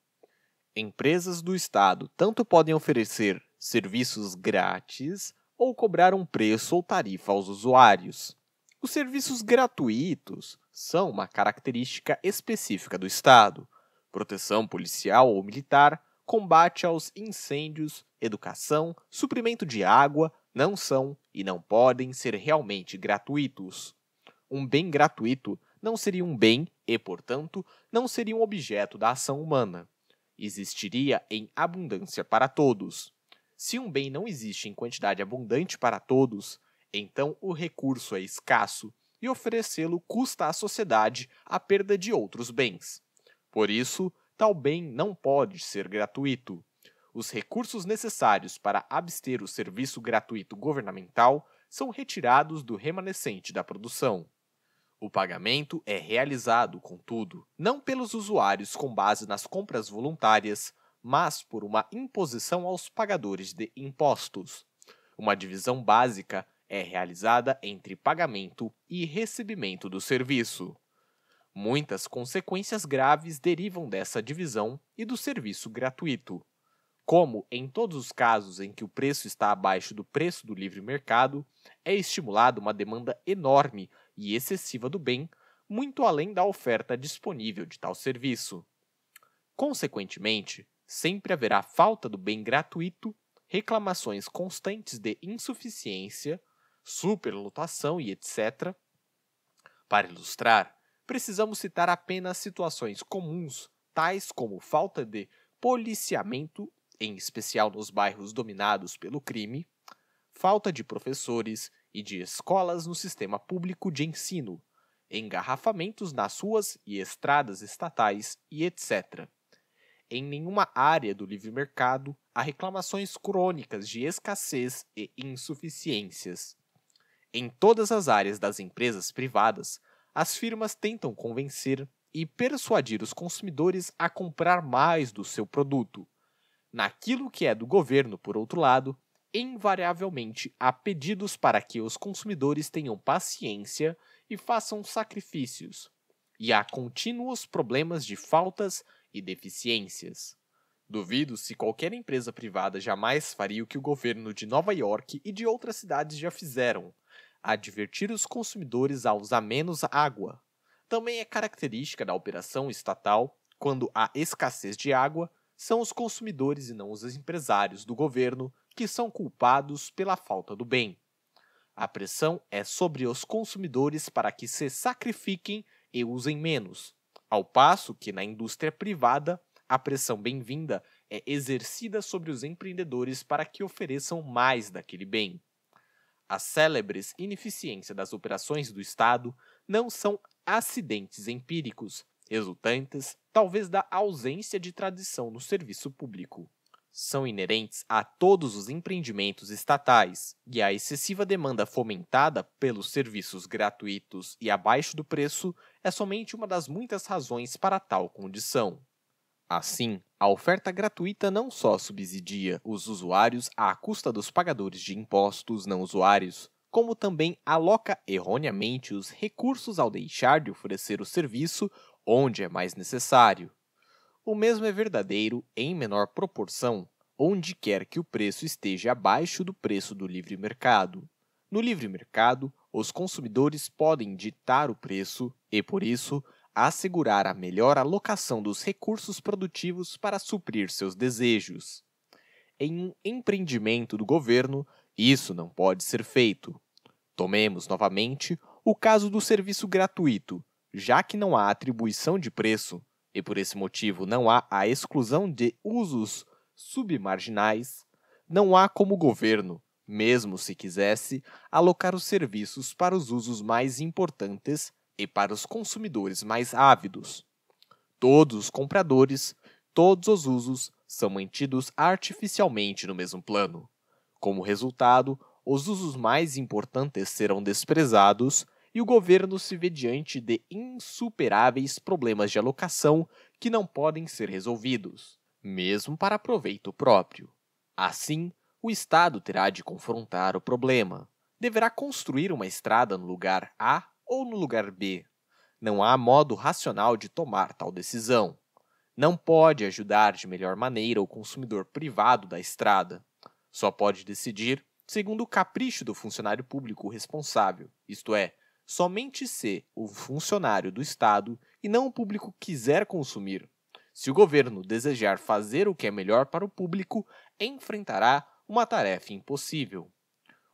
Empresas do Estado tanto podem oferecer serviços grátis ou cobrar um preço ou tarifa aos usuários. Os serviços gratuitos são uma característica específica do Estado: proteção policial ou militar, combate aos incêndios, educação, suprimento de água, não são e não podem ser realmente gratuitos. Um bem gratuito não seria um bem e, portanto, não seriam objeto da ação humana. Existiria em abundância para todos. Se um bem não existe em quantidade abundante para todos, então o recurso é escasso e oferecê-lo custa à sociedade a perda de outros bens. Por isso, tal bem não pode ser gratuito. Os recursos necessários para abster o serviço gratuito governamental são retirados do remanescente da produção. O pagamento é realizado, contudo, não pelos usuários com base nas compras voluntárias, mas por uma imposição aos pagadores de impostos. Uma divisão básica é realizada entre pagamento e recebimento do serviço. Muitas consequências graves derivam dessa divisão e do serviço gratuito. Como em todos os casos em que o preço está abaixo do preço do livre mercado, é estimulada uma demanda enorme e excessiva do bem, muito além da oferta disponível de tal serviço. Consequentemente, sempre haverá falta do bem gratuito, reclamações constantes de insuficiência, superlotação e etc. Para ilustrar, precisamos citar apenas situações comuns, tais como falta de policiamento, em especial nos bairros dominados pelo crime, falta de professores e de escolas no sistema público de ensino, engarrafamentos nas ruas e estradas estatais e etc. Em nenhuma área do livre mercado há reclamações crônicas de escassez e insuficiências. Em todas as áreas das empresas privadas, as firmas tentam convencer e persuadir os consumidores a comprar mais do seu produto. Naquilo que é do governo, por outro lado, invariavelmente a pedidos para que os consumidores tenham paciência e façam sacrifícios, e há contínuos problemas de faltas e deficiências. Duvido se qualquer empresa privada jamais faria o que o governo de Nova York e de outras cidades já fizeram: advertir os consumidores a usar menos água. Também é característica da operação estatal, quando há escassez de água, são os consumidores e não os empresários do governo que são culpados pela falta do bem. A pressão é sobre os consumidores para que se sacrifiquem e usem menos, ao passo que na indústria privada a pressão bem-vinda é exercida sobre os empreendedores para que ofereçam mais daquele bem. As célebres ineficiência das operações do Estado não são acidentes empíricos, resultantes talvez da ausência de tradição no serviço público são inerentes a todos os empreendimentos estatais e a excessiva demanda fomentada pelos serviços gratuitos e abaixo do preço é somente uma das muitas razões para tal condição. Assim, a oferta gratuita não só subsidia os usuários à custa dos pagadores de impostos não usuários, como também aloca erroneamente os recursos ao deixar de oferecer o serviço onde é mais necessário o mesmo é verdadeiro, em menor proporção, onde quer que o preço esteja abaixo do preço do livre mercado. No livre mercado, os consumidores podem ditar o preço e, por isso, assegurar a melhor alocação dos recursos produtivos para suprir seus desejos. Em um empreendimento do governo, isso não pode ser feito. Tomemos novamente o caso do serviço gratuito, já que não há atribuição de preço, e por esse motivo não há a exclusão de usos submarginais, não há como o governo, mesmo se quisesse, alocar os serviços para os usos mais importantes e para os consumidores mais ávidos. Todos os compradores, todos os usos são mantidos artificialmente no mesmo plano. Como resultado, os usos mais importantes serão desprezados e o governo se vê diante de insuperáveis problemas de alocação que não podem ser resolvidos, mesmo para proveito próprio. Assim, o Estado terá de confrontar o problema. Deverá construir uma estrada no lugar A ou no lugar B. Não há modo racional de tomar tal decisão. Não pode ajudar de melhor maneira o consumidor privado da estrada. Só pode decidir segundo o capricho do funcionário público responsável, isto é, somente se o funcionário do Estado e não o público quiser consumir. Se o governo desejar fazer o que é melhor para o público, enfrentará uma tarefa impossível.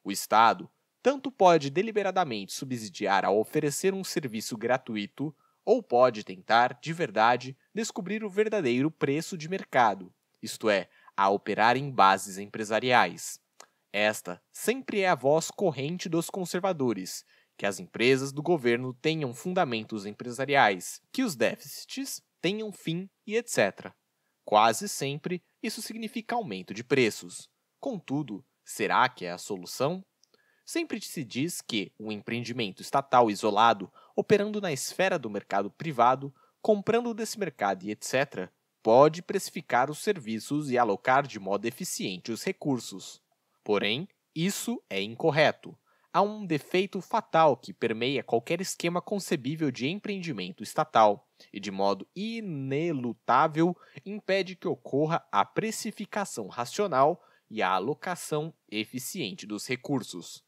O Estado tanto pode deliberadamente subsidiar ao oferecer um serviço gratuito, ou pode tentar, de verdade, descobrir o verdadeiro preço de mercado, isto é, a operar em bases empresariais. Esta sempre é a voz corrente dos conservadores, que as empresas do governo tenham fundamentos empresariais, que os déficits tenham fim e etc. Quase sempre isso significa aumento de preços. Contudo, será que é a solução? Sempre se diz que um empreendimento estatal isolado, operando na esfera do mercado privado, comprando desse mercado e etc., pode precificar os serviços e alocar de modo eficiente os recursos. Porém, isso é incorreto há um defeito fatal que permeia qualquer esquema concebível de empreendimento estatal e, de modo inelutável, impede que ocorra a precificação racional e a alocação eficiente dos recursos.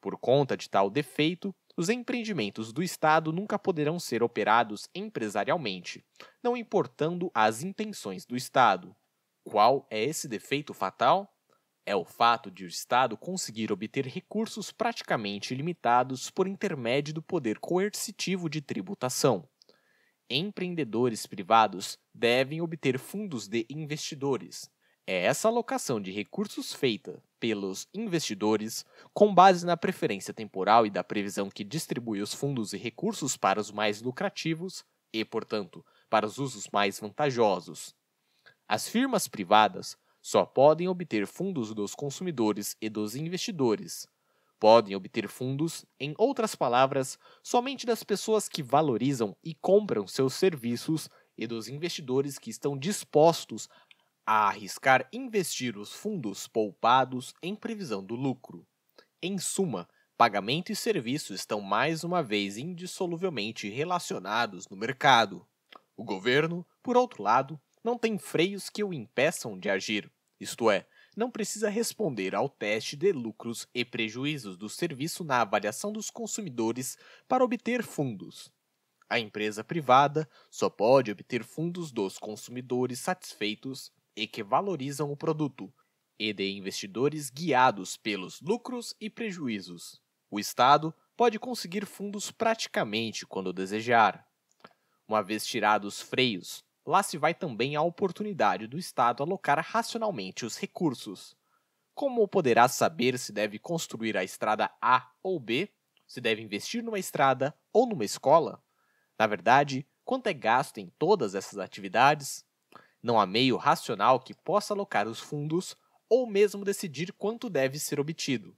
Por conta de tal defeito, os empreendimentos do Estado nunca poderão ser operados empresarialmente, não importando as intenções do Estado. Qual é esse defeito fatal? é o fato de o Estado conseguir obter recursos praticamente ilimitados por intermédio do poder coercitivo de tributação. Empreendedores privados devem obter fundos de investidores. É essa alocação de recursos feita pelos investidores, com base na preferência temporal e da previsão que distribui os fundos e recursos para os mais lucrativos e, portanto, para os usos mais vantajosos. As firmas privadas só podem obter fundos dos consumidores e dos investidores. Podem obter fundos, em outras palavras, somente das pessoas que valorizam e compram seus serviços e dos investidores que estão dispostos a arriscar investir os fundos poupados em previsão do lucro. Em suma, pagamento e serviço estão mais uma vez indissoluvelmente relacionados no mercado. O governo, por outro lado, não tem freios que o impeçam de agir, isto é, não precisa responder ao teste de lucros e prejuízos do serviço na avaliação dos consumidores para obter fundos. A empresa privada só pode obter fundos dos consumidores satisfeitos e que valorizam o produto, e de investidores guiados pelos lucros e prejuízos. O Estado pode conseguir fundos praticamente quando desejar. Uma vez tirados os freios, lá se vai também a oportunidade do Estado alocar racionalmente os recursos. Como poderá saber se deve construir a estrada A ou B, se deve investir numa estrada ou numa escola? Na verdade, quanto é gasto em todas essas atividades? Não há meio racional que possa alocar os fundos ou mesmo decidir quanto deve ser obtido.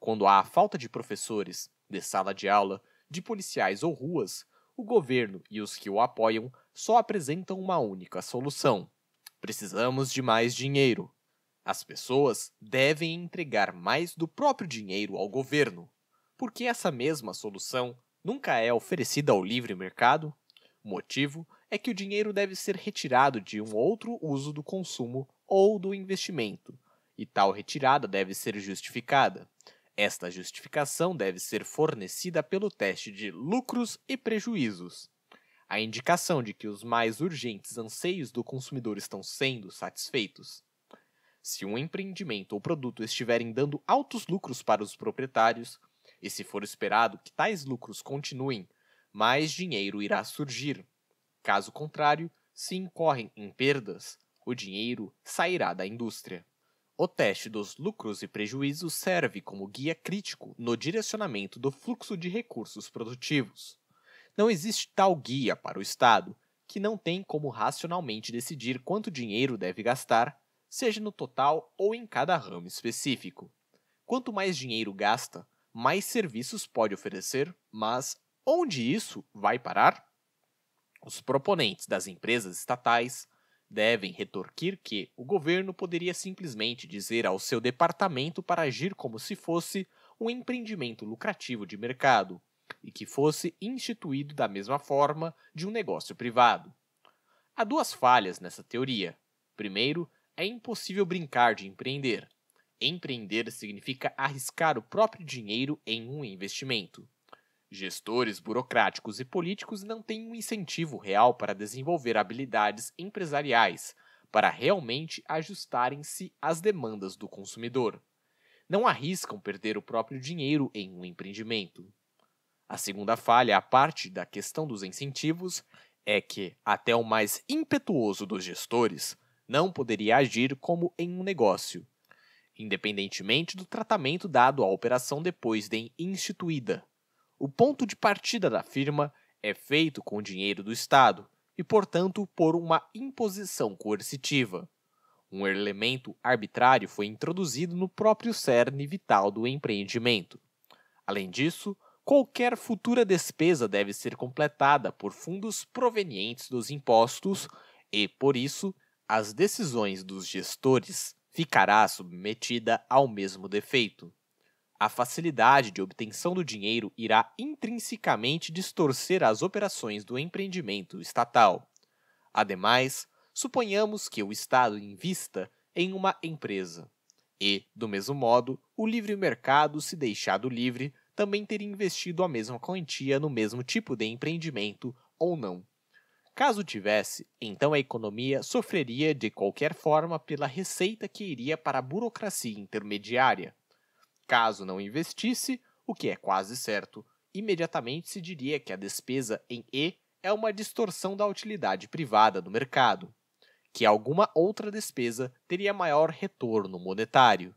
Quando há a falta de professores, de sala de aula, de policiais ou ruas, o governo e os que o apoiam só apresentam uma única solução: precisamos de mais dinheiro. As pessoas devem entregar mais do próprio dinheiro ao governo, porque essa mesma solução nunca é oferecida ao livre mercado. O motivo é que o dinheiro deve ser retirado de um outro uso do consumo ou do investimento, e tal retirada deve ser justificada. Esta justificação deve ser fornecida pelo teste de lucros e prejuízos. A indicação de que os mais urgentes anseios do consumidor estão sendo satisfeitos. Se um empreendimento ou produto estiverem dando altos lucros para os proprietários, e se for esperado que tais lucros continuem, mais dinheiro irá surgir. Caso contrário, se incorrem em perdas, o dinheiro sairá da indústria. O teste dos lucros e prejuízos serve como guia crítico no direcionamento do fluxo de recursos produtivos. Não existe tal guia para o Estado que não tem como racionalmente decidir quanto dinheiro deve gastar, seja no total ou em cada ramo específico. Quanto mais dinheiro gasta, mais serviços pode oferecer, mas onde isso vai parar? Os proponentes das empresas estatais devem retorquir que o governo poderia simplesmente dizer ao seu departamento para agir como se fosse um empreendimento lucrativo de mercado, e que fosse instituído da mesma forma de um negócio privado. Há duas falhas nessa teoria. Primeiro, é impossível brincar de empreender. Empreender significa arriscar o próprio dinheiro em um investimento. Gestores burocráticos e políticos não têm um incentivo real para desenvolver habilidades empresariais, para realmente ajustarem-se às demandas do consumidor. Não arriscam perder o próprio dinheiro em um empreendimento. A segunda falha, a parte da questão dos incentivos, é que até o mais impetuoso dos gestores não poderia agir como em um negócio, independentemente do tratamento dado à operação depois de instituída. O ponto de partida da firma é feito com o dinheiro do Estado e, portanto, por uma imposição coercitiva. Um elemento arbitrário foi introduzido no próprio cerne vital do empreendimento. Além disso, qualquer futura despesa deve ser completada por fundos provenientes dos impostos e, por isso, as decisões dos gestores ficará submetida ao mesmo defeito. A facilidade de obtenção do dinheiro irá intrinsecamente distorcer as operações do empreendimento estatal. Ademais, suponhamos que o Estado invista em uma empresa e, do mesmo modo, o livre mercado, se deixado livre, também teria investido a mesma quantia no mesmo tipo de empreendimento ou não. Caso tivesse, então a economia sofreria de qualquer forma pela receita que iria para a burocracia intermediária. Caso não investisse, o que é quase certo, imediatamente se diria que a despesa em E é uma distorção da utilidade privada do mercado, que alguma outra despesa teria maior retorno monetário.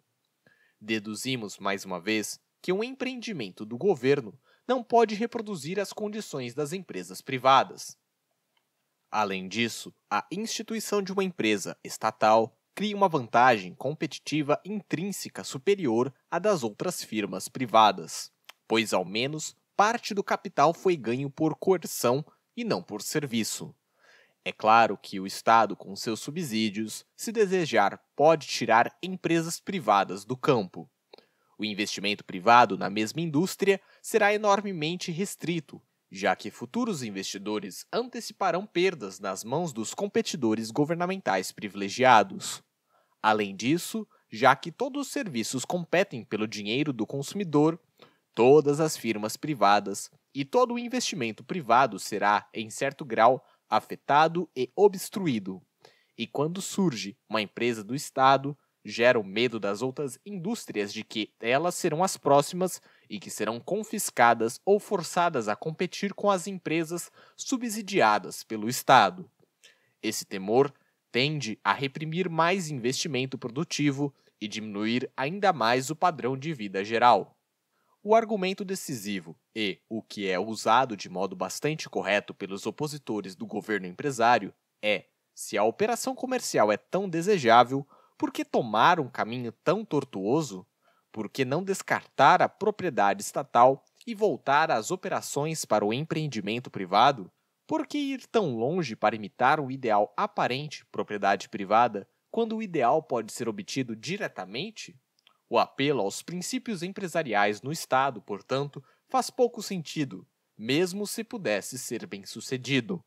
Deduzimos, mais uma vez, que um empreendimento do governo não pode reproduzir as condições das empresas privadas. Além disso, a instituição de uma empresa estatal cria uma vantagem competitiva intrínseca superior à das outras firmas privadas, pois ao menos parte do capital foi ganho por coerção e não por serviço. É claro que o Estado, com seus subsídios, se desejar, pode tirar empresas privadas do campo, o investimento privado na mesma indústria será enormemente restrito, já que futuros investidores anteciparão perdas nas mãos dos competidores governamentais privilegiados. Além disso, já que todos os serviços competem pelo dinheiro do consumidor, todas as firmas privadas e todo o investimento privado será, em certo grau, afetado e obstruído. E quando surge uma empresa do Estado, gera o medo das outras indústrias de que elas serão as próximas e que serão confiscadas ou forçadas a competir com as empresas subsidiadas pelo Estado. Esse temor tende a reprimir mais investimento produtivo e diminuir ainda mais o padrão de vida geral. O argumento decisivo e o que é usado de modo bastante correto pelos opositores do governo empresário é: se a operação comercial é tão desejável, por que tomar um caminho tão tortuoso? Por que não descartar a propriedade estatal e voltar às operações para o empreendimento privado? Por que ir tão longe para imitar o ideal aparente propriedade privada, quando o ideal pode ser obtido diretamente? O apelo aos princípios empresariais no Estado, portanto, faz pouco sentido, mesmo se pudesse ser bem sucedido.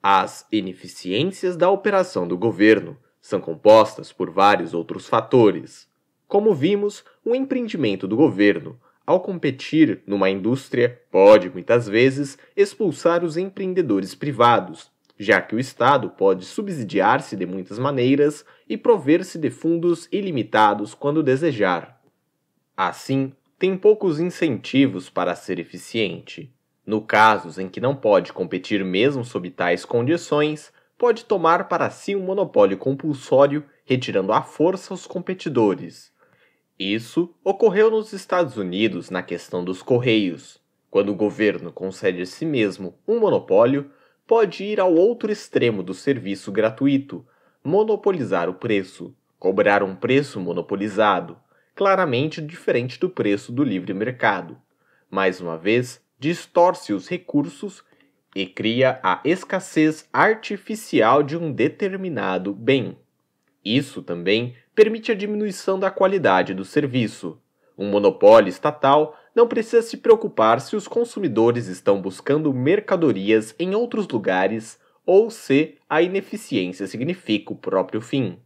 As ineficiências da operação do governo são compostas por vários outros fatores. Como vimos, o empreendimento do governo, ao competir numa indústria, pode muitas vezes expulsar os empreendedores privados, já que o Estado pode subsidiar-se de muitas maneiras e prover-se de fundos ilimitados quando desejar. Assim, tem poucos incentivos para ser eficiente. No caso em que não pode competir mesmo sob tais condições, pode tomar para si um monopólio compulsório, retirando à força os competidores. Isso ocorreu nos Estados Unidos na questão dos correios. Quando o governo concede a si mesmo um monopólio, pode ir ao outro extremo do serviço gratuito, monopolizar o preço, cobrar um preço monopolizado, claramente diferente do preço do livre mercado. Mais uma vez, distorce os recursos e cria a escassez artificial de um determinado bem. Isso também permite a diminuição da qualidade do serviço. Um monopólio estatal não precisa se preocupar se os consumidores estão buscando mercadorias em outros lugares ou se a ineficiência significa o próprio fim.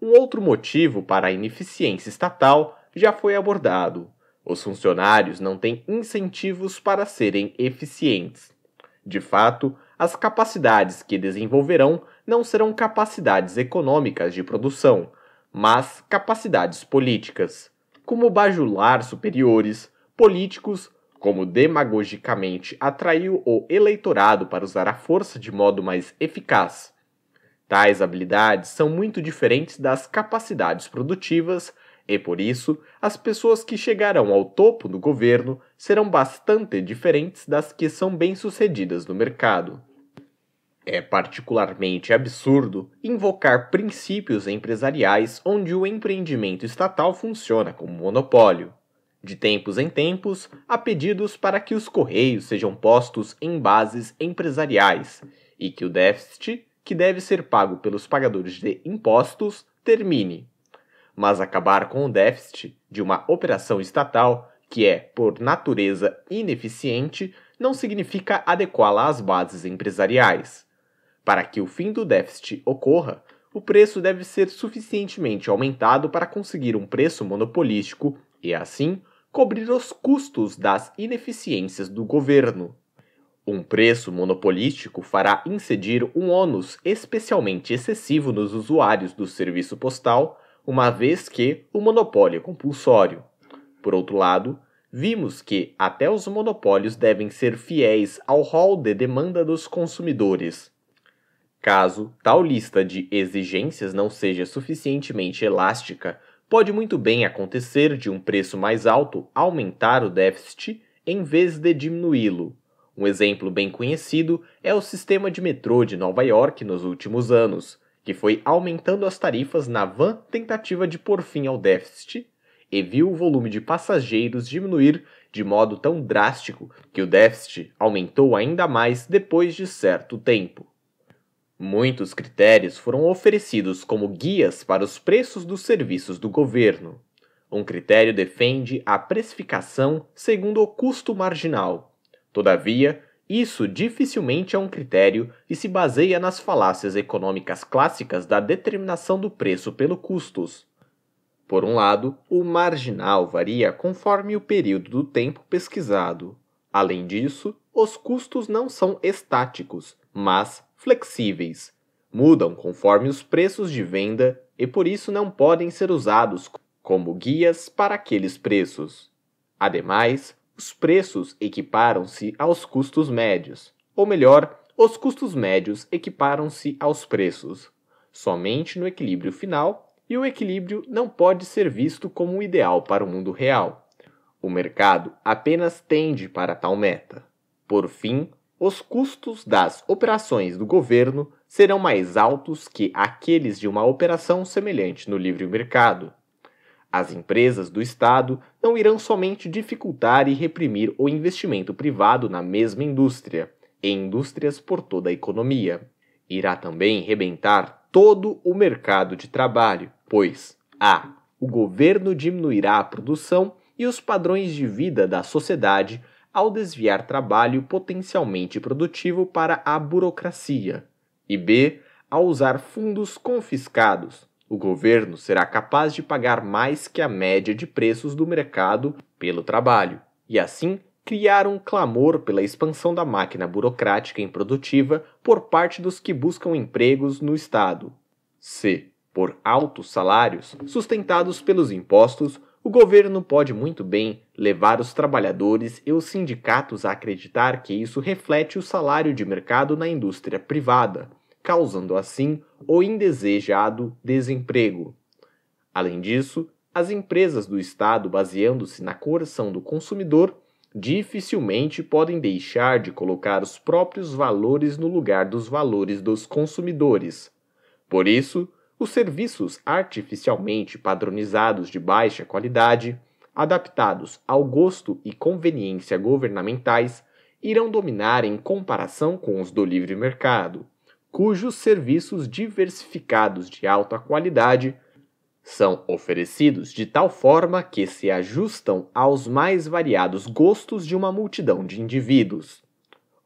Um outro motivo para a ineficiência estatal já foi abordado. Os funcionários não têm incentivos para serem eficientes. De fato, as capacidades que desenvolverão não serão capacidades econômicas de produção, mas capacidades políticas. Como bajular superiores, políticos, como demagogicamente atraiu o eleitorado para usar a força de modo mais eficaz. Tais habilidades são muito diferentes das capacidades produtivas e por isso, as pessoas que chegarão ao topo do governo serão bastante diferentes das que são bem-sucedidas no mercado. É particularmente absurdo invocar princípios empresariais onde o empreendimento estatal funciona como monopólio. De tempos em tempos, há pedidos para que os correios sejam postos em bases empresariais e que o déficit, que deve ser pago pelos pagadores de impostos, termine mas acabar com o déficit de uma operação estatal que é, por natureza, ineficiente, não significa adequá-la às bases empresariais. Para que o fim do déficit ocorra, o preço deve ser suficientemente aumentado para conseguir um preço monopolístico e, assim, cobrir os custos das ineficiências do governo. Um preço monopolístico fará incidir um ônus especialmente excessivo nos usuários do serviço postal, uma vez que o monopólio é compulsório. Por outro lado, vimos que até os monopólios devem ser fiéis ao rol de demanda dos consumidores. Caso tal lista de exigências não seja suficientemente elástica, pode muito bem acontecer de um preço mais alto aumentar o déficit em vez de diminuí-lo. Um exemplo bem conhecido é o sistema de metrô de Nova York nos últimos anos, que foi aumentando as tarifas na van tentativa de pôr fim ao déficit, e viu o volume de passageiros diminuir de modo tão drástico que o déficit aumentou ainda mais depois de certo tempo. Muitos critérios foram oferecidos como guias para os preços dos serviços do governo. Um critério defende a precificação segundo o custo marginal. Todavia, isso dificilmente é um critério e se baseia nas falácias econômicas clássicas da determinação do preço pelo custos. Por um lado, o marginal varia conforme o período do tempo pesquisado. Além disso, os custos não são estáticos, mas flexíveis. Mudam conforme os preços de venda e por isso não podem ser usados como guias para aqueles preços. Ademais, os preços equiparam-se aos custos médios, ou melhor, os custos médios equiparam-se aos preços, somente no equilíbrio final, e o equilíbrio não pode ser visto como o ideal para o mundo real. O mercado apenas tende para tal meta. Por fim, os custos das operações do governo serão mais altos que aqueles de uma operação semelhante no livre mercado. As empresas do Estado não irão somente dificultar e reprimir o investimento privado na mesma indústria, em indústrias por toda a economia. Irá também rebentar todo o mercado de trabalho, pois a. O governo diminuirá a produção e os padrões de vida da sociedade ao desviar trabalho potencialmente produtivo para a burocracia, e b. ao usar fundos confiscados o governo será capaz de pagar mais que a média de preços do mercado pelo trabalho e, assim, criar um clamor pela expansão da máquina burocrática e improdutiva por parte dos que buscam empregos no Estado. C. Por altos salários, sustentados pelos impostos, o governo pode muito bem levar os trabalhadores e os sindicatos a acreditar que isso reflete o salário de mercado na indústria privada, causando assim o indesejado desemprego. Além disso, as empresas do Estado, baseando-se na coerção do consumidor, dificilmente podem deixar de colocar os próprios valores no lugar dos valores dos consumidores. Por isso, os serviços artificialmente padronizados de baixa qualidade, adaptados ao gosto e conveniência governamentais, irão dominar em comparação com os do livre mercado cujos serviços diversificados de alta qualidade são oferecidos de tal forma que se ajustam aos mais variados gostos de uma multidão de indivíduos.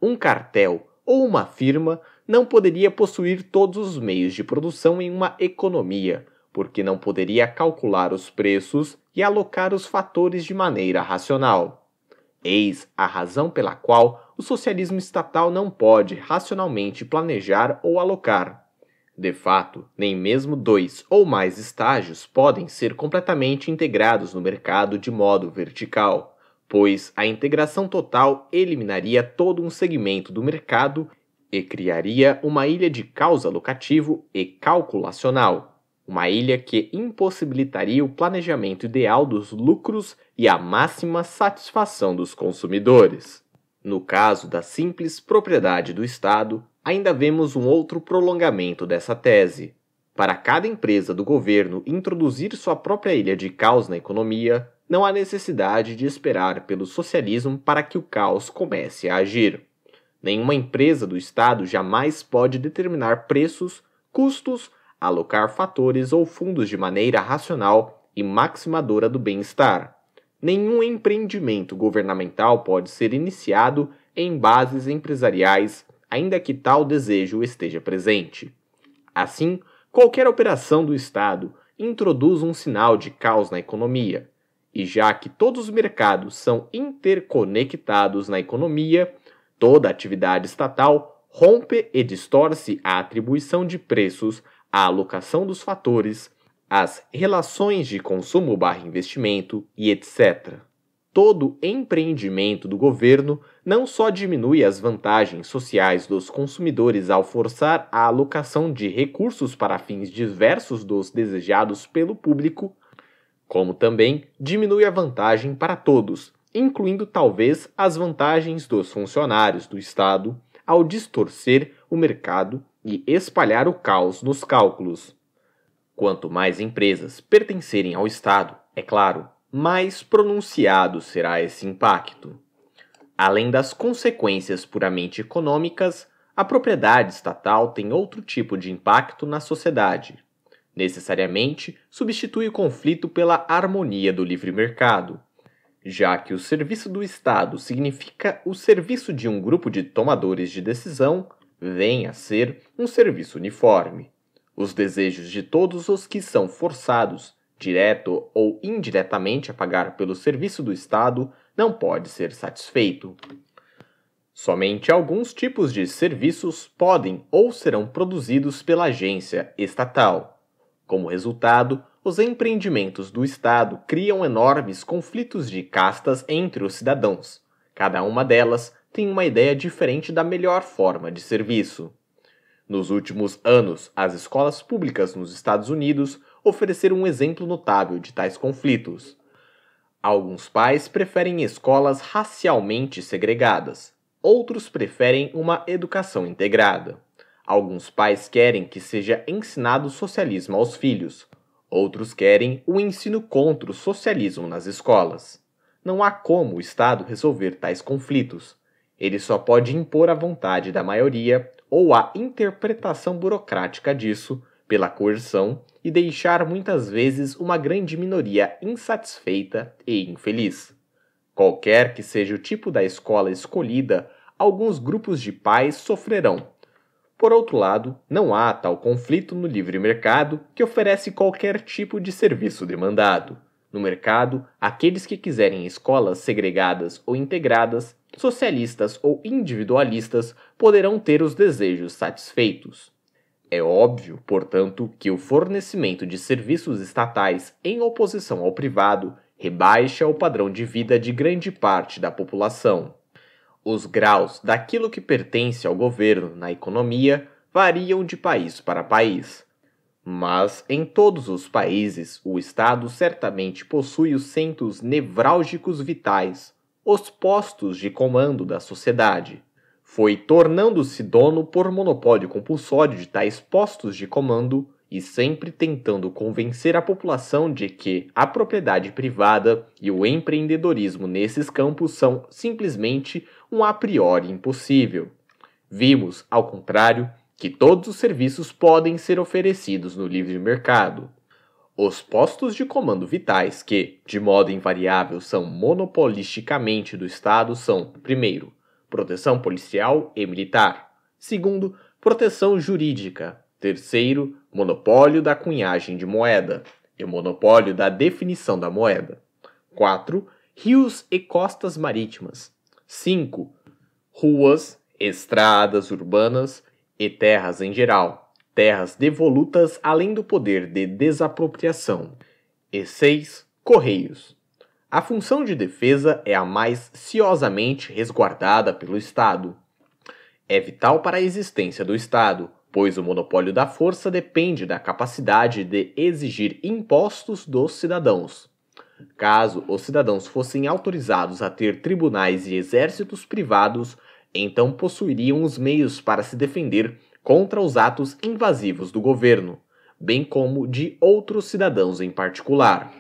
Um cartel ou uma firma não poderia possuir todos os meios de produção em uma economia, porque não poderia calcular os preços e alocar os fatores de maneira racional. Eis a razão pela qual o socialismo estatal não pode racionalmente planejar ou alocar. De fato, nem mesmo dois ou mais estágios podem ser completamente integrados no mercado de modo vertical, pois a integração total eliminaria todo um segmento do mercado e criaria uma ilha de causa locativo e calculacional, uma ilha que impossibilitaria o planejamento ideal dos lucros e a máxima satisfação dos consumidores. No caso da simples propriedade do Estado, ainda vemos um outro prolongamento dessa tese. Para cada empresa do governo introduzir sua própria ilha de caos na economia, não há necessidade de esperar pelo socialismo para que o caos comece a agir. Nenhuma empresa do Estado jamais pode determinar preços, custos, alocar fatores ou fundos de maneira racional e maximadora do bem-estar nenhum empreendimento governamental pode ser iniciado em bases empresariais, ainda que tal desejo esteja presente. Assim, qualquer operação do Estado introduz um sinal de caos na economia. E já que todos os mercados são interconectados na economia, toda atividade estatal rompe e distorce a atribuição de preços, a alocação dos fatores, as relações de consumo barra investimento e etc. Todo empreendimento do governo não só diminui as vantagens sociais dos consumidores ao forçar a alocação de recursos para fins diversos dos desejados pelo público, como também diminui a vantagem para todos, incluindo talvez as vantagens dos funcionários do Estado ao distorcer o mercado e espalhar o caos nos cálculos. Quanto mais empresas pertencerem ao Estado, é claro, mais pronunciado será esse impacto. Além das consequências puramente econômicas, a propriedade estatal tem outro tipo de impacto na sociedade. Necessariamente, substitui o conflito pela harmonia do livre mercado, já que o serviço do Estado significa o serviço de um grupo de tomadores de decisão, vem a ser um serviço uniforme. Os desejos de todos os que são forçados, direto ou indiretamente, a pagar pelo serviço do Estado não pode ser satisfeito. Somente alguns tipos de serviços podem ou serão produzidos pela agência estatal. Como resultado, os empreendimentos do Estado criam enormes conflitos de castas entre os cidadãos. Cada uma delas tem uma ideia diferente da melhor forma de serviço. Nos últimos anos, as escolas públicas nos Estados Unidos ofereceram um exemplo notável de tais conflitos. Alguns pais preferem escolas racialmente segregadas, outros preferem uma educação integrada. Alguns pais querem que seja ensinado socialismo aos filhos, outros querem o ensino contra o socialismo nas escolas. Não há como o Estado resolver tais conflitos. Ele só pode impor a vontade da maioria ou a interpretação burocrática disso pela coerção e deixar muitas vezes uma grande minoria insatisfeita e infeliz. Qualquer que seja o tipo da escola escolhida, alguns grupos de pais sofrerão. Por outro lado, não há tal conflito no livre mercado que oferece qualquer tipo de serviço demandado. No mercado, aqueles que quiserem escolas segregadas ou integradas, socialistas ou individualistas, poderão ter os desejos satisfeitos. É óbvio, portanto, que o fornecimento de serviços estatais em oposição ao privado rebaixa o padrão de vida de grande parte da população. Os graus daquilo que pertence ao governo na economia variam de país para país. Mas em todos os países, o Estado certamente possui os centros nevrálgicos vitais, os postos de comando da sociedade. Foi tornando-se dono por monopólio compulsório de tais postos de comando e sempre tentando convencer a população de que a propriedade privada e o empreendedorismo nesses campos são simplesmente um a priori impossível. Vimos, ao contrário, que todos os serviços podem ser oferecidos no livre mercado. Os postos de comando vitais, que, de modo invariável, são monopolisticamente do Estado, são: primeiro, proteção policial e militar; segundo, proteção jurídica; terceiro, monopólio da cunhagem de moeda e monopólio da definição da moeda; quatro, rios e costas marítimas; cinco, ruas, estradas urbanas, e terras em geral, terras devolutas além do poder de desapropriação. E 6. Correios. A função de defesa é a mais ciosamente resguardada pelo Estado. É vital para a existência do Estado, pois o monopólio da força depende da capacidade de exigir impostos dos cidadãos. Caso os cidadãos fossem autorizados a ter tribunais e exércitos privados, então possuiriam os meios para se defender contra os atos invasivos do governo, bem como de outros cidadãos em particular.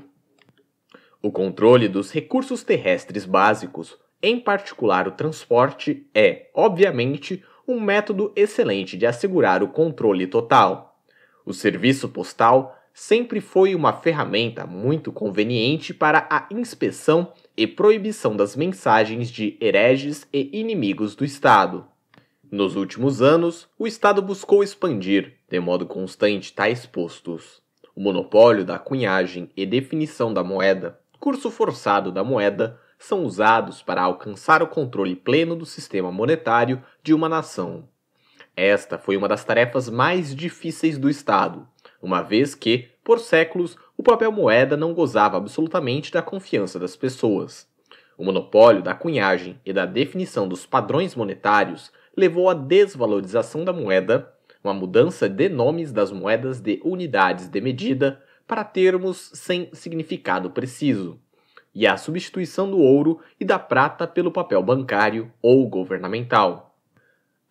O controle dos recursos terrestres básicos, em particular o transporte, é, obviamente, um método excelente de assegurar o controle total. O serviço postal sempre foi uma ferramenta muito conveniente para a inspeção e proibição das mensagens de hereges e inimigos do Estado. Nos últimos anos, o Estado buscou expandir, de modo constante, tais postos. O monopólio da cunhagem e definição da moeda, curso forçado da moeda, são usados para alcançar o controle pleno do sistema monetário de uma nação. Esta foi uma das tarefas mais difíceis do Estado, uma vez que por séculos, o papel moeda não gozava absolutamente da confiança das pessoas. O monopólio da cunhagem e da definição dos padrões monetários levou à desvalorização da moeda, uma mudança de nomes das moedas de unidades de medida para termos sem significado preciso, e à substituição do ouro e da prata pelo papel bancário ou governamental.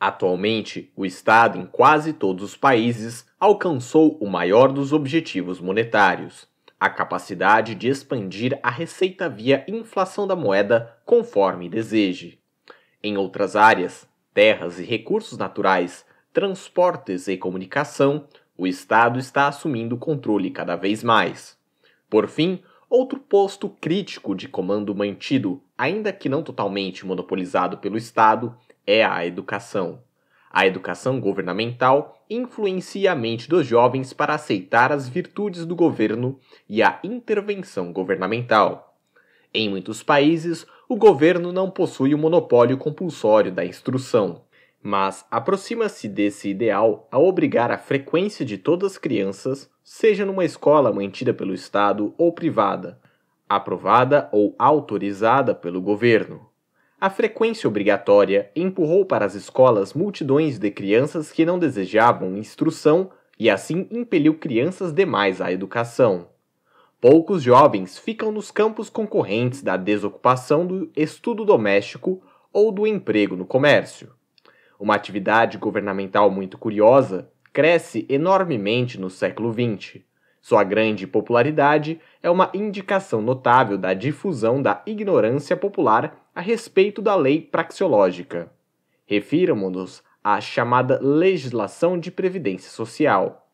Atualmente, o Estado, em quase todos os países, alcançou o maior dos objetivos monetários, a capacidade de expandir a receita via inflação da moeda conforme deseje. Em outras áreas, terras e recursos naturais, transportes e comunicação, o Estado está assumindo controle cada vez mais. Por fim, outro posto crítico de comando mantido, ainda que não totalmente monopolizado pelo Estado, é a educação. A educação governamental influencia a mente dos jovens para aceitar as virtudes do governo e a intervenção governamental. Em muitos países, o governo não possui o monopólio compulsório da instrução, mas aproxima-se desse ideal ao obrigar a frequência de todas as crianças, seja numa escola mantida pelo Estado ou privada, aprovada ou autorizada pelo governo. A frequência obrigatória empurrou para as escolas multidões de crianças que não desejavam instrução e assim impeliu crianças demais à educação. Poucos jovens ficam nos campos concorrentes da desocupação do estudo doméstico ou do emprego no comércio. Uma atividade governamental muito curiosa cresce enormemente no século XX sua grande popularidade é uma indicação notável da difusão da ignorância popular a respeito da lei praxeológica. Refiramos-nos à chamada legislação de previdência social.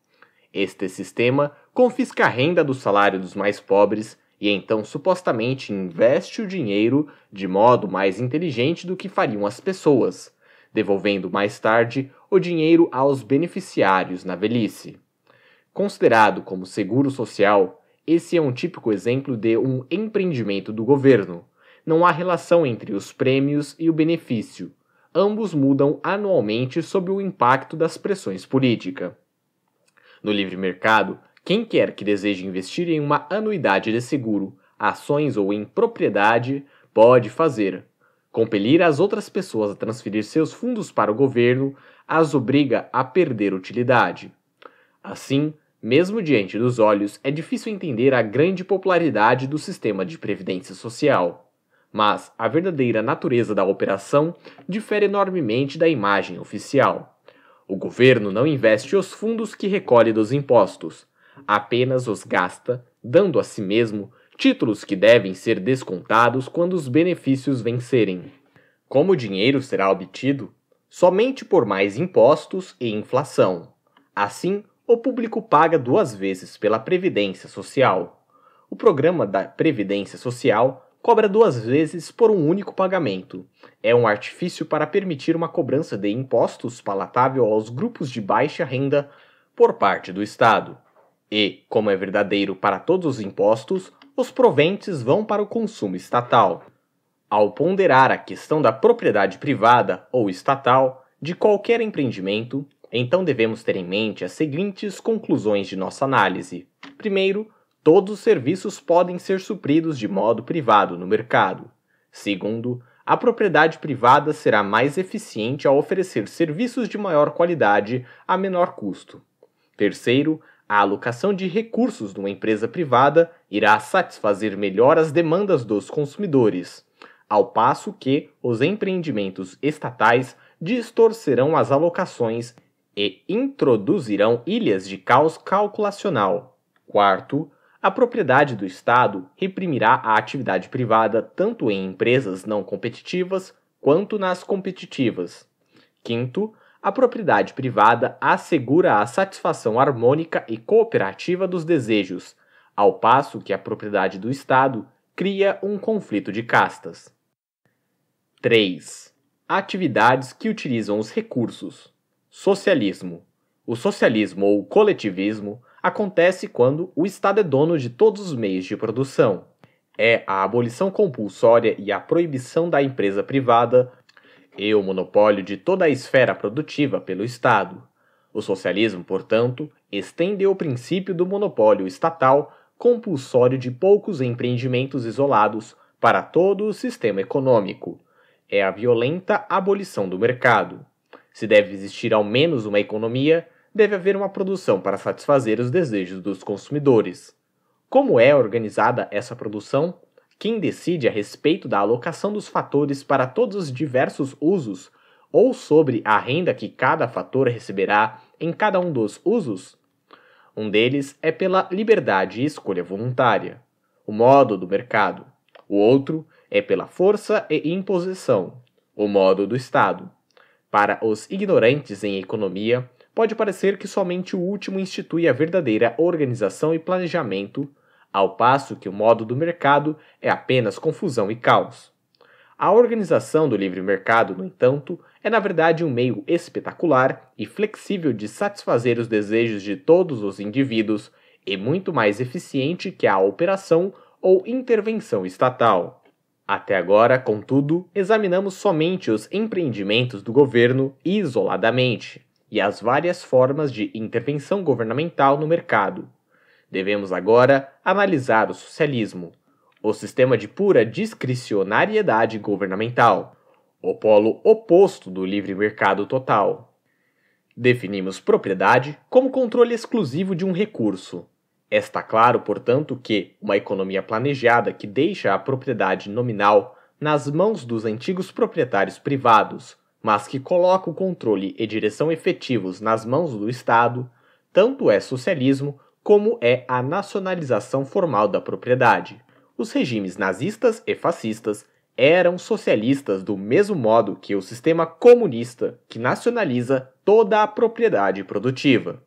Este sistema confisca a renda do salário dos mais pobres e então supostamente investe o dinheiro de modo mais inteligente do que fariam as pessoas, devolvendo mais tarde o dinheiro aos beneficiários na velhice. Considerado como seguro social, esse é um típico exemplo de um empreendimento do governo. Não há relação entre os prêmios e o benefício. Ambos mudam anualmente sob o impacto das pressões políticas. No livre mercado, quem quer que deseje investir em uma anuidade de seguro, ações ou em propriedade, pode fazer. Compelir as outras pessoas a transferir seus fundos para o governo as obriga a perder utilidade. Assim, mesmo diante dos olhos, é difícil entender a grande popularidade do sistema de previdência social. Mas a verdadeira natureza da operação difere enormemente da imagem oficial. O governo não investe os fundos que recolhe dos impostos, apenas os gasta, dando a si mesmo títulos que devem ser descontados quando os benefícios vencerem. Como o dinheiro será obtido? Somente por mais impostos e inflação. Assim, o público paga duas vezes pela Previdência Social. O programa da Previdência Social cobra duas vezes por um único pagamento. É um artifício para permitir uma cobrança de impostos palatável aos grupos de baixa renda por parte do Estado. E, como é verdadeiro para todos os impostos, os proventes vão para o consumo estatal. Ao ponderar a questão da propriedade privada ou estatal de qualquer empreendimento, então devemos ter em mente as seguintes conclusões de nossa análise. Primeiro, todos os serviços podem ser supridos de modo privado no mercado. Segundo, a propriedade privada será mais eficiente ao oferecer serviços de maior qualidade a menor custo. Terceiro, a alocação de recursos numa empresa privada irá satisfazer melhor as demandas dos consumidores, ao passo que os empreendimentos estatais distorcerão as alocações e introduzirão ilhas de caos calculacional. Quarto, a propriedade do Estado reprimirá a atividade privada tanto em empresas não competitivas quanto nas competitivas. Quinto, a propriedade privada assegura a satisfação harmônica e cooperativa dos desejos, ao passo que a propriedade do Estado cria um conflito de castas. 3. Atividades que utilizam os recursos. Socialismo. O socialismo ou coletivismo acontece quando o Estado é dono de todos os meios de produção. É a abolição compulsória e a proibição da empresa privada e o monopólio de toda a esfera produtiva pelo Estado. O socialismo, portanto, estende o princípio do monopólio estatal compulsório de poucos empreendimentos isolados para todo o sistema econômico. É a violenta abolição do mercado. Se deve existir ao menos uma economia, deve haver uma produção para satisfazer os desejos dos consumidores. Como é organizada essa produção? Quem decide a respeito da alocação dos fatores para todos os diversos usos ou sobre a renda que cada fator receberá em cada um dos usos? Um deles é pela liberdade e escolha voluntária, o modo do mercado. O outro é pela força e imposição, o modo do Estado. Para os ignorantes em economia, pode parecer que somente o último institui a verdadeira organização e planejamento, ao passo que o modo do mercado é apenas confusão e caos. A organização do livre mercado, no entanto, é na verdade um meio espetacular e flexível de satisfazer os desejos de todos os indivíduos e muito mais eficiente que a operação ou intervenção estatal. Até agora, contudo, examinamos somente os empreendimentos do governo isoladamente e as várias formas de intervenção governamental no mercado. Devemos agora analisar o socialismo, o sistema de pura discricionariedade governamental, o polo oposto do livre mercado total. Definimos propriedade como controle exclusivo de um recurso, Está claro, portanto, que uma economia planejada que deixa a propriedade nominal nas mãos dos antigos proprietários privados, mas que coloca o controle e direção efetivos nas mãos do Estado, tanto é socialismo como é a nacionalização formal da propriedade. Os regimes nazistas e fascistas eram socialistas do mesmo modo que o sistema comunista, que nacionaliza toda a propriedade produtiva.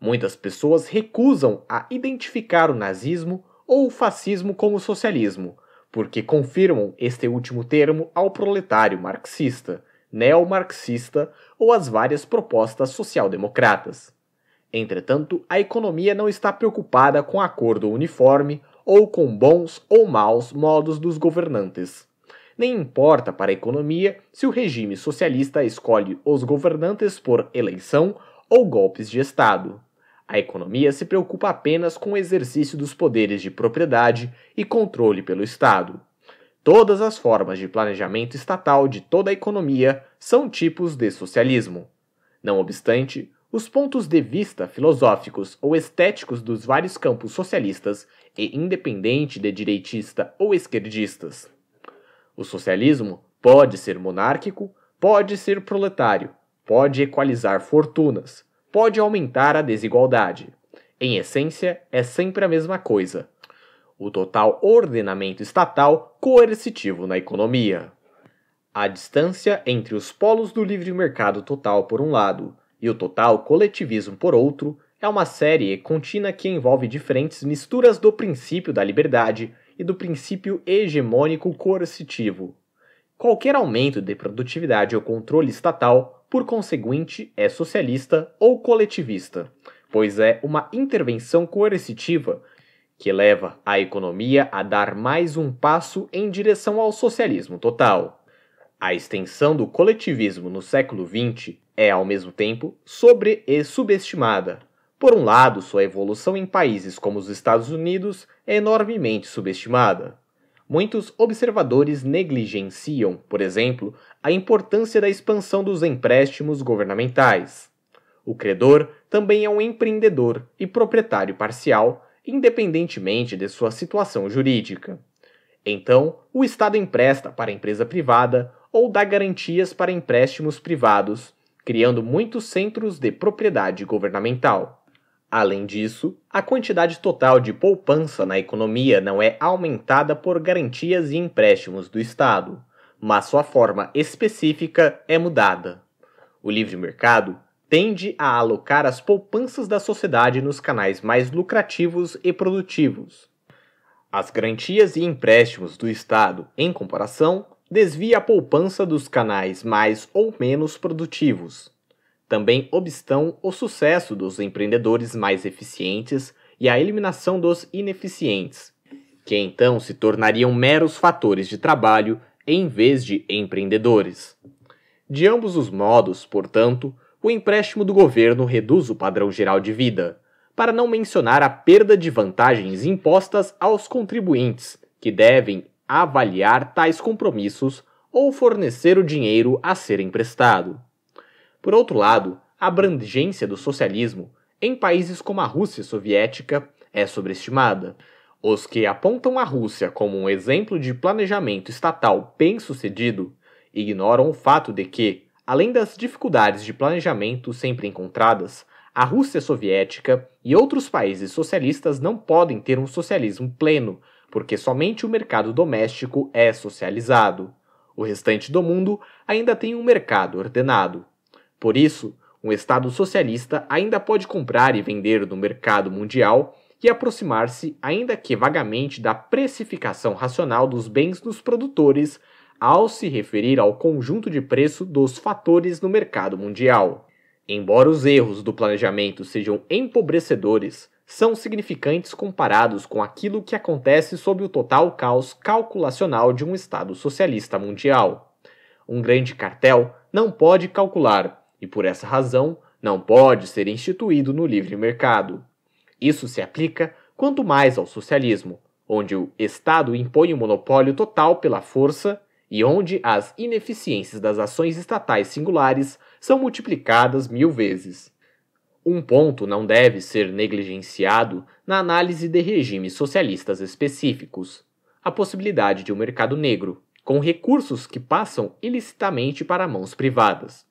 Muitas pessoas recusam a identificar o nazismo ou o fascismo como socialismo, porque confirmam este último termo ao proletário marxista, neomarxista ou às várias propostas social-democratas. Entretanto, a economia não está preocupada com acordo uniforme ou com bons ou maus modos dos governantes. Nem importa para a economia se o regime socialista escolhe os governantes por eleição ou golpes de Estado. A economia se preocupa apenas com o exercício dos poderes de propriedade e controle pelo Estado. Todas as formas de planejamento estatal de toda a economia são tipos de socialismo. Não obstante, os pontos de vista filosóficos ou estéticos dos vários campos socialistas e independente de direitista ou esquerdistas. O socialismo pode ser monárquico, pode ser proletário, pode equalizar fortunas, pode aumentar a desigualdade. Em essência, é sempre a mesma coisa: o total ordenamento estatal coercitivo na economia. A distância entre os polos do livre mercado total, por um lado, e o total coletivismo, por outro, é uma série contínua que envolve diferentes misturas do princípio da liberdade e do princípio hegemônico coercitivo. Qualquer aumento de produtividade ou controle estatal por conseguinte, é socialista ou coletivista, pois é uma intervenção coercitiva que leva a economia a dar mais um passo em direção ao socialismo total. A extensão do coletivismo no século XX é, ao mesmo tempo, sobre e subestimada. Por um lado, sua evolução em países como os Estados Unidos é enormemente subestimada muitos observadores negligenciam, por exemplo, a importância da expansão dos empréstimos governamentais. O credor também é um empreendedor e proprietário parcial, independentemente de sua situação jurídica. Então, o Estado empresta para a empresa privada ou dá garantias para empréstimos privados, criando muitos centros de propriedade governamental. Além disso, a quantidade total de poupança na economia não é aumentada por garantias e empréstimos do Estado, mas sua forma específica é mudada. O livre mercado tende a alocar as poupanças da sociedade nos canais mais lucrativos e produtivos. As garantias e empréstimos do Estado, em comparação, desvia a poupança dos canais mais ou menos produtivos, também obstão o sucesso dos empreendedores mais eficientes e a eliminação dos ineficientes, que então se tornariam meros fatores de trabalho em vez de empreendedores. De ambos os modos, portanto, o empréstimo do governo reduz o padrão geral de vida, para não mencionar a perda de vantagens impostas aos contribuintes, que devem avaliar tais compromissos ou fornecer o dinheiro a ser emprestado. Por outro lado, a abrangência do socialismo em países como a Rússia soviética é sobreestimada. Os que apontam a Rússia como um exemplo de planejamento estatal bem-sucedido ignoram o fato de que, além das dificuldades de planejamento sempre encontradas, a Rússia soviética e outros países socialistas não podem ter um socialismo pleno, porque somente o mercado doméstico é socializado. O restante do mundo ainda tem um mercado ordenado. Por isso, um Estado socialista ainda pode comprar e vender no mercado mundial e aproximar-se, ainda que vagamente, da precificação racional dos bens dos produtores ao se referir ao conjunto de preço dos fatores no mercado mundial. Embora os erros do planejamento sejam empobrecedores, são significantes comparados com aquilo que acontece sob o total caos calculacional de um Estado socialista mundial. Um grande cartel não pode calcular, e por essa razão não pode ser instituído no livre mercado. Isso se aplica quanto mais ao socialismo, onde o Estado impõe o um monopólio total pela força e onde as ineficiências das ações estatais singulares são multiplicadas mil vezes. Um ponto não deve ser negligenciado na análise de regimes socialistas específicos: a possibilidade de um mercado negro, com recursos que passam ilicitamente para mãos privadas.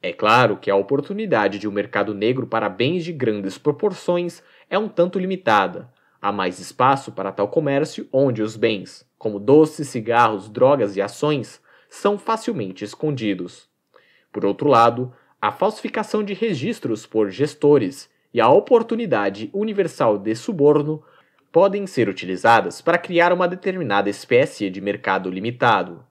É claro que a oportunidade de um mercado negro para bens de grandes proporções é um tanto limitada. Há mais espaço para tal comércio onde os bens, como doces, cigarros, drogas e ações, são facilmente escondidos. Por outro lado, a falsificação de registros por gestores e a oportunidade universal de suborno podem ser utilizadas para criar uma determinada espécie de mercado limitado.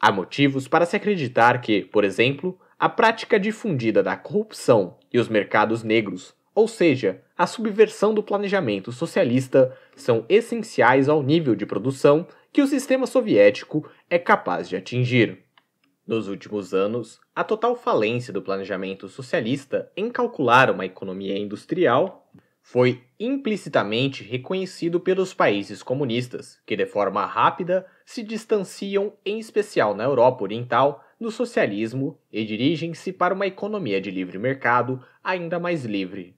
Há motivos para se acreditar que, por exemplo, a prática difundida da corrupção e os mercados negros, ou seja, a subversão do planejamento socialista, são essenciais ao nível de produção que o sistema soviético é capaz de atingir. Nos últimos anos, a total falência do planejamento socialista em calcular uma economia industrial foi implicitamente reconhecido pelos países comunistas, que de forma rápida se distanciam, em especial na Europa Oriental, no socialismo e dirigem-se para uma economia de livre mercado ainda mais livre.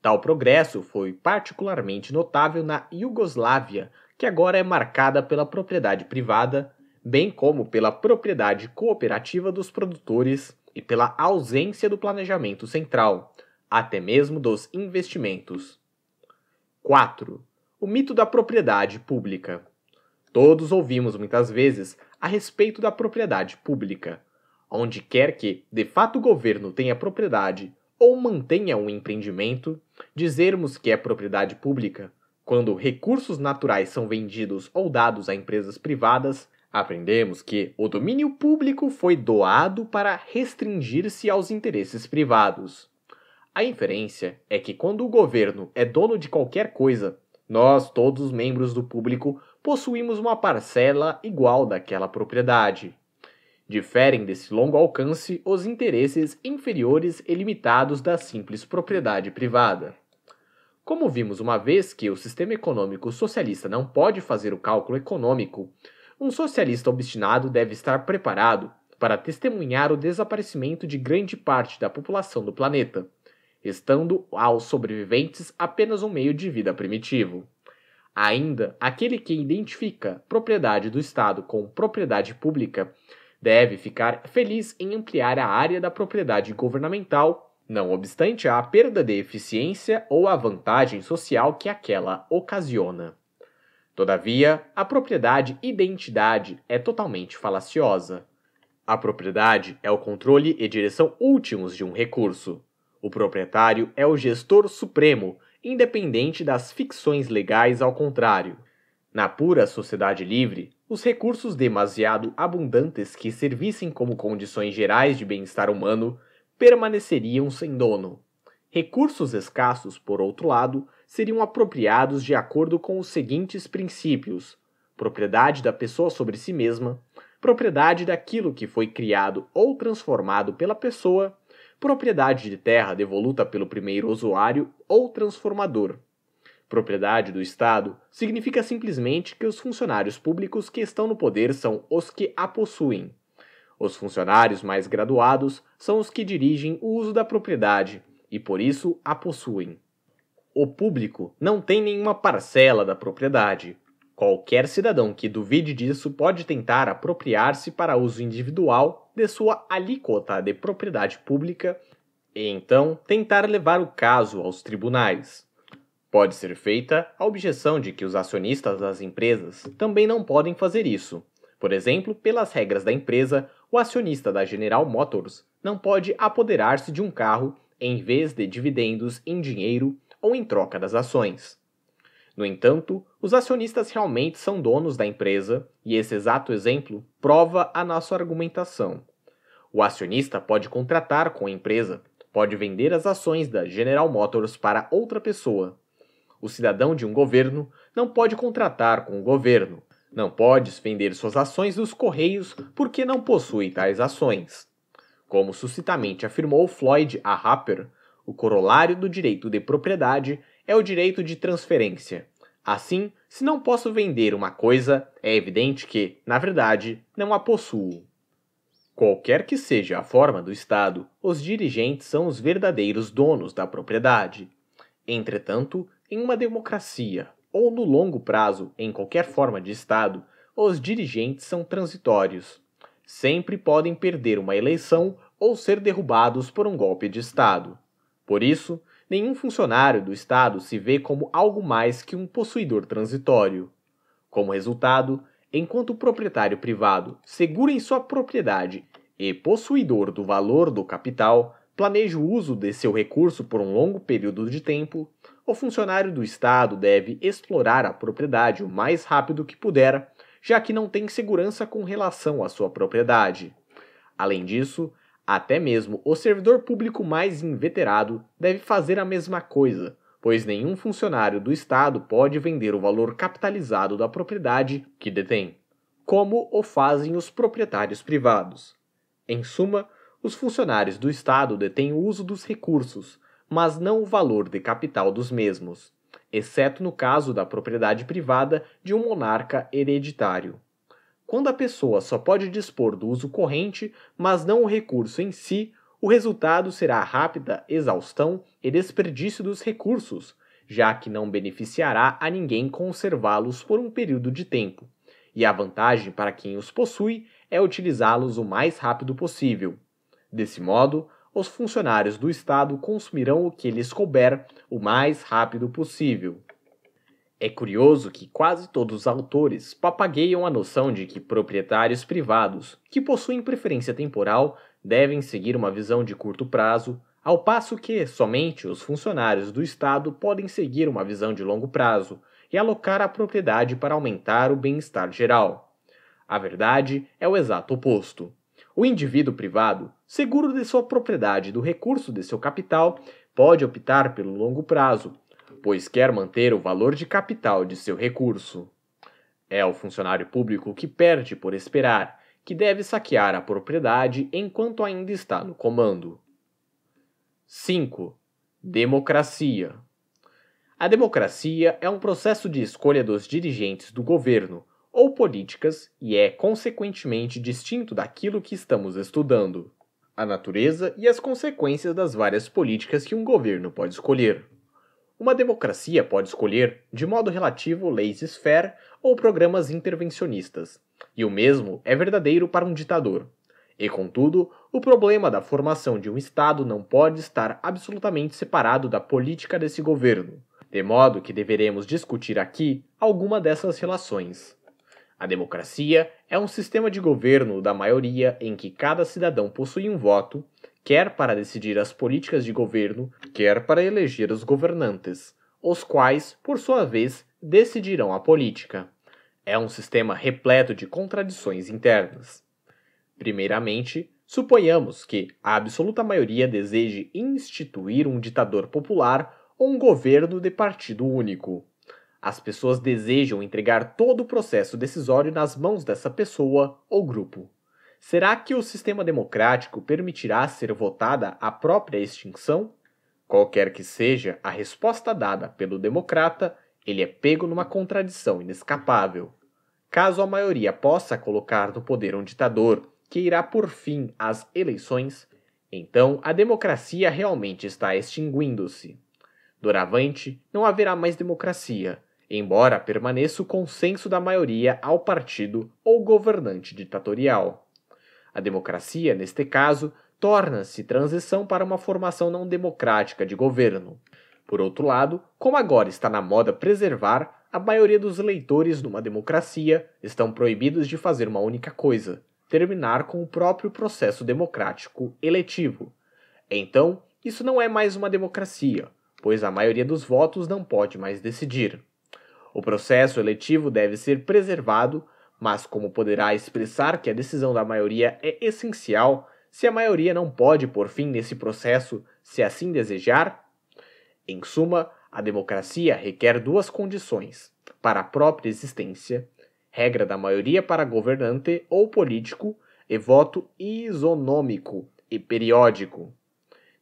Tal progresso foi particularmente notável na Iugoslávia, que agora é marcada pela propriedade privada, bem como pela propriedade cooperativa dos produtores e pela ausência do planejamento central, até mesmo dos investimentos. 4. O mito da propriedade pública. Todos ouvimos muitas vezes a respeito da propriedade pública. Onde quer que, de fato, o governo tenha propriedade ou mantenha um empreendimento, dizermos que é propriedade pública, quando recursos naturais são vendidos ou dados a empresas privadas, aprendemos que o domínio público foi doado para restringir-se aos interesses privados. A inferência é que quando o governo é dono de qualquer coisa, nós, todos os membros do público, possuímos uma parcela igual daquela propriedade. Diferem desse longo alcance os interesses inferiores e limitados da simples propriedade privada. Como vimos uma vez que o sistema econômico socialista não pode fazer o cálculo econômico, um socialista obstinado deve estar preparado para testemunhar o desaparecimento de grande parte da população do planeta, estando aos sobreviventes apenas um meio de vida primitivo. Ainda, aquele que identifica propriedade do Estado com propriedade pública deve ficar feliz em ampliar a área da propriedade governamental, não obstante a perda de eficiência ou a vantagem social que aquela ocasiona. Todavia, a propriedade identidade é totalmente falaciosa. A propriedade é o controle e direção últimos de um recurso. O proprietário é o gestor supremo, independente das ficções legais ao contrário. Na pura sociedade livre, os recursos demasiado abundantes que servissem como condições gerais de bem-estar humano permaneceriam sem dono. Recursos escassos, por outro lado, seriam apropriados de acordo com os seguintes princípios: propriedade da pessoa sobre si mesma, propriedade daquilo que foi criado ou transformado pela pessoa propriedade de terra devoluta pelo primeiro usuário ou transformador. Propriedade do Estado significa simplesmente que os funcionários públicos que estão no poder são os que a possuem. Os funcionários mais graduados são os que dirigem o uso da propriedade e, por isso, a possuem. O público não tem nenhuma parcela da propriedade. Qualquer cidadão que duvide disso pode tentar apropriar-se para uso individual de sua alíquota de propriedade pública e então tentar levar o caso aos tribunais. Pode ser feita a objeção de que os acionistas das empresas também não podem fazer isso. Por exemplo, pelas regras da empresa, o acionista da General Motors não pode apoderar-se de um carro em vez de dividendos em dinheiro ou em troca das ações. No entanto, os acionistas realmente são donos da empresa, e esse exato exemplo prova a nossa argumentação. O acionista pode contratar com a empresa, pode vender as ações da General Motors para outra pessoa. O cidadão de um governo não pode contratar com o governo, não pode vender suas ações dos Correios porque não possui tais ações. Como suscitamente afirmou Floyd A. Harper, o corolário do direito de propriedade é o direito de transferência. Assim, se não posso vender uma coisa, é evidente que, na verdade, não a possuo. Qualquer que seja a forma do Estado, os dirigentes são os verdadeiros donos da propriedade. Entretanto, em uma democracia, ou no longo prazo, em qualquer forma de Estado, os dirigentes são transitórios. Sempre podem perder uma eleição ou ser derrubados por um golpe de Estado. Por isso, nenhum funcionário do Estado se vê como algo mais que um possuidor transitório. Como resultado, enquanto o proprietário privado, seguro em sua propriedade e possuidor do valor do capital, planeja o uso de seu recurso por um longo período de tempo, o funcionário do Estado deve explorar a propriedade o mais rápido que puder, já que não tem segurança com relação à sua propriedade. Além disso, até mesmo o servidor público mais inveterado deve fazer a mesma coisa, pois nenhum funcionário do Estado pode vender o valor capitalizado da propriedade que detém, como o fazem os proprietários privados. Em suma, os funcionários do Estado detêm o uso dos recursos, mas não o valor de capital dos mesmos, exceto no caso da propriedade privada de um monarca hereditário. Quando a pessoa só pode dispor do uso corrente, mas não o recurso em si, o resultado será a rápida exaustão e desperdício dos recursos, já que não beneficiará a ninguém conservá-los por um período de tempo. E a vantagem para quem os possui é utilizá-los o mais rápido possível. Desse modo, os funcionários do Estado consumirão o que lhes couber o mais rápido possível. É curioso que quase todos os autores papagueiam a noção de que proprietários privados que possuem preferência temporal devem seguir uma visão de curto prazo, ao passo que somente os funcionários do Estado podem seguir uma visão de longo prazo e alocar a propriedade para aumentar o bem-estar geral. A verdade é o exato oposto. O indivíduo privado, seguro de sua propriedade e do recurso de seu capital, pode optar pelo longo prazo pois quer manter o valor de capital de seu recurso. É o funcionário público que perde por esperar, que deve saquear a propriedade enquanto ainda está no comando. 5. Democracia. A democracia é um processo de escolha dos dirigentes do governo ou políticas e é, consequentemente, distinto daquilo que estamos estudando. A natureza e as consequências das várias políticas que um governo pode escolher. Uma democracia pode escolher, de modo relativo, leis esfera ou programas intervencionistas, e o mesmo é verdadeiro para um ditador. E contudo, o problema da formação de um Estado não pode estar absolutamente separado da política desse governo, de modo que deveremos discutir aqui alguma dessas relações. A democracia é um sistema de governo da maioria em que cada cidadão possui um voto quer para decidir as políticas de governo, quer para eleger os governantes, os quais, por sua vez, decidirão a política. É um sistema repleto de contradições internas. Primeiramente, suponhamos que a absoluta maioria deseje instituir um ditador popular ou um governo de partido único. As pessoas desejam entregar todo o processo decisório nas mãos dessa pessoa ou grupo. Será que o sistema democrático permitirá ser votada a própria extinção? Qualquer que seja a resposta dada pelo democrata, ele é pego numa contradição inescapável. Caso a maioria possa colocar no poder um ditador que irá por fim às eleições, então a democracia realmente está extinguindo-se. Doravante, não haverá mais democracia, embora permaneça o consenso da maioria ao partido ou governante ditatorial. A democracia, neste caso, torna-se transição para uma formação não democrática de governo. Por outro lado, como agora está na moda preservar, a maioria dos eleitores numa democracia estão proibidos de fazer uma única coisa: terminar com o próprio processo democrático eletivo. Então, isso não é mais uma democracia, pois a maioria dos votos não pode mais decidir. O processo eletivo deve ser preservado mas como poderá expressar que a decisão da maioria é essencial se a maioria não pode pôr fim nesse processo se assim desejar? Em suma, a democracia requer duas condições para a própria existência: regra da maioria para governante ou político e voto isonômico e periódico.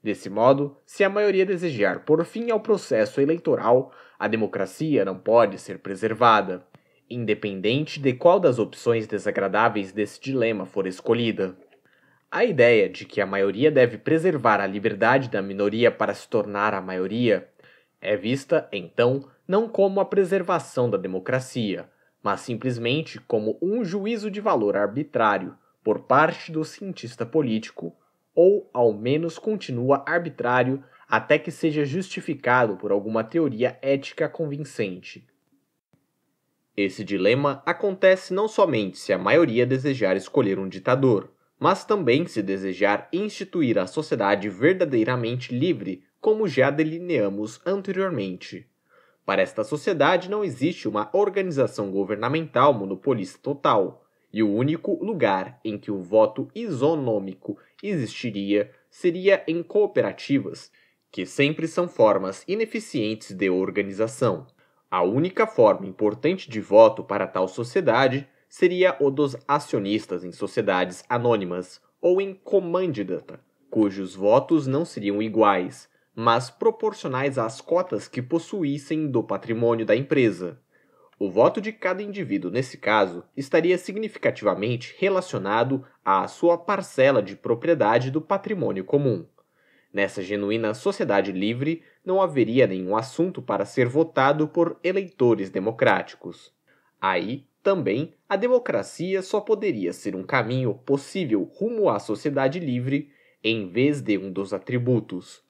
Desse modo, se a maioria desejar por fim ao processo eleitoral, a democracia não pode ser preservada independente de qual das opções desagradáveis desse dilema for escolhida. A ideia de que a maioria deve preservar a liberdade da minoria para se tornar a maioria é vista, então, não como a preservação da democracia, mas simplesmente como um juízo de valor arbitrário por parte do cientista político, ou ao menos continua arbitrário até que seja justificado por alguma teoria ética convincente. Esse dilema acontece não somente se a maioria desejar escolher um ditador, mas também se desejar instituir a sociedade verdadeiramente livre, como já delineamos anteriormente. Para esta sociedade não existe uma organização governamental monopolista total, e o único lugar em que o voto isonômico existiria seria em cooperativas, que sempre são formas ineficientes de organização. A única forma importante de voto para tal sociedade seria o dos acionistas em sociedades anônimas ou em comandidata, cujos votos não seriam iguais, mas proporcionais às cotas que possuíssem do patrimônio da empresa. O voto de cada indivíduo, nesse caso, estaria significativamente relacionado à sua parcela de propriedade do patrimônio comum. Nessa genuína sociedade livre, não haveria nenhum assunto para ser votado por eleitores democráticos. Aí, também, a democracia só poderia ser um caminho possível rumo à sociedade livre, em vez de um dos atributos.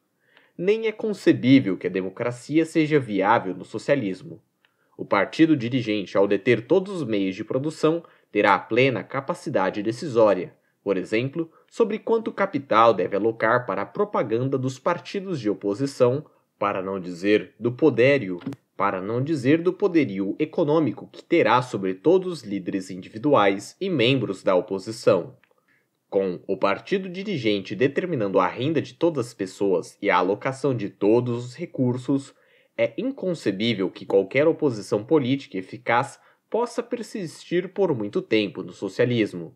Nem é concebível que a democracia seja viável no socialismo. O partido dirigente, ao deter todos os meios de produção, terá a plena capacidade decisória, por exemplo, sobre quanto capital deve alocar para a propaganda dos partidos de oposição para não dizer do podério, para não dizer do poderio econômico que terá sobre todos os líderes individuais e membros da oposição. Com o partido dirigente determinando a renda de todas as pessoas e a alocação de todos os recursos, é inconcebível que qualquer oposição política eficaz possa persistir por muito tempo no socialismo.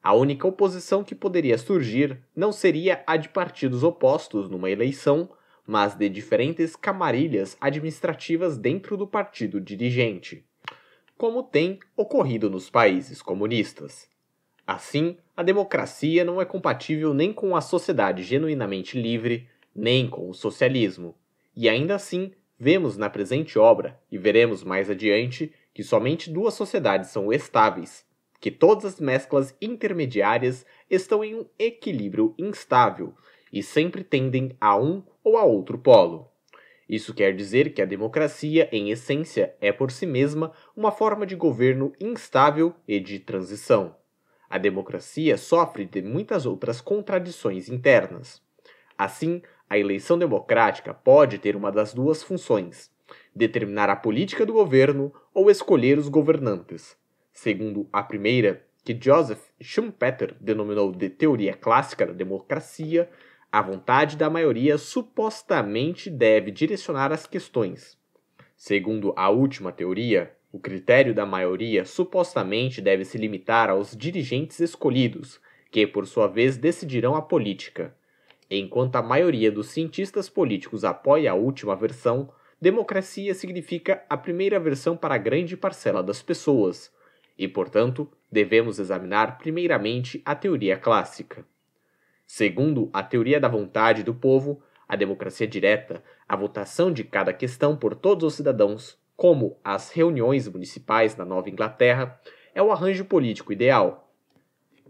A única oposição que poderia surgir não seria a de partidos opostos numa eleição, mas de diferentes camarilhas administrativas dentro do partido dirigente, como tem ocorrido nos países comunistas. Assim, a democracia não é compatível nem com a sociedade genuinamente livre, nem com o socialismo, e ainda assim vemos na presente obra, e veremos mais adiante, que somente duas sociedades são estáveis, que todas as mesclas intermediárias estão em um equilíbrio instável e sempre tendem a um ou a outro polo. Isso quer dizer que a democracia, em essência, é por si mesma uma forma de governo instável e de transição. A democracia sofre de muitas outras contradições internas. Assim, a eleição democrática pode ter uma das duas funções: determinar a política do governo ou escolher os governantes. Segundo a primeira, que Joseph Schumpeter denominou de teoria clássica da democracia, a vontade da maioria supostamente deve direcionar as questões. Segundo a última teoria, o critério da maioria supostamente deve se limitar aos dirigentes escolhidos, que por sua vez decidirão a política. Enquanto a maioria dos cientistas políticos apoia a última versão, democracia significa a primeira versão para a grande parcela das pessoas, e portanto devemos examinar primeiramente a teoria clássica. Segundo a teoria da vontade do povo, a democracia direta, a votação de cada questão por todos os cidadãos, como as reuniões municipais na Nova Inglaterra, é o arranjo político ideal.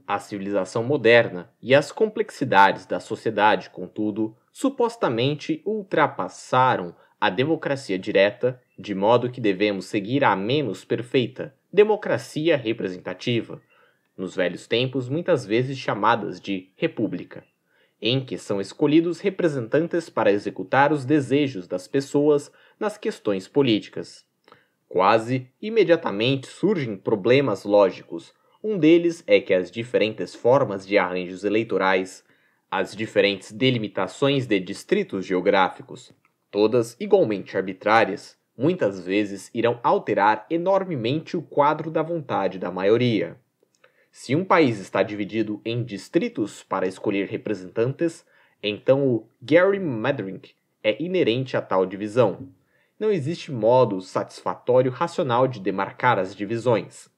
A civilização moderna e as complexidades da sociedade, contudo, supostamente ultrapassaram a democracia direta, de modo que devemos seguir a menos perfeita democracia representativa, nos velhos tempos muitas vezes chamadas de república, em que são escolhidos representantes para executar os desejos das pessoas nas questões políticas. Quase imediatamente surgem problemas lógicos. Um deles é que as diferentes formas de arranjos eleitorais, as diferentes delimitações de distritos geográficos, todas igualmente arbitrárias, muitas vezes irão alterar enormemente o quadro da vontade da maioria. Se um país está dividido em distritos para escolher representantes, então o gerrymandering é inerente a tal divisão. Não existe modo satisfatório racional de demarcar as divisões.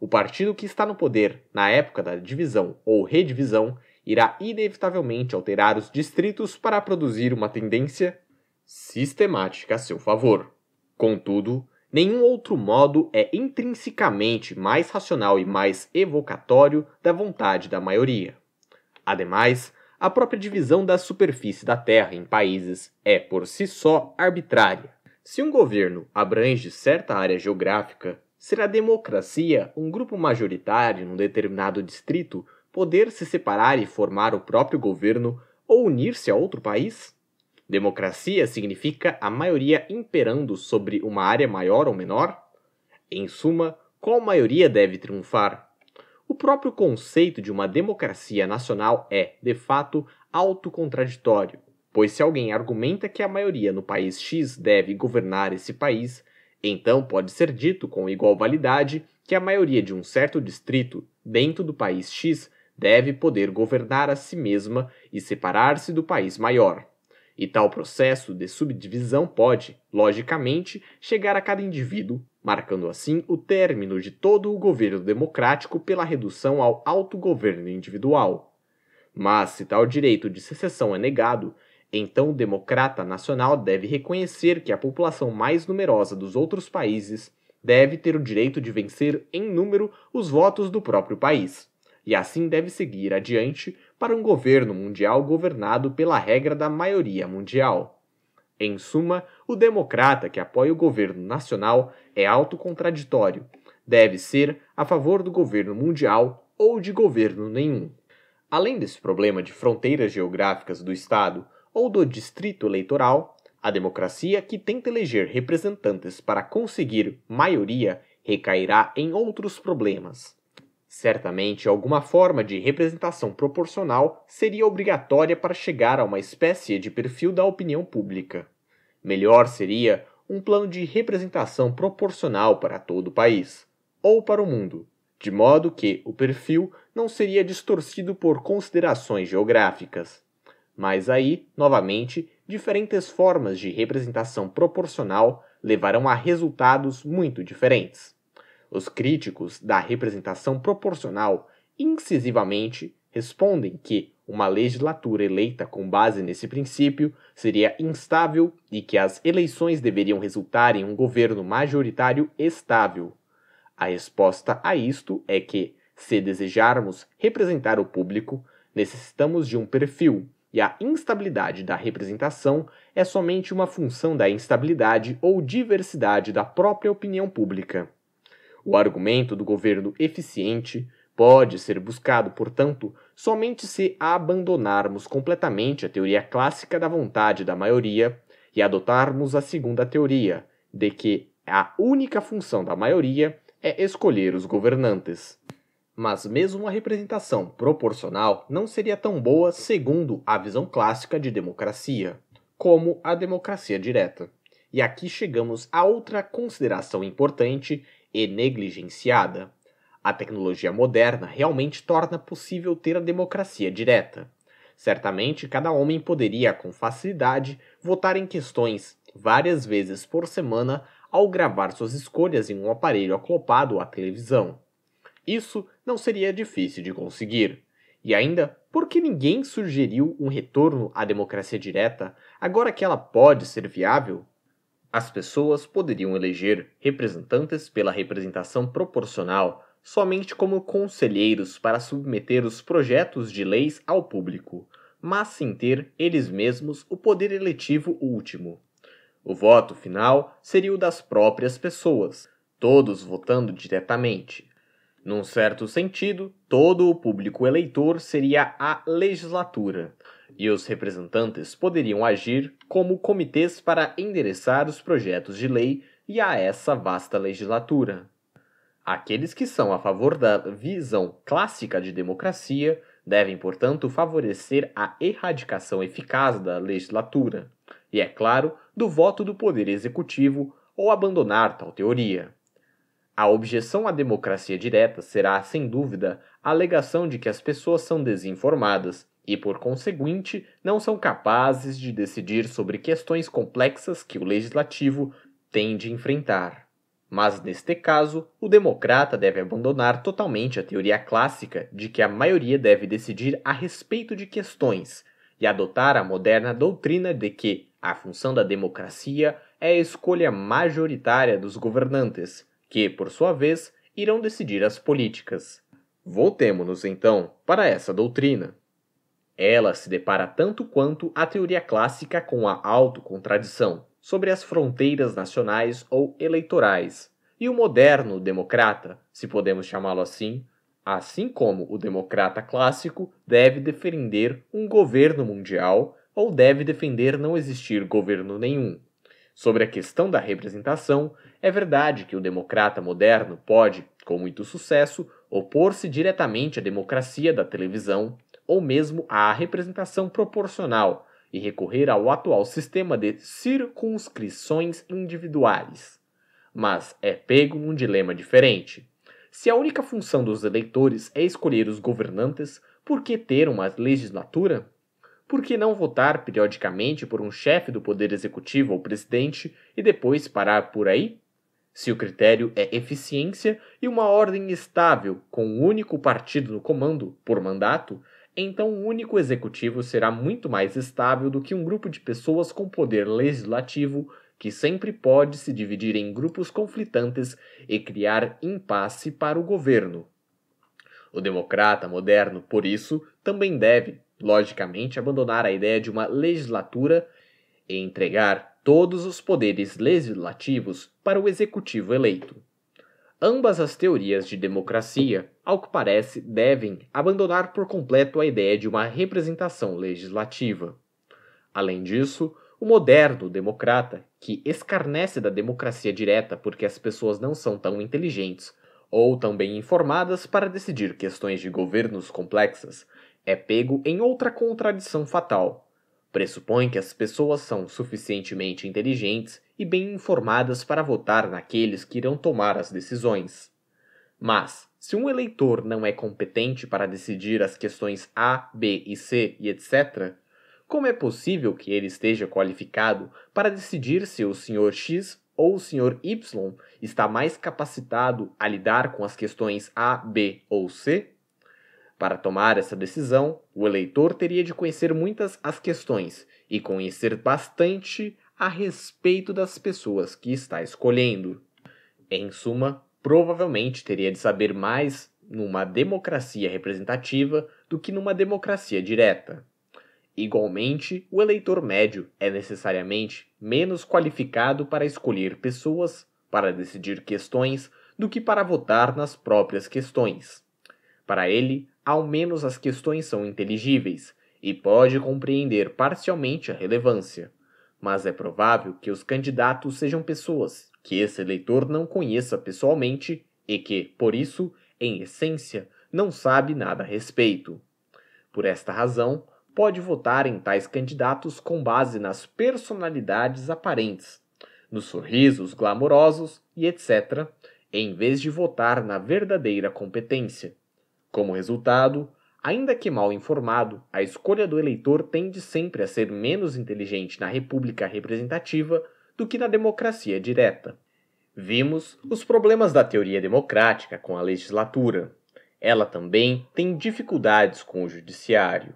O partido que está no poder na época da divisão ou redivisão irá inevitavelmente alterar os distritos para produzir uma tendência sistemática a seu favor. Contudo, Nenhum outro modo é intrinsecamente mais racional e mais evocatório da vontade da maioria. Ademais, a própria divisão da superfície da Terra em países é, por si só, arbitrária. Se um governo abrange certa área geográfica, será democracia um grupo majoritário num determinado distrito poder se separar e formar o próprio governo ou unir-se a outro país? Democracia significa a maioria imperando sobre uma área maior ou menor? Em suma, qual maioria deve triunfar? O próprio conceito de uma democracia nacional é, de fato, autocontraditório, pois se alguém argumenta que a maioria no país X deve governar esse país, então pode ser dito com igual validade que a maioria de um certo distrito dentro do país X deve poder governar a si mesma e separar-se do país maior. E tal processo de subdivisão pode, logicamente, chegar a cada indivíduo, marcando assim o término de todo o governo democrático pela redução ao autogoverno individual. Mas se tal direito de secessão é negado, então o democrata nacional deve reconhecer que a população mais numerosa dos outros países deve ter o direito de vencer em número os votos do próprio país e assim deve seguir adiante para um governo mundial governado pela regra da maioria mundial. Em suma, o democrata que apoia o governo nacional é autocontraditório, deve ser a favor do governo mundial ou de governo nenhum. Além desse problema de fronteiras geográficas do Estado ou do distrito eleitoral, a democracia que tenta eleger representantes para conseguir maioria recairá em outros problemas. Certamente, alguma forma de representação proporcional seria obrigatória para chegar a uma espécie de perfil da opinião pública. Melhor seria um plano de representação proporcional para todo o país, ou para o mundo, de modo que o perfil não seria distorcido por considerações geográficas. Mas aí, novamente, diferentes formas de representação proporcional levarão a resultados muito diferentes. Os críticos da representação proporcional incisivamente respondem que uma legislatura eleita com base nesse princípio seria instável e que as eleições deveriam resultar em um governo majoritário estável. A resposta a isto é que, se desejarmos representar o público, necessitamos de um perfil, e a instabilidade da representação é somente uma função da instabilidade ou diversidade da própria opinião pública. O argumento do governo eficiente pode ser buscado, portanto, somente se abandonarmos completamente a teoria clássica da vontade da maioria e adotarmos a segunda teoria, de que a única função da maioria é escolher os governantes. Mas mesmo a representação proporcional não seria tão boa segundo a visão clássica de democracia, como a democracia direta. E aqui chegamos a outra consideração importante e negligenciada, a tecnologia moderna realmente torna possível ter a democracia direta. Certamente, cada homem poderia, com facilidade, votar em questões várias vezes por semana ao gravar suas escolhas em um aparelho acoplado à televisão. Isso não seria difícil de conseguir. E ainda, por que ninguém sugeriu um retorno à democracia direta, agora que ela pode ser viável, as pessoas poderiam eleger representantes pela representação proporcional somente como conselheiros para submeter os projetos de leis ao público, mas sem ter eles mesmos o poder eletivo último. O voto final seria o das próprias pessoas, todos votando diretamente. Num certo sentido, todo o público eleitor seria a legislatura e os representantes poderiam agir como comitês para endereçar os projetos de lei e a essa vasta legislatura. Aqueles que são a favor da visão clássica de democracia devem, portanto, favorecer a erradicação eficaz da legislatura e, é claro, do voto do poder executivo ou abandonar tal teoria. A objeção à democracia direta será, sem dúvida, a alegação de que as pessoas são desinformadas e, por conseguinte, não são capazes de decidir sobre questões complexas que o legislativo tem de enfrentar. Mas, neste caso, o democrata deve abandonar totalmente a teoria clássica de que a maioria deve decidir a respeito de questões e adotar a moderna doutrina de que a função da democracia é a escolha majoritária dos governantes, que, por sua vez, irão decidir as políticas. Voltemos-nos então para essa doutrina. Ela se depara tanto quanto a teoria clássica com a autocontradição sobre as fronteiras nacionais ou eleitorais, e o moderno democrata, se podemos chamá-lo assim, assim como o democrata clássico, deve defender um governo mundial ou deve defender não existir governo nenhum. Sobre a questão da representação, é verdade que o democrata moderno pode, com muito sucesso, opor-se diretamente à democracia da televisão, ou mesmo à representação proporcional, e recorrer ao atual sistema de circunscrições individuais. Mas é pego num dilema diferente. Se a única função dos eleitores é escolher os governantes, por que ter uma legislatura? Por que não votar periodicamente por um chefe do poder executivo ou presidente e depois parar por aí? Se o critério é eficiência e uma ordem estável, com um único partido no comando, por mandato, então o um único executivo será muito mais estável do que um grupo de pessoas com poder legislativo que sempre pode se dividir em grupos conflitantes e criar impasse para o governo. O democrata moderno, por isso, também deve, logicamente, abandonar a ideia de uma legislatura e entregar todos os poderes legislativos para o executivo eleito. Ambas as teorias de democracia, ao que parece, devem abandonar por completo a ideia de uma representação legislativa. Além disso, o moderno democrata, que escarnece da democracia direta porque as pessoas não são tão inteligentes ou tão bem informadas para decidir questões de governos complexas, é pego em outra contradição fatal, pressupõe que as pessoas são suficientemente inteligentes e bem informadas para votar naqueles que irão tomar as decisões. Mas, se um eleitor não é competente para decidir as questões A, B e C e etc., como é possível que ele esteja qualificado para decidir se o senhor X ou o senhor Y está mais capacitado a lidar com as questões A, B ou C? Para tomar essa decisão, o eleitor teria de conhecer muitas as questões e conhecer bastante a respeito das pessoas que está escolhendo. Em suma, provavelmente teria de saber mais numa democracia representativa do que numa democracia direta. Igualmente, o eleitor médio é necessariamente menos qualificado para escolher pessoas, para decidir questões, do que para votar nas próprias questões. Para ele, ao menos as questões são inteligíveis e pode compreender parcialmente a relevância, mas é provável que os candidatos sejam pessoas que esse eleitor não conheça pessoalmente e que, por isso, em essência, não sabe nada a respeito. Por esta razão, pode votar em tais candidatos com base nas personalidades aparentes, nos sorrisos glamourosos e etc., em vez de votar na verdadeira competência como resultado, ainda que mal informado, a escolha do eleitor tende sempre a ser menos inteligente na república representativa do que na democracia direta. Vimos os problemas da teoria democrática com a legislatura. Ela também tem dificuldades com o judiciário.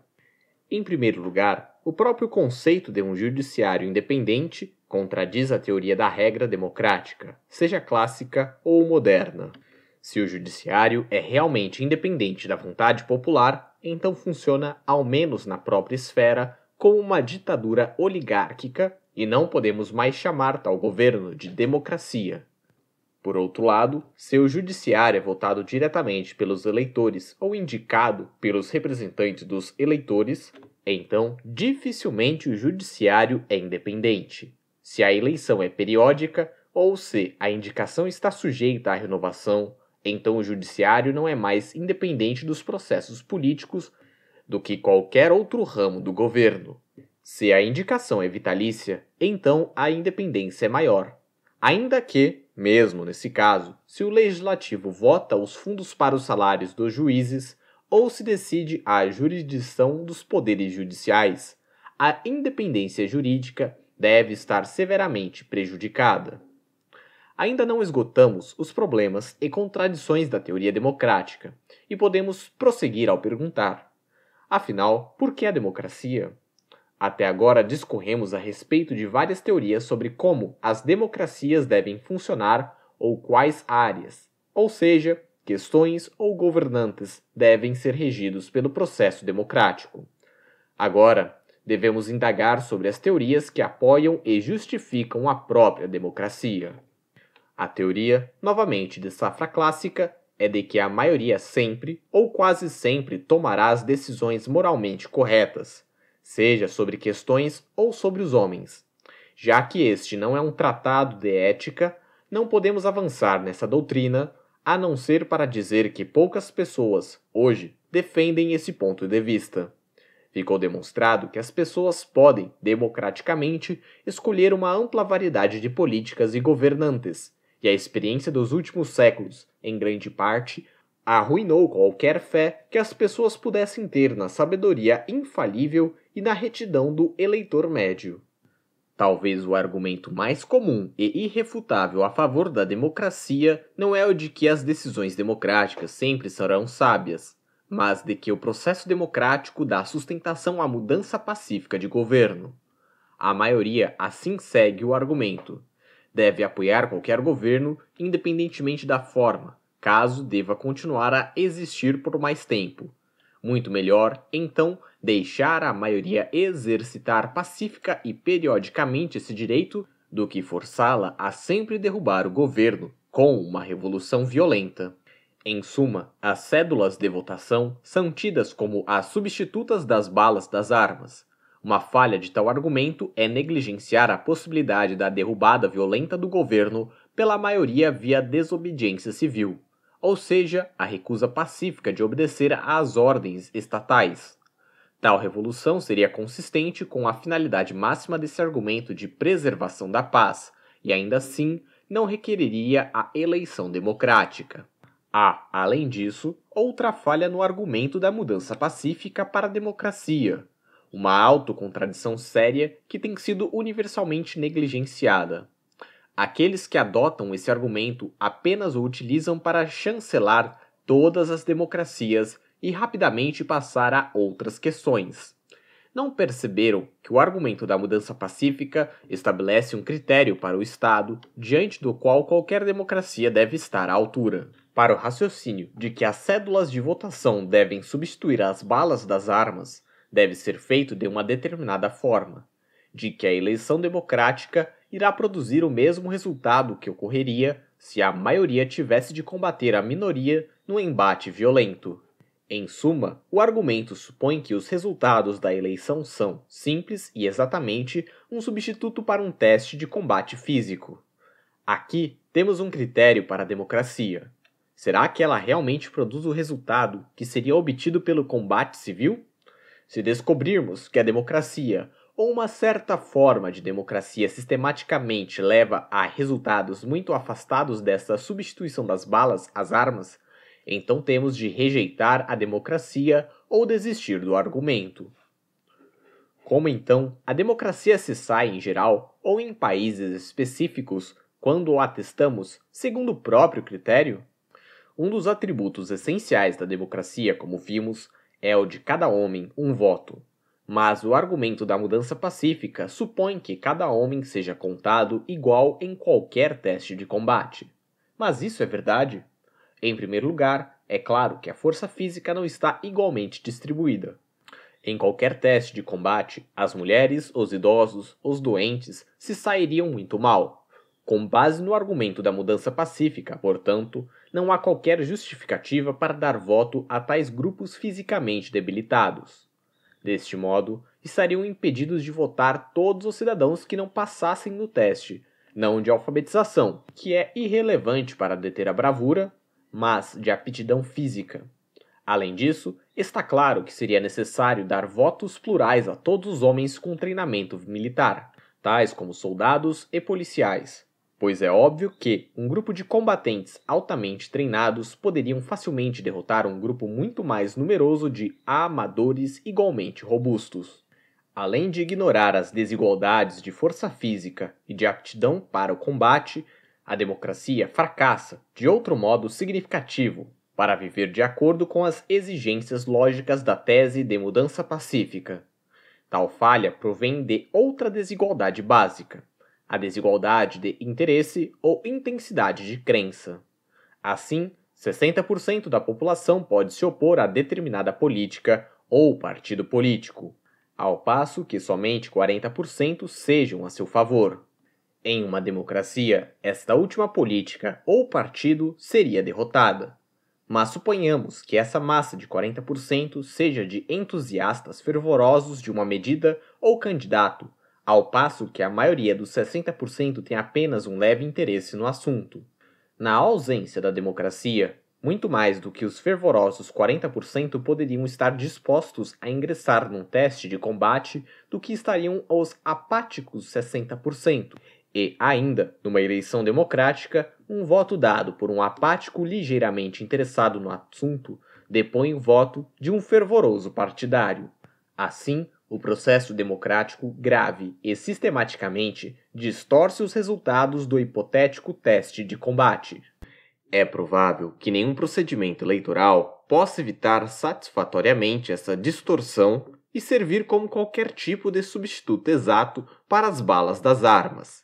Em primeiro lugar, o próprio conceito de um judiciário independente contradiz a teoria da regra democrática, seja clássica ou moderna. Se o judiciário é realmente independente da vontade popular, então funciona, ao menos na própria esfera, como uma ditadura oligárquica e não podemos mais chamar tal governo de democracia. Por outro lado, se o judiciário é votado diretamente pelos eleitores ou indicado pelos representantes dos eleitores, então dificilmente o judiciário é independente. Se a eleição é periódica ou se a indicação está sujeita à renovação então o judiciário não é mais independente dos processos políticos do que qualquer outro ramo do governo. Se a indicação é vitalícia, então a independência é maior. Ainda que, mesmo nesse caso, se o legislativo vota os fundos para os salários dos juízes ou se decide a jurisdição dos poderes judiciais, a independência jurídica deve estar severamente prejudicada. Ainda não esgotamos os problemas e contradições da teoria democrática e podemos prosseguir ao perguntar: afinal, por que a democracia? Até agora discorremos a respeito de várias teorias sobre como as democracias devem funcionar ou quais áreas, ou seja, questões ou governantes devem ser regidos pelo processo democrático. Agora, devemos indagar sobre as teorias que apoiam e justificam a própria democracia. A teoria, novamente de safra clássica, é de que a maioria sempre ou quase sempre tomará as decisões moralmente corretas, seja sobre questões ou sobre os homens. Já que este não é um tratado de ética, não podemos avançar nessa doutrina a não ser para dizer que poucas pessoas, hoje, defendem esse ponto de vista. Ficou demonstrado que as pessoas podem, democraticamente, escolher uma ampla variedade de políticas e governantes, e a experiência dos últimos séculos, em grande parte, arruinou qualquer fé que as pessoas pudessem ter na sabedoria infalível e na retidão do eleitor médio. Talvez o argumento mais comum e irrefutável a favor da democracia não é o de que as decisões democráticas sempre serão sábias, mas de que o processo democrático dá sustentação à mudança pacífica de governo. A maioria assim segue o argumento, deve apoiar qualquer governo, independentemente da forma, caso deva continuar a existir por mais tempo. Muito melhor, então, deixar a maioria exercitar pacífica e periodicamente esse direito do que forçá-la a sempre derrubar o governo com uma revolução violenta. Em suma, as cédulas de votação são tidas como as substitutas das balas das armas, uma falha de tal argumento é negligenciar a possibilidade da derrubada violenta do governo pela maioria via desobediência civil, ou seja, a recusa pacífica de obedecer às ordens estatais. Tal revolução seria consistente com a finalidade máxima desse argumento de preservação da paz, e ainda assim não requeriria a eleição democrática. Há, além disso, outra falha no argumento da mudança pacífica para a democracia, uma autocontradição séria que tem sido universalmente negligenciada. Aqueles que adotam esse argumento apenas o utilizam para chancelar todas as democracias e rapidamente passar a outras questões. Não perceberam que o argumento da mudança pacífica estabelece um critério para o Estado diante do qual qualquer democracia deve estar à altura. Para o raciocínio de que as cédulas de votação devem substituir as balas das armas, deve ser feito de uma determinada forma, de que a eleição democrática irá produzir o mesmo resultado que ocorreria se a maioria tivesse de combater a minoria num embate violento. Em suma, o argumento supõe que os resultados da eleição são, simples e exatamente, um substituto para um teste de combate físico. Aqui temos um critério para a democracia. Será que ela realmente produz o resultado que seria obtido pelo combate civil? Se descobrirmos que a democracia ou uma certa forma de democracia sistematicamente leva a resultados muito afastados dessa substituição das balas às armas, então temos de rejeitar a democracia ou desistir do argumento. Como então a democracia se sai em geral ou em países específicos quando a atestamos, segundo o próprio critério? Um dos atributos essenciais da democracia, como vimos, é o de cada homem um voto. Mas o argumento da mudança pacífica supõe que cada homem seja contado igual em qualquer teste de combate. Mas isso é verdade? Em primeiro lugar, é claro que a força física não está igualmente distribuída. Em qualquer teste de combate, as mulheres, os idosos, os doentes se sairiam muito mal. Com base no argumento da mudança pacífica, portanto, não há qualquer justificativa para dar voto a tais grupos fisicamente debilitados. Deste modo, estariam impedidos de votar todos os cidadãos que não passassem no teste, não de alfabetização, que é irrelevante para deter a bravura, mas de aptidão física. Além disso, está claro que seria necessário dar votos plurais a todos os homens com treinamento militar, tais como soldados e policiais, pois é óbvio que um grupo de combatentes altamente treinados poderiam facilmente derrotar um grupo muito mais numeroso de amadores igualmente robustos. Além de ignorar as desigualdades de força física e de aptidão para o combate, a democracia fracassa de outro modo significativo para viver de acordo com as exigências lógicas da tese de mudança pacífica. Tal falha provém de outra desigualdade básica, a desigualdade de interesse ou intensidade de crença. Assim, 60% da população pode se opor a determinada política ou partido político, ao passo que somente 40% sejam a seu favor. Em uma democracia, esta última política ou partido seria derrotada. Mas suponhamos que essa massa de 40% seja de entusiastas fervorosos de uma medida ou candidato ao passo que a maioria dos 60% tem apenas um leve interesse no assunto. Na ausência da democracia, muito mais do que os fervorosos 40% poderiam estar dispostos a ingressar num teste de combate do que estariam os apáticos 60%. E ainda, numa eleição democrática, um voto dado por um apático ligeiramente interessado no assunto depõe o voto de um fervoroso partidário. Assim, o processo democrático grave e sistematicamente distorce os resultados do hipotético teste de combate. É provável que nenhum procedimento eleitoral possa evitar satisfatoriamente essa distorção e servir como qualquer tipo de substituto exato para as balas das armas.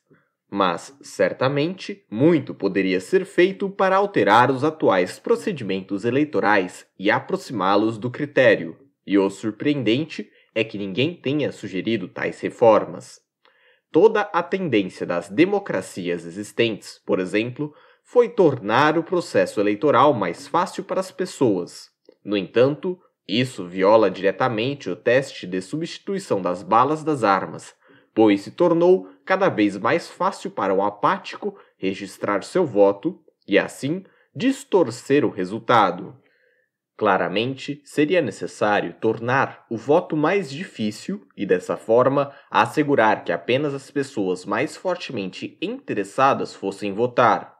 Mas, certamente, muito poderia ser feito para alterar os atuais procedimentos eleitorais e aproximá-los do critério. E o surpreendente é que ninguém tenha sugerido tais reformas. Toda a tendência das democracias existentes, por exemplo, foi tornar o processo eleitoral mais fácil para as pessoas. No entanto, isso viola diretamente o teste de substituição das balas das armas, pois se tornou cada vez mais fácil para o apático registrar seu voto e, assim, distorcer o resultado. Claramente, seria necessário tornar o voto mais difícil e, dessa forma, assegurar que apenas as pessoas mais fortemente interessadas fossem votar.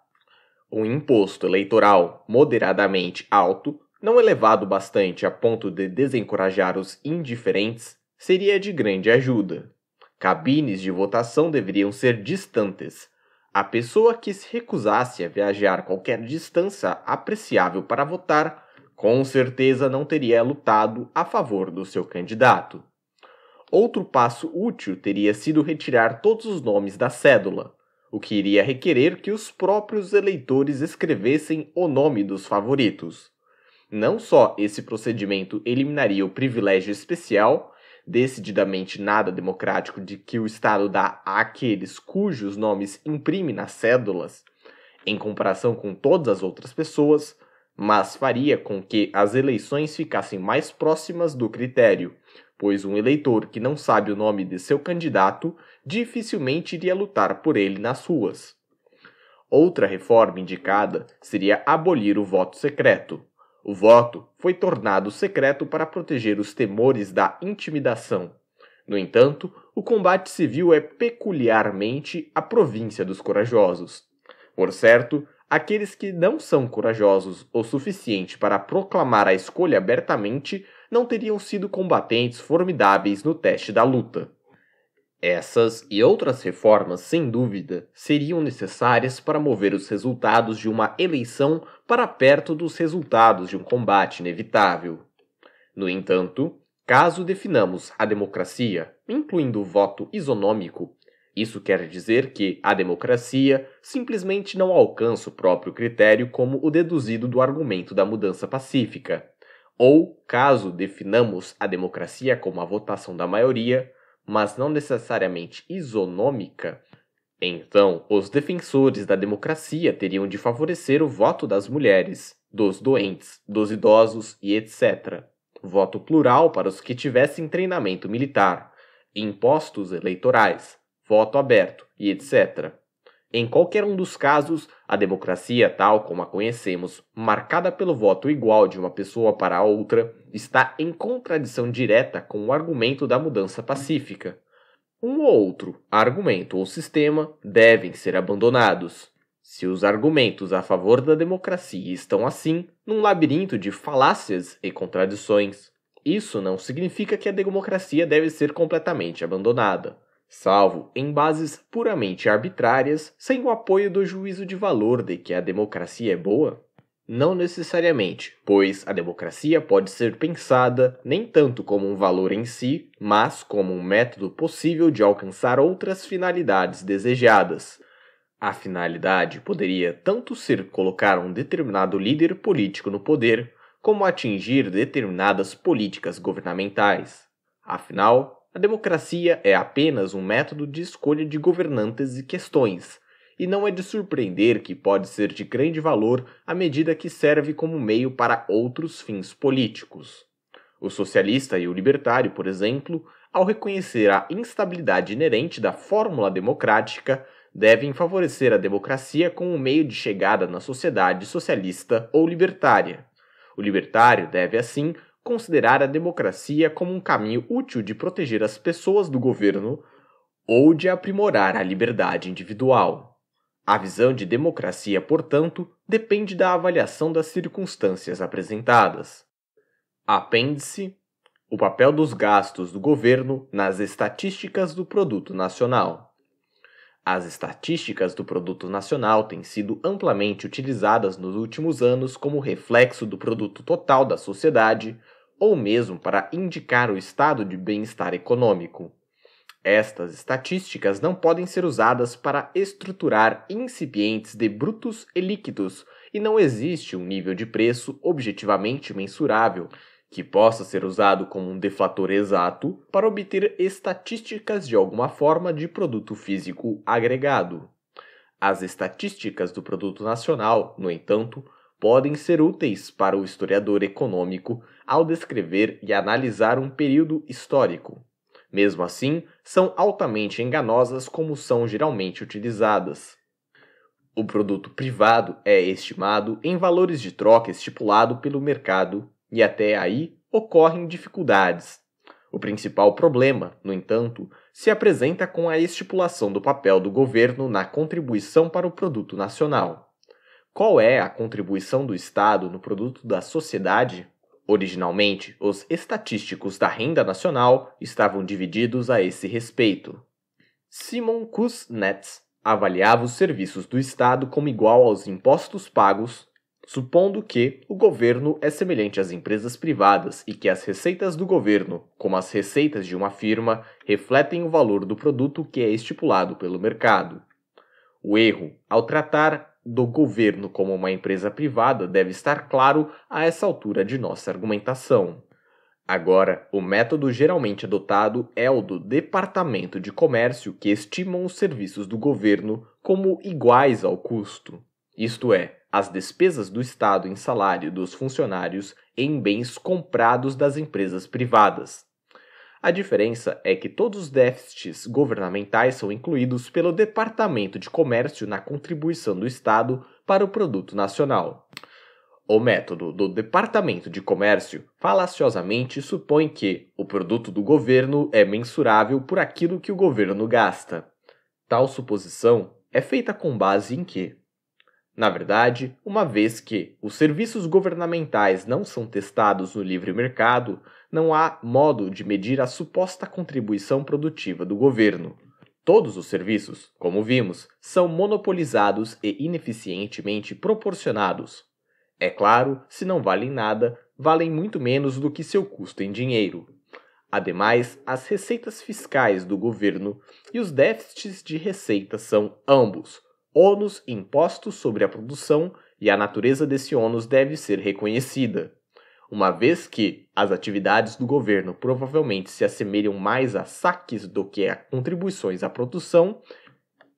Um imposto eleitoral moderadamente alto, não elevado bastante a ponto de desencorajar os indiferentes, seria de grande ajuda. Cabines de votação deveriam ser distantes, a pessoa que se recusasse a viajar qualquer distância apreciável para votar com certeza não teria lutado a favor do seu candidato. Outro passo útil teria sido retirar todos os nomes da cédula, o que iria requerer que os próprios eleitores escrevessem o nome dos favoritos. Não só esse procedimento eliminaria o privilégio especial, decididamente nada democrático, de que o Estado dá àqueles cujos nomes imprime nas cédulas, em comparação com todas as outras pessoas, mas faria com que as eleições ficassem mais próximas do critério, pois um eleitor que não sabe o nome de seu candidato dificilmente iria lutar por ele nas ruas. Outra reforma indicada seria abolir o voto secreto. O voto foi tornado secreto para proteger os temores da intimidação. No entanto, o combate civil é peculiarmente a província dos corajosos. Por certo, Aqueles que não são corajosos o suficiente para proclamar a escolha abertamente não teriam sido combatentes formidáveis no teste da luta. Essas e outras reformas, sem dúvida, seriam necessárias para mover os resultados de uma eleição para perto dos resultados de um combate inevitável. No entanto, caso definamos a democracia, incluindo o voto isonômico, isso quer dizer que a democracia simplesmente não alcança o próprio critério como o deduzido do argumento da mudança pacífica. Ou, caso definamos a democracia como a votação da maioria, mas não necessariamente isonômica, então os defensores da democracia teriam de favorecer o voto das mulheres, dos doentes, dos idosos e etc. Voto plural para os que tivessem treinamento militar, impostos eleitorais, voto aberto e etc. Em qualquer um dos casos, a democracia, tal como a conhecemos, marcada pelo voto igual de uma pessoa para a outra, está em contradição direta com o argumento da mudança pacífica. Um ou outro argumento ou sistema devem ser abandonados. Se os argumentos a favor da democracia estão assim, num labirinto de falácias e contradições, isso não significa que a democracia deve ser completamente abandonada salvo em bases puramente arbitrárias, sem o apoio do juízo de valor de que a democracia é boa? Não necessariamente, pois a democracia pode ser pensada nem tanto como um valor em si, mas como um método possível de alcançar outras finalidades desejadas. A finalidade poderia tanto ser colocar um determinado líder político no poder, como atingir determinadas políticas governamentais. Afinal, a democracia é apenas um método de escolha de governantes e questões, e não é de surpreender que pode ser de grande valor à medida que serve como meio para outros fins políticos. O socialista e o libertário, por exemplo, ao reconhecer a instabilidade inerente da fórmula democrática, devem favorecer a democracia como um meio de chegada na sociedade socialista ou libertária. O libertário deve, assim, considerar a democracia como um caminho útil de proteger as pessoas do governo ou de aprimorar a liberdade individual. A visão de democracia, portanto, depende da avaliação das circunstâncias apresentadas. Apêndice O papel dos gastos do governo nas estatísticas do produto nacional. As estatísticas do produto nacional têm sido amplamente utilizadas nos últimos anos como reflexo do produto total da sociedade, ou mesmo para indicar o estado de bem-estar econômico. Estas estatísticas não podem ser usadas para estruturar incipientes de brutos e líquidos, e não existe um nível de preço objetivamente mensurável que possa ser usado como um deflator exato para obter estatísticas de alguma forma de produto físico agregado. As estatísticas do produto nacional, no entanto, podem ser úteis para o historiador econômico ao descrever e analisar um período histórico. Mesmo assim, são altamente enganosas como são geralmente utilizadas. O produto privado é estimado em valores de troca estipulado pelo mercado e até aí ocorrem dificuldades. O principal problema, no entanto, se apresenta com a estipulação do papel do governo na contribuição para o produto nacional. Qual é a contribuição do Estado no produto da sociedade? Originalmente, os estatísticos da renda nacional estavam divididos a esse respeito. Simon Kuznets avaliava os serviços do Estado como igual aos impostos pagos, supondo que o governo é semelhante às empresas privadas e que as receitas do governo, como as receitas de uma firma, refletem o valor do produto que é estipulado pelo mercado. O erro, ao tratar do governo como uma empresa privada deve estar claro a essa altura de nossa argumentação. Agora, o método geralmente adotado é o do Departamento de Comércio, que estimam os serviços do governo como iguais ao custo, isto é, as despesas do Estado em salário dos funcionários e em bens comprados das empresas privadas. A diferença é que todos os déficits governamentais são incluídos pelo Departamento de Comércio na contribuição do Estado para o produto nacional. O método do Departamento de Comércio falaciosamente supõe que o produto do governo é mensurável por aquilo que o governo gasta. Tal suposição é feita com base em que na verdade, uma vez que os serviços governamentais não são testados no livre mercado, não há modo de medir a suposta contribuição produtiva do governo. Todos os serviços, como vimos, são monopolizados e ineficientemente proporcionados. É claro, se não valem nada, valem muito menos do que seu custo em dinheiro. Ademais, as receitas fiscais do governo e os déficits de receita são ambos ônus imposto sobre a produção e a natureza desse ônus deve ser reconhecida, uma vez que as atividades do governo provavelmente se assemelham mais a saques do que a contribuições à produção,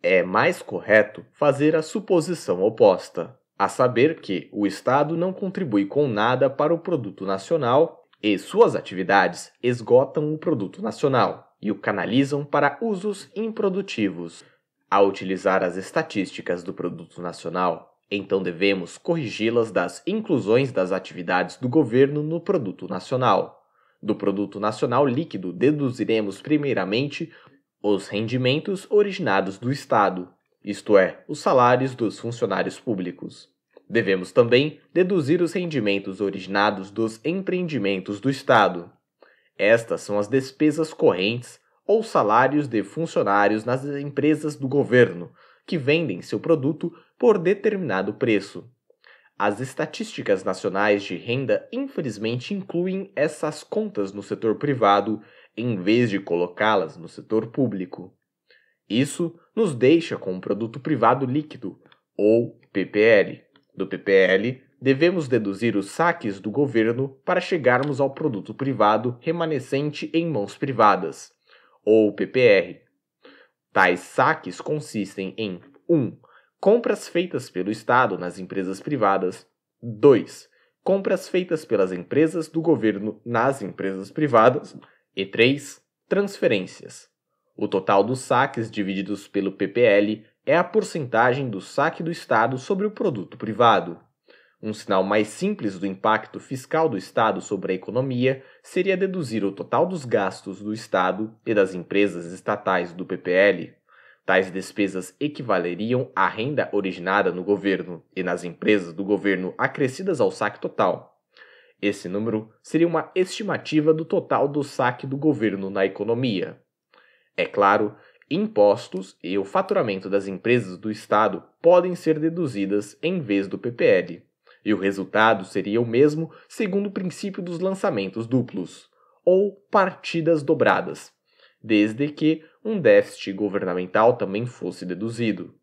é mais correto fazer a suposição oposta, a saber que o Estado não contribui com nada para o produto nacional e suas atividades esgotam o produto nacional e o canalizam para usos improdutivos. Ao utilizar as estatísticas do Produto Nacional, então devemos corrigi-las das inclusões das atividades do governo no Produto Nacional. Do Produto Nacional Líquido, deduziremos primeiramente os rendimentos originados do Estado, isto é, os salários dos funcionários públicos. Devemos também deduzir os rendimentos originados dos empreendimentos do Estado. Estas são as despesas correntes ou salários de funcionários nas empresas do governo, que vendem seu produto por determinado preço. As estatísticas nacionais de renda infelizmente incluem essas contas no setor privado em vez de colocá-las no setor público. Isso nos deixa com um produto privado líquido, ou PPL. Do PPL, devemos deduzir os saques do governo para chegarmos ao produto privado remanescente em mãos privadas ou PPR. Tais saques consistem em 1. Um, compras feitas pelo Estado nas empresas privadas. 2. Compras feitas pelas empresas do governo nas empresas privadas. E 3. Transferências. O total dos saques divididos pelo PPL é a porcentagem do saque do Estado sobre o produto privado. Um sinal mais simples do impacto fiscal do Estado sobre a economia seria deduzir o total dos gastos do Estado e das empresas estatais do PPL. Tais despesas equivaleriam à renda originada no governo e nas empresas do governo acrescidas ao saque total. Esse número seria uma estimativa do total do saque do governo na economia. É claro, impostos e o faturamento das empresas do Estado podem ser deduzidas em vez do PPL e o resultado seria o mesmo segundo o princípio dos lançamentos duplos, ou partidas dobradas, desde que um déficit governamental também fosse deduzido.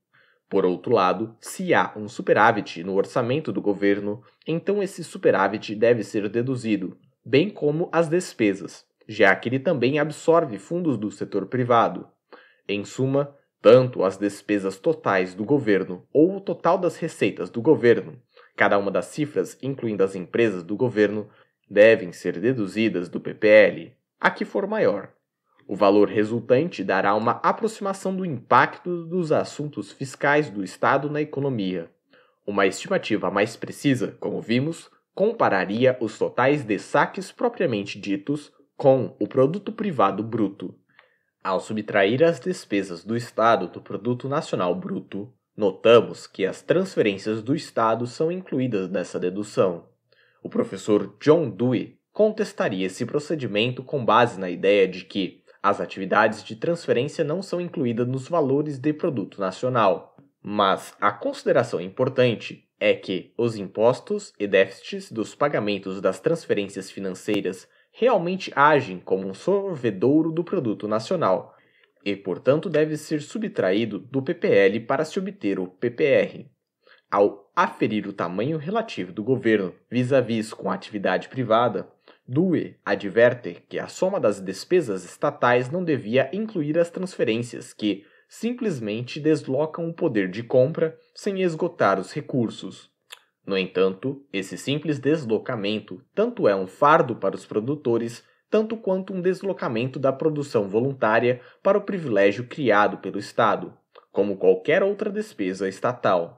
Por outro lado, se há um superávit no orçamento do governo, então esse superávit deve ser deduzido, bem como as despesas, já que ele também absorve fundos do setor privado. Em suma, tanto as despesas totais do governo ou o total das receitas do governo Cada uma das cifras, incluindo as empresas do governo, devem ser deduzidas do PPL, a que for maior. O valor resultante dará uma aproximação do impacto dos assuntos fiscais do Estado na economia. Uma estimativa mais precisa, como vimos, compararia os totais de saques propriamente ditos com o produto privado bruto. Ao subtrair as despesas do Estado do produto nacional bruto, Notamos que as transferências do Estado são incluídas nessa dedução. O professor John Dewey contestaria esse procedimento com base na ideia de que as atividades de transferência não são incluídas nos valores de produto nacional. Mas a consideração importante é que os impostos e déficits dos pagamentos das transferências financeiras realmente agem como um sorvedouro do produto nacional, e, portanto, deve ser subtraído do PPL para se obter o PPR. Ao aferir o tamanho relativo do governo vis-à-vis -vis com a atividade privada, Due adverte que a soma das despesas estatais não devia incluir as transferências que simplesmente deslocam o poder de compra sem esgotar os recursos. No entanto, esse simples deslocamento tanto é um fardo para os produtores tanto quanto um deslocamento da produção voluntária para o privilégio criado pelo Estado, como qualquer outra despesa estatal.